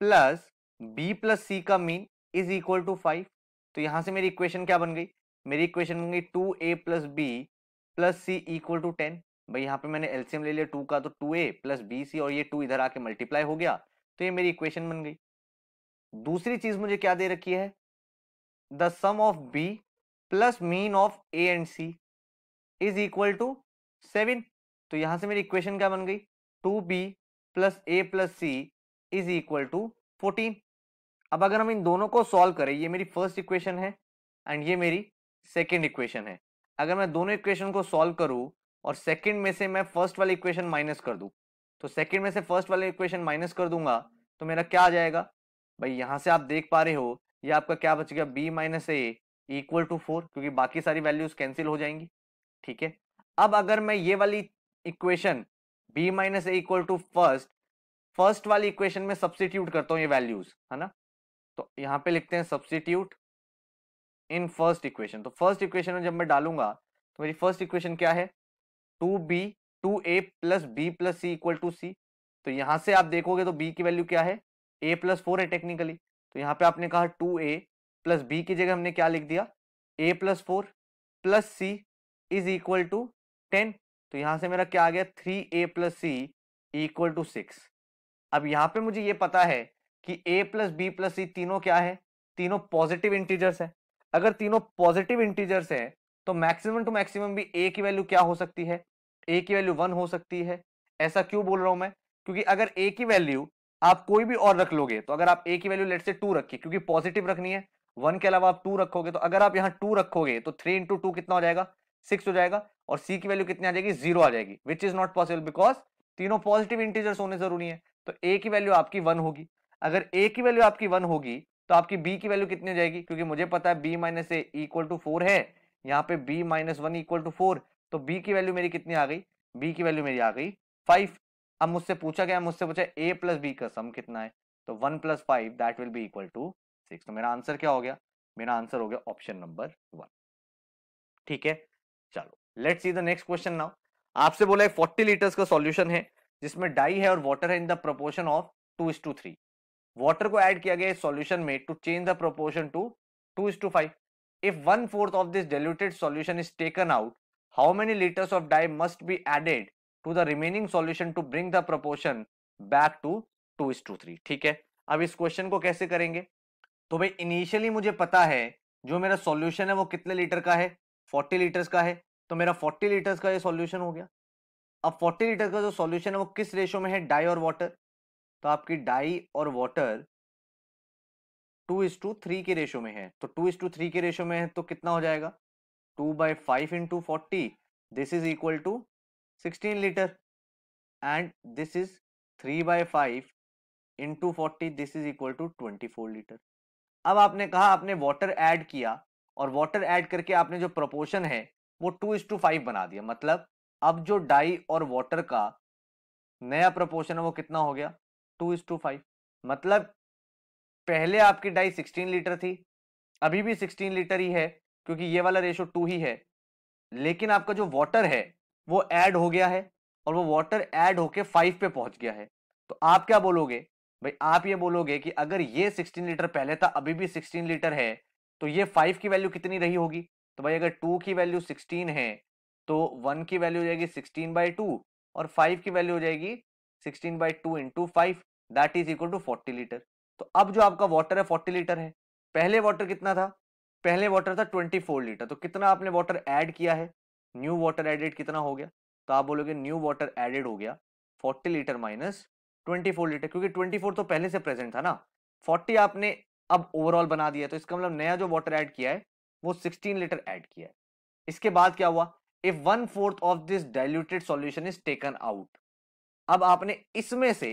plus B plus C का mean is equal to five तो यहां से मेरी इक्वेशन क्या बन गई मेरी इक्वेशन बन गई two A plus B plus C equal to ten भाई यहाँ पे मैंने एलसीएम ले लिया टू का तो two A plus B C और ये टू इधर आके मल्टीप्लाई हो गया तो ये मेरी इक्वेशन बन गई दूसरी चीज मुझे क्या दे रखी है the sum of B plus mean of A and C is equal to seven तो यहां से मेरी इक्वेशन क्या बन गई two B plus A plus C is equal to fourteen अब अगर हम इन दोनों को सॉल्व करें ये मेरी फर्स्ट इक्वेशन है एंड ये मेरी सेकेंड इक्वेशन है अगर मैं दोनों इक्वेशन को सॉल्व करूं और सेकेंड में से मैं फर्स्ट वाली इक्वेशन माइनस कर दूं तो सेकेंड में से फर्स्ट वाली इक्वेशन माइनस कर दूंगा तो मेरा क्या आ जाएगा भाई यहाँ से आप देख पा रहे हो ये आपका क्या बच गया B minus A equal to four क्योंकि बाकी सारी वैल्यूज कैंसिल हो जाएंगी ठीक है अब अगर मैं ये वाली equation B minus A equal to first first वाली इक्वेशन में सब्सिट्यूट करता हूँ ये वैल्यूज है ना तो यहाँ पे लिखते हैं सब्सिट्यूट इन फर्स्ट इक्वेशन तो फर्स्ट इक्वेशन में जब मैं डालूंगा तो मेरी फर्स्ट इक्वेशन क्या है two B to A plus B plus C equal to C तो यहाँ से आप देखोगे तो बी की वैल्यू क्या है ए प्लस फोर है टेक्निकली तो यहाँ पे आपने कहा टू ए प्लस बी की जगह हमने क्या लिख दिया A plus four plus C is equal to ten तो यहाँ से मेरा क्या आ गया three A plus C equal to six अब यहाँ पे मुझे ये पता है कि A plus B plus C तीनों क्या है तीनों पॉजिटिव इंटीजर्स है अगर तीनों पॉजिटिव इंटीजर्स है तो मैक्सिमम टू मैक्सिमम भी ए की वैल्यू क्या हो सकती है ए की वैल्यू वन हो सकती है ऐसा क्यों बोल रहा हूं मैं क्योंकि अगर ए की वैल्यू आप कोई भी और रख लोगे तो अगर आप ए की वैल्यू लेट से टू रखिए क्योंकि पॉजिटिव रखनी है वन के अलावा आप टू रखोगे तो अगर आप यहाँ टू रखोगे तो थ्री इंटू टू कितना हो जाएगा सिक्स हो जाएगा और सी की वैल्यू कितनी आ जाएगी जीरो आ जाएगी which is not possible because तीनों पॉजिटिव इंटीजर्स होने जरूरी है तो ए की वैल्यू आपकी वन होगी अगर ए की वैल्यू आपकी वन होगी तो आपकी बी की वैल्यू कितनी हो जाएगी क्योंकि मुझे पता है B minus A equal to four है यहाँ पे B minus one equal to four तो बी की वैल्यू मेरी कितनी आ गई बी की वैल्यू मेरी आ गई फाइव अब मुझसे पूछा गया मुझसे पूछा ए प्लस बी का सम कितना है तो one plus five that will be equal to six तो मेरा आंसर क्या हो गया मेरा आंसर हो गया ऑप्शन नंबर वन ठीक है चलो let see the next question now आपसे बोला है फोर्टी लीटर्स का सॉल्यूशन है जिसमें डाई है और वाटर है in the proportion of two is to three water को ऐड किया गया इस सॉल्यूशन में to change the proportion to two is to five if one fourth of this diluted solution is taken out how many litres of dye must be added to the remaining solution to bring the proportion back to two is to three ठीक है अब इस question को कैसे करेंगे तो भाई initially मुझे पता है जो मेरा सॉल्यूशन है वो कितने लीटर का है 40 लीटर्स का है तो मेरा 40 लीटर्स का ये सॉल्यूशन हो गया अब 40 लीटर का जो सॉल्यूशन है वो किस रेशो में है डाई और वाटर तो आपकी डाई और water two is to three के रेशो में है तो टू इज टू थ्री के रेशो में है तो कितना हो जाएगा two by five into forty this is equal to 16 liter and this is 3 by 5 into forty this is equal to twenty four litre अब आपने कहा आपने वाटर ऐड किया और वाटर ऐड करके आपने जो प्रपोर्शन है वो टू इज टू फाइव बना दिया मतलब अब जो डाई और वाटर का नया प्रोपोर्शन है वो कितना हो गया टू इज टू फाइव मतलब पहले आपकी डाई सिक्सटीन लीटर थी अभी भी सिक्सटीन लीटर ही है क्योंकि ये वाला रेशो टू ही है लेकिन आपका जो वाटर है वो ऐड हो गया है और वो वाटर ऐड होके फाइव पे पहुंच गया है तो आप क्या बोलोगे भाई आप ये बोलोगे कि अगर ये सिक्सटीन लीटर पहले था अभी भी सिक्सटीन लीटर है तो ये फाइव की वैल्यू कितनी रही होगी तो भाई अगर टू की वैल्यू सिक्सटीन है तो वन की वैल्यू हो जाएगी सिक्सटीन बाई टू और फाइव की वैल्यू हो जाएगी sixteen by two into five that is equal to forty litre तो अब जो आपका वाटर है फोर्टी लीटर है पहले वाटर कितना था पहले वाटर था ट्वेंटी फोर लीटर तो कितना आपने वाटर ऐड किया है न्यू वाटर एडेड कितना हो गया तो आप बोलोगे न्यू वाटर एडेड हो गया 40 लीटर माइनस 24 लीटर क्योंकि 24 तो पहले से प्रेजेंट था ना 40 आपने अब ओवरऑल बना दिया तो इसका मतलब नया जो वाटर ऐड किया है वो 16 लीटर ऐड किया है इसके बाद क्या हुआ if one fourth of this diluted solution is taken out अब आपने इसमें से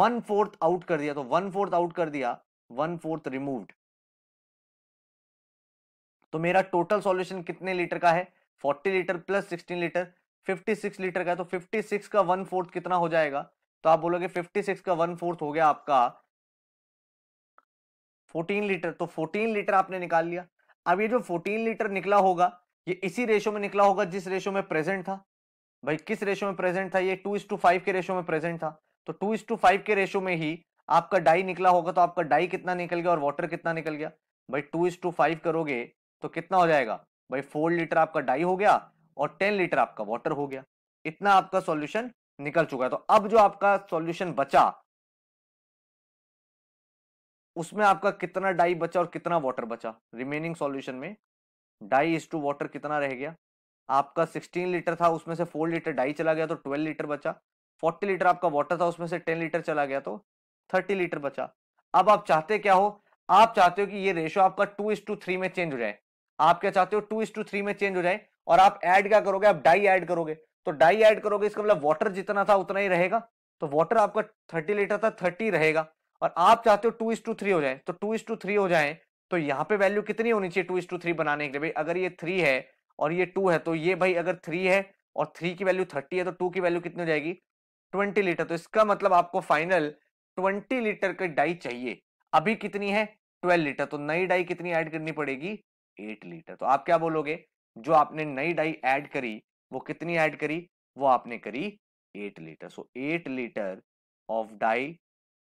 वन फोर्थ आउट कर दिया तो वन फोर्थ आउट कर दिया वन फोर्थ रिमूव्ड तो मेरा टोटल सॉल्यूशन कितने लीटर का है 40 लीटर प्लस 16 लीटर 56 लीटर का तो 56 का वन फोर्थ कितना हो जाएगा तो आप बोलोगे 56 का वन फोर्थ हो गया आपका 14 लीटर तो 14 लीटर आपने निकाल लिया अब ये जो 14 लीटर निकला होगा ये इसी रेशो में निकला होगा जिस रेशो में प्रेजेंट था भाई किस रेशो में प्रेजेंट था ये टू इस टू फाइव के रेशो में प्रेजेंट था तो टू इस टू फाइव के रेशो में ही आपका डाई निकला होगा तो आपका डाई कितना निकल गया और वाटर कितना निकल गया भाई टू इस टू फाइव करोगे तो कितना हो जाएगा भाई फोर लीटर आपका डाई हो गया और टेन लीटर आपका वाटर हो गया इतना आपका सॉल्यूशन निकल चुका है तो अब जो आपका सॉल्यूशन बचा उसमें आपका कितना डाई बचा और कितना वाटर बचा रिमेनिंग सॉल्यूशन में डाई इज टू वाटर कितना रह गया आपका 16 लीटर था उसमें से 4 लीटर डाई चला गया तो 12 लीटर बचा 40 लीटर आपका वाटर था उसमें से 10 लीटर चला गया तो 30 लीटर बचा अब आप चाहते क्या हो आप चाहते हो कि ये रेशो आपका टू इज टू थ्री में चेंज हो जाए आप क्या चाहते हो टू इस टू थ्री में चेंज हो जाए और आप ऐड क्या करोगे आप डाई ऐड करोगे तो डाई ऐड करोगे इसका मतलब वाटर जितना था उतना ही रहेगा तो वाटर आपका थर्टी लीटर था थर्टी रहेगा और आप चाहते हो टू इस टू थ्री हो जाए तो टू इस टू थ्री हो जाए तो यहाँ पे वैल्यू कितनी होनी चाहिए टू इस टू थ्री बनाने के लिए भाई अगर ये थ्री है और ये टू है तो ये भाई अगर थ्री है और थ्री की वैल्यू थर्टी है तो टू की वैल्यू कितनी हो जाएगी ट्वेंटी लीटर तो इसका मतलब आपको फाइनल ट्वेंटी लीटर की डाई चाहिए अभी कितनी है ट्वेल्व लीटर तो नई डाई कितनी ऐड करनी पड़ेगी एट लीटर तो आप क्या बोलोगे जो आपने नई डाई ऐड करी वो कितनी ऐड करी वो आपने करी eight litre so eight litre of dye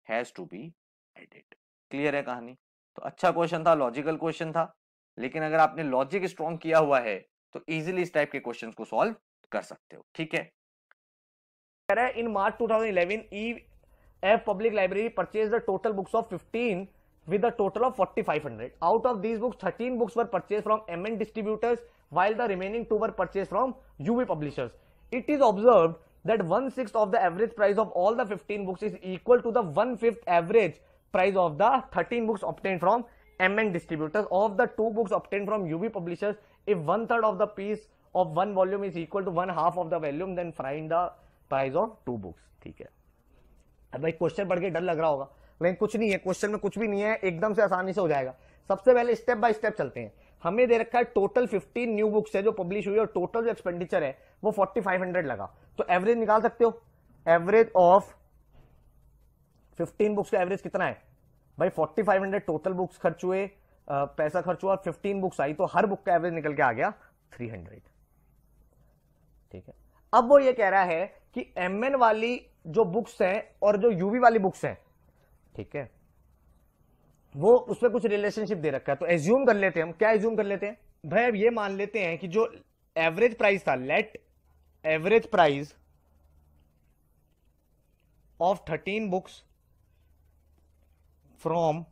has to be added clear है कहानी तो अच्छा क्वेश्चन था लॉजिकल क्वेश्चन था लेकिन अगर आपने लॉजिक स्ट्रॉन्ग किया हुआ है तो इजीली इस टाइप के क्वेश्चंस को सॉल्व कर सकते हो ठीक है in March 2011 E F public library purchase the total books of fifteen with a total of 4500 out of these books 13 books were purchased from mn distributors while the remaining two were purchased from uv publishers it is observed that 1/6th of the average price of all the 15 books is equal to the 1/5th average price of the 13 books obtained from mn distributors of the two books obtained from uv publishers if 1/3 of the piece of one volume is equal to 1/2 of the volume then find the price of two books theek hai ab ek question padh ke dar lag raha hoga लेकिन कुछ नहीं है question में कुछ भी नहीं है एकदम से आसानी से हो जाएगा सबसे पहले स्टेप बाय स्टेप चलते हैं हमें दे रखा है टोटल 15 न्यू बुक्स है जो पब्लिश हुई और टोटल जो एक्सपेंडिचर है वो 4500 लगा तो एवरेज निकाल सकते हो एवरेज ऑफ 15 बुक्स का एवरेज कितना है भाई 4500 टोटल बुक्स खर्च हुए पैसा खर्च हुआ और 15 बुक्स आई तो हर बुक का एवरेज निकल के आ गया 300 ठीक है अब वो ये कह रहा है कि एम वाली जो बुक्स हैं और जो यूवी वाली बुक्स हैं ठीक है वो उस पर कुछ रिलेशनशिप दे रखा है तो एज्यूम कर लेते हैं हम क्या एज्यूम कर लेते हैं भाई अब ये मान लेते हैं कि जो एवरेज प्राइस था let average price of thirteen books from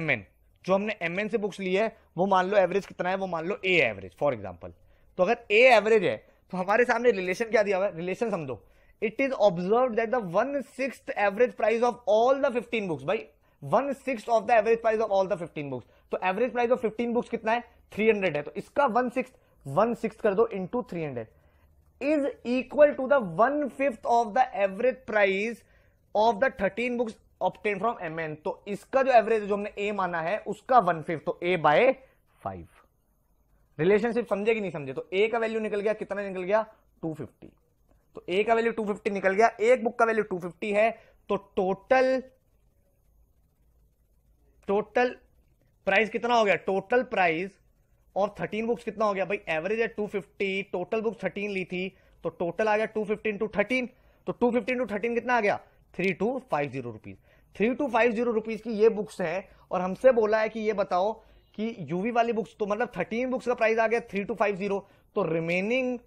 M N जो हमने एम एन से बुक्स ली है वो मान लो एवरेज कितना है वो मान लो ए एवरेज फॉर एग्जाम्पल तो अगर ए एवरेज है तो हमारे सामने रिलेशन क्या दिया हुआ है रिलेशन समझो it is observe that the one six average price of all the fifteen books भाई one six of the average price of all the fifteen books तो average price of fifteen books कितना है three hundred है तो इसका one six one six कर दो into three hundred is equal to the one fifth of the average price of the thirteen books obtain from M N तो इसका जो एवरेज जो हमने ए माना है उसका वन फिफ्थ तो ए बाय फाइव रिलेशनशिप समझे कि नहीं समझे तो ए का वैल्यू निकल गया कितना निकल गया टू फिफ्टी तो ए का वैल्यू 250 निकल गया एक बुक का वैल्यू 250 है तो टोटल टोटल प्राइस कितना हो गया टोटल प्राइस और 13 बुक्स कितना हो गया भाई एवरेज है 250 टोटल बुक्स 13 ली थी तो टोटल आ गया टू फिफ्टी टू थर्टीन तो टू फिफ्टी टू थर्टीन कितना आ गया three two five zero rupees three two five zero rupees की ये बुक्स है और हमसे बोला है कि ये बताओ कि यूवी वाली बुक्स तो मतलब थर्टीन बुक्स का प्राइस आ गया थ्री टू फाइव जीरो तो रिमेनिंग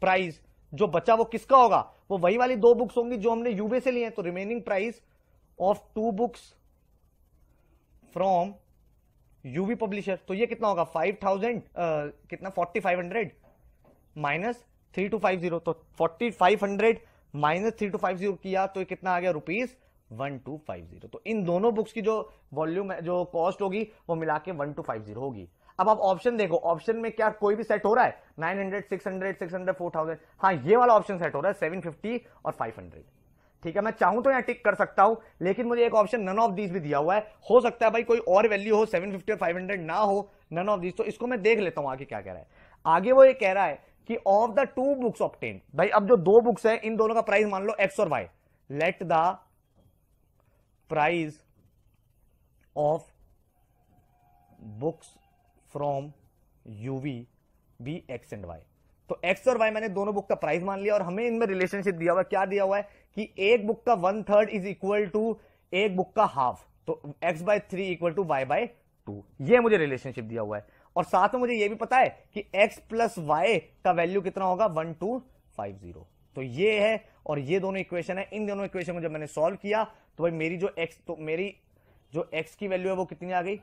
प्राइस जो बचा वो किसका होगा वो वही वाली दो बुक्स होंगी जो हमने यूबे से लिए तो remaining price of two books from UV publisher तो ये कितना होगा फाइव थाउजेंड कितना forty five hundred minus three two five zero तो forty five hundred minus three two five zero किया तो ये कितना आ गया rupees one two five zero तो इन दोनों बुक्स की जो वॉल्यूम है जो कॉस्ट होगी वो मिला के वन टू फाइव जीरो होगी अब आप ऑप्शन देखो ऑप्शन में क्या कोई भी सेट हो रहा है 900, 600, 600, 4000 हाँ ये वाला ऑप्शन सेट हो रहा है 750 और 500 ठीक है मैं चाहूं तो यहाँ टिक कर सकता हूं लेकिन मुझे एक ऑप्शन नन ऑफ दीज भी दिया हुआ है हो सकता है भाई कोई और वैल्यू हो 750 और 500 ना हो नन ऑफ दीज तो इसको मैं देख लेता हूं आगे क्या कह रहा है आगे वो ये कह रहा है कि of the two books obtain भाई अब जो दो बुक्स है इन दोनों का प्राइस मान लो एक्स और Y let the price of books from UV be X and Y तो एक्स और वाई मैंने दोनों बुक का प्राइस मान लिया और हमें इनमें रिलेशनशिप दिया हुआ क्या दिया हुआ है कि एक बुक का one third is equal to एक बुक का हाफ तो X by three equal to Y by two ये मुझे रिलेशनशिप दिया हुआ है और साथ में मुझे यह भी पता है कि एक्स प्लस वाई का वैल्यू कितना होगा वन टू फाइव जीरो तो ये है और ये दोनों इक्वेशन है इन दोनों इक्वेशन को जब मैंने सॉल्व किया तो भाई मेरी जो एक्स तो मेरी जो एक्स की वैल्यू है वो कितनी आ गई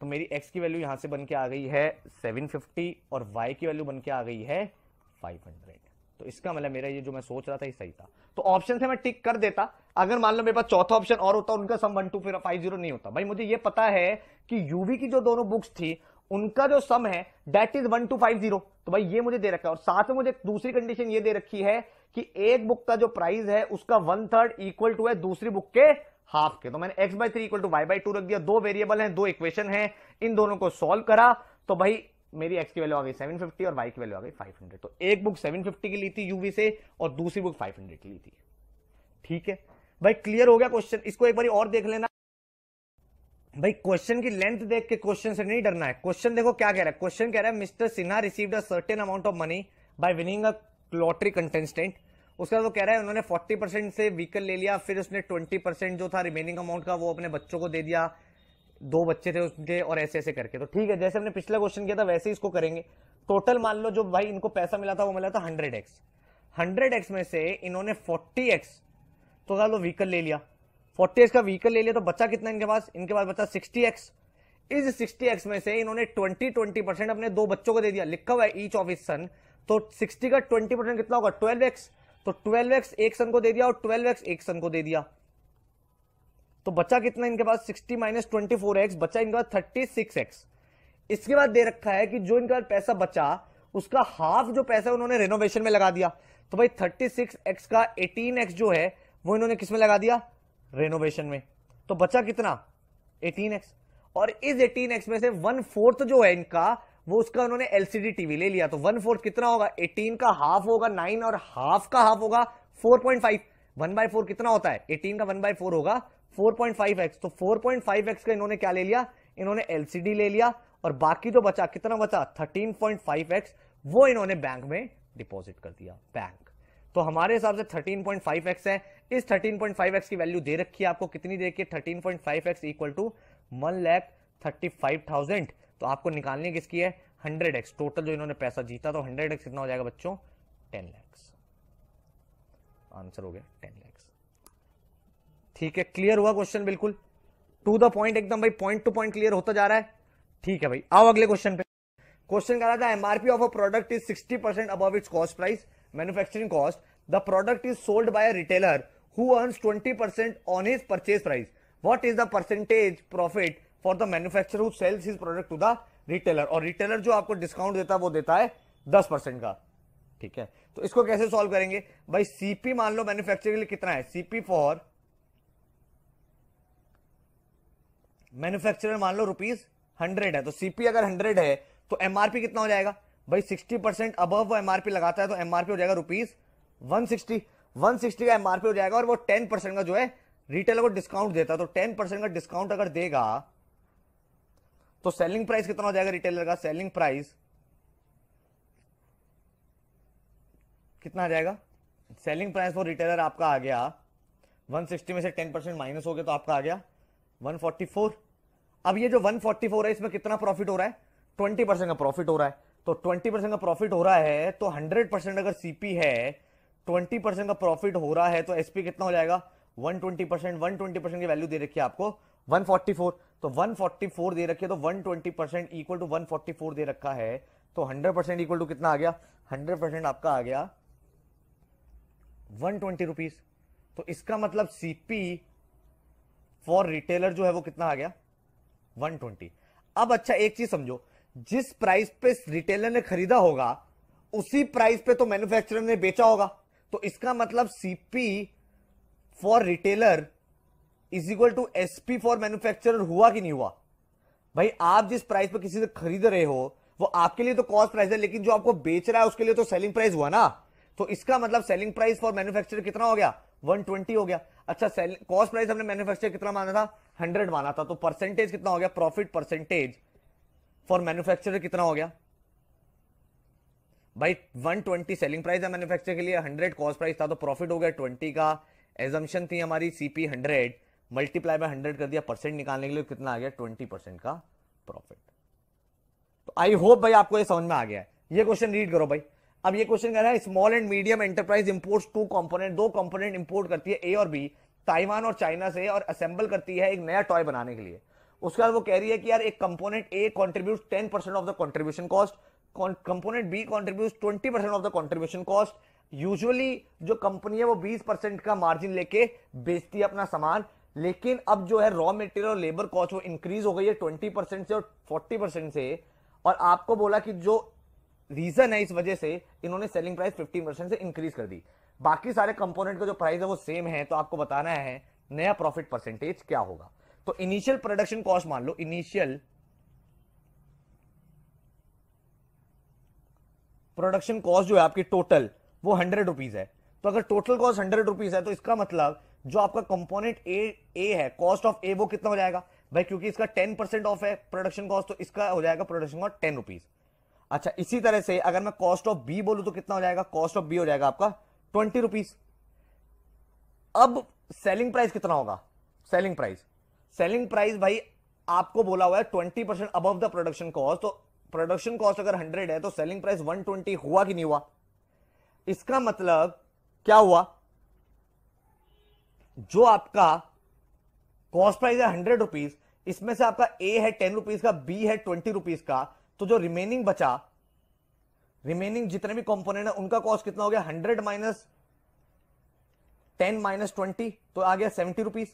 तो मेरी x की वैल्यू यहाँ से बन के आ गई है 750 और y की वैल्यू बन के आ गई है 500 तो इसका मतलब मेरा ये जो मैं सोच रहा था ये सही था तो ऑप्शन से मैं टिक कर देता अगर मान लो मेरे पास चौथा ऑप्शन और होता उनका सम वन टू फिर फाइव जीरो नहीं होता भाई मुझे ये पता है कि यूवी की जो दोनों बुक्स थी उनका जो सम है that is one two five zero तो भाई ये मुझे दे रखा है और साथ में मुझे दूसरी कंडीशन ये दे रखी है कि एक बुक का जो प्राइस है उसका वन थर्ड इक्वल टू है दूसरी बुक के हाफ के तो मैंने X by three equal to Y by two रख दिया दो वेरिएबल हैं दो इक्वेशन हैं इन दोनों को सॉल्व करा तो भाई मेरी एक्स की वैल्यू आ गई 750 और वाई की वैल्यू आ गई 500 तो एक बुक 750 की ली थी यूवी से और दूसरी बुक 500 की ली थी ठीक है भाई क्लियर हो गया क्वेश्चन इसको एक बार और देख लेना भाई क्वेश्चन की लेंथ देख के क्वेश्चन से नहीं डरना है क्वेश्चन देखो क्या कह रहा है क्वेश्चन कह रहा है Mr Sinha received a certain amount of money by winning a lottery contestant उसके बाद वो तो कह रहा है उन्होंने 40 परसेंट से व्हीकल ले लिया फिर उसने 20 परसेंट जो था रिमेनिंग अमाउंट का वो अपने बच्चों को दे दिया दो बच्चे थे उनके और ऐसे ऐसे करके तो ठीक है जैसे हमने पिछला क्वेश्चन किया था वैसे ही इसको करेंगे टोटल मान लो जो भाई इनको पैसा मिला था वो मिला था हंड्रेड एक्स हंड्रेड एक्स में से इन्होंने फोर्टी एक्स तो लो व्हीकल ले लिया फोर्टी का व्हीकल ले लिया तो बच्चा कितना इनके पास इनके पास बच्चा सिक्सटी इस 60x में से इन्होंने 20 20% परसेंट अपने दो बच्चों को दे दिया लिखा हुआ है ईच ऑफ इज सन तो सिक्सटी का ट्वेंटी परसेंट कितना होगा ट्वेल्व एक्स तो ट्वेल्व एक्स एक सन को दे दिया और ट्वेल्व एक्स एक सन को दे दिया तो बच्चा कितना इनके पास sixty minus twenty four X बच्चा इनके पास थर्टी सिक्स एक्स इसके बाद दे रखा है कि जो इनके पास पैसा बचा उसका हाफ जो पैसा उन्होंने रेनोवेशन में लगा दिया तो भाई थर्टी सिक्स एक्स का एटीन एक्स जो है वो इन्होंने किसमें लगा दिया रेनोवेशन में तो बचा कितना एटीन एक्स और इस एटीन एक्स में से वन फोर्थ जो है इनका वो उसका उन्होंने एलसीडी टीवी ले लिया तो वन फोर्थ कितना होगा एटीन का हाफ होगा नाइन और हाफ का हाफ होगा four point five one by four कितना होता है एटीन का वन बाय फोर होगा फोर पॉइंट फाइव एक्स तो फोर पॉइंट फाइव एक्स का इन्होंने क्या ले लिया इन्होंने एलसीडी ले लिया और बाकी जो बचा कितना बचा थर्टीन पॉइंट फाइव एक्स वो इन्होंने बैंक में डिपॉजिट कर दिया बैंक तो हमारे हिसाब से थर्टीन पॉइंट फाइव एक्स है इस थर्टीन पॉइंट फाइव एक्स की वैल्यू दे रखी है आपको कितनी देखिए thirteen point five X equal to one lakh thirty five thousand तो आपको निकालनी किसकी है हंड्रेड एक्स टोटल जो इन्होंने पैसा जीता तो हंड्रेड एक्स कितना हो जाएगा बच्चों टेन लैक्स आंसर हो गया टेन लैक्स ठीक है क्लियर हुआ क्वेश्चन बिल्कुल टू द पॉइंट एकदम भाई पॉइंट टू पॉइंट क्लियर होता जा रहा है ठीक है भाई आओ अगले क्वेश्चन पे क्वेश्चन कह रहा था MRP of a product is sixty percent अब it's cost price manufacturing cost the product is sold by a retailer who earns twenty percent on his purchase price what is the percentage profit for the manufacture sells his product to the retailer और retailer जो आपको discount देता है वो देता है दस percent का ठीक है तो इसको कैसे सॉल्व करेंगे भाई सीपी मान लो मैन्युफैक्चर के लिए कितना है सीपी फॉर मैन्युफैक्चरर मान लो रुपीज हंड्रेड है तो सीपी अगर हंड्रेड है तो एमआरपी कितना हो जाएगा भाई सिक्सटी परसेंट अब वो एमआरपी लगाता है तो एमआरपी हो जाएगा rupees one sixty one sixty का एमआरपी हो जाएगा और वो टेन परसेंट का जो है रिटेलर को डिस्काउंट देता है तो टेन परसेंट का डिस्काउंट अगर देगा तो सेलिंग प्राइस कितना हो जाएगा रिटेलर का सेलिंग प्राइस कितना आ जाएगा सेलिंग प्राइस फॉर रिटेलर आपका आ गया 160 में से 10 परसेंट माइनस हो गया तो आपका आ गया 144 अब ये जो 144 है इसमें कितना प्रॉफिट हो रहा है 20 परसेंट का प्रॉफिट हो रहा है तो 20 परसेंट का प्रॉफिट हो रहा है तो 100 परसेंट अगर सीपी है 20 परसेंट का प्रॉफिट हो रहा है तो एसपी कितना हो जाएगा ट्वेंटी परसेंट वन की वैल्यू दे रखी है आपको 144 तो 144 दे रखे तो 120 परसेंट इक्वल टू 144 दे रखा है तो 100 परसेंट इक्वल टू कितना आ गया 100 परसेंट आपका आ गया वन ट्वेंटी तो इसका मतलब सीपी फॉर रिटेलर जो है वो कितना आ गया 120 अब अच्छा एक चीज समझो जिस प्राइस पे रिटेलर ने खरीदा होगा उसी प्राइस पे तो मैन्युफैक्चरर ने बेचा होगा तो इसका मतलब CP for retailer is equal to SP for manufacturer हुआ कि नहीं हुआ भाई आप जिस प्राइस पर किसी से खरीद रहे हो वो आपके लिए तो कॉस्ट प्राइस है लेकिन जो आपको बेच रहा है उसके लिए तो सेलिंग प्राइस हुआ ना तो इसका मतलब सेलिंग प्राइस फॉर मैन्युफैक्चरर कितना हो गया 120 हो गया अच्छा कॉस्ट प्राइस हमने मैन्युफैक्चर कितना माना था 100 माना था तो परसेंटेज कितना हो गया प्रॉफिट परसेंटेज फॉर मैन्युफैक्चरर कितना हो गया भाई 120 सेलिंग प्राइस है मैन्युफैक्चर के लिए 100 कॉस्ट प्राइस था तो प्रॉफिट हो गया 20 का एजम्पशन थी हमारी सीपी 100 मल्टीप्लाई बाय हंड्रेड कर दिया परसेंट निकालने के लिए कितना आ गया ट्वेंटी परसेंट का प्रॉफिट तो आई होप भाई आपको ये समझ में आ गया है ये क्वेश्चन रीड करो भाई अब ये क्वेश्चन कह रहा है small and medium enterprise import two component दो कंपोनेंट इंपोर्ट करती है ए और बी ताइवान और चाइना से और असेंबल करती है एक नया टॉय बनाने के लिए उसके बाद वो कह रही है कि यार एक component A contribute ten percent of the contribution cost component B contribute twenty percent of the contribution cost usually जो कंपनी है वो बीस परसेंट का मार्जिन लेके बेचती है अपना सामान लेकिन अब जो है रॉ मटेरियल और लेबर कॉस्ट वो इंक्रीज हो गई है ट्वेंटी परसेंट से और फोर्टी परसेंट से और आपको बोला कि जो रीजन है इस वजह से इन्होंने सेलिंग प्राइस फिफ्टी परसेंट से इंक्रीज कर दी बाकी सारे कंपोनेंट का जो प्राइस है वो सेम है तो आपको बताना है नया प्रॉफिट परसेंटेज क्या होगा तो इनिशियल प्रोडक्शन कॉस्ट मान लो इनिशियल प्रोडक्शन कॉस्ट जो है आपकी टोटल वो हंड्रेड रुपीज है तो अगर टोटल कॉस्ट हंड्रेड रुपीज है तो इसका मतलब जो आपका कंपोनेंट ए ए है कॉस्ट ऑफ ए वो कितना हो जाएगा भाई क्योंकि इसका टेन परसेंट ऑफ है प्रोडक्शन कॉस्ट तो इसका हो जाएगा प्रोडक्शन कॉस्ट टेन रुपीज अच्छा इसी तरह से अगर मैं कॉस्ट ऑफ बी बोलूं तो कितना हो जाएगा कॉस्ट ऑफ बी हो जाएगा आपका ट्वेंटी रुपीज अब सेलिंग प्राइस कितना होगा सेलिंग प्राइस सेलिंग प्राइस भाई आपको बोला हुआ है twenty percent above the production cost तो प्रोडक्शन कॉस्ट अगर हंड्रेड है तो सेलिंग प्राइस वन ट्वेंटी हुआ कि नहीं हुआ इसका मतलब क्या हुआ जो आपका कॉस्ट प्राइस है हंड्रेड रुपीज इसमें से आपका ए है टेन रुपीज का बी है ट्वेंटी रुपीज का तो जो रिमेनिंग बचा रिमेनिंग जितने भी कंपोनेंट है उनका कॉस्ट कितना हो गया hundred minus ten minus twenty तो आ गया सेवेंटी रुपीज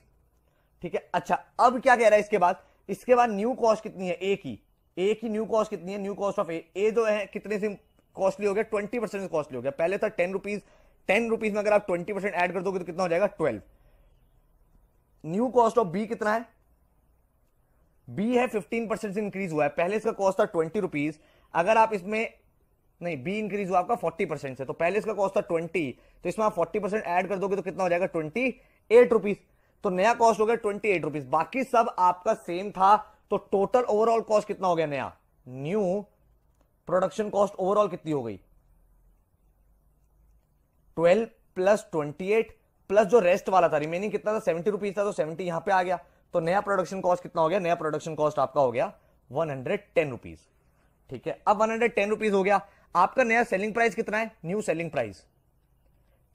ठीक है अच्छा अब क्या कह रहा है इसके बाद इसके बाद न्यू कॉस्ट कितनी है ए की ए की न्यू कॉस्ट कितनी है new cost of A A जो है कितने से कॉस्टली हो गया ट्वेंटी परसेंट कॉस्टली हो गया पहले था टेन रुपीज टेन रुपीज में अगर आप ट्वेंटी परसेंट एड कर दोगे तो कितना हो जाएगा twelve new cost of B कितना है बी है फिफ्टीन परसेंट से इंक्रीज हुआ है पहले इसका कॉस्ट था ट्वेंटी रुपीज अगर आप इसमें नहीं बी इंक्रीज हुआ आपका फोर्टी परसेंट से तो पहले इसका कॉस्ट था ट्वेंटी तो इसमें आप फोर्टी परसेंट एड कर दोगे तो कितना हो जाएगा ट्वेंटी एट रुपीज तो नया कॉस्ट हो गया ट्वेंटी एट रुपीज बाकी सब आपका सेम था तो टोटल ओवरऑल कॉस्ट कितना हो गया नया न्यू प्रोडक्शन कॉस्ट ओवरऑल कितनी हो गई twelve plus twenty eight plus जो रेस्ट वाला था रिमेनिंग कितना था सेवेंटी रुपीज था तो सेवेंटी यहां पे आ गया तो नया प्रोडक्शन कॉस्ट कितना हो गया नया प्रोडक्शन कॉस्ट आपका हो गया वन हंड्रेड टेन रुपीज ठीक है अब वन हंड्रेड टेन रुपीज हो गया आपका नया सेलिंग प्राइस कितना है न्यू सेलिंग प्राइस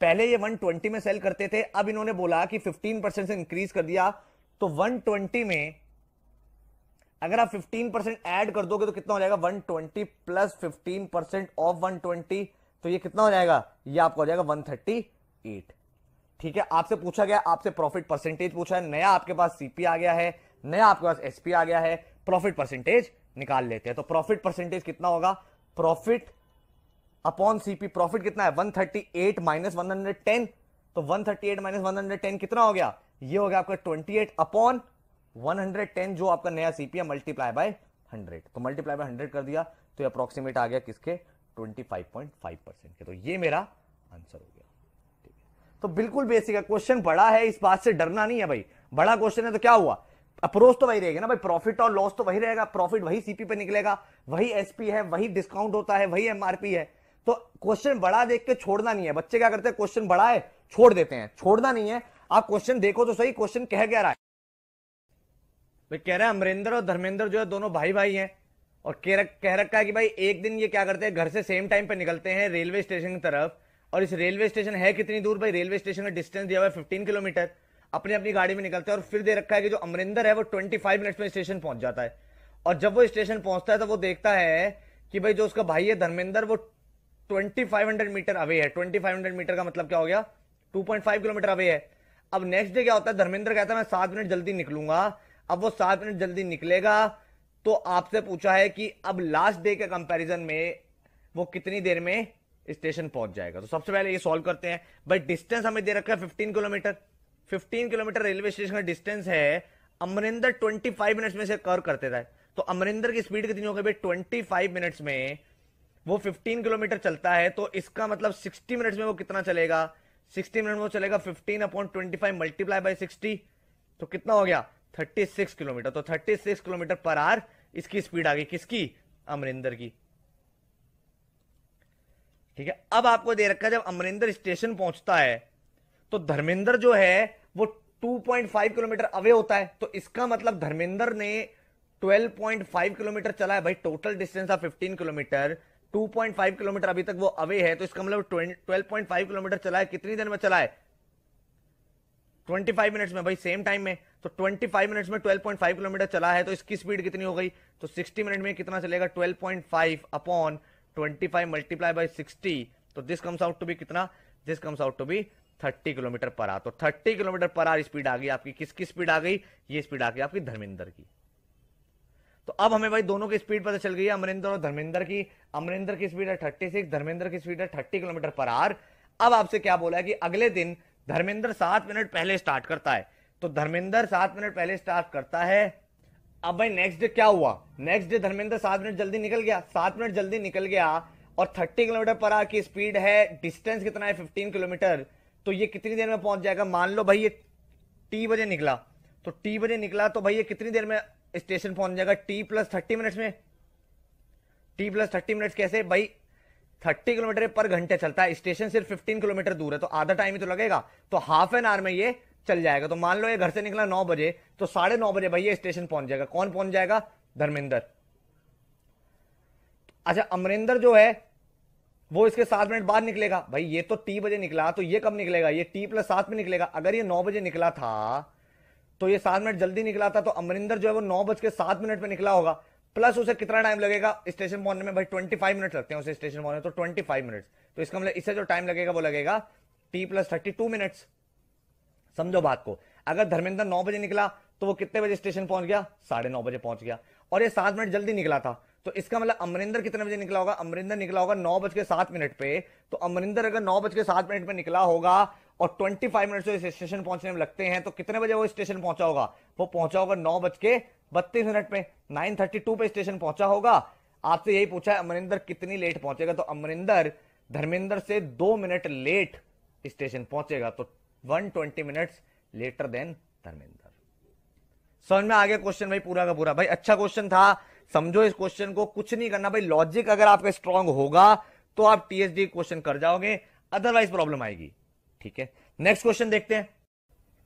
पहले ये 120 में सेल करते थे अब इन्होंने बोला कि 15 परसेंट से इंक्रीज कर दिया तो 120 में अगर आप 15 परसेंट एड कर दोगे तो कितना हो जाएगा 120 plus fifteen percent of twenty तो ये कितना हो जाएगा ये आपका हो जाएगा 138 ठीक है आपसे पूछा गया आपसे प्रॉफिट परसेंटेज पूछा है नया आपके पास सीपी आ गया है नया आपके पास एसपी आ गया है प्रॉफिट परसेंटेज निकाल लेते हैं तो प्रॉफिट परसेंटेज कितना होगा प्रॉफिट अपॉन सीपी प्रॉफिट कितना है 138 थर्टी एट माइनस वन तो 138 थर्टी एट माइनस वन कितना हो गया ये हो गया आपका 28 अपॉन वन जो आपका नया सीपी है मल्टीप्लाई बाय 100 तो मल्टीप्लाई बाय 100 कर दिया तो अप्रोक्सीमेट आ गया किसके 25.5 परसेंट के तो ये मेरा आंसर हो गया तो बिल्कुल बेसिक है क्वेश्चन बड़ा है इस बात से डरना नहीं है भाई बड़ा क्वेश्चन है तो क्या हुआ अप्रोच तो, तो वही रहेगा ना भाई प्रॉफिट और लॉस तो वही रहेगा प्रॉफिट वही सीपी पे निकलेगा वही एसपी है वही डिस्काउंट होता है वही एमआरपी है तो क्वेश्चन बड़ा देख के छोड़ना नहीं है बच्चे क्या करते हैं क्वेश्चन बड़ा है छोड़ देते हैं छोड़ना नहीं है आप क्वेश्चन देखो तो सही क्वेश्चन कह क्या रहा है भाई कह रहे हैं अमरेंद्र और धर्मेंद्र जो है दोनों भाई भाई हैं और कह रखा है कि भाई एक दिन ये क्या करते हैं घर से सेम टाइम पे निकलते हैं रेलवे स्टेशन की तरफ और इस रेलवे स्टेशन है कितनी दूर भाई रेलवे स्टेशन का डिस्टेंस दिया हुआ है फिफ्टीन किलोमीटर अपनी अपनी गाड़ी में निकलते हैं और फिर दे रखा है कि जो अमरिंदर है वो ट्वेंटी फाइव मिनट में स्टेशन पहुंच जाता है और जब वो स्टेशन पहुंचता है तो वो देखता है कि भाई जो उसका भाई है धर्मेंद्र वो twenty five hundred metre away है ट्वेंटी फाइव हंड्रेड मीटर का मतलब क्या हो गया two point five kilometre away है अब नेक्स्ट डे क्या होता है धर्मेंद्र कहता है मैं सात मिनट जल्दी निकलूंगा अब वो सात मिनट जल्दी निकलेगा तो आपसे पूछा है कि अब लास्ट डे के कंपेरिजन में वो कितनी देर में स्टेशन पहुंच जाएगा तो सबसे पहले ये सॉल्व करते हैं भाई डिस्टेंस हमें दे रखा है fifteen kilometre fifteen kilometre railway station का डिस्टेंस है अमरिंदर ट्वेंटी फाइव मिनट्स में से कर करते थे तो अमरिंदर की स्पीड कितनी होगी भाई ट्वेंटी फाइव मिनट्स में वो फिफ्टीन किलोमीटर चलता है तो इसका मतलब सिक्सटी मिनट्स में वो कितना चलेगा सिक्सटी मिनट में वो चलेगा fifteen upon twenty five multiply by sixty तो कितना हो गया थर्टी सिक्स किलोमीटर तो थर्टी सिक्स किलोमीटर पर आर इसकी स्पीड आ गई किसकी अमरिंदर की ठीक है अब आपको दे रखा जब अमरिंदर स्टेशन पहुंचता है तो धर्मेंद्र जो है वो 2.5 किलोमीटर अवे होता है तो इसका मतलब धर्मेंद्र ने 12.5 किलोमीटर चला है भाई टोटल डिस्टेंस था 15 किलोमीटर 2.5 किलोमीटर अभी तक वो अवे है तो इसका मतलब 12.5 किलोमीटर चला है कितनी देर में चला है 25 मिनट्स में भाई सेम टाइम में तो 25 मिनट्स में 12.5 किलोमीटर चला है तो इसकी स्पीड कितनी हो गई तो 60 मिनट में कितना चलेगा 12.5 upon twenty five multiply by sixty तो this comes out to be कितना this comes out to be thirty kilometre पर आर तो थर्टी किलोमीटर पर आर स्पीड आ गई आपकी किसकी स्पीड आ गई ये स्पीड आ गई आपकी धर्मेंद्र की तो अब हमें भाई दोनों की स्पीड पता चल गई है अमरिंदर और धर्मेंद्र की अमरिंदर की स्पीड है थर्टी सिक्स धर्मेंद्र की स्पीड है थर्टी किलोमीटर पर आर अब आपसे क्या बोला है कि अगले दिन धर्मेंद्र सात मिनट पहले स्टार्ट करता है तो धर्मेंद्र सात मिनट पहले स्टार्ट करता है अब भाई नेक्स्ट डे क्या हुआ नेक्स्ट डे धर्मेंद्र सात मिनट जल्दी निकल गया सात मिनट जल्दी निकल गया और थर्टी किलोमीटर पर आ की स्पीड है डिस्टेंस कितना है फिफ्टीन किलोमीटर तो ये कितनी देर में पहुंच जाएगा मान लो भाई ये टी बजे निकला तो टी बजे निकला तो भाई ये कितनी देर में स्टेशन पहुंच जाएगा टी प्लस थर्टी मिनट्स में टी प्लस थर्टी मिनट्स कैसे भाई थर्टी किलोमीटर पर घंटे चलता है स्टेशन सिर्फ फिफ्टीन किलोमीटर दूर है तो आधा टाइम ही तो लगेगा तो हाफ एन आवर में ये चल जाएगा तो मान लो ये घर से निकला नौ बजे तो साढ़े नौ बजे भैया स्टेशन पहुंच जाएगा कौन पहुंच जाएगा धर्मेंद्र अच्छा अमरिंदर जो है वो इसके सात मिनट बाद निकलेगा भाई ये तो टी बजे निकला तो ये कब निकलेगा ये टी प्लस सात में निकलेगा अगर ये नौ बजे निकला था तो ये सात मिनट जल्दी निकला था तो अमरिंदर जो है वो नौ बज के सात मिनट में निकला होगा प्लस उसे कितना टाइम लगेगा स्टेशन पहुंचने में भाई ट्वेंटी फाइव मिनट लगते हैं उसे स्टेशन पहुंचने तो ट्वेंटी फाइव मिनट तो इसका मतलब इससे जो टाइम लगेगा वो लगेगा T plus thirty two minutes समझो बात को अगर धर्मेंद्र नौ बजे निकला तो वो कितने बजे स्टेशन पहुंच गया साढ़े नौ बजे पहुंच गया और ये सात मिनट जल्दी निकला था तो इसका मतलब अमरिंदर कितने बजे निकला होगा अमरिंदर निकला होगा नौ बज के सात मिनट पे तो अमरिंदर अगर नौ बज के सात मिनट पे निकला होगा और ट्वेंटी फाइव मिनट से स्टेशन पहुंचने में लगते हैं तो कितने बजे वो स्टेशन पहुंचा होगा वो पहुंचा होगा नौ बज के बत्तीस मिनट पे टू पे स्टेशन पहुंचा होगा आपसे यही पूछा है अमरिंदर कितनी लेट पहुंचेगा तो अमरिंदर धर्मेंद्र से दो मिनट लेट स्टेशन पहुंचेगा तो 120 मिनट्स लेटर देन धर्मेंद्र समझ में आ गया क्वेश्चन भाई पूरा का पूरा भाई अच्छा क्वेश्चन था समझो इस क्वेश्चन को कुछ नहीं करना भाई लॉजिक अगर आपका स्ट्रांग होगा तो आप टीएसडी क्वेश्चन कर जाओगे अदरवाइज प्रॉब्लम आएगी ठीक है नेक्स्ट क्वेश्चन देखते हैं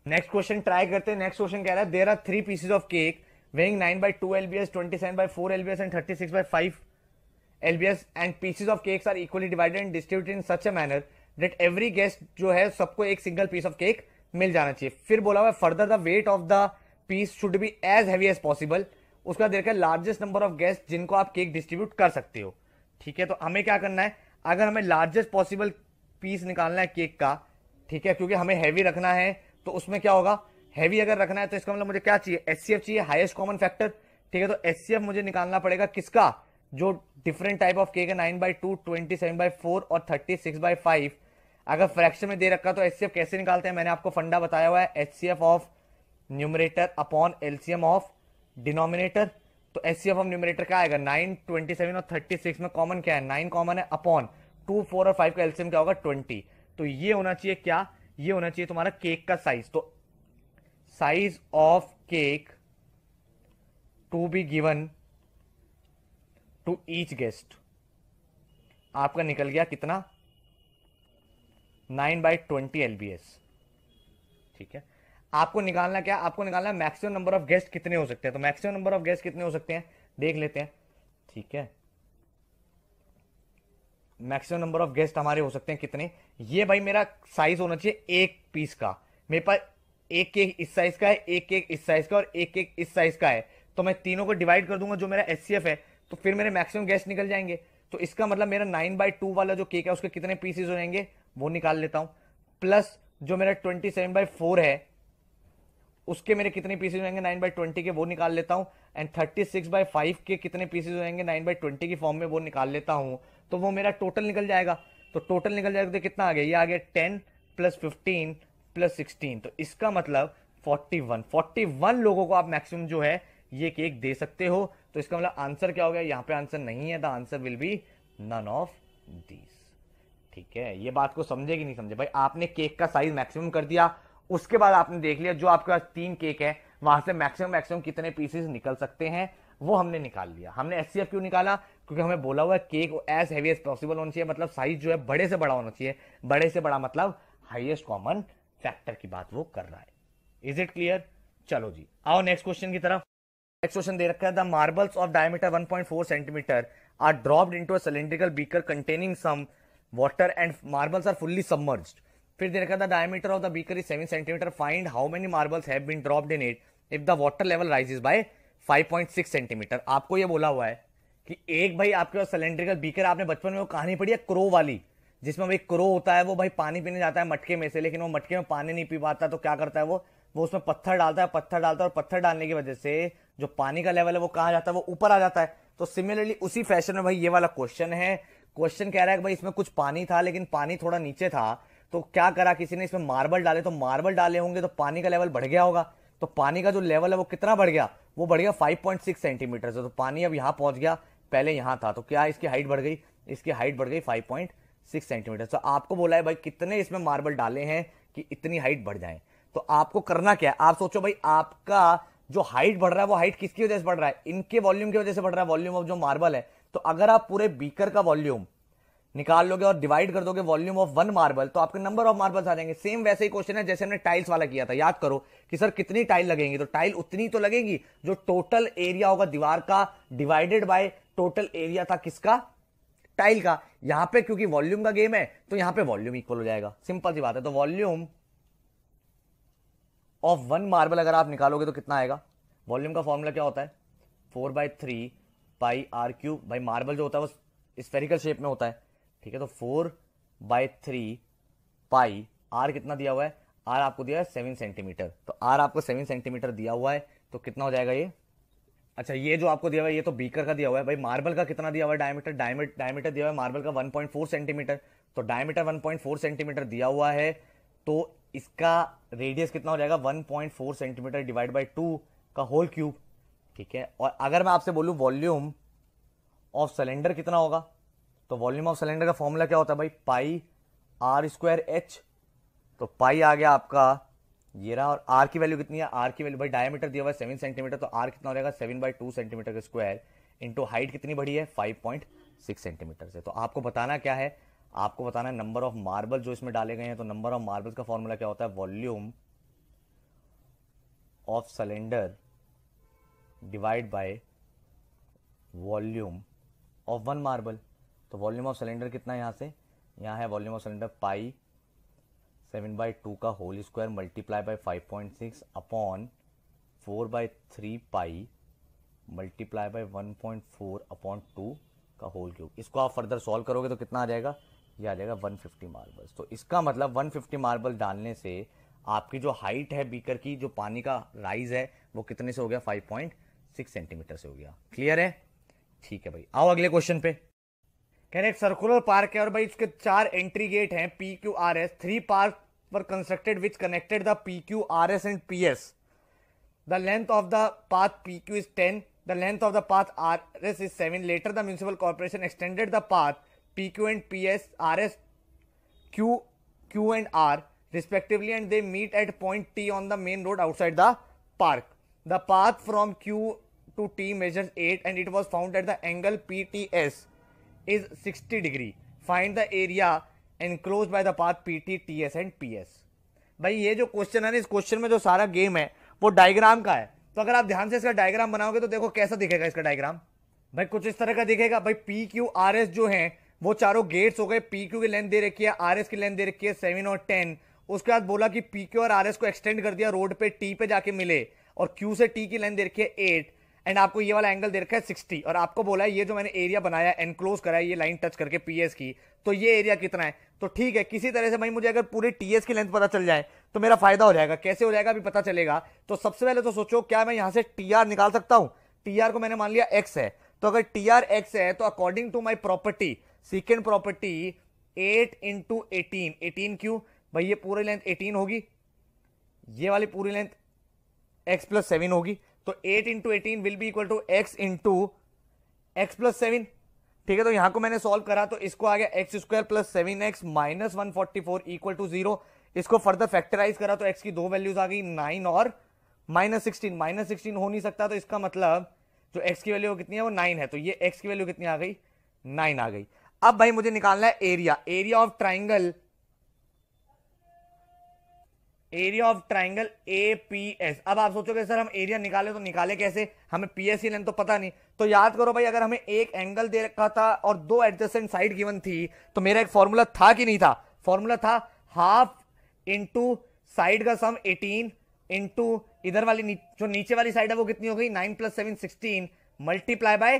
नेक्स्ट क्वेश्चन ट्राई करते हैं नेक्स्ट क्वेश्चन कह रहा है there are three pieces of cake weighing nine weighing 9 by 2 lbs 27 by 4 lbs and 36 by 5 lbs and pieces of cakes are equally divided and distributed in such a manner that every guest जो है सबको एक single piece of cake मिल जाना चाहिए फिर बोला हुआ further the weight of the piece should be as heavy as possible उसका देखा लार्जेस्ट नंबर ऑफ गेस्ट जिनको आप केक डिस्ट्रीब्यूट कर सकते हो ठीक है तो हमें क्या करना है अगर हमें लार्जेस्ट पॉसिबल पीस निकालना है केक का ठीक है क्योंकि हमें हैवी रखना है तो उसमें क्या होगा हैवी अगर रखना है तो इसका मतलब मुझे क्या चाहिए एस चाहिए हाइस्ट कॉमन फैक्टर ठीक है तो एस मुझे निकालना पड़ेगा किसका जो डिफरेंट टाइप ऑफ केक है nine by two twenty seven by four और थर्टी सिक्स बाई फाइव अगर फ्रैक्शन में दे रखा तो एच कैसे निकालते हैं मैंने आपको फंडा बताया हुआ है H of numerator upon LCM of denominator तो एच ऑफ न्यूमरेटर क्या आएगा नाइन ट्वेंटी सेवन और थर्टी सिक्स में कॉमन क्या है नाइन कॉमन है अपॉन टू फोर और फाइव का एलसीएम क्या होगा ट्वेंटी तो ये होना चाहिए क्या ये होना चाहिए तुम्हारा केक का साइज तो size of cake to be given to each guest आपका निकल गया कितना नाइन बाई ट्वेंटी एल ठीक है आपको निकालना क्या आपको निकालना मैक्सिमम नंबर ऑफ गेस्ट कितने हो सकते हैं तो मैक्सिमम नंबर ऑफ गेस्ट कितने हो सकते हैं देख लेते हैं ठीक है मैक्सिमम नंबर ऑफ गेस्ट हमारे हो सकते हैं कितने ये भाई मेरा साइज होना चाहिए एक पीस का मेरे पास एक एक इस साइज का है एक एक इस साइज का और एक एक इस साइज का है तो मैं तीनों को डिवाइड कर दूंगा जो मेरा एस है तो फिर मेरे मैक्सिमम गेस्ट निकल जाएंगे तो इसका मतलब मेरा नाइन बाई टू वाला जो केक है उसके कितने पीसेज हो जाएंगे वो निकाल लेता हूं प्लस जो मेरा ट्वेंटी सेवन बाई फोर है उसके मेरे कितने पीसेज होंगे नाइन बाई ट्वेंटी के वो निकाल लेता हूं and thirty six by five के कितने पीसेज होंगे नाइन बाई ट्वेंटी की फॉर्म में वो निकाल लेता हूं तो वो मेरा टोटल निकल जाएगा तो टोटल निकल जाएगा तो कितना आ गया ये आ गया ten plus fifteen plus sixteen तो इसका मतलब फोर्टी वन फोर्टी वन लोगों को आप मैक्सिमम जो है ये केक दे सकते हो तो इसका मतलब आंसर क्या हो गया यहाँ पे आंसर नहीं है the answer will be none of these ठीक है ये बात को समझे कि नहीं समझे भाई आपने केक का साइज मैक्सिमम कर दिया उसके बाद आपने देख लिया जो आपके पास तीन केक है वहां से मैक्सिमम मैक्सिमम कितने पीसेस निकल सकते हैं वो हमने निकाल लिया हमने एस क्यों निकाला क्योंकि हमें बोला हुआ है cake as heavy as possible होना चाहिए मतलब साइज जो है बड़े से बड़ा होना चाहिए बड़े से बड़ा मतलब हाइएस्ट कॉमन फैक्टर की बात वो कर रहा है इज इट क्लियर चलो जी आओ नेक्स्ट क्वेश्चन की तरफ नेक्स्ट क्वेश्चन दे रखा है the marbles of diameter 1.4 centimetre are dropped into a cylindrical beaker containing some water and marbles are fully submerged फिर देखा था diameter of the beaker is seven centimetre find how many marbles have been dropped in it if the water level rises by 5.6 centimetre आपको ये बोला हुआ है कि एक भाई आपके पास सिलेंड्रिकल बीकर आपने बचपन में वो कहानी पढ़ी है क्रो वाली जिसमें भाई क्रो होता है वो भाई पानी पीने जाता है मटके में से लेकिन वो मटके में पानी नहीं पी पाता तो क्या करता है वो वो उसमें पत्थर डालता है पत्थर डालता है और पत्थर डालने की वजह से जो पानी का लेवल है वो कहाँ जाता है वो ऊपर आ जाता है तो सिमिलरली उसी फैशन में भाई ये वाला क्वेश्चन है क्वेश्चन कह रहा है कि भाई इसमें कुछ पानी था लेकिन पानी थोड़ा नीचे था तो क्या करा किसी ने इसमें मार्बल डाले तो मार्बल डाले होंगे तो पानी का लेवल बढ़ गया होगा तो पानी का जो लेवल है वो कितना बढ़ गया वो बढ़ गया 5.6 सेंटीमीटर से तो पानी अब यहां पहुंच गया पहले यहां था तो क्या इसकी हाइट बढ़ गई इसकी हाइट बढ़ गई 5.6 सेंटीमीटर तो आपको बोला है भाई कितने इसमें मार्बल डाले हैं कि इतनी हाइट बढ़ जाए तो आपको करना क्या है आप सोचो भाई आपका जो हाइट बढ़ रहा है वो हाइट किसकी वजह से बढ़ रहा है इनके वॉल्यूम की वजह से बढ़ रहा है वॉल्यूम ऑफ जो मार्बल है तो अगर आप पूरे बीकर का वॉल्यूम निकाल लोगे और डिवाइड कर दोगे वॉल्यूम ऑफ वन मार्बल तो आपके नंबर ऑफ मार्बल्स आ जाएंगे सेम वैसे ही क्वेश्चन है जैसे हमने टाइल्स वाला किया था याद करो कि सर कितनी टाइल लगेंगी तो टाइल उतनी तो लगेगी जो टोटल एरिया होगा दीवार का डिवाइडेड बाय टोटल एरिया था किसका टाइल का यहां पे क्योंकि वॉल्यूम का गेम है तो यहां पे वॉल्यूम इक्वल हो जाएगा सिंपल सी बात है तो वॉल्यूम ऑफ वन मार्बल अगर आप निकालोगे तो कितना आएगा वॉल्यूम का फॉर्मूला क्या होता है four by three by R cube भाई मार्बल जो होता है वो स्पेरिकल शेप में होता है ठीक है तो four by three pi R कितना दिया हुआ है आर आपको दिया है सेवन सेंटीमीटर तो आर आपको सेवन सेंटीमीटर दिया हुआ है तो कितना हो जाएगा ये अच्छा ये जो आपको दिया हुआ है ये तो बीकर का दिया हुआ है भाई मार्बल का कितना दिया हुआ है डायमीटर डायमीटर डायमीटर दिया हुआ है मार्बल का 1.4 सेंटीमीटर तो डायमीटर 1.4 सेंटीमीटर दिया हुआ है तो इसका रेडियस कितना हो जाएगा 1.4 सेंटीमीटर डिवाइड बाई टू का होल क्यूब ठीक है और अगर मैं आपसे बोलूं वॉल्यूम ऑफ सिलेंडर कितना होगा तो वॉल्यूम ऑफ सिलेंडर का फॉर्मूला क्या होता है भाई पाई आर स्क्वायर एच तो पाई आ गया आपका ये रहा और आर की वैल्यू कितनी है आर की वैल्यू भाई डायमीटर दिया हुआ है सेवन सेंटीमीटर तो आर कितना हो जाएगा सेवन बाई टू सेंटीमीटर का स्क्वायर इंटू हाइट कितनी बड़ी है फाइव पॉइंट सिक्स सेंटीमीटर से तो आपको बताना क्या है आपको बताना है नंबर ऑफ मार्बल जो इसमें डाले गए हैं तो नंबर ऑफ मार्बल का फॉर्मूला क्या होता है volume of cylinder divide by volume of one marble तो वॉल्यूम ऑफ सिलेंडर कितना है यहाँ से यहाँ है volume of cylinder pi seven by two का whole square multiply by five point six upon four by three pi multiply by one point four upon two का whole cube इसको आप फर्दर सॉल्व करोगे तो कितना आ जाएगा ये आ जाएगा वन फिफ्टी मार्बल्स तो इसका मतलब वन फिफ्टी मार्बल डालने से आपकी जो हाइट है बीकर की जो पानी का राइज है वो कितने से हो गया फाइव पॉइंट सिक्स सेंटीमीटर से हो गया क्लियर है ठीक है भाई आओ अगले क्वेश्चन पे कह रहे सर्कुलर पार्क है और भाई इसके चार एंट्री गेट हैं P Q R S three park पर constructed which connected the P Q R S and P S the length of the path P Q is ten the length of the path R S is seven later the municipal corporation extended the path P Q and P S R S Q Q and R respectively and they meet at point T on the main road outside the park the path from Q to T measures 8 and it was found that the angle PTS is 60 degree. Find the area enclosed by the path PT, TS and PS. भाई ये जो question है ना इस question में जो सारा game है वो डायग्राम का है तो अगर आप ध्यान से इसका डायग्राम बनाओगे तो देखो कैसा दिखेगा इसका डायग्राम भाई कुछ इस तरह का दिखेगा भाई पी क्यू आर एस जो है वो चारों गेट्स हो गए पी क्यू की लेंथ दे रखी है आर एस की लेंथ दे रखी है सेवन और टेन उसके बाद बोला कि पी क्यू और आर एस को एक्सटेंड कर दिया रोड पे टी पे जाके मिले और क्यू से टी की लेंथ दे रखी है एट एंड आपको ये वाला एंगल दे रखा है सिक्सटी और आपको बोला है ये जो मैंने एरिया बनाया एनक्लोज करा है ये लाइन टच करके पीएस की तो ये एरिया कितना है तो ठीक है किसी तरह से भाई मुझे अगर पूरे टीएस की लेंथ पता चल जाए तो मेरा फायदा हो जाएगा कैसे हो जाएगा अभी पता चलेगा तो सबसे पहले तो सोचो क्या मैं यहाँ से टी निकाल सकता हूँ टी को मैंने मान लिया एक्स है तो अगर टी एक्स है तो according to my property second property eight into eighteen eighteen Q भाई ये पूरी लेंथ एटीन होगी ये वाली पूरी लेंथ एक्स प्लस सेवन होगी तो 8 into eighteen will be equal to X into X plus seven ठीक है तो यहां को मैंने सॉल्व करा तो इसको आ गया x square plus seven x minus one forty four equal to zero इसको फर्दर फैक्टराइज करा तो एक्स की दो वैल्यूज आ गई नाइन और माइनस सिक्सटीन माइनस सिक्सटीन हो नहीं सकता तो इसका मतलब जो एक्स की वैल्यू कितनी है वो नाइन है तो ये एक्स की वैल्यू कितनी आ गई नाइन आ गई अब भाई मुझे निकालना है area area of triangle area of triangle A P S अब आप सोचोगे सर हम एरिया निकाले तो निकाले कैसे हमें पी एस लेंथ तो पता नहीं तो याद करो भाई अगर हमें एक एंगल दे रखा था और दो एडजस्टेंट साइड गिवन थी तो मेरा एक फॉर्मूला था कि नहीं था फॉर्मूला था हाफ इंटू साइड का सम 18 इंटू इधर वाली नी, जो नीचे वाली साइड है वो कितनी हो गई 9 plus seven sixteen multiply by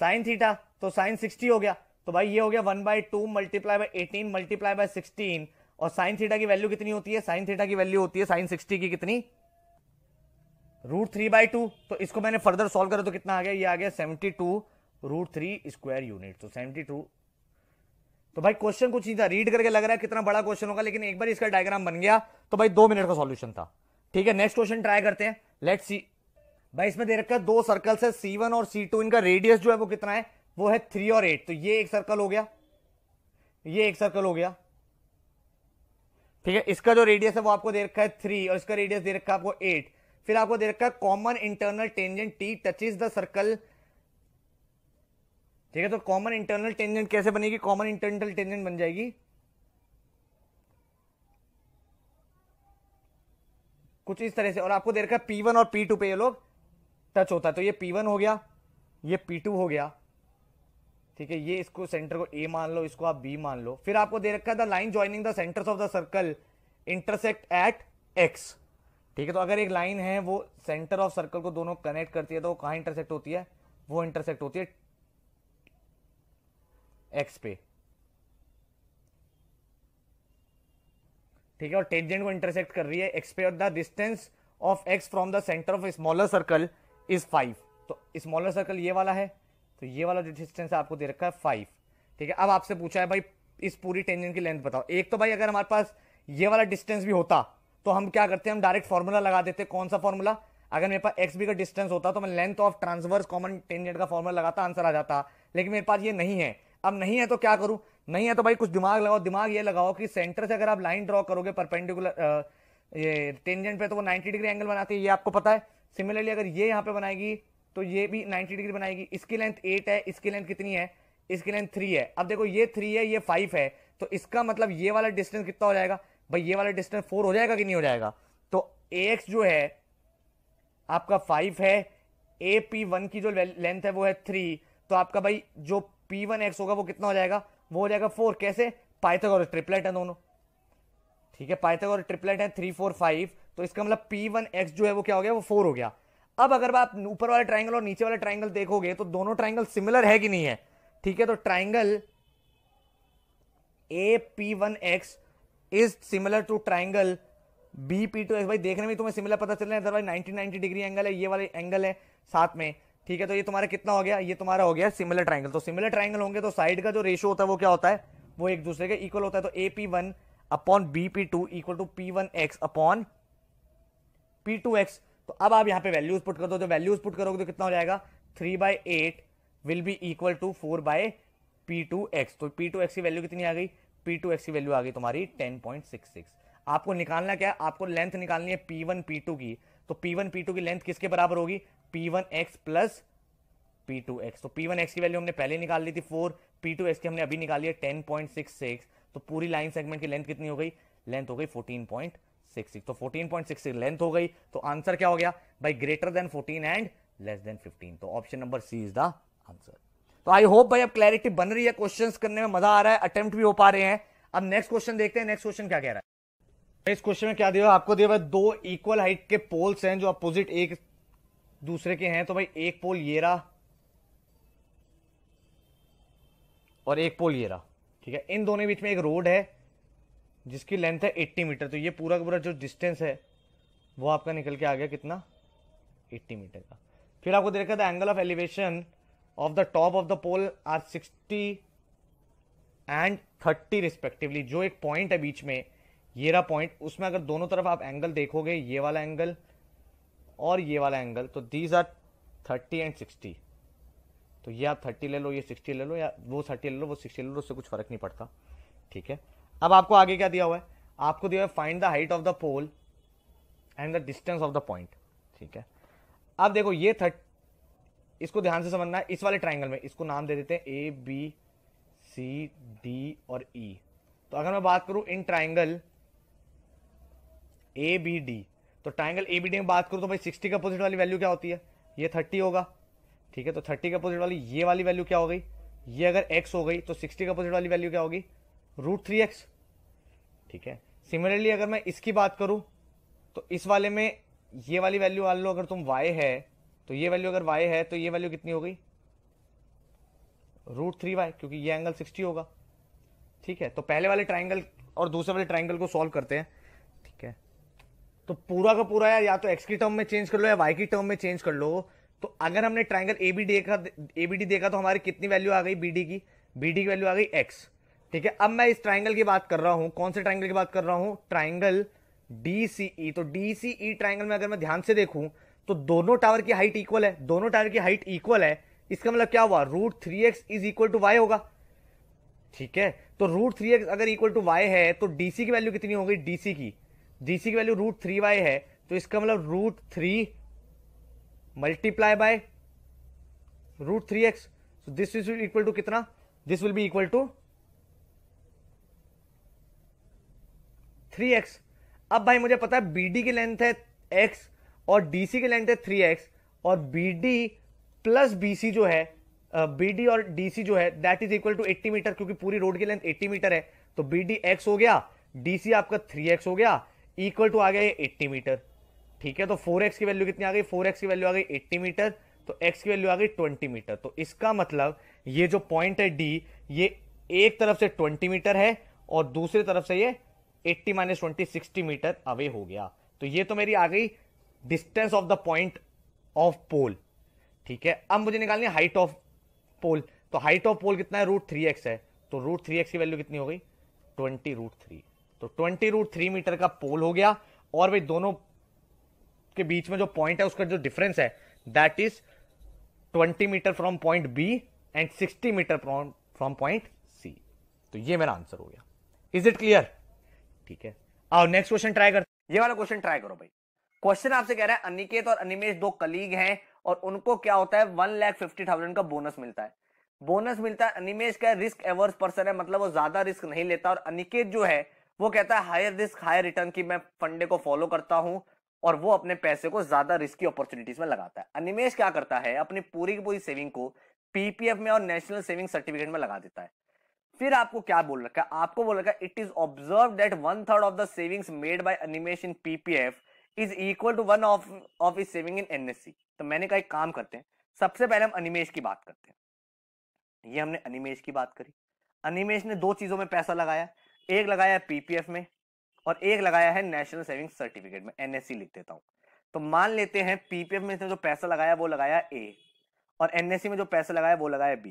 sine theta तो साइन 60 हो गया तो भाई ये हो गया one by two multiply by eighteen multiply by sixteen और साइन थीटा की वैल्यू कितनी होती है साइन थीटा की वैल्यू होती है साइन सिक्सटी की कितनी रूट थ्री बाई टू तो इसको मैंने फर्दर सॉल्व करा तो कितना आ गया ये आ गया seventy two root three square unit तो सेवेंटी टू तो भाई क्वेश्चन कुछ नहीं था रीड करके लग रहा है कितना बड़ा क्वेश्चन होगा लेकिन एक बार इसका डायग्राम बन गया तो भाई दो मिनट का सॉल्यूशन था ठीक है नेक्स्ट क्वेश्चन ट्राई करते हैं लेट सी भाई इसमें दे रखा है दो सर्कल है सी वन और सी टू इनका रेडियस जो है वो कितना है वो है थ्री और एट तो ये एक सर्कल हो गया ये एक सर्कल हो गया ठीक है इसका जो रेडियस है वो आपको दे रखा है थ्री और इसका रेडियस दे रखा है आपको एट फिर आपको दे रखा है common internal tangent T touches the circle ठीक है तो कॉमन इंटरनल टेंजेंट कैसे बनेगी कॉमन इंटरनल टेंजेंट बन जाएगी कुछ इस तरह से और आपको दे रखा है पी वन और पी टू पे ये लोग टच होता है तो ये पी वन हो गया ये पी टू हो गया ठीक है ये इसको सेंटर को ए मान लो इसको आप बी मान लो फिर आपको दे रखा है the line joining the centres of the circle intersect at X ठीक है तो अगर एक लाइन है वो सेंटर ऑफ सर्कल को दोनों कनेक्ट करती है तो कहां इंटरसेक्ट होती है वो इंटरसेक्ट होती है एक्स पे ठीक है और टेंजेंट को इंटरसेक्ट कर रही है एक्स पे और the distance of X from the centre of smaller circle is five तो स्मॉलर सर्कल ये वाला है तो ये वाला डिस्टेंस आपको दे रखा है फाइव ठीक है अब आपसे पूछा है भाई इस पूरी टेंजेंट की लेंथ बताओ एक तो भाई अगर हमारे पास ये वाला डिस्टेंस भी होता तो हम क्या करते हैं हम डायरेक्ट फॉर्मूला लगा देते कौन सा फॉर्मूला अगर मेरे पास एक्स बी का डिस्टेंस होता तो मैं length of transverse common tangent का फॉर्मूला लगाता आंसर आ जाता लेकिन मेरे पास ये नहीं है अब नहीं है तो क्या करूं नहीं है तो भाई कुछ दिमाग लगाओ दिमाग ये लगाओ कि सेंटर से अगर आप लाइन ड्रॉ करोगे परपेंडिकुलर ये टेंजेंट पे तो वो 90 डिग्री एंगल बनाती है ये आपको पता है सिमिलरली अगर ये यहाँ पे बनाएगी तो ये भी 90 डिग्री बनाएगी इसकी लेंथ एट है इसकी लेंथ कितनी है इसकी लेंथ थ्री है अब देखो ये थ्री है ये फाइव है तो इसका मतलब ये वाला डिस्टेंस कितना हो जाएगा भाई ये वाला डिस्टेंस फोर हो जाएगा कि नहीं हो जाएगा तो ए एक्स जो है आपका फाइव है ए पी वन की जो लेंथ है वो है थ्री तो आपका भाई जो पी वन एक्स होगा वो कितना हो जाएगा वो हो जाएगा फोर कैसे और ट्रिपलेट है दोनों ठीक है और ट्रिपलेट है थ्री फोर फाइव तो इसका मतलब पी वन एक्स जो है वो क्या हो गया वो फोर हो गया अब अगर आप ऊपर वाले ट्राइंगल और नीचे वाले ट्राइंगल देखोगे तो दोनों ट्राइंगल सिमिलर है कि नहीं है ठीक है तो triangle A P one X is similar to triangle B P two X भाई देखने में तुम्हें सिमिलर पता चल रहा है नाइनटी नाइनटी डिग्री एंगल है ये वाले एंगल है साथ में ठीक है तो ये तुम्हारा कितना हो गया ये तुम्हारा हो गया सिमिलर ट्राइंगल तो सिमिलर ट्राइंगल होंगे तो साइड का जो रेशियो होता है वो क्या होता है वो एक दूसरे का इक्वल होता है तो A P one upon B P two equal to P one X upon P two x तो अब आप यहाँ पे वैल्यूज पुट कर दो तो वैल्यूज पुट करोगे तो कितना हो जाएगा three by eight will be equal to four by P two x तो पी टू एक्स की वैल्यू कितनी आ गई पी टू एक्स की वैल्यू आ गई तुम्हारी टेन पॉइंट सिक्स सिक्स आपको निकालना क्या है आपको लेंथ निकालनी है पी वन पी टू की तो पी वन पी टू की लेंथ किसके बराबर होगी P one X plus P two x तो पी वन एक्स की वैल्यू हमने पहले निकाल ली थी फोर पी टू एक्स की हमने अभी निकाली है टेन पॉइंट सिक्स सिक्स तो पूरी लाइन सेगमेंट की लेंथ कितनी हो गई लेंथ हो गई फोर्टीन पॉइंट सिक्स तो फोर्टीन पॉइंट सिक्स लेंथ हो गई तो आंसर क्या हो गया भाई greater than fourteen and less than fifteen तो option number C is the answer तो आई होप भाई अब क्लैरिटी बन रही है क्वेश्चन करने में मजा आ रहा है अटेम्प्ट भी हो पा रहे हैं अब नेक्स्ट क्वेश्चन देखते हैं नेक्स्ट क्वेश्चन क्या कह रहा है इस क्वेश्चन में क्या दिया आपको दिया दो इक्वल हाइट के पोल्स हैं जो अपोजिट एक दूसरे के हैं तो भाई एक पोल ये रहा और एक पोल ये रहा ठीक है इन दोनों बीच में एक रोड है जिसकी लेंथ है एट्टी मीटर तो ये पूरा का पूरा जो डिस्टेंस है वो आपका निकल के आ गया कितना एट्टी मीटर का फिर आपको देखा था angle of elevation of the top of the pole are sixty and thirty respectively जो एक पॉइंट है बीच में ये रहा पॉइंट उसमें अगर दोनों तरफ आप एंगल देखोगे ये वाला एंगल और ये वाला एंगल तो these are thirty and sixty तो ये आप थर्टी ले लो ये सिक्सटी ले लो या वो थर्टी ले लो वो सिक्सटी ले लो उससे कुछ फर्क नहीं पड़ता ठीक है अब आपको आगे क्या दिया हुआ है आपको दिया हुआ है find the height of the pole and the distance of the point ठीक है अब देखो ये थर्ट इसको ध्यान से समझना है इस वाले ट्राइंगल में इसको नाम दे देते हैं ए बी सी डी और ई e. तो अगर मैं बात करूं in triangle A B D तो ट्राइंगल ए बी डी में बात करूं तो भाई सिक्सटी का अपोजिट वाली वैल्यू क्या होती है ये थर्टी होगा ठीक है तो थर्टी का अपोजिट वाली ये वाली वैल्यू क्या हो गई ये अगर एक्स हो गई तो सिक्सटी का अपोजिट वाली वैल्यू क्या होगी रूट थ्री एक्स ठीक है सिमिलरली अगर मैं इसकी बात करूं तो इस वाले में ये वाली वैल्यू वाल लो अगर तुम y है तो ये वैल्यू अगर y है तो ये वैल्यू कितनी हो गई रूट थ्री वाई क्योंकि ये एंगल सिक्सटी होगा ठीक है तो पहले वाले ट्राइंगल और दूसरे वाले ट्राइंगल को सॉल्व करते हैं ठीक है तो पूरा का पूरा या तो एक्स की टर्म में चेंज कर लो या वाई की टर्म में चेंज कर लो तो अगर हमने ट्राइंगल ए बी देखा ए बी डी देखा तो हमारी कितनी वैल्यू आ गई बी डी की बी डी की वैल्यू आ गई एक्स ठीक है अब मैं इस ट्राइंगल की बात कर रहा हूं कौन से ट्राइंगल की बात कर रहा हूं ट्राइंगल डीसीई e। तो डीसीई ट्राइंगल e में अगर मैं ध्यान से देखूं तो दोनों टावर की हाइट इक्वल है दोनों टावर की हाइट इक्वल है इसका मतलब क्या हुआ root three x is equal to Y होगा ठीक है तो रूट थ्री एक्स अगर इक्वल टू वाई है तो डीसी की वैल्यू कितनी होगी डीसी की डीसी की वैल्यू रूट थ्री वाई है तो इसका मतलब root three multiply by root three X this is equal to कितना this will be equal to three X अब भाई मुझे पता है बी की लेंथ है एक्स और डी की लेंथ है थ्री एक्स और बी डी प्लस बी जो है बी डी और डी जो है that is equal to eighty metre क्योंकि पूरी रोड की लेंथ एट्टी मीटर है तो बी डी एक्स हो गया डी सी आपका थ्री एक्स हो गया इक्वल टू आ गया ये एट्टी मीटर ठीक है तो फोर एक्स की वैल्यू कितनी आ गई फोर एक्स की वैल्यू आ गई एट्टी मीटर तो एक्स की वैल्यू आ गई ट्वेंटी मीटर तो इसका मतलब ये जो पॉइंट है डी ये एक तरफ से ट्वेंटी मीटर है और दूसरी तरफ से ये eighty minus twenty sixty metre away हो गया तो ये तो मेरी आ गई distance of the point of pole ठीक है अब मुझे निकालनी है हाइट ऑफ पोल तो हाइट ऑफ पोल कितना है रूट थ्री एक्स है तो रूट थ्री एक्स की वैल्यू कितनी हो गई ट्वेंटी रूट थ्री तो ट्वेंटी रूट थ्री मीटर का पोल हो गया और भाई दोनों के बीच में जो पॉइंट है उसका जो डिफरेंस है that is twenty metre from point B and sixty metre from from point C तो ये मेरा आंसर हो गया इज इट क्लियर ठीक है आओ नेक्स्ट क्वेश्चन ट्राई कर ये वाला क्वेश्चन ट्राई करो भाई क्वेश्चन आपसे कह रहा है अनिकेत और अनिमेश दो कलीग हैं और उनको क्या होता है वन लैख फिफ्टी थाउजेंड का बोनस मिलता है बोनस मिलता है अनिमेश का रिस्क एवर्स पर्सन है मतलब वो ज्यादा रिस्क नहीं लेता और अनिकेत जो है वो कहता है हायर रिस्क हायर रिटर्न की मैं फंडे को फॉलो करता हूँ और वो अपने पैसे को ज्यादा रिस्की अपॉर्चुनिटीज में लगाता है अनिमेश क्या करता है अपनी पूरी की पूरी सेविंग को पीपीएफ में और नेशनल सेविंग सर्टिफिकेट में लगा देता है फिर आपको क्या बोल रखा है आपको बोल रखा है it is observe that one third of the savings made by animation in PPF is equal to one of of is saving in NSC तो मैंने कहा एक काम करते हैं सबसे पहले हम अनिमेश की बात करते हैं ये हमने अनिमेश की बात करी अनिमेश ने दो चीजों में पैसा लगाया एक लगाया पीपीएफ में और एक लगाया है नेशनल सेविंग सर्टिफिकेट में एनएससी लिख देता हूँ तो मान लेते हैं पीपीएफ में इसने जो पैसा लगाया वो लगाया ए और एनएससी में जो पैसा लगाया वो लगाया बी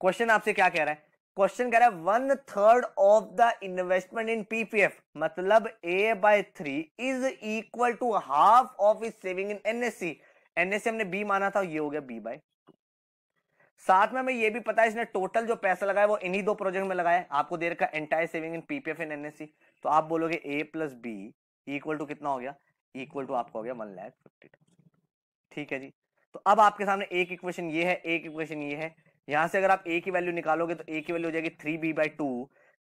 क्वेश्चन आपसे क्या कह रहा है क्वेश्चन कह रहा है one third of the investment in PPF मतलब A by three is equal to half of is saving in NSC NSC हमने बी माना था ये हो गया बी बाय साथ में हमें ये भी पता है इसने टोटल जो पैसा लगाया वो इन्हीं दो प्रोजेक्ट में लगाया आपको दे रखा entire saving in PPF in NSC तो आप बोलोगे A plus B equal to कितना हो गया इक्वल टू आपका हो गया वन लैख फिफ्टी ठीक है जी तो अब आपके सामने एक इक्वेशन ये है एक इक्वेशन ये है यहाँ से अगर आप ए की वैल्यू निकालोगे तो ए की वैल्यू हो जाएगी थ्री बी बाई टू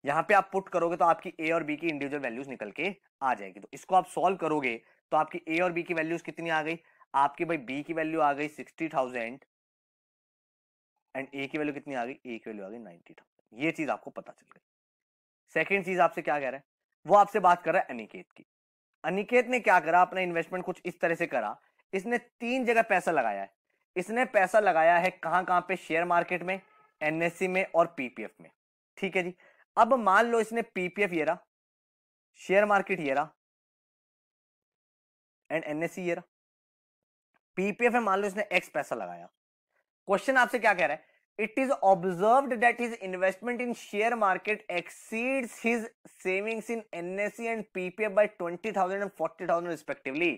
यहाँ पे आप पुट करोगे तो आपकी ए और बी की इंडिविजुअल वैल्यूज निकल के आ जाएगी तो इसको आप सॉल्व करोगे तो आपकी ए और बी की वैल्यूज कितनी आ गई आपकी भाई बी की वैल्यू आ गई सिक्सटी थाउजेंड एंड ए की वैल्यू कितनी आ गई ए की वैल्यू आ गई नाइनटी थाउजेंड ये चीज आपको पता चल गई सेकेंड चीज आपसे क्या कह रहा है वो आपसे बात कर रहा है अनिकेत की अनिकेत ने क्या करा अपना इन्वेस्टमेंट कुछ इस तरह से करा इसने तीन जगह पैसा लगाया है इसने पैसा लगाया है कहां कहां पे शेयर मार्केट में एनएससी में और पीपीएफ में ठीक है जी अब मान लो इसने पीपीएफ ये रहा शेयर मार्केट ये रहा एंड एनएससी ये रहा पीपीएफ में मान लो इसने एक्स पैसा लगाया क्वेश्चन आपसे क्या कह रहा है it is observe is observed investment in share market share his savings in NSC and PPF by twenty thousand and forty thousand respectively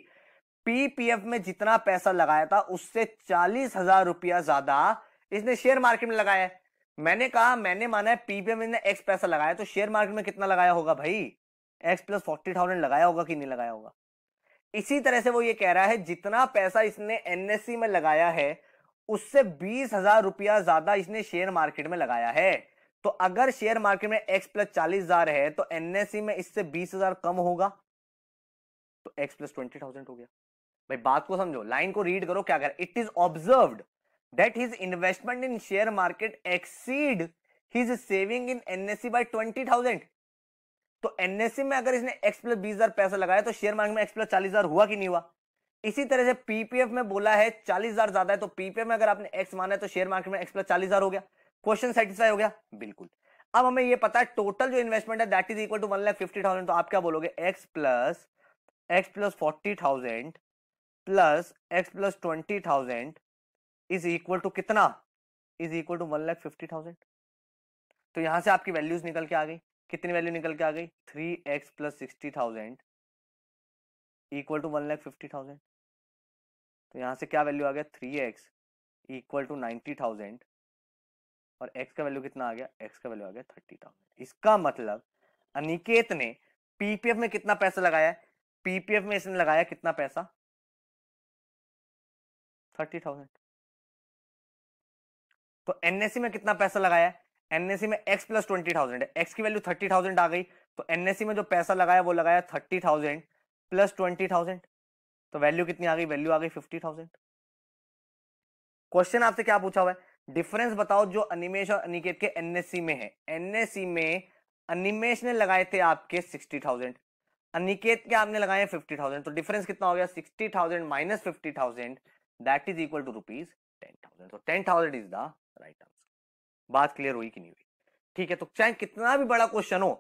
PPF में जितना पैसा लगाया था उससे चालीस हजार रुपया ज्यादा इसने शेयर मार्केट में लगाया मैंने कहा मैंने माना है पीपीएफ में एक्स पैसा लगाया तो शेयर मार्केट में कितना लगाया होगा भाई एक्स प्लस फोर्टी थाउजेंड लगाया होगा कि नहीं लगाया होगा इसी तरह से वो ये कह रहा है जितना पैसा इसने एनएससी में लगाया है उससे बीस हजार रुपया ज्यादा इसने शेयर मार्केट में लगाया है तो अगर शेयर मार्केट में एक्स प्लस चालीस हजार है तो एनएससी में इससे बीस हजार कम होगा तो एक्स प्लस ट्वेंटी थाउजेंड हो गया भाई बात को समझो लाइन को रीड करो क्या कर it is observe that his investment in share market exceed his saving in NSC by twenty thousand तो एनएससी e में अगर इसने एक्स प्लस बीस हजार पैसा लगाया तो शेयर मार्केट में एक्स प्लस चालीस हजार हुआ कि नहीं हुआ इसी तरह से पीपीएफ में बोला है चालीस हजार ज्यादा है तो पीपीएफ में अगर आपने एक्स माना है तो शेयर मार्केट में एक्स प्लस चालीस हजार हो गया क्वेश्चन सेटिस्फाई हो गया बिल्कुल अब हमें यह पता है टोटल जो इन्वेस्टमेंट है that is equal to one lakh fifty thousand तो आप क्या बोलोगे X plus X plus forty thousand plus X plus twenty thousand is equal to कितना is equal to one lakh fifty thousand तो यहां से आपकी वैल्यूज निकल के आ गई कितनी वैल्यू निकल के आ गई three x plus sixty thousand equal to one lakh fifty thousand तो यहाँ से क्या वैल्यू आ गया three x equal to ninety thousand और एक्स का वैल्यू कितना आ गया एक्स का वैल्यू आ गया थर्टी थाउजेंड इसका मतलब अनिकेत ने पीपीएफ में कितना पैसा लगाया पीपीएफ में इसने लगाया कितना पैसा थर्टी थाउजेंड तो एनएससी e में कितना पैसा लगाया एनएससी e में एक्स प्लस ट्वेंटी थाउजेंड है एक्स की वैल्यू थर्टी थाउजेंड आ गई तो एनएससी e में जो पैसा लगाया वो लगाया thirty thousand plus twenty thousand तो वैल्यू कितनी आ गई वैल्यू आ गई फिफ्टी थाउजेंड क्वेश्चन आपसे क्या पूछा हुआ है डिफरेंस बताओ जो अनिमेश और अनिकेत के एनएससी में है एनएससी में अनिमेश ने लगाए थे आपके सिक्सटी थाउजेंड अनिकेत के आपने लगाए फिफ्टी थाउजेंड तो डिफरेंस कितना हो गया sixty thousand minus fifty thousand that is equal to rupees ten thousand तो ten thousand is the right answer बात क्लियर हुई कि नहीं हुई ठीक है तो चाहे कितना भी बड़ा क्वेश्चन हो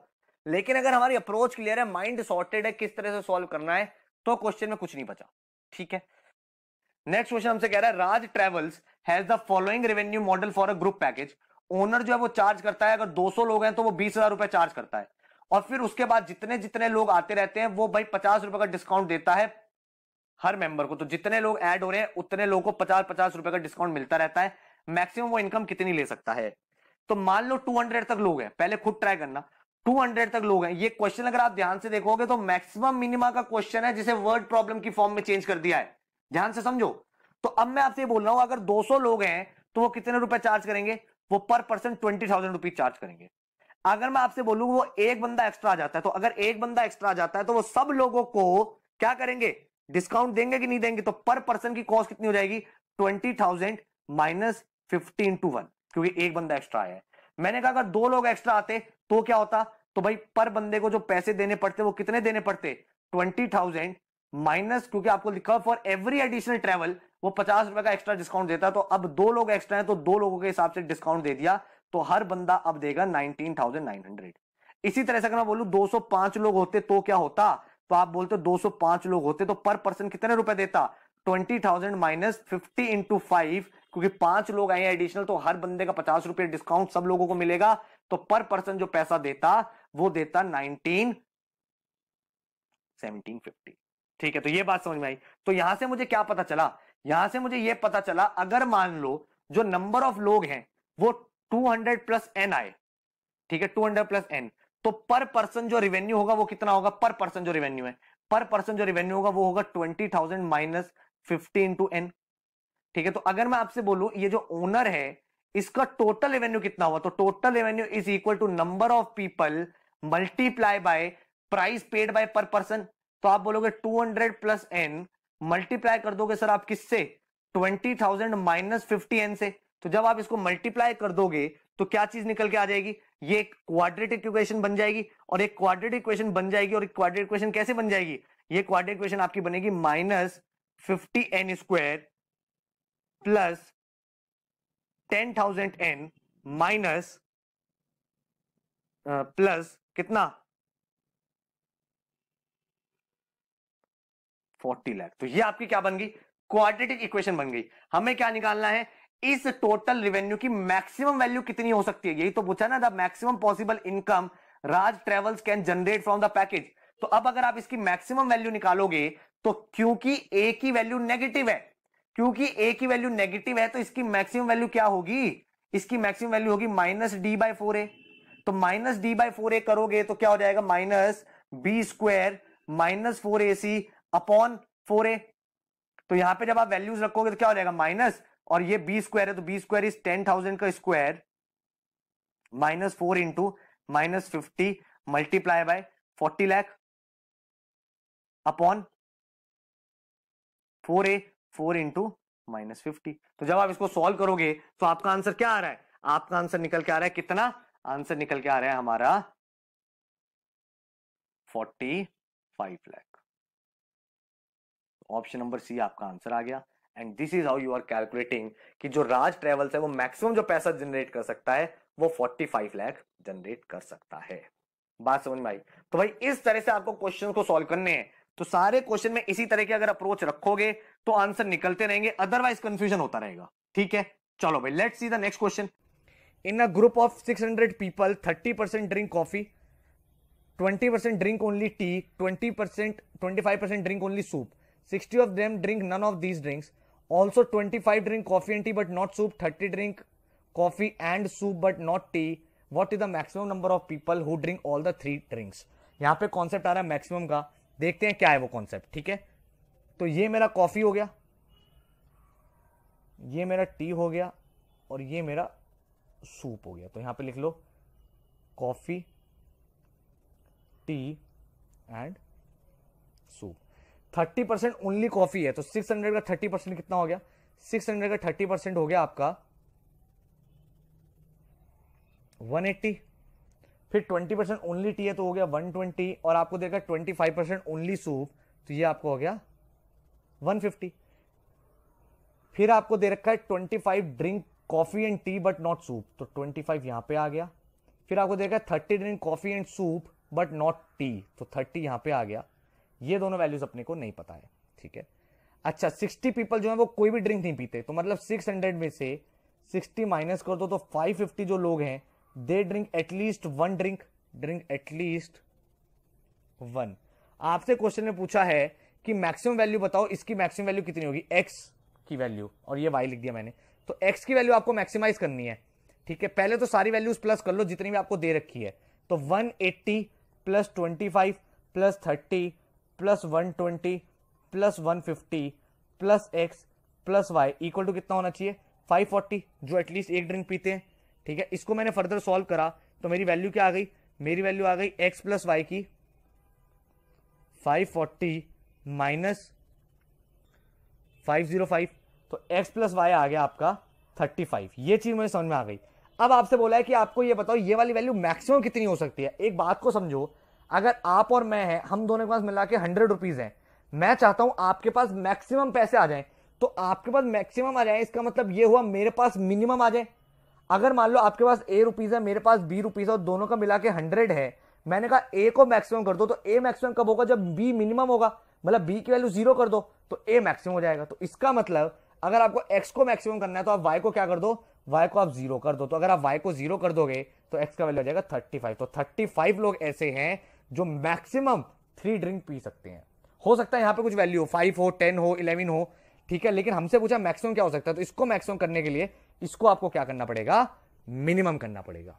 लेकिन अगर हमारी अप्रोच क्लियर है माइंड सॉर्टेड है किस तरह से सॉल्व करना है तो क्वेश्चन में कुछ नहीं बचा ठीक है नेक्स्ट क्वेश्चन हमसे कह रहा है Raj Travels has the following revenue model for a group package owner जो है वो चार्ज करता है अगर 200 लोग हैं तो वो बीस हजार रुपए चार्ज करता है और फिर उसके बाद जितने जितने लोग आते रहते हैं वो भाई पचास रुपए का डिस्काउंट देता है हर मेंबर को तो जितने लोग ऐड हो रहे हैं उतने लोगों को पचास पचास रुपए का डिस्काउंट मिलता रहता है मैक्सिमम वो इनकम कितनी ले सकता है तो मान लो 200 तक लोग हैं पहले खुद ट्राई करना 200 तक लोग हैं ये क्वेश्चन अगर आप ध्यान से देखोगे तो मैक्सिमम मिनिमा का क्वेश्चन है जिसे वर्ड प्रॉब्लम की फॉर्म में चेंज कर दिया है ध्यान से समझो तो अब मैं आपसे बोल रहा हूं अगर 200 लोग हैं तो वो कितने रुपए चार्ज करेंगे वो per person twenty thousand rupees charge करेंगे अगर मैं आपसे बोलूंगा वो एक बंदा एक्स्ट्रा आ जाता है तो अगर एक बंदा एक्स्ट्रा आ जाता है तो वो सब लोगों को क्या करेंगे डिस्काउंट देंगे कि नहीं देंगे तो पर पर्सन की कॉस्ट कितनी हो जाएगी twenty thousand minus fifteen to one क्योंकि एक बंदा एक्स्ट्रा आया है मैंने कहा अगर दो लोग एक्स्ट्रा आते तो क्या होता तो भाई पर बंदे को जो पैसे देने पड़ते वो कितने देने पड़ते ट्वेंटी थाउजेंड माइनस क्योंकि आपको लिखा फॉर एवरी एडिशनल ट्रेवल वो पचास रुपए का एक्स्ट्रा डिस्काउंट देता है तो अब दो लोग एक्स्ट्रा है तो दो लोगों के हिसाब से डिस्काउंट दे दिया तो हर बंदा अब देगा नाइनटीन थाउजेंड नाइन हंड्रेड इसी तरह से अगर मैं सौ पांच लोग होते तो क्या होता तो आप बोलते दो सौ पांच लोग होते तो पर पर्सन कितने रुपए देता twenty thousand minus fifty into five क्योंकि पांच लोग आए एडिशनल तो हर बंदे का पचास रुपए डिस्काउंट सब लोगों को मिलेगा तो पर पर्सन जो पैसा देता वो देता नाइनटीन सेवनटीन फिफ्टी ठीक है तो ये बात समझ में आई तो यहां से मुझे क्या पता चला यहां से मुझे ये पता चला अगर मान लो जो नंबर ऑफ लोग हैं वो हंड्रेड प्लस एन आए ठीक है हंड्रेड प्लस एन तो पर पर्सन जो रिवेन्यू होगा वो कितना होगा पर पर्सन जो रिवेन्यू है पर पर्सन जो रिवेन्यू होगा वो होगा twenty thousand minus fifty into N ठीक है तो अगर मैं आपसे बोलू ये जो ओनर है इसका टोटल रेवेन्यू कितना हुआ तो total revenue is equal to number of people multiply by price paid by per person तो आप बोलोगे 200 प्लस एन मल्टीप्लाई कर दोगे सर आप किससे 20,000 माइनस 50 एन से तो जब आप इसको मल्टीप्लाई कर दोगे तो क्या चीज निकल के आ जाएगी ये एक क्वाड्रेटिक इक्वेशन बन जाएगी और एक क्वाड्रेटिक इक्वेशन बन जाएगी और एक क्वाड्रेटिक इक्वेशन कैसे बन जाएगी ये क्वाड्रेटिक इक्वेशन आपकी बनेगी minus fifty N square plus ten thousand N minus plus कितना फोर्टी लाख तो ये आपकी क्या बन गई क्वाड्रेटिक इक्वेशन बन गई हमें क्या निकालना है इस टोटल रिवेन्यू की मैक्सिमम वैल्यू कितनी हो सकती है यही तो पूछा ना the maximum possible income Raj Travels can generate from the package तो अब अगर आप इसकी मैक्सिमम वैल्यू निकालोगे तो क्योंकि ए की वैल्यू नेगेटिव है क्योंकि ए की वैल्यू नेगेटिव है तो इसकी मैक्सिमम वैल्यू क्या होगी इसकी मैक्सिमम वैल्यू होगी minus D by four A तो minus D by four A करोगे तो क्या हो जाएगा minus B square minus four A C upon four A तो यहां पे जब आप वैल्यूज रखोगे तो क्या हो जाएगा माइनस और ये बी स्क्वायर है तो B square is ten thousand का square minus four into minus fifty multiply by forty lakh upon four A four into minus fifty तो जब आप इसको सॉल्व करोगे तो आपका आंसर क्या आ रहा है आपका आंसर निकल के आ रहा है कितना आंसर निकल के आ रहा है हमारा forty five lakh option number C आपका आंसर आ गया and this is how you are calculating कि जो राज ट्रेवल्स है वो मैक्सिमम जो पैसा जनरेट कर सकता है वो 45 लाख जनरेट कर सकता है बात समझ में आई तो भाई इस तरह से आपको क्वेश्चन को सॉल्व करने हैं तो सारे क्वेश्चन में इसी तरह के अगर अप्रोच रखोगे तो आंसर निकलते रहेंगे अदरवाइज कंफ्यूजन होता रहेगा ठीक है चलो भाई let see the next question in a group of 600 people 30 percent drink coffee 20 percent drink only tea 20 percent twenty drink only soup 60 of them drink none of these drinks also twenty five drink coffee and tea but not soup thirty drink coffee and soup but not tea what is the maximum number of people who drink all the three drinks यहां पे concept आ रहा है maximum का देखते हैं क्या है वो कॉन्सेप्ट ठीक है तो ये मेरा कॉफी हो गया ये मेरा टी हो गया और ये मेरा सूप हो गया तो यहां पे लिख लो coffee tea and thirty percent only coffee है तो सिक्स हंड्रेड का थर्टी परसेंट कितना हो गया सिक्स हंड्रेड का थर्टी परसेंट हो गया आपका वन एट्टी फिर ट्वेंटी परसेंट ओनली टी है तो हो गया वन ट्वेंटी और आपको देखा twenty five percent only soup तो ये आपको हो गया वन फिफ्टी फिर आपको दे रखा है twenty five drink coffee and tea but not soup तो ट्वेंटी फाइव यहां पर आ गया फिर आपको देखा है thirty drink coffee and soup but not tea तो थर्टी यहां पे आ गया ये दोनों वैल्यूज अपने को नहीं पता है ठीक है अच्छा सिक्सटी पीपल जो है वो कोई भी ड्रिंक नहीं पीते तो मतलब सिक्स हंड्रेड में से सिक्सटी माइनस कर दो तो फाइव फिफ्टी जो लोग हैं they drink at least one drink drink at least one आपसे क्वेश्चन में पूछा है कि मैक्सिमम वैल्यू बताओ इसकी मैक्सिमम वैल्यू कितनी होगी एक्स की वैल्यू और ये वाई लिख दिया मैंने तो एक्स की वैल्यू आपको मैक्सिमाइज करनी है ठीक है पहले तो सारी वैल्यूज प्लस कर लो जितनी भी आपको दे रखी है तो 180 plus 25 plus 30 plus one twenty plus one fifty plus X plus Y equal to कितना होना चाहिए फाइव फोर्टी जो एटलीस्ट एक ड्रिंक पीते हैं ठीक है इसको मैंने फर्दर सॉल्व करा तो मेरी वैल्यू क्या आ गई मेरी वैल्यू आ गई एक्स प्लस वाई की five forty minus five zero five तो एक्स प्लस वाई आ गया आपका थर्टी फाइव ये चीज़ मुझे समझ में आ गई अब आपसे बोला है कि आपको ये बताओ ये वाली वैल्यू मैक्सिमम कितनी हो सकती है एक बात को समझो अगर आप और मैं हैं हम दोनों के पास मिला के हंड्रेड रुपीज है मैं चाहता हूं आपके पास मैक्सिमम पैसे आ जाए तो आपके पास मैक्सिमम आ जाए इसका मतलब ये हुआ मेरे पास मिनिमम आ जाए अगर मान लो आपके पास ए रुपीज है मेरे पास बी रुपीज है और दोनों का मिला के हंड्रेड है मैंने कहा ए को मैक्सिमम कर दो तो ए मैक्सिमम कब होगा जब बी मिनिमम होगा मतलब बी की वैल्यू जीरो कर दो तो ए मैक्सिमम हो जाएगा तो इसका मतलब अगर आपको एक्स को मैक्सिमम करना है तो आप वाई को क्या कर दो वाई को आप जीरो कर दो तो अगर आप वाई को जीरो कर दोगे तो एक्स का वैल्यू हो जाएगा थर्टी फाइव तो थर्टी फाइव लोग ऐसे हैं जो मैक्सिमम थ्री ड्रिंक पी सकते हैं हो सकता है यहाँ पे कुछ वैल्यू हो फाइव हो टेन हो इलेवन हो ठीक है लेकिन हमसे पूछा मैक्सिमम क्या हो सकता है तो इसको मैक्सिमम करने के लिए इसको आपको क्या करना पड़ेगा मिनिमम करना पड़ेगा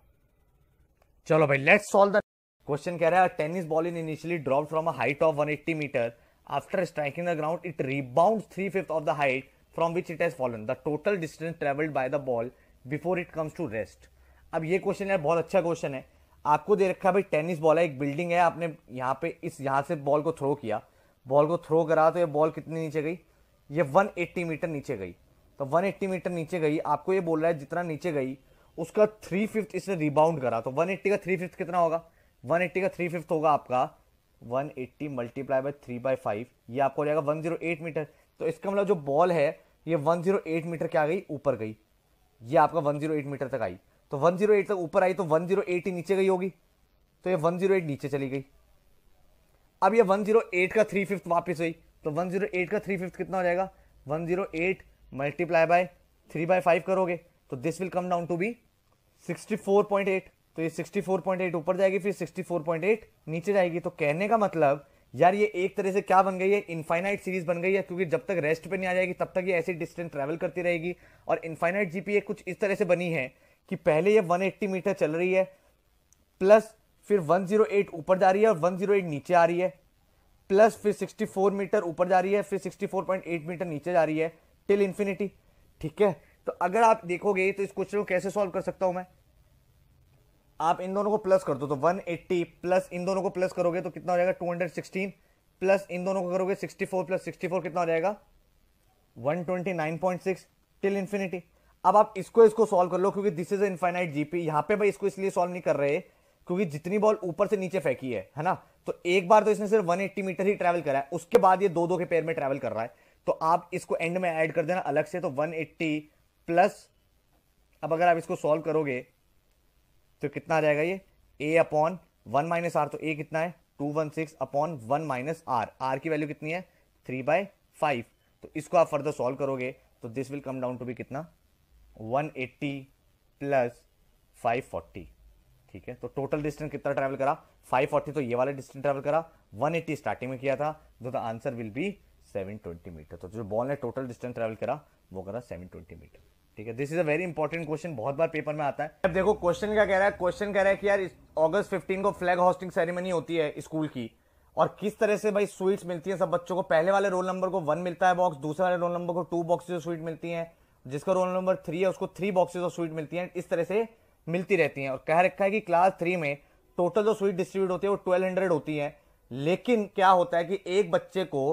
चलो भाई लेट्स सॉल्व द क्वेश्चन कह रहा है tennis ball in initially drop from a height of 180 metre after striking the ground it rebound three fifth of the height from which it has fallen the total distance travelled by the ball before it comes to rest अब ये question है बहुत अच्छा question है आपको दे रखा है भाई टेनिस बॉल है एक बिल्डिंग है आपने यहाँ पे इस यहाँ से बॉल को थ्रो किया बॉल को थ्रो करा तो ये बॉल कितनी नीचे गई ये 180 मीटर नीचे गई तो 180 मीटर नीचे गई आपको ये बोल रहा है जितना नीचे गई उसका थ्री फिफ्थ इसने रिबाउंड करा तो 180 का थ्री फिफ्थ कितना होगा 180 का थ्री फिफ्थ होगा आपका 180 eighty multiply by three by five ये आपको हो जाएगा 108 मीटर तो इसका मतलब जो बॉल है ये 108 मीटर क्या गई ऊपर गई ये आपका 108 मीटर तक आई तो 108 तक ऊपर आई तो 108 ही नीचे गई होगी तो ये 108 नीचे चली गई अब ये 108 का थ्री फिफ्थ वापस हुई तो 108 का थ्री फिफ्थ कितना हो जाएगा 108 multiply by three by five करोगे तो this will come down to be 64.8 तो ये 64.8 ऊपर जाएगी फिर 64.8 नीचे जाएगी तो कहने का मतलब यार ये एक तरह से क्या बन गई है इनफाइनाइट सीरीज बन गई है क्योंकि जब तक रेस्ट पे नहीं आ जाएगी तब तक ये ऐसी डिस्टेंस ट्रैवल करती रहेगी और इन्फाइनाइट जीपीए कुछ इस तरह से बनी है कि पहले ये 180 मीटर चल रही है प्लस फिर 108 ऊपर जा रही है और 108 नीचे आ रही है प्लस फिर 64 मीटर ऊपर जा रही है फिर 64.8 मीटर नीचे जा रही है टिल इन्फिनिटी ठीक है तो अगर आप देखोगे तो इस क्वेश्चन को कैसे सॉल्व कर सकता हूं मैं आप इन दोनों को प्लस कर दो तो 180 प्लस इन दोनों को प्लस करोगे तो कितना हो जाएगा 216 प्लस इन दोनों को करोगे 64 प्लस 64 कितना हो जाएगा 129.6 टिल इन्फिनिटी अब आप इसको इसको सॉल्व कर लो क्योंकि दिस इज इनफाइनाइट जीपी यहां पे भाई इसको इसलिए सॉल्व नहीं कर रहे क्योंकि जितनी बॉल ऊपर से नीचे फेंकी है है ना तो एक बार तो इसने सिर्फ 180 मीटर ही ट्रैवल करा है उसके बाद ये दो दो के पेयर में ट्रैवल कर रहा है तो आप इसको एंड में ऐड कर देना अलग से तो 180 प्लस अब अगर आप इसको सॉल्व करोगे तो कितना आ जाएगा ये A upon one minus R तो ए कितना है two one six upon one minus R R की वैल्यू कितनी है थ्री बाय फाइव तो इसको आप फर्दर सॉल्व करोगे तो this will come down to भी कितना 180 प्लस 540 ठीक है तो टोटल डिस्टेंस कितना ट्रैवल करा 540 तो ये वाला डिस्टेंस ट्रैवल करा 180 स्टार्टिंग में किया था तो the answer will be 720 metre तो जो बॉल ने टोटल डिस्टेंस ट्रैवल करा वो करा 720 मीटर ठीक है this is a very important question बहुत बार पेपर में आता है अब देखो क्वेश्चन क्या कह रहा है क्वेश्चन कह रहा है कि यार ऑगस्ट फिफ्टीन को फ्लैग होस्टिंग सेरेमनी होती है स्कूल की और किस तरह से भाई स्वीट्स मिलती हैं सब बच्चों को पहले वाले रोल नंबर को वन मिलता है बॉक्स दूसरे वाले रोल नंबर को टू बॉक्स जो स्वीट मिलती हैं जिसका रोल नंबर थ्री है उसको थ्री बॉक्सेज ऑफ स्वीट मिलती हैं इस तरह से मिलती रहती हैं और कह रखा है कि क्लास थ्री में टोटल जो स्वीट डिस्ट्रीब्यूट होती है वो ट्वेल्व हंड्रेड होती है लेकिन क्या होता है कि एक बच्चे को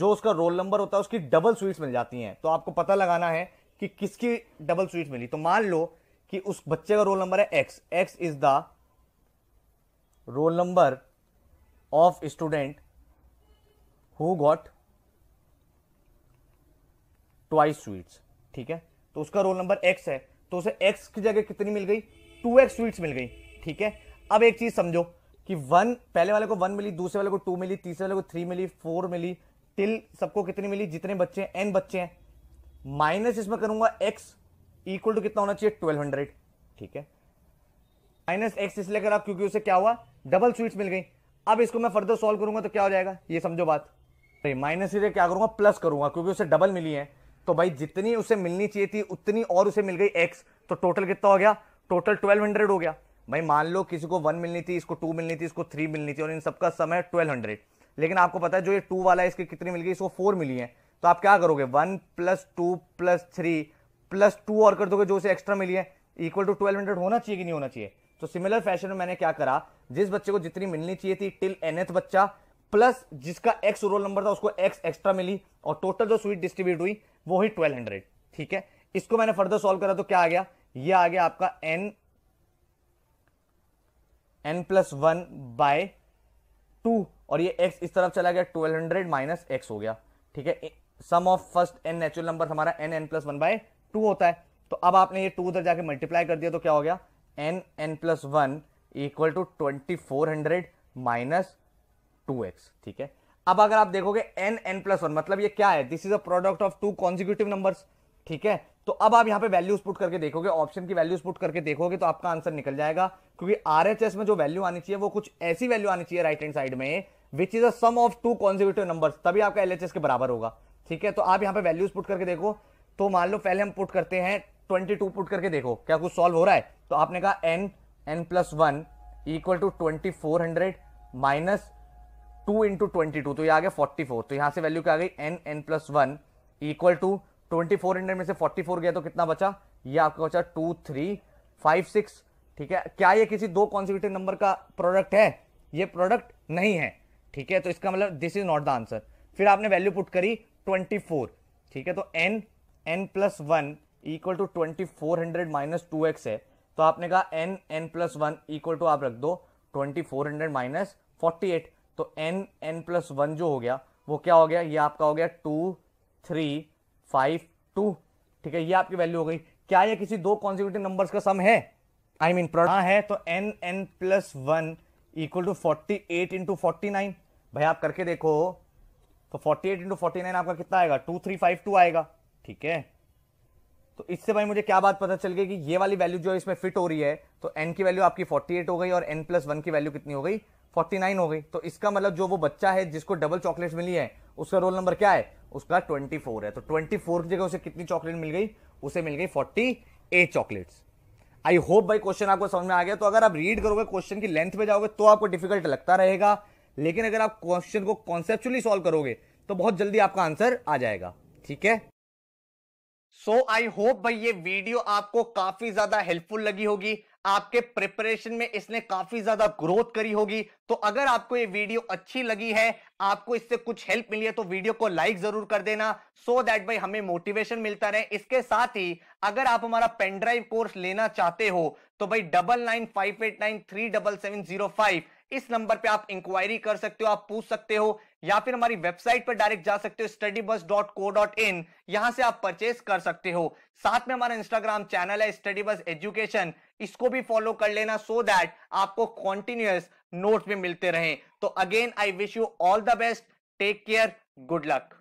जो उसका रोल नंबर होता है उसकी डबल स्वीट्स मिल जाती हैं तो आपको पता लगाना है कि किसकी डबल स्वीट मिली तो मान लो कि उस बच्चे का रोल नंबर है X X is the roll number of student who got twice sweets ठीक है तो उसका रोल नंबर एक्स है तो उसे एक्स की जगह कितनी मिल गई टू एक्स स्वीट्स मिल गई ठीक है अब एक चीज समझो कि वन पहले वाले को वन मिली दूसरे वाले को टू मिली तीसरे वाले को थ्री मिली फोर मिली टिल सबको कितनी मिली जितने बच्चे हैं एन बच्चे हैं माइनस इसमें करूंगा एक्स इक्वल टू कितना होना चाहिए ट्वेल्व हंड्रेड ठीक है माइनस एक्स इसलिए करा क्योंकि उसे क्या हुआ डबल स्वीट्स मिल गई अब इसको मैं फर्दर सॉल्व करूंगा तो क्या हो जाएगा ये समझो बात माइनस तो इसे क्या करूंगा प्लस करूंगा क्योंकि उसे डबल मिली है तो भाई जितनी उसे मिलनी चाहिए थी उतनी और उसे मिल गई एक्स तो टोटल कितना हो गया टोटल ट्वेल्व हंड्रेड हो गया भाई मान लो किसी को वन मिलनी थी इसको टू मिलनी थी इसको थ्री मिलनी थी और इन सबका समय ट्वेल्व हंड्रेड लेकिन आपको पता है जो ये टू वाला है इसकी कितनी मिल गई इसको फोर मिली है तो आप क्या करोगे one plus two plus three plus two और कर दोगे जो उसे एक्स्ट्रा मिली है इक्वल टू ट्वेल्व हंड्रेड होना चाहिए कि नहीं होना चाहिए तो सिमिलर फैशन में मैंने क्या करा जिस बच्चे को जितनी मिलनी चाहिए थी टिल एनएथ बच्चा प्लस जिसका एक्स रोल नंबर था उसको एक्स एक्स्ट्रा मिली और टोटल जो स्वीट डिस्ट्रीब्यूट हुई वो ही ट्वेल्व हंड्रेड ठीक है इसको मैंने फर्दर सॉल्व करा तो क्या आ गया ये आ गया आपका N N plus one by two और ये एक्स इस तरफ चला गया ट्वेल्व हंड्रेड माइनस एक्स हो गया ठीक है sum of first N natural number हमारा N N plus one by two होता है तो अब आपने ये टू उधर जाके मल्टीप्लाई कर दिया तो क्या हो गया N N plus one equal to twenty four hundred minus two X ठीक है अब अगर आप देखोगे एन एन प्लस वन मतलब ये क्या है this is a product of two consecutive number ठीक है तो अब आप यहाँ पे वैल्यूज पुट करके देखोगे ऑप्शन की वैल्यूज पुट करके देखोगे तो आपका आंसर निकल जाएगा क्योंकि आरएचएस में जो वैल्यू आनी चाहिए वो कुछ ऐसी वैल्यू आनी चाहिए राइट हैंड साइड में which is a sum of two consecutive number तभी आपका एलएचएस के बराबर होगा ठीक है तो आप यहाँ पे वैल्यूज पुट करके देखो तो मान लो पहले हम पुट करते हैं 22 पुट करके देखो क्या कुछ सॉल्व हो रहा है तो आपने कहा n N plus one equal to twenty four hundred minus two into twenty two तो ये आ गया फोर्टी फोर तो यहां से वैल्यू क्या आ गई n N plus one equal to twenty four hundred में से फोर्टी फोर गया तो कितना बचा ये आपका बचा टू थ्री फाइव सिक्स ठीक है क्या ये किसी दो कॉन्सिक्यूटिव नंबर का प्रोडक्ट है ये प्रोडक्ट नहीं है ठीक है तो इसका मतलब this is not the answer फिर आपने वैल्यू पुट करी ट्वेंटी फोर ठीक है तो n N plus one equal to twenty four hundred minus two x है तो आपने कहा n N plus one equal to आप रख दो twenty four hundred minus forty eight तो एन एन प्लस वन जो हो गया वो क्या हो गया ये आपका हो गया टू थ्री फाइव टू ठीक है ये आपकी वैल्यू हो गई क्या ये किसी दो कॉन्जिक्यूटिव नंबर्स का सम है आई मीन mean, हाँ है तो n N plus one equal to forty eight into forty nine भाई आप करके देखो तो forty eight into forty nine आपका कितना आएगा टू थ्री फाइव टू आएगा ठीक है तो इससे भाई मुझे क्या बात पता चल गई कि ये वाली वैल्यू जो है इसमें फिट हो रही है तो एन की वैल्यू आपकी 48 हो गई और एन प्लस वन की वैल्यू कितनी हो गई नाइन हो गई तो इसका मतलब जो वो बच्चा है जिसको डबल चॉकलेट मिली है उसका रोल नंबर क्या है उसका फोर है तो ट्वेंटी की जगह उसे कितनी चॉकलेट मिल गई उसे मिल गई 48 चॉकलेट्स आई होप भाई क्वेश्चन आपको समझ में आ गया तो अगर आप रीड करोगे क्वेश्चन की लेंथ में जाओगे तो आपको डिफिकल्ट लगता रहेगा लेकिन अगर आप क्वेश्चन को कॉन्सेप्चुअली सॉल्व करोगे तो बहुत जल्दी आपका आंसर आ जाएगा ठीक है सो आई होप भाई ये वीडियो आपको काफी ज्यादा हेल्पफुल लगी होगी आपके प्रिपरेशन में इसने काफी ज्यादा ग्रोथ करी होगी तो अगर आपको ये वीडियो अच्छी लगी है आपको इससे कुछ हेल्प मिली है तो वीडियो को लाइक जरूर कर देना सो so दैट भाई हमें मोटिवेशन मिलता रहे इसके साथ ही अगर आप हमारा पेनड्राइव कोर्स लेना चाहते हो तो भाई double nine five eight nine three double seven zero five इस नंबर पे आप इंक्वायरी कर सकते हो आप पूछ सकते हो या फिर हमारी वेबसाइट पर डायरेक्ट जा सकते हो study bus dot co dot इन यहां से आप परचेज कर सकते हो साथ में हमारा इंस्टाग्राम चैनल है स्टडी बस एजुकेशन इसको भी फॉलो कर लेना सो so दैट आपको कॉन्टिन्यूस नोट भी मिलते रहे तो again I wish you all the best take care good luck